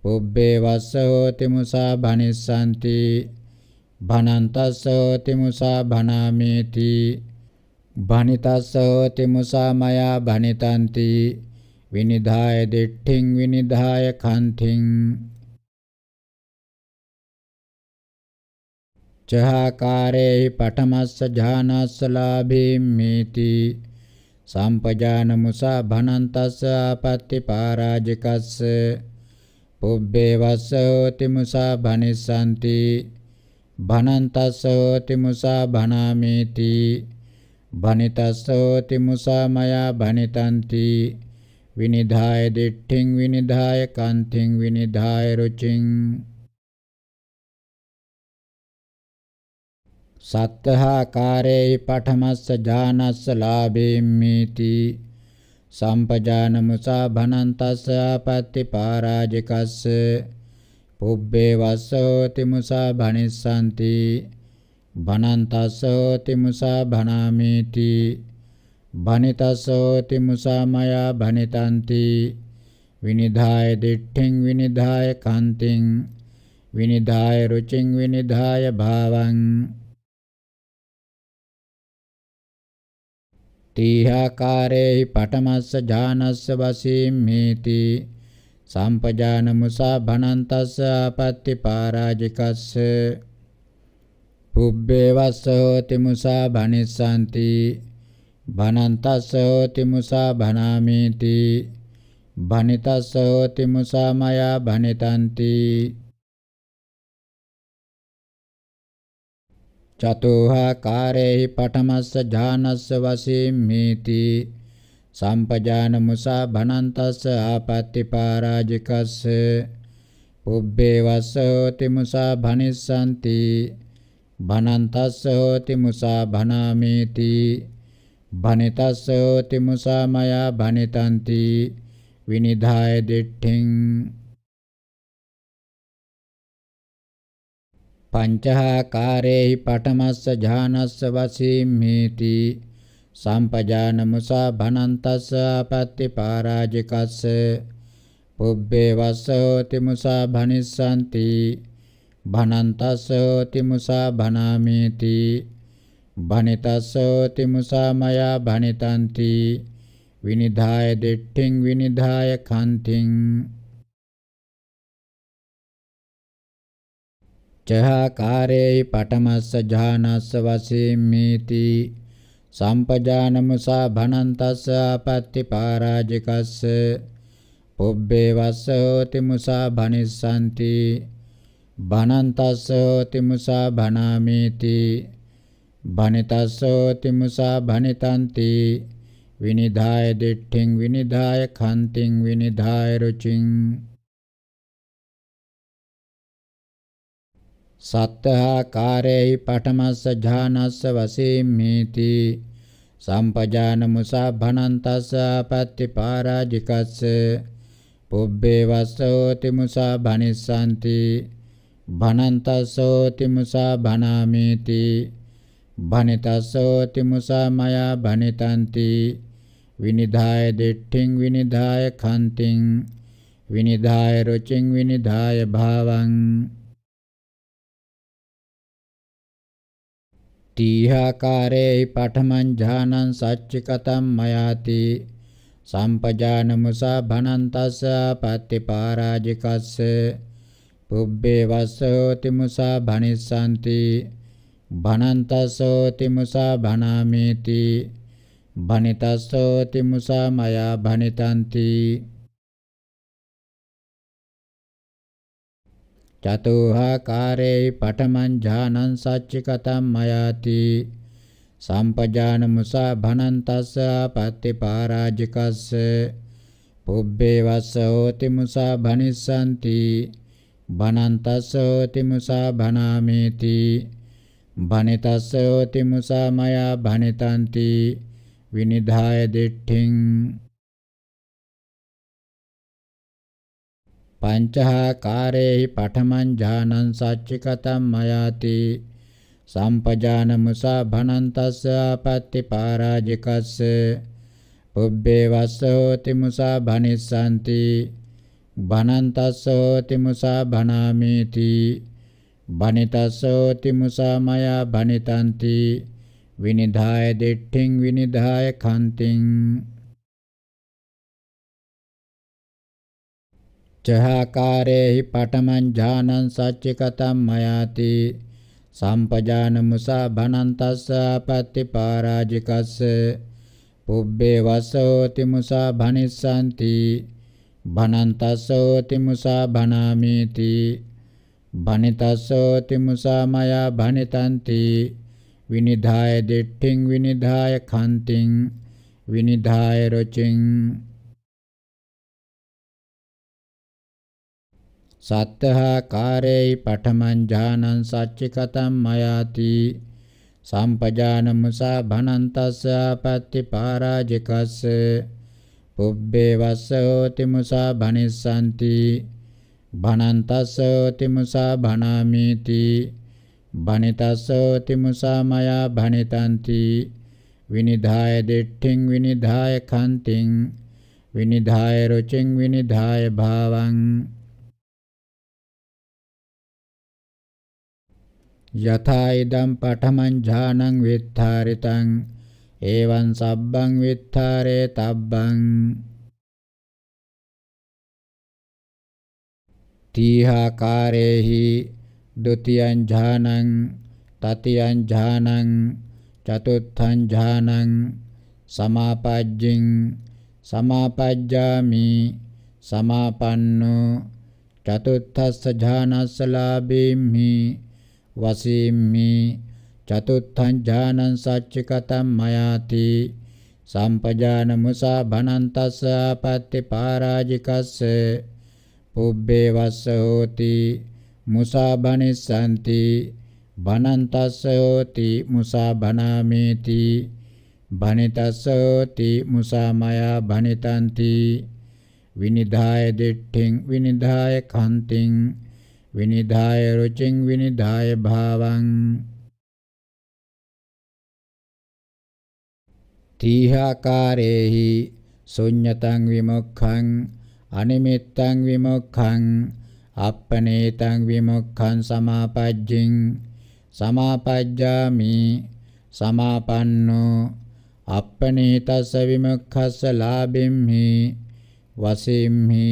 පුබ්බේ වස්ස හෝති මුසා භනිස්සanti භනන්තස්ස හෝති මුසා භනාමේති භනිතස්ස හෝති මුසා මයා භනිතanti විනිධාය දිට්ඨින් විනිධාය කන්තිං චහාකාරේහි පඨමස්ස ඥානස්ස ලාභීමේති සම්පජාන මුසා භනන්තස්ස ආපත්‍ති පරාජිකස්ස පුබ්බේ වස්ස හෝති මුසා භනිස්සanti භනන්තස්ස හෝති මුසා භනාමේති භනිතස්ස හෝති මුසා මයා භනිතanti විනිධාය දිට්ඨින් විනිධාය කන්තින් විනිධාය රුචින් සක්කහාකාරේහි පඨමස්ස ඥානස්ස ලාභේම්මේති සම්පජාන මුසා භනන්තස්ස ආපත්‍ති පරාජිකස්ස පුබ්බේ වස්සෝති මුසා භනිස්සanti භනන්තස්සෝති මුසා භනාමේති භනිතස්සෝති මුසා මයා භනිතanti විනිධාය දිට්ඨින් විනිධාය කාන්තින් විනිධාය රුචින් විනිධාය භාවං තීහාකාරේහි පඨමස්ස ඥානස්ස වසීම්මේති සම්පජාන මුසා භනන්තස්ස ආපත්‍ති පරාජිකස්ස පුබ්බේ වස්සෝති මුසා භනිස්සanti භනන්තස්ස හෝති මුසා භනාමේති භනිතස්ස හෝති මුසා මයා භනිතanti චතුහාකාරේහි පඨමස්ස ඥානස්ස වසීමේති සම්පජාන මුසා භනන්තස්ස ආපත්‍ති පරාජිකස්ස පුබ්බේ වසෝති මුසා භනිස්සanti භනන්තස්ස හෝති මුසා භනාමේති භනිතස්ස හෝති මුසා මයා භනිතanti විනිධාය දිට්ඨින් පංචහාකාරේහි පඨමස්ස ඥානස්ස වසීම්මේති සම්පජානමුසා භනන්තස්ස අපත්‍ති පරාජිකස්ස පුබ්බේ වස්සෝති මුසා භනිස්සanti භනන්තස්සෝති මුසා භනාමේති භනිතස්සෝති මුසා මයා භනිතanti විනිධාය දෙට්ඨින් විනිධාය කන්තිං චහකාරේහි පඨමස්ස ඥානස්ස වසීමීති සම්පජානමසා භනන්තස්ස ආපත්‍ති පරාජිකස්ස පුබ්බේ වස්ස හෝති මුසා භනිස්සanti භනන්තස්ස හෝති මුසා භනාමීති භනිතස්ස හෝති මුසා භනිතanti විනිධාය දිට්ඨින් විනිධාය කන්තින් විනිධාය රුචින් සත්තහාකාරේහි පඨමස්ස ඥානස්ස වසීමේති සම්පජාන මුසා භනන්තස්ස අපත්‍ති පරාජිකස්ස පුබ්බේ වස්සෝති මුසා භනිස්සanti භනන්තස්සෝති මුසා භනාමේති භනිතස්සෝති මුසා මයා භනිතanti විනිධාය දෙට්ඨින් විනිධාය කන්තින් විනිධාය රුචින් විනිධාය භාවං තීහාකාරේ පඨමං ඥානං සච්චිකතම් මයාති සම්පජානමුසා භනන්තස්ස පත්තිපාරාජිකස්ස පුබ්බේ වස්සෝති මුසා භනිස්සanti භනන්තස්සෝති මුසා භනාමේති භනිතස්සෝති මුසා මයා භනිතanti චතුහාකාරේ පඨමං ඥානං සච්චිකතම් මයාති සම්පජාන මුසා භනන්තස්ස පත්‍ති පාරාජිකස්ස පුබ්බේ වස්සෝති මුසා භනිස්සanti භනන්තස්සෝති මුසා භනාමේති භනිතස්සෝති මුසා මයා භනිතanti විනිධාය දිට්ඨින් පංචහාකාරේහි පඨමං ඥානං සච්චිකතම් මයාති සම්පජානමුසා භනන්තස්ස ආපත්‍ති පාරාජිකස්ස පුබ්බේ වස්ස හෝති මුසා භනිස්සanti භනන්තස්ස හෝති මුසා භනාමේති භනිතස්සෝති මුසා මයා භනිතන්ති විනිධාය දෙට්ඨින් විනිධාය කන්තින් චහාකාරේහි පඨමං ඥානං සච්චිකතම් මයාති සම්පජානමුසා භනන්තස්ස අපත්තිපාරාජිකස්ස පුබ්බේ වසෝති මුසා භනිස්සanti භනන්තස්සෝති මුසා භනාමේති භනිතස්සෝති මුසා මයා භනිතanti විනිධාය දෙට්ඨින් විනිධාය කන්තින් විනිධාය රොචින් සත්තහා කාරේයි පඨමං ඥානං සච්චිකතම් මයාති සම්පජානමුසා භනන්තස්ස ආපත්‍ති පරාජිකස්ස පුබ්බේ වස්සෝති මුසා භනිස්සanti භනන්තස්සෝති මුසා භනාමීති භනිතස්සෝති මුසා මයා භනිතanti විනිධාය දෙට්ඨින් විනිධාය කන්තින් විනිධාය රුචින් විනිධාය භාවං යථා ඉදම් පඨමං ඥානං විත්තාරිතං එවං සබ්බං විත්තාරේ තබ්බං තීහාකාරේහි ဒ ුතියං ඥානං තතියං ඥානං චතුත්ථං ඥානං සමාපජ්ජින් සමාපජ්ජාමි සමාපන්නෝ චතුත්ථස්ස ඥානස්ස ලාභේමි වසිම්මි චතුත්ථං ඥානං සච්චිකතම් මයාති සම්පජාන මුසා භනන්තස්ස ආපත්‍ති පරාජිකස්ස පුබ්බේ වස්ස හෝති මුසා භනිස්සanti භනන්තස්ස හෝති මුසා භනාමේති භනිතස්ස හෝති මුසා මයා භනිතanti විනිධාය දිට්ඨින් විනිධාය කන්තින් විනිධාය රුචින් විනිධාය භාවං තීහාකාරේහි ශුඤ්ඤතං විමුක්ඛං අනිමිත්තං විමුක්ඛං අප්පනේතං විමුක්ඛං සමාපජ්ජින් සමාපජ්ජාමි සමාපන්නෝ අප්පනේතස්ස විමුක්ඛස්ස ලාභෙම්හි වසෙම්හි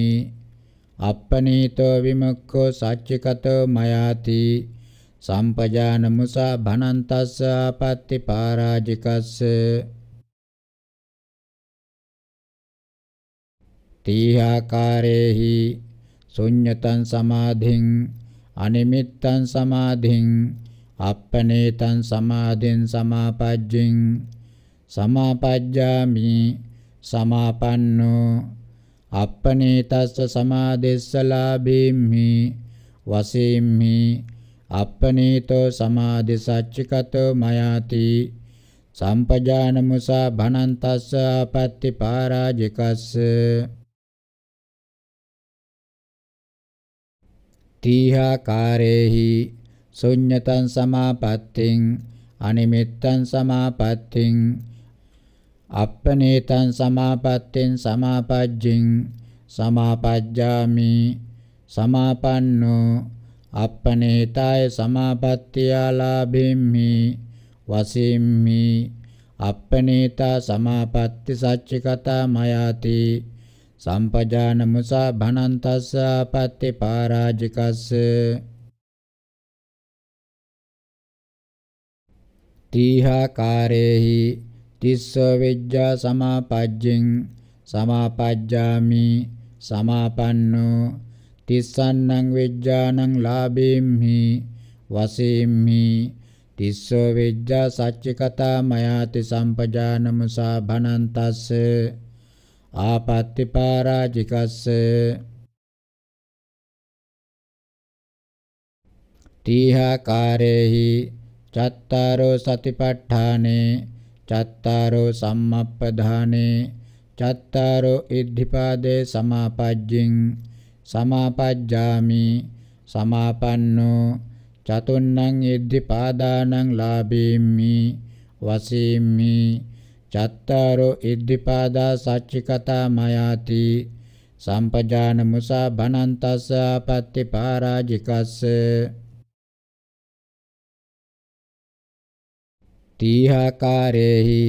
අප්පනීතෝ විමුක්ඛෝ සච්චිකතෝ මයාති සම්පජානමුසා භනන්තස්ස ආපත්‍ති පරාජිකස්ස තීහාකාරේහි ශුඤ්ඤතං සමාධින් අනිමිත්තං සමාධින් අප්පනේතං සමාධින් සමාපජ්ජින් සමාපජ්ජාමි සමාපන්නෝ අප්පනේතස්ස සමාදෙස්සලාභේම්හි වසේම්හි අප්පනේතෝ සමාදෙසච්චිකතෝ මයාති සම්පජානමුසා භනන්තස්ස ආපත්‍ති පාරාජිකස්ස තීහාකාරේහි ශුඤ්ඤතං සමාපත්තිං අනිමිත්තං සමාපත්තිං අප්පනේතං සමාපත්තෙන් සමාපජ්ජෙන් සමාපජ්ජාමි සමාපන්නෝ අප්පනේතාය සමාපත්තියා ලාභෙම්මි වසෙම්මි අප්පනේතා සමාපatti සච්චිකතා මයාති සම්පජාන මුසා භනන්තස්ස අපත්ති පරාජිකස්ස තීහා කාරේහි තිස්ස විජ්ජා සමාපජ්ජෙන් සමාපජ්ජාමි සමාපන්නෝ තිස්සන්නං විජ්ජානං ලාභේම්හි වසේම්හි තිස්සෝ විජ්ජා සච්ච කතා මයාති සම්පජානමුසා භනන්තස්ස ආපත්‍ති පරාජිකස්ස තීහාකාරේහි චත්තාරෝ සතිපට්ඨානේ චත්තාරෝ සම්මප්පධානේ චත්තාරෝ ඉද්ධිපාදේ සමාපජ්ජින් සමාපජ්ජාමි සමාපන්නෝ චතුන්නං ඉද්ධිපාදානං ලාභේම්මි වසීම්මි චත්තාරෝ ඉද්ධිපාදා සච්චිකතා මයාති සම්පජාන මුසා භනන්තස්ස අපත්‍ති පරාජිකස්ස තීහාකාරේහි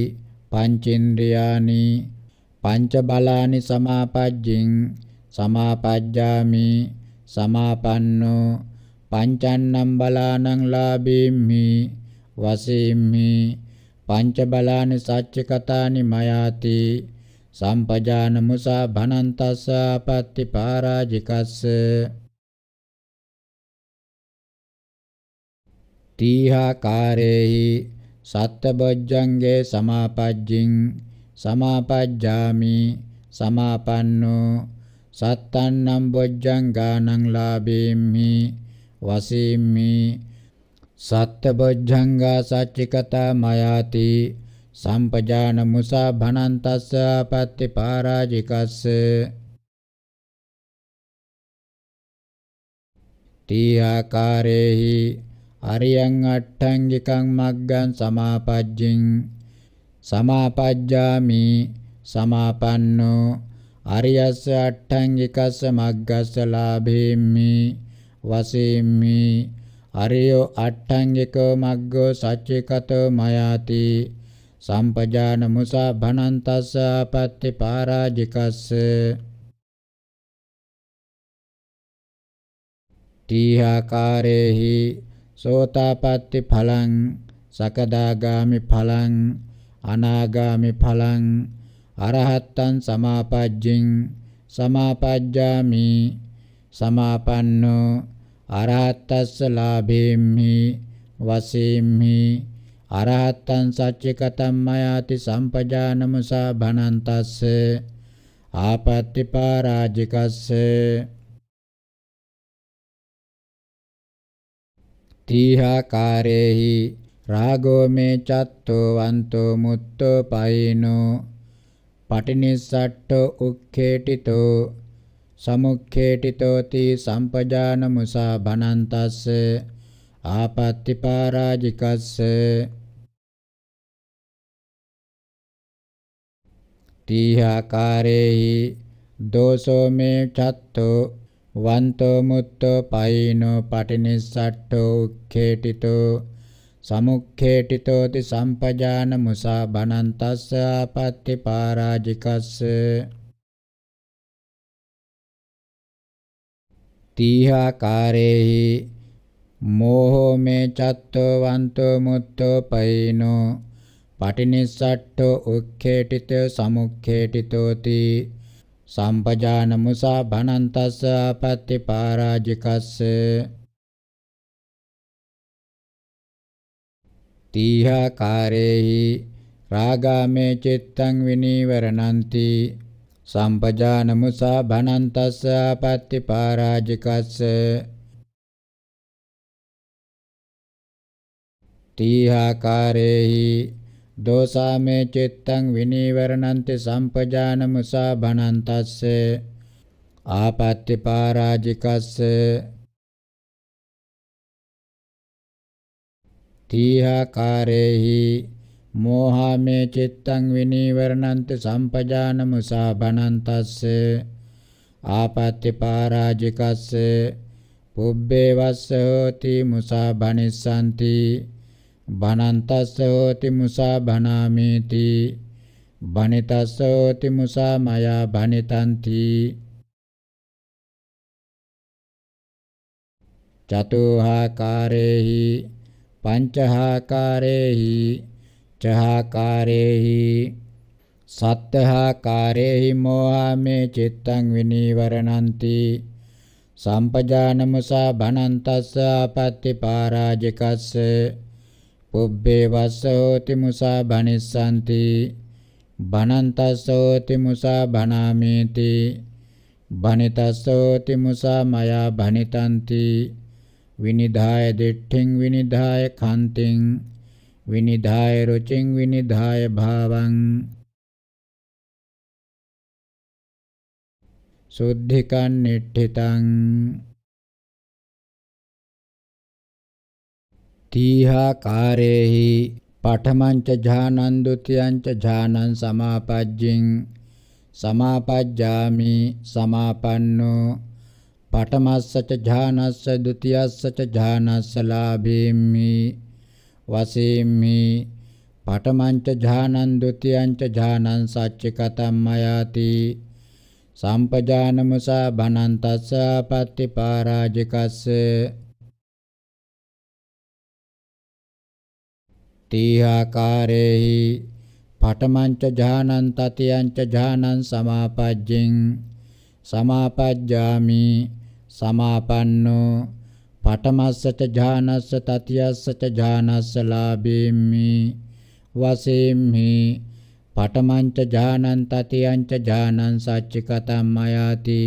පංචේන්ද්‍රයානි පංච බලානි සමාපජ්ජින් සමාපජ්ජාමි සමාපන්නෝ පංචන්නම් බලානං ලාභේම්හි වසේම්හි පංච බලානි සච්ච කතානි මයාති සම්පජාන මුසා භනන්තස්ස අපත්‍ති පරාජිකස්ස තීහාකාරේහි සත්තබොජ්ජංගේ සමාපජ්ජින් සමාපජ්ජාමි සමාපන්නෝ සත්තන්නම් බොජ්ජං ගානං ලාභේමි වසීමි සත්තබොජ්ජංගා සච්චිකතා මයාති සම්පජාන මුසා භනන්තස්ස අපත්ති පරාජිකස්ස තී ආකාරේහි අරියං අට්ඨංගිකං මග්ගං සමාපජ්ජින් සමාපජ්ජාමි සමාපන්නෝ අරියස්ස අට්ඨංගිකස්ස මග්ගස්ස ලාභේම්මි වසේම්මි අරියෝ අට්ඨංගිකෝ මග්ගෝ සච්චිකතෝ මයාති සම්පජාන මුසා භනන්තස්ස අපත්‍ති පාරාජිකස්ස තීහාකාරේහි සෝතාපට්ටි ඵලං සකදාගාමි ඵලං අනාගාමි ඵලං අරහත්තං සමාපජ්ජින් සමාපජ්ජාමි සමාපන්නෝ අරහතස්ස ලාභේම්හි වසීම්හි අරහත්තං සච්චිකතං මයාති සම්පජානමසා භනන්තස්ස ආපත්‍තිපාරාජිකස්සේ තීහාකාරේහි රාගෝ මේ චත්තෝ වන්තෝ මුත්තෝ පයිනෝ පටිනිස්සට්ඨෝ උක්ඛේටිතෝ සමුක්ඛේටිතෝ තී සම්පජාන මුසා භනන්තස්ස ආපත්‍ති පරාජිකස්ස තීහාකාරේහි දෝසෝ මේ චත්තෝ වන්තෝ මුත්තෝ පයිනෝ පටිනිස්සට්ඨෝ උක්ඛේටිතෝ සමුක්ඛේටිතෝති සම්පජාන මුසා බනන්තස්ස ආපත්‍ති පාරාජිකස්ස තීහාකාරේහි මෝහෝ මේ චත්තෝ වන්තෝ මුත්තෝ පයිනෝ පටිනිස්සට්ඨෝ උක්ඛේටිතෝ සමුක්ඛේටිතෝති සම්පජානමුසා භනන්තස්ස අපත්ති පාරාජිකස්ස තීහාකාරේහි රාගාමේ චිත්තං විනීවරණන්ති සම්පජානමුසා භනන්තස්ස අපත්ති පාරාජිකස්ස තීහාකාරේහි දෝසාමේ චිත්තං විනීවරණන්ති සම්පජානමුසා භනන්තස්සේ ආපත්‍ති පරාජිකස්සේ තීහාකාරේහි මෝහාමේ චිත්තං විනීවරණන්ති සම්පජානමුසා භනන්තස්සේ ආපත්‍ති පරාජිකස්සේ පුබ්බේ වස්සෝති මුසා භනිස්සන්ති භනන්තස්සෝති මුසා භනාමේති භනිතස්සෝති මුසා මයා භනිතන්ති චතුහාකාරේහි පංචහාකාරේහි චහාකාරේහි සත්තහාකාරේහි මෝහාමේ චිත්තං විනීවරණන්ති සම්පජානමුසා භනන්තස්ස අපත්‍ති පරාජිකස්ස පුබ්බේ වස්සෝති මුසා බණිස්සanti බණන්තස්සෝති මුසා බණාමේති බණිතස්සෝති මුසා මයා බණිතanti විනිධාය දිට්ඨින් විනිධාය කන්තින් විනිධාය රුචින් විනිධාය භාවං සුද්ධිකන් නිට්ඨිතං තීහා කාරේහි පඨමංච ඥානං ဒ ුතියංච ඥානං සමාපජ්ජින් සමාපජ්ජාමි සමාපන්නෝ පඨමස්සච ඥානස්ස ဒ ුතියස්සච ඥානස්ස ලාභේම්මි වසේම්මි පඨමංච ඥානං ဒ ුතියංච ඥානං සච්චිකතම් මයාති සම්පජානමසා බනන්තස්ස පත්‍ති පරාජිකස්ස තීආකාරේහි පඨමංච ඥානං තතියංච ඥානං සමාපජ්ජින් සමාපජ්ජාමි සමාපන්නෝ පඨමස්සච ඥානස්ස තතියස්සච ඥානස්ස ලාභේම්මි වසේම්හි පඨමංච ඥානං තතියංච ඥානං සච්චිකතම් මයාති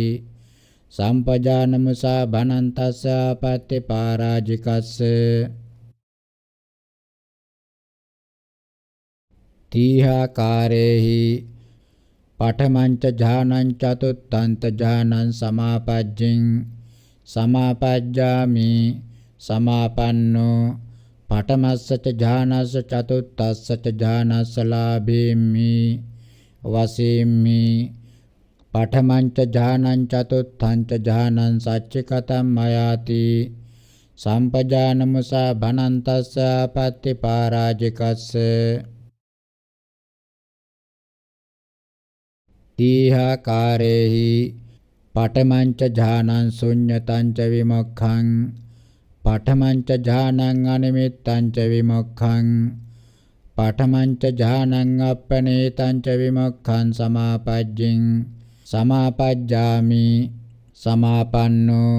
සම්පජානමුසා බනන්තස්ස ආපත්‍ති පරාජිකස්ස තීහාකාරේහි පඨමංච ඥානං චතුත්තංත ඥානං සමාපජ්ජින් සමාපජ්ජාමි සමාපන්නෝ පඨමස්සච ඥානස්ස චතුත්තස්සච ඥානස්ස ලාභේමි වසීමි පඨමංච ඥානං චතුත්තං ච ඥානං සච්චිකතම් මයාති සම්පජානමසා භනන්තස්ස පත්‍ති පරාජිකස්ස තීහාකාරේහි පඨමංච ඥානං ශුඤ්ඤතංච විමුක්ඛං පඨමංච ඥානං අනිමිත්තංච විමුක්ඛං පඨමංච ඥානං අප්පනේතංච විමුක්ඛං සමාපජ්ජින් සමාපජ්ජාමි සමාපන්නෝ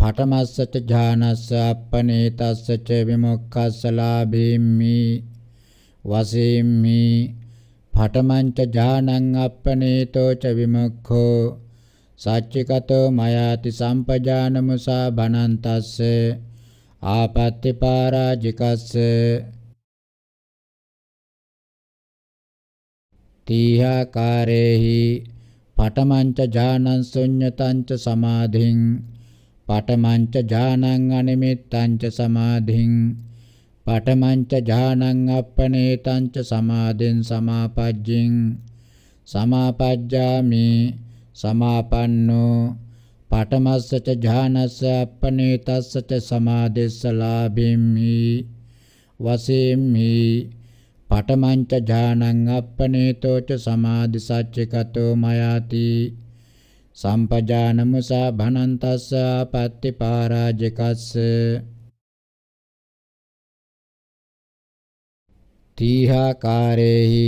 පඨමස්සච ඥානස්ස අප්පනේතස්ස ච විමුක්ඛස්ස ලාභීම්මි වසීම්මි පඨමංච ඥානං අප්පනේතෝ ච විමුක්ඛෝ සච්චිකතෝ මයාති සම්පජානමුසා බනන්තස්ස ආපත්‍ති පරාජිකස්ස තීහාකාරේහි පඨමංච ඥානං ශුඤ්ඤතංච සමාධින් පඨමංච ඥානං අනිමිත්තංච සමාධින් පඨමංච ඥානං අප්පනේතංච සමාදෙන් සමාපජ්ජින් සමාපජ්ජාමි සමාපන්නෝ පඨමස්ස ච ඥානස්ස අප්පනේතස්ස ච සමාදෙස්ස ලාභෙම්හි වසෙම්හි පඨමංච ඥානං අප්පනේතෝ ච සමාදි සච්චිකතෝ මයාති සම්පජානමුසා භනන්තස්ස පත්‍ති පරාජකස්ස තීහාකාරේහි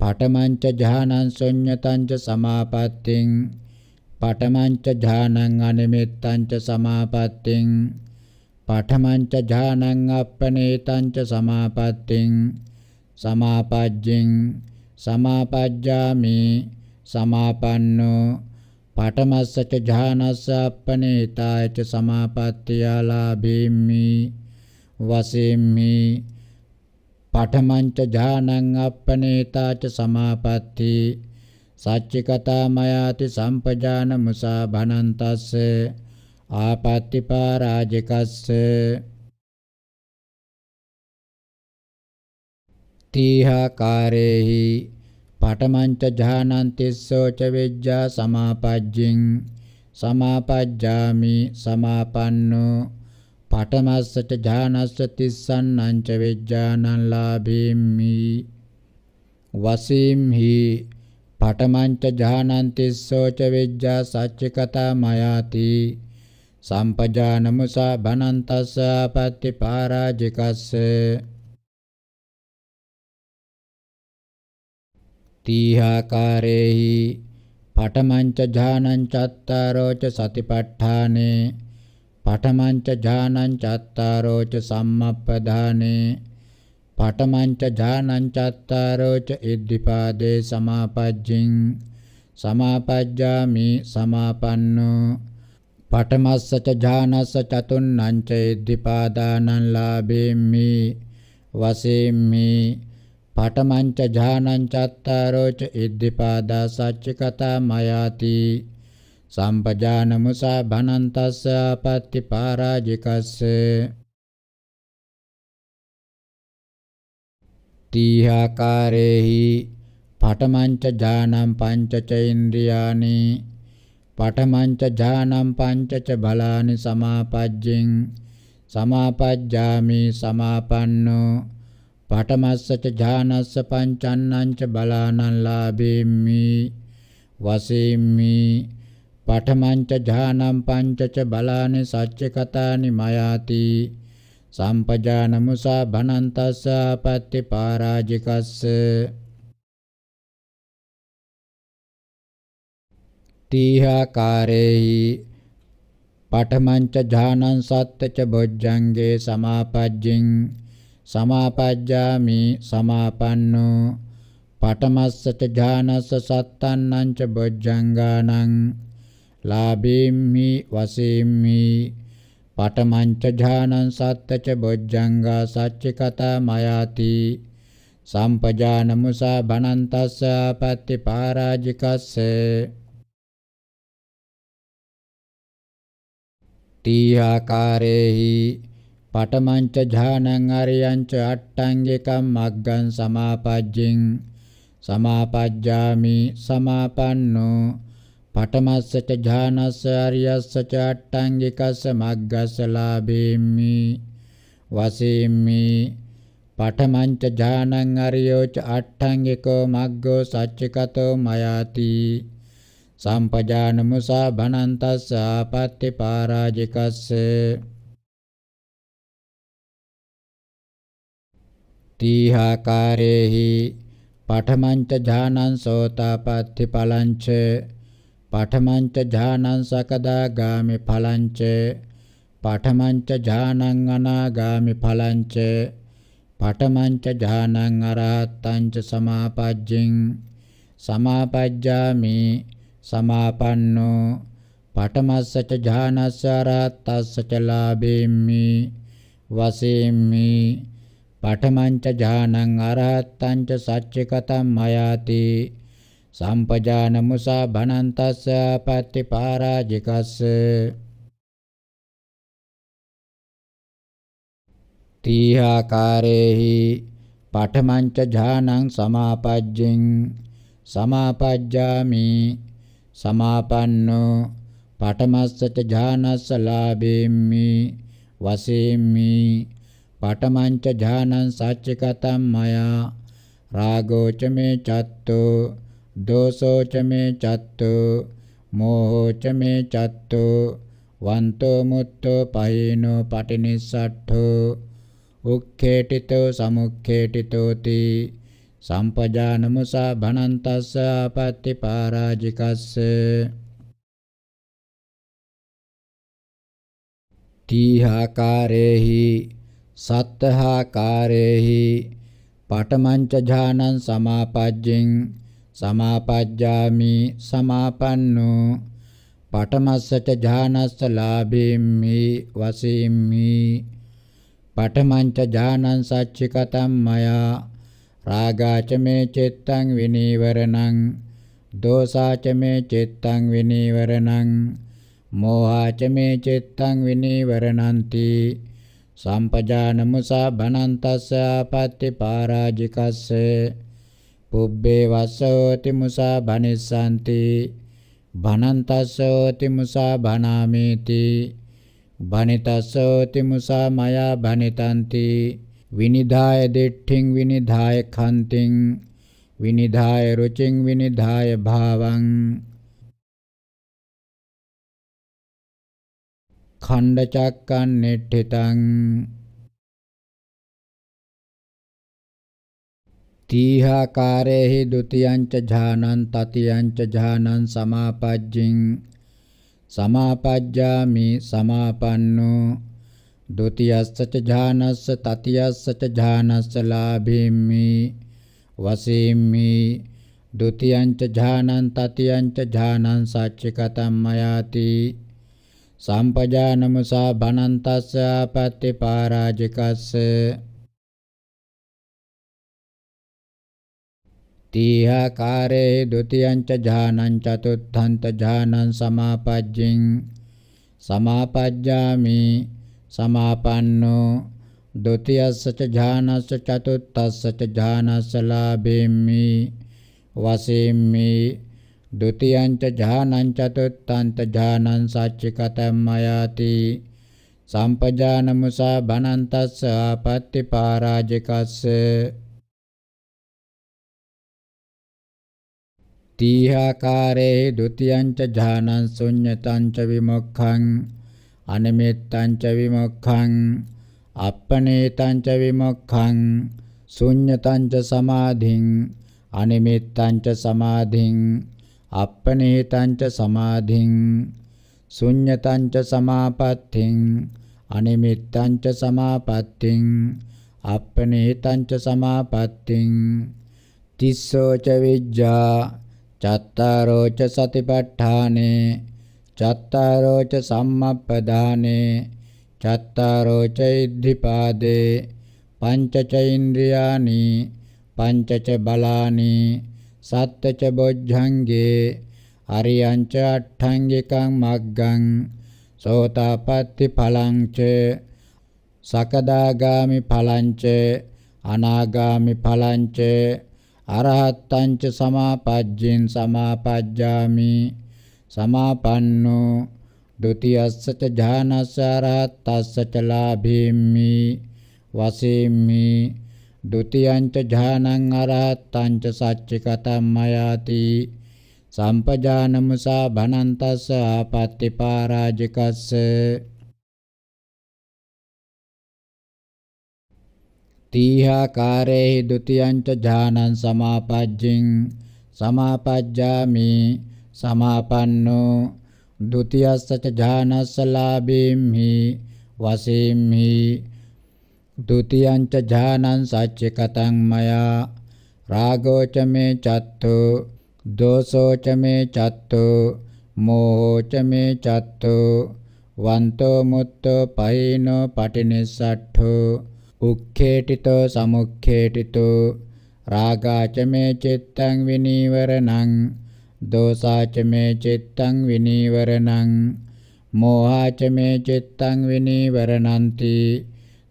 පඨමංච ඥානං සොඤ්ඤතංච සමාපත්තිං පඨමංච ඥානං අනිමිත්තංච සමාපත්තිං පඨමංච ඥානං අප්පනේතංච සමාපත්තිං සමාපජ්ජින් සමාපජ්ජාමි සමාපන්නෝ පඨමස්සච ඥානස්ස අප්පනේතායච සමාපත්තියාලා භීම්මි වසෙම්මි පඨමංච ඥානං අප්පනේතාච සමාපatti සච්චිකතා මයාති සම්පජාන මුසා භනන්තස්ස ආපatti පරාජිකස්ස තීහාකාරේහි පඨමංච ඥානන්තිස්සෝ ච විජ්ජා සමාපජ්ජින් සමාපජ්ජාමි සමාපන්නෝ පඨමස්සට ඥානස්ස තිස්සන්නං ච විඥානං ලාභේමි වසීම්හි පඨමංච ඥානං තිස්සෝ ච විඥා සච්චිකතා මයාති සම්පජානමුසා බනන්තස්ස අපත්‍ති පරාජිකස්ස තීහාකාරේහි පඨමංච ඥානං චත්තාරෝච සතිපට්ඨානේ පඨමංච ඥානං චත්තාරෝච සම්මප්පදානේ පඨමංච ඥානං චත්තාරෝච ඉද්ධිපාදේ සමාපජ්ජින් සමාපජ්ජාමි සමාපන්නෝ පඨමස්ස ච ඥානස්ස චතුන්නං ච ඉද්ධිපාදානං ලාභේමි වසේමි පඨමං ච ඥානං චත්තාරෝච ඉද්ධිපාදා සච්ච කතා මයාති සම්පජානමුසා භනන්තස්ස ආපත්‍ති පරාජිකස්ස තීහාකාරේහි පඨමංච ඥානං පංචච ඉන්ද්‍රියානි පඨමංච ඥානං පංචච බලානි සමාපජ්ජෙන් සමාපජ්ජාමි සමාපන්නෝ පඨමස්සච ඥානස්ස පංචන්නංච බලානං ලාභේම්මි වසේම්මි පඨමංච ඥානං පංචච බලානි සච්ච කතානි මයාති සම්පජානමුසා භනන්තස්ස අපත්‍ති පරාජිකස්ස තීහාකාරේහි පඨමංච ඥානං සත්‍යච බොජ්ජංගේ සමාපජ්ජින් සමාපජ්ජාමි සමාපන්නෝ පඨමස්සච ඥානස්ස සත්තන්නං ච බොජ්ජංගානං ලාභේම්හි වශයෙන්හි පඨමංච ඥානං සත්තච බොජ්ජංගා සච්චිකතා මයාති සම්පජාන මුසා බනන්තස්ස ආපත්‍ති පරාජිකස්ස තීහාකාරේහි පඨමංච ඥානං අරියංච අට්ඨංගිකම් මග්ගං සමාපජ්ජින් සමාපජ්ජාමි සමාපන්නෝ පඨමස්සච ඥානස්ස ආරියස්සච අට්ඨංගිකස්ස මග්ගස්ස ලාභේම්මි වසේම්මි පඨමංච ඥානං අරියෝච අට්ඨංගිකෝ මග්ගෝ සච්චිකතෝ මයාති සම්පජානමුසා භනන්තස්ස ආපත්‍ති පරාජිකස්ස තීහාකාරේහි පඨමංච ඥානං සෝතාපට්ඨි පලංච පඨමංච ඥානං සකදාගාමි ඵලංච පඨමංච ඥානං අනාගාමි ඵලංච පඨමංච ඥානං අරහත්තංච සමාපජ්ජින් සමාපජ්ජාමි සමාපන්නෝ පඨමස්සච ඥානස්ස අරහත්තස්සච ලාභේම්මි වසේම්මි පඨමංච ඥානං අරහත්තංච සච්චිකතම් මයාති සම්පජානමුසා භනන්තස්ස පත්තිපාරාජිකස්ස තීහාකාරේහි පඨමංච ඥානං සමාපජ්ජින් සමාපජ්ජාමි සමාපන්නෝ පඨමස්සච ඥානස්ස ලාභේම්මි වසේම්මි පඨමංච ඥානං සච්චිකතම් මයා රාගෝච මේ චත්තෝ දෝසෝ ච මේ චත්තු මෝහෝ ච මේ චත්තු වන්තෝ මුත්තෝ පහේනෝ පටිනිස්සට්ඨෝ උක්ඛේටිතෝ සමුක්ඛේටිතෝති සම්පජානමුසා භනන්තස්ස ආපත්‍ති පරාජිකස්ස තීහාකාරේහි සත්තහාකාරේහි පටමංච ඥානං සමාපජ්ජින් සමාපජ්ජාමි සමාපන්නෝ පඨමස්සච ඥානස්ස ලාභේම්මි වසෙම්මි පඨමංච ඥානං සච්චිකතම් මයා රාගාච මේ චිත්තං විනීවරණං දෝසාච මේ චිත්තං විනීවරණං මෝහාච මේ චිත්තං විනීවරණන්ති සම්පජානමුසා භනන්තස්ස ආපත්‍ති පරාජිකස්සේ පුබ්බේ වස්සෝති මුසා භනිස්සanti භනන්තස්සෝති මුසා භනාමේති භනිතස්සෝති මුසා මයා භනිතanti විනිධාය දෙට්ඨින් විනිධාය කන්තින් විනිධාය රුචින් විනිධාය භාවං ඛණ්ඩචක්කන් නෙට්ඨිතං තීහාකාරයෙහි ဒ ුතියංච ඥානං තතියංච ඥානං සමාපජ්ජින් සමාපජ්ජාමි සමාපන්නෝ ဒ ුතියස්ස ච ඥානස්ස තතියස්ස ච ඥානස්ස ලාභේමි වසීමි ဒ ුතියංච ඥානං තතියංච ඥානං සච්චිකතම් මයාති සම්පජානමසා භනන්තස්ස ආපත්‍ති පරාජිකස්ස තීහාකාරේ ဒ ුතියංච ඥානං චතුත්ථන්ත ඥානං සමාපජ්ජින් සමාපජ්ජාමි සමාපන්නෝ ဒ ුතියස්ස ච ඥානස්ස චතුත්ථස්ස ච ඥානස්ස ලාභේමි වසේමි ဒ ුතියංච ඥානං චතුත්ථන්ත ඥානං සච්චිකතම් මයාති සම්පජානමුසා බනන්තස්ස ආපත්‍ති පරාජිකස්ස තීහාකාරේ ဒ ුතියංච ඥානං ශුඤ්ඤතංච විමුක්ඛං අනමෙත්තංච විමුක්ඛං අප්පනේතංච විමුක්ඛං ශුඤ්ඤතංච සමාධින් අනමෙත්තංච සමාධින් අප්පනේතංච සමාධින් ශුඤ්ඤතංච සමාපත්තින් අනිමිත්තංච සමාපත්තින් අප්පනේතංච සමාපත්තින් තිස්සෝච විජ්ජා චත්තාරෝ ච සතිපට්ඨානේ චත්තාරෝ ච සම්මප්පදානේ චත්තාරෝ ච ඉද්ධිපාදේ පංච ච ඉන්ද්‍රියානි පංච ච බලානි සත්ත ච බොජ්ජංගේ අරියං ච අට්ඨංගිකං මග්ගං සෝතාපට්ටි ඵලං ච සකදාගාමි ඵලං ච අනාගාමි ඵලං ච අරහත්තං ච සමාපජ්ජෙන් සමාපජ්ජාමි සමාපන්නෝ ဒုတိ යස්ස ච ඥානස්ස අරහතස්ස ච ලාභේම්මි වසේම්මි ဒုတိယං ච ඥානං අරහත්තං ච සච්චිකතම් මයාති සම්පජානමසා භනන්තස්ස ආපත්‍ති පරාජිකස්ස තීහා කාරේහි ဒ ුතියංච ඥානං සමාපජ්ජින් සමාපජ්ජාමි සමාපන්නෝ ဒ ුතියස්ස ච ඥානස්ස ලාභේම්හි වසේම්හි ဒ ුතියංච ඥානං සච්චිකතං මයා රාගෝච මේ චත්තු දෝසෝච මේ චත්තු මෝහෝච මේ චත්තු වන්තෝ මුත්තෝ පයිනෝ පටිනිස්සට්ඨෝ උක්ඛේටිතෝ සමුක්ඛේටිතෝ රාගාච මේ චිත්තං විනීවරණං දෝසාච මේ චිත්තං විනීවරණං මෝහාච මේ චිත්තං විනීවරණන්ති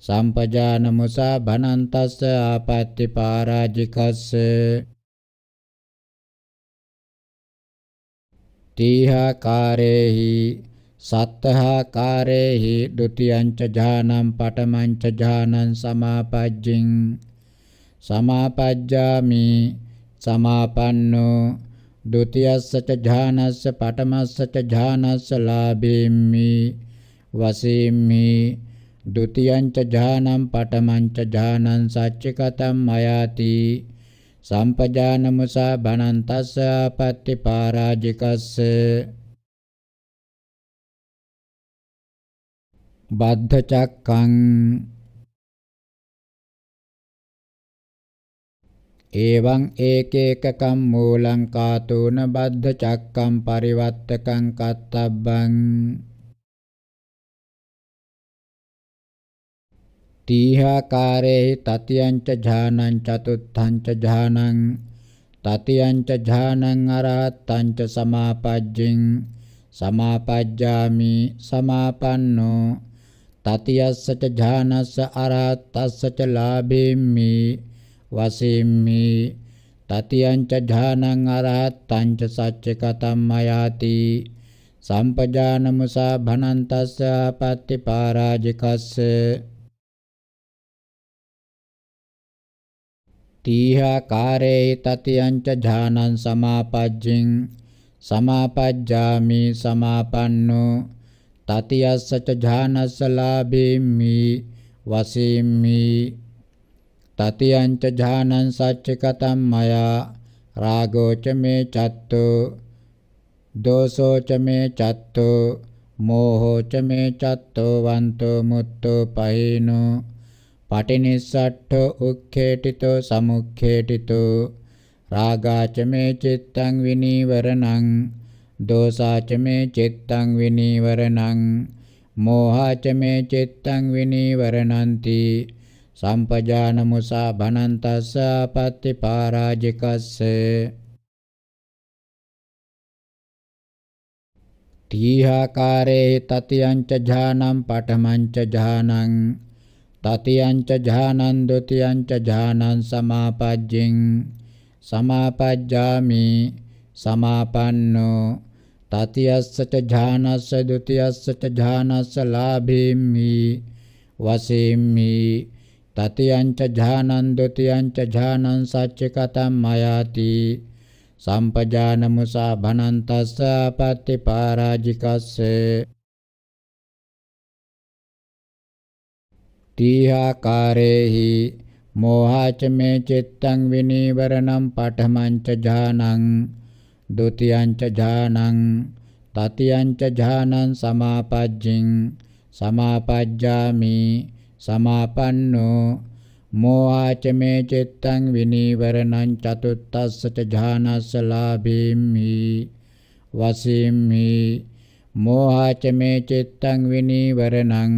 සම්පජානමුසා භනන්තස්ස ආපත්‍ති පාරාජිකස්ස තීහා කාරේහි සත්තහාකාරේහි ဒ ුතියංච ඥානං පඨමංච ඥානං සමාපජ්ජින් සමාපජ්ජාමි සමාපන්නෝ ဒ ුතියස්ස ච ඥානස්ස පඨමස්ස ච ඥානස්ස ලාභේම්මි වසීම්මි ဒ ුතියංච ඥානං පඨමංච ඥානං සච්චිකතම් මයාති සම්පජානමුසා බණන්තස්ස අපත්‍ති පරාජිකස්ස බද්ධචක්කං එවං ඒකේකකම් මූලං කාතුන බද්ධචක්කම් පරිවත්තකං කත්තබ්බං තීහාකාරේහි තතියංච ඥානං චතුත්ථංච ඥානං තතියංච ඥානං අරහත්තංච සමාපජ්ජින් සමාපජ්ජාමි සමාපන්නෝ තතියස්සච ඥානස්ස අරහතස්සච ලාභේම්මි වසෙම්මි තතියංච ඥානං අරහතංච සච්ච කතම්මයාති සම්පජානමුසා භනන්තස්ස ආපත්‍ති පරාජිකස්ස තීහා කාරේ තතියංච ඥානං සමාපජ්ජින් සමාපජ්ජාමි සමාපන්නෝ තතියස්සච ඥානස්ස ලාභේම්මි වසෙම්මි තතියංච ඥානං සච්චකතම් මයා රාගෝච මේ චත්තු දෝසෝච මේ චත්තු මෝහෝච මේ චත්තු වන්තෝ මුත්තෝ පහිනෝ පටිනිස්සට්ඨෝ උක්ඛේටිතෝ සමුක්ඛේටිතෝ රාගාච මේ චිත්තං විනීවරණං दोसाच मे चित्तं विनिवरणं मोहाच मे चित्तं विनिवरणन्ति सम्पजानमुषा भनन्तस्स पत्तिपाराजिकस्य තීහාකාරේ තතියංච ඥානං පඨමංච ඥානං තතියංච ඥානං ဒ උතියංච ඥානං සමාපජ්ජින් සමාපජ්ජාමි සමාපන්නෝ තතියස්ස ච ඥානස්ස ဒ ුතියස්ස ච ඥානස්ස ලාභේම්හි වසේම්හි තතියං ච ඥානං ဒ ුතියං ච ඥානං සච්චකතම් මයාති සම්පජානමුසා භනන්තස්ස අපත්‍ති පරාජිකස්ස තීහාකාරේහි මෝහාච මේ චිත්තං විනීවරණං පඨමං ච ඥානං ဒုတိယံ ච ඥානං တတိယံ ච ඥානං සමාපජ්ජින් සමාපජ්ජාමි සමාපන්නෝ මෝහාච මේ චිත්තං විනීවරණං චතුත්තස්ස ච ඥානස්ස ලාභීමි වසීමි මෝහාච මේ චිත්තං විනීවරණං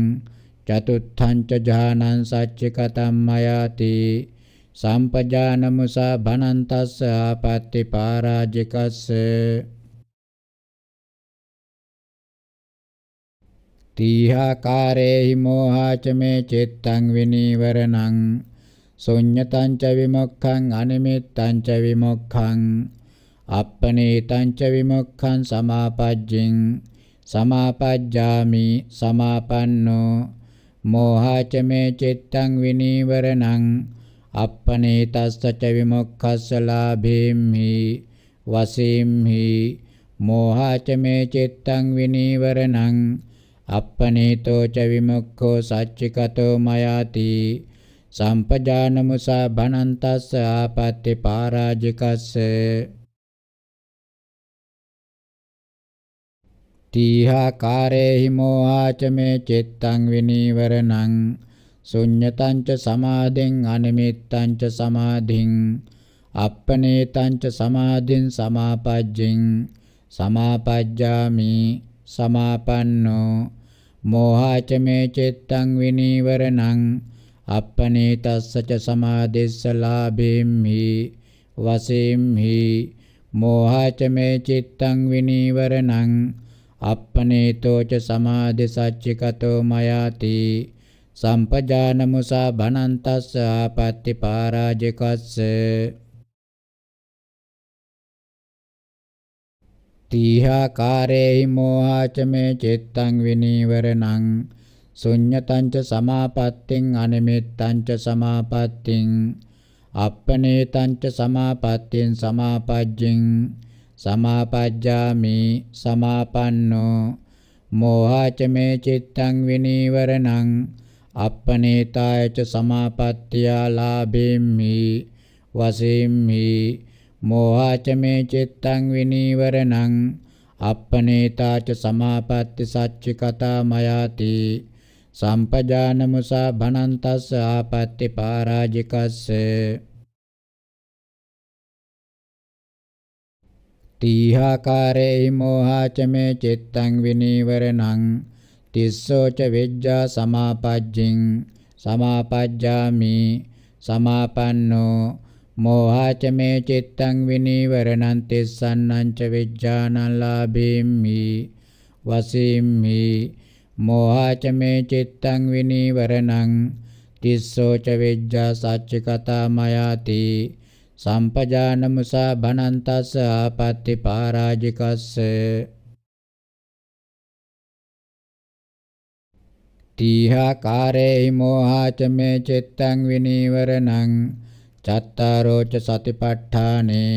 චතුත්ථං ච ඥානං සච්චිකතම්මයාති සම්පජානමුසා භනන්තස්ස ආපත්‍ති පාරාජිකස්ස තීහාකාරේහි මෝහාච මේ චිත්තං විනීවරණං ශුඤ්ඤතං ච විමුක්ඛං අනිමිත්තං ච විමුක්ඛං අප්පනේතං ච විමුක්ඛං සමාපජ්ජින් සමාපජ්ජාමි සමාපන්නෝ මෝහාච මේ චිත්තං විනීවරණං අප්පනේතස්ස ච විමුක්ඛස්ස ලාභේම්හි වසීම්හි මෝහාච මේ චිත්තං විනීවරණං අප්පනේතෝ ච විමුක්ඛෝ සච්චිකතෝ මයාති සම්පජානමුසා භනන්තස්ස ආපත්‍ති පාරාජිකස්ස තීහා කාරේහි මෝහාච මේ චිත්තං විනීවරණං ශුඤ්ඤතංච සමාදෙන් අනිමිත්තංච සමාධින් අප්පනේතංච සමාධින් සමාපජ්ජින් සමාපජ්ජාමි සමාපන්නෝ මෝහාච මේ චිත්තං විනීවරණං අප්පනේතස්ස ච සමාදෙස්ස ලාභේම්හි වසේම්හි මෝහාච මේ චිත්තං විනීවරණං අප්පනේතෝ ච සමාදෙසච්චිකතෝ මයාති සම්පජානමුසා භනන්තස්ස ආපත්‍ති පාරාජිකස්ස තීහා කාරේහි මෝහාච මේ චිත්තං විනීවරණං ශුඤ්ඤතං ච සමාපත්තිං අනිමිත්තං ච සමාපත්තිං අප්පනේතං ච සමාපත්තිං සමාපජ්ජින් සමාපජ්ජාමි සමාපන්නෝ මෝහාච මේ චිත්තං විනීවරණං අප්පනේතාය ච සමාපත්තියා ලාභෙම්හි වසෙම්හි මෝහාච මේ චිත්තං විනීවරණං අප්පනේතාච සමාපatti සච්චි කතා මයාති සම්පජානමුසා භනන්තස්ස ආපත්‍ති පරාජිකස්ස තීහාකාරේ මෝහාච මේ චිත්තං විනීවරණං තිස්සෝච විජ්ජා සමාපජ්ජින් සමාපජ්ජාමි සමාපන්නෝ මෝහාච මේ චිත්තං විනීවරණං තිස්සන්නං ච විජ්ජානං ලාභේම්මි වසීම්මි මෝහාච මේ චිත්තං විනීවරණං තිස්සෝච විජ්ජා සච්ච කතා මයාති සම්පජානමුසා භනන්තස්ස ආපත්‍ති පරාජිකස්ස තීහාකාරේ මොහාච මේ චිත්තං විනීවරණං චත්තාරෝච සතිපට්ඨානේ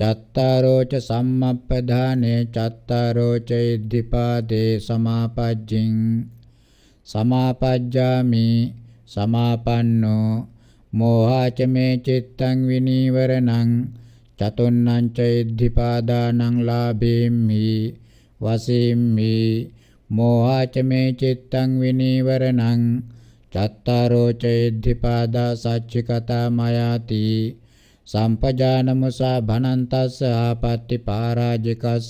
චත්තාරෝච සම්මප්පදානේ චත්තාරෝච ඉද්ධිපාදේ සමාපජ්ජින් සමාපජ්ජාමි සමාපන්නෝ මෝහාච මේ චිත්තං විනීවරණං චතුන්නං ච ඉද්ධිපාදානං ලාභේම්හි වසීම්හි මෝහාච මේ චිත්තං විනීවරණං චත්තාරෝ චෛද්ධිපාදා සච්චිකතා මයාති සම්පජානමුසා භනන්තස්ස ආපත්‍ති පාරාජිකස්ස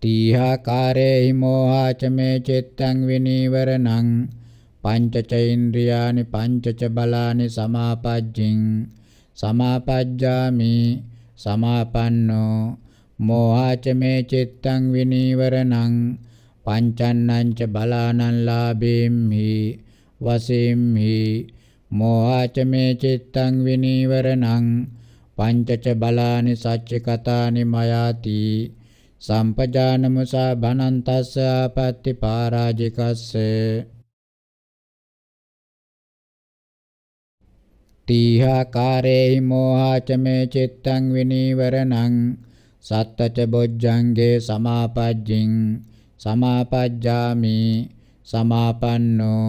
තීහාකාරේ හිමෝහාච මේ චිත්තං විනීවරණං පංචචෛන්ද්‍රියානි පංචච බලානි සමාපජ්ජින් සමාපජ්ජාමි සමාපන්නෝ මෝහාච මේ චිත්තං විනීවරණං පංචන්නං ච බලානං ලාභේම්හි වසෙම්හි මෝහාච මේ චිත්තං විනීවරණං පංචච බලානි සච්ච කතානි මයාති සම්පජානමුසා භනන්තස්ස ආපත්‍ති පරාජිකස්සේ තීහාකාරේහි මෝහාච මේ චිත්තං විනීවරණං සත්තච බොජ්ජංගේ සමාපජ්ජින් සමාපජ්ජාමි සමාපන්නෝ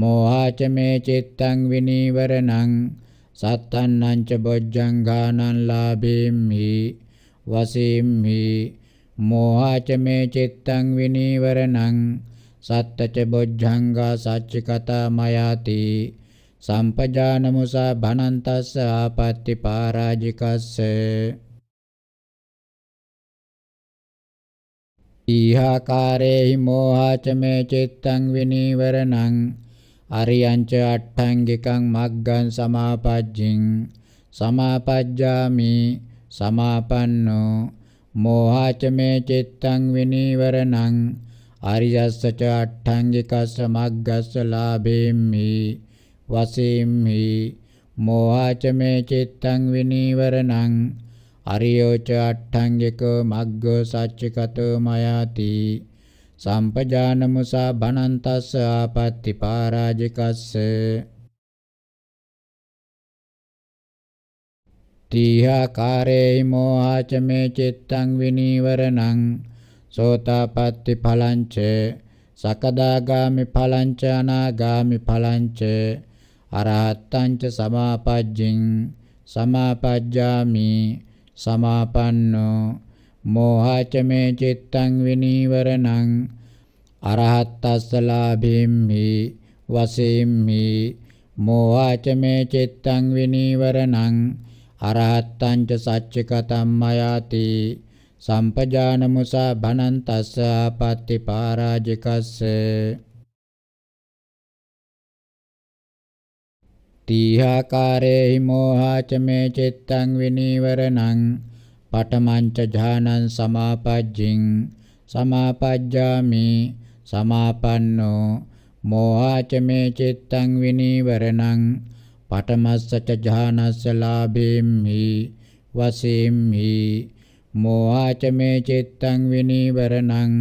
මෝහාච මේ චිත්තං විනීවරණං සත්තන්නං ච බොජ්ජංගානං ලාභේම්හි වසීම්හි මෝහාච මේ චිත්තං විනීවරණං සත්තච බොජ්ජංගා සච්චිකතා මයාති සම්පජානමුසා භනන්තස්ස ආපත්‍ති පරාජිකස්සේ ඊහාකාරේහි මෝහාච මේ චිත්තං විනීවරණං අරියංච අට්ඨංගිකං මග්ගං සමාපජ්ජින් සමාපජ්ජාමි සමාපන්නෝ මෝහාච මේ චිත්තං විනීවරණං අරියස්ස ච අට්ඨංගිකස්ස මග්ගස්ස ලාභේම්හි වසේම්හි මෝහාච මේ චිත්තං විනීවරණං අරියෝච අට්ඨංගිකෝ මග්ගෝ සච්චිකතෝ මයාති සම්පජානමුසා බණන්තස්ස ආපත්‍ති පාරාජිකස්ස තීහාකාරේ මොහාච මේ චිත්තං විනීවරණං සෝතාපට්ටි ඵලංච සකදාගාමි ඵලංච අනාගාමි ඵලංච අරහත්තං සමාපජ්ජින් සමාපජ්ජාමි සමාපන්නෝ මෝහාච මේ චිත්තං විනීවරණං අරහත්තස්සලාභිම්හි වසෙම්හි මෝහාච මේ චිත්තං විනීවරණං අරහත්තං ච සච්චිකතම්මයාති සම්පජානමුසා භනන්තස්ස ආපත්‍ති පරාජිකස්සේ තීහාකාරේ හිමෝහාච මේ චිත්තං විනීවරණං පඨමංච ඥානං සමාපජ්ජින් සමාපජ්ජාමි සමාපන්නෝ මෝහාච මේ චිත්තං විනීවරණං පඨමස්සච ඥානස්ස ලාභේම්හි වසේම්හි මෝහාච මේ චිත්තං විනීවරණං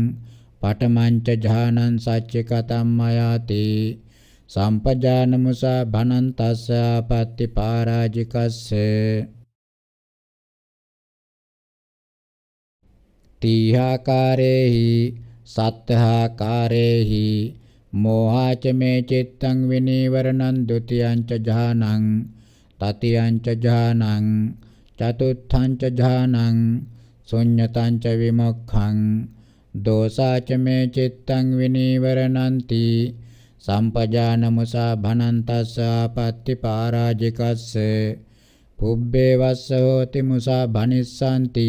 පඨමංච ඥානං සච්චිකතම්මයාති සම්පජානමුසා භනන්තස්ස ආපත්‍ති පරාජිකස්සේ තීහාකාරේහි සත්තහාකාරේහි මෝහාච මේ චිත්තං විනීවරණං ဒ ුතියං ච ඥානං තතියං ච ඥානං චතුත්ථං ච ඥානං ශුඤ්ඤතං ච විමුක්ඛං දෝසාච මේ චිත්තං විනීවරණන්ති සම්පජානමුසා භනන්තස්ස ආපත්‍ති පාරාජිකස්ස පුබ්බේ වස්ස හෝති මුසා භනිස්සanti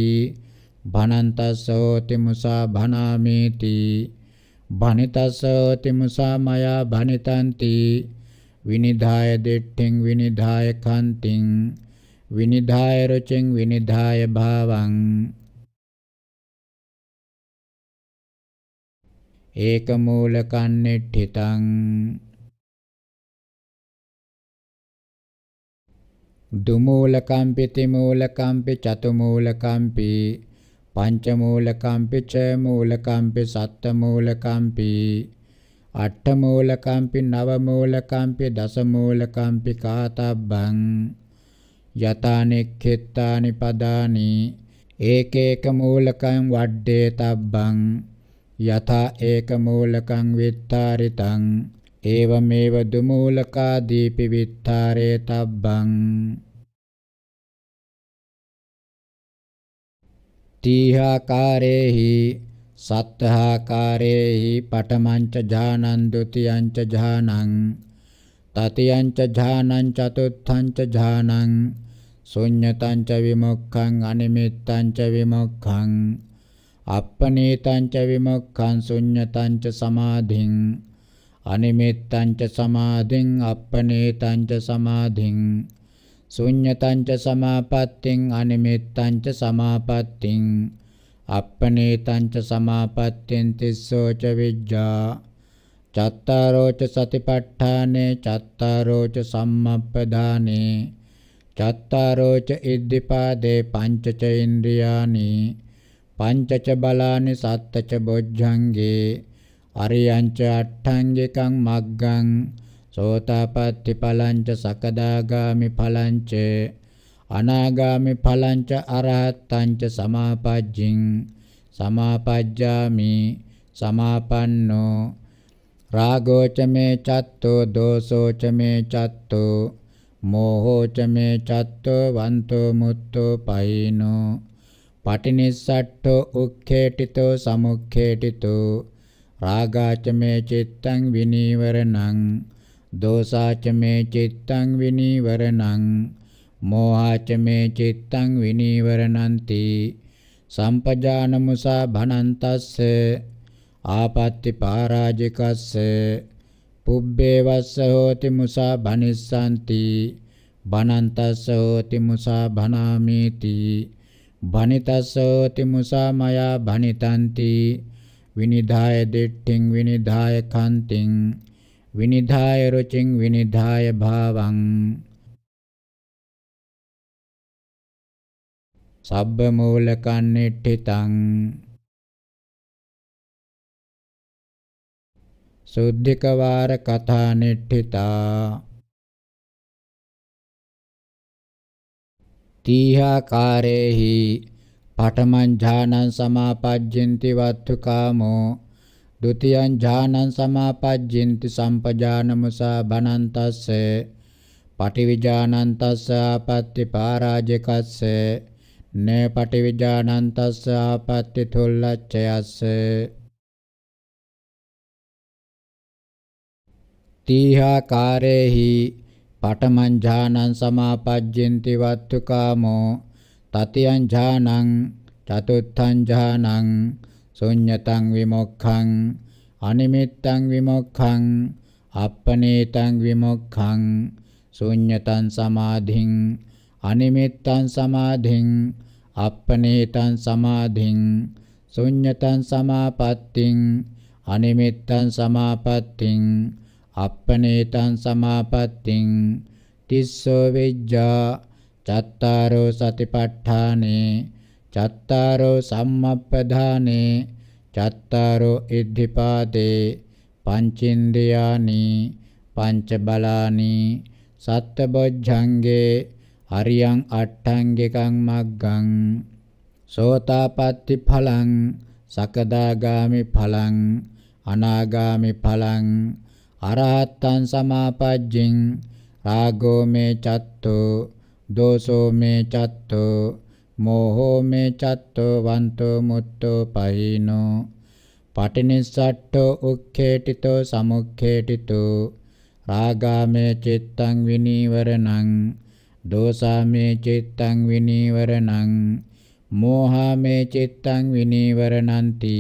භනන්තස්ස හෝති මුසා භනාමේති භනිතස්ස හෝති මුසා මයා භනිතanti විනිධාය දෙට්ඨින් විනිධාය කන්තින් විනිධාය රුචින් විනිධාය භාවං ඒකමූලකන්නිට්ඨිතං දුමූලකම්පි තිමූලකම්පි චතුමූලකම්පි පංචමූලකම්පි චමූලකම්පි සත්තමූලකම්පි අට්ඨමූලකම්පි නවමූලකම්පි දසමූලකම්පි කාතබ්බං යතානෙක්ඛෙත්තානි පදානි ඒකේක මූලකං වඩ්ඩේ තබ්බං යථා ඒකමූලකං විත්තාරිතං ඒවමේව දුමූලකා දීපි විත්තාරේ තබ්බං තීහාකාරේහි සත්හාකාරේහි පඨමංච ඥානං ဒ ුතියංච ඥානං තතියංච ඥානං චතුත්ථංච ඥානං ශුඤ්ඤතංච විමුක්ඛං අනිමිත්තංච විමුක්ඛං අප්පනේතංච විමුක්ඛං ශුඤ්ඤතංච සමාධින් අනිමිත්තංච සමාධින් අප්පනේතංච සමාධින් ශුඤ්ඤතංච සමාපත්තින් අනිමිත්තංච සමාපත්තින් අප්පනේතංච සමාපත්තින් තිස්සෝච විජ්ජා චත්තාරෝච සතිපට්ඨානේ චත්තාරෝච සම්මප්පදානේ චත්තාරෝච ඉද්ධිපාදේ පංචච ඉන්ද්‍රියානි පංචච බලානි සත්තච බොජ්ජංගේ අරියංච අට්ඨංගිකං මග්ගං සෝතාපට්ටි පලංච සකදාගාමි පලංච අනාගාමි පලංච අරහත්තංච සමාපජ්ජින් සමාපජ්ජාමි සමාපන්නෝ රාගෝචමේ චත්තෝ දෝසෝචමේ චත්තෝ මෝහෝචමේ චත්තෝ වන්තෝ මුත්තෝ පයිනෝ පටිනිස්සට්ඨෝ උක්ඛේටිතෝ සමුක්ඛේටිතෝ රාගාචමේ චිත්තං විනීවරණං දෝසාචමේ චිත්තං විනීවරණං මෝහාචමේ චිත්තං විනීවරණන්ති සම්පජානමුසා භනන්තස්ස ආපත්‍ති පාරාජිකස්ස පුබ්බේ වස්ස හෝති මුසා භනිස්සanti භනන්තස්ස හෝති මුසා භනාමේති භනිතස්සෝති මුසාමයා භනිතන්ති විනිධාය දිට්ඨින් විනිධාය කන්තින් විනිධාය රුචින් විනිධාය භාවං සබ්බ මූලකන්නිට්ඨිතං සුද්ධික වාර කථා නිට්ඨිතා තීහාකාරේහි පඨමං ඥානං සමාපජ්ජಂತಿ වත්තු කාමෝ ဒ ුතියං ඥානං සමාපජ්ජಂತಿ සම්පජානමසා බනන්තස්ස පටිවිජානන්තස්ස ආපත්‍ති පරාජකස්ස නේ පටිවිජානන්තස්ස ආපත්‍ති තුල්ලච්ඡයස්ස තීහාකාරේහි පඨමං ඥානං සමාපජ්ජಂತಿ වත්තුකාමෝ තතියං ඥානං චතුත්ථං ඥානං ශුඤ්ඤතං විමුක්ඛං අනිමිත්තං විමුක්ඛං අප්පනේතං විමුක්ඛං ශුඤ්ඤතං සමාධින් අනිමිත්තං සමාධින් අප්පනේතං සමාධින් ශුඤ්ඤතං සමාපත්තින් අනිමිත්තං සමාපත්තින් අප්පනේතං සමාපත්තින් තිස්සෝ විජ්ජා චත්තාරෝ සතිපට්ඨානේ චත්තාරෝ සම්මප්පධානේ චත්තාරෝ ඉද්ධිපාදේ පංචින්ද්‍රියානි පංච බලානි සත්තබොජ්ජංගේ අරියං අට්ඨංගිකං මග්ගං සෝතාපට්ටි ඵලං සකදාගාමි ඵලං අනාගාමි ඵලං අරහත්තං සමාපජ්ජින් රාගෝ මේ චත්තෝ දෝසෝ මේ චත්තෝ මෝහෝ මේ චත්තෝ වන්තෝ මුත්තෝ පහිනෝ පටිනිස්සට්ඨෝ උක්ඛේටිතෝ සමුක්ඛේටිතෝ රාගාමේ චිත්තං විනීවරණං දෝසාමේ චිත්තං විනීවරණං මෝහාමේ චිත්තං විනීවරණන්ති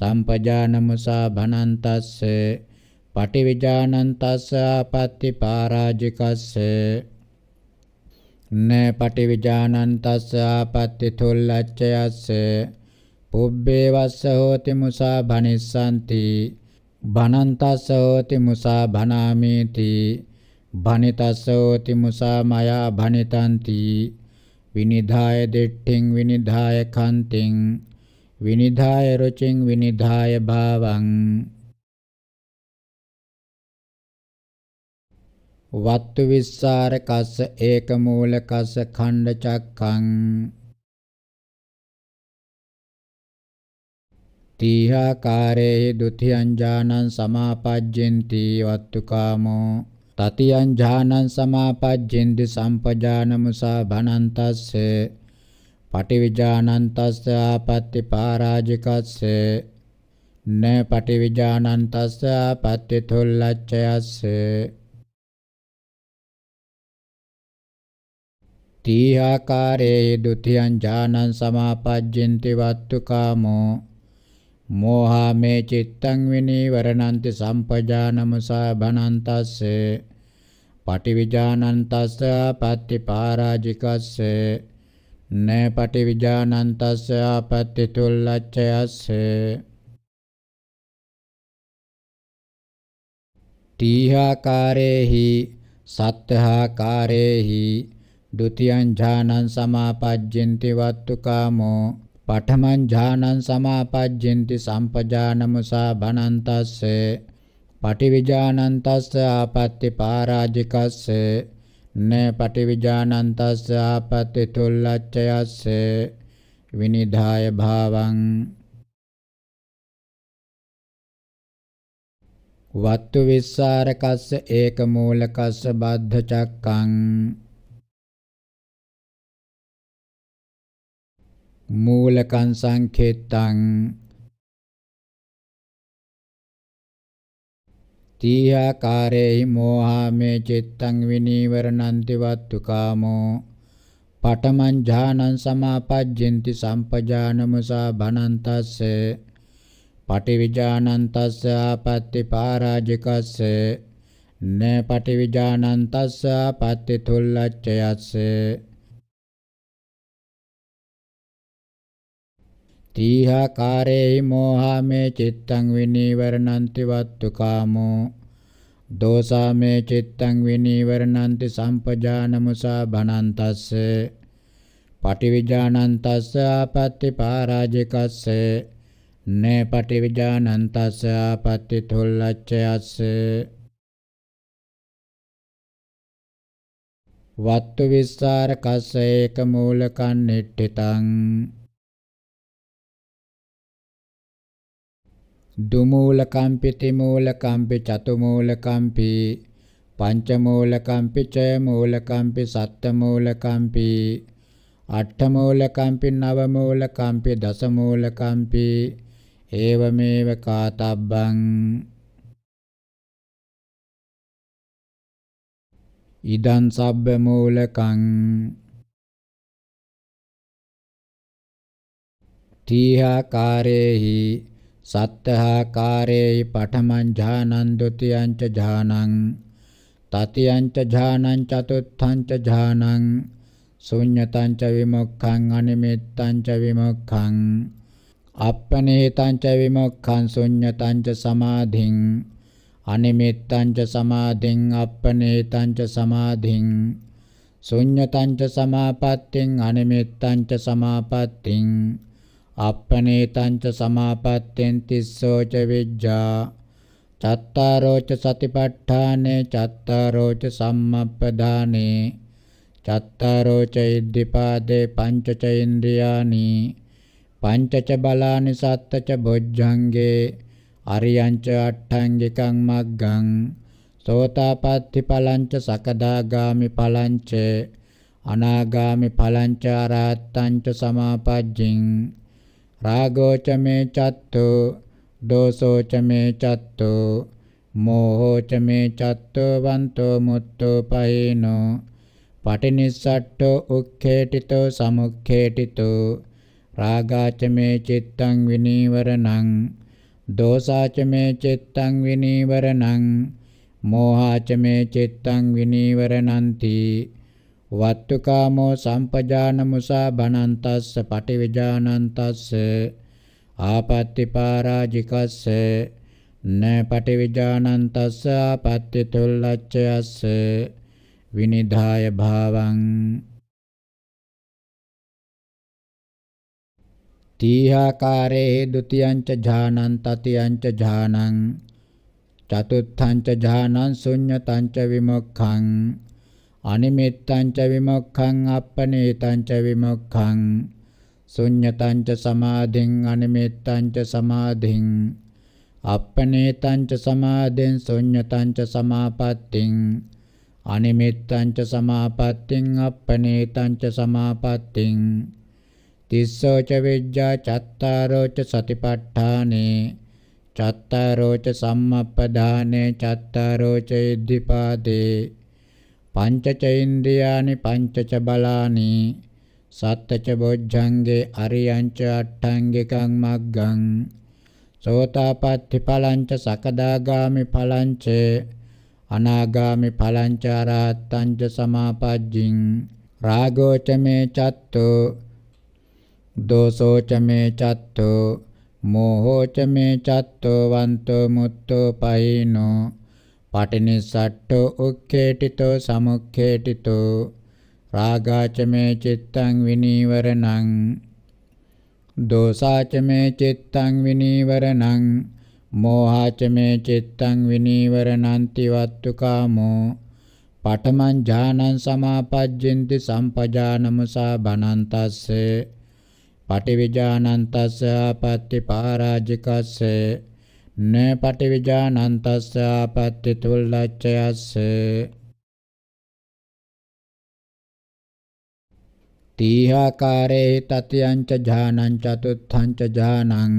සම්පජානමුසා භනන්තස්සේ පටිවිජානන්තස්ස ආපත්‍ති පරාජිකස්ස න පටිවිජානන්තස්ස ආපත්‍ති තුල්ලච්ඡයස්ස පුබ්බේ වස්ස හෝති මුසා භනිස්සanti භනන්තස්ස හෝති මුසා භනාමේති භනිතස්ස හෝති මුසා මයා භනිතanti විනිධාය දෙට්ඨින් විනිධාය කන්තින් විනිධාය රුචින් විනිධාය භාවං වත්තු විස්සාර කස්ස ඒක මූල කස්ස ඛණ්ඩ චක්ඛං තීහාකාරේ ဒ ුතියං ඥානං සමාපජ්ජෙන්ති වත්තු කාමෝ තතියං ඥානං සමාපජ්ජෙන්ති සම්පජානමුසා භනන්තස්සේ පටිවිජානන්තස්ස ආපත්‍ති පරාජිකස්සේ න පටිවිජානන්තස්ස ආපත්‍ති තුල්ලච්ඡයස්සේ තීආකාරේ ဒ ුතියං ඥානං සමාපජ්ජන්ති වත්තු කාමෝ මෝහා මේ චිත්තං විනීවරණන්ති සම්පජානමසා භනන්තස්සේ පටිවිජානන්තස්ස පත්‍ති පාරාජිකස්සේ න පටිවිජානන්තස්ස අපත්‍ති තුල්ලච්චයස්සේ තීහාකාරේහි සත්හාකාරේහි ဒုတိယ ඥානං සමාපජ්ජಂತಿ වත්තු කාමෝ පඨමං ඥානං සමාපජ්ජಂತಿ සම්පජානමුසා භනන්තස්සේ පටිවිජානන්තස්ස ආපත්‍ති පාරාජිකස්සේ න පටිවිජානන්තස්ස ආපත්‍ති තුල්ලච්චයස්සේ විනිධාය භාවං වත්තු විස්සාරකස්ස ඒකමූලකස්ස බද්ධ චක්කං මූලකං සංඛෙත්තං තීයාකාරේහි මෝහාමේ චිත්තං විනීවරණන්ති වත්තු කාමෝ පඨමං ඥානං සමාපජ්ජಂತಿ සම්පජානමසා භනන්තස්ස පටිවිජානන්තස්ස ආපත්‍ති පරාජිකස්ස න පටිවිජානන්තස්ස ආපත්‍ති තුල්ලච්ඡයස්ස තීහා කාරේහි මෝහා මේ චිත්තං විනීවරණන්ති වත්තු කාමෝ දෝසා මේ චිත්තං විනීවරණන්ති සම්පජානමුසා භනන්තස්ස පටිවිජානන්තස්ස ආපත්‍ති පරාජිකස්ස නේ පටිවිජානන්තස්ස ආපත්‍ති තුල්ලච්ඡයස්ස වත්තු විස්සාර කස්ස ඒක මූලකන් නිට්ඨිතං දුමූලකම්පි ත්‍රිමූලකම්පි චතුමූලකම්පි පංචමූලකම්පි චයමූලකම්පි සත්තමූලකම්පි අට්ඨමූලකම්පි නවමූලකම්පි දසමූලකම්පි ඒවමේව කාතබ්බං ඉදං සබ්බ මූලකං තීහාකාරේහි සත්තහාකාරේයි පඨමං ඥානං ဒ ුතියං ච ඥානං තතියං ච ඥානං චතුත්ථං ච ඥානං ශුඤ්ඤතං ච විමුක්ඛං අනිමිත්තං ච විමුක්ඛං අප්පනේතං ච විමුක්ඛං ශුඤ්ඤතං ච සමාධින් අනිමිත්තං ච සමාධින් අප්පනේතං ච සමාධින් ශුඤ්ඤතං ච සමාපත්තින් අනිමිත්තං ච සමාපත්තින් අප්පනේතංච සමාපත්තෙන් තිස්සෝච විජ්ජා චත්තාරෝච සතිපට්ඨානේ චත්තාරෝච සම්මප්පදානේ චත්තාරෝච ඉද්ධිපාදේ පංචච ඉන්ද්‍රියානි පංචච බලානි සත්තච බොජ්ජංගේ අරියංච අට්ඨංගිකං මග්ගං සෝතාපට්ටි පලංච සකදාගාමි පලංච අනාගාමි පලංච අරහත්තංච සමාපජ්ජින් රාගෝච මේ චත්තු දෝසෝච මේ චත්තු මෝහෝච මේ චත්තු වන්තෝ මුත්තෝ පහිනෝ පටිනිස්සට්ඨෝ උක්ඛේටිතෝ සමුක්ඛේටිතෝ රාගාච මේ චිත්තං විනීවරණං දෝසාච මේ චිත්තං විනීවරණං මෝහාච මේ චිත්තං විනීවරණන්ති වත්තුකාමෝ සම්පජාන මුසා බනන්තස්ස පටිවිජානන්තස්ස ආපත්‍තිපාරාජිකස්ස න පටිවිජානන්තස්ස ආපත්‍ති තුල්ලච්චයස්ස විනිධාය භාවං තීහාකාරේ ဒ ුතියංච ඥානං තතියංච ඥානං චතුත්ථං ඥානං ශුඤ්ඤතං විමුක්ඛං අනිමිත්තං ච විමුක්ඛං අපනේතං ච විමුක්ඛං ශුඤ්ඤතං ච සමාධින් අනිමිත්තං ච සමාධින් අපනේතං ච සමාධින් ශුඤ්ඤතං ච සමාපත්තින් අනිමිත්තං ච සමාපත්තින් අපනේතං ච සමාපත්තින් තිස්සෝ ච විජ්ජා චත්තාරෝ ච සතිපට්ඨානේ චත්තාරෝ ච සම්මප්පදානේ චත්තාරෝ ච ඉද්ධිපාදේ පංචචෛන්ද්‍රියානි පංචච බලානි සත්තච බොජ්ජංගේ අරියංච අට්ඨංගිකං මග්ගං සෝතාපට්ඨි පලංච සකදාගාමි පලංච අනාගාමි පලංච අරහත්තංච සමාපජ්ජින් රාගෝචමේ චත්තෝ දෝසෝචමේ චත්තෝ මෝහෝචමේ චත්තෝ වන්තෝ මුත්තෝ පයිනෝ පටිනිසට්ඨෝ උක්ඛේටිතෝ සමුක්ඛේටිතෝ රාගාචමේ චිත්තං විනීවරණං දෝසාචමේ චිත්තං විනීවරණං මෝහාචමේ චිත්තං විනීවරණන්ති වත්තු කාමෝ පඨමං ඥානං සමාපජ්ජಂತಿ සම්පජානමසා බනන්තස්සේ පටිවිජානන්තස්ස ආපත්‍ති පරාජිකස්සේ න පටිවිජානන්තස්ස ආපත්‍ති තුල්ලච්චයස්ස තීහාකාරේ තතියංච ඥානං චතුත්ථංච ඥානං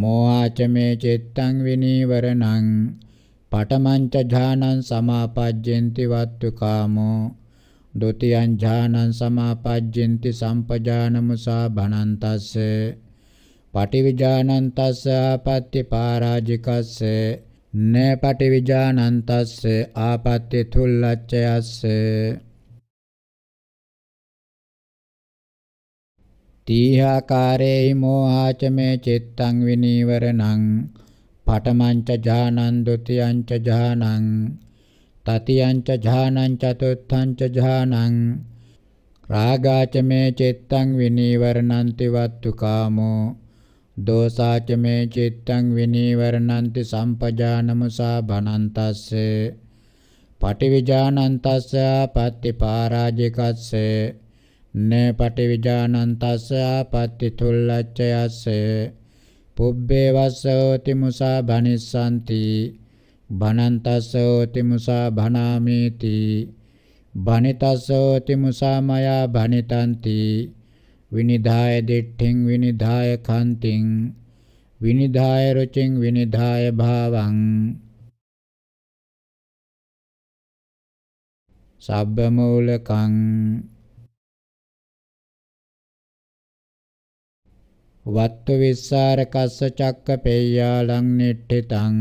මෝහාච මේ චිත්තං විනීවරණං පඨමංච ඥානං සමාපජ්ජෙන්ති වත්තු කාමෝ ဒ ුතියං ඥානං සමාපජ්ජෙන්ති සම්පජානමුසා භනන්තස්සේ පටිවිජානන්තස්ස ආපත්‍ය පරාජිකස්ස න පටිවිජානන්තස්ස ආපත්‍ය තුල්ලච්ඡයස්ස තීහාකාරේහි මෝහාචමේ චිත්තං විනීවරණං පඨමංච ඥානං ဒ ුතියංච ඥානං තතියංච ඥානං චතුත්ථංච ඥානං රාගාචමේ චිත්තං විනීවරණන්ති වත්තු කාමෝ දෝසාච මේ චිත්තං විනීවරණන්ති සම්පජානමුසා භනන්තස්ස පටිවිජානන්තස්ස පත්ති පරාජිකස්ස නේ පටිවිජානන්තස්ස පත්ති තුල්ලච්චයස්ස පුබ්බේ වස්සෝති මුසා භනිස්සanti භනන්තස්සෝති මුසා භනාමේති භනිතස්සෝති මුසා මයා භනිතanti විනිධාය දිට්ඨින් විනිධාය කාන්තින් විනිධාය රුචින් විනිධාය භාවං සබ්බ මූලකං වත්තු විස්සාරකස්ස චක්කපේයාලං නිට්ඨිතං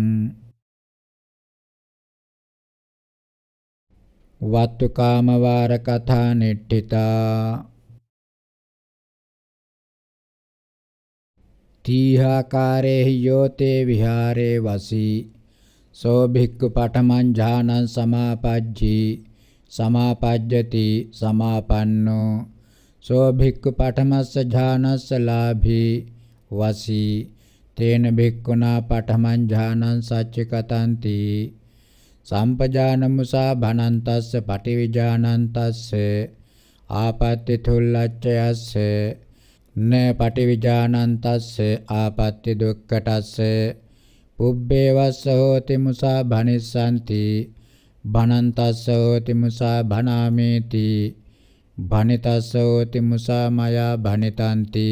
වත්තු කාමවාර කථා නිට්ඨිතා තීහාකාරේහි යෝතේ විහාරේ වසී සෝ භික්ඛු පඨමං ඥානං සමාපජ්ජී සමාපජ්ජති සමාපන්නෝ සෝ භික්ඛු පඨමස්ස ඥානස්ස ලාභී වසී තේන භික්ඛුනා පඨමං ඥානං සච්චිකතන්ති සම්පජානමුසා භනන්තස්ස පටිවිජානන්තස්ස ආපත්‍ති තුල්ලච්ඡයස්ස න පටිවිජානන්තස්ස ආපත්‍ති දුක්කටස්ස පුබ්බේවස්ස හෝති මුසා භනිස්සanti භනන්තස්ස හෝති මුසා භනාමේති භනිතස්ස හෝති මුසා මයා භනිතාන්ති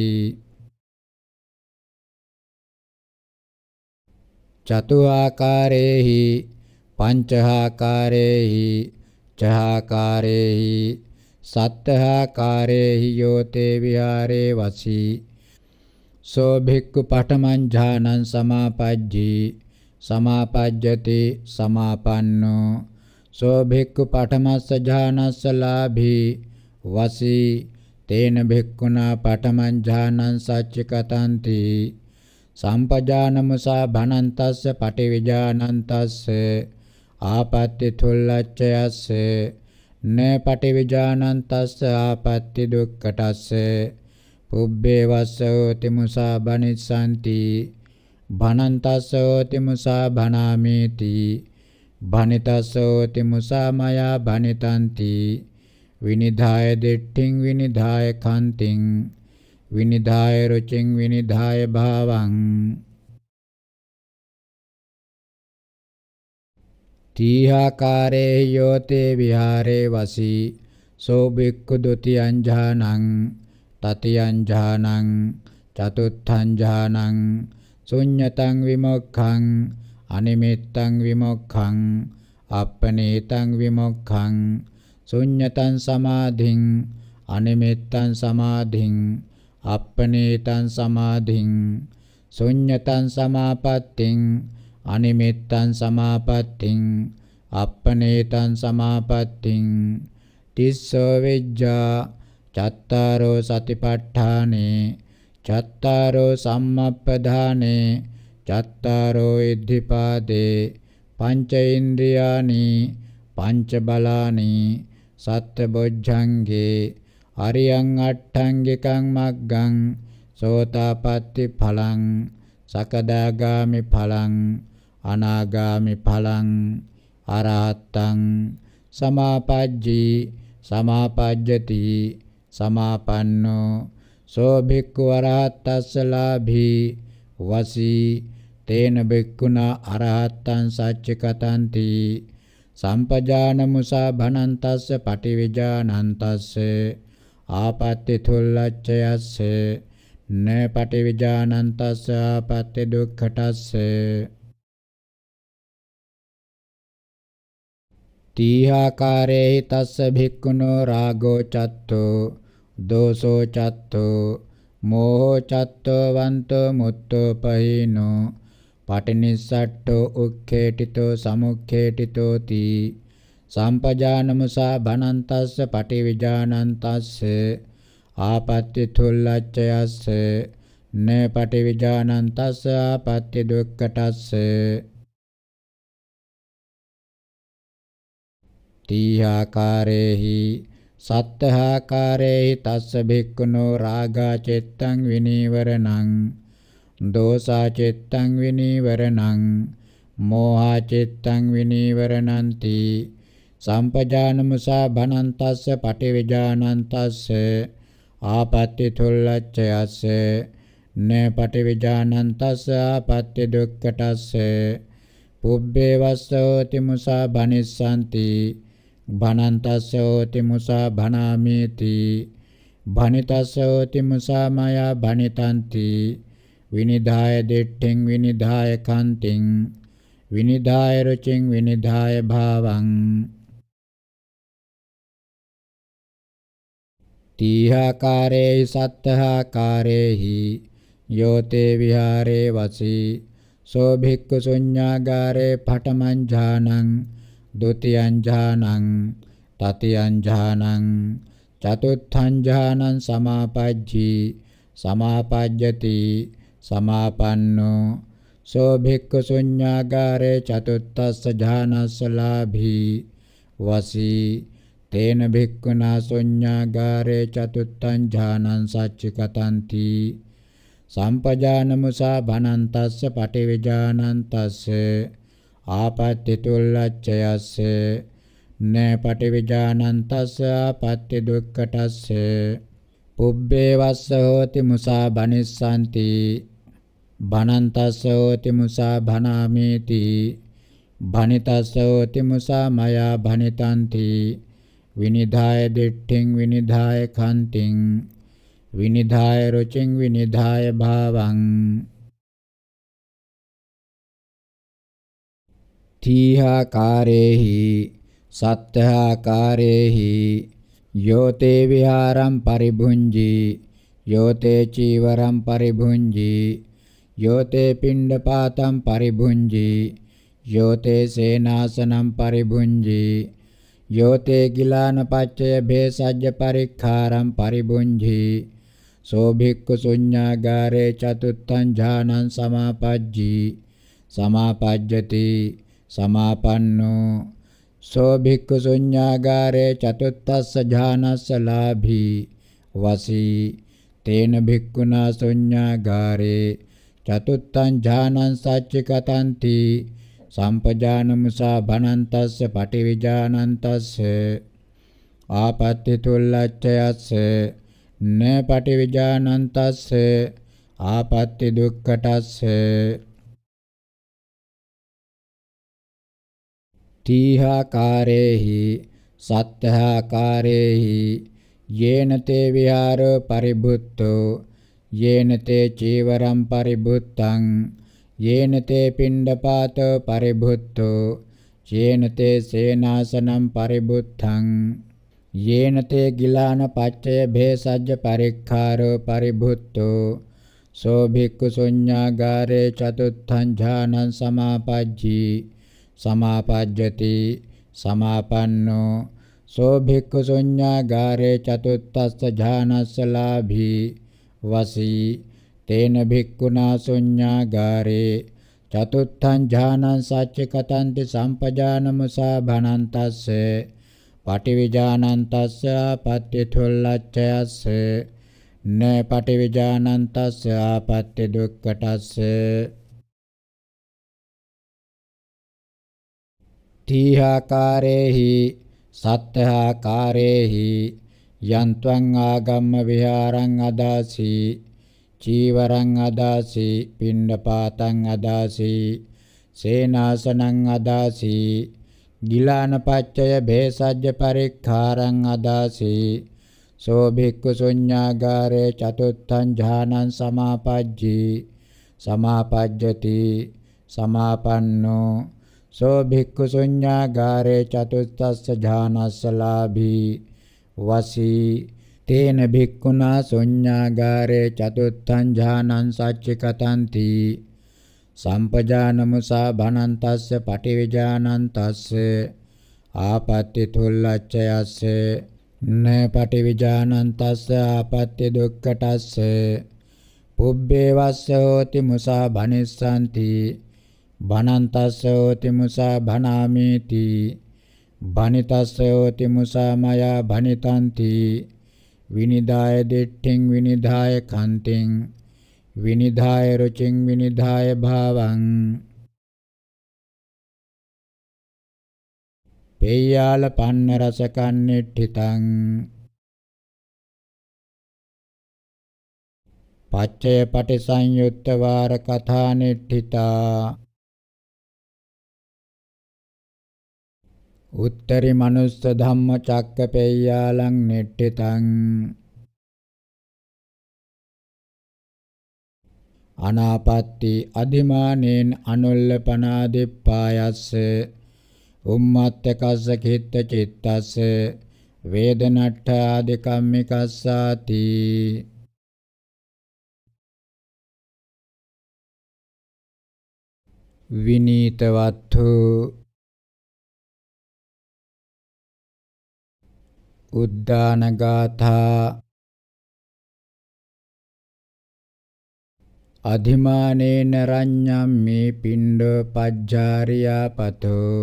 චතු ආකාරේහි පංචහාකාරේහි චහාකාරේහි සත්තහා කාරේහි යෝතේ විහාරේ වසී සෝ භික්ඛු පඨමං ඥානං සමාපජ්ජී සමාපජ්ජති සමාපන්නෝ සෝ භික්ඛු පඨමස්ස ඥානස්ස ලාභී වසී තේන භික්ඛුනා පඨමං ඥානං සච්චිකතන්ති සම්පජානමසා භනන්තස්ස පටිවිජානන්තස්ස ආපත්‍ති තුල්ලච්ඡයස්ස න පටිවිජානං තස්ස ආපත්‍ති දුක්ඛටස්ස පුබ්බේ වස්සෝති මුසා බනිසanti භනන්තස්සෝති මුසා භනාමේති භනිතස්සෝති මුසා මයා භනිතanti විනිධාය දෙට්ඨින් විනිධාය කන්තින් විනිධාය රුචින් විනිධාය භාවං තීහාකාරේ යෝතේ විහාරේ වසී සෝ භික්ඛු ဒ ුතියං ඥානං තතියං ඥානං චතුත්ථං ඥානං ශුඤ්ඤතං විමුක්ඛං අනිමිත්තං විමුක්ඛං අප්පනේතං විමුක්ඛං ශුඤ්ඤතං සමාධින් අනිමිත්තං සමාධින් අප්පනේතං සමාධින් ශුඤ්ඤතං සමාපත්තිං අනිමිත්තං සමාපත්තිං අප්පනේතං සමාපත්තිං තිස්සෝ විජ්ජා චත්තාරෝ සතිපට්ඨානේ චත්තාරෝ සම්මප්පධානේ චත්තාරෝ ඉද්ධිපාදේ පංච ඉන්ද්‍රියානි පංච බලානි සත්ත බොජ්ජංගේ අරියං අට්ඨංගිකං මග්ගං සෝතාපට්ටි ඵලං සකදාගාමි ඵලං අනාගාමි ඵලං අරහත්තං සමාපජ්ජී සමාපජ්ජති සමාපන්නෝ සෝ භික්ඛු අරහතස්ස ලාභී වසී තේන භික්ඛුනා අරහත්තං සච්චකතන්ති සම්පජානමුසා භනන්තස්ස පටිවිජානන්තස්ස ආපත්‍ති තුල්ලච්ඡයස්ස න පටිවිජානන්තස්ස ආපත්‍ති දුක්ඛටස්ස තීහාකාරේහි තස්ස භික්ඛුනෝ රාගෝ චත්තෝ දෝසෝ චත්තෝ මෝහෝ චත්තෝ වන්තෝ මුත්තෝ පහිනෝ පටිනිස්සට්ඨෝ උක්ඛේටිතෝ සමුක්ඛේටිතෝ තී සම්පජානමසා බනන්තස්ස පටිවිජානන්තස්ස ආපත්‍ය තුල්ලච්ඡයස්ස න පටිවිජානන්තස්ස ආපත්‍ය දුක්ඛටස්ස තීහාකාරේහි සත්තහාකාරේහි තස්ස භික්ඛුනෝ රාගා චෙත්තං විනීවරණං දෝසා චෙත්තං විනීවරණං මෝහා චෙත්තං විනීවරණන්ති සම්පජානමුසා භනන්තස්ස පටිවිජානන්තස්ස ආපත්‍ති තුල්ලච්චයස්ස න පටිවිජානන්තස්ස ආපත්‍ති දුක්කටස්ස පුබ්බේ වස්සෝති මුසා භනිස්සanti භනන්තස්සෝති මුසා භනාමේති භනිතස්සෝති මුසා මයා භනිතන්ති විනිධාය දෙට්ඨෙන් විනිධාය කන්තින් විනිධාය රුචින් විනිධාය භාවං තීහාකාරේහි සත්තහාකාරේහි යෝතේ විහාරේ වසී සෝ භික්ඛු ශුඤ්ඤාගාරේ පඨමං ඥානං ဒုတိယဉ္ဇာနံတတိယဉ္ဇာနံ චතුත්ථංජානං සමාපජ්ජි සමාපජ්ජති සමාපන්නෝ සෝ භික්ඛු ශුඤ්ඤාගාරේ චතුත්තස්ස ඥානස්ස ලාභී වසි තේන භික්ඛුනා ශුඤ්ඤාගාරේ චතුත්තං ඥානං සච්චිකතಂತಿ සම්පජානමුසා භනන්තස්ස පටිවිජානන්තස්ස ආපත්‍ති තුල්ලච්ඡයස්ස න පටිවිජානන්තස්ස ආපත්‍ති දුක්ඛටස්ස පුබ්බේ වස්ස හෝති මුසා බනිස්සanti බනන්තස්ස හෝති මුසා භනාමේති භනිතස්ස හෝති මුසා මයා භනිතanti විනිධාය දිට්ඨින් විනිධාය කන්තින් විනිධාය රුචින් විනිධාය භාවං थीहाकारे सत्याकारेहि यो ते विहारं परिभुञ्जि यो ते चीवरं परिभुञ्जि यो ते पिण्डपातं परिभुञ्जि यो ते सेनासनं परिभुञ्जि यो ते गिलानपच्चयभेषजपरिखारं परिभुञ्जि सो भिक्खुशून्यागारे चतुर्थं झानं समापज्जि समापज्यति සමාපන්නෝ සෝ භික්ඛු ශුඤ්ඤාගාරේ චතුත්තස්ස ඥානස්ස ලාභී වසී තේන භික්ඛුනා ශුඤ්ඤාගාරේ චතුත්තං ඥානං සච්චිකතන්ති සම්පජානමුසා භනන්තස්ස පටිවිජානන්තස්ස ආපත්‍ති තුල්ලච්ඡයස්ස න පටිවිජානන්තස්ස ආපත්‍ති දුක්ඛටස්ස තීහාකාරේහි සත්‍යාකාරේහි යේන තේ විහාර පරිබුද්ධෝ යේන තේ චීවරම් පරිබුද්ධං යේන තේ පිණ්ඩපාත පරිබුද්ධෝ යේන තේ සේනාසනම් පරිබුද්ධං යේන තේ ගිලාන පච්චය භේසජ්ජ පරික්ඛාරෝ පරිබුද්ධෝ සෝ භික්ඛු ශුඤ්ඤාගාරේ චතුත්ථං ඥානං සමාපජ්ජී සමාපජ්ජති සමාපන්නෝ සෝ භික්ඛු ශුඤ්ඤාගාරේ චතුත්තස්ස ඥානස්ස ලාභී වසී තේන භික්ඛුනා ශුඤ්ඤාගාරේ චතුත්ථං ඥානං සච්චකතන්ති සම්පජානමසා භනන්තස්ස පටිවිජානන්තස්ස ආපත්‍ය තුල්ලච්ඡයස්ස න පටිවිජානන්තස්ස ආපත්‍ය දුක්ඛටස්ස තීහාකාරේහි සත්හාකාරේහි යන්ත්වං ආගම්ම විහාරං අදාසි චීවරං අදාසි පිණ්ඩපාතං අදාසි සේනාසනං අදාසි ගිලානපච්චය භේසජ්‍ය පරික්ඛාරං අදාසි සෝ භික්ඛු සුඤ්ඤාගාරේ චතුත්ථං ඥානං සමාපජ්ජි සමාපජ්ජති සමාපන්නෝ සෝ භික්ඛු ශුඤ්ඤාගාරේ චතුත්තස්ස ඥානස්ස ලාභී වසී තේන භික්ඛුනා ශුඤ්ඤාගාරේ චතුත්තං ඥානං සච්චිකතන්ති සම්පජානමුසා භනන්තස්ස පටිවිජානන්තස්ස ආපත්‍ති තුල්ලච්චයස්ස න පටිවිජානන්තස්ස ආපත්‍ති දුක්ඛටස්ස පුබ්බේ වස්ස හෝති මුසා භනිස්සanti භනන්තස්සෝති මුසා භනාමේති භනිතස්සෝති මුසා මයා භනිතන්ති විනිදාය දිට්ඨින් විනිදාය කන්තින් විනිදාය රුචින් විනිදාය භාවං පේයාල පන්න රස කන්නිට්ඨිතං පච්චය පටිසංයුත්ත වාර කථානිට්ඨිතා උත්තරි මනුස්ස ධම්ම චක්කපේයාලං නෙට්ඨිතං අනාපත්ති අධිමානෙන් අනුල්ලපනාදිප්පායස්ස උම්මත්තකස්ස කිත්ත චිත්තස්ස වේදනට්ඨාදිකම්මිකස්සාති විනීතවත්තු උද්දානගාථා අධිමානේන රඤ්ඤම් මේ පිණ්ඩෝ පජ්ජාරියා පතෝ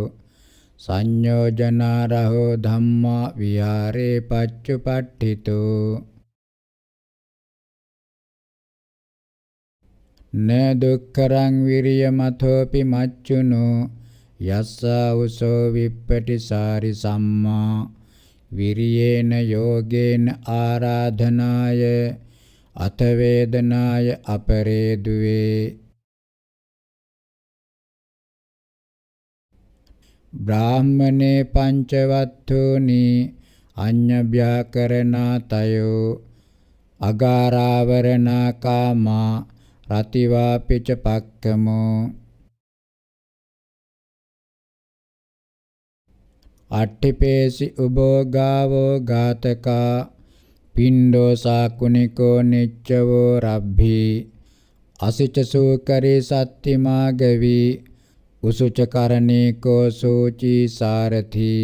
සංයෝජනා රහෝ ධම්මා විහාරේ පච්චුපට්ඨිතෝ න දුක්කරං විරිය මතෝපි මච්චුනෝ යස්සා උසෝ විප්පටිසාරි සම්මා විරියේන යෝගේන ආරාධනාය අත වේදනාය අපරේදුවේ බ්‍රාහ්මනේ පංචවත්තුනි අඤ්ඤභ්‍යාකරණා තයෝ අගාරාවරණා කාමා රතිවාපිච පක්කමෝ අට්ඨිපේසි උභෝගාවෝ ඝාතකා පින්ඩෝ සාකුනිකෝ නිච්චවෝ රබ්බි අසිචසූකරේ සත්තිමාගවි උසුචකරණීකෝ සූචි සාරති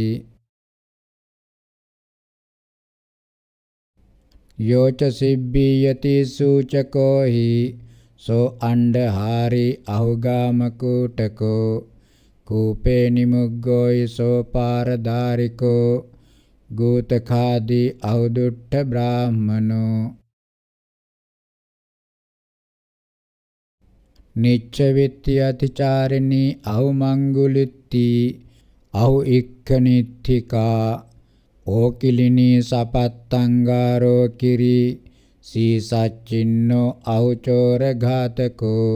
යෝච සිබ්බියති සූචකෝහි සෝ අණ්ඩහාරි අහුගාමකූටකෝ කූපේ නිමුග්ගෝයි සෝපාරධාරිකෝ ගූතඛාදී අවදුට්ඨ බ්‍රාහ්මනෝ නිච්චවිත්ති අතිචාරිණී අහුමංගුලිත්ති අහු ඉක්කනිත්තිකා ඕකිලිනී සපත්තංගාරෝ කිරි සීසච්චින්නෝ අහුචෝර ඝාතකෝ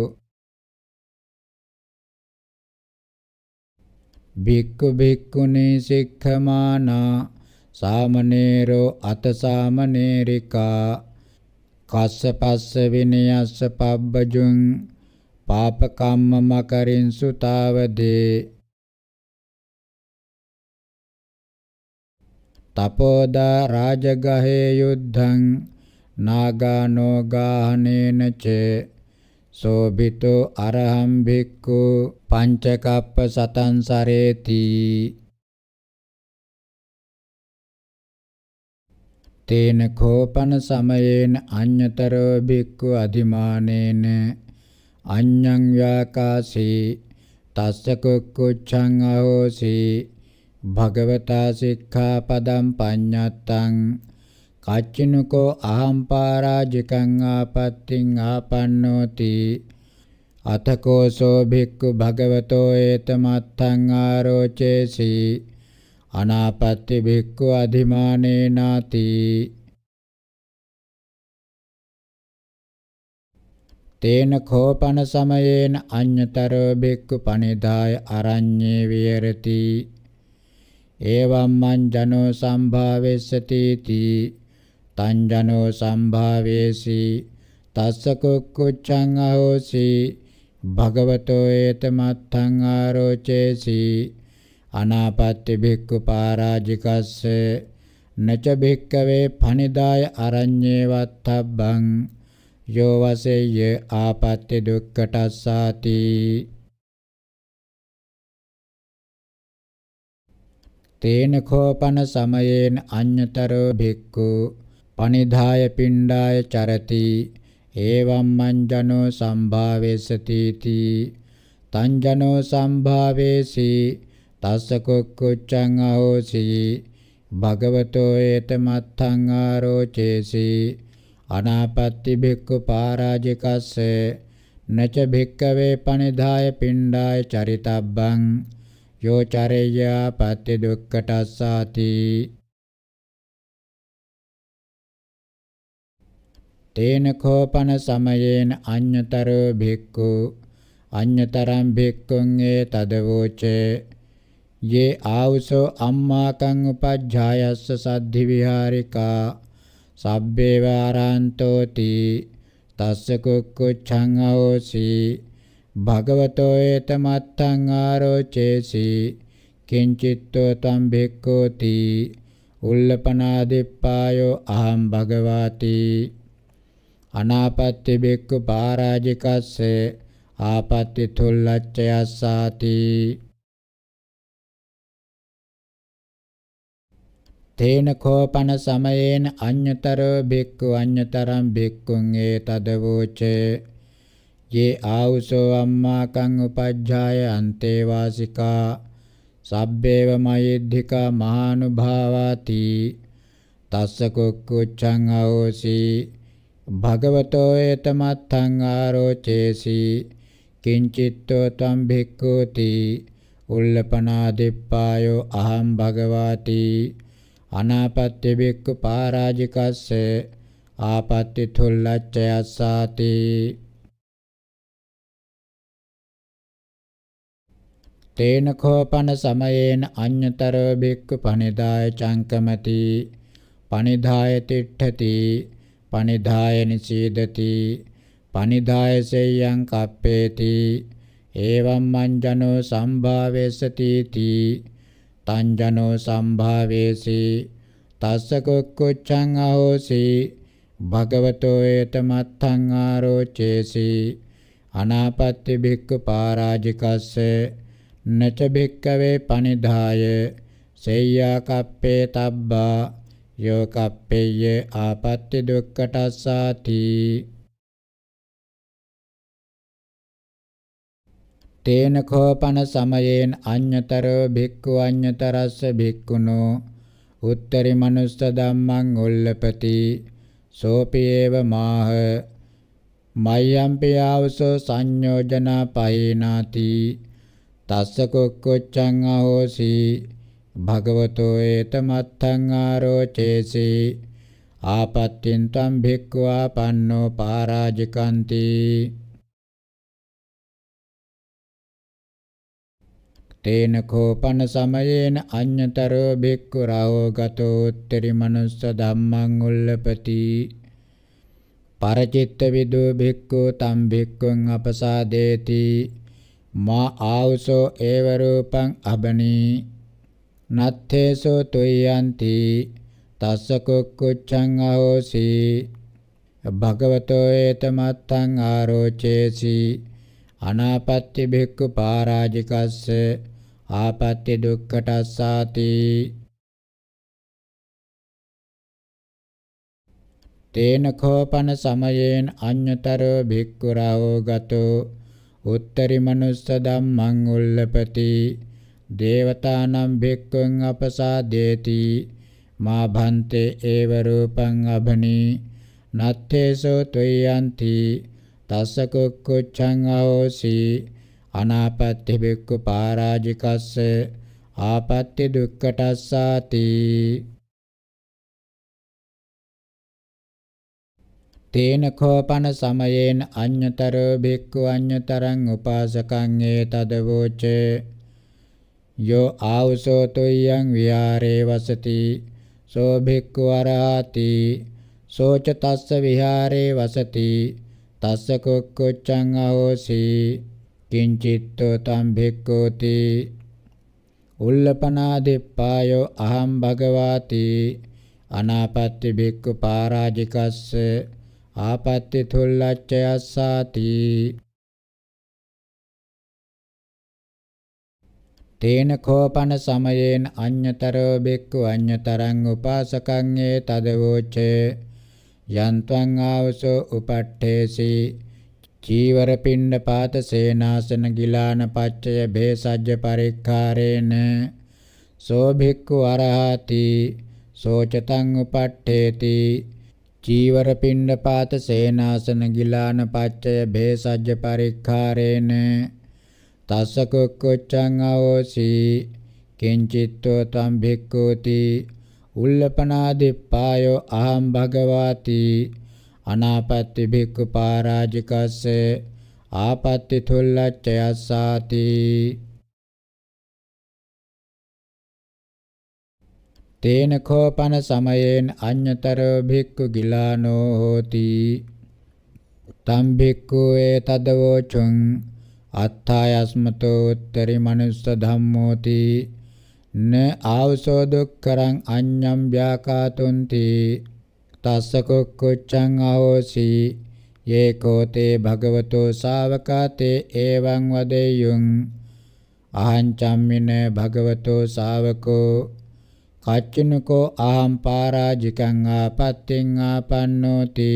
භික්ඛු භික්ඛුනේ සික්ඛමානා සාමනේරෝ අත සාමනේරිකා කස්සපස්ස විනයස්ස පබ්බජුං පාපකම්ම මකරින්සු තාවදේ තපෝදා රාජගහේ යුද්ධං නාගානෝ ගාහනේන චේ සෝබිතෝ අරහං භික්ඛු පංචකප්ප සතං සරේති තේන කෝපන සමයේන අඤ්‍යතරෝ භික්ඛු අධිමානේන අඤ්ඤං ව්‍යාකාසී තස්ස කුච්ඡං අහෝසී භගවතා සික්ඛාපදං පඤ්ඤත්තං කච්චිනකෝ අහම්පාරාජිකං ආපත්තිං ආපන්නෝති අතකෝ සෝ භික්ඛු භගවතෝ ඒතමත්තං ආරෝචේසි අනාපත්ති භික්ඛු අධිමානේ නාති තේන කෝපන සමයේන අඤ්‍යතරෝ භික්ඛු පනිදාය අරඤ්ඤේ විහෙරති එවම් මං ජනෝ සම්භාවෙස්සති තී තංජනෝ සම්භාවේසී තස්ස කුක්කුච්ඡං අහෝසි භගවතෝ ඒතමත්තං ආරෝචේසි අනාපත්‍ති භික්ඛු පරාජිකස්ස නච භික්කවේ පනිදාය අරඤ්ඤේ වත්තබ්බං යෝ වසෙය්‍ය ආපත්‍ති දුක්ඛටස්සාති තේන කෝපන සමයේන අඤ්‍යතරෝ භික්ඛු පනිදාය පිණ්ඩාය චරති එවම් මංජනෝ සම්භාවේසති තී තංජනෝ සම්භාවේසි තස්ස කුක්කුච්ඡං අහෝසි භගවතෝ ඒතමත්තං ආරෝචේසි අනාපත්ති භික්ඛු පරාජිකස්ස නච භික්ඛවේ පනිදාය පිණ්ඩාය චරිතබ්බං යෝ චරේය පත්‍ය දුක්ඛටස්සාති තේන කෝපන සමයේන අඤ්‍යතරෝ භික්ඛු අඤ්‍යතරම් භික්ඛුන් ඒ තදවෝචේ යේ ආවුසෝ අම්මාකං උපජ්ජායස්ස සද්ධි විහාරිකා සබ්බේ වාරාන්තෝති තස්ස කුක්කුච්ඡං අවෝසි භගවතෝ ඒතමත්තං ආරෝචේසි කිංචිත්තෝ තම් භික්ඛෝති උල්ලපනාදිප්පායෝ අහං භගවාති අනාපත්ති බෙක්ක පරාජිකස්සේ ආපත්ති තුල්ලච්චයස්සාති තේන කෝපන සමයේන අඤ්‍යතරෝ බික්ඛු අඤ්‍යතරං බික්ඛුං ඒතදවෝචේ යේ ආවුසෝ අම්මාකං උපජ්ජාය අන්තේ වාසිකා සබ්බේව මයිද්ධිකා මහානුභාවාති තස්ස කුක්කුච්ඡං අවෝසි භගවතෝ එතමත්තං ආරෝචේසි කිංචිත්තෝ තම් භික්ඛූති උල්ලපනාදිප්පායෝ අහං භගවාති අනාපත්‍ය බික්ඛු පරාජිකස්ස ආපත්‍ති තුල්ලච්ඡයස්සාති තේන කෝපන සමයේන අඤ්‍යතරෝ බික්ඛු පනිදාය චංකමති පනිදාය තිට්ඨති පනිදාය නිසීදති පනිදාය සෙයං කප්පේති එවං මංජනෝ සම්භාවේසති තී තංජනෝ සම්භාවේසි තස්ස කුක්කුච්ඡං අහෝසි භගවතෝ ඒතමත්තං ආරෝචේසි අනාපත්‍ති භික්ඛු පාරාජිකස්ස නච භික්ඛවේ පනිදාය සෙය්‍යා කප්පේ තබ්බා යෝකප්පේය ආපත්‍ති දුක්කටස්සාති තේන කෝපන සමයෙන් අඤ්‍යතරෝ භික්ඛු අඤ්‍යතරස්ස භික්ඛුනෝ උත්තරි මනුස්ස ධම්මං උල්ලපති සෝපියේව මාහ මයම්පි ආවසෝ සංයෝජනා පහේනාති තස්ස කොක්කොච්ඡං අහෝසී භගවතෝ ඒතමත්තං ආරෝචේසි ආපත්තින් තම් භික්ඛවා පන්නෝ පාරාජිකන්ති තේන කෝපන සමයේන අඤ්ඤතරෝ භික්ඛු රාහෝ ගතෝත්තරි මනුස්ස ධම්මං උල්ලපති පරචිත්ත විදෝ භික්ඛු තම් භික්ඛුං අපසාදේති මා ආවසෝ ඒව රූපං අබනී නත්තේසෝ තුයන්ති තස්ස කුක්කුච්ඡං අහෝසි භගවතෝ ඒතමත්තං ආරෝචේසි අනාපත්‍ය භික්ඛු පරාජිකස්ස ආපත්‍ය දුක්ඛටස්සාති තේන කෝපන සමයේන අඤ්‍යතරෝ භික්ඛු රාහෝ ගතෝ උත්තරි මනුස්ස ධම්මං උල්ලපති දේවතානම් භික්ඛුං අපසාදේති මා භන්තේ ඒව රූපං අබනී නත්තේසෝ ත්වයන්ති තස්ස කුක්කුච්ඡං අහෝසි අනාපත්ති භික්ඛු පරාජිකස්ස ආපත්‍ති දුක්ඛටස්සාති තේන කෝපන සමයේන අඤ්‍යතරෝ භික්ඛු අඤ්‍යතරං උපාසකං ඒතදවෝචේ යෝ ආවසෝ තුයං විහාරේ වසති සෝ භික්ඛු අරහති සෝච තස්ස විහාරේ වසති තස්ස කුක්කුච්ඡං අහෝසි කිංචිත්තෝ තම් භික්ඛෝති උල්ලපනාදිප්පායෝ අහං භගවාති අනාපත්ති භික්ඛු පරාජිකස්ස ආපත්ති තුල්ලච්චයස්සාති තේන කෝපන සමයෙන් අඤ්‍යතරෝ බික්ඛු අඤ්‍යතරං උපාසකං ඒ තදවෝචේ යන්ත්වං ආවසෝ උපට්ඨේසි චීවර පිණ්ඩ පාත සේනාසන ගිලාන පච්චය භේසජ්‍ය පරික්ඛාරේන සෝ භික්ඛු අරහති සෝචතං උපට්ඨේති චීවර පිණ්ඩ පාත සේනාසන ගිලාන පච්චය භේසජ්‍ය පරික්ඛාරේන තස්ස කුක්කුච්ඡං අවෝසි කිංචිත්තෝ තම් භික්ඛූති උල්ලපනාදිප්පායෝ අහං භගවාති අනාපත්ති භික්ඛු පරාජිකස්ස ආපත්ති තුල්ලච්ඡයස්සාති තේන කෝපන සමයෙන් අඤ්‍යතරෝ භික්ඛු ගිලානෝ හෝති තම් භික්ඛු ඒතදවෝචුං අත්ථායස්මතෝ උත්තරි මනුස්ස ධම්මෝති න ආවසෝ දුක්කරං අඤ්ඤම් ව්‍යාකාතුන්ති තස්ස කුක්කුච්ඡං අහෝසි යේකෝ තේ භගවතෝ ශාවකාතේ එවං වදෙය්‍යුං අහං චම්මින භගවතෝ ශාවකෝ කච්චිනකෝ අහං පාරාජිකං ආපත්තිං ආපන්නෝති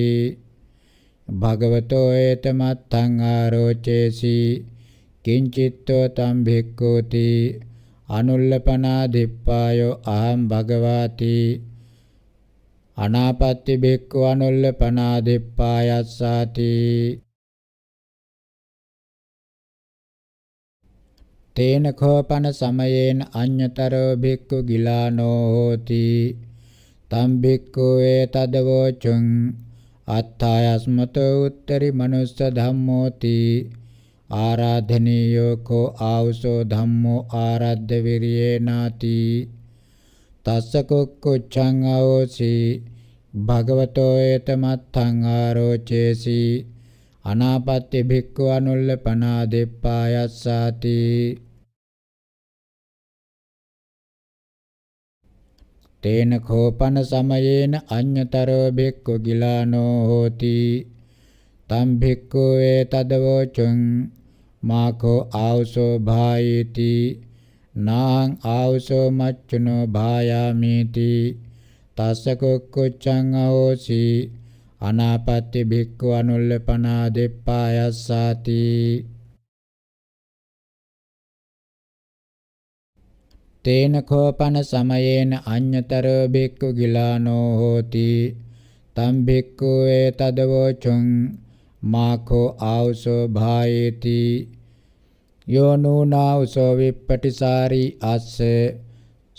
භගවතෝ ඒතමත්තං ආරෝචේසි කිංචිත්තෝ තම් භික්ඛූති අනුල්ලපනා දිප්පායෝ අහං භගවාති අනාපත්ති භික්ඛු අනුල්ලපනා දිප්පායස්සාති තේන කෝපන සමයේන අඤ්‍යතරෝ භික්ඛු ගිලානෝ හෝති තම් භික්ඛු ඒතදවෝචුං අත්ථායස්මතෝ උත්තරි මනුස්ස ධම්මෝති ආරාධනීයෝ කෝ ආවසෝ ධම්මෝ ආරද්ධ විරියේ නාති තස්ස කුක්කුච්ඡං අවෝසි භගවතෝ ඒතමත්තං ආරෝචේසි අනාපත්‍ය භික්ඛු අනුල්ලපනා දෙප්පායස්සාති තේන කෝපන සමයේන අඤ්‍යතරෝ භික්ඛු ගිලානෝ හෝති තම් භික්ඛු වේ තදවෝචං මාකෝ ආවසෝ භායේති නාං ආවසෝ මච්චුනෝ භායාමේති තස්ස කුක්කුච්ඡං අහෝසි අනාපත්‍ය භික්ඛු අනුල්ලපනා දෙප්පායස්සාති තේන කෝපන සමයේන අඤ්‍යතරෝ භික්ඛු ගිලානෝ හෝති තම් භික්ඛු ඒතදවෝචුං මාඛෝ ආවුසෝ භායේති යෝ නූනාවුසෝ විප්පටිසාරි අස්ස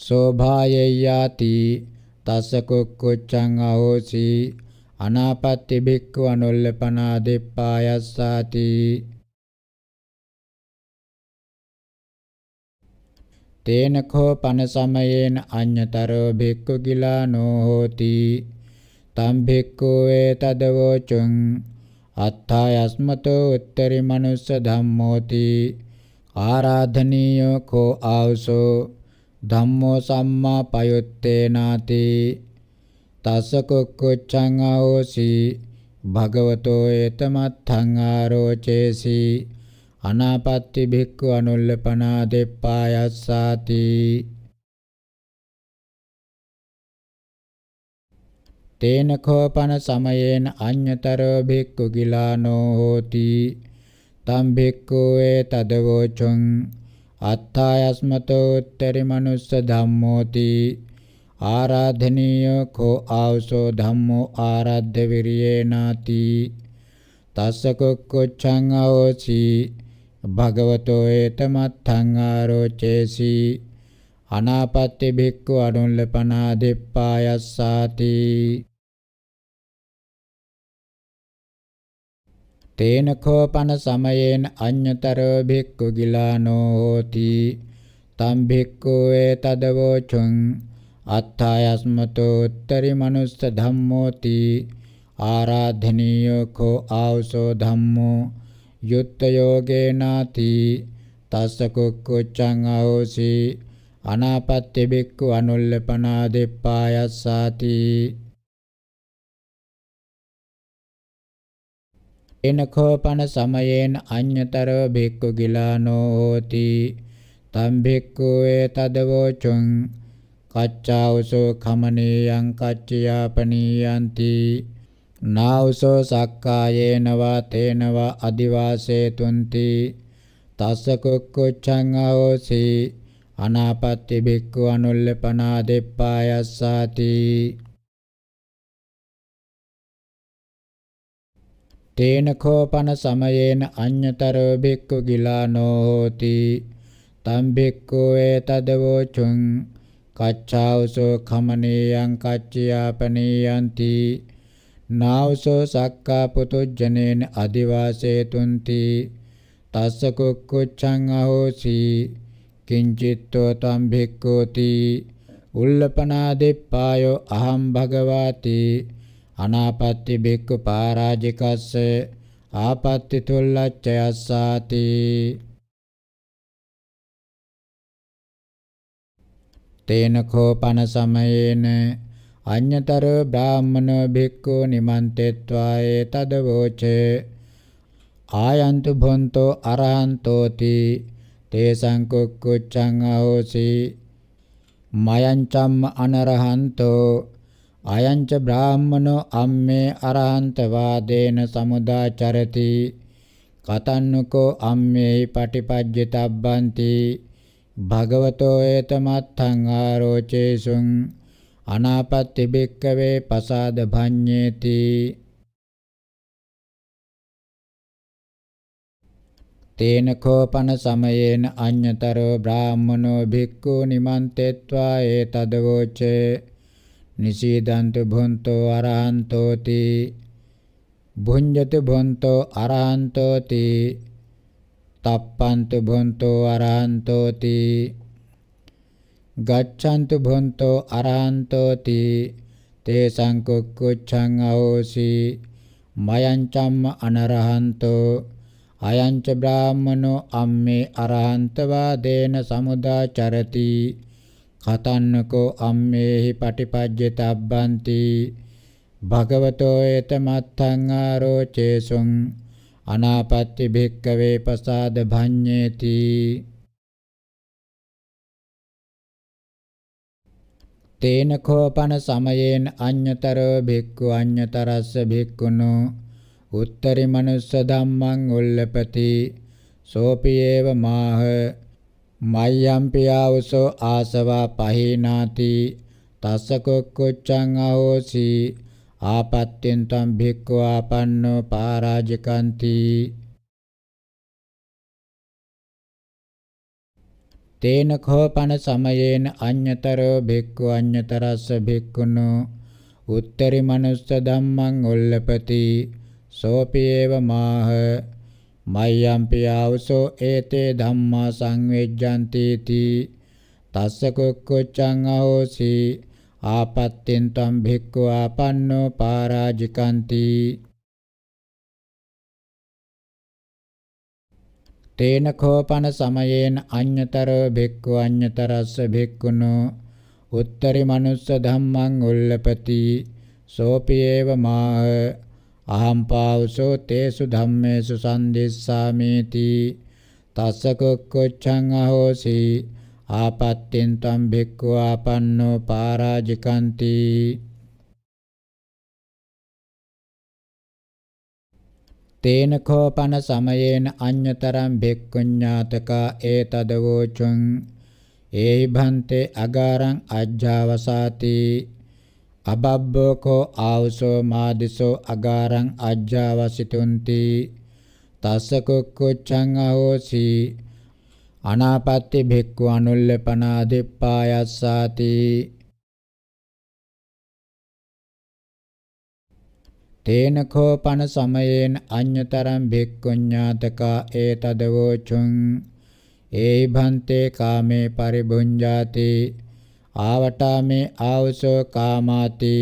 සෝභායේයාති තස්ස කුක්කුච්ඡං අහෝසි අනාපත්ති භික්ඛු අනුල්ලපනා දෙප්පායස්සාති තේන කෝ පන සමයේන අඤ්‍යතරෝ භික්ඛු ගිලානෝ හෝති තම් භික්ඛු වේතදවෝචුං අත්ථා යස්මතෝ උත්තරි මනුස්ස ධම්මෝති ආරාධනීයෝ කෝ ආවසෝ ධම්මෝ සම්මා පයුත්තේනාති තස්ස කුක්කුච්ඡං ආෝසි භගවතෝ ඒතමත්ථං ආරෝචේසි අනාපත්ති භික්ඛු අනුල්ලපනා දෙප්පායස්සාති තේන කෝපන සමයේන අඤ්‍යතරෝ භික්ඛු ගිලානෝ හෝති තම් භික්ඛු ඒතදවෝචං අත්ථායස්මතෝ උත්තරි මනුස්ස ධම්මෝති ආරාධනීය කෝ ආවසෝ ධම්මෝ ආරාධ්‍ය විරියේනාති තස්ස කොක්කොච්ඡං අවෝසි භගවතෝ ඒතමත්ථං ආරෝචේසි අනාපත්‍ය භික්ඛු අනුල්ලපනා දෙප්පායස්සාති තේන කෝපන සමයේන අඤ්‍යතරෝ භික්ඛු ගිලානෝ හෝති තම් භික්ඛු ඒතදවෝචං අත්ථයස්මතෝ උත්තරි මනුස්ස ධම්මෝති ආරාධනීයෝ කෝ ආවසෝ ධම්මෝ යුත්ත යෝගේනාති තස්ස කුක්කුච්ඡං ආෝසි අනාපත්‍ය බික්ඛු අනුල්ලපනා දෙප්පායස්සාති එනකෝපන සමයේන අඤ්‍යතරව භික්ඛු ගිලානෝ හෝති තම් භික්ඛු ඒතදවෝචුං කච්චාවසෝ කමනේයං කච්චයාපනීයන්ති නාවසෝ සක්කායේන වා තේන වා අදිවාසේ තුන්ති තස්ස කුක්කුච්ඡං ආෝසි අනාපත්ති භික්ඛු අනුල්ලපනා දෙප්පායස්සාති තේන කෝපන සමයේන අඤ්‍යතරෝ භික්ඛු ගිලානෝ හෝති තම් භික්ඛු ඒතදවෝචුං කච්චාවසෝ කමනේයං කච්චයාපනේයන්ති නාවසෝ සක්කා පුතුජ්ජනේන අදිවාසේතුන්ති තස්ස කුක්කුච්ඡං අහෝසි කිංචිත්තෝ තම් භික්ඛෝති උල්ලපනාදෙප්පායෝ අහං භගවාති අනාපත්ති බික්කු පාරාජිකස්ස ආපත්ති තුල්ලච්චයස්සාති තේන කෝපන සමයේන අඤ්‍යතර බ්‍රාහ්මනෝ භික්ඛු නිමන්තෙත්වා ඒ තදවෝචේ ආයන්තු භොන්තෝ අරහන්තෝති තේසං කුක්කුච්ඡං අහෝසි මයං චම්ම අනරහන්තෝ අයංච බ්‍රාහ්මනෝ අම්මේ අරහන්තවාදේන සමුදාචරති කතන්නකෝ අම්මේ පටිපජ්ජිතබ්බන්ති භගවතෝ ඒතමත්තං ආරෝචේසුං අනාපත්ති භික්කවේ පසාද භඤ්ඤේති තේන කෝපන සමයේන අඤ්‍යතරෝ බ්‍රාහ්මනෝ භික්ඛු නිමන්තේत्वा ඒතදවෝචේ නිසීදන්තු භුන්තෝ අරහන්තෝති භුඤ්ජති භුන්තෝ අරහන්තෝති තප්පන්තු භුන්තෝ අරහන්තෝති ගච්ඡන්තු භුන්තෝ අරහන්තෝති තේ සංකුක්කුච්ඡං අහෝසි මයං චම්ම අනරහන්තෝ අයං ච බ්‍රාහමනෝ අම්මේ අරහන්තවා දේන සමුදාචරති කතන්නකෝ අම්මේහි පටිපජ්ජතබ්බන්ති භගවතෝ ඒතමත්තං ආරෝචේසුං අනාපත්ති භික්කවේ පසාද භඤ්ඤේති තේන කෝපන සමයෙන් අඤ්‍යතරෝ භික්ඛු අඤ්‍යතරස්ස භික්ඛුනෝ උත්තරි මනුස්ස ධම්මං උල්ලපති සෝපි ඒව මාහ මය්යම්පියා උසෝ ආසවා පහේනාති තස්ස කොක්කොච්චං අහෝසි ආපත්තෙන් තම් භික්ඛු ආපන්නෝ පරාජිකන්ති තේන කෝපන සමයේන අඤ්‍යතරෝ භික්ඛු අඤ්‍යතරස්ස භික්ඛුනු උත්තරි මනුස්ස ධම්මං ඔල්ලපති සෝපි ඒව මාහ මය්යම්පි ආවසෝ ඒතේ ධම්මා සංවේජ්ජන්ති තී තස්ස කුක්කුච්ඡං අහෝසි ආපත්තෙන් තම් භික්ඛු ආපන්නෝ පරාජිකන්ති තේන කෝපන සමයේන අඤ්‍යතරෝ භික්ඛු අඤ්‍යතරස්ස භික්ඛුනෝ උත්තරි මනුස්ස ධම්මං උල්ලපති සෝපි ඒව මාහ අහම්පාවසෝ තේසු ධම්මේසු සම්දිස්සාමේති තස්ස කොක්කොච්ඡං අහෝසි ආපත්තෙන් තම් භික්ඛු ආපන්නෝ පාරාජිකන්ති තේන කෝපන සමයේන අඤ්‍යතරම් භික්ඛුඤ්ඤාතකා ඒතදවෝචුං ඒහි භන්තේ අගාරං අජ්ජාවසාති අබබ්බකෝ ආවසෝ මාදිසෝ අගාරං අජ්ජාවසිතුන්ති තස්ස කුක්කුච්ඡං අහෝසි අනාපත්ති භික්ඛු අනුල්ලපනා දෙප්පායස්සාති තේන කෝපන සමයේන අඤ්‍යතරම් භික්ඛුඤ්ඤාතකා ඒතදවෝචුං ඒයි භන්තේ කාමේ පරිභුඤ්ජාති ආවටාමේ ආවසෝ කාමාති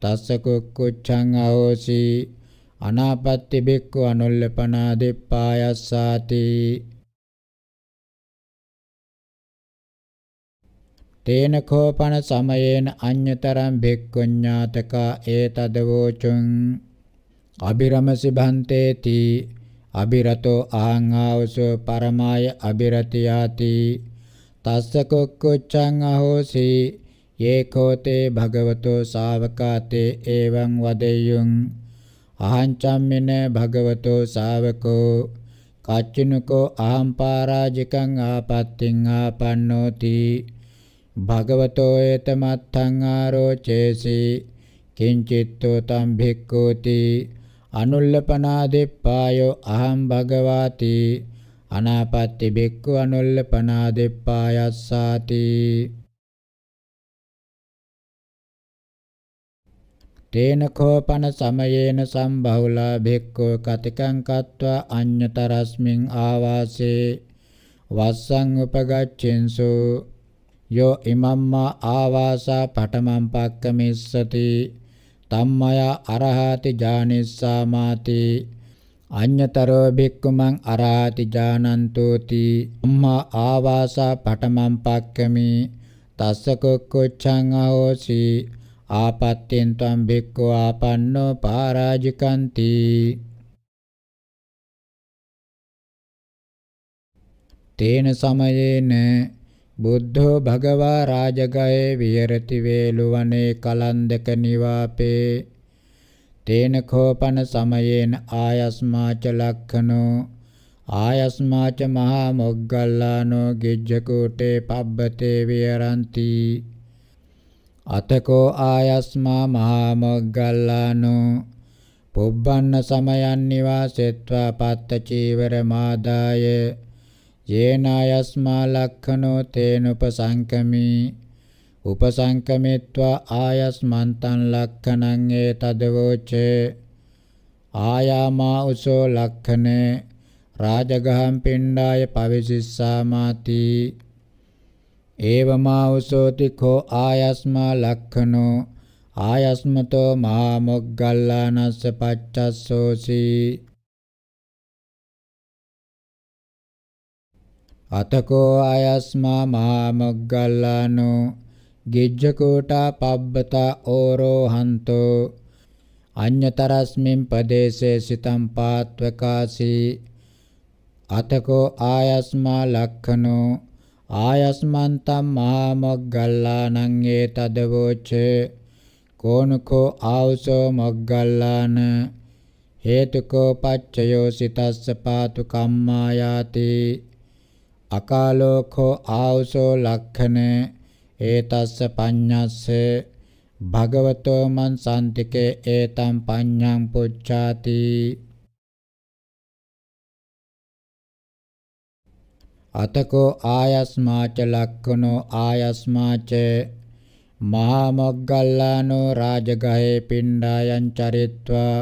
තස්ස කුක්කුච්ඡං අහෝසි අනාපත්ති බික්ඛු අනුල්ලපනා දෙප්පායස්සාති තේන කෝපන සමයේන අඤ්‍යතරම් භික්ඛුඤ්ඤාතකා ඒතදවෝචුං අබිරමසි භන්තේති අබිරතෝ අහං ආවසෝ පරමාය අබිරතියාති තස්ස කුක්කුච්ඡං අහෝසි යේකෝතේ භගවතෝ ශාවකාතේ එවං වදෙය්‍යං අහං චම්මින භගවතෝ ශාවකෝ කච්චිනකෝ අහං පරාජිකං ආපත්තිං ආපන්නෝති භගවතෝ ඒතමත්තං ආරෝචේසි කිංචිත්තෝ තම් භික්ඛෝති අනුල්ලපනාදිප්පායෝ අහං භගවාති අනාපත්ති බෙක්කු අනුල්ලපනා දෙප්පායස්සාති තේන කෝපන සමයේන සම්බහුලා බෙක්කෝ කතිකං කତ୍වා අඤ්‍යතරස්මින් ආවාසේ වස්සං උපගච්ඡෙන්සු යෝ ඉමම්මා ආවාසා පඨමං පක්කමිස්සති තම්මයා අරහති ජානිස්සාමාති අඤ්‍යතරෝ භික්ඛුමං අරහති ඥානන්තෝති අම්මා ආවාසා පඨමං පක්කමි තස්ස කොක්කොච්ඡං අහෝසි ආපත්තෙන් තම් භික්ඛු ආපන්නෝ පරාජිකಂತಿ තේන සමයේන බුද්ධෝ භගවා රාජගයේ විහෙරති වේලුවනේ කලන්දක නිවාපේ තේන කෝපන සමයේන ආයස්මාච ලක්ඛනෝ ආයස්මාච මහා මොග්ගල්ලානෝ ගිජ්ජකූටේ පබ්බතේ විහරಂತಿ අතකෝ ආයස්මා මහා මොග්ගල්ලානෝ පුබ්බන්න සමයන් නිවාසෙත්වා පත්ත චීවර මාදාය යේනායස්මා ලක්ඛනෝ තේනුපසංකමී උපසංකමෙත්වා ආයස්මන්තං ලක්ඛණං ඒ තදවෝචේ ආයාමා උසෝ ලක්ඛනේ රාජගහම් පිණ්ඩාය පවිසිස්සාමාති ඒවමා උසෝති කෝ ආයස්මා ලක්ඛනෝ ආයස්මතෝ මහා මොග්ගල්ලානස්ස පච්චස්සෝසි අතකෝ ආයස්මා මහා මොග්ගල්ලානෝ ගිජ්ජකූටා පබ්බතා ඕරෝහන්තෝ අඤ්‍යතරස්මින් පදේශේ සිතම් පාත්වකාසී අතකෝ ආයස්මා ලක්ඛනෝ ආයස්මන්තම් මහමොග්ගල්ලානං ඒ තදවෝච කෝනුකෝ ආවසෝ මොග්ගල්ලාන හේතුකෝ පච්චයෝ සිතස්ස පාතු කම්මායාති අකාලෝකෝ ආවසෝ ලක්ඛනේ ඒතස්ස පඤ්ඤස්ස භගවතෝ මන් සම්තිකේ ඒතම් පඤ්ඤං පුච්ඡාති අතකෝ ආයස්මාච ලක්ඛනෝ ආයස්මාච මහා මොග්ගල්ලානෝ රාජගහේ පිණ්ඩායන් චරිත්වා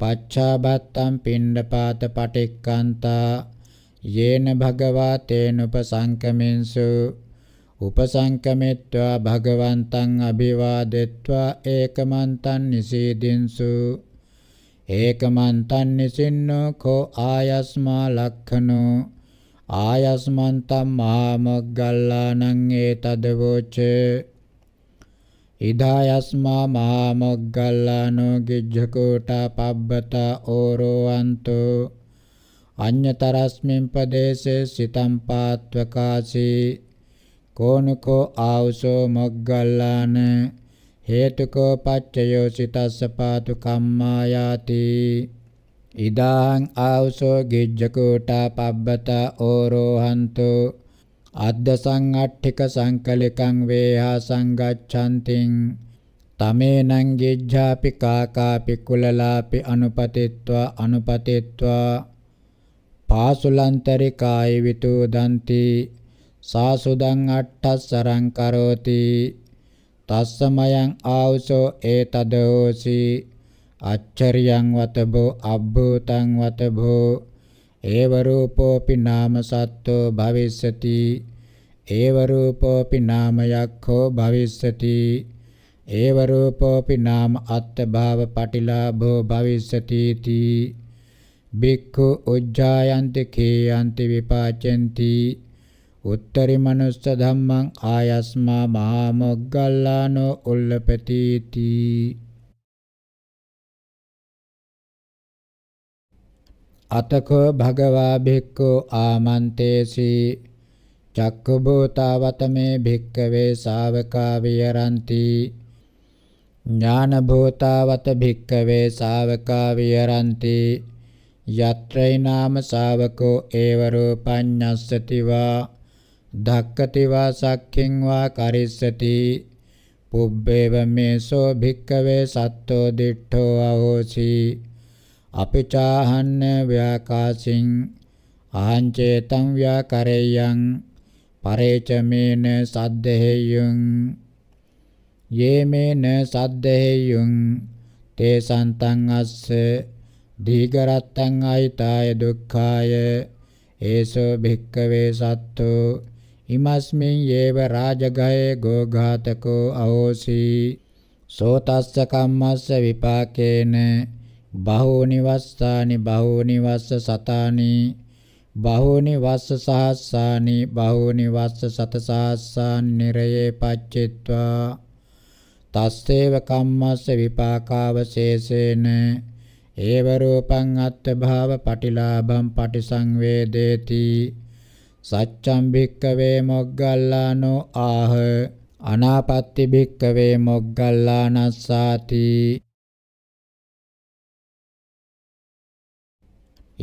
පච්චාබත්තම් පිණ්ඩපාත පටික්කන්තා යේන භගවා තේනුපසංකමින්සු උපසංකමෙත්වා භගවන්තං අභිවාදෙත්වා ඒකමන්තං නිසීදින්සු ඒකමන්තං නිසින්නෝ කෝ ආයස්මා ලක්ඛනෝ ආයස්මන්තම් මහමොග්ගල්ලානං ඒතදවෝච ඉදායස්මා මහමොග්ගල්ලානෝ ගිජ්ජකෝටා පබ්බතා ඕරෝවන්තෝ අඤ්‍යතරස්මින් පදේශේ සිතම් පාත්වකාසී කෝනකෝ ආවසෝ මොග්ගල්ලාන හේතුකෝ පච්චයෝ සිතස්ස පාතු කම්මායාති ඉදාං ආවසෝ ගිජ්ජකෝටා පබ්බත ඕරෝහන්තෝ අද්දසං අට්ඨික සංකලිකං වේහා සංගච්ඡන්තිං තමේනං ගිජ්ජාපි කාකාපි කුලලාපි අනුපතිත්වා අනුපතිත්වා පාසුලන්තරිකායි විතෝ දන්ති සාසුදං අට්ඨස්සරං කරෝති තස්සමයං ආවුසෝ ඒතදෝසි අච්චරියං වතබෝ අබ්බූතං වතබෝ ඒව රූපෝපි නාම සත්තෝ භවිස්සති ඒව රූපෝපි නාම යක්ඛෝ භවිස්සති ඒව රූපෝපි නාම අත්ථභාව පටිලාභෝ භවිස්සති තී බික්ඛු උජ්ජායන්ති කේයන්ති විපාචෙන්ති උත්තරි මනුස්ස ධම්මං ආයස්මා මහා මොග්ගල්ලානෝ උල්ලපතිති අතකෝ භගවා භික්ඛු ආමන්තේසි චක්ඛු භූතාවතමේ භික්ඛවේ ශාවකා විහරಂತಿ ඥාන භූතාවත භික්ඛවේ ශාවකා විහරಂತಿ යත්‍රේ නාම ශාවකෝ ඒව රූපඤ්ඤස්සති වා ධක්කති වා සක්ඛින් වා කරිස්සති පුබ්බේව මේසෝ භික්කවේ සත්තෝ දිට්ඨෝ අහෝසි අපිචාහන්න ව්‍යාකාසින් ආංචේතං ව්‍යාකරේයං පරේචමේන සද්දෙහෙයුං යේමේන සද්දෙහෙයුං තේ සන්තං අස්ස දීගරත්තං අයිතාය දුක්ඛාය ඒසෝ භික්කවේ සත්තෝ ඉමස්මින් යේව රාජගයේ ගෝඝාතකෝ අහෝසි සෝතස්ස කම්මස්ස විපාකේන බහූනි වස්සානි බහූනි වස්ස සතානි බහූනි වස්ස සහස්සානි බහූනි වස්ස සතසහස්සාන් නිරයේ පච්චිත්වා තස්සේව කම්මස්ස විපාකාවශේෂේන ඒව රූපං අත්ථ භාව පටිලාභම් පටිසංවේදේති සච්ඡම් භික්කවේ මොග්ගල්ලානෝ ආහ අනාපත්ති භික්කවේ මොග්ගල්ලානස්සාති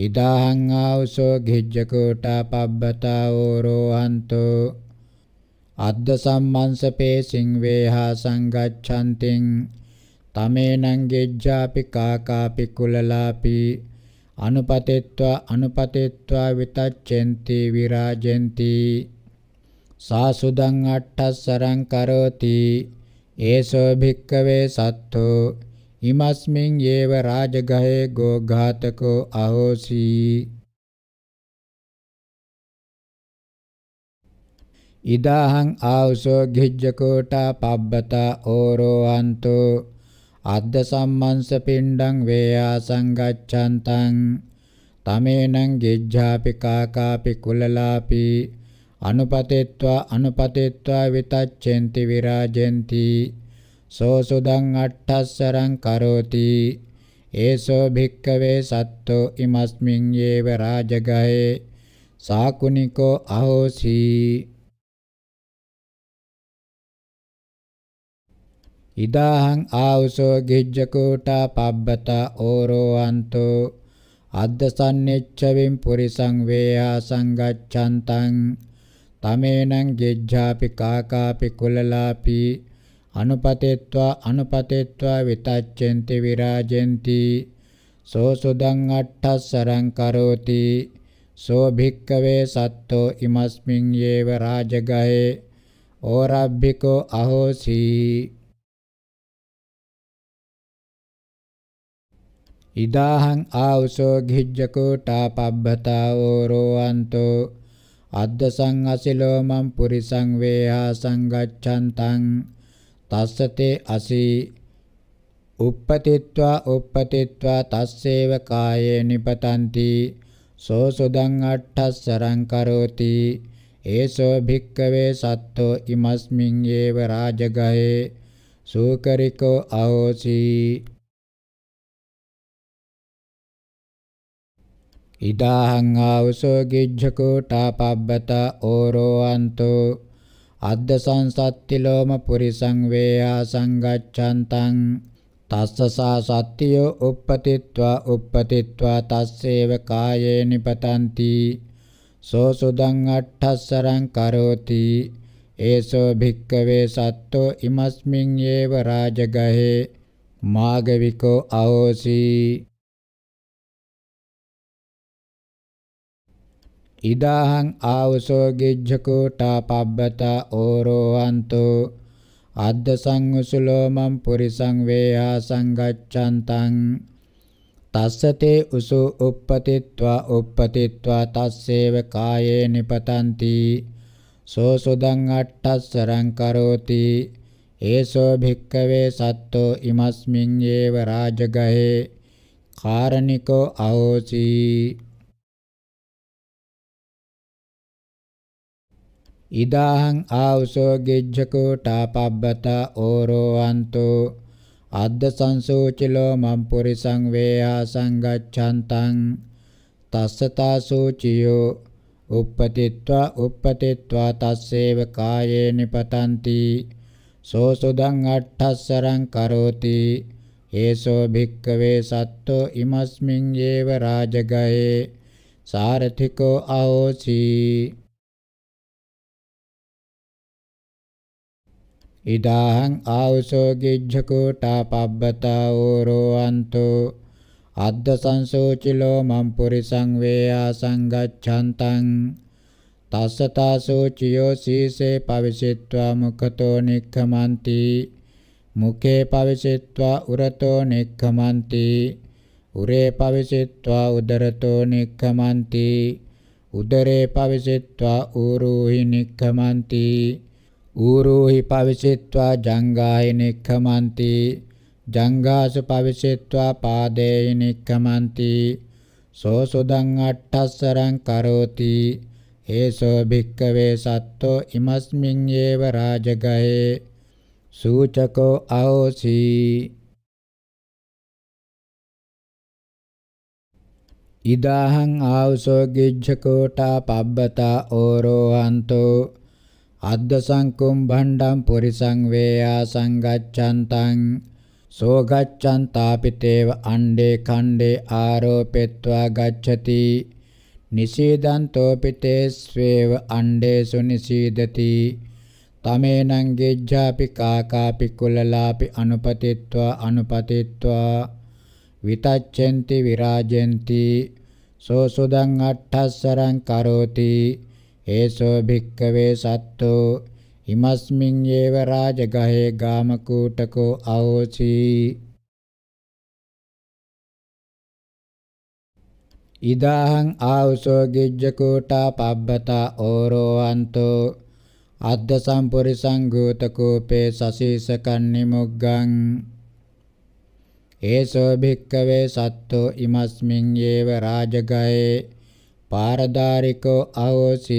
ඉදාහං ආවසෝ ගිජ්ජකෝටා පබ්බතා ඕරෝහන්තෝ අද්ද සම්මන්සපේ සිංවේහා සංගච්ඡන්තින් තමේනං ගෙජ්ජාපි කාකාපි කුලලාපි අනුපතෙත්වා අනුපතෙත්වා විතච්ඡෙන්ති විරාජෙන්ති සාසුදං අට්ඨස්සරං කරෝති ඒසෝ භික්කවේ සත්තෝ ඉමස්මින් යේව රාජගහේ ගෝඝාතකෝ අහෝසි ඉදාහං ආවසෝ ගිජ්ජකෝටා පබ්බතා ඕරෝහන්තෝ අද්ද සම්මන්ස පිණ්ඩං වේයා සංගච්ඡන්තං තමේනං ගිජ්ජාපි කාකාපි කුලලාපි අනුපතෙත්වා අනුපතෙත්වා විතච්ඡෙන්ති විරාජෙන්ති සෝ සුදං අට්ඨස්සරං කරෝති ඒසෝ භික්කවේ සත්තෝ ඉමස්මින් යේව රාජගහේ සාකුනිකෝ අහෝසී ඉදාහං ආවුසෝ ගිජ්ජකූටා පබ්බතා ඕරෝවන්තෝ අද්දසන්නෙච්චවින් පුරිසං වේයා සංගච්ඡන්තං තමේනං ගෙජ්ජාපි කාකාපි කුලලාපි අනුපතෙත්වා අනුපතෙත්වා විතච්ඡෙන්ති විරාජෙන්ති සෝ සුදං අට්ඨස්සරං කරෝති සෝ භික්කවේ සත්තෝ ඉමස්මින් යේව රාජගහේ ඕරබ්බිකෝ අහෝසී ඉදාහං ආවසෝ ගිජ්ජකෝ තාපබ්බතාවෝ රෝවන්තෝ අද්දසං අසිලෝ මම් පුරිසං වේහා සංගච්ඡන්තං තස්සතේ අසි uppatitwa uppatitwa tasseva kaye nipatanti so sudang atthassaran karoti ඒසෝ භික්කවේ සත්තෝ ඉමස්මින් ඒව රාජගයේ සූකරිකෝ අහෝසී ඉදාහං ආවසෝ ගිජ්ජකෝටා පබ්බත ඕරෝ අන්තෝ අද්ද සංසත්ති ලෝම පුරිසං වේයා සංගච්ඡන්තං තස්සසා සත්‍යෝ uppatitva uppatitva තස්සේව කායේ නිපතಂತಿ සෝ සුදං අට්ඨස්සරං කරෝති ඒසෝ භික්කවේ සත්තෝ ඉමස්මින් යේව රාජගහේ මාගවිකෝ අහෝසී ඉදාහං ආවසෝ ගිජ්ජකෝටා පබ්බතා ඕරෝහන්තෝ අද්ද සංඋසුලෝ මම් පුරිසං වේහා සංගච්ඡන්තං තස්සතේ උසු uppatiत्वा uppatiत्वा තස්සේව කායේ නිපතಂತಿ සෝ සුදං අට්ඨස්සරං කරෝති ඒසෝ භික්කවේ සත්තෝ ඉමස්මින් ඒව රාජගහේ කාරණිකෝ අහෝසී ඉදාහං ආවසෝ ගෙජ්ජකෝ තාපබ්බත ඕරෝ අන්තෝ අද්ද සංසෝචිලෝ මම් පුරිසං වේයා සංගච්ඡන්තං තස්සතා සෝචියෝ uppatitva uppatitva tasseva kayeni patanti so sudang atthassaran karoti ඒසෝ භික්කවේ සත්තෝ ඉමස්මින් යේව රාජගයේ සාරථිකෝ අහෝසී ඉදාහං ආවසෝ ගිජ්ජකෝටා පබ්බතා ඕරෝ අන්තෝ අද්ද සංසෝචිලෝ මම් පුරිසං වේයා සංගච්ඡන්තං තස්සතාසෝචියෝ සීසේ පවිසිත්වා මුඛතෝ නික්ඛමන්ති මුඛේ පවිසිත්වා උරතෝ නික්ඛමන්ති උරේ පවිසිත්වා උදරතෝ නික්ඛමන්ති උදරේ පවිසිත්වා ඌරෝහි නික්ඛමන්ති ඌරෝහි පවිසෙත්වා ජංගායනෙක්ඛමන්ති ජංගාස පවිසෙත්වා පාදේයනෙක්ඛමන්ති සෝ සුදං අට්ඨස්සරං කරෝති හේසෝ භික්කවේ සත්තෝ ඉමස්මින් යේව රාජගහේ සූචකෝ අහෝසි ඉදාහං ආවසෝ ගිජ්ජකෝටා පබ්බතා ඕරෝහන්තෝ අද්ද සංකුම් භණ්ඩම් පුරිසං වේයා සංගච්ඡන්තං සෝගච්ඡන්තාපිතේව අණ්ඩේ ඛණ්ඩේ ආරෝපෙත්වා ගච්ඡති නිසීදන්තෝ පිතේස්වේව අණ්ඩේසු නිසීදති තමේනං ගේජ්ජාපි කාකාපි කුලලාපි අනුපතිත්වා අනුපතිත්වා විතච්ඡෙන්ති විරාජෙන්ති සෝසුදං අට්ඨස්සරං කරෝති ඒසෝ භික්කවේ සත්තෝ හිමස්මින් යේව රාජගහේ ගාමකූටකෝ අහෝසි ඉදාහං ආවුසෝ ගිජ්ජකූටා පබ්බතා ඕරෝහන්තෝ අද්ද සම්පුරිසං ගූතකූපේ සසීසකන් නිමුග්ගං ඒසෝ භික්කවේ සත්තෝ ඉමස්මින් යේව රාජගහේ පාරදාරිකෝ අහෝසි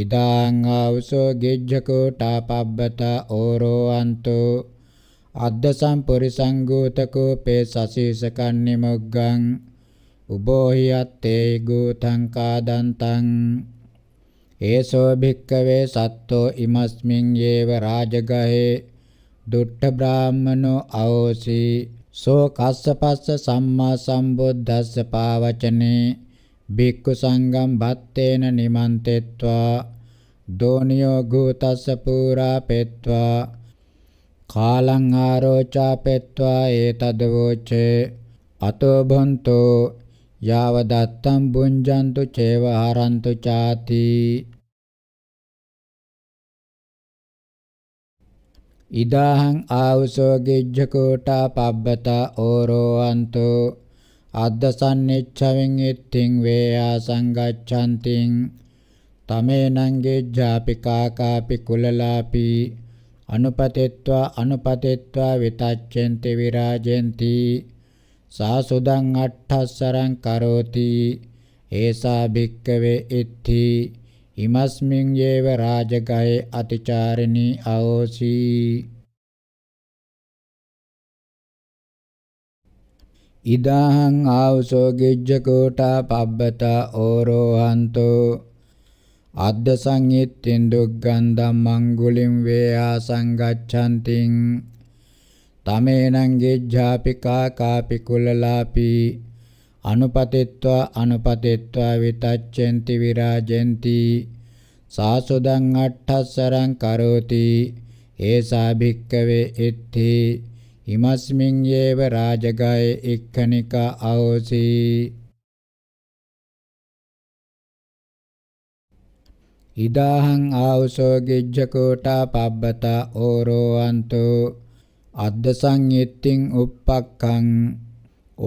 ඉදාං ආවසෝ ගෙජ්ජකෝ ටාපබ්බත ඕරෝ අන්තෝ අද්දසම් පුරිසංගූතකෝ පේ සසීසකන්නි මොග්ගං උබෝහි අත්තේ ගූතං කාදන්තං ඒසෝ භික්කවේ සත්තෝ ඉමස්මින් යේව රාජගහේ දුට්ඨ බ්‍රාහ්මනෝ අවෝසී සෝ කස්සපස්ස සම්මා සම්බුද්දස්ස පාවචනේ භික්ඛු සංඝම් බත්තේන නිමන්තෙත්වා දෝනියෝ ගෝතස්ස පුරා පෙත්වා කාලං ආරෝචා පෙත්වා ඒතදවෝචේ අතෝ භන්තෝ යාව දත්තම් බුඤ්ජන්තු චේව හරන්තු ചാති ඉදාහං ආවසෝ ගිජ්ජකෝටා පබ්බතා ඕරෝවන්තෝ අද්දසන්නිච්ඡවෙන් ඉත්තිං වේයා සංගච්ඡන්තිං තමේනං ගිජ්ජාපිකා කාපි කුලලාපි අනුපතෙත්වා අනුපතෙත්වා විතච්ඡෙන්ති විරාජෙන්ති සාසුදං අට්ඨස්සරං කරෝති ඒසා භික්කවේ ඉත්ති ඉමස්මින් යේව රාජගහේ අතිචාරිනී අවෝසි ඉදාහං ආවසෝ ගිජ්ජකෝටා පබ්බතා ඕරෝහන්තෝ අද්ද සංයුත්තෙන් දුක්ගන්ධම් මංගුලින් වේයා සංගච්ඡන්තින් තමේනං ගිජ්ජාපිකා කාපි කුලලාපී අනුපතිත්වා අනුපතිත්වා විතච්ඡෙන්ති විරාජෙන්ති සාසුදං අට්ඨස්සරං කරෝති ඒසා භික්කවේ ඉත්ති හිමස්මින් යේව රාජගය ඉක්ඛනික අවෝසි ඉදාහං ආවසෝ ගිජ්ජකෝටා පබ්බතා ඕරෝවන්තෝ අද්ද සංයුත්තිං uppakkhං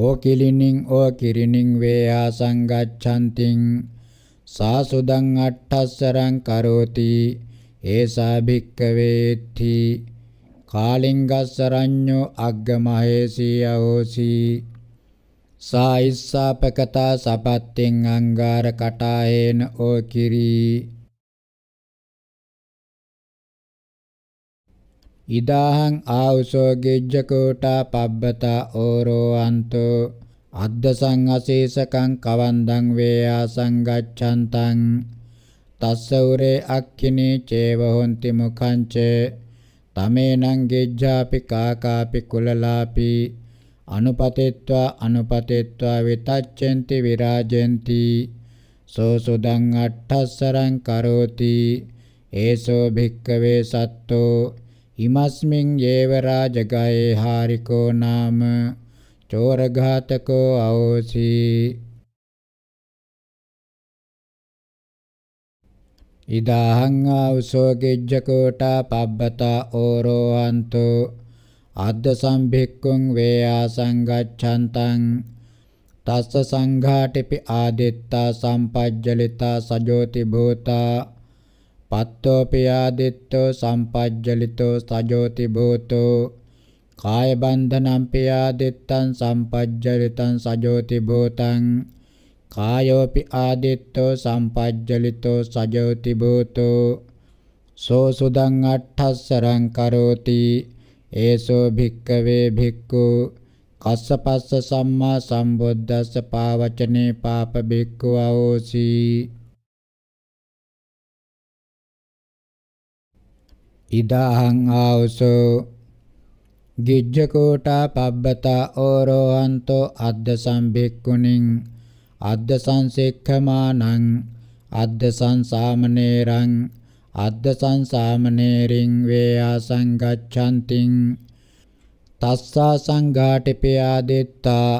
ඕකිලිනින් ඕකිරිනින් වේයා සංගච්ඡන්තින් සාසුදං අට්ඨස්සරං කරෝති ඒසා භික්කවේති කාලිංගස්සරඤ්ඤෝ අග්ගමහේසී අහෝසි සායිස්සාපකතා සපත්තින් අංගාර කටායේන ඕකිරී ඉදාහං ආවුසෝ ගිජ්ජකෝටා පබ්බතා ඕරෝ අන්තෝ අද්දසං අශේෂකං කවන්දං වේයා සංගච්ඡන්තං තස්ස උරේ අක්ඛිනේ චේව හොಂತಿ මුඛංච තමේනං ගිජ්ජාපි කාකාපි කුලලාපි අනුපතෙත්වා අනුපතෙත්වා විතච්ඡෙන්ති විරාජෙන්ති සෝසුදං අට්ඨස්සරං කරෝති ඒසෝ භික්කවේ සත්තෝ ඉමස්මින් යේව රාජගයේ හාරිකෝ නාම චෝරඝාතකෝ අවෝසි ඉදාහං ආවසෝ ගිජ්ජකෝටා පබ්බතා ඕරෝහන්තෝ අද්ද සම්භික්කුං වේයා සංගච්ඡන්තං තස්ස සංඝාටිපි ආදිත්තා සම්පජ්ජලිතා සජෝති භූතා පත්තෝ පියාදිත්තෝ සම්පජ්ජලිතෝ සජෝති භූතෝ කාය බන්ධනම් පියාදිත්තං සම්පජ්ජලිතං සජෝති භූතං කායෝපි ආදිත්තෝ සම්පජ්ජලිතෝ සජෝති භූතෝ සෝ සුදං අට්ඨස්සරං කරෝති ඒසෝ භික්කවේ භික්ඛු කස්සපස්ස සම්මා සම්බුද්දස්ස පාවචනේ පාප භික්ඛු ආෝසී ඉදාහං ආවසෝ ගිජ්ජකෝටා පබ්බතා ඕරෝහන්තෝ අද්ද සම්භික්කුණින් අද්ද සංසෙක්ඛමානං අද්ද සංසාමනේරං අද්ද සංසාමනේරින් වේයා සංගච්ඡන්තින් තස්සා සංඝාටිපියා දෙත්තා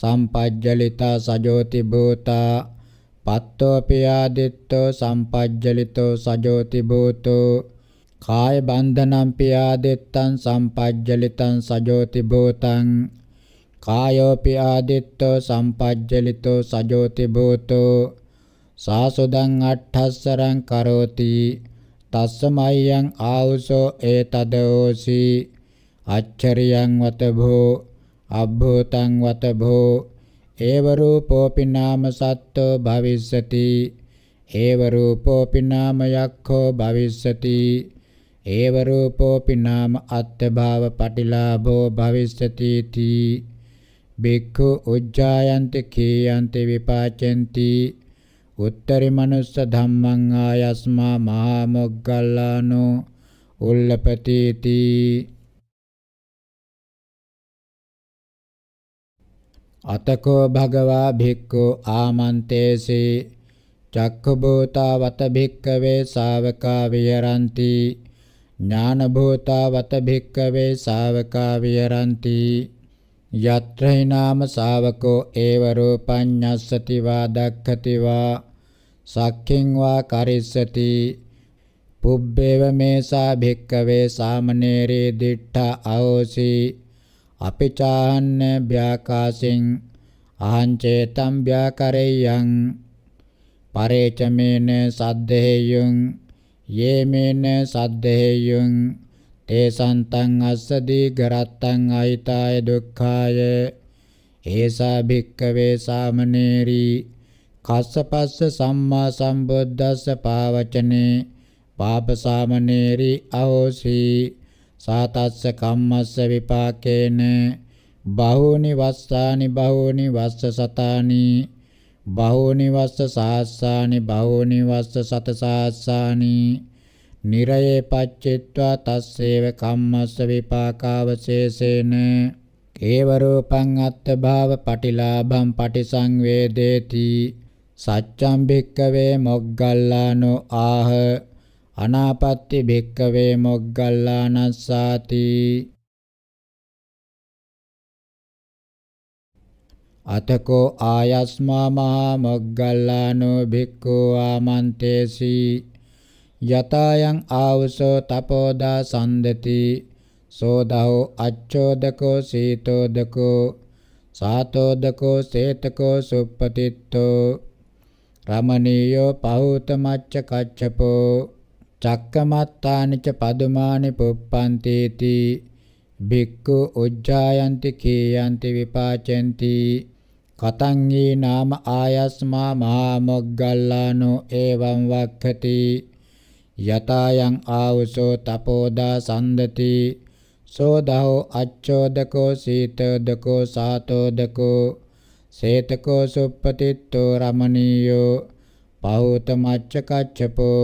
සම්පජ්ජලිතා සජෝති භූතා පත්තෝපියා දෙත්තෝ සම්පජ්ජලිතෝ සජෝති භූතෝ කාය බන්ධනං පියාදෙත්තං සම්පජ්ජලිතං සජෝති භූතං කායෝපි ආදිත්තෝ සම්පජ්ජලිතෝ සජෝති භූතෝ සාසුදං අට්ඨස්සරං කරෝති තස්සමයං ආවුසෝ ඒතදෝසි අච්චරියං වත භෝ අබ්බෝතං වත භෝ ඒව රූපෝපි නාම සත්තෝ භවිස්සති ඒව රූපෝපි නාම යක්ඛෝ භවිස්සති ඒව රූපෝපි නාම අත්ථභාව පටිලාභෝ භවිස්සති තී බික්ඛු උජ්ජායන්ති කීයන්ති විපාචෙන්ති උත්තරි මනුස්ස ධම්මං ආයස්මා මහා මොග්ගල්ලානෝ උල්ලපති තී අතකෝ භගවා භික්ඛු ආමන්තේසේ චක්ඛ භූතා වත භික්ඛවේ ශාවකා විහරಂತಿ ඥානභූතා වත භික්කවේ ශාවකා විහරಂತಿ යත්‍රි නාම ශාවකෝ ඒව රූපඤ්ඤස්සති වා දක්ඛති වා සක්ඛින් වා කරිස්සති පුබ්බේව මේසා භික්කවේ සාමනේරේ දිඨා අහෝසි අපිචාහන්න භ්‍යාකාසින් අහං චේතම් භ්‍යාකරේයං පරේචමේන සද්දේයං යේමේන සද්දේයුං තේසන්තං අස්සදී ගරත්තං අයිතාය දුක්ඛාය ඒසා භික්කවේ සාමනේරි කස්සපස්ස සම්මා සම්බුද්දස්ස පාවචනේ පාප සාමනේරි අහෝසි සාතස්ස කම්මස්ස විපාකේන බහූනි වස්සානි බහූනි වස්ස සතානි බහෝනි වස්ස සාස්සානි බහෝනි වස්ස සත සාස්සානි නිරයේ පච්චෙත්වා තස්සේව කම්මස්ස විපාකාවශේෂේන කේව රූපං අත්ථ භාව පටිලාභං පටිසංවේදේති සච්ඡම් භික්කවේ මොග්ගල්ලානෝ ආහ අනාපත්‍ති භික්කවේ මොග්ගල්ලානස්සාති අතකෝ ආයස්මා මහා මොග්ගල්ලානෝ භික්ඛෝ ආමන්තේසි යතායන් ආවසෝ තපෝදා සන්දති සෝදහෝ අච්ඡෝදකෝ සීතෝදකෝ සාතෝදකෝ සේතකෝ සුප්පතිත්තෝ රමණීයෝ පහූත මච්ච කච්චපෝ චක්කමත්තානිච පදුමානි පුප්පන්තේති භික්ඛු උජ්ජායන්ති කීයන්ති විපාචෙන්ති කතං ඊ නාම ආයස්මා මහා මොග්ගල්ලානෝ එවං වක්ඛති යතායන් ආවසෝ තපෝදා සම්දති සෝදහෝ අච්ඡෝදකෝ සීතෝදකෝ සාතෝදකෝ සේතකෝ සුප්පතිත්තෝ රමණීයෝ පහෝත මච්චකච්ඡපෝ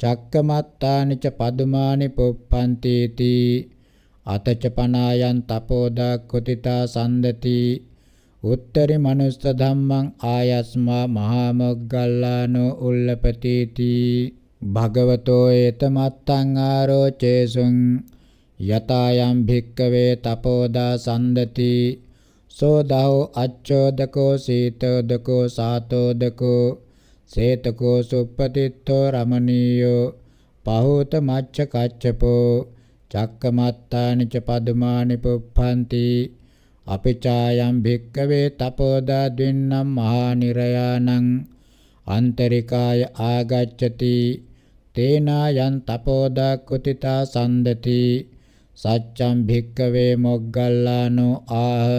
චක්කමත්තානි ච පදුමානි පුප්පන්ති තී අතච පනායන් තපෝදා කුතිතා සම්දති උත්තරි මනුස්ස ධම්මං ආයස්මා මහා මොග්ගල්ලානෝ උල්ලපතේති භගවතෝ ඒතමත්තං ආරෝචේසුං යතායම් භික්කවේ තපෝදා සම්දති සෝදහෝ අච්ඡෝදකෝ සීතෝදකෝ සාතෝදකෝ සේතකෝ සුප්පතිත්තෝ රමණීයෝ පහෝත මච්ච කච්චපෝ චක්කමත්තානිච පදුමානි පුප්පන්ති අපිචායම් භික්කවේ තපෝදා ද්වින්නම් මහා නිරයානං අන්තරිකාය ආගච්ඡති තේනායන් තපෝදා කුතිතා සන්දති සච්ඡම් භික්කවේ මොග්ගල්ලානෝ ආහ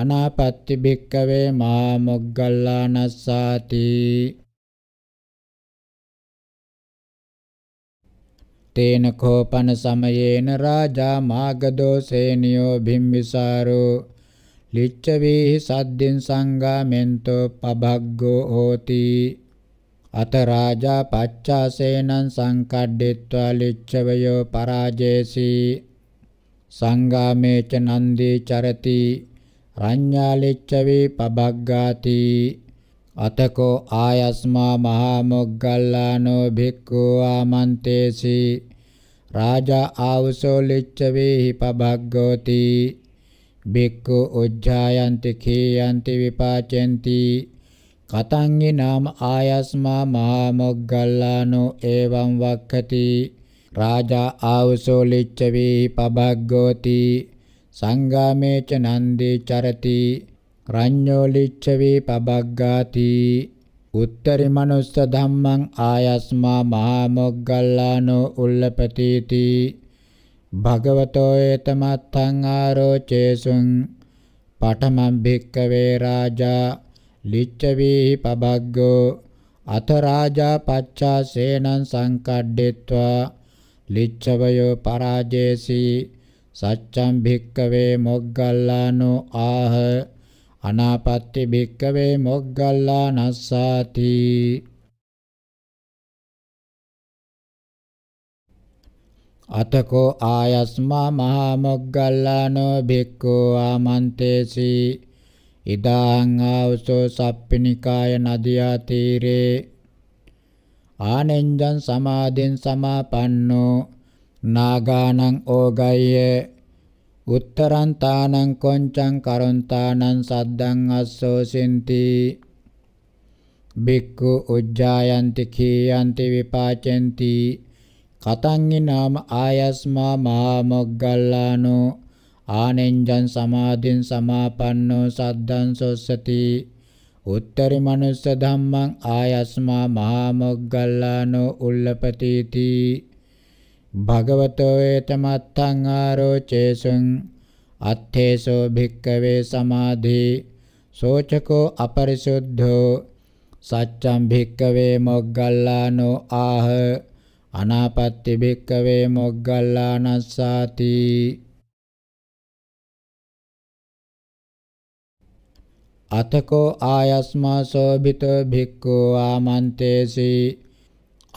අනාපත්ති භික්කවේ මා මොග්ගල්ලානස්සාති තේන කෝපන සමයේන රාජා මාගදෝසේනියෝ භිම්බිසාරෝ ලිච්ඡවීහි සද්දින් සංගාමෙන්තෝ පබග්ගෝ හෝති අත රාජා පච්චාසේනං සංකඩ්ඩිත්වා ලිච්ඡවයෝ පරාජේසී සංගාමේච නන්දී චරති රඤ්ඤාලිච්ඡවේ පබග්ගාති අතකෝ ආයස්මා මහා මොග්ගල්ලානෝ භික්ඛු ආමන්තේසී රාජා ආවසෝ ලිච්ඡවේහි පබග්ගෝති බික්ඛු උජ්ජායන්ති කේයන්ති විපාචෙන්ති කතංහි නාම ආයස්මා මහා මොග්ගල්ලානෝ එවං වක්ඛති රාජා ආවසෝ ලිච්ඡවේහි පබග්ගෝති සංගාමේච නන්දේ චරති රඤ්ඤෝ ලිච්ඡවේ පබග්ගාති උත්තරි මනුස්ස ධම්මං ආයස්මා මහා මොග්ගල්ලානෝ උල්ලපතිති භගවතෝ ඒතමත්තං ආරෝචේසුං පඨමං භික්කවේ රාජා ලිච්ඡවී පබග්ගෝ අත රාජා පච්චා සේනං සංකඩ්ඩෙත්වා ලිච්ඡවයෝ පරාජේසි සච්ඡම් භික්කවේ මොග්ගල්ලානෝ ආහ අනාපත්ති භික්කවේ මොග්ගල්ලා නස්සාති අතකෝ ආයස්මා මහා මොග්ගල්ලානෝ භික්ඛෝ ආමන්තේසි ඉදාං ආවසෝ සප්පිනිකාය නදියා තීරේ ආනෙන්ජං සමාදෙන් සමාපන්නෝ නාගානං ඕගය්‍ය උත්තරං තානං කොංචං කරොන්තානං සද්දං අස්සෝසින්ති බික්ඛු උජ්ජායන්ති කීයන්ති විපාචෙන්ති කතංගි නාම ආයස්මා මහා මොග්ගල්ලානෝ ආනෙන්ජං සමාධින් සමාපන්නෝ සද්දං සොස්සති උත්තරි මනුස්ස ධම්මං ආයස්මා මහා මොග්ගල්ලානෝ උල්ලපතීති භගවතෝ ඒතමත්තං ආරෝචේසුං අත්තේසෝ භික්කවේ සමාධි සෝචකෝ අපරිසුද්ධෝ සච්ඡම් භික්කවේ මොග්ගල්ලානෝ ආහ අනාපත්ති භික්කවේ මොග්ගල්ලානස්සාති අතකෝ ආයස්මා සෝභිතෝ භික්ඛෝ ආමන්තේසී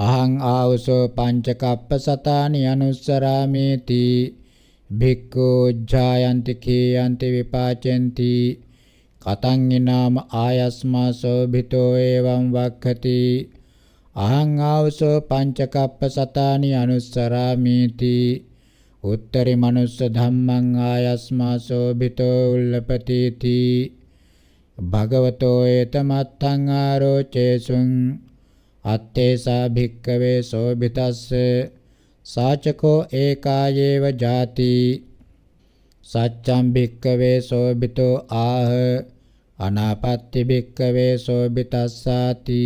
අහං ආවසෝ පංචකප්පසතානි අනුස්සරාමේති භික්ඛෝ ඥායන්ති කීයන්ති විපාචෙන්ති කතං ඊනාම ආයස්මා සෝභිතෝ එවං වක්ඛති අහං ආවසෝ පංචකප්පසතානි අනුස්සරාමේති උත්තරි මනුස්ස ධම්මං ආයස්මා සෝභිතෝ උල්ලපතිති භගවතෝ ඒතමත්තං ආරෝචේසුං අත්තේසා භික්කවේ සෝභිතස්ස සාචකෝ ඒකායේව ජාති සච්ඡම් භික්කවේ සෝභිතෝ ආහ අනාපත්ති භික්කවේ සෝභිතස්සාති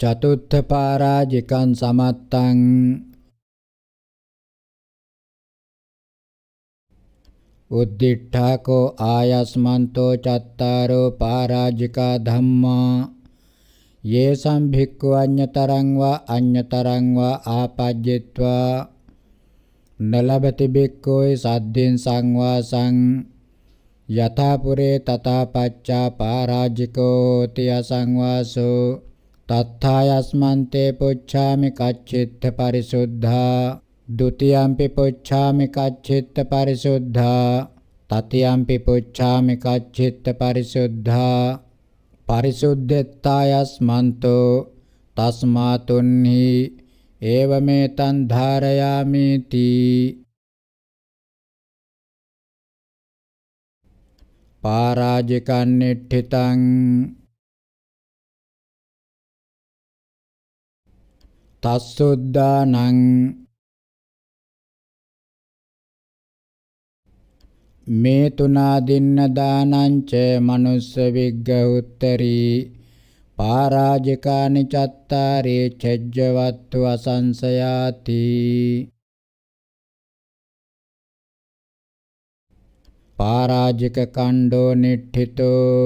චතුත්ථ පරාජිකං සමත්තං උද්දිඨාකෝ ආයස්මන්තෝ චත්තාරෝ පාරාජිකා ධම්මා යේ සම්භික්ඛු අඤ්‍යතරං වා අඤ්‍යතරං වා ආපජ්ජිත්වා නලබති බික්ඛෝයි සද්දෙන් සංවාසං යථා පුරේ තථා පච්චා පාරාජිකෝ තිය සංවාසෝ තත්ථායස්මන්තේ පුච්ඡාමි කච්චිත්ත පරිසුද්ධා द्वितीयांपि पुच्छामि काचित् परिशुद्धा तृतीयांपि पुच्छामि काचित् परिशुद्धा परिशुद्धतायस्मन्तो तस्मातुन्हि एवमेतं धारयामीति पाराजिकन्निष्ठितं तत्सुद्धानं මේ තුනාදින්න දානංච මනුස්ස විග්ග උත්තරී පරාජිකානි චත්තාරේ චජ්ජවත්තු අසංසයාති පරාජික කණ්ඩෝ නිට්ඨිතෝ